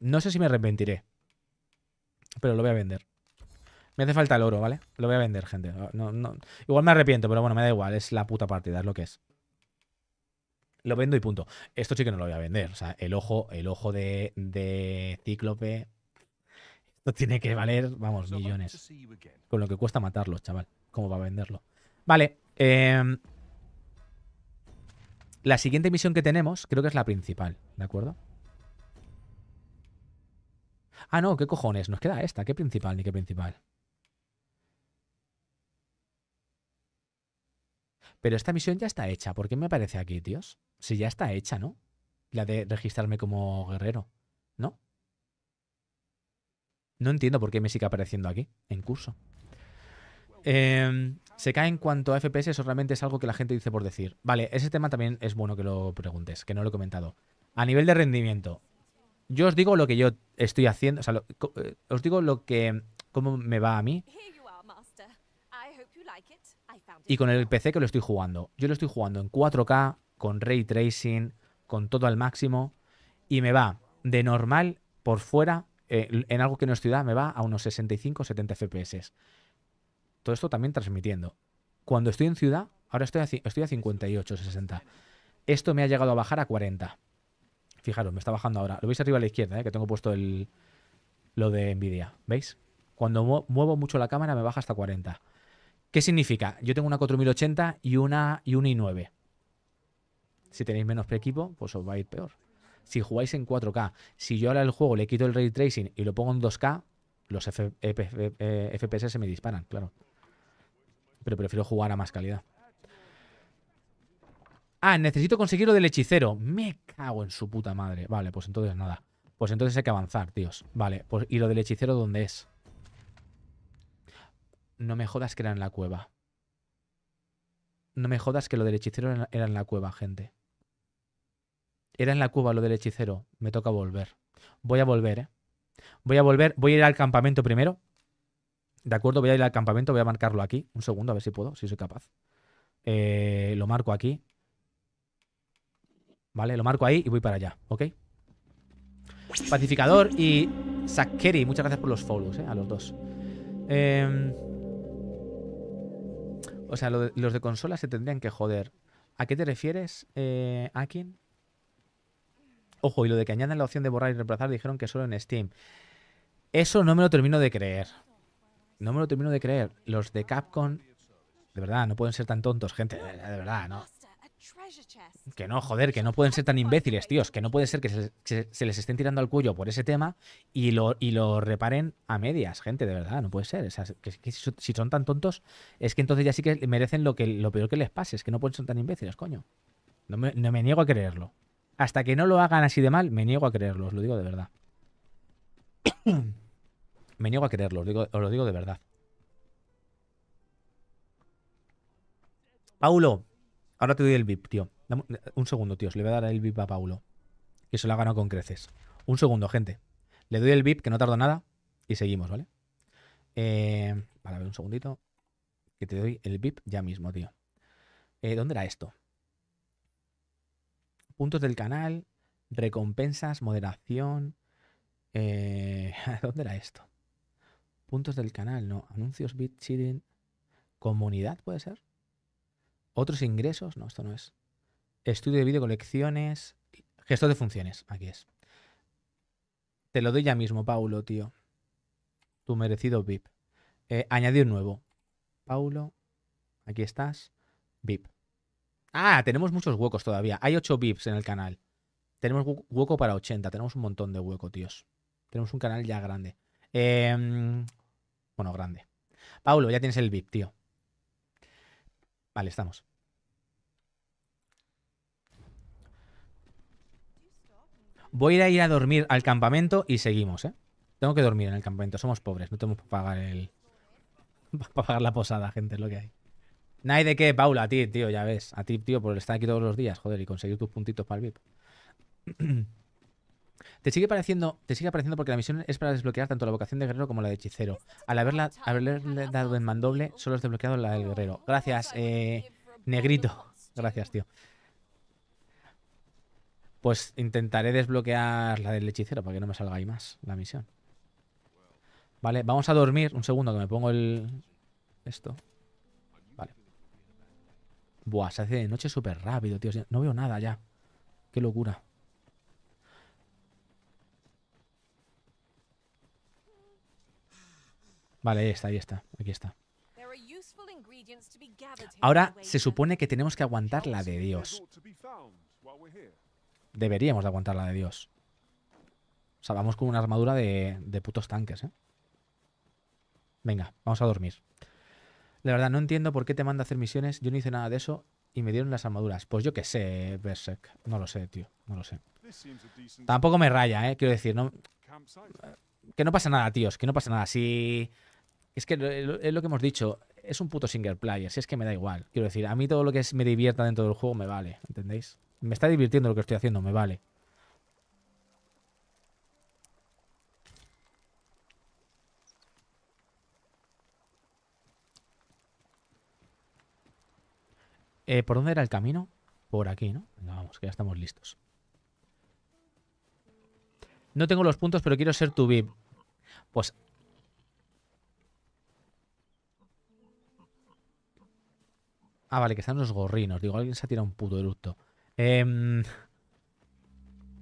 No sé si me arrepentiré. Pero lo voy a vender. Me hace falta el oro, ¿vale? Lo voy a vender, gente. Ah, no, no. Igual me arrepiento, pero bueno, me da igual. Es la puta partida, es lo que es. Lo vendo y punto. Esto sí que no lo voy a vender. O sea, el ojo, el ojo de, de Cíclope tiene que valer, vamos, millones. Con lo que cuesta matarlo, chaval. ¿Cómo va a venderlo? Vale. Em, la siguiente misión que tenemos creo que es la principal, ¿de acuerdo? Ah, no, ¿qué cojones? Nos queda esta. ¿Qué principal ni qué principal? Pero esta misión ya está hecha. ¿Por qué me aparece aquí, tíos? Si ya está hecha, ¿no? La de registrarme como guerrero, ¿no? No entiendo por qué me sigue apareciendo aquí, en curso. Em, se cae en cuanto a FPS, eso realmente es algo que la gente dice por decir. Vale, ese tema también es bueno que lo preguntes, que no lo he comentado. A nivel de rendimiento, yo os digo lo que yo estoy haciendo, o sea, eh, os digo lo que, cómo me va a mí. Y con el PC que lo estoy jugando. Yo lo estoy jugando en 4K, con ray tracing, con todo al máximo. Y me va de normal por fuera eh, en algo que no es ciudad me va a unos 65 70 FPS. Todo esto también transmitiendo. Cuando estoy en ciudad, ahora estoy a, estoy a 58, 60. Esto me ha llegado a bajar a 40. Fijaros, me está bajando ahora. Lo veis arriba a la izquierda, eh, que tengo puesto el, lo de Nvidia. ¿Veis? Cuando muevo mucho la cámara me baja hasta 40. ¿Qué significa? Yo tengo una 4080 y una, y una i9. Si tenéis menos pre equipo, pues os va a ir peor si jugáis en 4K, si yo ahora el juego le quito el ray tracing y lo pongo en 2K, los FPS eh, se me disparan, claro. Pero prefiero jugar a más calidad. Ah, necesito conseguir lo del hechicero. Me cago en su puta madre. Vale, pues entonces nada. Pues entonces hay que avanzar, tíos. Vale, pues ¿y lo del hechicero dónde es? No me jodas que era en la cueva. No me jodas que lo del hechicero era en la cueva, gente. Era en la cuba lo del hechicero. Me toca volver. Voy a volver, ¿eh? Voy a volver. Voy a ir al campamento primero. De acuerdo, voy a ir al campamento. Voy a marcarlo aquí. Un segundo, a ver si puedo, si soy capaz. Eh, lo marco aquí. Vale, lo marco ahí y voy para allá, ¿ok? Pacificador y Sakeri. Muchas gracias por los follows, ¿eh? A los dos. Eh... O sea, los de consola se tendrían que joder. ¿A qué te refieres, eh, Akin? Ojo, y lo de que añadan la opción de borrar y reemplazar dijeron que solo en Steam. Eso no me lo termino de creer. No me lo termino de creer. Los de Capcom, de verdad, no pueden ser tan tontos, gente. De, verdad, no. Que no, joder, que no pueden ser tan imbéciles, tíos. Que no puede ser que se, les estén tirando al cuello por ese tema y lo, y lo reparen a medias, gente, de verdad, no puede ser. si son tan tontos, es que entonces ya sí que merecen lo, que, lo peor que les pase. Es que no pueden ser tan imbéciles, coño. no me niego a creerlo hasta que no lo hagan así de mal, me niego a creerlo, os lo digo de verdad. (coughs) me niego a creerlo, os, digo, lo digo de verdad. Paulo, ahora te doy el VIP, tío. un segundo, tío. Os Le voy a dar el VIP a Paulo. Que se lo ha ganado con creces. Un segundo, gente. Le doy el VIP, que no tardo nada. Y seguimos, ¿vale? Para eh, ver, un segundito. Que te doy el VIP ya mismo, tío. Eh, ¿Dónde era esto? puntos del canal, recompensas, moderación. Eh, (laughs) ¿Dónde era esto? Puntos del canal, no. Anuncios, bit, cheating. Comunidad, puede ser. Otros ingresos, no, esto no es. Estudio de video colecciones. Gestor de funciones, aquí es. Te lo doy ya mismo, Paulo, tío. Tu merecido VIP. Eh, añadir nuevo. Paulo, aquí estás. VIP. Ah, tenemos muchos huecos todavía. Hay 8 VIPs en el canal. Tenemos hueco para 80. Tenemos un montón de hueco, tíos. Tenemos un canal ya grande. Em, bueno, grande. Paulo, ya tienes el VIP, tío. Vale, estamos. Voy a ir a dormir al campamento y seguimos, ¿eh? Tengo que dormir en el campamento. Somos pobres. No tenemos para pagar el... (laughs) Para pagar la posada, gente, es lo que hay. Nadie de qué, Paula, a ti, tío, ya ves. A ti, tío, por estar aquí todos los días, joder, y conseguir tus puntitos para el VIP. (clears throat) Te sigue pareciendo, te sigue apareciendo porque la misión es para desbloquear tanto la vocación de guerrero como la de hechicero. Al haberla, haberle dado en mandoble, solo has desbloqueado la del guerrero. Gracias, eh, negrito. Gracias, tío. Pues intentaré desbloquear la del hechicero para que no me salga ahí más la misión. Vale, vamos a dormir. Un segundo que me pongo el... Esto. Buah, se hace de noche súper rápido, tío. No veo nada ya. Qué locura. Vale, ahí está, ahí está. Aquí está. Ahora se supone que tenemos que aguantar la de Dios. Deberíamos de aguantar la de Dios. O sea, vamos con una armadura de, de putos tanques, ¿eh? Venga, vamos a dormir. De verdad, no entiendo por qué te manda a hacer misiones. Yo no hice nada de eso y me dieron las armaduras. Pues yo qué sé, Berserk. No lo sé, tío. No lo sé. Tampoco me raya, ¿eh? Quiero decir, no... Eh, que no pasa nada, tíos. Que no pasa nada. Si... Es que es lo que hemos dicho. Es un puto single player. Si es que me da igual. Quiero decir, a mí todo lo que me divierta dentro del juego me vale. ¿Entendéis? Me está divirtiendo lo que estoy haciendo. Me vale. Eh, ¿Por dónde era el camino? Por aquí, ¿no? Venga, vamos, que ya estamos listos. No tengo los puntos, pero quiero ser tu VIP. Pues... Ah, vale, que están los gorrinos. Digo, alguien se ha tirado un puto eructo. Em,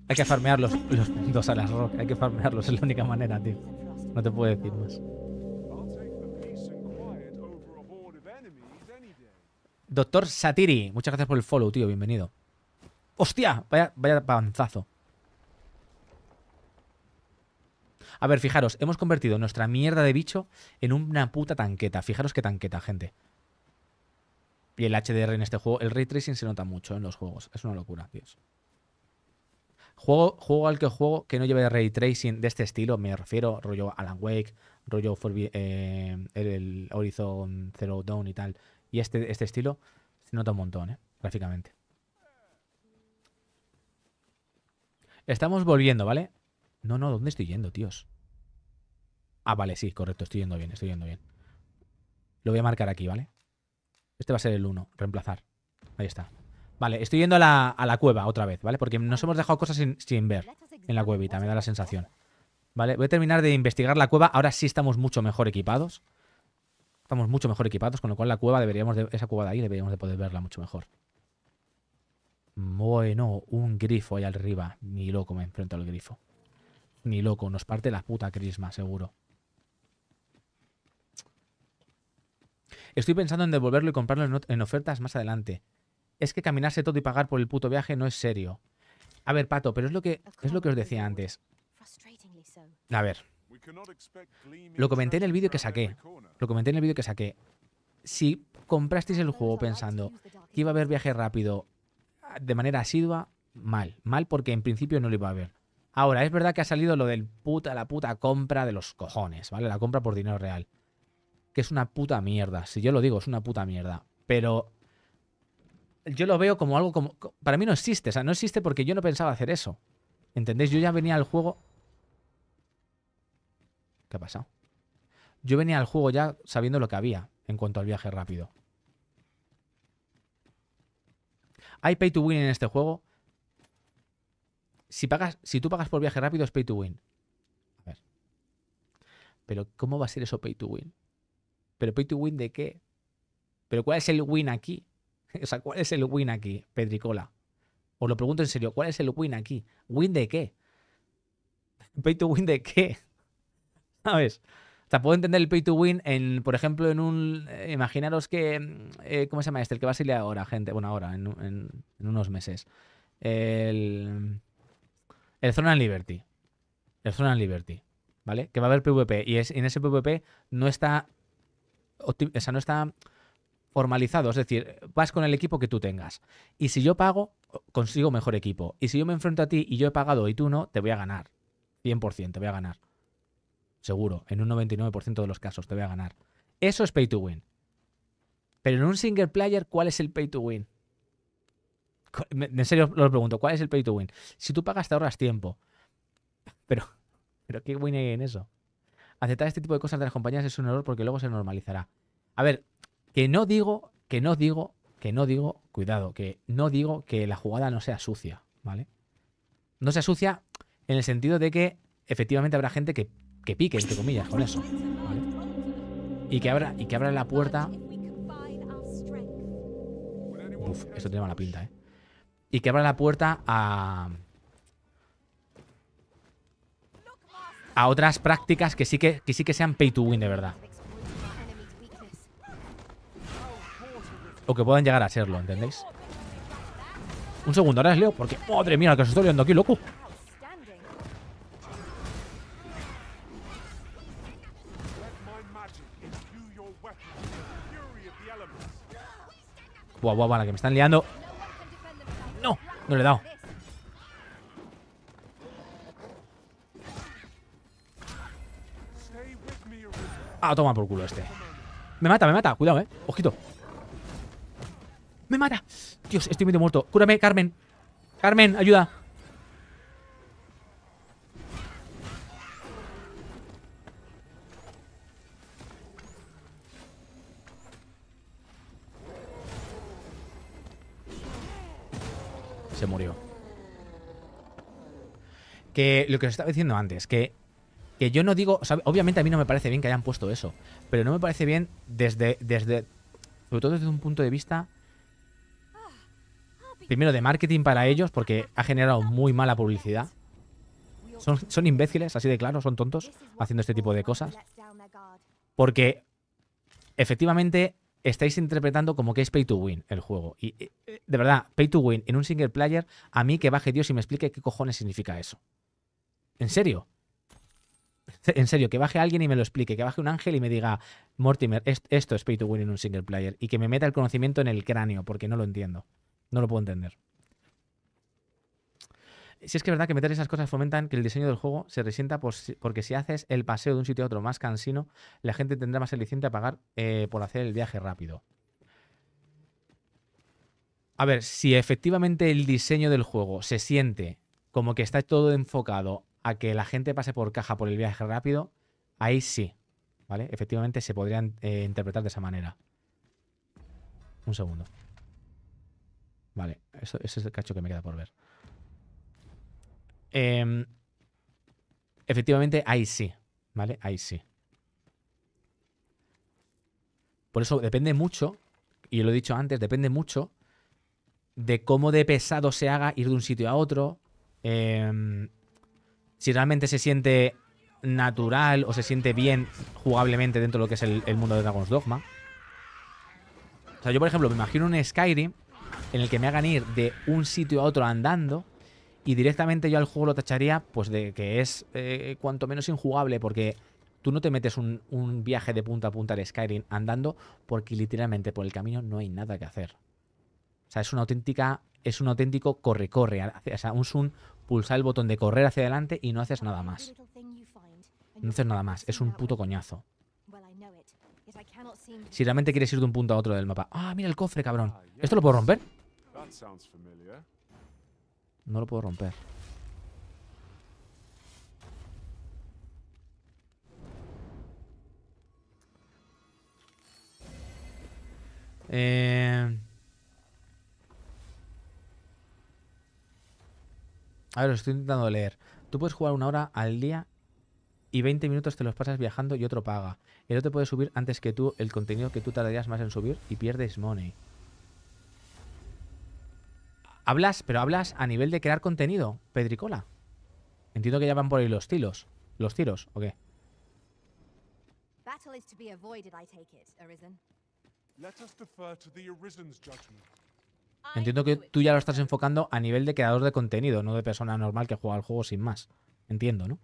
hay que farmear los, puntos a las rocas. Hay que farmearlos, es la única manera, tío. No te puedo decir más. Doctor Satiri, muchas gracias por el follow, tío. Bienvenido. ¡Hostia! Vaya, vaya panzazo. A ver, fijaros, hemos convertido nuestra mierda de bicho en una puta tanqueta. Fijaros qué tanqueta, gente. Y el HDR en este juego, el ray tracing se nota mucho en los juegos. Es una locura, tíos. Juego, juego al que juego que no lleve ray tracing de este estilo, me refiero, rollo Alan Wake, rollo eh, Horizon Zero Dawn y tal. Y este, este, estilo se nota un montón, ¿eh? gráficamente. Estamos volviendo, ¿vale? No, no, ¿dónde estoy yendo, tíos? Ah, vale, sí, correcto, estoy yendo bien, estoy yendo bien. Lo voy a marcar aquí, ¿vale? Este va a ser el 1, reemplazar. Ahí está. Vale, estoy yendo a la, cueva otra vez, ¿vale? Porque nos hemos dejado cosas sin, sin, ver en la cuevita, me da la sensación. Vale, voy a terminar de investigar la cueva. Ahora sí estamos mucho mejor equipados estamos mucho mejor equipados, con lo cual la cueva deberíamos de, esa cueva de ahí deberíamos de poder verla mucho mejor. Bueno, un grifo ahí arriba. Ni loco me enfrento al grifo. Ni loco, nos parte la puta crisma, seguro. Estoy pensando en devolverlo y comprarlo en, en ofertas más adelante. Es que caminarse todo y pagar por el puto viaje no es serio. A ver, Pato, pero es lo que, es lo que os decía antes. A ver, lo comenté en el vídeo que saqué. Lo comenté en el vídeo que saqué. Si comprasteis el juego pensando que iba a haber viaje rápido de manera asidua, mal. Mal porque en principio no lo iba a haber. Ahora, es verdad que ha salido lo del puta, la puta compra de los cojones, ¿vale? La compra por dinero real. Que es una puta mierda. Si yo lo digo, es una puta mierda. Pero yo lo veo como algo como... Para mí no existe. O sea, no existe porque yo no pensaba hacer eso. ¿Entendéis? Yo ya venía al juego ¿Qué ha pasado? Yo venía al juego ya sabiendo lo que había en cuanto al viaje rápido. ¿Hay pay to win en este juego? Si, pagas, si tú pagas por viaje rápido es pay to win. A ver. Pero ¿cómo va a ser eso pay to win? ¿Pero pay to win de qué? ¿Pero cuál es el win aquí? (laughs) O sea, ¿cuál es el win aquí, Pedricola? Os lo pregunto en serio, ¿cuál es el win aquí? ¿Win de qué? (laughs) ¿Pay to win de qué? ¿sabes? O sea, puedo entender el pay to win en, por ejemplo, en un. Eh, imaginaros que. Mm, eh, ¿Cómo se llama este? El que va a salir ahora, gente. Bueno, ahora, en, unos meses. El. El Zona Liberty. El Zona Liberty. ¿Vale? Que va a haber PvP. Y es, en ese PvP no está. O sea, no está formalizado. Es decir, vas con el equipo que tú tengas. Y si yo pago, consigo mejor equipo. Y si yo me enfrento a ti y yo he pagado y tú no, te voy a ganar. 100%, te voy a ganar seguro, en un 99% de los casos te voy a ganar. Eso es pay to win. Pero en un single player, ¿cuál es el pay to win? En serio lo pregunto, ¿cuál es el pay to win? Si tú pagas te ahorras tiempo. (laughs) Pero, pero ¿qué win hay en eso? Aceptar este tipo de cosas de las compañías es un error porque luego se normalizará. A ver, que no digo, que no digo, que no digo, cuidado, que no digo que la jugada no sea sucia, ¿vale? No sea sucia en el sentido de que efectivamente habrá gente que que pique, entre comillas, con eso. Y que abra, y que abra la puerta. Uf, esto tiene mala pinta, eh. Y que abra la puerta a. A otras prácticas que sí que, sí que sean pay to win de verdad. O que puedan llegar a serlo, ¿entendéis? Un segundo, ahora es leo porque. Madre mía, que os estoy viendo aquí, loco. Guau, guau, buah, la que me están liando. No, no le he dado. Ah, toma por culo este. Me mata, me mata. Cuidado, eh. Ojito. Me mata. Dios, estoy medio muerto. Cúrame, Carmen. Carmen, ayuda. se murió. Que lo que os estaba diciendo antes, que, yo no digo, obviamente a mí no me parece bien que hayan puesto eso, pero no me parece bien desde, desde, sobre todo desde un punto de vista, primero de marketing para ellos, porque ha generado muy mala publicidad. Son, son imbéciles, así de claro, son tontos, haciendo este tipo de cosas. Porque efectivamente estáis interpretando como que es pay to win el juego. Y eh, eh, de verdad, pay to win en un single player, a mí que baje Dios y me explique qué cojones significa eso. ¿En serio? (laughs) En serio, que baje alguien y me lo explique, que baje un ángel y me diga, Mortimer, esto es pay to win en un single player, y que me meta el conocimiento en el cráneo, porque no lo entiendo. No lo puedo entender. Si es que es verdad que meter esas cosas fomentan que el diseño del juego se resienta porque si haces el paseo de un sitio a otro más cansino, la gente tendrá más eliciente a pagar eh, por hacer el viaje rápido. A ver, si efectivamente el diseño del juego se siente como que está todo enfocado a que la gente pase por caja por el viaje rápido, ahí sí, ¿vale? Efectivamente se podrían eh, interpretar de esa manera. Un segundo. Vale, Ese es el cacho que me queda por ver. Em, efectivamente, ahí sí, ¿vale? Ahí sí. Por eso depende mucho, y lo he dicho antes, depende mucho de cómo de pesado se haga ir de un sitio a otro. Em, si realmente se siente natural o se siente bien jugablemente dentro de lo que es el, el, mundo de Dragon's Dogma. O sea, yo por ejemplo me imagino un Skyrim en el que me hagan ir de un sitio a otro andando y directamente yo al juego lo tacharía, pues de que es eh, cuanto menos injugable, porque tú no te metes un, viaje de punta a punta al Skyrim andando, porque literalmente por el camino no hay nada que hacer. O sea, es una auténtica. Es un auténtico corre-corre. O sea, un zoom, pulsar el botón de correr hacia adelante y no haces nada más. No haces nada más. Es un puto coñazo. Si realmente quieres ir de un punto a otro del mapa. Ah, mira el cofre, cabrón. ¿Esto lo puedo romper? No lo puedo romper. Eh... A ver, lo estoy intentando leer. Tú puedes jugar una hora al día y 20 minutos te los pasas viajando y otro paga. El otro puede subir antes que tú el contenido que tú tardarías más en subir y pierdes money. Hablas, pero hablas a nivel de crear contenido, Pedricola. Entiendo que ya van por ahí los tiros. ¿Los tiros o qué? Entiendo que tú ya lo estás enfocando a nivel de creador de contenido, no de persona normal que juega al juego sin más. Entiendo, ¿no?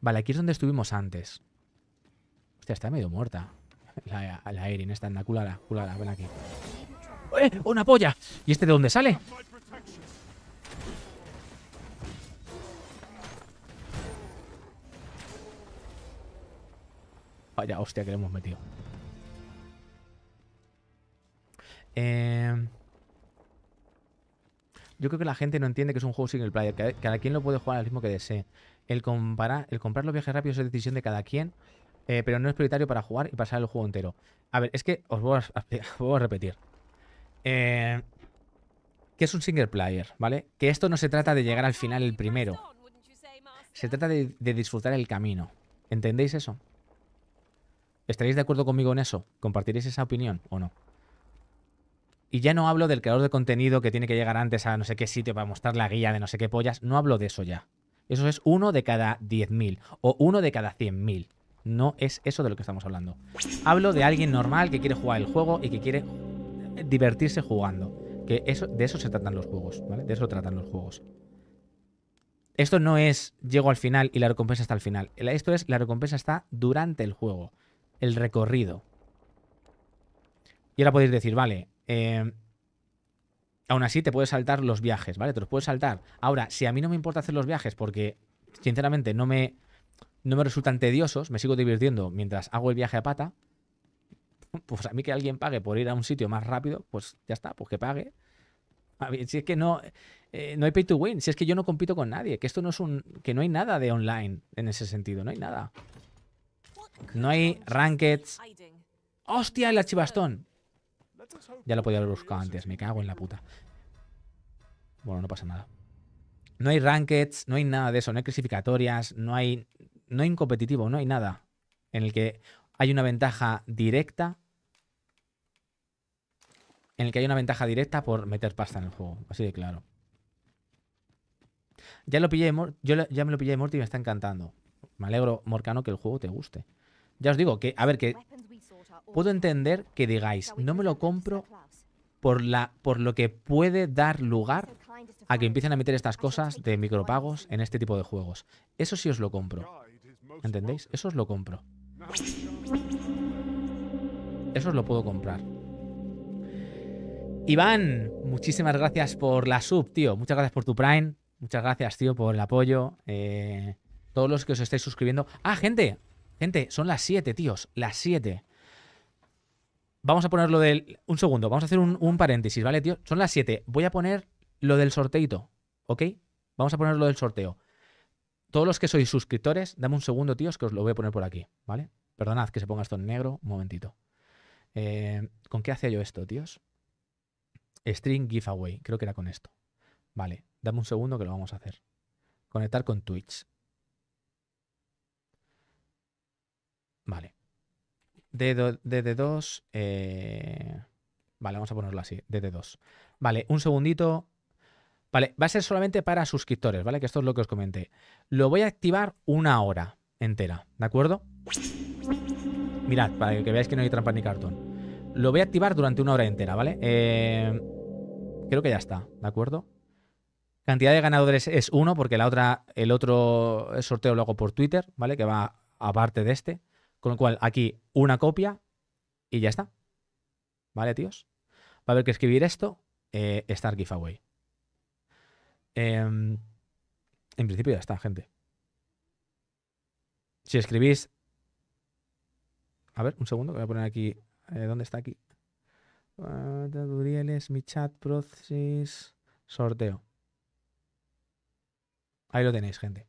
Vale, aquí es donde estuvimos antes. Hostia, está medio muerta. (laughs) la, la está esta anda, culala, culala, ven aquí. ¡Eh! ¡Una polla! ¿Y este de dónde sale? Vaya hostia que le hemos metido. Eh, yo creo que la gente no entiende que es un juego single player. Cada, quien lo puede jugar al mismo que desee. El, comparar, el comprar los viajes rápidos es decisión de cada quien eh, pero no es prioritario para jugar y pasar el juego entero. A ver, es que os voy (laughs) a, repetir. Eh, que es un single player, ¿vale? Que esto no se trata de llegar al final el primero. Se trata de, de disfrutar el camino. ¿Entendéis eso? ¿Estaréis de acuerdo conmigo en eso? ¿Compartiréis esa opinión o no? Y ya no hablo del creador de contenido que tiene que llegar antes a no sé qué sitio para mostrar la guía de no sé qué pollas. No hablo de eso ya. Eso es uno de cada 10.000 o uno de cada 100.000 no es eso de lo que estamos hablando. Hablo de alguien normal que quiere jugar el juego y que quiere divertirse jugando. Que eso, de eso se tratan los juegos, De eso tratan los juegos. Esto no es llego al final y la recompensa está al final. Esto es la recompensa está durante el juego, el recorrido. Y ahora podéis decir, vale, em, aún así te puedes saltar los viajes, ¿vale? Te los puedes saltar. Ahora, si a mí no me importa hacer los viajes porque, sinceramente, no me, no me resultan tediosos, me sigo divirtiendo mientras hago el viaje a pata. Pues a mí que alguien pague por ir a un sitio más rápido, pues ya está, pues que pague. si es que no, eh, no hay pay to win, si es que yo no compito con nadie, que esto no es un. que no hay nada de online en ese sentido, no hay nada. No hay rankeds. ¡Hostia, el archivastón! Ya lo podía haber buscado antes, me cago en la puta. Bueno, no pasa nada. No hay rankeds, no hay nada de eso, no hay clasificatorias, no hay no hay competitivo, no hay nada en el que hay una ventaja directa. En el que hay una ventaja directa por meter pasta en el juego. Así de claro. Ya, lo pillé, yo ya me lo pillé de Morty y me está encantando. Me alegro, Morcano, que el juego te guste. Ya os digo que, a ver, que puedo entender que digáis, no me lo compro por, la, por lo que puede dar lugar a que empiecen a meter estas cosas de micropagos en este tipo de juegos. Eso sí os lo compro. ¿Entendéis? Eso os lo compro. Eso os lo puedo comprar. Iván, muchísimas gracias por la sub, tío. Muchas gracias por tu Prime. Muchas gracias, tío, por el apoyo. Eh, todos los que os estáis suscribiendo. Ah, gente. Gente, son las 7, tíos. Las 7. Vamos a poner lo del... Un segundo, vamos a hacer un, un paréntesis, ¿vale, tío? Son las 7. Voy a poner lo del sorteito, ¿ok? Vamos a poner lo del sorteo. Todos los que sois suscriptores, dame un segundo, tíos, que os lo voy a poner por aquí, ¿vale? Perdonad que se ponga esto en negro, un momentito. Eh, ¿Con qué hacía yo esto, tíos? String giveaway, creo que era con esto. Vale, dame un segundo que lo vamos a hacer. Conectar con Twitch. Vale. DD2. Eh, vale, vamos a ponerlo así, DD2. Vale, un segundito. Vale, va a ser solamente para suscriptores, ¿vale? Que esto es lo que os comenté. Lo voy a activar una hora entera, ¿de acuerdo? Mirad, para que veáis que no hay trampa ni cartón. Lo voy a activar durante una hora entera, ¿vale? Eh, creo que ya está, ¿de acuerdo? Cantidad de ganadores es uno, porque la otra, el otro sorteo lo hago por Twitter, ¿vale? Que va aparte de este. Con lo cual, aquí una copia y ya está. ¿Vale, tíos? Va a haber que escribir esto, eh, Star Giveaway. Em, en principio ya está, gente. Si escribís... A ver, un segundo, voy a poner aquí... Eh, ¿Dónde está aquí? es mi chat, proceso sorteo. Ahí lo tenéis, gente.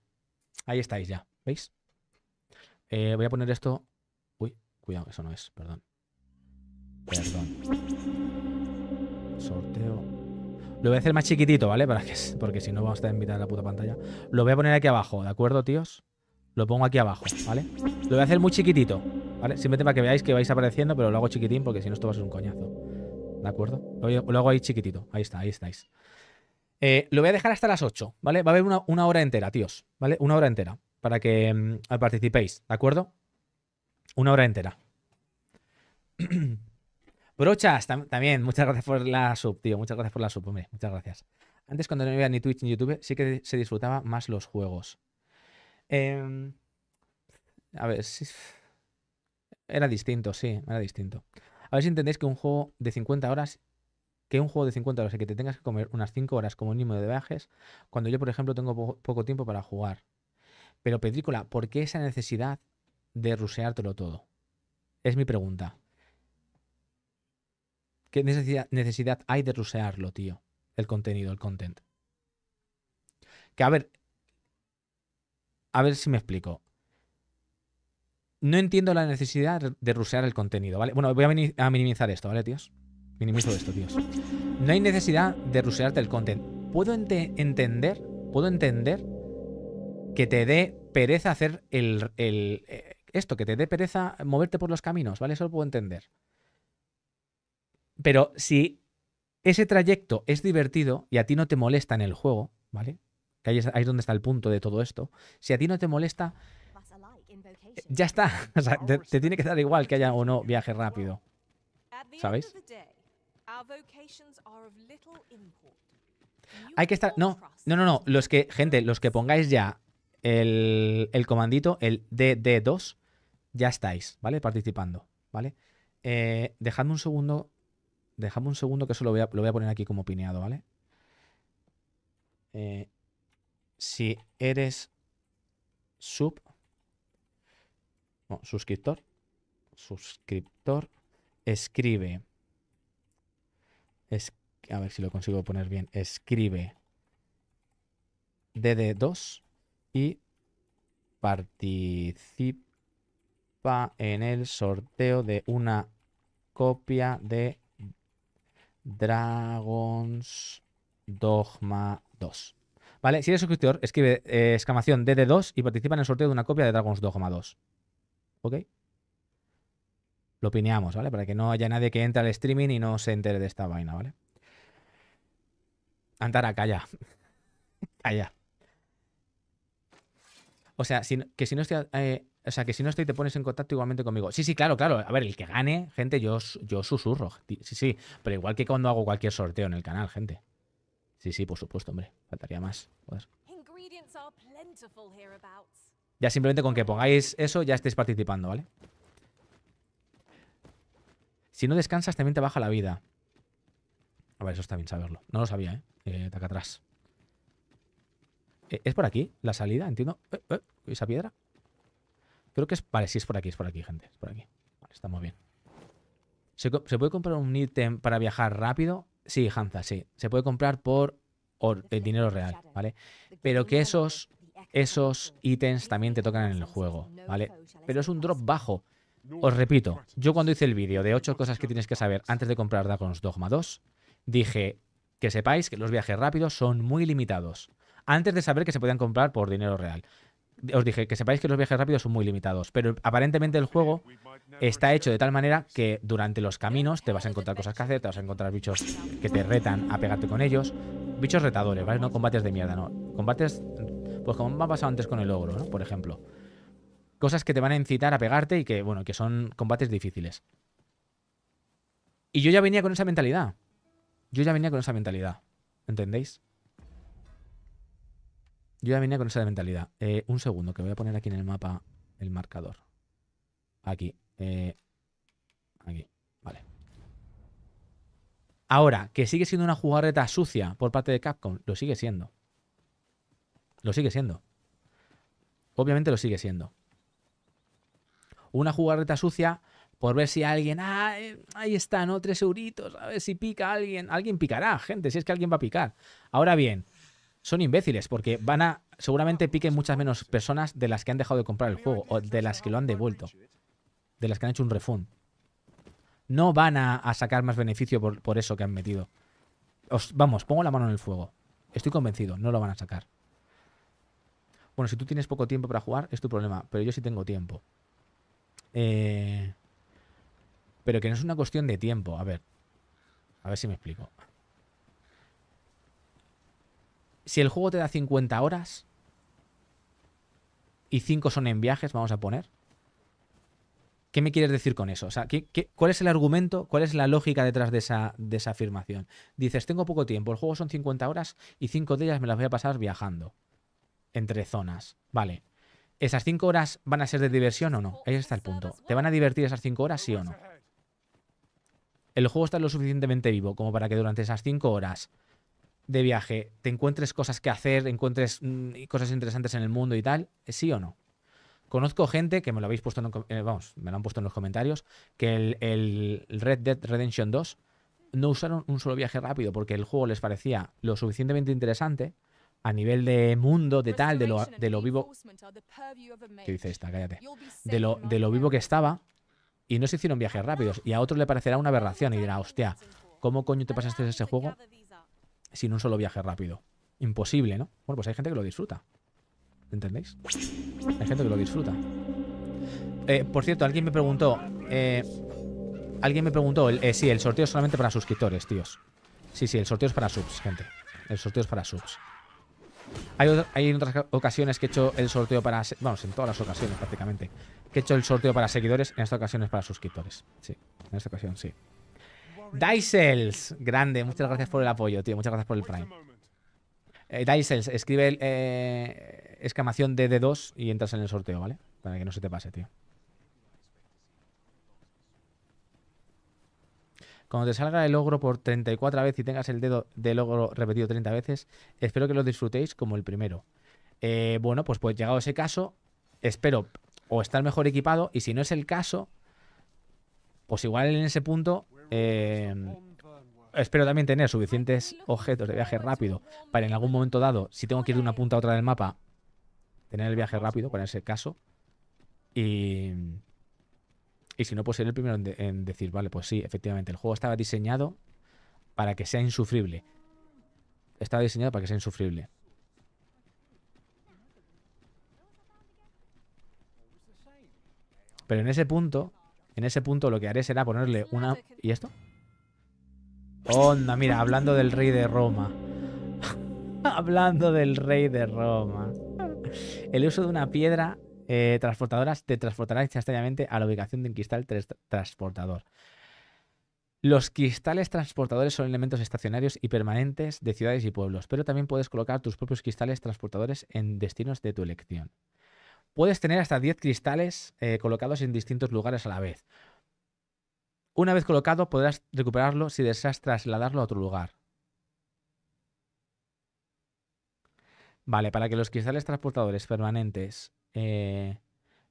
Ahí estáis ya, ¿veis? Eh, voy a poner esto... Uy, cuidado, eso no es, perdón. Perdón. Sorteo. Lo voy a hacer más chiquitito, ¿vale? Para que, porque si no vamos a estar en mitad de la puta pantalla. Lo voy a poner aquí abajo, ¿de acuerdo, tíos? Lo pongo aquí abajo, ¿vale? Lo voy a hacer muy chiquitito, ¿vale? Simplemente para que veáis que vais apareciendo, pero lo hago chiquitín porque si no esto va a ser un coñazo. ¿De acuerdo? Lo, hago ahí chiquitito. Ahí está, ahí estáis. Eh, lo voy a dejar hasta las 8, ¿vale? Va a haber una, hora entera, tíos, ¿vale? Una hora entera para que mm, participéis, ¿de acuerdo? Una hora entera. (clears throat) Brochas, también, muchas gracias por la sub, tío. Muchas gracias por la sub, hombre. Muchas gracias. Antes, cuando no había ni Twitch ni YouTube, sí que se disfrutaba más los juegos. Em, a ver, sí. Era distinto, sí, era distinto. A ver si entendéis que un juego de 50 horas, que un juego de 50 horas y que te tengas que comer unas 5 horas como mínimo de viajes, cuando yo, por ejemplo, tengo poco tiempo para jugar. Pero, Pedrícola, ¿por qué esa necesidad de ruseártelo todo? Es mi pregunta. ¿Qué necesidad, hay de rusearlo, tío? El contenido, el content. Que a ver. A ver si me explico. No entiendo la necesidad de rusear el contenido, ¿vale? Bueno, voy a minimizar esto, ¿vale, tíos? Minimizo esto, tíos. No hay necesidad de rusearte el content. Puedo entender, puedo entender que te dé pereza hacer el, eh, esto, que te dé pereza moverte por los caminos, ¿vale? Eso lo puedo entender. Pero si ese trayecto es divertido y a ti no te molesta en el juego, ¿vale? Que ahí es, donde está el punto de todo esto. Si a ti no te molesta, ya está. (laughs) O sea, te, tiene que dar igual que haya o no viaje rápido. ¿Sabéis? Hay que estar. No, no, no, no. Los que, gente, los que pongáis ya el, comandito, el DD2, ya estáis, ¿vale? Participando, ¿vale? Eh, dejadme un segundo dejamos un segundo que eso lo voy a, poner aquí como pineado, ¿vale? Eh, si eres sub, suscriptor, suscriptor, escribe, a ver si lo consigo poner bien, escribe DD2 y participa en el sorteo de una copia de Dragons Dogma 2. ¿Vale? Si eres suscriptor, escribe escamación eh, exclamación DD2 y participa en el sorteo de una copia de Dragons Dogma 2. ¿Ok? Lo pineamos, ¿vale? Para que no haya nadie que entre al streaming y no se entere de esta vaina, ¿vale? Antara, calla. (laughs) calla. O sea, que si no estoy eh, o sea, que si no estoy, te pones en contacto igualmente conmigo. Sí, sí, claro, claro. A ver, el que gane, gente, yo, yo susurro. Sí, sí. Pero igual que cuando hago cualquier sorteo en el canal, gente. Sí, sí, por supuesto, hombre. Faltaría más. Ya simplemente con que pongáis eso, ya estáis participando, ¿vale? Si no descansas, también te baja la vida. A ver, eso está bien saberlo. No lo sabía, ¿eh? eh acá atrás. Eh, ¿Es por aquí la salida? Entiendo. ¿Eh, eh esa piedra? Creo que es... Vale, sí, es por aquí, es por aquí, gente. Es por aquí. Vale, estamos bien. ¿Se, puede comprar un ítem para viajar rápido? Sí, Hanza, sí. Se puede comprar por el dinero real, ¿vale? Pero que esos, esos ítems también te tocan en el juego, ¿vale? Pero es un drop bajo. Os repito, yo cuando hice el vídeo de 8 cosas que tienes que saber antes de comprar Dragon's Dogma 2, dije que sepáis que los viajes rápidos son muy limitados. Antes de saber que se podían comprar por dinero real os dije que sepáis que los viajes rápidos son muy limitados, pero aparentemente el juego está hecho de tal manera que durante los caminos te vas a encontrar cosas que hacer, te vas a encontrar bichos que te retan a pegarte con ellos, bichos retadores, ¿vale? No combates de mierda, no. Combates, pues como me ha pasado antes con el ogro, ¿no? Por ejemplo. Cosas que te van a incitar a pegarte y que, bueno, que son combates difíciles. Y yo ya venía con esa mentalidad. Yo ya venía con esa mentalidad. ¿Entendéis? Yo ya venía con esa mentalidad. Eh, un segundo, que voy a poner aquí en el mapa el marcador. Aquí. Eh, aquí. Vale. Ahora, que sigue siendo una jugarreta sucia por parte de Capcom, lo sigue siendo. Lo sigue siendo. Obviamente lo sigue siendo. Una jugarreta sucia por ver si alguien. Ah, eh, ahí está, ¿no? Tres euritos. A ver si pica alguien. Alguien picará, gente. Si es que alguien va a picar. Ahora bien, son imbéciles porque van a seguramente piquen muchas menos personas de las que han dejado de comprar el juego o de las que lo han devuelto, de las que han hecho un refund. No van a, sacar más beneficio por, eso que han metido. vamos, pongo la mano en el fuego. Estoy convencido, no lo van a sacar. Bueno, si tú tienes poco tiempo para jugar, es tu problema, pero yo sí tengo tiempo. Eh, pero que no es una cuestión de tiempo. A ver, a ver si me explico. Si el juego te da 50 horas y 5 son en viajes, vamos a poner. ¿Qué me quieres decir con eso? O sea, ¿qué, cuál es el argumento? ¿Cuál es la lógica detrás de esa, de esa afirmación? Dices, tengo poco tiempo, el juego son 50 horas y 5 de ellas me las voy a pasar viajando entre zonas. Vale. ¿Esas 5 horas van a ser de diversión o no? Ahí está el punto. ¿Te van a divertir esas 5 horas, sí o no? El juego está lo suficientemente vivo como para que durante esas 5 horas de viaje te encuentres cosas que hacer, encuentres mm, cosas interesantes en el mundo y tal, ¿sí o no? Conozco gente que me lo habéis puesto en, eh, vamos, me lo han puesto en los comentarios, que el, Red Dead Redemption 2 no usaron un solo viaje rápido porque el juego les parecía lo suficientemente interesante a nivel de mundo, de tal, de lo, de lo vivo. ¿Qué dice esta? Cállate. De lo, de lo vivo que estaba y no se hicieron viajes rápidos. Y a otros le parecerá una aberración y dirá, hostia, ¿cómo coño te pasaste ese juego sin un solo viaje rápido. Imposible, ¿no? Bueno, pues hay gente que lo disfruta. ¿Entendéis? Hay gente que lo disfruta. Eh, por cierto, alguien me preguntó. Eh, alguien me preguntó. Eh, sí, el sorteo es solamente para suscriptores, tíos. Sí, sí, el sorteo es para subs, gente. El sorteo es para subs. Hay, hay otras ocasiones que he hecho el sorteo para. Vamos, en todas las ocasiones prácticamente. Que he hecho el sorteo para seguidores. En esta ocasión es para suscriptores. Sí, en esta ocasión sí. Dysels, grande, muchas gracias por el apoyo, tío. Muchas gracias por el Prime. Eh, escribe eh, exclamación de 2 y entras en el sorteo, ¿vale? Para que no se te pase, tío. Cuando te salga el logro por 34 veces y tengas el dedo de logro repetido 30 veces, espero que lo disfrutéis como el primero. Eh, bueno, pues, pues llegado ese caso, espero o estar mejor equipado y si no es el caso, pues igual en ese punto Em, espero también tener suficientes objetos de viaje rápido para en algún momento dado, si tengo que ir de una punta a otra del mapa, tener el viaje rápido para ese caso. Y, si no, pues ser el primero en, en, decir, vale, pues sí, efectivamente, el juego estaba diseñado para que sea insufrible. Estaba diseñado para que sea insufrible. Pero en ese punto, en ese punto lo que haré será ponerle una... ¿Y esto? Onda, mira, hablando del rey de Roma. (laughs) hablando del rey de Roma. El uso de una piedra eh, transportadora te transportará instantáneamente a la ubicación de un cristal transportador. Los cristales transportadores son elementos estacionarios y permanentes de ciudades y pueblos, pero también puedes colocar tus propios cristales transportadores en destinos de tu elección. Puedes tener hasta 10 cristales eh, colocados en distintos lugares a la vez. Una vez colocado, podrás recuperarlo si deseas trasladarlo a otro lugar. Vale, para que los cristales transportadores permanentes eh,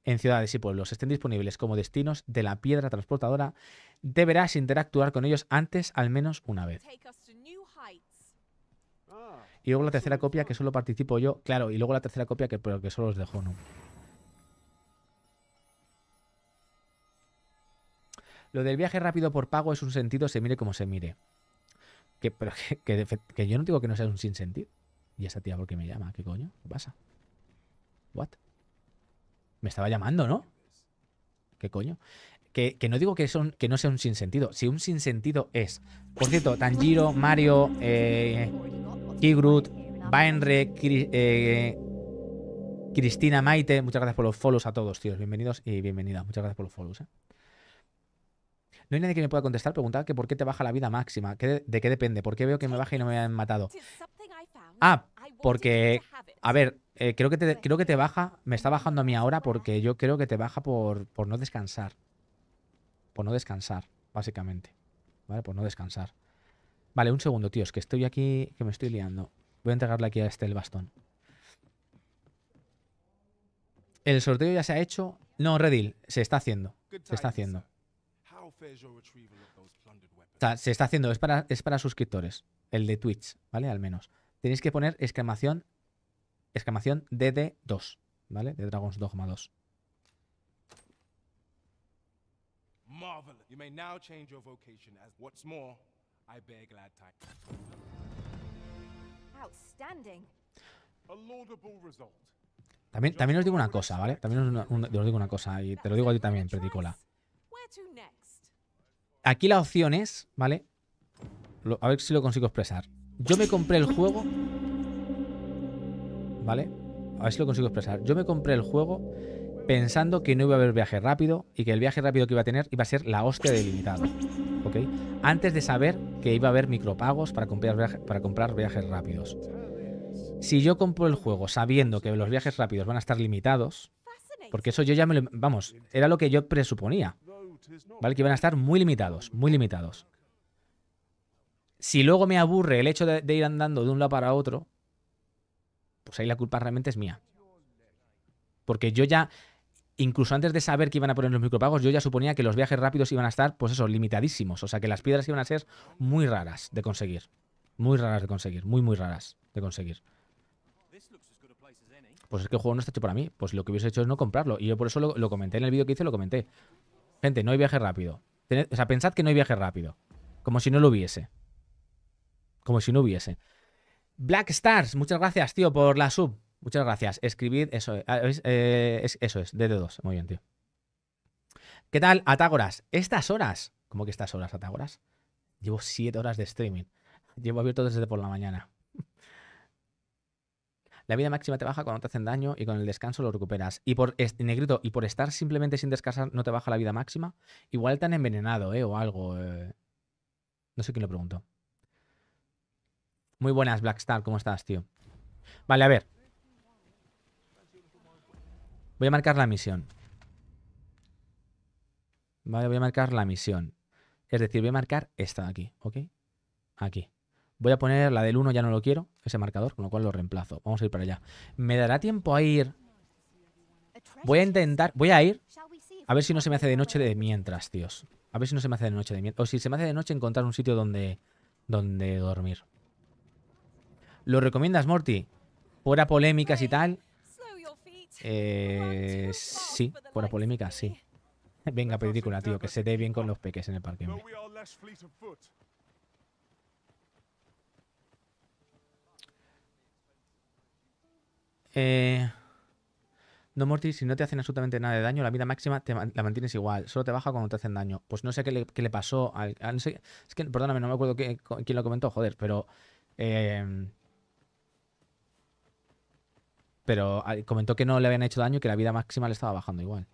en ciudades y pueblos estén disponibles como destinos de la piedra transportadora, deberás interactuar con ellos antes al menos una vez. Ah, y luego la tercera copia que solo participo yo, claro, y luego la tercera copia que, que solo os dejo, ¿no? Lo del viaje rápido por pago es un sentido, se mire como se mire. Que, (laughs) que, que, yo no digo que no sea un sinsentido. ¿Y esa tía por qué me llama? ¿Qué coño? ¿Qué pasa? ¿What? Me estaba llamando, ¿no? ¿Qué coño? Que, no digo que, son, que no sea un sinsentido. Si un sinsentido es. Por cierto, Tanjiro, Mario, eh, Kigrut, eh, Cristina Maite. Muchas gracias por los follows a todos, tíos. Bienvenidos y bienvenidas. Muchas gracias por los follows, eh. No hay nadie que me pueda contestar. Preguntaba que por qué te baja la vida máxima. de, qué depende? ¿Por qué veo que me baja y no me han matado? Ah, porque... A ver, eh, creo, que te, creo que te baja... Me está bajando a mí ahora porque yo creo que te baja por, por no descansar. Por no descansar, básicamente. ¿Vale? Por no descansar. Vale, un segundo, tíos, que estoy aquí... Que me estoy liando. Voy a entregarle aquí a este el bastón. El sorteo ya se ha hecho. No, Redil, se está haciendo. Se está haciendo se está haciendo, es para, es para suscriptores, el de Twitch, ¿vale? Al menos. Tenéis que poner exclamación, exclamación DD2, ¿vale? De Dragon's Dogma 2. También, también os digo una cosa, ¿vale? También os, digo una cosa, y te lo digo a ti también, Predicola Aquí la opción es, ¿vale? a ver si lo consigo expresar. Yo me compré el juego. ¿Vale? A ver si lo consigo expresar. Yo me compré el juego pensando que no iba a haber viaje rápido y que el viaje rápido que iba a tener iba a ser la hostia delimitada. ¿Ok? Antes de saber que iba a haber micropagos para comprar, para comprar viajes rápidos. Si yo compro el juego sabiendo que los viajes rápidos van a estar limitados, porque eso yo ya me lo... Vamos, era lo que yo presuponía. Que van a estar muy limitados, muy limitados. Si luego me aburre el hecho de, ir andando de un lado para otro, pues ahí la culpa realmente es mía. Porque yo ya, incluso antes de saber que iban a poner los micropagos, yo ya suponía que los viajes rápidos iban a estar, pues eso, limitadísimos. O sea, que las piedras iban a ser muy raras de conseguir. Muy raras de conseguir, muy, muy raras de conseguir. Pues es que el juego no está hecho para mí. Pues lo que hubiese hecho es no comprarlo. Y yo por eso lo, lo comenté en el vídeo que hice, lo comenté. Gente, no hay viaje rápido. o sea, pensad que no hay viaje rápido. Como si no lo hubiese. Como si no hubiese. Black Stars, muchas gracias, tío, por la sub. Muchas gracias. Escribid eso. Eh, eh, es, eso es, DD2. Muy bien, tío. ¿Qué tal, Atágoras? Estas horas. ¿Cómo que estas horas, Atágoras? Llevo siete horas de streaming. Llevo abierto desde por la mañana. La vida máxima te baja cuando te hacen daño y con el descanso lo recuperas. Y por negrito, y por estar simplemente sin descansar no te baja la vida máxima, igual tan envenenado, ¿eh? O algo. Eh. No sé quién lo preguntó. Muy buenas, Blackstar, ¿cómo estás, tío? Vale, a ver. Voy a marcar la misión. Vale, voy a marcar la misión. Es decir, voy a marcar esta de aquí, ¿ok? Aquí. Voy a poner la del 1, ya no lo quiero, ese marcador, con lo cual lo reemplazo. Vamos a ir para allá. ¿Me dará tiempo a ir? Voy a intentar, voy a ir a ver si no se me hace de noche de mientras, tíos. A ver si no se me hace de noche de mientras. O si se me hace de noche encontrar un sitio donde, donde dormir. ¿Lo recomiendas, Morty? Fuera polémicas y tal. Eh, sí, fuera polémicas, sí. (laughs) Venga, película, tío, que se dé bien con los peques en el parque. Eh, no, Morty, si no te hacen absolutamente nada de daño, la vida máxima te, la mantienes igual. Solo te baja cuando te hacen daño. Pues no sé qué le, pasó al... es que, perdóname, no me acuerdo quién lo comentó, joder, pero... Em, pero ah, comentó que no le habían hecho daño y que la vida máxima le estaba bajando igual.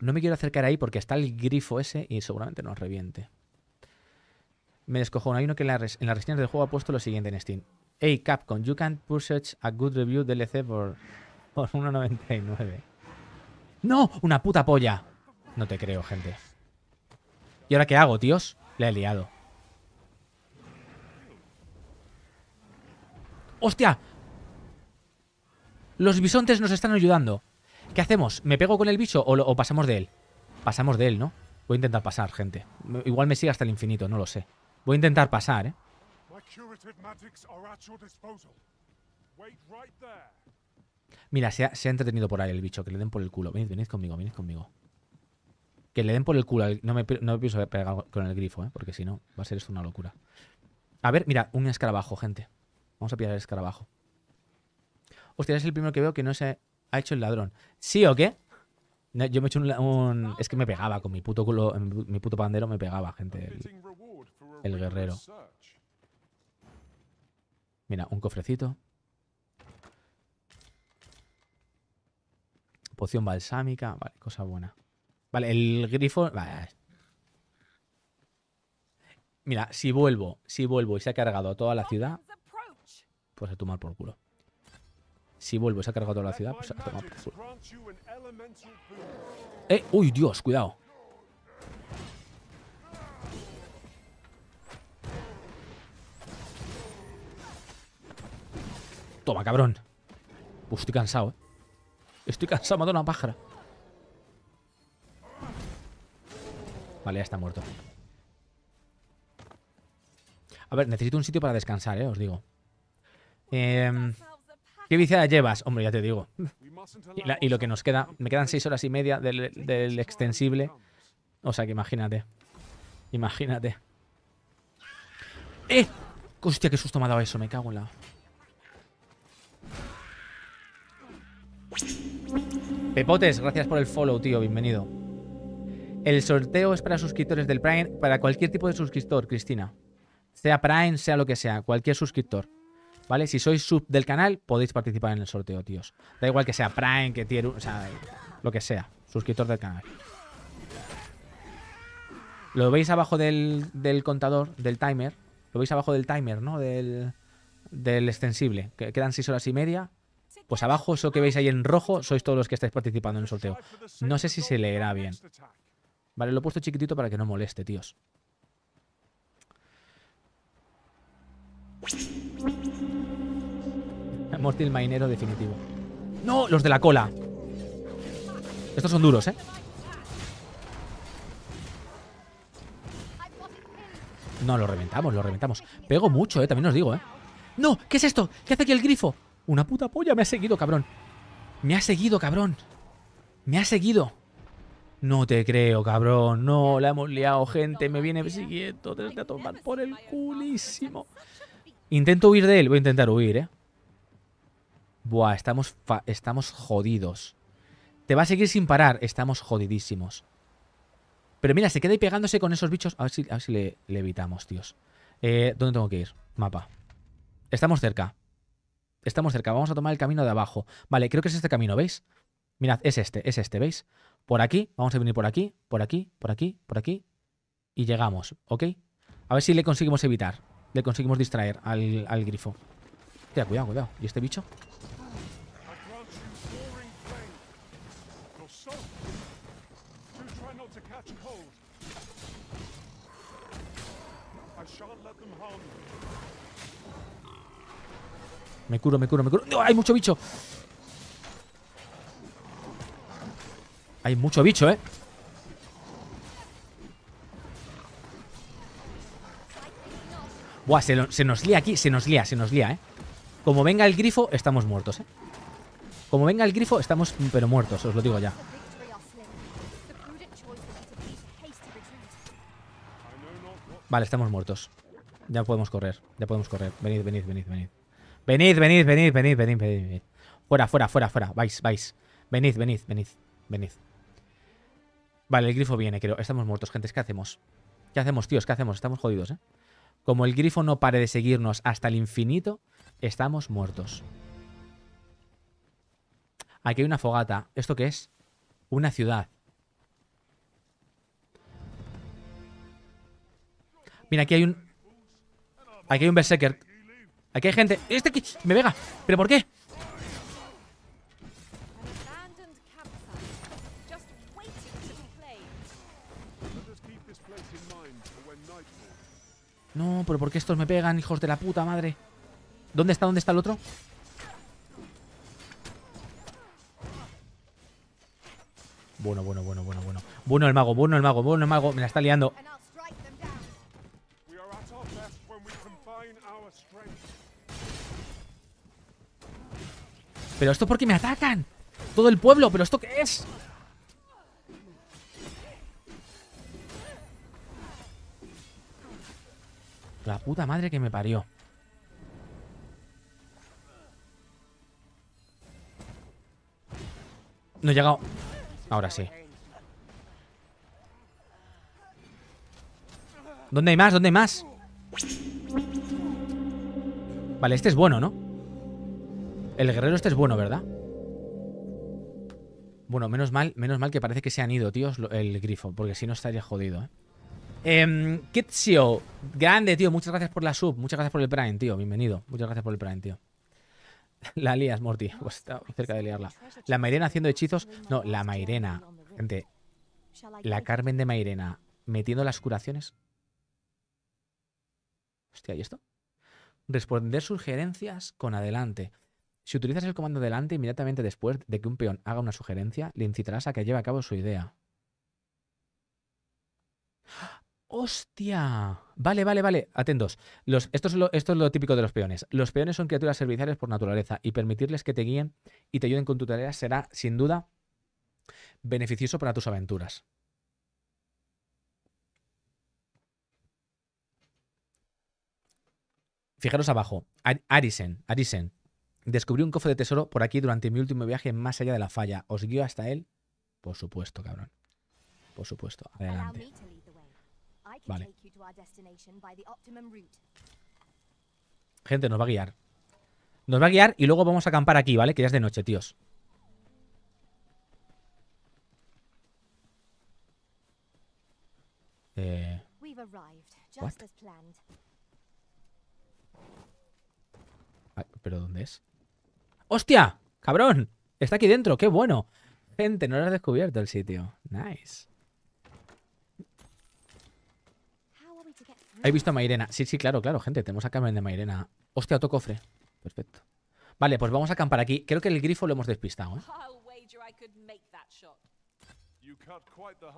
No me quiero acercar ahí porque está el grifo ese y seguramente nos reviente me descojona. Hay uno que en, las reseñas del juego ha puesto lo siguiente en Steam. Hey Capcom, you can't purchase a good review DLC por, por 1.99. ¡No! ¡Una puta polla! No te creo, gente. ¿Y ahora qué hago, tíos? Le he liado. ¡Hostia! Los bisontes nos están ayudando. ¿Qué hacemos? ¿Me pego con el bicho o pasamos de él? Pasamos de él, ¿no? Voy a intentar pasar, gente. Igual me sigue hasta el infinito, no lo sé. Voy a intentar pasar, ¿eh? Mira, se ha, entretenido por ahí el bicho. Que le den por el culo. Venid, venid conmigo, venid conmigo. Que le den por el culo. No me, no pienso pegar con el grifo, ¿eh? Porque si no, va a ser esto una locura. A ver, mira, un escarabajo, gente. Vamos a pillar el escarabajo. Hostia, es el primero que veo que no se ha hecho el ladrón. ¿Sí o qué? yo me he hecho un, Es que me pegaba con mi puto culo... Mi puto pandero me pegaba, gente el guerrero. Mira, un cofrecito. Poción balsámica. Vale, cosa buena. Vale, el grifo... Eh. Mira, si vuelvo, si vuelvo y se ha cargado a toda la ciudad, pues a tomar por culo. Si vuelvo y se ha cargado a toda la ciudad, pues a tomar por culo. ¡Eh! ¡Uy, Dios! Cuidado. Toma, cabrón. Pues estoy cansado, ¿eh? Estoy cansado, dado una pájara. Vale, ya está muerto. A ver, necesito un sitio para descansar, ¿eh? Os digo. Eh, ¿Qué viciada llevas? Hombre, ya te digo. Y, lo que nos queda... Me quedan seis horas y media del, del extensible. O sea que imagínate. Imagínate. ¡Eh! Hostia, qué susto me ha dado eso. Me cago en la... Pepotes, gracias por el follow, tío, bienvenido. El sorteo es para suscriptores del Prime, para cualquier tipo de suscriptor, Cristina. Sea Prime, sea lo que sea, cualquier suscriptor. ¿Vale? Si sois sub del canal, podéis participar en el sorteo, tíos. Da igual que sea Prime, que tiene... O sea, lo que sea. Suscriptor del canal. Lo veis abajo del, contador, del timer. Lo veis abajo del timer, ¿no? Del, del extensible. quedan 6 horas y media. Pues abajo, eso que veis ahí en rojo, sois todos los que estáis participando en el sorteo. No sé si se leerá bien. Vale, lo he puesto chiquitito para que no moleste, tíos. Mortil Mainero definitivo. ¡No! Los de la cola. Estos son duros, ¿eh? No, lo reventamos, lo reventamos. Pego mucho, ¿eh? También os digo, ¿eh? ¡No! ¿Qué es esto? ¿Qué hace aquí el grifo? Una puta polla. Me ha seguido, cabrón. Me ha seguido, cabrón. Me ha seguido. No te creo, cabrón. No, la hemos liado, gente. Me viene siguiendo. Te a tomar por el culísimo. Intento huir de él. Voy a intentar huir, ¿eh? Buah, estamos, estamos jodidos. Te va a seguir sin parar. Estamos jodidísimos. Pero mira, se queda ahí pegándose con esos bichos. A ver si, le, evitamos, tíos. Eh, ¿Dónde tengo que ir? Mapa. Estamos cerca estamos cerca, vamos a tomar el camino de abajo. Vale, creo que es este camino, ¿veis? Mirad, es este, es este, ¿veis? Por aquí, vamos a venir por aquí, por aquí, por aquí, por aquí. Y llegamos, ¿ok? A ver si le conseguimos evitar. Le conseguimos distraer al, grifo. cuidado, cuidado. ¿Y este bicho? Me curo, me curo, me curo. ¡No! ¡Hay mucho bicho! Hay mucho bicho, ¿eh? Buah, se, nos lía aquí, se nos lía, se nos lía, ¿eh? Como venga el grifo, estamos muertos, ¿eh? Como venga el grifo, estamos mm, pero muertos, os lo digo ya. Vale, estamos muertos. Ya podemos correr, ya podemos correr. Venid, venid, venid, venid. Venid, venid, venid, venid, venid, venid. Fuera, fuera, fuera, fuera. Vais, vais. Venid, venid, venid, venid. Vale, el grifo viene, creo. Estamos muertos, gente. ¿Qué hacemos? ¿Qué hacemos, tíos? ¿Qué hacemos? Estamos jodidos, ¿eh? Como el grifo no pare de seguirnos hasta el infinito, estamos muertos. Aquí hay una fogata. ¿Esto qué es? Una ciudad. Mira, aquí hay un... Aquí hay un berserker. Aquí hay gente. ¡Este aquí! ¡Me pega! ¿Pero por qué? No, pero ¿por qué estos me pegan, hijos de la puta madre? ¿Dónde está? ¿Dónde está el otro? Bueno, bueno, bueno, bueno, bueno. Bueno el mago, bueno el mago, bueno el mago. Me la está liando. ¿Pero esto por qué me atacan? Todo el pueblo, ¿pero esto qué es? La puta madre que me parió. No he llegado. Ahora sí. ¿Dónde hay más? ¿Dónde hay más? Vale, este es bueno, ¿no? El guerrero este es bueno, ¿verdad? Bueno, menos mal, menos mal que parece que se han ido, tíos, el grifo. Porque si no estaría jodido, ¿eh? Kitsio, em, grande, tío. Muchas gracias por la sub. Muchas gracias por el Prime, tío. Bienvenido. Muchas gracias por el Prime, tío. (laughs) La lías, Morty. (laughs) Pues está cerca de liarla. La Mairena haciendo hechizos. No, la Mairena. Gente. La Carmen de Mairena metiendo las curaciones. Hostia, ¿y esto? Responder sugerencias con adelante. Si utilizas el comando delante inmediatamente después de que un peón haga una sugerencia, le incitarás a que lleve a cabo su idea. ¡Hostia! Vale, vale, vale. Atentos. esto, es lo, esto es lo típico de los peones. Los peones son criaturas serviciales por naturaleza y permitirles que te guíen y te ayuden con tu tarea será, sin duda, beneficioso para tus aventuras. Fijaros abajo. Arisen. Arisen. Descubrí un cofre de tesoro por aquí durante mi último viaje más allá de la falla. ¿Os guío hasta él? Por supuesto, cabrón. Por supuesto. Adelante. Vale. Gente, nos va a guiar. Nos va a guiar y luego vamos a acampar aquí, ¿vale? Que ya es de noche, tíos. Eh... ¿Pero dónde es? ¡Hostia! ¡Cabrón! Está aquí dentro, qué bueno. Gente, no lo has descubierto el sitio. Nice. He visto a Mairena. Sí, sí, claro, claro, gente. Tenemos a Carmen de Mairena. Hostia, otro cofre. Perfecto. Vale, pues vamos a acampar aquí. Creo que el grifo lo hemos despistado, ¿eh?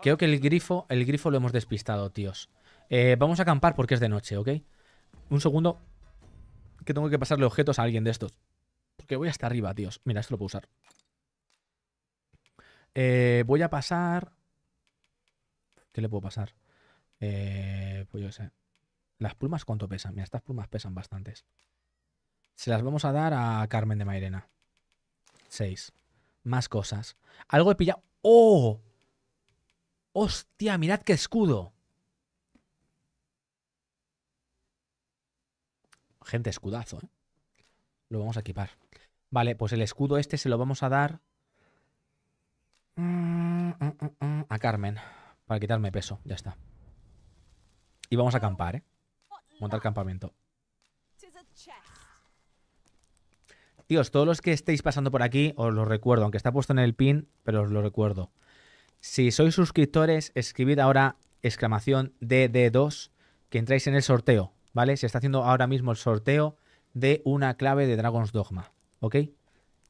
Creo que el grifo, el grifo lo hemos despistado, tíos. Eh, vamos a acampar porque es de noche, ¿ok? Un segundo. Que tengo que pasarle objetos a alguien de estos. Porque voy hasta arriba, tíos. Mira, esto lo puedo usar. Eh, voy a pasar... ¿Qué le puedo pasar? Eh, pues yo sé. ¿Las plumas cuánto pesan? Mira, estas plumas pesan bastantes. Se las vamos a dar a Carmen de Mairena. Seis. Más cosas. Algo he pillado. ¡Oh! ¡Hostia! Mirad qué escudo. Gente, escudazo, ¿eh? Lo vamos a equipar. Vale, pues el escudo este se lo vamos a dar mm, a Carmen. Para quitarme peso, ya está. Y vamos a acampar, ¿eh? Montar campamento. Tíos, todos los que estéis pasando por aquí, os lo recuerdo, aunque está puesto en el pin, pero os lo recuerdo. Si sois suscriptores, escribid ahora exclamación DD2 que entráis en el sorteo, ¿vale? Se está haciendo ahora mismo el sorteo de una clave de Dragon's Dogma, ¿ok?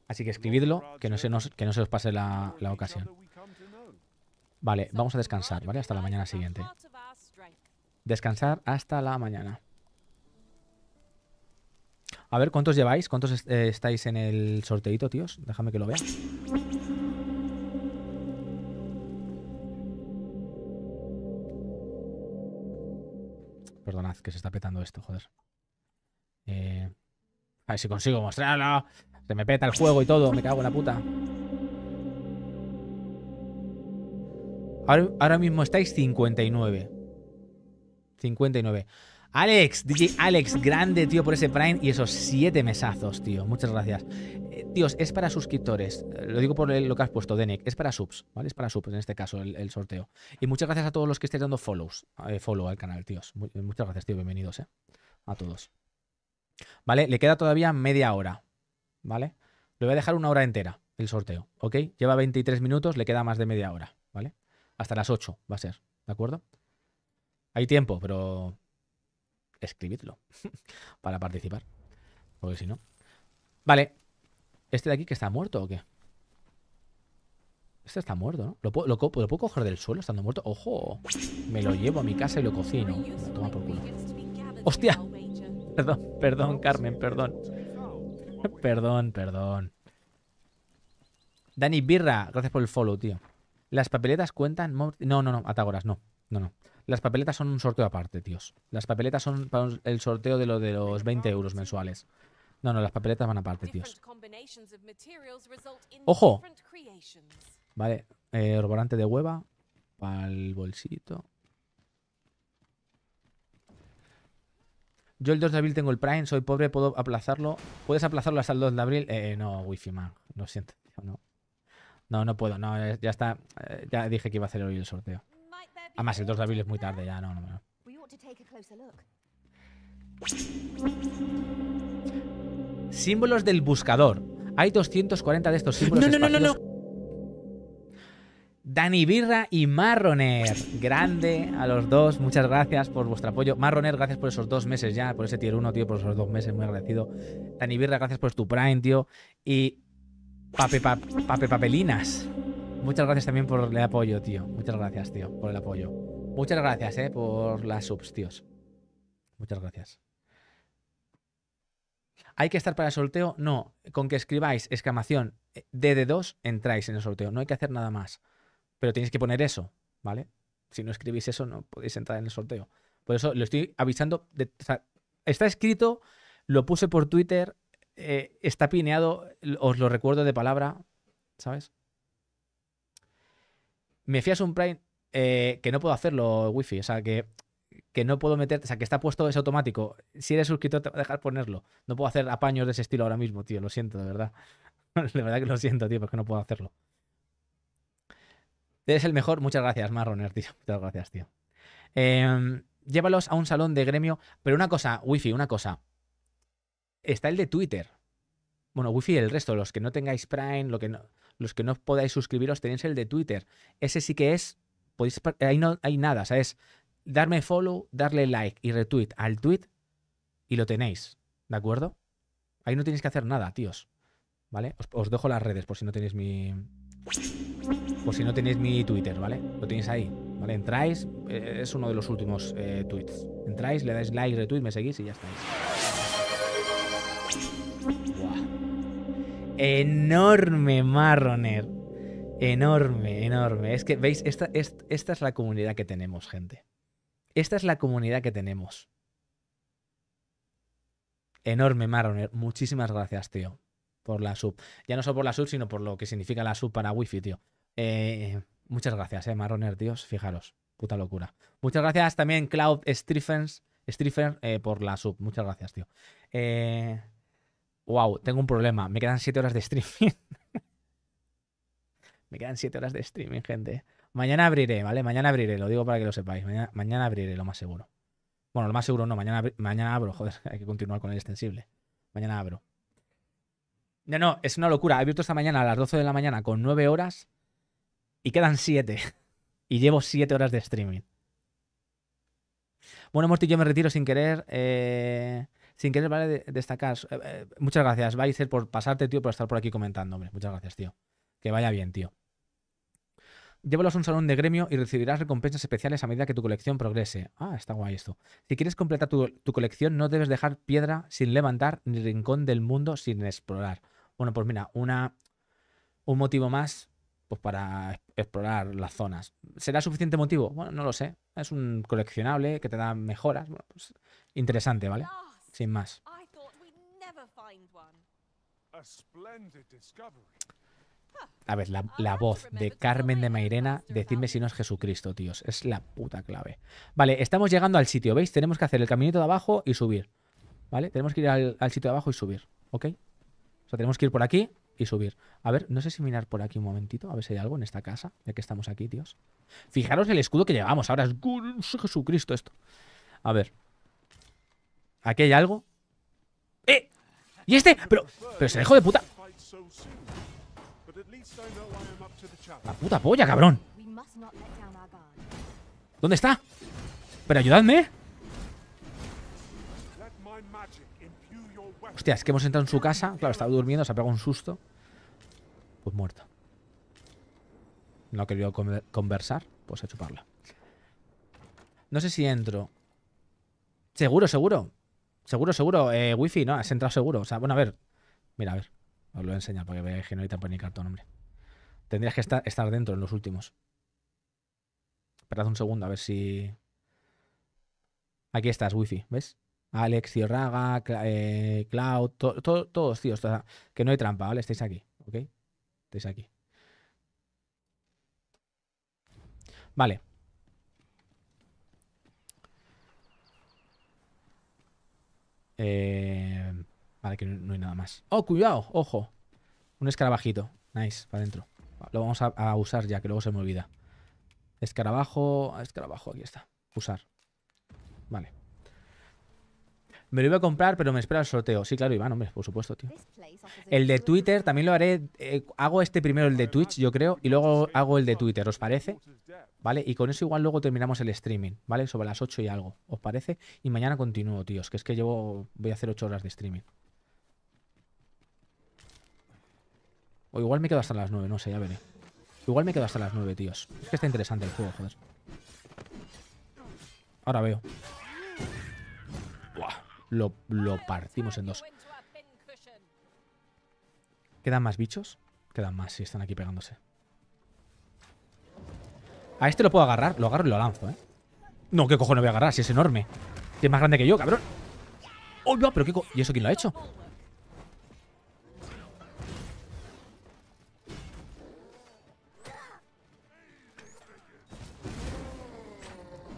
Así que escribidlo, que no se, que no se os pase la, ocasión. Vale, vamos a descansar, ¿vale? Hasta la mañana siguiente. Descansar hasta la mañana. A ver, ¿cuántos lleváis? ¿Cuántos eh, estáis en el sorteito, tíos? Déjame que lo vea. Perdonad que se está petando esto, joder. Eh, a ver si consigo mostrarlo. Se me peta el juego y todo. Me cago en la puta. Ahora, mismo estáis 59. 59. Alex, DJ Alex, grande, tío, por ese Prime y esos 7 mesazos, tío. Muchas gracias. Eh, tíos, es para suscriptores. Eh, lo digo por lo que has puesto, Denek. Es para subs, ¿vale? Es para subs en este caso el, sorteo. Y muchas gracias a todos los que estéis dando follows, follow al canal, tíos. muchas gracias, tío. Bienvenidos, ¿eh? A todos. ¿Vale? Le queda todavía media hora, ¿vale? Le voy a dejar una hora entera el sorteo, ¿ok? Lleva 23 minutos, le queda más de media hora, ¿vale? Hasta las 8 va a ser, ¿de acuerdo? Hay tiempo, pero escribidlo (laughs) para participar, porque si no... Vale, ¿este de aquí que está muerto o qué? Este está muerto, ¿no? ¿Lo puedo, puedo, coger del suelo estando muerto? ¡Ojo! Me lo llevo a mi casa y lo cocino. Toma ¡Hostia! Perdón, perdón, Carmen, perdón. Perdón, perdón. Dani Birra, gracias por el follow, tío. Las papeletas cuentan... No, no, no, Atagoras, no. No, no. Las papeletas son un sorteo aparte, tíos. Las papeletas son el sorteo de lo de los 20 euros mensuales. No, no, las papeletas van aparte, tíos. ¡Ojo! Vale, eh, de hueva. Para el bolsito. Yo el 2 de abril tengo el Prime, soy pobre, puedo aplazarlo. ¿Puedes aplazarlo hasta el 2 de abril? Eh, no, wifi, man. Lo siento, no. No, no puedo, no, ya está. Eh, ya dije que iba a hacer hoy el sorteo. Además, el 2 de abril es muy tarde, ya, no, no. no. Símbolos del buscador. Hay 240 de estos símbolos. No, no, no, no, no. Dani Birra y Marroner. Grande a los dos. Muchas gracias por vuestro apoyo. Marroner, gracias por esos dos meses ya, por ese tier 1, tío, por esos dos meses. Muy agradecido. Dani Birra, gracias por tu Prime, tío. Y Pape, pape Papelinas. Muchas gracias también por el apoyo, tío. Muchas gracias, tío, por el apoyo. Muchas gracias, eh, por las subs, tíos. Muchas gracias. ¿Hay que estar para el sorteo? No. Con que escribáis exclamación eh, DD2, entráis en el sorteo. No hay que hacer nada más. Pero tenéis que poner eso, ¿vale? Si no escribís eso, no podéis entrar en el sorteo. Por eso lo estoy avisando. está escrito, lo puse por Twitter, eh, está pineado, os lo recuerdo de palabra, ¿sabes? Me fías un Prime eh, que no puedo hacerlo wifi, o sea, que, que no puedo meter, o sea, que está puesto, es automático. Si eres suscriptor, te va a dejar ponerlo. No puedo hacer apaños de ese estilo ahora mismo, tío, lo siento, de verdad. (laughs) de verdad que lo siento, tío, porque no puedo hacerlo. Eres el mejor. Muchas gracias, Marroner, tío. (laughs) Muchas gracias, tío. Em, llévalos a un salón de gremio. Pero una cosa, wifi, una cosa. Está el de Twitter. Bueno, wifi, el resto, los que no tengáis Prime, lo que los que no podáis suscribiros, tenéis el de Twitter. Ese sí que es. Podéis, ahí no hay nada, ¿sabes? Darme follow, darle like y retweet al tweet y lo tenéis. ¿De acuerdo? Ahí no tenéis que hacer nada, tíos. ¿Vale? os dejo las redes por si no tenéis mi por si no tenéis mi Twitter, ¿vale? Lo tenéis ahí, ¿vale? Entráis, eh, es uno de los últimos eh, tweets. Entráis, le dais like, retweet, me seguís y ya estáis. Enorme Marroner. Enorme, enorme. Es que, ¿veis? Esta, es la comunidad que tenemos, gente. Esta es la comunidad que tenemos. Enorme Marroner. Muchísimas gracias, tío por la sub. Ya no solo por la sub, sino por lo que significa la sub para Wi-Fi, tío. Eh, muchas gracias, eh, Marroner, tíos. Fijaros, puta locura. Muchas gracias también, Cloud Strifens, eh, por la sub. Muchas gracias, tío. wow, eh, tengo un problema. Me quedan 7 horas de streaming. (laughs) Me quedan 7 horas de streaming, gente. Mañana abriré, ¿vale? Mañana abriré, lo digo para que lo sepáis. Mañana, abriré, lo más seguro. Bueno, lo más seguro no, mañana, mañana abro. (laughs) Joder, hay que continuar con el extensible. Mañana abro. No, no, es una locura. He abierto esta mañana a las 12 de la mañana con 9 horas y quedan siete. (laughs) Y llevo siete horas de streaming. Bueno, Morty, yo me retiro sin querer. Eh, sin querer, vale, destacar. Eh, eh, muchas gracias, Vicer, por pasarte, tío, por estar por aquí comentando, Muchas gracias, tío. Que vaya bien, tío. Llévalos a un salón de gremio y recibirás recompensas especiales a medida que tu colección progrese. Ah, está guay esto. Si quieres completar tu, tu colección, no debes dejar piedra sin levantar ni rincón del mundo sin explorar. Bueno, pues mira, una, un motivo más pues para explorar las zonas. ¿Será suficiente motivo? Bueno, no lo sé. Es un coleccionable que te da mejoras. Bueno, pues interesante, ¿vale? Sin más. A ver, la, voz de Carmen de Mairena, decidme si no es Jesucristo, tíos. Es la puta clave. Vale, estamos llegando al sitio, ¿veis? Tenemos que hacer el caminito de abajo y subir. ¿Vale? Tenemos que ir al, al sitio de abajo y subir, ¿ok? O sea, tenemos que ir por aquí y subir. A ver, no sé si mirar por aquí un momentito, a ver si hay algo en esta casa, ya que estamos aquí, tíos. Fijaros el escudo que llevamos, ahora es Jesucristo esto. A ver. ¿Aquí hay algo? ¡Eh! ¿Y este? Pero, pero se dejó de puta. La puta polla, cabrón. ¿Dónde está? Pero ayudadme. Hostia, es que hemos entrado en su casa. Claro, estaba durmiendo, se ha pegado un susto. Pues muerto. No ha querido conversar, pues a chuparla. No sé si entro. Seguro, seguro. Seguro, seguro. Eh, wifi, ¿no? Has entrado seguro. O sea, bueno, a ver. Mira, a ver. Os lo voy a enseñar porque que que no hay tampoco ni cartón, hombre. Tendrías que estar, dentro en los últimos. Esperad un segundo, a ver si... Aquí estás, wifi, ¿ves? Alex Ciorraga, Raga, eh, Cloud, todos, tíos. que no hay trampa, ¿vale? Estáis aquí, ¿ok? Estáis aquí. Vale. Eh, vale, que no hay nada más. ¡Oh, cuidado! ¡Ojo! Un escarabajito. Nice, para adentro. Lo vamos a, a, usar ya, que luego se me olvida. Escarabajo... Escarabajo, aquí está. Usar. Vale. Me lo iba a comprar, pero me espera el sorteo. Sí, claro, Iván, hombre, por supuesto, tío. El de Twitter también lo haré. Eh, hago este primero, el de Twitch, yo creo, y luego hago el de Twitter, ¿os parece? ¿Vale? Y con eso igual luego terminamos el streaming, ¿vale? Sobre las 8 y algo, ¿os parece? Y mañana continúo, tíos, que es que llevo. Voy a hacer 8 horas de streaming. O igual me quedo hasta las 9, no sé, ya veré. Igual me quedo hasta las 9, tíos. Es que está interesante el juego, joder. Ahora veo. Lo, lo partimos en dos. ¿Quedan más bichos? Quedan más, si están aquí pegándose. A este lo puedo agarrar. Lo agarro y lo lanzo, ¿eh? No, ¿qué cojones voy a agarrar? Si es enorme. Si es más grande que yo, cabrón. ¡Oh, no! ¿Pero ¿Y eso quién lo ha hecho?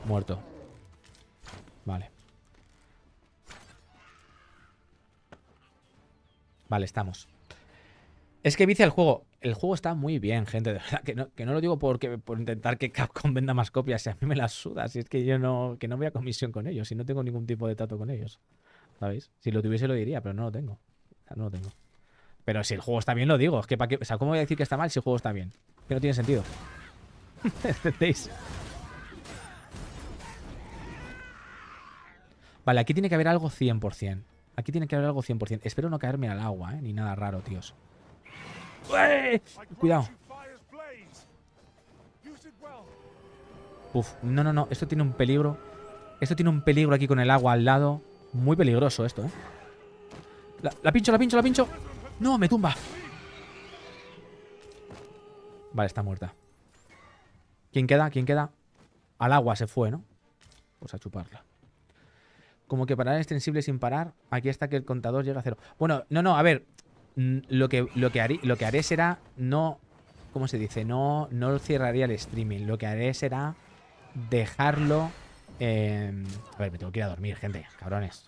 Muerto. Vale, estamos. Es que vicia el juego. El juego está muy bien, gente, de verdad. Que no, que no lo digo porque, por intentar que Capcom venda más copias. Si a mí me las suda, si es que yo no, que no voy a comisión con ellos, si no tengo ningún tipo de trato con ellos. ¿Sabéis? Si lo tuviese lo diría, pero no lo tengo. No lo tengo. Pero si el juego está bien, lo digo. Es que para sea, ¿cómo voy a decir que está mal si el juego está bien? Pero no tiene sentido. (laughs) ¿Entendéis? Vale, aquí tiene que haber algo 100%. Aquí tiene que haber algo 100%. Espero no caerme al agua, ¿eh? Ni nada raro, tíos. Cuidado. Uf, no, no, no. Esto tiene un peligro. Esto tiene un peligro aquí con el agua al lado. Muy peligroso esto, ¿eh? La, la pincho, la pincho, la pincho. No, me tumba. Vale, está muerta. ¿Quién queda? ¿Quién queda? Al agua se fue, ¿no? Pues a chuparla como que parar extensible sin parar, aquí está que el contador llega a cero. Bueno, no, no, a ver, lo que, lo que, haré, lo que haré será no, ¿cómo se dice? No, no cerraría el streaming, lo que haré será dejarlo... Em, a ver, me tengo que ir a dormir, gente, cabrones.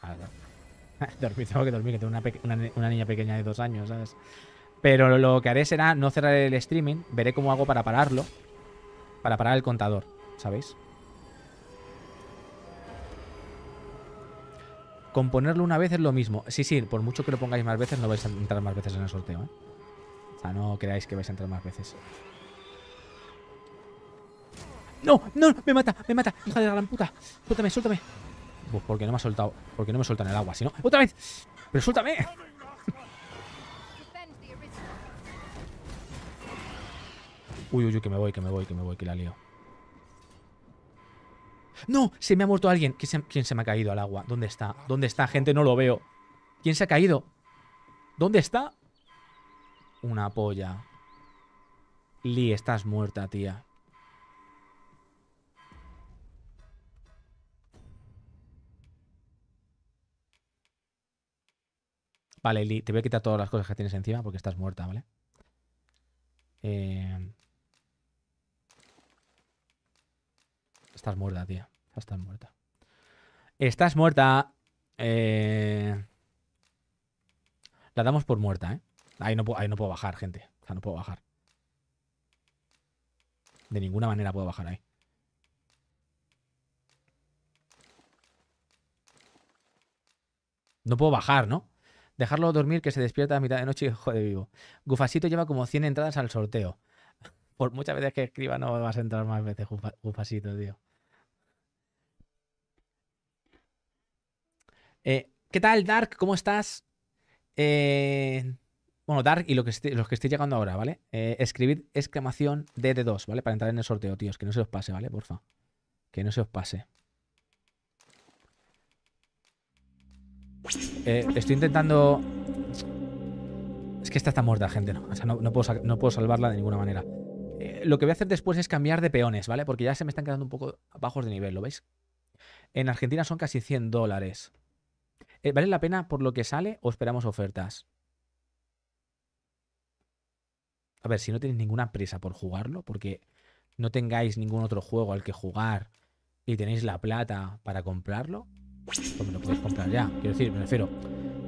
(laughs) dormir, tengo que dormir, que tengo una, niña pequeña de dos años, ¿sabes? Pero lo que haré será no cerrar el streaming, veré cómo hago para pararlo, para parar el contador, ¿sabéis? Con ponerlo una vez es lo mismo. Sí, sí, por mucho que lo pongáis más veces, no vais a entrar más veces en el sorteo, ¿eh? O sea, no creáis que vais a entrar más veces. ¡No! ¡No! ¡Me mata! ¡Me mata! ¡Hija de la gran puta! ¡Suéltame, suéltame! Pues porque no me ha soltado. Porque no me en el agua, sino. ¡Otra vez! ¡Pero suéltame! (laughs) uy, uy, uy, que me voy, que me voy, que me voy, que la lío. No, se me ha muerto alguien. ¿Quién se, me ha caído al agua? ¿Dónde está? ¿Dónde está, gente? No lo veo. ¿Quién se ha caído? ¿Dónde está? Una polla. Lee, estás muerta, tía. Vale, Lee, te voy a quitar todas las cosas que tienes encima porque estás muerta, ¿vale? Eh... Estás muerta, tío. Estás muerta. Estás muerta. Eh, la damos por muerta, ¿eh? Ahí no, ahí no puedo bajar, gente. O sea, no puedo bajar. De ninguna manera puedo bajar ahí. No puedo bajar, ¿no? Dejarlo dormir que se despierta a mitad de noche y jode vivo. Gufasito lleva como 100 entradas al sorteo. (laughs) Por muchas veces que escriba no vas a entrar más veces, Gufasito, tío. Eh, ¿Qué tal, Dark? ¿Cómo estás? Eh, bueno, Dark y los que, estoy estéis llegando ahora, ¿vale? Eh, escribid exclamación DD2, ¿vale? Para entrar en el sorteo, tíos. Que no se os pase, ¿vale? Porfa. Que no se os pase. Eh, estoy intentando... Es que esta está muerta, gente, ¿no? O sea, no, puedo, salvarla de ninguna manera. lo que voy a hacer después es cambiar de peones, ¿vale? Porque ya se me están quedando un poco bajos de nivel, ¿lo veis? En Argentina son casi 100 dólares. Eh, ¿Vale la pena por lo que sale o esperamos ofertas? A ver, si no tenéis ninguna prisa por jugarlo, porque no tengáis ningún otro juego al que jugar y tenéis la plata para comprarlo, pues me lo podéis comprar ya. Quiero decir, me refiero,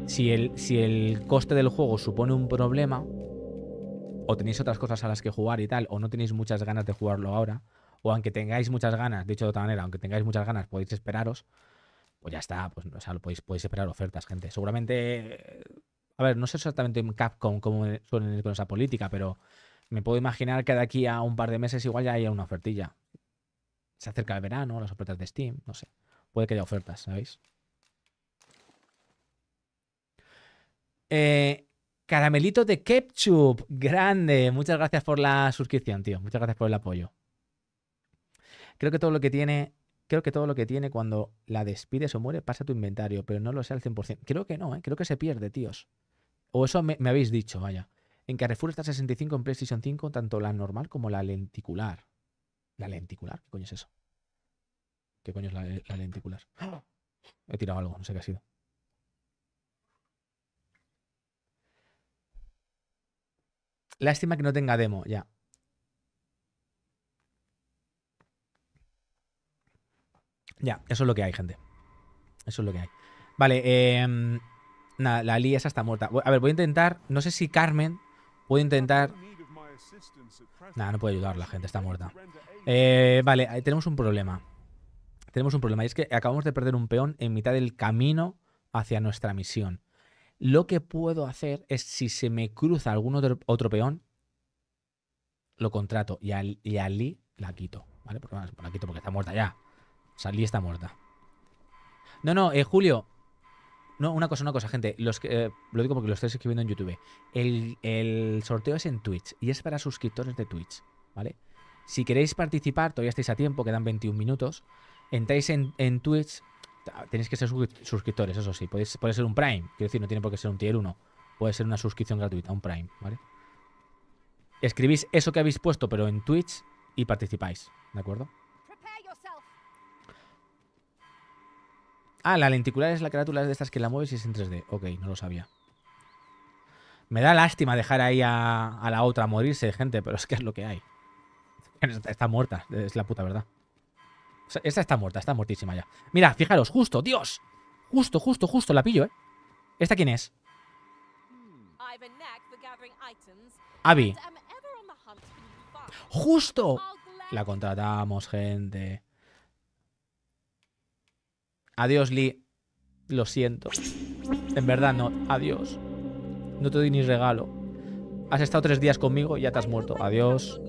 si el, si el coste del juego supone un problema, o tenéis otras cosas a las que jugar y tal, o no tenéis muchas ganas de jugarlo ahora, o aunque tengáis muchas ganas, de hecho de otra manera, aunque tengáis muchas ganas, podéis esperaros, pues ya está, pues, o sea, lo podéis, podéis esperar ofertas, gente. Seguramente, eh, a ver, no sé exactamente en Capcom cómo suelen ir con esa política, pero me puedo imaginar que de aquí a un par de meses igual ya haya una ofertilla. Se acerca el verano, las ofertas de Steam, no sé. Puede que haya ofertas, ¿sabéis? Eh, caramelito de ketchup, grande. Muchas gracias por la suscripción, tío. Muchas gracias por el apoyo. Creo que todo lo que tiene Creo que todo lo que tiene cuando la despides o muere pasa a tu inventario, pero no lo sea al 100%. Creo que no, ¿eh? creo que se pierde, tíos. O eso me, habéis dicho, vaya. En Carrefour está 65 en PlayStation 5, tanto la normal como la lenticular. ¿La lenticular? ¿Qué coño es eso? ¿Qué coño es la lenticular? He tirado algo, no sé qué ha sido. Lástima que no tenga demo, ya. Ya, eso es lo que hay, gente. Eso es lo que hay. Vale, eh, nada, la Lee esa está muerta. A ver, voy a intentar. No sé si Carmen puede intentar. Nada, no puede ayudar la gente, está muerta. Eh, vale, tenemos un problema. Tenemos un problema. Y es que acabamos de perder un peón en mitad del camino hacia nuestra misión. Lo que puedo hacer es, si se me cruza algún otro, peón, lo contrato y a, y Lee la quito. ¿Vale? Porque, la quito porque está muerta ya. Salí está muerta. No, no, eh, Julio. No, una cosa, una cosa, gente. Los, eh, lo digo porque lo estáis escribiendo en YouTube. El, sorteo es en Twitch y es para suscriptores de Twitch, ¿vale? Si queréis participar, todavía estáis a tiempo, quedan 21 minutos. Entráis en, Twitch, tenéis que ser suscriptores, eso sí. Podéis, puede ser un Prime, quiero decir, no tiene por qué ser un Tier 1. Puede ser una suscripción gratuita, un Prime, ¿vale? Escribís eso que habéis puesto, pero en Twitch y participáis, ¿de acuerdo? Ah, la lenticular es la carátula de estas que la mueves y es en 3D. Ok, no lo sabía. Me da lástima dejar ahí a, la otra morirse, gente, pero es que es lo que hay. Está, muerta, es la puta verdad. esta está muerta, está muertísima ya. Mira, fijaros, justo, Dios. Justo, justo, justo, la pillo, ¿eh? ¿Esta quién es? Abby. Justo. La contratamos, gente. Adiós, Lee. Lo siento. En verdad no. Adiós. No te doy ni regalo. Has estado tres días conmigo y ya te has muerto. Adiós.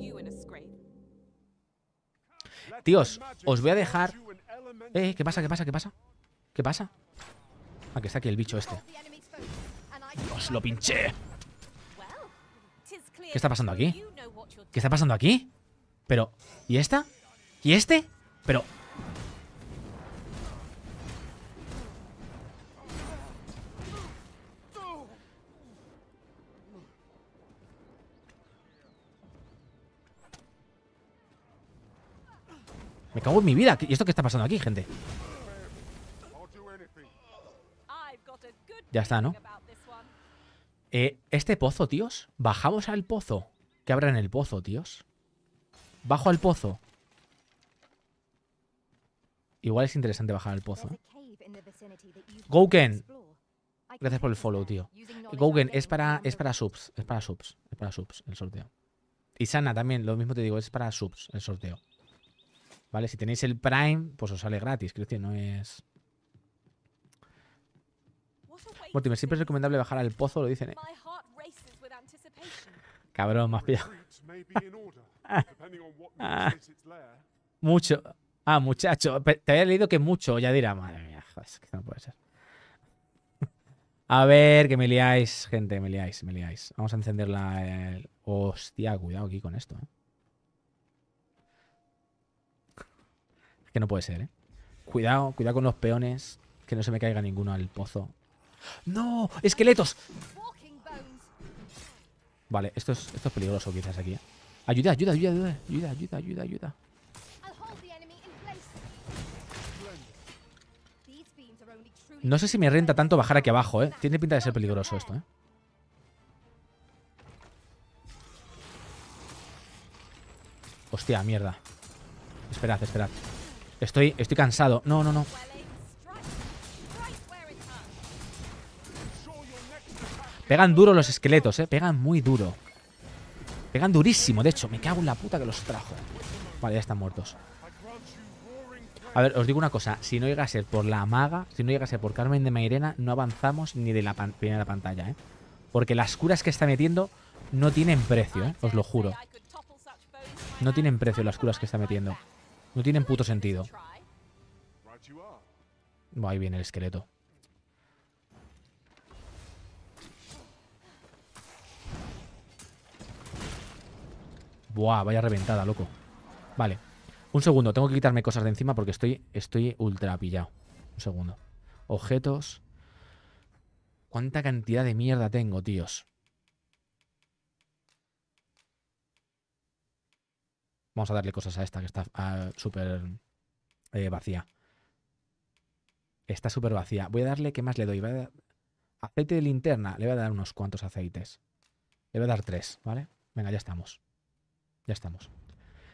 Tíos, os voy a dejar... Eh, ¿qué pasa? ¿Qué pasa? ¿Qué pasa? ¿Qué pasa? Ah, que está aquí el bicho este. ¡Os lo pinché! ¿Qué está pasando aquí? ¿Qué está pasando aquí? Pero... ¿Y esta? ¿Y este? Pero... Me cago en mi vida. ¿Y esto qué está pasando aquí, gente? Ya está, ¿no? Eh, este pozo, tíos. Bajamos al pozo. Que en el pozo, tíos. Bajo al pozo. Igual es interesante bajar al pozo. Gouken. Gracias por el follow, tío. Gouken, es para, es para subs. Es para subs. Es para subs el sorteo. Y Sana también, lo mismo te digo, es para subs el sorteo. ¿Vale? Si tenéis el Prime, pues os sale gratis. Creo que no es... Mortimer, siempre es recomendable bajar al pozo, lo dicen, ¿eh? Cabrón, más pillado. (laughs) Ah. mucho. Ah, muchacho. Te había leído que mucho. Ya dirá, madre mía, joder, que no puede ser. A ver, que me liáis, gente, me liáis, me liáis. Vamos a encender la... El... Hostia, cuidado aquí con esto, ¿eh? Que no puede ser, ¿eh? Cuidado, cuidado con los peones. Que no se me caiga ninguno al pozo. ¡No! ¡Esqueletos! Vale, esto es, esto peligroso quizás aquí. ¿eh? Ayuda, ayuda, ayuda, ayuda, ayuda, ayuda, ayuda, ayuda. No sé si me renta tanto bajar aquí abajo, ¿eh? Tiene pinta de ser peligroso esto, ¿eh? Hostia, mierda. Esperad, esperad. Estoy, estoy cansado. No, no, no. Pegan duro los esqueletos, eh. Pegan muy duro. Pegan durísimo, de hecho. Me cago en la puta que los trajo. Vale, ya están muertos. A ver, os digo una cosa. Si no llega a ser por la maga, si no llega a ser por Carmen de Mairena, no avanzamos ni de la primera pantalla, ¿eh? Porque las curas que está metiendo no tienen precio, ¿eh? Os lo juro. No tienen precio las curas que está metiendo. No tienen puto sentido. ahí viene el esqueleto. Buah, vaya reventada, loco. Vale. Un segundo, tengo que quitarme cosas de encima porque estoy, estoy ultra pillado. Un segundo. Objetos. ¿Cuánta cantidad de mierda tengo, tíos? Vamos a darle cosas a esta que está ah, súper eh, vacía. Está súper vacía. Voy a darle, ¿qué más le doy? Aceite de linterna. Le voy a dar unos cuantos aceites. Le voy a dar tres, ¿vale? Venga, ya estamos. Ya estamos.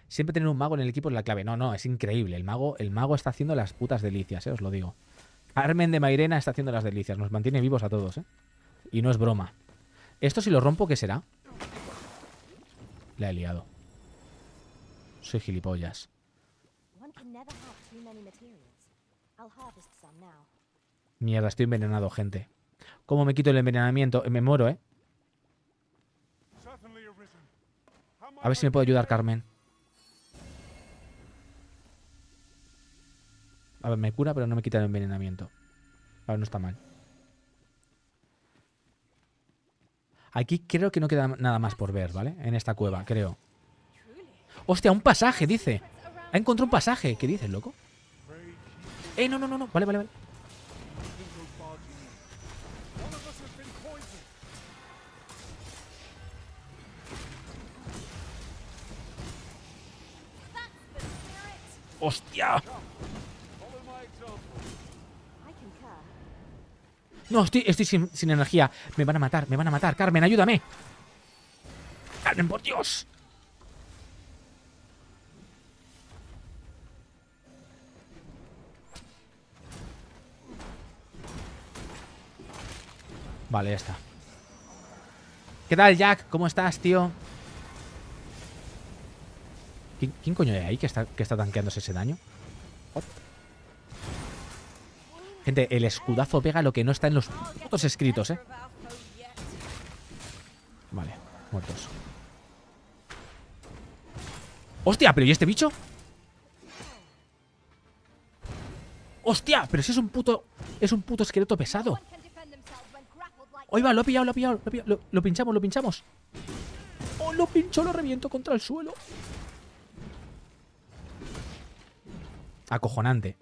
Siempre tener un mago en el equipo es la clave. No, no, es increíble. El mago, el mago está haciendo las putas delicias, ¿eh? os lo digo. Carmen de Mairena está haciendo las delicias. Nos mantiene vivos a todos, ¿eh? Y no es broma. Esto si lo rompo, ¿qué será? Le he liado. Soy gilipollas. Mierda, estoy envenenado, gente. ¿Cómo me quito el envenenamiento? Eh, me muero, ¿eh? A ver si me puede ayudar Carmen. A ver, me cura, pero no me quita el envenenamiento. A ver, no está mal. Aquí creo que no queda nada más por ver, ¿vale? En esta cueva, creo. Hostia, un pasaje, dice. Ha encontrado un pasaje. ¿Qué dices, loco? Eh, no, no, no, no. Vale, vale, vale. ¡Hostia! No, estoy, estoy sin, sin energía. Me van a matar, me van a matar. Carmen, ayúdame. Carmen, por Dios. Vale, ya está. ¿Qué tal, Jack? ¿Cómo estás, tío? ¿Quién, coño hay ahí que está, que está tanqueándose ese daño? Gente, el escudazo pega lo que no está en los putos escritos, ¿eh? Vale, muertos. ¡Hostia! ¿Pero y este bicho? ¡Hostia! Pero si es un puto... Es un puto esqueleto pesado. ¡Ahí va! Lo he pillado, lo he pillado, lo, Lo, pinchamos, lo pinchamos. ¡Oh, lo pincho, lo reviento contra el suelo! Acojonante.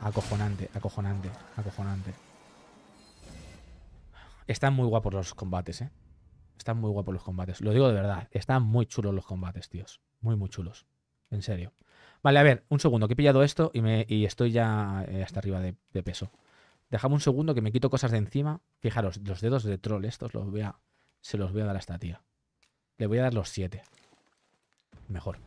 Acojonante, acojonante, acojonante. Están muy guapos los combates, ¿eh? Están muy guapos los combates. Lo digo de verdad. Están muy chulos los combates, tíos. Muy, muy chulos. En serio. Vale, a ver, un segundo, que he pillado esto y, me, y estoy ya eh, hasta arriba de peso. Dejame un segundo que me quito cosas de encima. Fijaros, los dedos de troll estos los voy se los voy a dar a esta tía. Le voy a dar los siete. Mejor.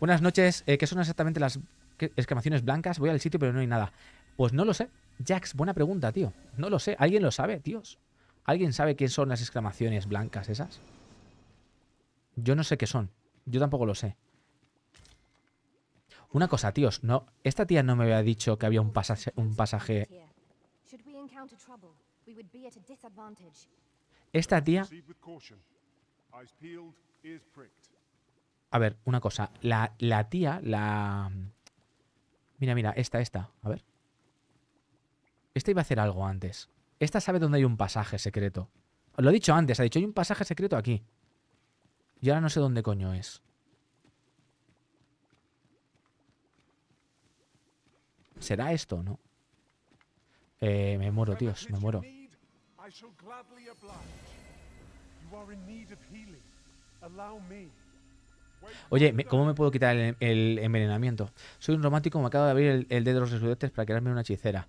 Buenas noches. Eh, ¿Qué son exactamente las exclamaciones blancas? Voy al sitio, pero no hay nada. Pues no lo sé. Jax, buena pregunta, tío. No lo sé. ¿Alguien lo sabe, tíos? ¿Alguien sabe qué son las exclamaciones blancas esas? Yo no sé qué son. Yo tampoco lo sé. Una cosa, tíos. No, esta tía no me había dicho que había un pasaje, un pasaje esta tía... A ver, una cosa. La, tía, la... Mira, mira, esta, esta. A ver. Esta iba a hacer algo antes. Esta sabe dónde hay un pasaje secreto. lo he dicho antes, ha dicho, hay un pasaje secreto aquí. Y ahora no sé dónde coño es. ¿Será esto no? Eh, me muero, tíos, me muero. Oye, ¿cómo me puedo quitar el, envenenamiento? Soy un romántico, me acabo de abrir el, dedo de los resudetes para crearme una hechicera.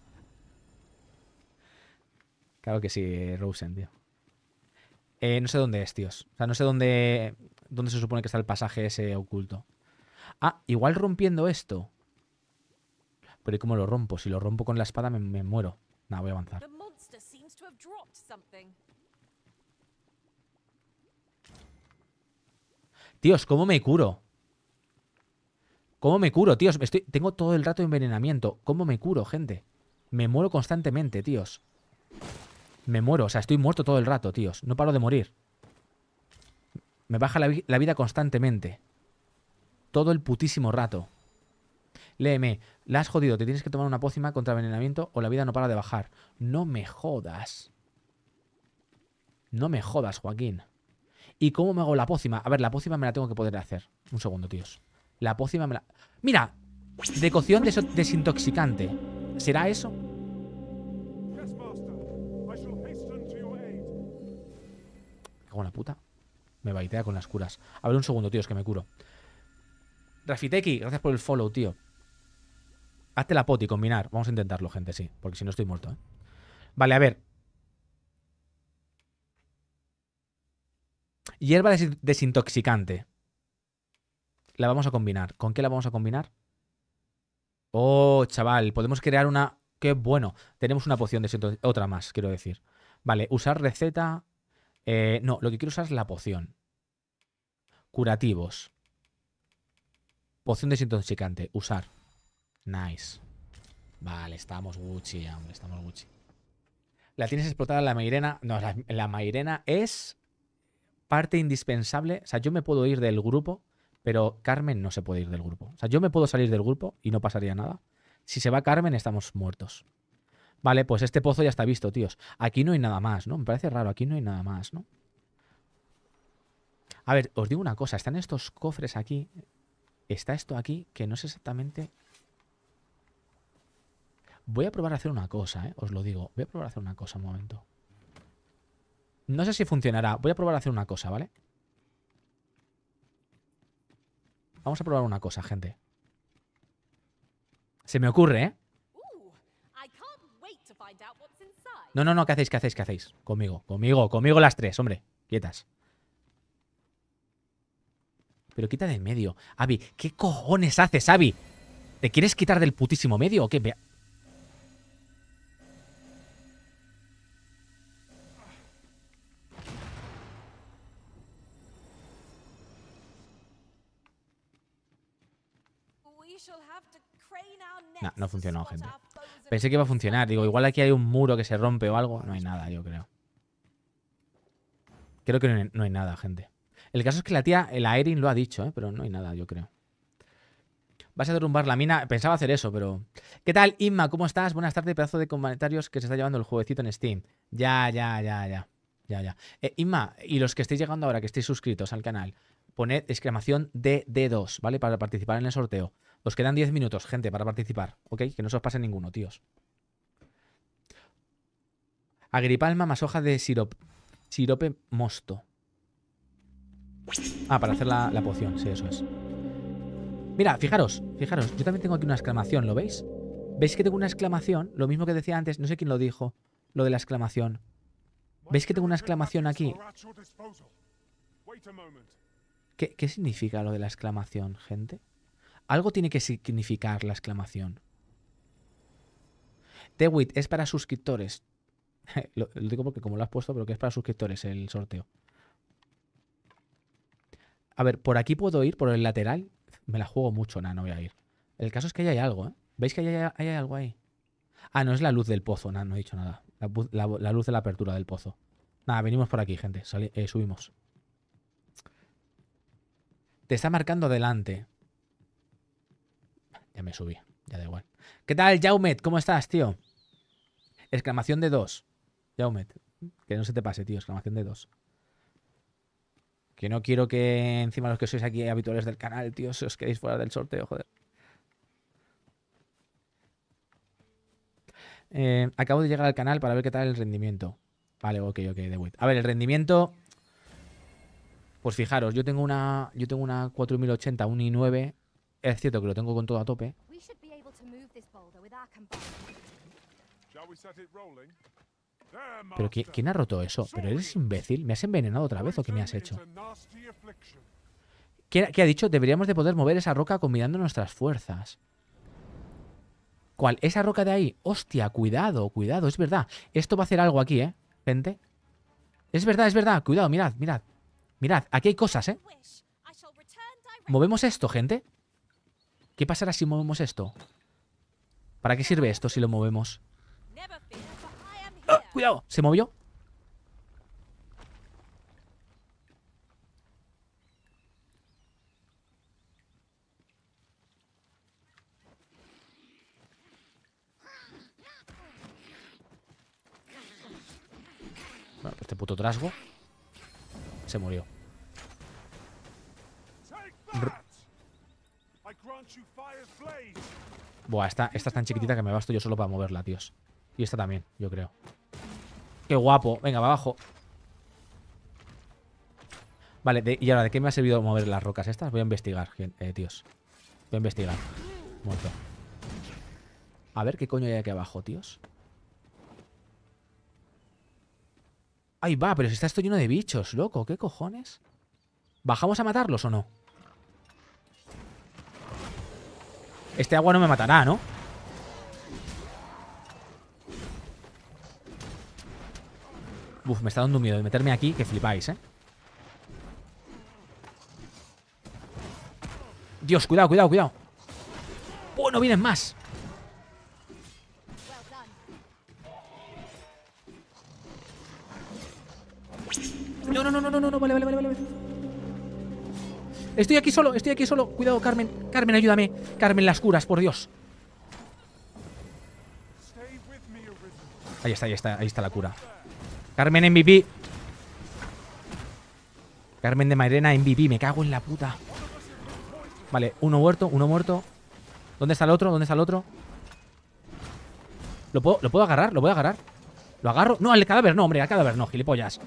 Claro que sí, eh, Rosen, tío. Eh, no sé dónde es, tíos. O sea, no sé dónde, dónde se supone que está el pasaje ese oculto. Ah, igual rompiendo esto pero ¿y cómo lo rompo? Si lo rompo con la espada me, muero. Nada, voy a avanzar. Tíos, ¿cómo me curo? ¿Cómo me curo, tíos? Estoy, tengo todo el rato envenenamiento. ¿Cómo me curo, gente? Me muero constantemente, tíos. Me muero, o sea, estoy muerto todo el rato, tíos. No paro de morir. Me baja la vida constantemente. Todo el putísimo rato. Léeme, la has jodido, te tienes que tomar una pócima contra envenenamiento o la vida no para de bajar. No me jodas. No me jodas, Joaquín. ¿Y cómo me hago la pócima? A ver, la pócima me la tengo que poder hacer. Un segundo, tíos. La pócima me la... ¡Mira! De cocción desintoxicante. ¿Será eso? en la puta. Me baitea con las curas. A ver, un segundo, tíos, que me curo. Rafiteki, gracias por el follow, tío. Hazte la poti, combinar. Vamos a intentarlo, gente, sí. Porque si no estoy muerto, ¿eh? Vale, a ver. Hierba desintoxicante. La vamos a combinar. ¿Con qué la vamos a combinar? Oh, chaval. Podemos crear una... Qué bueno. Tenemos una poción de Otra más, quiero decir. Vale, usar receta... Eh, no, lo que quiero usar es la poción. Curativos. Poción desintoxicante. Usar. Nice. Vale, estamos Gucci, hombre, estamos Gucci. La tienes explotada la Mairena. No, la, Mairena es parte indispensable. O sea, yo me puedo ir del grupo, pero Carmen no se puede ir del grupo. O sea, yo me puedo salir del grupo y no pasaría nada. Si se va Carmen, estamos muertos. Vale, pues este pozo ya está visto, tíos. Aquí no hay nada más, ¿no? Me parece raro, aquí no hay nada más, ¿no? A ver, os digo una cosa. Están estos cofres aquí. Está esto aquí, que no es exactamente Voy a probar a hacer una cosa, ¿eh? Os lo digo. Voy a probar a hacer una cosa un momento. No sé si funcionará. Voy a probar a hacer una cosa, ¿vale? Vamos a probar una cosa, gente. Se me ocurre, ¿eh? No, no, no, ¿qué hacéis? ¿Qué hacéis? ¿Qué hacéis? Conmigo, conmigo, conmigo las tres, hombre. Quietas. Pero quita de medio. Avi, ¿qué cojones haces, Avi? ¿Te quieres quitar del putísimo medio o qué? No, no funcionó, gente. Pensé que iba a funcionar. Digo, igual aquí hay un muro que se rompe o algo. No hay nada, yo creo. Creo que no hay, nada, gente. El caso es que la tía, el Erin lo ha dicho, ¿eh? pero no hay nada, yo creo. Vas a derrumbar la mina. Pensaba hacer eso, pero... ¿Qué tal, Inma? ¿Cómo estás? Buenas tardes, pedazo de comentarios que se está llevando el jueguecito en Steam. Ya, ya, ya, ya. Ya, ya. Eh, Inma, y los que estéis llegando ahora, que estéis suscritos al canal, poned exclamación DD2, ¿vale? Para participar en el sorteo. Os quedan 10 minutos, gente, para participar, ¿ok? Que no se os pase ninguno, tíos. Agripalma más hoja de sirope, sirope mosto. Ah, para hacer la, poción, sí, eso es. Mira, fijaros, fijaros, yo también tengo aquí una exclamación, ¿lo veis? ¿Veis que tengo una exclamación? Lo mismo que decía antes, no sé quién lo dijo, lo de la exclamación. ¿Veis que tengo una exclamación aquí? ¿Qué, qué significa lo de la exclamación, gente? Algo tiene que significar la exclamación. TeWIT es para suscriptores. (laughs) lo, digo porque como lo has puesto, pero que es para suscriptores el sorteo. A ver, por aquí puedo ir, por el lateral. Me la juego mucho, nada, no voy a ir. El caso es que ahí hay algo, ¿eh? ¿Veis que ahí hay, algo ahí? Ah, no, es la luz del pozo, nada, no he dicho nada. La, luz de la apertura del pozo. Nada, venimos por aquí, gente. Eh, subimos. Te está marcando adelante. Ya me subí, ya da igual. ¿Qué tal, Jaumet? ¿Cómo estás, tío? Exclamación de dos. Jaumet, que no se te pase, tío. Exclamación de dos. Que no quiero que encima los que sois aquí habituales del canal, tío, se os quedéis fuera del sorteo, joder. Eh, acabo de llegar al canal para ver qué tal el rendimiento. Vale, ok, ok, de wait. A ver, el rendimiento... Pues fijaros, yo tengo una, yo tengo una 4080, un i9 es cierto que lo tengo con todo a tope. ¿Pero quién, ha roto eso? ¿Pero eres imbécil? ¿Me has envenenado otra vez o qué me has hecho? ¿Qué, ha dicho? Deberíamos de poder mover esa roca combinando nuestras fuerzas. ¿Cuál? Esa roca de ahí. Hostia, cuidado, cuidado. Es verdad. Esto va a hacer algo aquí, ¿eh? Gente. Es verdad, es verdad. Cuidado, mirad, mirad. Mirad, aquí hay cosas, ¿eh? Movemos esto, gente. ¿Qué pasará si movemos esto? ¿Para qué sirve esto si lo movemos? ¡Cuidado! ¿Se movió? este puto trasgo se murió. Buah, esta, es tan chiquitita que me basto yo solo para moverla, tíos. Y esta también, yo creo. ¡Qué guapo! Venga, va abajo. Vale, y ahora, ¿de qué me ha servido mover las rocas estas? Voy a investigar, eh, tíos. Voy a investigar. Muerto. A ver qué coño hay aquí abajo, tíos. Ahí va, pero si está esto lleno de bichos, loco. ¿Qué cojones? ¿Bajamos a matarlos o no? Este agua no me matará, ¿no? Uf, me está dando miedo de meterme aquí que flipáis, ¿eh? Dios, cuidado, cuidado, cuidado. ¡Oh, no vienen más! No, no, no, no, no, no, vale, vale, vale, vale. Estoy aquí solo, estoy aquí solo. Cuidado, Carmen. Carmen, ayúdame. Carmen, las curas, por Dios. Ahí está, ahí está, ahí está la cura. Carmen MVP. Carmen de Mairena MVP, me cago en la puta. Vale, uno muerto, uno muerto. ¿Dónde está el otro? ¿Dónde está el otro? ¿Lo puedo, ¿Lo puedo agarrar? ¿Lo voy a agarrar? ¿Lo agarro? No, al cadáver no, hombre, al cadáver no, gilipollas.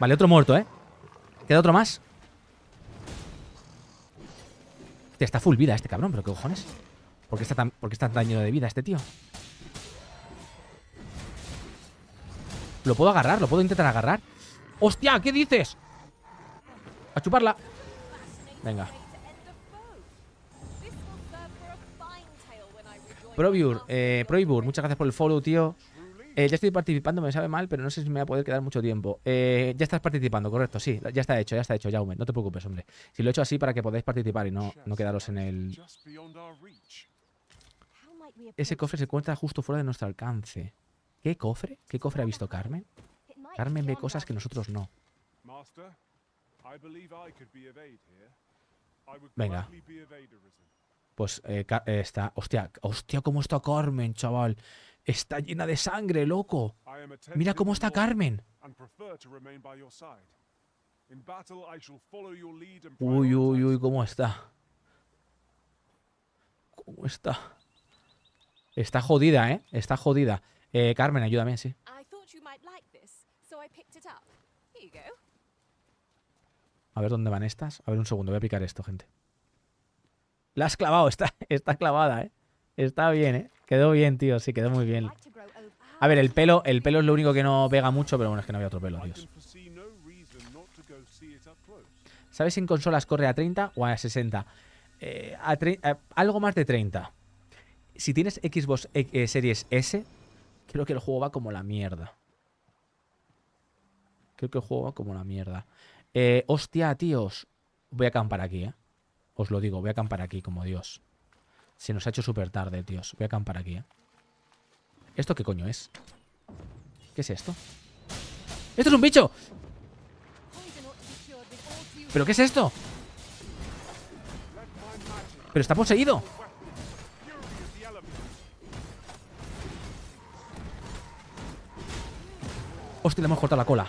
Vale, otro muerto, ¿eh? ¿Queda otro más? Hostia, está full vida este cabrón, pero ¿qué cojones? ¿Por qué está tan, por está tan de vida este tío? ¿Lo puedo agarrar? ¿Lo puedo intentar agarrar? ¡Hostia! ¿Qué dices? A chuparla. Venga. Proibur. eh, Proibur, muchas gracias por el follow, tío. Eh, ya estoy participando, me sabe mal, pero no sé si me va a poder quedar mucho tiempo. Eh, ya estás participando, correcto, sí, ya está hecho, ya está hecho, Jaume, no te preocupes, hombre. Si lo he hecho así para que podáis participar y no, no quedaros en el... Ese cofre se encuentra justo fuera de nuestro alcance. ¿Qué cofre? ¿Qué cofre ha visto Carmen? Carmen ve cosas que nosotros no. Venga. Pues eh, está... Hostia, hostia, cómo está Carmen, chaval. Está llena de sangre, loco. Mira cómo está Carmen. Uy, uy, uy, cómo está. ¿Cómo está? Está jodida, ¿eh? Está jodida. Eh, Carmen, ayúdame, sí. A ver dónde van estas. A ver un segundo, voy a picar esto, gente. La has clavado, está, está clavada, ¿eh? Está bien, ¿eh? Quedó bien, tío. Sí, quedó muy bien. A ver, el pelo, el pelo es lo único que no pega mucho, pero bueno, es que no había otro pelo, Dios. ¿Sabes si en consolas corre a 30 o a 60? Eh, a eh, algo más de 30. Si tienes Xbox eh, Series S, creo que el juego va como la mierda. Creo que el juego va como la mierda. Eh, hostia, tíos. Voy a acampar aquí, ¿eh? Os lo digo, voy a acampar aquí como Dios. Se nos ha hecho súper tarde, tíos. Voy a acampar aquí, ¿eh? ¿Esto qué coño es? ¿Qué es esto? ¡Esto es un bicho! ¿Pero qué es esto? ¡Pero está poseído! Hostia, le hemos cortado la cola.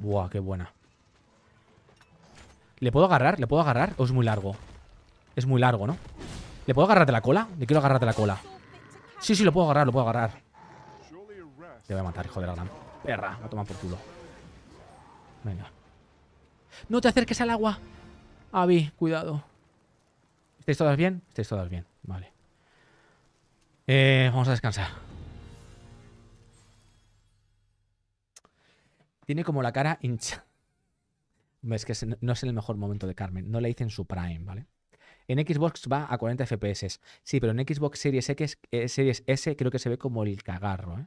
Buah, qué buena. ¿Le puedo agarrar? ¿Le puedo agarrar? ¿O es muy largo? Es muy largo, ¿no? ¿Le puedo agarrarte la cola? Le quiero agarrarte la cola. Sí, sí, lo puedo agarrar, lo puedo agarrar. Te voy a matar, hijo de la gran perra. La toma por culo. Venga. No te acerques al agua. Avi, cuidado. ¿Estáis todas bien? Estáis todas bien. Vale. Eh, vamos a descansar. Tiene como la cara hincha. Es que no es el mejor momento de Carmen. No le hice en su prime, ¿vale? En Xbox va a 40 FPS. Sí, pero en Xbox Series X, eh, Series S creo que se ve como el cagarro, ¿eh?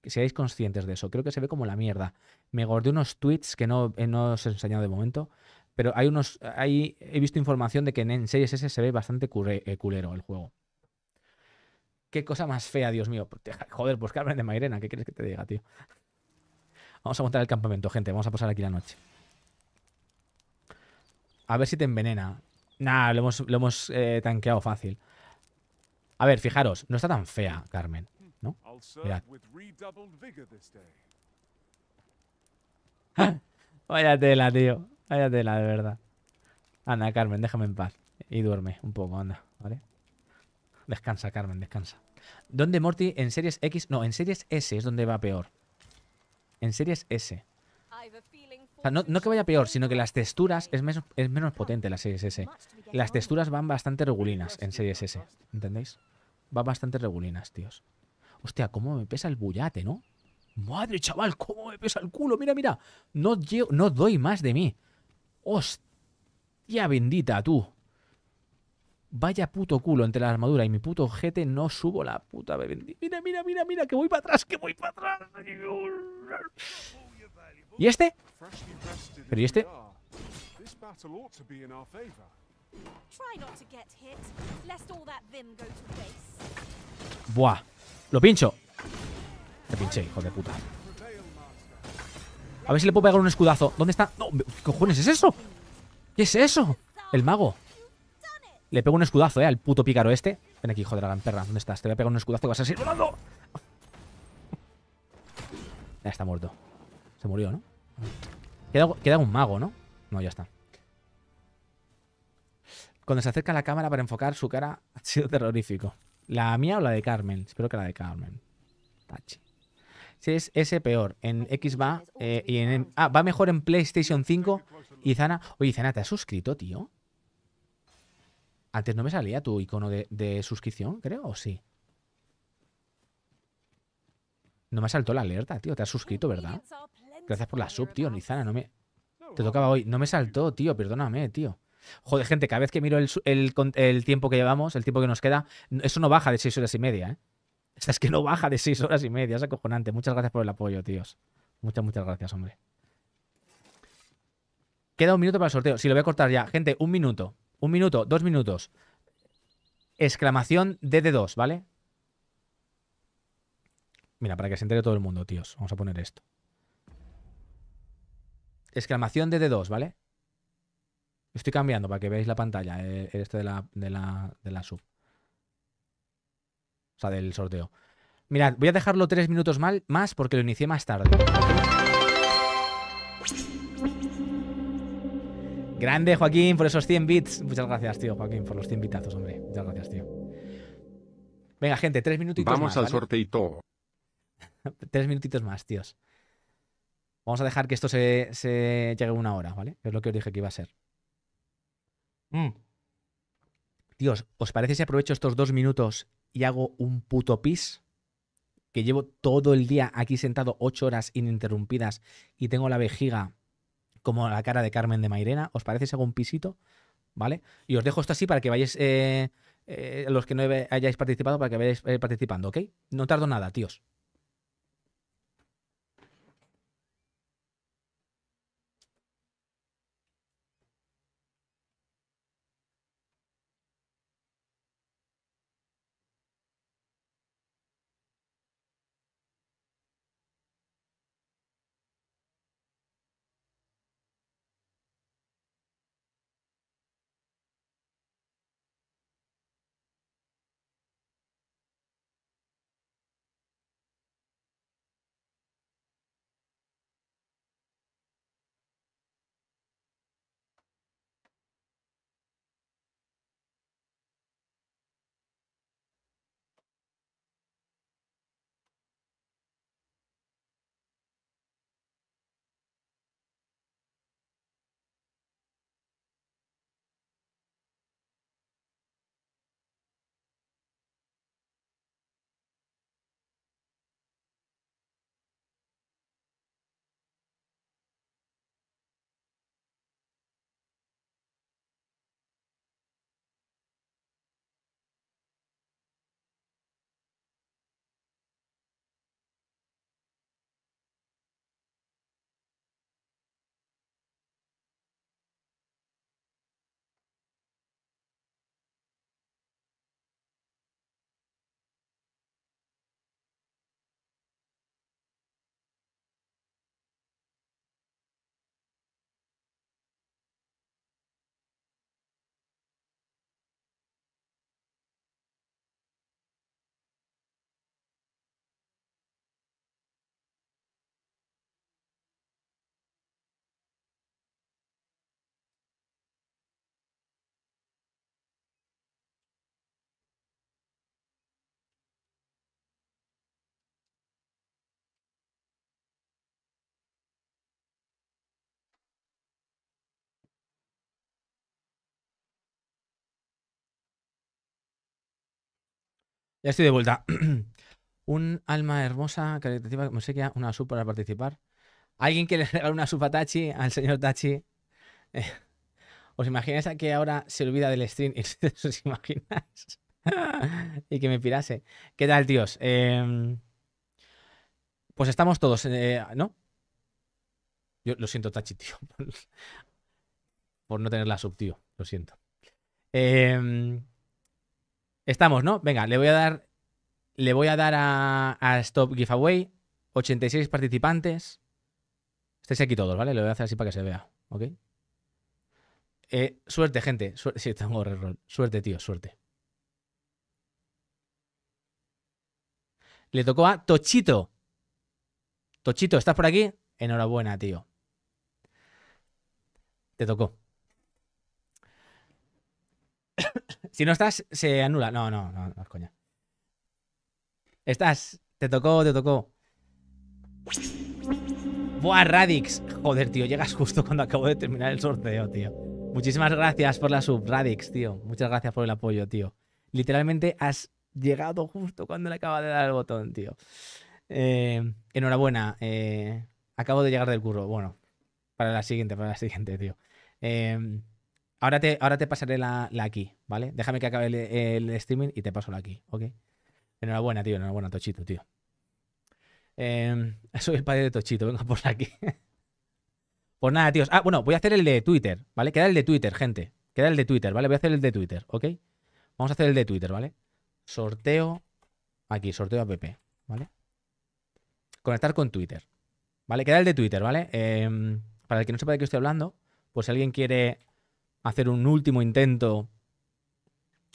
Que seáis conscientes de eso. Creo que se ve como la mierda. Me gordé unos tweets que eh, no, os he enseñado de momento, pero hay unos. he visto información de que en, Series S se ve bastante culero el juego. Qué cosa más fea, Dios mío. Pues joder, pues hablen de Mairena, ¿qué quieres que te diga, tío? Vamos a montar el campamento, gente. Vamos a pasar aquí la noche. A ver si te envenena. Nah, lo hemos, eh, tanqueado fácil. A ver, fijaros, no está tan fea, Carmen, ¿no? (laughs) Vaya tela, tío. Vaya tela, de verdad. Anda, Carmen, déjame en paz. Y duerme un poco, anda, ¿vale? Descansa, Carmen, descansa. ¿Dónde Morty? En series X. No, en series S es donde va peor. En series S no, que vaya peor, sino que las texturas es menos, es menos potente la serie S. Las texturas van bastante regulinas en serie S, ¿entendéis? Van bastante regulinas, tíos. Hostia, cómo me pesa el bullate, ¿no? Madre, chaval, cómo me pesa el culo. Mira, mira. No, doy más de mí. Hostia bendita, tú. Vaya puto culo entre la armadura y mi puto ojete no subo la puta Mira, mira, mira, mira, que voy para atrás, que voy para atrás. ¿Y este? Pero ¿y este? Buah. Lo pincho. Te pinché, hijo de puta. A ver si le puedo pegar un escudazo. ¿Dónde está? No, ¿qué cojones es eso? ¿Qué es eso? El mago. Le pego un escudazo, eh, al puto pícaro este. Ven aquí, hijo de la gran perra. ¿Dónde estás? Te voy a pegar un escudazo Y vas a seguir volando. Ya está muerto. Se murió, ¿no? Queda, queda un mago, ¿no? No, ya está. Cuando se acerca la cámara para enfocar su cara ha sido terrorífico. ¿La mía o la de Carmen? Espero que la de Carmen. Si es ese peor, en X va eh, y en... Ah, va mejor en PlayStation 5. Zana... Oye, Zana, ¿te has suscrito, tío? Antes no me salía tu icono de, de suscripción, creo, ¿o sí? No me saltó la alerta, tío. Te has suscrito, ¿verdad? Gracias por la sub, tío. Nizana, no me... Te tocaba hoy. No me saltó, tío. Perdóname, tío. Joder, gente, cada vez que miro el, tiempo que llevamos, el tiempo que nos queda, eso no baja de seis horas y media, ¿eh? (laughs) es que no baja de seis horas y media, es acojonante. Muchas gracias por el apoyo, tíos. Muchas, muchas gracias, hombre. Queda un minuto para el sorteo. Si sí, lo voy a cortar ya. Gente, un minuto. Un minuto, dos minutos. Exclamación DD2, ¿vale? Mira, para que se entere todo el mundo, tíos. Vamos a poner esto exclamación d 2 ¿vale? Estoy cambiando para que veáis la pantalla, eh, este de la, sub. O sea, del sorteo. Mirad, voy a dejarlo tres minutos más porque lo inicié más tarde. Grande, Joaquín, por esos 100 bits. Muchas gracias, tío, Joaquín, por los 100 bitazos, hombre. Muchas gracias, tío. Venga, gente, tres minutitos más. Vamos al sorteito. (laughs) tres minutitos más, tíos. Vamos a dejar que esto se, llegue una hora, ¿vale? Es lo que os dije que iba a ser. Tíos, mm. Dios, ¿os parece si aprovecho estos dos minutos y hago un puto pis? Que llevo todo el día aquí sentado ocho horas ininterrumpidas y tengo la vejiga como la cara de Carmen de Mairena. ¿Os parece si hago un pisito? ¿Vale? Y os dejo esto así para que vayáis, eh, eh, los que no hayáis participado, para que vayáis eh, participando, ¿ok? No tardo nada, tíos. Ya estoy de vuelta. (clears throat) un alma hermosa, caritativa, que una sub para participar. ¿Alguien quiere (laughs) regalar una sub a Tachi, al señor Tachi? Eh, ¿Os imagináis a que ahora se olvida del stream? ¿Os (laughs) imagináis? (laughs) y que me pirase. ¿Qué tal, tíos? Em, pues estamos todos, eh, ¿no? Yo lo siento, Tachi, tío. Por, no tener la sub, tío. Lo siento. Em, Estamos, ¿no? Venga, le voy a dar. Le voy a dar a, Stop Giveaway. 86 participantes. Estáis aquí todos, ¿vale? Lo voy a hacer así para que se vea, ¿ok? Eh, suerte, gente. sí, tengo Suerte, tío, suerte. Le tocó a Tochito. Tochito, ¿estás por aquí? Enhorabuena, tío. Te tocó si no estás, se anula. No, no, no, no es coña. Estás. Te tocó, te tocó. Buah, Radix. Joder, tío, llegas justo cuando acabo de terminar el sorteo, tío. Muchísimas gracias por la sub, Radix, tío. Muchas gracias por el apoyo, tío. Literalmente has llegado justo cuando le acaba de dar el botón, tío. Eh, enhorabuena. Eh, acabo de llegar del curro. Bueno, para la siguiente, para la siguiente, tío. Eh, Ahora te, pasaré la, aquí, ¿vale? Déjame que acabe el, streaming y te paso la aquí, ¿ok? Enhorabuena, tío, enhorabuena, Tochito, tío. Em, (laughs) soy el padre de Tochito, venga por aquí. (laughs) pues nada, tíos. Ah, bueno, voy a hacer el de Twitter, ¿vale? Queda el de Twitter, gente. Queda el de Twitter, ¿vale? Voy a hacer el de Twitter, ¿ok? Vamos a hacer el de Twitter, ¿vale? Sorteo. Aquí, sorteo app, ¿vale? Conectar con Twitter. ¿Vale? Queda el de Twitter, ¿vale? Em, para el que no sepa de qué estoy hablando, pues si alguien quiere hacer un último intento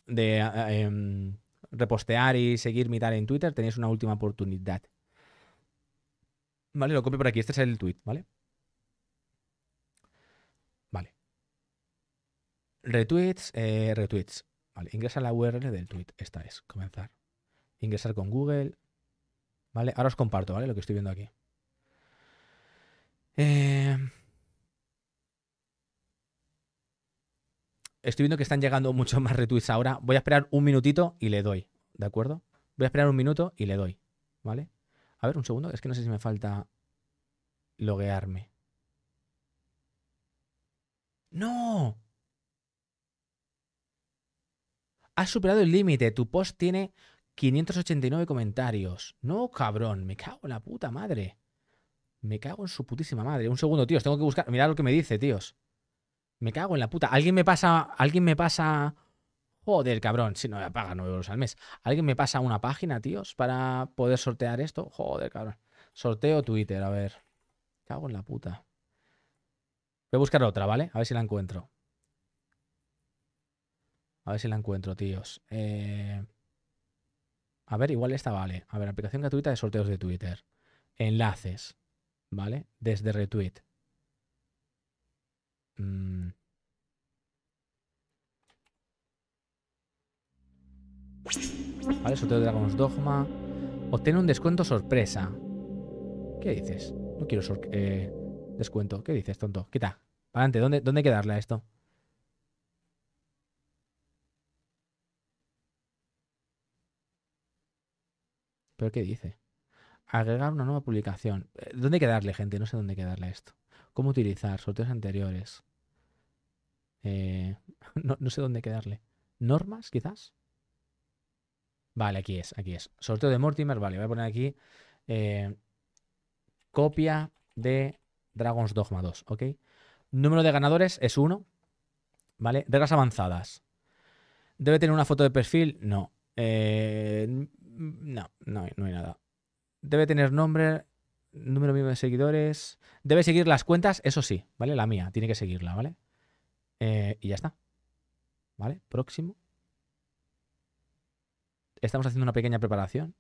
de eh, em, repostear y seguir mi tal en Twitter, tenéis una última oportunidad. Vale, lo copio por aquí. Este es el tweet, ¿vale? Vale. Retweets, eh, retweets. Vale, ingresa la URL del tweet. Esta es, comenzar. Ingresar con Google. Vale, ahora os comparto, ¿vale? Lo que estoy viendo aquí. Eh, Estoy viendo que están llegando muchos más retweets ahora. Voy a esperar un minutito y le doy. ¿De acuerdo? Voy a esperar un minuto y le doy. ¿Vale? A ver, un segundo. Es que no sé si me falta loguearme. ¡No! Has superado el límite. Tu post tiene 589 comentarios. No, cabrón. Me cago en la puta madre. Me cago en su putísima madre. Un segundo, tíos. Tengo que buscar. Mirad lo que me dice, tíos. Me cago en la puta. Alguien me pasa. Alguien me pasa. Joder, cabrón. Si no me paga 9 euros al mes. Alguien me pasa una página, tíos, para poder sortear esto. Joder, cabrón. Sorteo Twitter, a ver. Cago en la puta. Voy a buscar otra, ¿vale? A ver si la encuentro. A ver si la encuentro, tíos. Eh, a ver, igual esta vale. A ver, aplicación gratuita de sorteos de Twitter. Enlaces, ¿vale? Desde retweet. Mm. Vale, sorteo de Dragon's Dogma. Obtén un descuento sorpresa. ¿Qué dices? No quiero eh, descuento. ¿Qué dices, tonto? Quita. adelante, ¿dónde, ¿dónde hay a esto? ¿Pero qué dice? Agregar una nueva publicación. Eh, ¿Dónde quedarle gente? No sé dónde quedarle a esto. ¿Cómo utilizar? Sorteos anteriores. Eh, (laughs) no, sé dónde quedarle. ¿Normas, quizás? Vale, aquí es, aquí es. Sorteo de Mortimer, vale, voy a poner aquí. Eh, copia de Dragon's Dogma 2, ¿ok? Número de ganadores es 1. ¿Vale? Reglas avanzadas. ¿Debe tener una foto de perfil? No. Eh, no, no, no hay nada. Debe tener nombre, número mínimo de seguidores. Debe seguir las cuentas, eso sí, ¿vale? La mía, tiene que seguirla, ¿vale? Eh, y ya está. ¿Vale? Próximo. Estamos haciendo una pequeña preparación.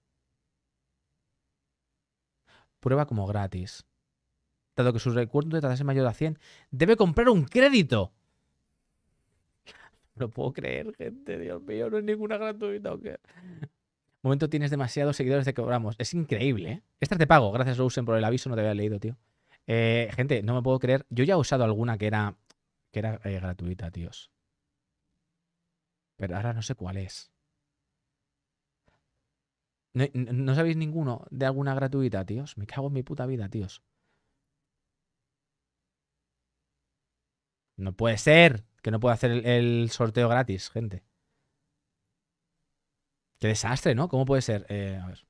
Prueba como gratis. Dado que su recuerdo de tasa mayor a 100, debe comprar un crédito. (laughs) No puedo creer, gente. Dios mío, no es ninguna gratuita. ¿o qué? Momento tienes demasiados seguidores de que cobramos. Es increíble, ¿eh? Esta te pago. Gracias, Rosen, por el aviso. No te había leído, tío. Eh, gente, no me puedo creer. Yo ya he usado alguna que era que era eh, gratuita, tíos. Pero ahora no sé cuál es. ¿No, sabéis ninguno de alguna gratuita, tíos? Me cago en mi puta vida, tíos. No puede ser que no pueda hacer el, sorteo gratis, gente. Qué desastre, ¿no? ¿Cómo puede ser? Eh, a ver.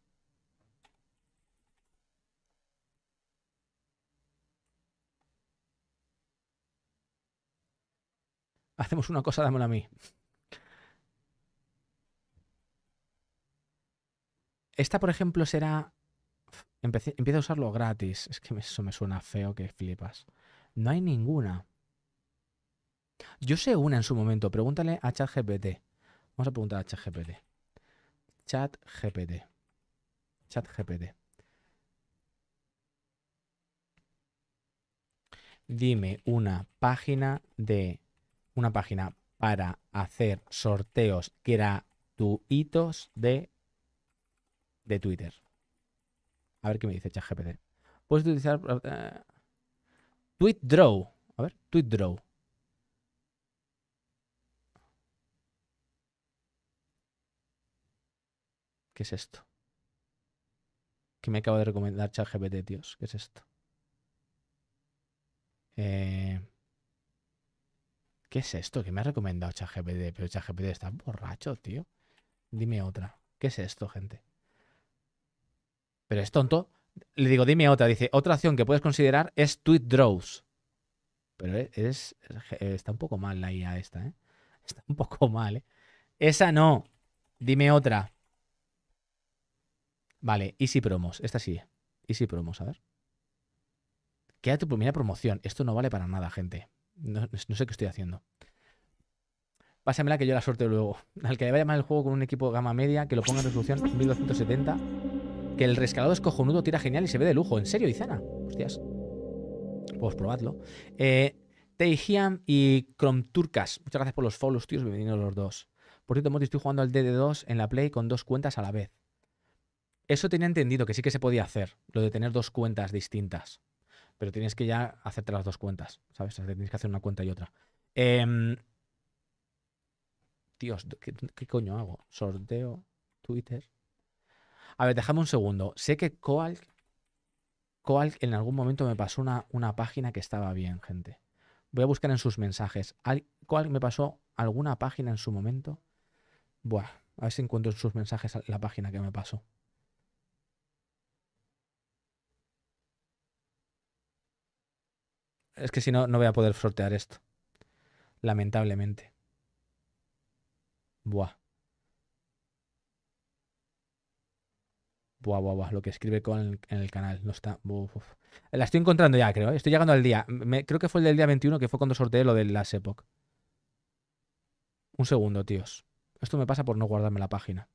hacemos una cosa, dámela a mí. Esta, por ejemplo, será... Empieza a usarlo gratis. Es que eso me suena feo que flipas. No hay ninguna. Yo sé una en su momento. Pregúntale a ChatGPT. Vamos a preguntar a ChatGPT. ChatGPT. ChatGPT. Dime una página de una página para hacer sorteos gratuitos de, de Twitter. A ver qué me dice ChatGPT. Puedes utilizar eh, TweetDraw. A ver, TweetDraw. ¿Qué es esto? Que me acaba de recomendar ChatGPT, tíos. ¿Qué es esto? Eh... ¿Qué es esto? ¿Qué me ha recomendado ChatGPT? Pero ChatGPT está borracho, tío. Dime otra. ¿Qué es esto, gente? Pero es tonto. Le digo, dime otra. Dice, otra acción que puedes considerar es Tweet Draws. Pero e-, es, eh, está un poco mal la IA esta, ¿eh? (laughs) Está un poco mal, ¿eh? Esa no. Dime otra. Vale, Easy Promos. Esta sí. ¿eh? Easy Promos, a ver. Queda tu primera pues, promoción. Esto no vale para nada, gente. No, sé qué estoy haciendo. Pásamela que yo la suerte luego. (laughs) Al que le vaya mal el juego con un equipo de gama media, que lo ponga en resolución 1270. (laughs) Que el rescalado es cojonudo, tira genial y se ve de lujo. En serio, Izana. Hostias. Pues probadlo. Eh, Teijian y Cromturcas. Muchas gracias por los follows, tíos. Bienvenidos los dos. Por cierto, Moti, estoy jugando al DD2 en la Play con dos cuentas a la vez. Eso tenía entendido que sí que se podía hacer, lo de tener dos cuentas distintas pero tienes que ya hacerte las dos cuentas, ¿sabes? Tienes que hacer una cuenta y otra. Em, Dios, ¿qué, coño hago? Sorteo, Twitter. A ver, déjame un segundo. Sé que Coal en algún momento me pasó una, página que estaba bien, gente. Voy a buscar en sus mensajes. Al, me pasó alguna página en su momento. Buah, a ver si encuentro en sus mensajes la página que me pasó. Es que si no, no voy a poder sortear esto. Lamentablemente. Buah. Buah, buah, buah. Lo que escribe con en el canal. No está. La estoy encontrando ya, creo. ¿eh? Estoy llegando al día. creo que fue el del día 21 que fue cuando sorteé lo de las Epoch. Un segundo, tíos. Esto me pasa por no guardarme la página.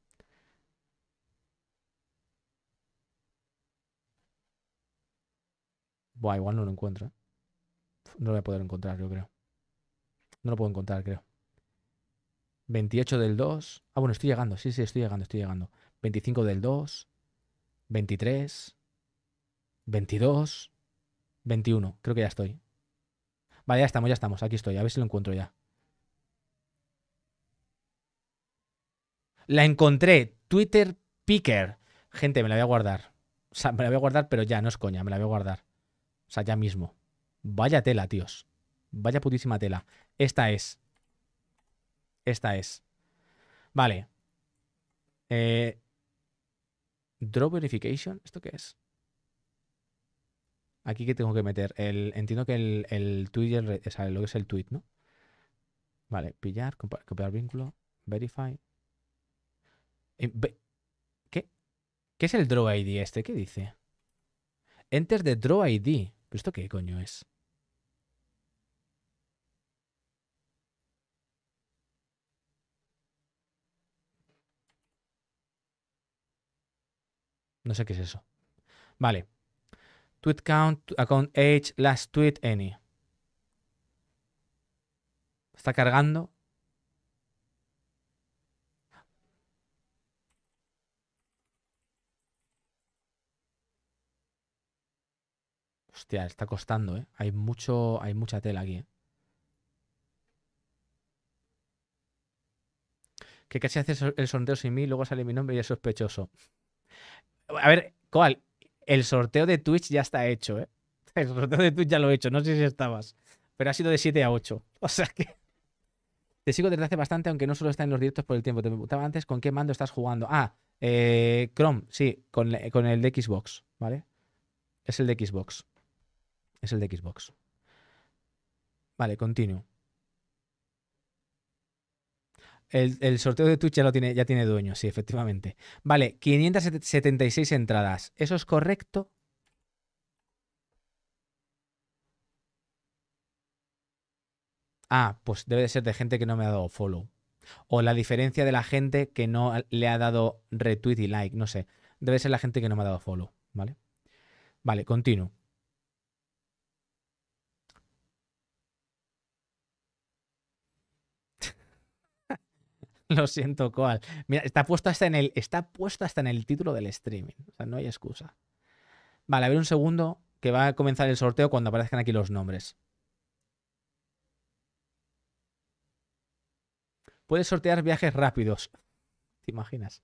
Buah, igual no lo encuentro. ¿eh? No lo voy a poder encontrar, yo creo. No lo puedo encontrar, creo. 28 del 2. Ah, bueno, estoy llegando. Sí, sí, estoy llegando, estoy llegando. 25 del 2. 23. 22. 21. Creo que ya estoy. Vale, ya estamos, ya estamos. Aquí estoy. A ver si lo encuentro ya. La encontré. Twitter Picker. Gente, me la voy a guardar. O sea, me la voy a guardar, pero ya, no es coña. Me la voy a guardar. O sea, ya mismo. Vaya tela, tíos. Vaya putísima tela. Esta es. Esta es. Vale. Eh, verification. ¿Esto qué es? Aquí que tengo que meter. El, entiendo que el, el lo que es el tweet, ¿no? Vale, pillar, copiar, vínculo, verify. Eh, ¿Qué? ¿Qué es el draw ID este? ¿Qué dice? Enter the draw ID. ¿Pero esto qué coño es? No sé qué es eso. Vale. Tweet count, account age, last tweet, any. Está cargando. Hostia, está costando, ¿eh? Hay mucho, hay mucha tela aquí. ¿eh? Que casi hace el sondeo sin mí, luego sale mi nombre y es sospechoso. A ver, ¿cuál? El sorteo de Twitch ya está hecho, ¿eh? (laughs) El sorteo de Twitch ya lo he hecho, no sé si estabas. Pero ha sido de 7 a 8. (laughs) O sea que. Te sigo desde hace bastante, aunque no solo está en los directos por el tiempo. Te preguntaba antes con qué mando estás jugando. Ah, eh, Chrome, sí, con, con, el de Xbox, ¿vale? Es el de Xbox. Es el de Xbox. Vale, continuo. El, sorteo de Twitch ya, lo tiene, ya tiene dueño, sí, efectivamente. Vale, 576 entradas. ¿Eso es correcto? Ah, pues debe de ser de gente que no me ha dado follow. O la diferencia de la gente que no le ha dado retweet y like, no sé. Debe ser la gente que no me ha dado follow, ¿vale? Vale, continúo. (laughs) Lo siento, Koal. Mira, está puesto hasta en el, está hasta en el título del streaming. O sea, no hay excusa. Vale, a ver un segundo, que va a comenzar el sorteo cuando aparezcan aquí los nombres. Puedes sortear viajes rápidos. (laughs) ¿Te imaginas?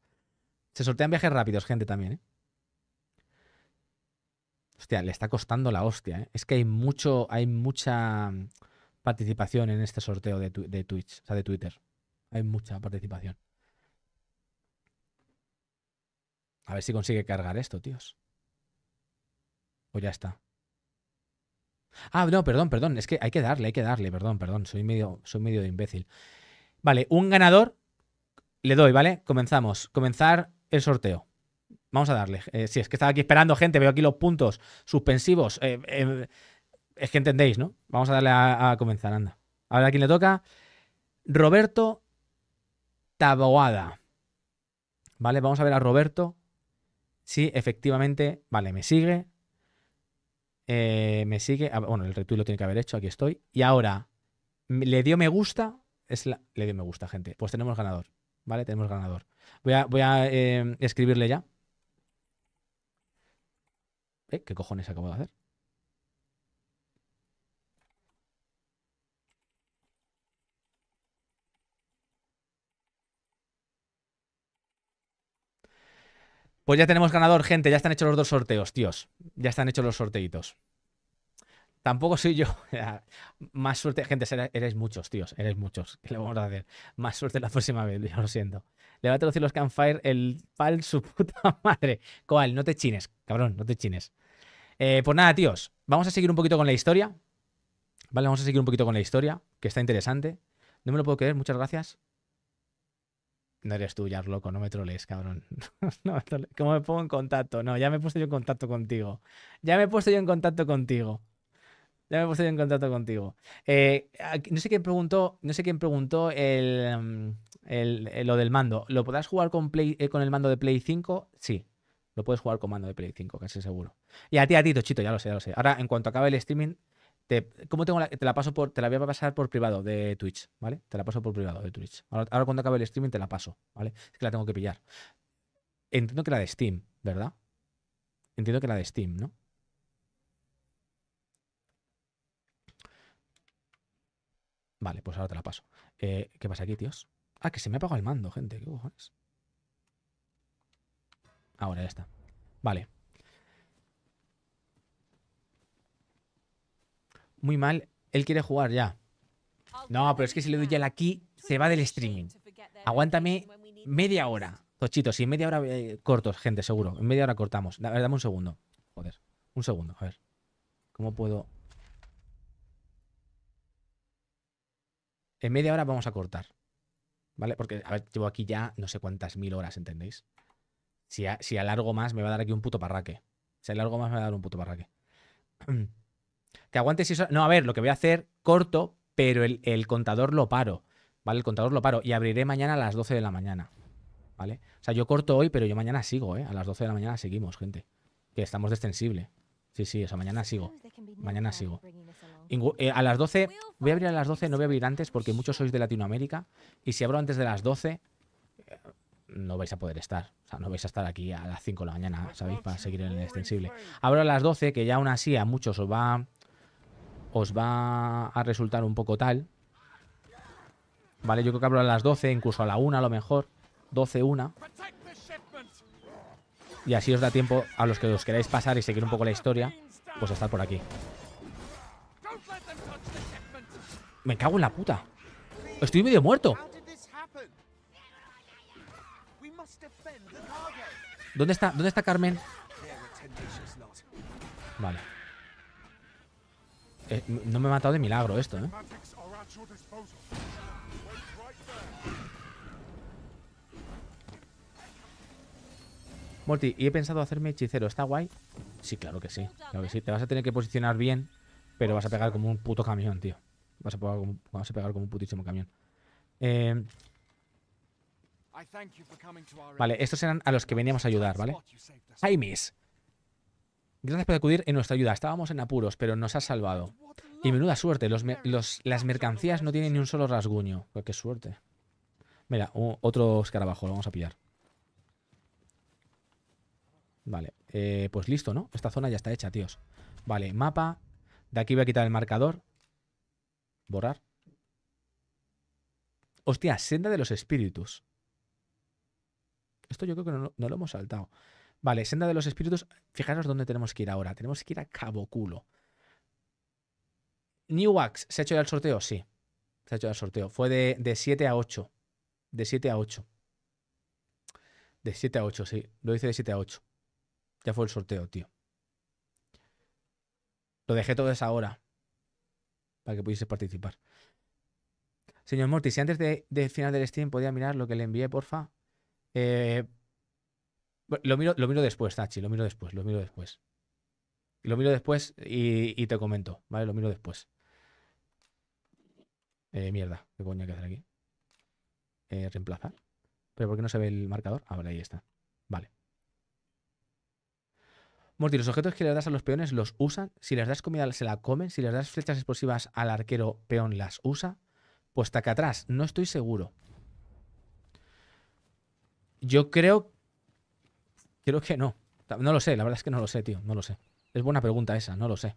Se sortean viajes rápidos, gente, también, ¿eh? Hostia, le está costando la hostia, ¿eh? Es que hay mucho, hay mucha mm, participación en este sorteo de, de Twitch, o sea, de Twitter. Hay mucha participación. A ver si consigue cargar esto, tíos. O ya está. Ah, no, perdón, perdón. Es que hay que darle, hay que darle, perdón, perdón. Soy medio, soy medio de imbécil. Vale, un ganador. Le doy, ¿vale? Comenzamos. Comenzar el sorteo. Vamos a darle. Eh, si es que estaba aquí esperando, gente. Veo aquí los puntos suspensivos. Eh, eh, es que entendéis, ¿no? Vamos a darle a, a comenzar, anda. A ver a quién le toca. Roberto Taboada. ¿Vale? Vamos a ver a Roberto. Si efectivamente, vale, me sigue. Eh, me sigue. Ah, bueno, el retweet lo tiene que haber hecho, aquí estoy. Y ahora, le dio me gusta. Es le dio me gusta, gente. Pues tenemos ganador. ¿Vale? Tenemos ganador. Voy a, voy a eh, escribirle ya. Eh, ¿Qué cojones acabo de hacer? Pues ya tenemos ganador, gente. Ya están hechos los dos sorteos, tíos. Ya están hechos los sorteitos. Tampoco soy yo. (laughs) Más suerte. Gente, eres muchos, tíos. Eres muchos. ¿Qué le vamos a hacer? Más suerte la próxima vez, (laughs) lo siento. Le va a traducir los Canfire el pal su (laughs) puta madre. Coal, no te chines, cabrón, no te chines. Eh, pues nada, tíos. Vamos a seguir un poquito con la historia. Vale, vamos a seguir un poquito con la historia, que está interesante. No me lo puedo creer, muchas gracias. No eres tú, ya, Loco, no me troles, cabrón. (laughs) no me ¿Cómo me pongo en contacto? No, ya me he puesto yo en contacto contigo. Ya me he puesto yo en contacto contigo. Ya me he puesto yo en contacto contigo. Eh, no sé quién preguntó, no sé quién preguntó mm, eh, lo del mando. ¿Lo podrás jugar con, eh, con el mando de Play 5? Sí, lo puedes jugar con mando de Play 5, casi seguro. Y a ti, a ti, Tochito, ya lo sé, ya lo sé. Ahora, en cuanto acabe el streaming, te, ¿Cómo tengo la, te la paso por, te la voy a pasar por privado de Twitch, ¿vale? Te la paso por privado de Twitch. Ahora, cuando acabe el streaming te la paso, ¿vale? Es que la tengo que pillar. Entiendo que la de Steam, ¿verdad? Entiendo que la de Steam, ¿no? Vale, pues ahora te la paso. Eh, ¿Qué pasa aquí, tíos? Ah, que se me ha apagado el mando, gente. ¿Qué cojones? Ahora ya está. Vale. muy mal, él quiere jugar ya. No, pero es que si le doy ya la key, se va del streaming. Aguántame media hora. Tochitos, en media hora eh, cortos, gente, seguro. En media hora cortamos. A dame un segundo. Joder, un segundo, a ver. ¿Cómo puedo...? En media hora vamos a cortar. ¿Vale? Porque, a ver, llevo aquí ya no sé cuántas mil horas, ¿entendéis? Si, si alargo más, me va a dar aquí un puto parraque. Si alargo más, me va a dar un puto parraque. (clears throat) Que aguantes si... no, a ver, lo que voy a hacer corto, pero el, contador lo paro. ¿Vale? El contador lo paro y abriré mañana a las 12 de la mañana. ¿Vale? O sea, yo corto hoy, pero yo mañana sigo, ¿eh? A las 12 de la mañana seguimos, gente. Que estamos de extensible. Sí, sí, o sea, mañana sigo. Mañana sigo. Eh, a las 12, voy a abrir a las 12, no voy a abrir antes porque muchos sois de Latinoamérica y si abro antes de las 12, eh, no vais a poder estar. O sea, no vais a estar aquí a las 5 de la mañana, ¿sabéis? Para seguir en el extensible. Abro a las 12, que ya aún así a muchos os va os va a resultar un poco tal. Vale, yo creo que hablo a las 12, incluso a la 1 a lo mejor. 12, 1. Y así os da tiempo a los que os queráis pasar y seguir un poco la historia, pues estar por aquí. Me cago en la puta. Estoy medio muerto. ¿Dónde está? ¿Dónde está Carmen? Vale. Eh, no me he matado de milagro esto, ¿eh? Morty, y he pensado hacerme hechicero. ¿Está guay? Sí, claro que sí. Claro que sí. Te vas a tener que posicionar bien, pero vas a pegar como un puto camión, tío. Vas a pegar como, un putísimo camión. Eh, vale, estos eran a los que veníamos a ayudar, ¿vale? miss! Gracias por acudir en nuestra ayuda. Estábamos en apuros, pero nos has salvado. Y menuda suerte. las mercancías no tienen ni un solo rasguño. Pues qué suerte. Mira, otro escarabajo. Lo vamos a pillar. Vale. Eh, pues listo, ¿no? Esta zona ya está hecha, tíos. Vale, mapa. De aquí voy a quitar el marcador. Borrar. Hostia, senda de los espíritus. Esto yo creo que no, no lo hemos saltado. Vale, senda de los espíritus. Fijaros dónde tenemos que ir ahora. Tenemos que ir a Cabo Culo. New Wax, ¿se ha hecho ya el sorteo? Sí. Se ha hecho ya el sorteo. Fue de, 7 a 8. De 7 a 8. De 7 a 8, sí. Lo hice de 7 a 8. Ya fue el sorteo, tío. Lo dejé todo esa hora. Para que pudiese participar. Señor Mortis, si antes de, de final del stream podía mirar lo que le envié, porfa. Eh, lo miro, lo miro después, Tachi. lo miro después, lo miro después. Lo miro después y, te comento, ¿vale? Lo miro después. Eh, mierda, ¿qué coño hay que hacer aquí? Eh, reemplazar. ¿Pero por qué no se ve el marcador? Ah, vale, ahí está. Vale. Morty, los objetos que le das a los peones los usan. Si les das comida, se la comen. Si les das flechas explosivas al arquero, peón las usa. Pues acá atrás, no estoy seguro. Yo creo Creo que no. No lo sé, la verdad es que no lo sé, tío. No lo sé. Es buena pregunta esa, no lo sé.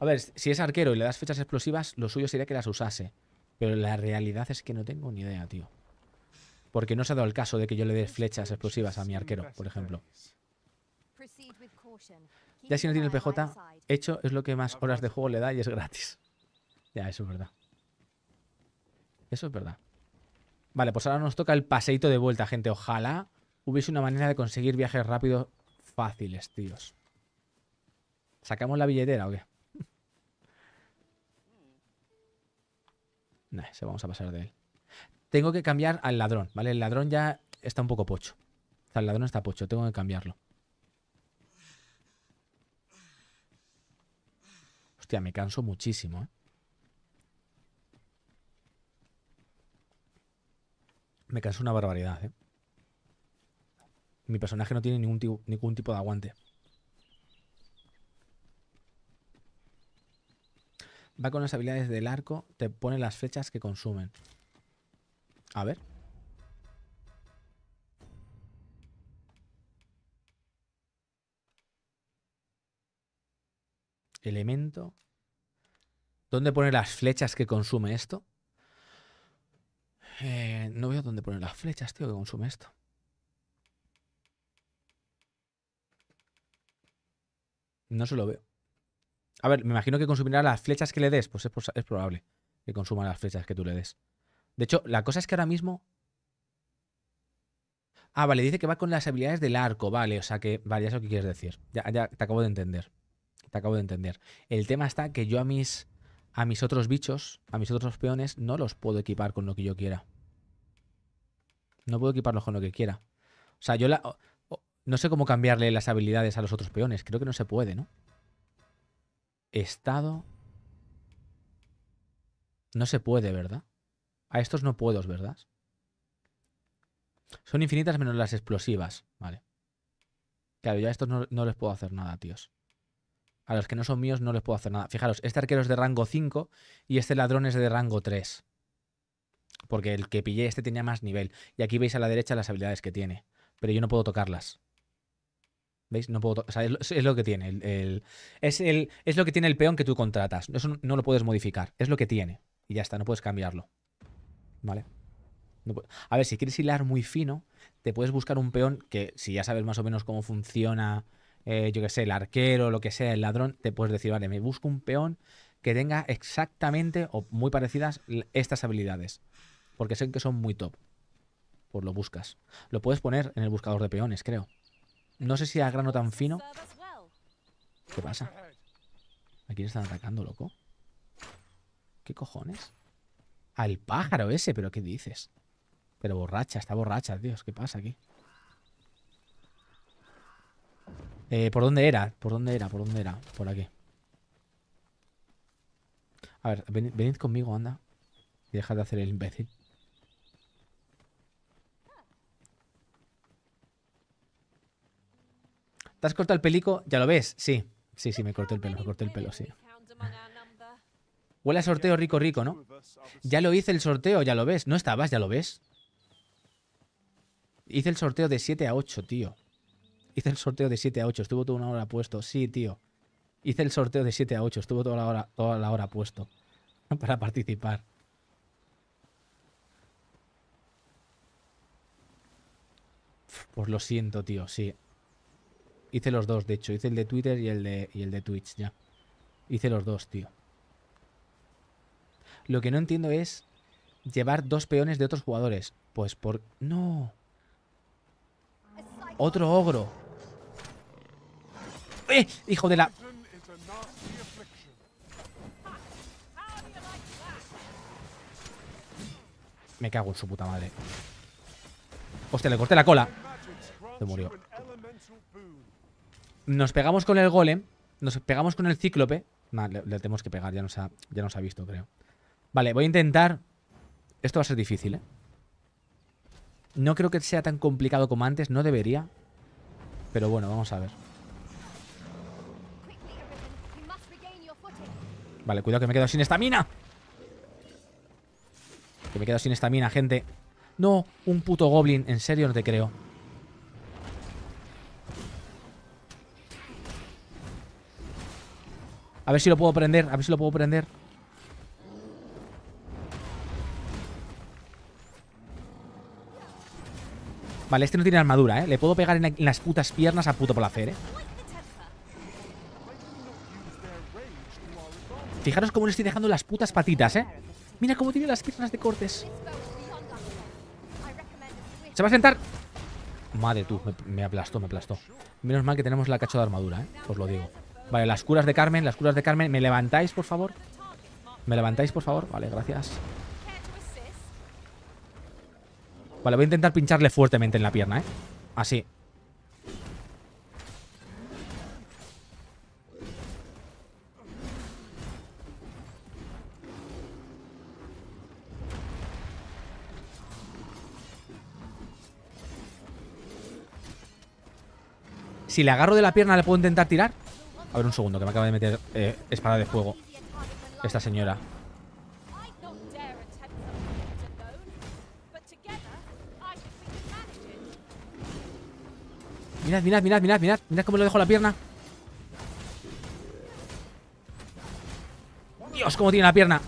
A ver, si es arquero y le das flechas explosivas, lo suyo sería que las usase. Pero la realidad es que no tengo ni idea, tío. Porque no se ha dado el caso de que yo le dé flechas explosivas a mi arquero, por ejemplo. Ya si no tiene el PJ hecho, es lo que más horas de juego le da y es gratis. (laughs) Ya, eso es verdad. Eso es verdad. Vale, pues ahora nos toca el paseito de vuelta, gente. Ojalá hubiese una manera de conseguir viajes rápidos fáciles, tíos. ¿Sacamos la billetera o qué? (laughs) nah, se vamos a pasar de él. Tengo que cambiar al ladrón, ¿vale? El ladrón ya está un poco pocho. O sea, el ladrón está pocho, tengo que cambiarlo. Hostia, me canso muchísimo, ¿eh? Me canso una barbaridad, ¿eh? mi personaje no tiene ningún, ningún tipo de aguante. Va con las habilidades del arco, te pone las flechas que consumen. A ver. Elemento. ¿Dónde pone las flechas que consume esto? Eh, no veo dónde pone las flechas, tío, que consume esto. No se lo veo. A ver, me imagino que consumirá las flechas que le des. Pues es, probable que consuma las flechas que tú le des. De hecho, la cosa es que ahora mismo Ah, vale, dice que va con las habilidades del arco, vale, o sea que, vale, ya sé lo que quieres decir. Ya, ya te acabo de entender. Te acabo de entender. El tema está que yo a mis a mis otros bichos, a mis otros peones no los puedo equipar con lo que yo quiera. No puedo equiparlos con lo que quiera. O sea, yo la no sé cómo cambiarle las habilidades a los otros peones. Creo que no se puede, ¿no? Estado. No se puede, ¿verdad? A estos no puedo, ¿verdad? Son infinitas menos las explosivas. Vale. Claro, yo a estos no, les puedo hacer nada, tíos. A los que no son míos no les puedo hacer nada. Fijaros, este arquero es de rango 5 y este ladrón es de rango 3. Porque el que pillé este tenía más nivel. Y aquí veis a la derecha las habilidades que tiene. Pero yo no puedo tocarlas. ¿Veis? No puedo. es, lo que tiene. El, es, lo que tiene el peón que tú contratas. no, lo puedes modificar. Es lo que tiene. Y ya está, no puedes cambiarlo. ¿Vale? a ver, si quieres hilar muy fino, te puedes buscar un peón que, si ya sabes más o menos cómo funciona, eh, yo qué sé, el arquero, lo que sea, el ladrón, te puedes decir, vale, me busco un peón que tenga exactamente o muy parecidas estas habilidades. Porque sé que son muy top. por pues lo buscas. Lo puedes poner en el buscador de peones, creo. No sé si a grano tan fino. ¿Qué pasa? Aquí quién están atacando, loco? ¿Qué cojones? Al pájaro ese, pero ¿qué dices? Pero borracha, está borracha, Dios, ¿qué pasa aquí? Eh, ¿Por dónde era? ¿Por dónde era? ¿Por dónde era? Por aquí. A ver, venid, venid conmigo, anda. Y dejad de hacer el imbécil. ¿Te has cortado el pelico? ¿Ya lo ves? Sí. Sí, sí, me corté el pelo, me corté el pelo, sí. Huele a sorteo rico, rico, ¿no? Ya lo hice el sorteo, ya lo ves. No estabas, ya lo ves. Hice el sorteo de 7 a 8, tío. Hice el sorteo de 7 a 8, estuvo toda una hora puesto. Sí, tío. Hice el sorteo de 7 a 8, estuvo toda la hora, toda la hora puesto. (laughs) Para participar. Pues lo siento, tío, sí. Hice los dos, de hecho. Hice el de Twitter y el de, y el de Twitch, ya. Hice los dos, tío. Lo que no entiendo es llevar dos peones de otros jugadores. Pues por... ¡No! ¡Otro ogro! ¡Eh! ¡Hijo de la...! Me cago en su puta madre. Hostia, le corté la cola. Se murió. Nos pegamos con el golem. Nos pegamos con el cíclope. le, tenemos que pegar, ya nos, ha, ya nos ha visto, creo. Vale, voy a intentar... Esto va a ser difícil, ¿eh? No creo que sea tan complicado como antes, no debería. Pero bueno, vamos a ver. Vale, cuidado que me quedo quedado sin estamina. Que me quedo quedado sin estamina, gente. No, un puto goblin, en serio no te creo. A ver si lo puedo prender, a ver si lo puedo prender. Vale, este no tiene armadura, ¿eh? Le puedo pegar en, las putas piernas a puto placer, ¿eh? Fijaros cómo le estoy dejando las putas patitas, ¿eh? Mira cómo tiene las piernas de cortes. Se va a sentar. Madre tú, me, me aplastó, me aplastó. Menos mal que tenemos la cacho de armadura, ¿eh? Os lo digo. Vale, las curas de Carmen, las curas de Carmen. ¿Me levantáis, por favor? ¿Me levantáis, por favor? Vale, gracias. Vale, voy a intentar pincharle fuertemente en la pierna, ¿eh? Así. Si le agarro de la pierna, ¿le puedo intentar tirar? A ver un segundo, que me acaba de meter eh, espada de fuego. Esta señora. Mirad, mirad, mirad, mirad, mirad. Mirad cómo le dejo la pierna. Dios, cómo tiene la pierna.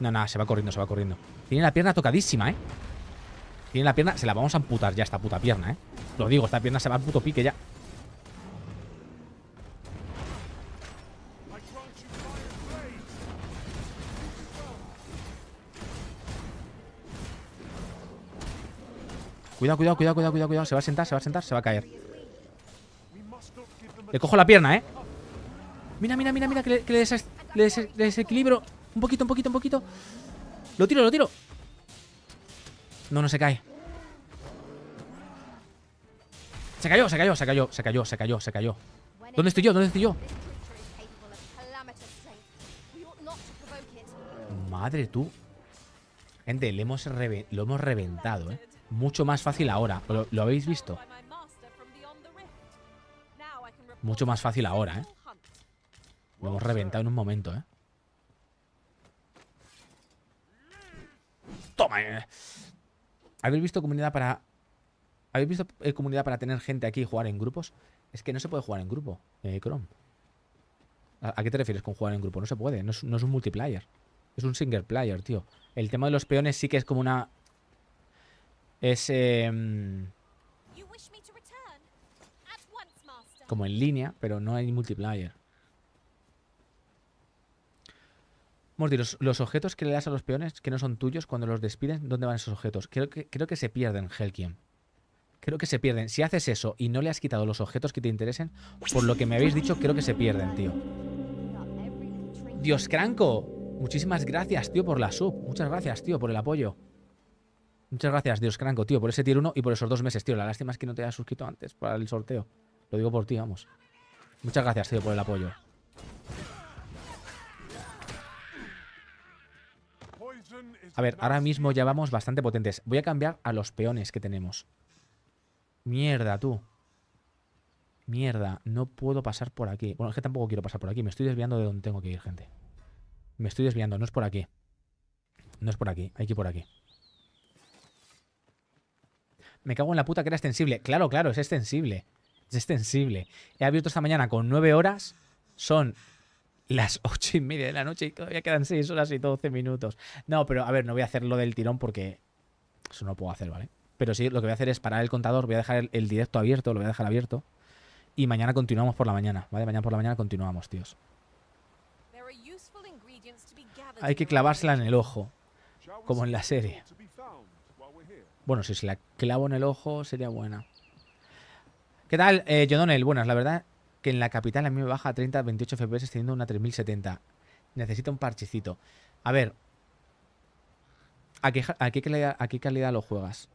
No, no, se va corriendo, se va corriendo. Tiene la pierna tocadísima, ¿eh? Tiene la pierna... Se la vamos a amputar ya esta puta pierna, ¿eh? Lo digo, esta pierna se va al puto pique ya. Cuidado, cuidado, cuidado, cuidado, cuidado. Se va a sentar, se va a sentar, se va a caer. Le cojo la pierna, ¿eh? Mira, mira, mira, mira, que, le, desequilibro. Un poquito, un poquito, un poquito. Lo tiro, lo tiro. No, no se cae. Se cayó, se cayó, se cayó, se cayó, se cayó, se cayó. ¿Dónde estoy yo? ¿Dónde estoy yo? Madre tú. Gente, lo hemos reventado, ¿eh? mucho más fácil ahora. ¿Lo, habéis visto? Mucho más fácil ahora, ¿eh? Lo hemos reventado en un momento, ¿eh? ¡Toma! Eh. ¿Habéis visto comunidad para... ¿Habéis visto eh, comunidad para tener gente aquí y jugar en grupos? Es que no se puede jugar en grupo, eh, Chrome. ¿A, qué te refieres con jugar en grupo? No se puede, no es un multiplayer. Es un single player, tío. El tema de los peones sí que es como una es em, como en línea, pero no hay multiplayer. Morty, los, objetos que le das a los peones que no son tuyos, cuando los despiden, ¿dónde van esos objetos? Creo que, creo que se pierden, Helkien. Creo que se pierden. Si haces eso y no le has quitado los objetos que te interesen, por lo que me habéis dicho, creo que se pierden, tío. Dios, Cranco. Muchísimas gracias, tío, por la sub. Muchas gracias, tío, por el apoyo. Muchas gracias, Dios Cranco, tío, por ese tier 1 y por esos dos meses, tío. La lástima es que no te hayas suscrito antes para el sorteo. Lo digo por ti, vamos. Muchas gracias, tío, por el apoyo. A ver, ahora mismo ya vamos bastante potentes. Voy a cambiar a los peones que tenemos. Mierda, tú. Mierda, no puedo pasar por aquí. Bueno, es que tampoco quiero pasar por aquí. Me estoy desviando de donde tengo que ir, gente. Me estoy desviando, no es por aquí. No es por aquí, hay que ir por aquí. Me cago en la puta que era extensible. Claro, claro, es extensible. Es extensible. He abierto esta mañana con 9 horas. Son las (laughs) ocho y media de la noche y todavía quedan seis horas y 12 minutos. No, pero a ver, no voy a hacer lo del tirón porque eso no puedo hacer, ¿vale? Pero sí, lo que voy a hacer es parar el contador, voy a dejar el, directo abierto, lo voy a dejar abierto. Y mañana continuamos por la mañana, ¿vale? Mañana por la mañana continuamos, tíos. Hay que clavársela en el ojo, como en la serie. Bueno, si se la clavo en el ojo, sería buena. ¿Qué tal, eh, Bueno, es la verdad que en la capital a mí me baja a 30, 28 FPS teniendo una 3070. Necesito un parchecito. A ver. ¿A qué, calidad, calidad lo juegas?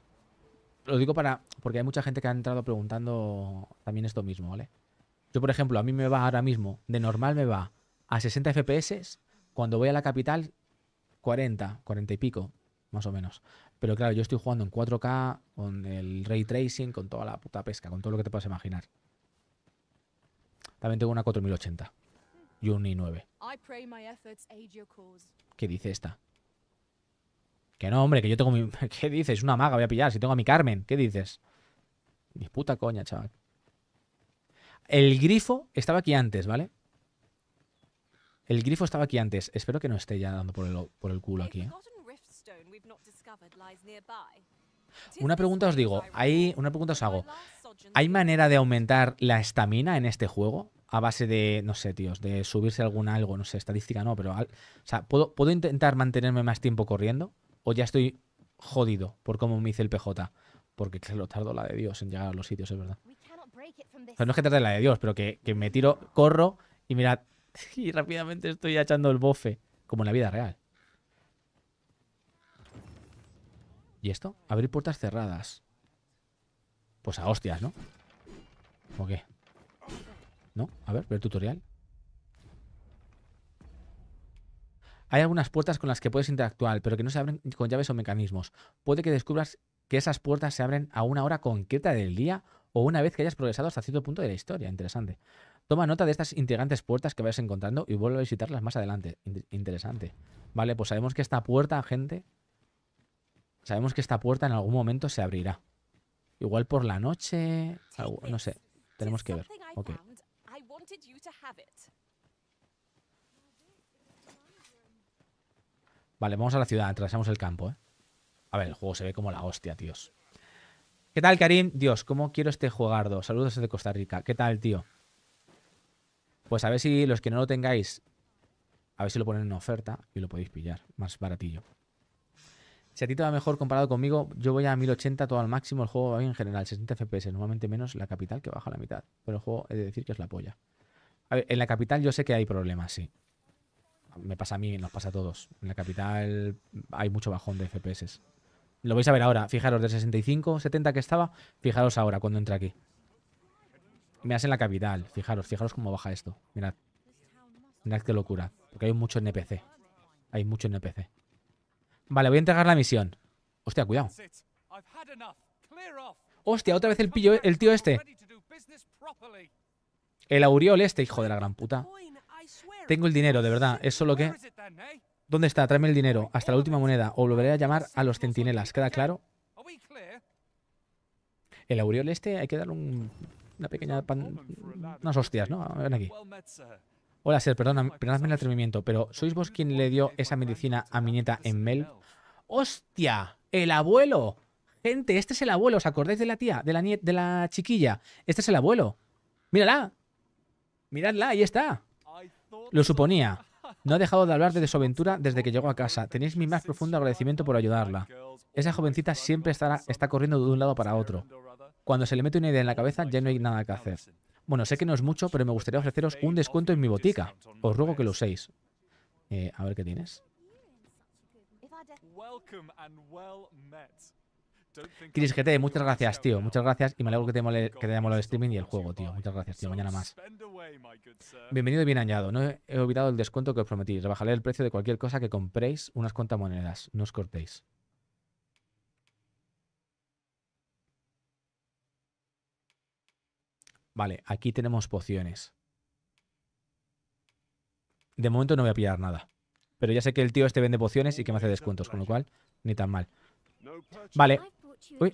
Lo digo para. Porque hay mucha gente que ha entrado preguntando también esto mismo, ¿vale? Yo, por ejemplo, a mí me va ahora mismo, de normal me va a 60 FPS. Cuando voy a la capital, 40, 40 y pico, más o menos. Pero claro, yo estoy jugando en 4K, con el ray tracing, con toda la puta pesca, con todo lo que te puedas imaginar. También tengo una 4080 y un i9. ¿Qué dice esta? Que no, hombre, que yo tengo mi... (laughs) ¿Qué dices? Una maga voy a pillar si tengo a mi Carmen. ¿Qué dices? Mi puta coña, chaval. El grifo estaba aquí antes, ¿vale? El grifo estaba aquí antes. Espero que no esté ya dando por el, por el culo aquí. ¿eh? Una pregunta os digo, hay una pregunta os hago. ¿Hay manera de aumentar la estamina en este juego? A base de, no sé, tíos, de subirse algún algo, no sé, estadística no, pero... o sea, ¿puedo, ¿puedo intentar mantenerme más tiempo corriendo? ¿O ya estoy jodido por cómo me hice el PJ? Porque lo tardo la de Dios en llegar a los sitios, es verdad. no es que tarde la de Dios, pero que, que me tiro, corro y mirad, (laughs) y rápidamente estoy echando el bofe, como en la vida real. ¿Y esto? Abrir puertas cerradas. Pues a hostias, ¿no? ¿O qué? ¿No? A ver, ver tutorial. Hay algunas puertas con las que puedes interactuar, pero que no se abren con llaves o mecanismos. Puede que descubras que esas puertas se abren a una hora concreta del día o una vez que hayas progresado hasta cierto punto de la historia. Interesante. Toma nota de estas integrantes puertas que vayas encontrando y vuelve a visitarlas más adelante. interesante. Vale, pues sabemos que esta puerta, gente, Sabemos que esta puerta en algún momento se abrirá. Igual por la noche, no sé. Tenemos que ver. Ok. Vale, vamos a la ciudad, atravesamos el campo, ¿eh? A ver, el juego se ve como la hostia, tíos. ¿Qué tal, Karim? Dios, ¿cómo quiero este juegardo? Saludos desde Costa Rica. ¿Qué tal, tío? Pues a ver si los que no lo tengáis, a ver si lo ponen en oferta y lo podéis pillar. Más baratillo. Si a ti te va mejor comparado conmigo, yo voy a 1080 todo al máximo, el juego en general, 60 FPS, normalmente menos la capital que baja a la mitad. Pero el juego he de decir que es la polla. A ver, en la capital yo sé que hay problemas, sí. Me pasa a mí, nos pasa a todos. En la capital hay mucho bajón de FPS. Lo vais a ver ahora. Fijaros, de 65, 70 que estaba, fijaros ahora cuando entra aquí. Mirad en la capital, fijaros, fijaros cómo baja esto. Mirad. Mirad qué locura. Porque hay mucho NPC. Hay mucho NPC. Vale, voy a entregar la misión. Hostia, cuidado. Hostia, otra vez el, pillo, el tío este. El aureol este, hijo de la gran puta. Tengo el dinero, de verdad. Es solo que... ¿Dónde está? Tráeme el dinero. Hasta la última moneda. O volveré a llamar a los centinelas. ¿Queda claro? El aureol este hay que darle un... una pequeña... unas hostias, ¿no? Ven aquí. Hola, Ser, perdona, el atrevimiento, pero ¿sois vos quien le dio esa medicina a mi nieta en Mel? ¡Hostia! ¡El abuelo! Gente, este es el abuelo. ¿Os acordáis de la tía? De la, de la chiquilla. Este es el abuelo. ¡Mírala! ¡Miradla! Ahí está. Lo suponía. No ha dejado de hablar de su aventura desde que llegó a casa. Tenéis mi más profundo agradecimiento por ayudarla. Esa jovencita siempre estará, está corriendo de un lado para otro. Cuando se le mete una idea en la cabeza, ya no hay nada que hacer. Bueno, sé que no es mucho, pero me gustaría ofreceros un descuento en mi botica. Os ruego que lo uséis. Eh, a ver qué tienes. Chris GT, muchas gracias, tío. Muchas gracias y me alegro que te, mole, que haya molado el streaming y el juego, tío. Muchas gracias, tío. Mañana más. Bienvenido y bien añado. No he olvidado el descuento que os prometí. Rebajaré el precio de cualquier cosa que compréis unas cuantas monedas. No os cortéis. Vale, aquí tenemos pociones. De momento no voy a pillar nada. Pero ya sé que el tío este vende pociones y que me hace descuentos, con lo cual, ni tan mal. Vale. Uy,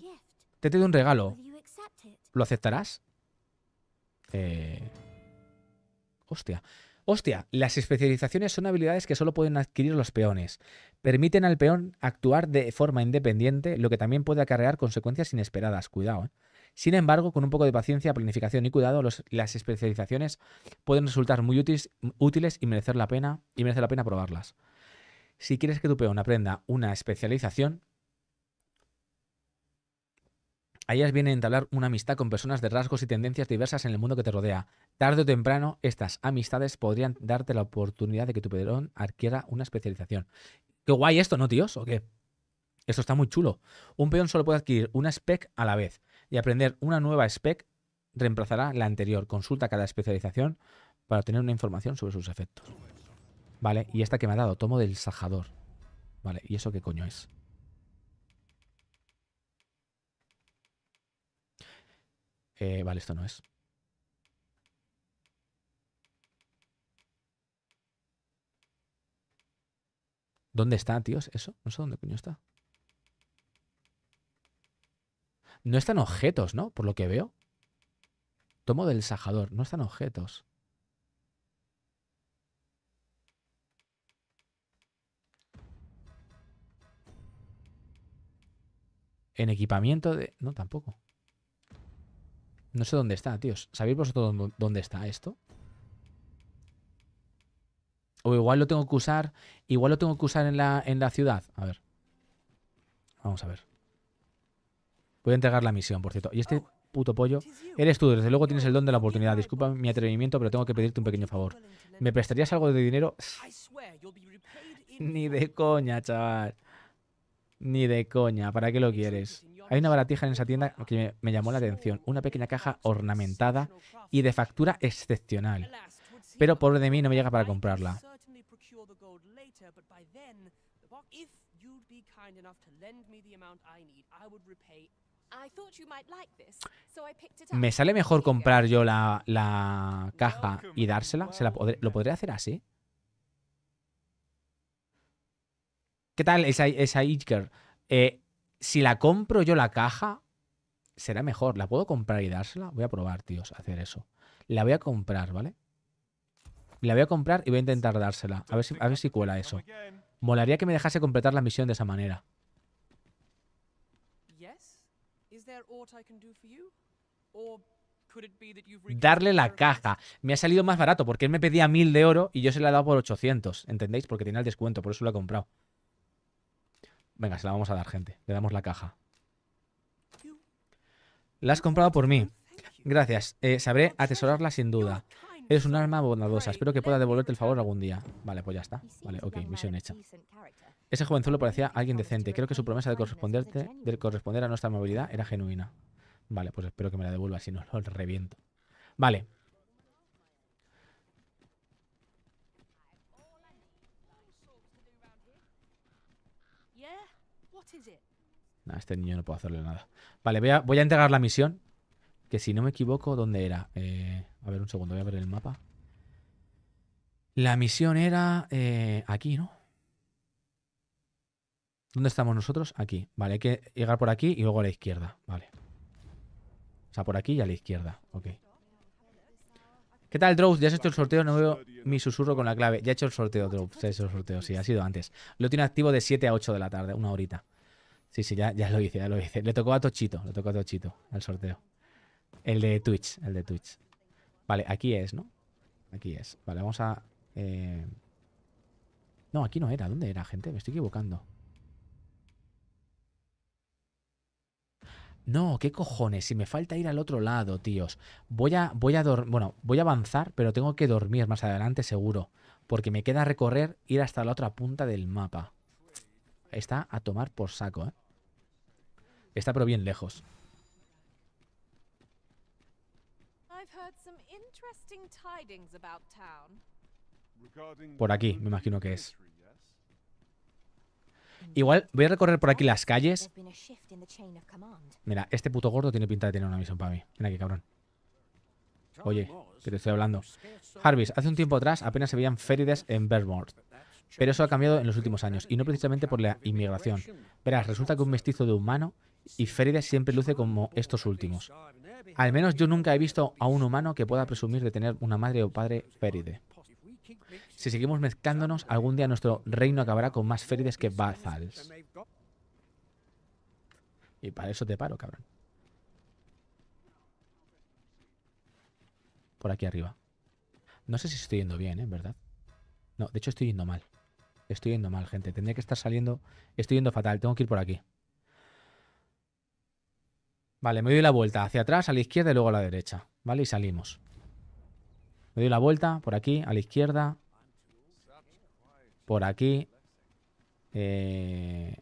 te doy un regalo. ¿Lo aceptarás? Eh... Hostia. Hostia, las especializaciones son habilidades que solo pueden adquirir los peones. Permiten al peón actuar de forma independiente, lo que también puede acarrear consecuencias inesperadas. Cuidado, eh. Sin embargo, con un poco de paciencia, planificación y cuidado, las especializaciones pueden resultar muy útiles, y merecer la pena y merece la pena probarlas. Si quieres que tu peón aprenda una especialización, a ellas viene entablar una amistad con personas de rasgos y tendencias diversas en el mundo que te rodea. Tarde o temprano, estas amistades podrían darte la oportunidad de que tu peón adquiera una especialización. Qué guay esto, ¿no, tíos? ¿O qué? Esto está muy chulo. Un peón solo puede adquirir una spec a la vez y aprender una nueva spec reemplazará la anterior. Consulta cada especialización para obtener una información sobre sus efectos. Vale, y esta que me ha dado, tomo del sajador. Vale, ¿y eso qué coño es? Eh, vale, esto no es. ¿Dónde está, tíos? ¿Eso? No sé dónde coño está. No están objetos, ¿no? Por lo que veo. Tomo del sajador. No están objetos. En equipamiento de... No, tampoco. No sé dónde está, tíos. ¿Sabéis vosotros dónde está esto? O igual lo tengo que usar... Igual lo tengo que usar en la, en la ciudad. A ver. Vamos a ver. Voy a entregar la misión, por cierto. Y este oh. puto pollo, eres tú, desde luego tienes el don de la oportunidad. Disculpa mi atrevimiento, pero tengo que pedirte un pequeño favor. ¿Me prestarías algo de dinero? (laughs) Ni de coña, chaval. Ni de coña, ¿para qué lo quieres? Hay una baratija en esa tienda que me, llamó la atención. Una pequeña caja ornamentada y de factura excepcional. Pero pobre de mí no me llega para comprarla. ¿Me sale mejor comprar yo la, caja y dársela? ¿Se la ¿Lo podría hacer así? ¿Qué tal esa, esa eh, si la compro yo la caja, será mejor. ¿La puedo comprar y dársela? Voy a probar, tíos, hacer eso. La voy a comprar, ¿vale? La voy a comprar y voy a intentar dársela. A ver si, a ver si cuela eso. Molaría que me dejase completar la misión de esa manera. darle la caja. Me ha salido más barato porque él me pedía mil de oro y yo se la he dado por 800, ¿entendéis? Porque tiene el descuento, por eso lo he comprado. Venga, se la vamos a dar, gente. Le damos la caja. La has comprado por mí. Gracias. Eh, sabré atesorarla sin duda. Eres un arma bondadosa. Espero que pueda devolverte el favor algún día. Vale, pues ya está. Vale, ok, misión hecha. Ese jovenzuelo parecía alguien decente. Creo que su promesa de corresponderte, de corresponder a nuestra movilidad era genuina. Vale, pues espero que me la devuelva, si no (laughs) lo reviento. Vale. este niño no puedo hacerle nada. Vale, voy a, voy a entregar la misión que si no me equivoco, ¿dónde era? Eh, a ver, un segundo, voy a ver el mapa. La misión era eh, aquí, ¿no? ¿Dónde estamos nosotros? Aquí. Vale, hay que llegar por aquí y luego a la izquierda. Vale. O sea, por aquí y a la izquierda. Ok. ¿Qué tal, Drows? ¿Ya has hecho el sorteo? No veo mi susurro con la clave. Ya he hecho el sorteo, Drows. el sorteo, sí, ha sido antes. Lo tiene activo de 7 a 8 de la tarde, una horita. Sí, sí, ya, ya lo hice, ya lo hice. Le tocó a Tochito, le tocó a Tochito el sorteo. El de Twitch, el de Twitch. Vale, aquí es, ¿no? Aquí es. Vale, vamos a... Eh, no, aquí no era. ¿Dónde era, gente? Me estoy equivocando. No, qué cojones, si me falta ir al otro lado, tíos. Voy a, voy a bueno, voy a avanzar, pero tengo que dormir más adelante seguro, porque me queda recorrer ir hasta la otra punta del mapa. Está a tomar por saco, ¿eh? Está pero bien lejos. Por aquí, me imagino que es. Igual voy a recorrer por aquí las calles. Mira, este puto gordo tiene pinta de tener una misión para mí. Ven aquí, cabrón. Oye, que te estoy hablando. Harvis, hace un tiempo atrás apenas se veían ferides en Vermont. Pero eso ha cambiado en los últimos años, y no precisamente por la inmigración. Verás, resulta que un mestizo de humano y férides siempre luce como estos últimos. Al menos yo nunca he visto a un humano que pueda presumir de tener una madre o padre féride. Si seguimos mezclándonos, algún día nuestro reino acabará con más férides que Bazals. Y para eso te paro, cabrón. Por aquí arriba. No sé si estoy yendo bien, ¿eh? ¿Verdad? No, de hecho estoy yendo mal. Estoy yendo mal, gente. Tendría que estar saliendo... Estoy yendo fatal. Tengo que ir por aquí. Vale, me doy la vuelta hacia atrás, a la izquierda y luego a la derecha. Vale, y salimos. Me doy la vuelta por aquí, a la izquierda. Por aquí. Eh,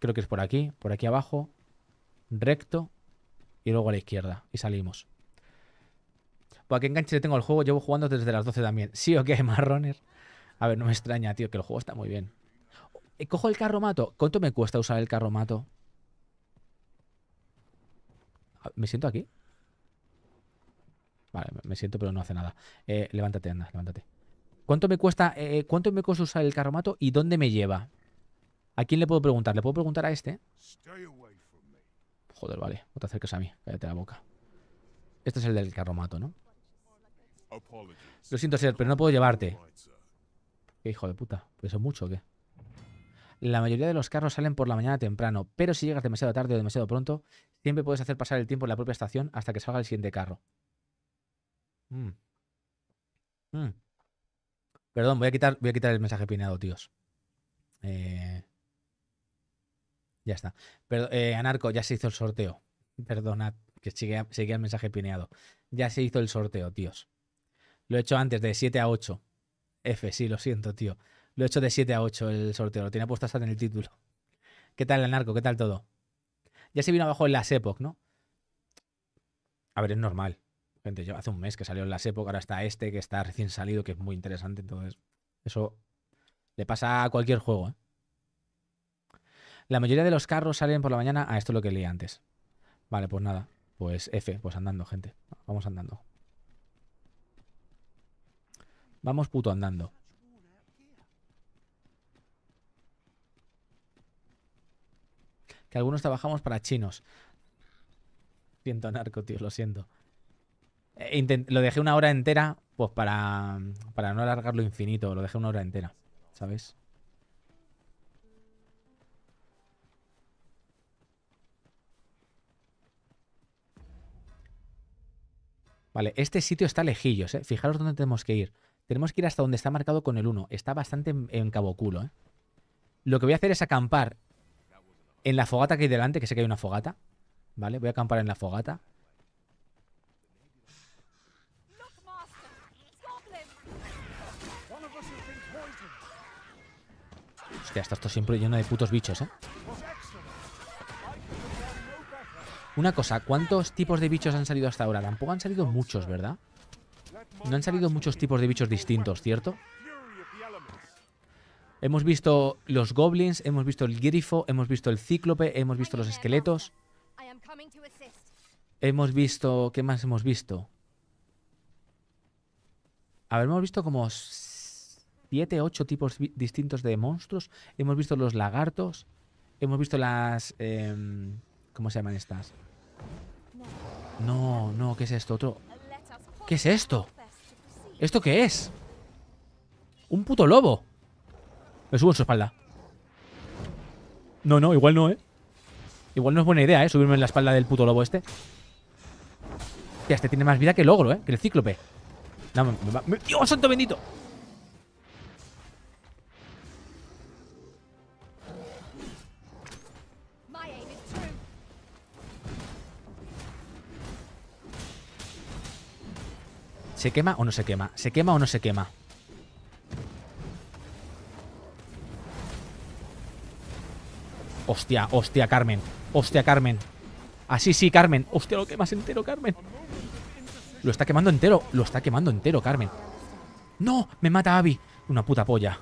creo que es por aquí, por aquí abajo. Recto. Y luego a la izquierda. Y salimos. Pues qué enganche tengo el juego. Llevo jugando desde las 12 también. (laughs) ¿Sí o qué, Marroner? A ver, no me extraña, tío, que el juego está muy bien. Eh, cojo el carromato. ¿Cuánto me cuesta usar el carro mato Ah, ¿Me siento aquí? Vale, me siento, pero no hace nada. Eh, levántate, anda, levántate. ¿Cuánto me cuesta eh, eh, cuánto me cuesta usar el carromato y dónde me lleva? ¿A quién le puedo preguntar? ¿Le puedo preguntar a este? Joder, vale, no te acerques a mí, cállate la boca. Este es el del carromato, ¿no? Lo siento, pero no puedo llevarte. ¿Qué hijo de puta? es ¿pues mucho o qué? la mayoría de los carros salen por la mañana temprano, pero si llegas demasiado tarde o demasiado pronto, siempre puedes hacer pasar el tiempo en la propia estación hasta que salga el siguiente carro. Mm. Mm. Perdón, voy a, quitar, voy a quitar el mensaje pineado, tíos. Eh, ya está. Eh, Anarco, ya se hizo el sorteo. Perdonad que seguía el mensaje pineado. Ya se hizo el sorteo, tíos. Lo he hecho antes, de 7 a 8. F, sí, lo siento, tío. Lo he hecho de 7 a 8 el sorteo, lo tenía puesto hasta en el título. ¿Qué tal el narco? ¿Qué tal todo? Ya se vino abajo en las Epoch, ¿no? A ver, es normal. Gente, yo hace un mes que salió en las Epoch, ahora está este que está recién salido, que es muy interesante. Entonces, eso le pasa a cualquier juego. ¿eh? La mayoría de los carros salen por la mañana a ah, esto es lo que leí antes. Vale, pues nada. Pues F, pues andando, gente. Vamos andando. Vamos puto andando. que algunos trabajamos para chinos. Siento narco, tío, lo siento. Eh, lo dejé una hora entera, pues para, para no alargarlo infinito, lo dejé una hora entera, ¿sabes? Vale, este sitio está lejillos, ¿eh? Fijaros dónde tenemos que ir. Tenemos que ir hasta donde está marcado con el 1. Está bastante en, en, cabo culo, ¿eh? Lo que voy a hacer es acampar en la fogata que hay delante, que sé que hay una fogata. Vale, voy a acampar en la fogata. Hostia, está esto siempre lleno de putos bichos, ¿eh? Una cosa, ¿cuántos tipos de bichos han salido hasta ahora? Tampoco han salido muchos, ¿verdad? No han salido muchos tipos de bichos distintos, ¿cierto? Hemos visto los goblins, hemos visto el grifo, hemos visto el cíclope, hemos visto los esqueletos. Hemos visto... ¿Qué más hemos visto? A ver, hemos visto como Siete, ocho tipos distintos de monstruos. Hemos visto los lagartos. Hemos visto las... Em, ¿Cómo se llaman estas? No, no, ¿qué es esto? Otro... ¿Qué es esto? ¿Esto qué es? Un puto lobo. Me subo en su espalda. No, no, igual no, ¿eh? Igual no es buena idea, ¿eh? Subirme en la espalda del puto lobo este. este tiene más vida que el ogro, ¿eh? Que el cíclope. ¡Dios santo bendito! ¿Se quema o no se quema? ¿Se quema o no se quema? Hostia, hostia, Carmen. Hostia, Carmen. Así ah, sí, Carmen. Hostia, lo quemas entero, Carmen. Lo está quemando entero. Lo está quemando entero, Carmen. ¡No! Me mata Abby. Una puta polla.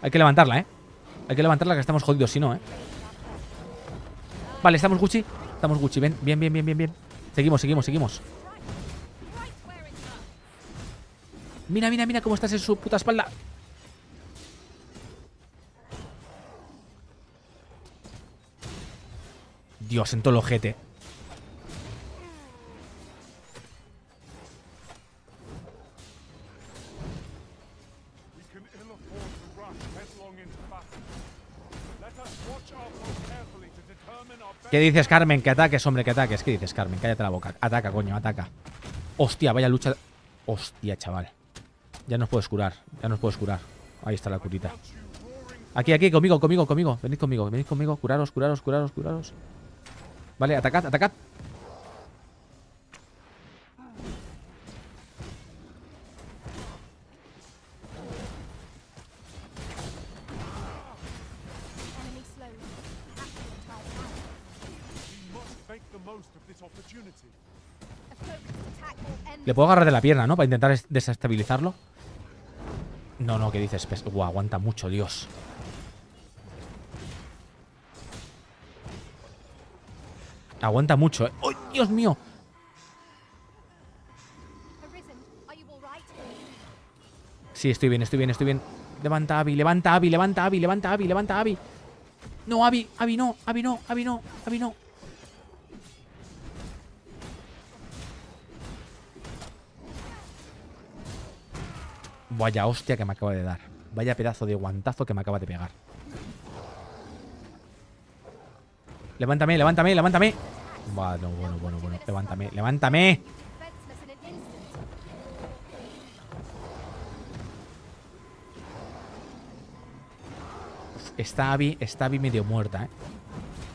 Hay que levantarla, ¿eh? Hay que levantarla que estamos jodidos, si no, ¿eh? Vale, estamos Gucci. Estamos Gucci. Ven, bien, bien, bien, bien, bien. Seguimos, seguimos, seguimos. Mira, mira, mira cómo estás en su puta espalda. Dios, en todo el ojete. ¿Qué dices, Carmen? Que ataques, hombre, que ataques. ¿Qué dices, Carmen? Cállate la boca. Ataca, coño, ataca. Hostia, vaya lucha. Hostia, chaval. Ya nos puedes curar, ya nos puedes curar. Ahí está la curita. Aquí, aquí, conmigo, conmigo, conmigo. Venid conmigo, venid conmigo. Curaros, curaros, curaros, curaros. Vale, atacad, atacad. Le puedo agarrar de la pierna, ¿no? Para intentar desestabilizarlo. No, no, ¿qué dices? aguanta mucho, Dios. Aguanta mucho, ¿eh? ¡Oh, Dios mío! Sí, estoy bien, estoy bien, estoy bien. Levanta Abby, levanta Abby, levanta Abby, levanta Abby, levanta Abby. No, Abby, Abby no, Abby no, Abby no, Abby no. Vaya hostia que me acaba de dar. Vaya pedazo de guantazo que me acaba de pegar. Levántame, levántame, levántame. Bueno, bueno, bueno, bueno. Levántame, levántame. Está Abby, está Abby medio muerta, ¿eh?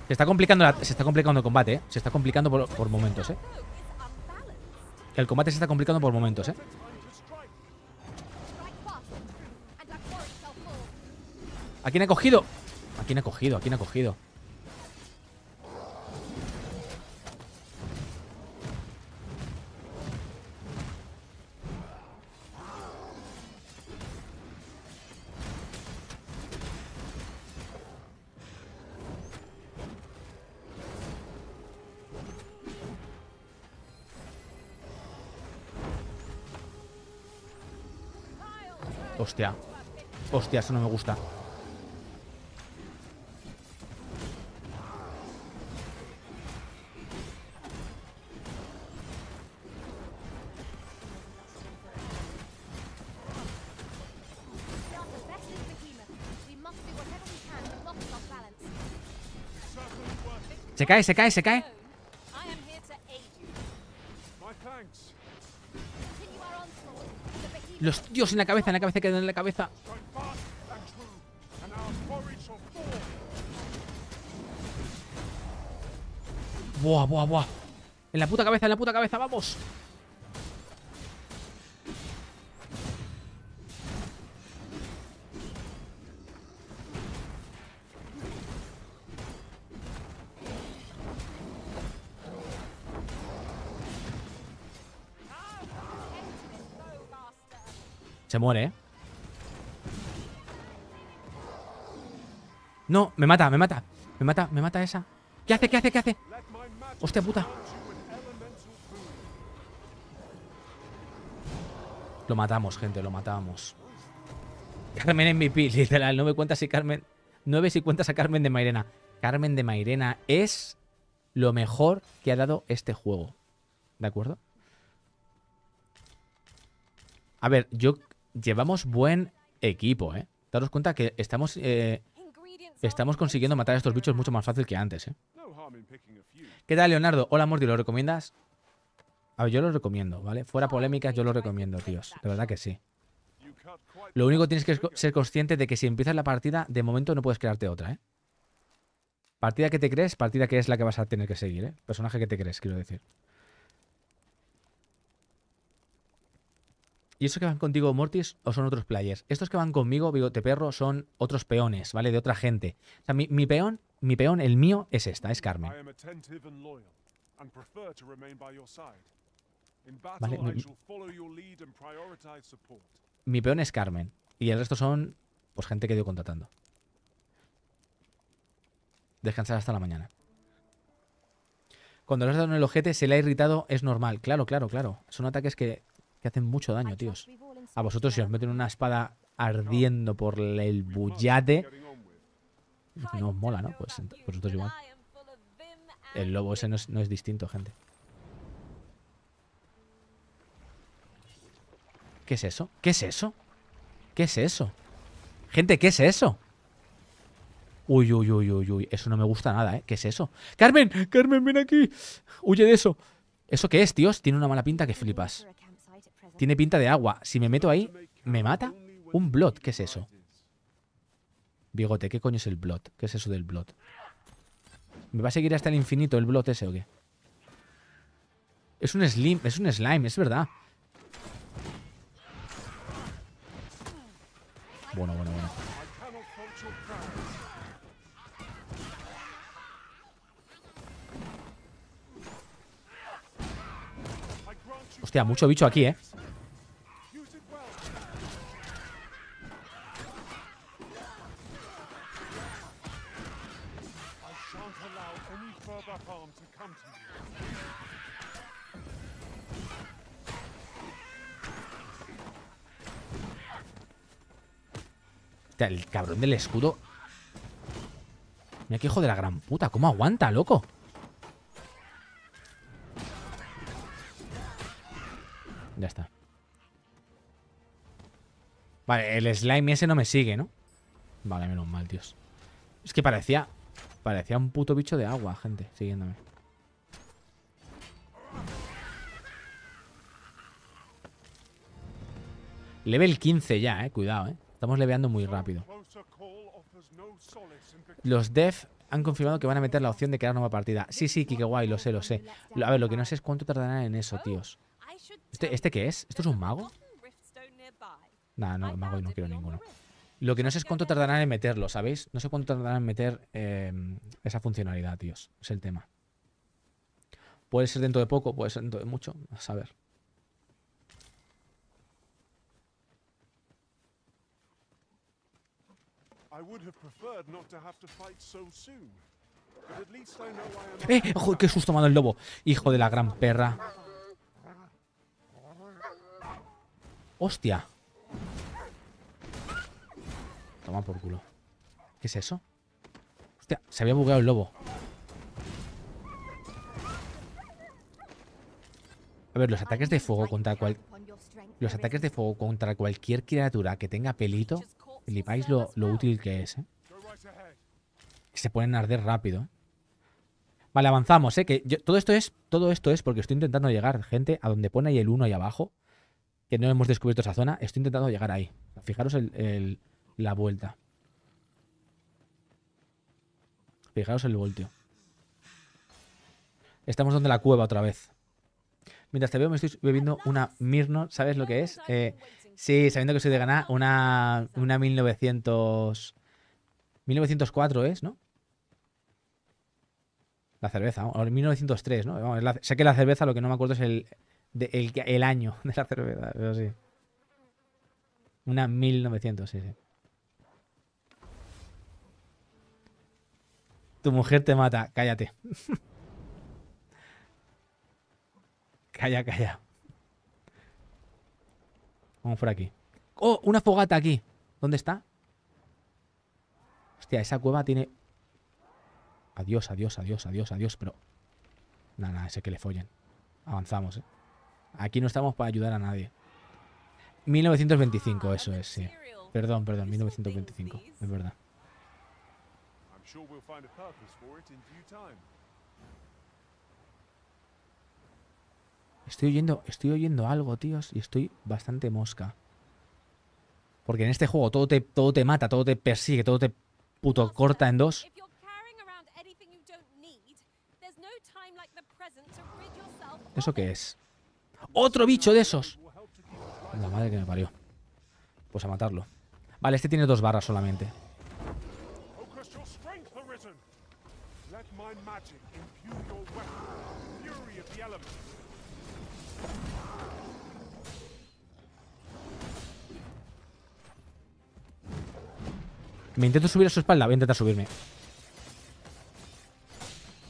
Se está complicando, se está complicando el combate, ¿eh? Se está complicando por, momentos, ¿eh? El combate se está complicando por momentos, ¿eh? ¿A quién ha cogido? ¿A quién ha cogido? ¿A quién ha cogido? hostia. Hostia, eso no me gusta. Se cae, se cae, se cae. Los tíos en la cabeza, en la cabeza, quedan en la cabeza. Buah, buah, buah. En la puta cabeza, en la puta cabeza, vamos. Se muere, ¿eh? No, me mata, me mata. Me mata, me mata esa. ¿Qué hace, qué hace, qué hace? Hostia puta. Lo matamos, gente, lo matamos. Carmen MVP, (laughs) literal. No me cuentas si Carmen... 9 si cuentas a Carmen de Mairena. Carmen de Mairena es lo mejor que ha dado este juego. ¿De acuerdo? A ver, yo llevamos buen equipo, ¿eh? Daros cuenta que estamos, eh, estamos consiguiendo matar a estos bichos mucho más fácil que antes, ¿eh? ¿Qué tal, Leonardo? Hola, Mordi, ¿lo recomiendas? A ver, yo lo recomiendo, ¿vale? Fuera polémicas, yo lo recomiendo, tíos. De verdad que sí. Lo único que tienes que ser consciente de que si empiezas la partida, de momento no puedes crearte otra, ¿eh? Partida que te crees, partida que es la que vas a tener que seguir, ¿eh? Personaje que te crees, quiero decir. Y esos que van contigo, Mortis, o son otros players. Estos que van conmigo, Bigote Perro, son otros peones, ¿vale? De otra gente. O sea, mi, peón, mi peón, el mío, es esta, es Carmen. mi, peón es Carmen. Y el resto son, pues, gente que he ido contratando. Descansar hasta la mañana. Cuando le has dado en el ojete, se le ha irritado, es normal. Claro, claro, claro. Son ataques que que hacen mucho daño, tíos. A vosotros si os meten una espada ardiendo por el bullate... No os mola, ¿no? Pues, pues vosotros igual. El lobo ese no es, distinto, gente. ¿Qué es eso? ¿Qué es eso? ¿Qué es eso? Gente, ¿qué es eso? Uy, uy, uy, uy, uy. Eso no me gusta nada, ¿eh? ¿Qué es eso? ¡Carmen! ¡Carmen, ven aquí! ¡Huye de eso! ¿Eso qué es, tíos? Tiene una mala pinta que flipas. Tiene pinta de agua. Si me meto ahí, ¿me mata? ¿Un blot? ¿Qué es eso? Bigote, ¿qué coño es el blot? ¿Qué es eso del blot? ¿Me va a seguir hasta el infinito el blot ese o qué? Es un slime, es un slime, es verdad. Bueno, bueno, bueno. Hostia, mucho bicho aquí, ¿eh? El cabrón del escudo. Mira que hijo de la gran puta. ¿Cómo aguanta, loco? Ya está. Vale, el slime ese no me sigue, ¿no? Vale, menos mal, Dios. Es que parecía... Parecía un puto bicho de agua, gente, siguiéndome. Level 15 ya, eh. Cuidado, eh. Estamos leveando muy rápido. Los dev han confirmado que van a meter la opción de crear nueva partida. Sí, sí, Kike guay, lo sé, lo sé. A ver, lo que no sé es cuánto tardarán en eso, tíos. ¿Este, este qué es? ¿Esto es un mago? Nah, no, mago no quiero ninguno. Lo que no sé es cuánto tardarán en meterlo, ¿sabéis? No sé cuánto tardarán en meter em, esa funcionalidad, tíos. Es el tema. Puede ser dentro de poco, puede ser dentro de mucho. A saber. ¡Eh! ¡Ojo! ¡Qué susto tomado el lobo! Hijo de la gran perra. ¡Hostia! Toma por culo. ¿Qué es eso? Hostia, se había bugueado el lobo. A ver, los ataques de fuego contra cual... Los ataques de fuego contra cualquier criatura que tenga pelito Flipáis lo, lo útil que es, ¿eh? se ponen a arder rápido. Vale, avanzamos, ¿eh? Que todo, esto es, todo esto es porque estoy intentando llegar, gente, a donde pone ahí el 1 ahí abajo. Que no hemos descubierto esa zona. Estoy intentando llegar ahí. Fijaros el, la vuelta. Fijaros el voltio. Estamos donde la cueva otra vez. Mientras te veo me estoy bebiendo una Mirno. ¿Sabes lo que es? Eh, Sí, sabiendo que soy de ganar, una, 1900... 1904 es, ¿no? La cerveza, o 1903, ¿no? sé que la cerveza, lo que no me acuerdo es el, el, el, año de la cerveza, pero sí. Una 1900, sí, sí. Tu mujer te mata, cállate. (laughs) calla, calla. Vamos por aquí. ¡Oh! Una fogata aquí. ¿Dónde está? Hostia, esa cueva tiene... Adiós, adiós, adiós, adiós, adiós, pero... Nada, nada, ese que le follen. Avanzamos, ¿eh? Aquí no estamos para ayudar a nadie. 1925, eso es, sí. Perdón, perdón, 1925, es verdad. Estoy oyendo, estoy oyendo algo, tíos, y estoy bastante mosca. Porque en este juego todo te, todo te mata, todo te persigue, todo te puto corta en dos. ¿Eso qué es? ¡Otro bicho de esos! La madre que me parió. Pues a matarlo. Vale, este tiene dos barras solamente. Me intento subir a su espalda. Voy a intentar subirme.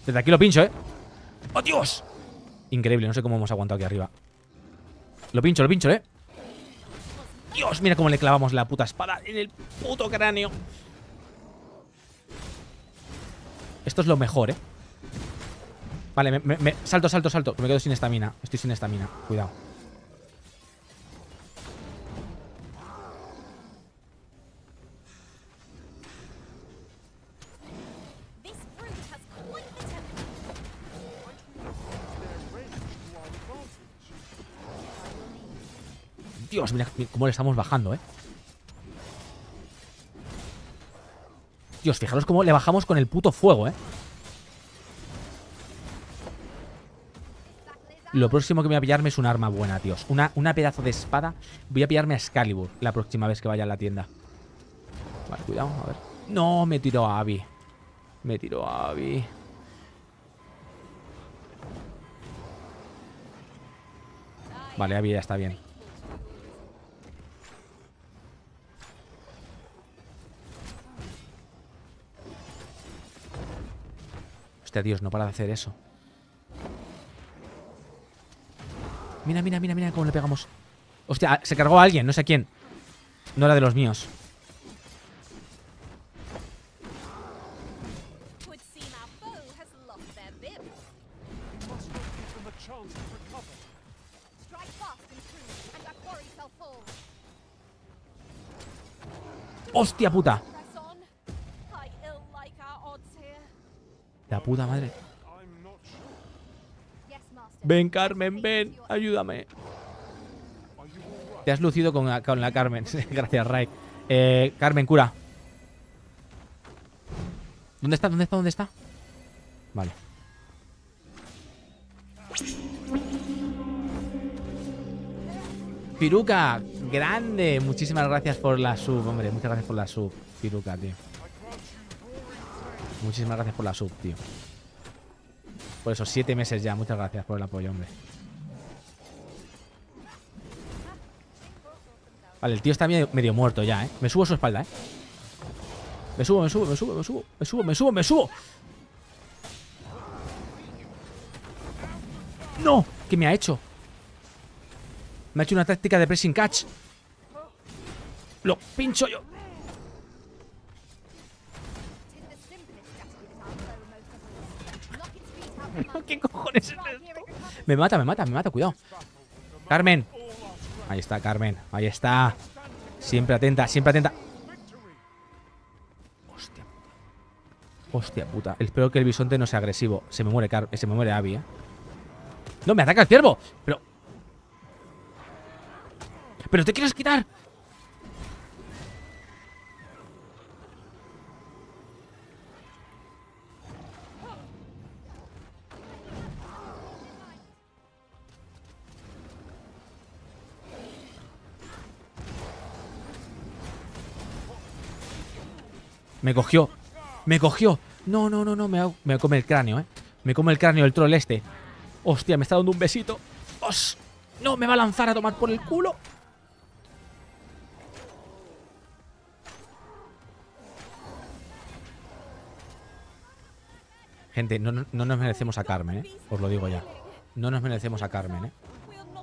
Desde aquí lo pincho, ¿eh? ¡Oh, Dios! Increíble, no sé cómo hemos aguantado aquí arriba. Lo pincho, lo pincho, ¿eh? Dios, mira cómo le clavamos la puta espada en el puto cráneo. Esto es lo mejor, ¿eh? Vale, me, salto, salto, salto. Me quedo sin estamina. Estoy sin estamina. Cuidado. Dios, mira cómo le estamos bajando, ¿eh? Dios, fijaros cómo le bajamos con el puto fuego, ¿eh? Lo próximo que voy a pillarme es un arma buena, tíos. Una, una pedazo de espada. Voy a pillarme a Excalibur la próxima vez que vaya a la tienda. Vale, cuidado, a ver. No, me tiró a Abby. Me tiró a Abby. Vale, Abby ya está bien. Hostia, Dios, no para de hacer eso. Mira, mira, mira, mira cómo le pegamos. Hostia, se cargó a alguien, no sé quién. No era de los míos. ¡Hostia puta! La puta madre. Ven, Carmen, ven, ayúdame. Te has lucido con la, Carmen. (laughs) Gracias, Ray. Eh, Carmen, cura. ¿Dónde está? ¿Dónde está? ¿Dónde está? Vale. Piruca, grande. Muchísimas gracias por la sub, hombre. Muchas gracias por la sub, Piruca, tío. Muchísimas gracias por la sub, tío. Por esos siete meses ya. Muchas gracias por el apoyo, hombre. Vale, el tío está medio, medio muerto ya, ¿eh? Me subo a su espalda, ¿eh? Me subo, me subo, me subo, me subo, me subo, me subo, me subo. ¡No! ¿Qué me ha hecho? Me ha hecho una táctica de pressing catch. Lo pincho yo. (laughs) ¿Qué cojones es esto? Me mata, me mata, me mata, cuidado. Carmen. Ahí está, Carmen. Ahí está. Siempre atenta, siempre atenta. Hostia puta. Hostia puta. Espero que el bisonte no sea agresivo. Se me muere, Car eh, se me muere Abby, eh. ¡No, me ataca el ciervo! Pero... ¡Pero te quieres quitar! Me cogió. Me cogió. No, no, no, no. Me, me come el cráneo, ¿eh? Me come el cráneo el troll este. Hostia, me está dando un besito. ¡Os! No, me va a lanzar a tomar por el culo. Gente, no, no, nos merecemos a Carmen, ¿eh? Os lo digo ya. No nos merecemos a Carmen, ¿eh?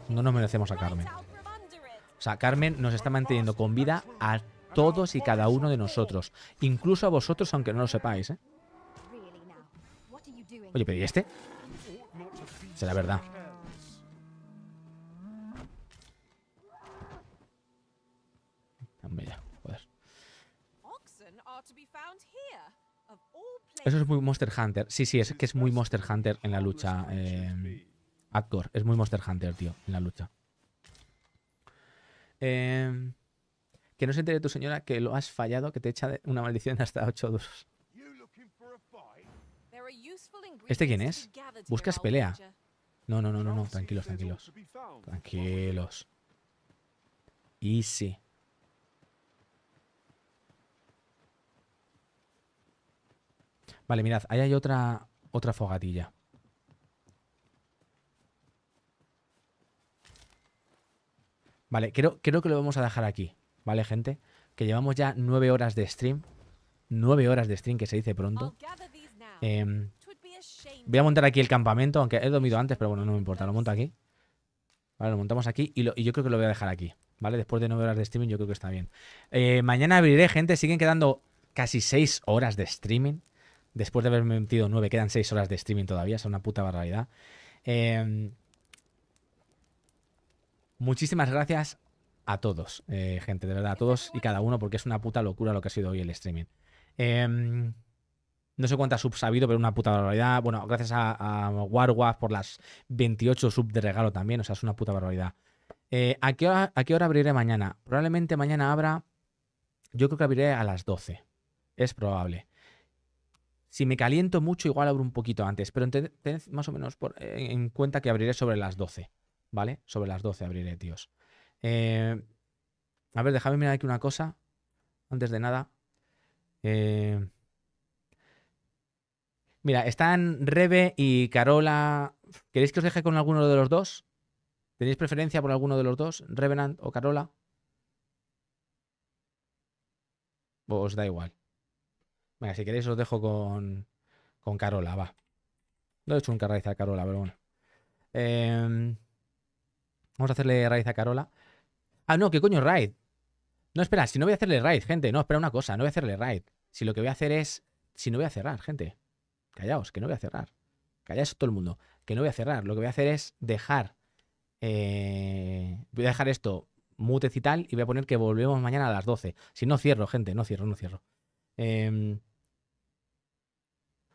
No nos merecemos a Carmen. O sea, Carmen nos está manteniendo con vida a todos y cada uno de nosotros, incluso a vosotros aunque no lo sepáis. ¿eh? Oye, pero ¿y este? Será verdad. Ah, joder. Eso es muy Monster Hunter. Sí, sí, es que es muy Monster Hunter en la lucha. Eh, Actor. Es muy Monster Hunter, tío, en la lucha. Eh... Que no se entere tu señora que lo has fallado, que te echa una maldición hasta 8 duros. ¿Este quién es? Buscas pelea. No, no, no, no, no. Tranquilos, tranquilos. Tranquilos. Easy. Vale, mirad, ahí hay otra, otra fogatilla. Vale, creo, creo que lo vamos a dejar aquí. ¿vale, gente? Que llevamos ya nueve horas de stream. Nueve horas de stream, que se dice pronto. Em, voy a montar aquí el campamento, aunque he dormido antes, pero bueno, no me importa, lo monto aquí. Vale, lo montamos aquí y, yo creo que lo voy a dejar aquí, ¿vale? Después de nueve horas de streaming yo creo que está bien. Eh, mañana abriré, gente, siguen quedando casi seis horas de streaming. Después de haberme metido nueve, quedan seis horas de streaming todavía, es una puta barbaridad. Em, muchísimas gracias a todos, eh, gente, de verdad, a todos y cada uno, porque es una puta locura lo que ha sido hoy el streaming. Em, no sé cuántas subs ha habido, pero una puta barbaridad. Bueno, gracias a, a por las 28 subs de regalo también, o sea, es una puta barbaridad. Eh, ¿a, qué hora, abriré mañana? Probablemente mañana abra, yo creo que abriré a las 12, es probable. Si me caliento mucho, igual abro un poquito antes, pero tened más o menos eh, en cuenta que abriré sobre las 12, ¿vale? Sobre las 12 abriré, tíos. Eh, a ver, dejadme mirar aquí una cosa. Antes de nada. Eh, mira, están Rebe y Carola. ¿Queréis que os deje con alguno de los dos? ¿Tenéis preferencia por alguno de los dos? ¿Revenant o Carola? os da igual? Venga, si queréis os dejo con, con Carola, va. No he hecho nunca raíz a Carola, pero bueno. Eh, vamos a hacerle raíz a Carola. Ah, no, ¿qué coño raid? No, espera, si no voy a hacerle raid, gente. No, espera una cosa, no voy a hacerle raid. Si lo que voy a hacer es... Si no voy a cerrar, gente. Callaos, que no voy a cerrar. Callaos todo el mundo. Que no voy a cerrar. Lo que voy a hacer es dejar... Eh, voy a dejar esto mutecital y tal y voy a poner que volvemos mañana a las 12. Si no cierro, gente, no cierro, no cierro. Em,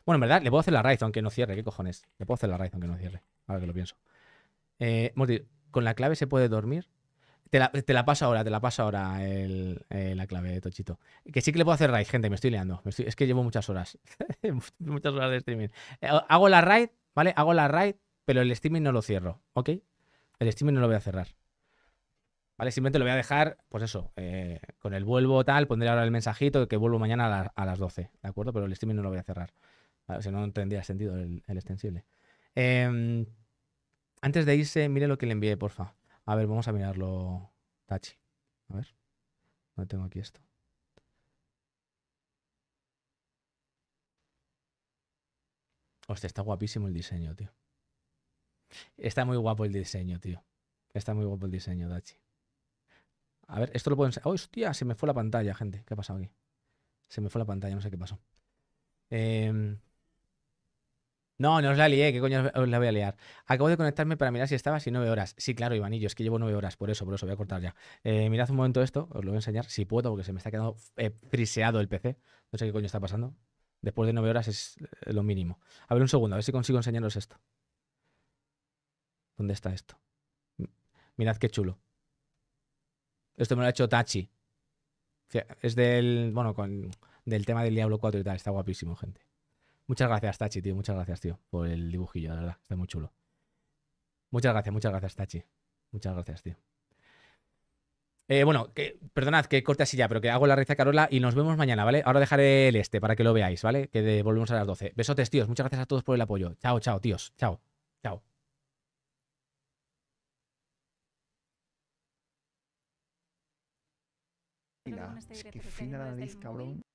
bueno, en verdad, le puedo hacer la raid aunque no cierre. ¿Qué cojones? Le puedo hacer la raid aunque no cierre. ver que lo pienso. Eh, ¿con la clave se puede dormir? Te la, te paso ahora, te la paso ahora el, eh, la clave de Tochito. Que sí que le puedo hacer raid, gente, me estoy liando. es que llevo muchas horas. (laughs) muchas horas de streaming. Eh, hago la raid, ¿vale? Hago la raid, pero el streaming no lo cierro, ¿ok? El streaming no lo voy a cerrar. ¿Vale? Simplemente lo voy a dejar, pues eso, eh, con el vuelvo tal, pondré ahora el mensajito que vuelvo mañana a, las 12, ¿de acuerdo? Pero el streaming no lo voy a cerrar. Si no, no tendría sentido el, extensible. Em, antes de irse, mire lo que le envié, porfa. A ver, vamos a mirarlo, Tachi. A ver, no tengo aquí esto. Hostia, está guapísimo el diseño, tío. Está muy guapo el diseño, tío. Está muy guapo el diseño, Dachi. A ver, esto lo pueden. hostia, se me fue la pantalla, gente. ¿Qué ha pasado aquí? Se me fue la pantalla, no sé qué pasó. Eh, no, no os la lié, ¿qué coño os la voy a liar? Acabo de conectarme para mirar si estaba así nueve horas. Sí, claro, Ivanillo, es que llevo nueve horas, por eso, por eso voy a cortar ya. Eh, mirad un momento esto, os lo voy a enseñar, si puedo, porque se me está quedando eh, friseado el PC. No sé qué coño está pasando. Después de nueve horas es eh, lo mínimo. A ver un segundo, a ver si consigo enseñaros esto. ¿Dónde está esto? Mirad qué chulo. Esto me lo ha hecho Tachi. Es del, bueno, con, del tema del Diablo 4 y tal. Está guapísimo, gente. Muchas gracias, Tachi, tío. Muchas gracias, tío, por el dibujillo, la verdad. Está muy chulo. Muchas gracias, muchas gracias, Tachi. Muchas gracias, tío. Eh, bueno, perdonad que corte así ya, pero que hago la reza Carola y nos vemos mañana, ¿vale? Ahora dejaré el este para que lo veáis, ¿vale? Que volvemos a las 12. Besotes, tíos. Muchas gracias a todos por el apoyo. Chao, chao, tíos. Chao. Chao. Este cabrón.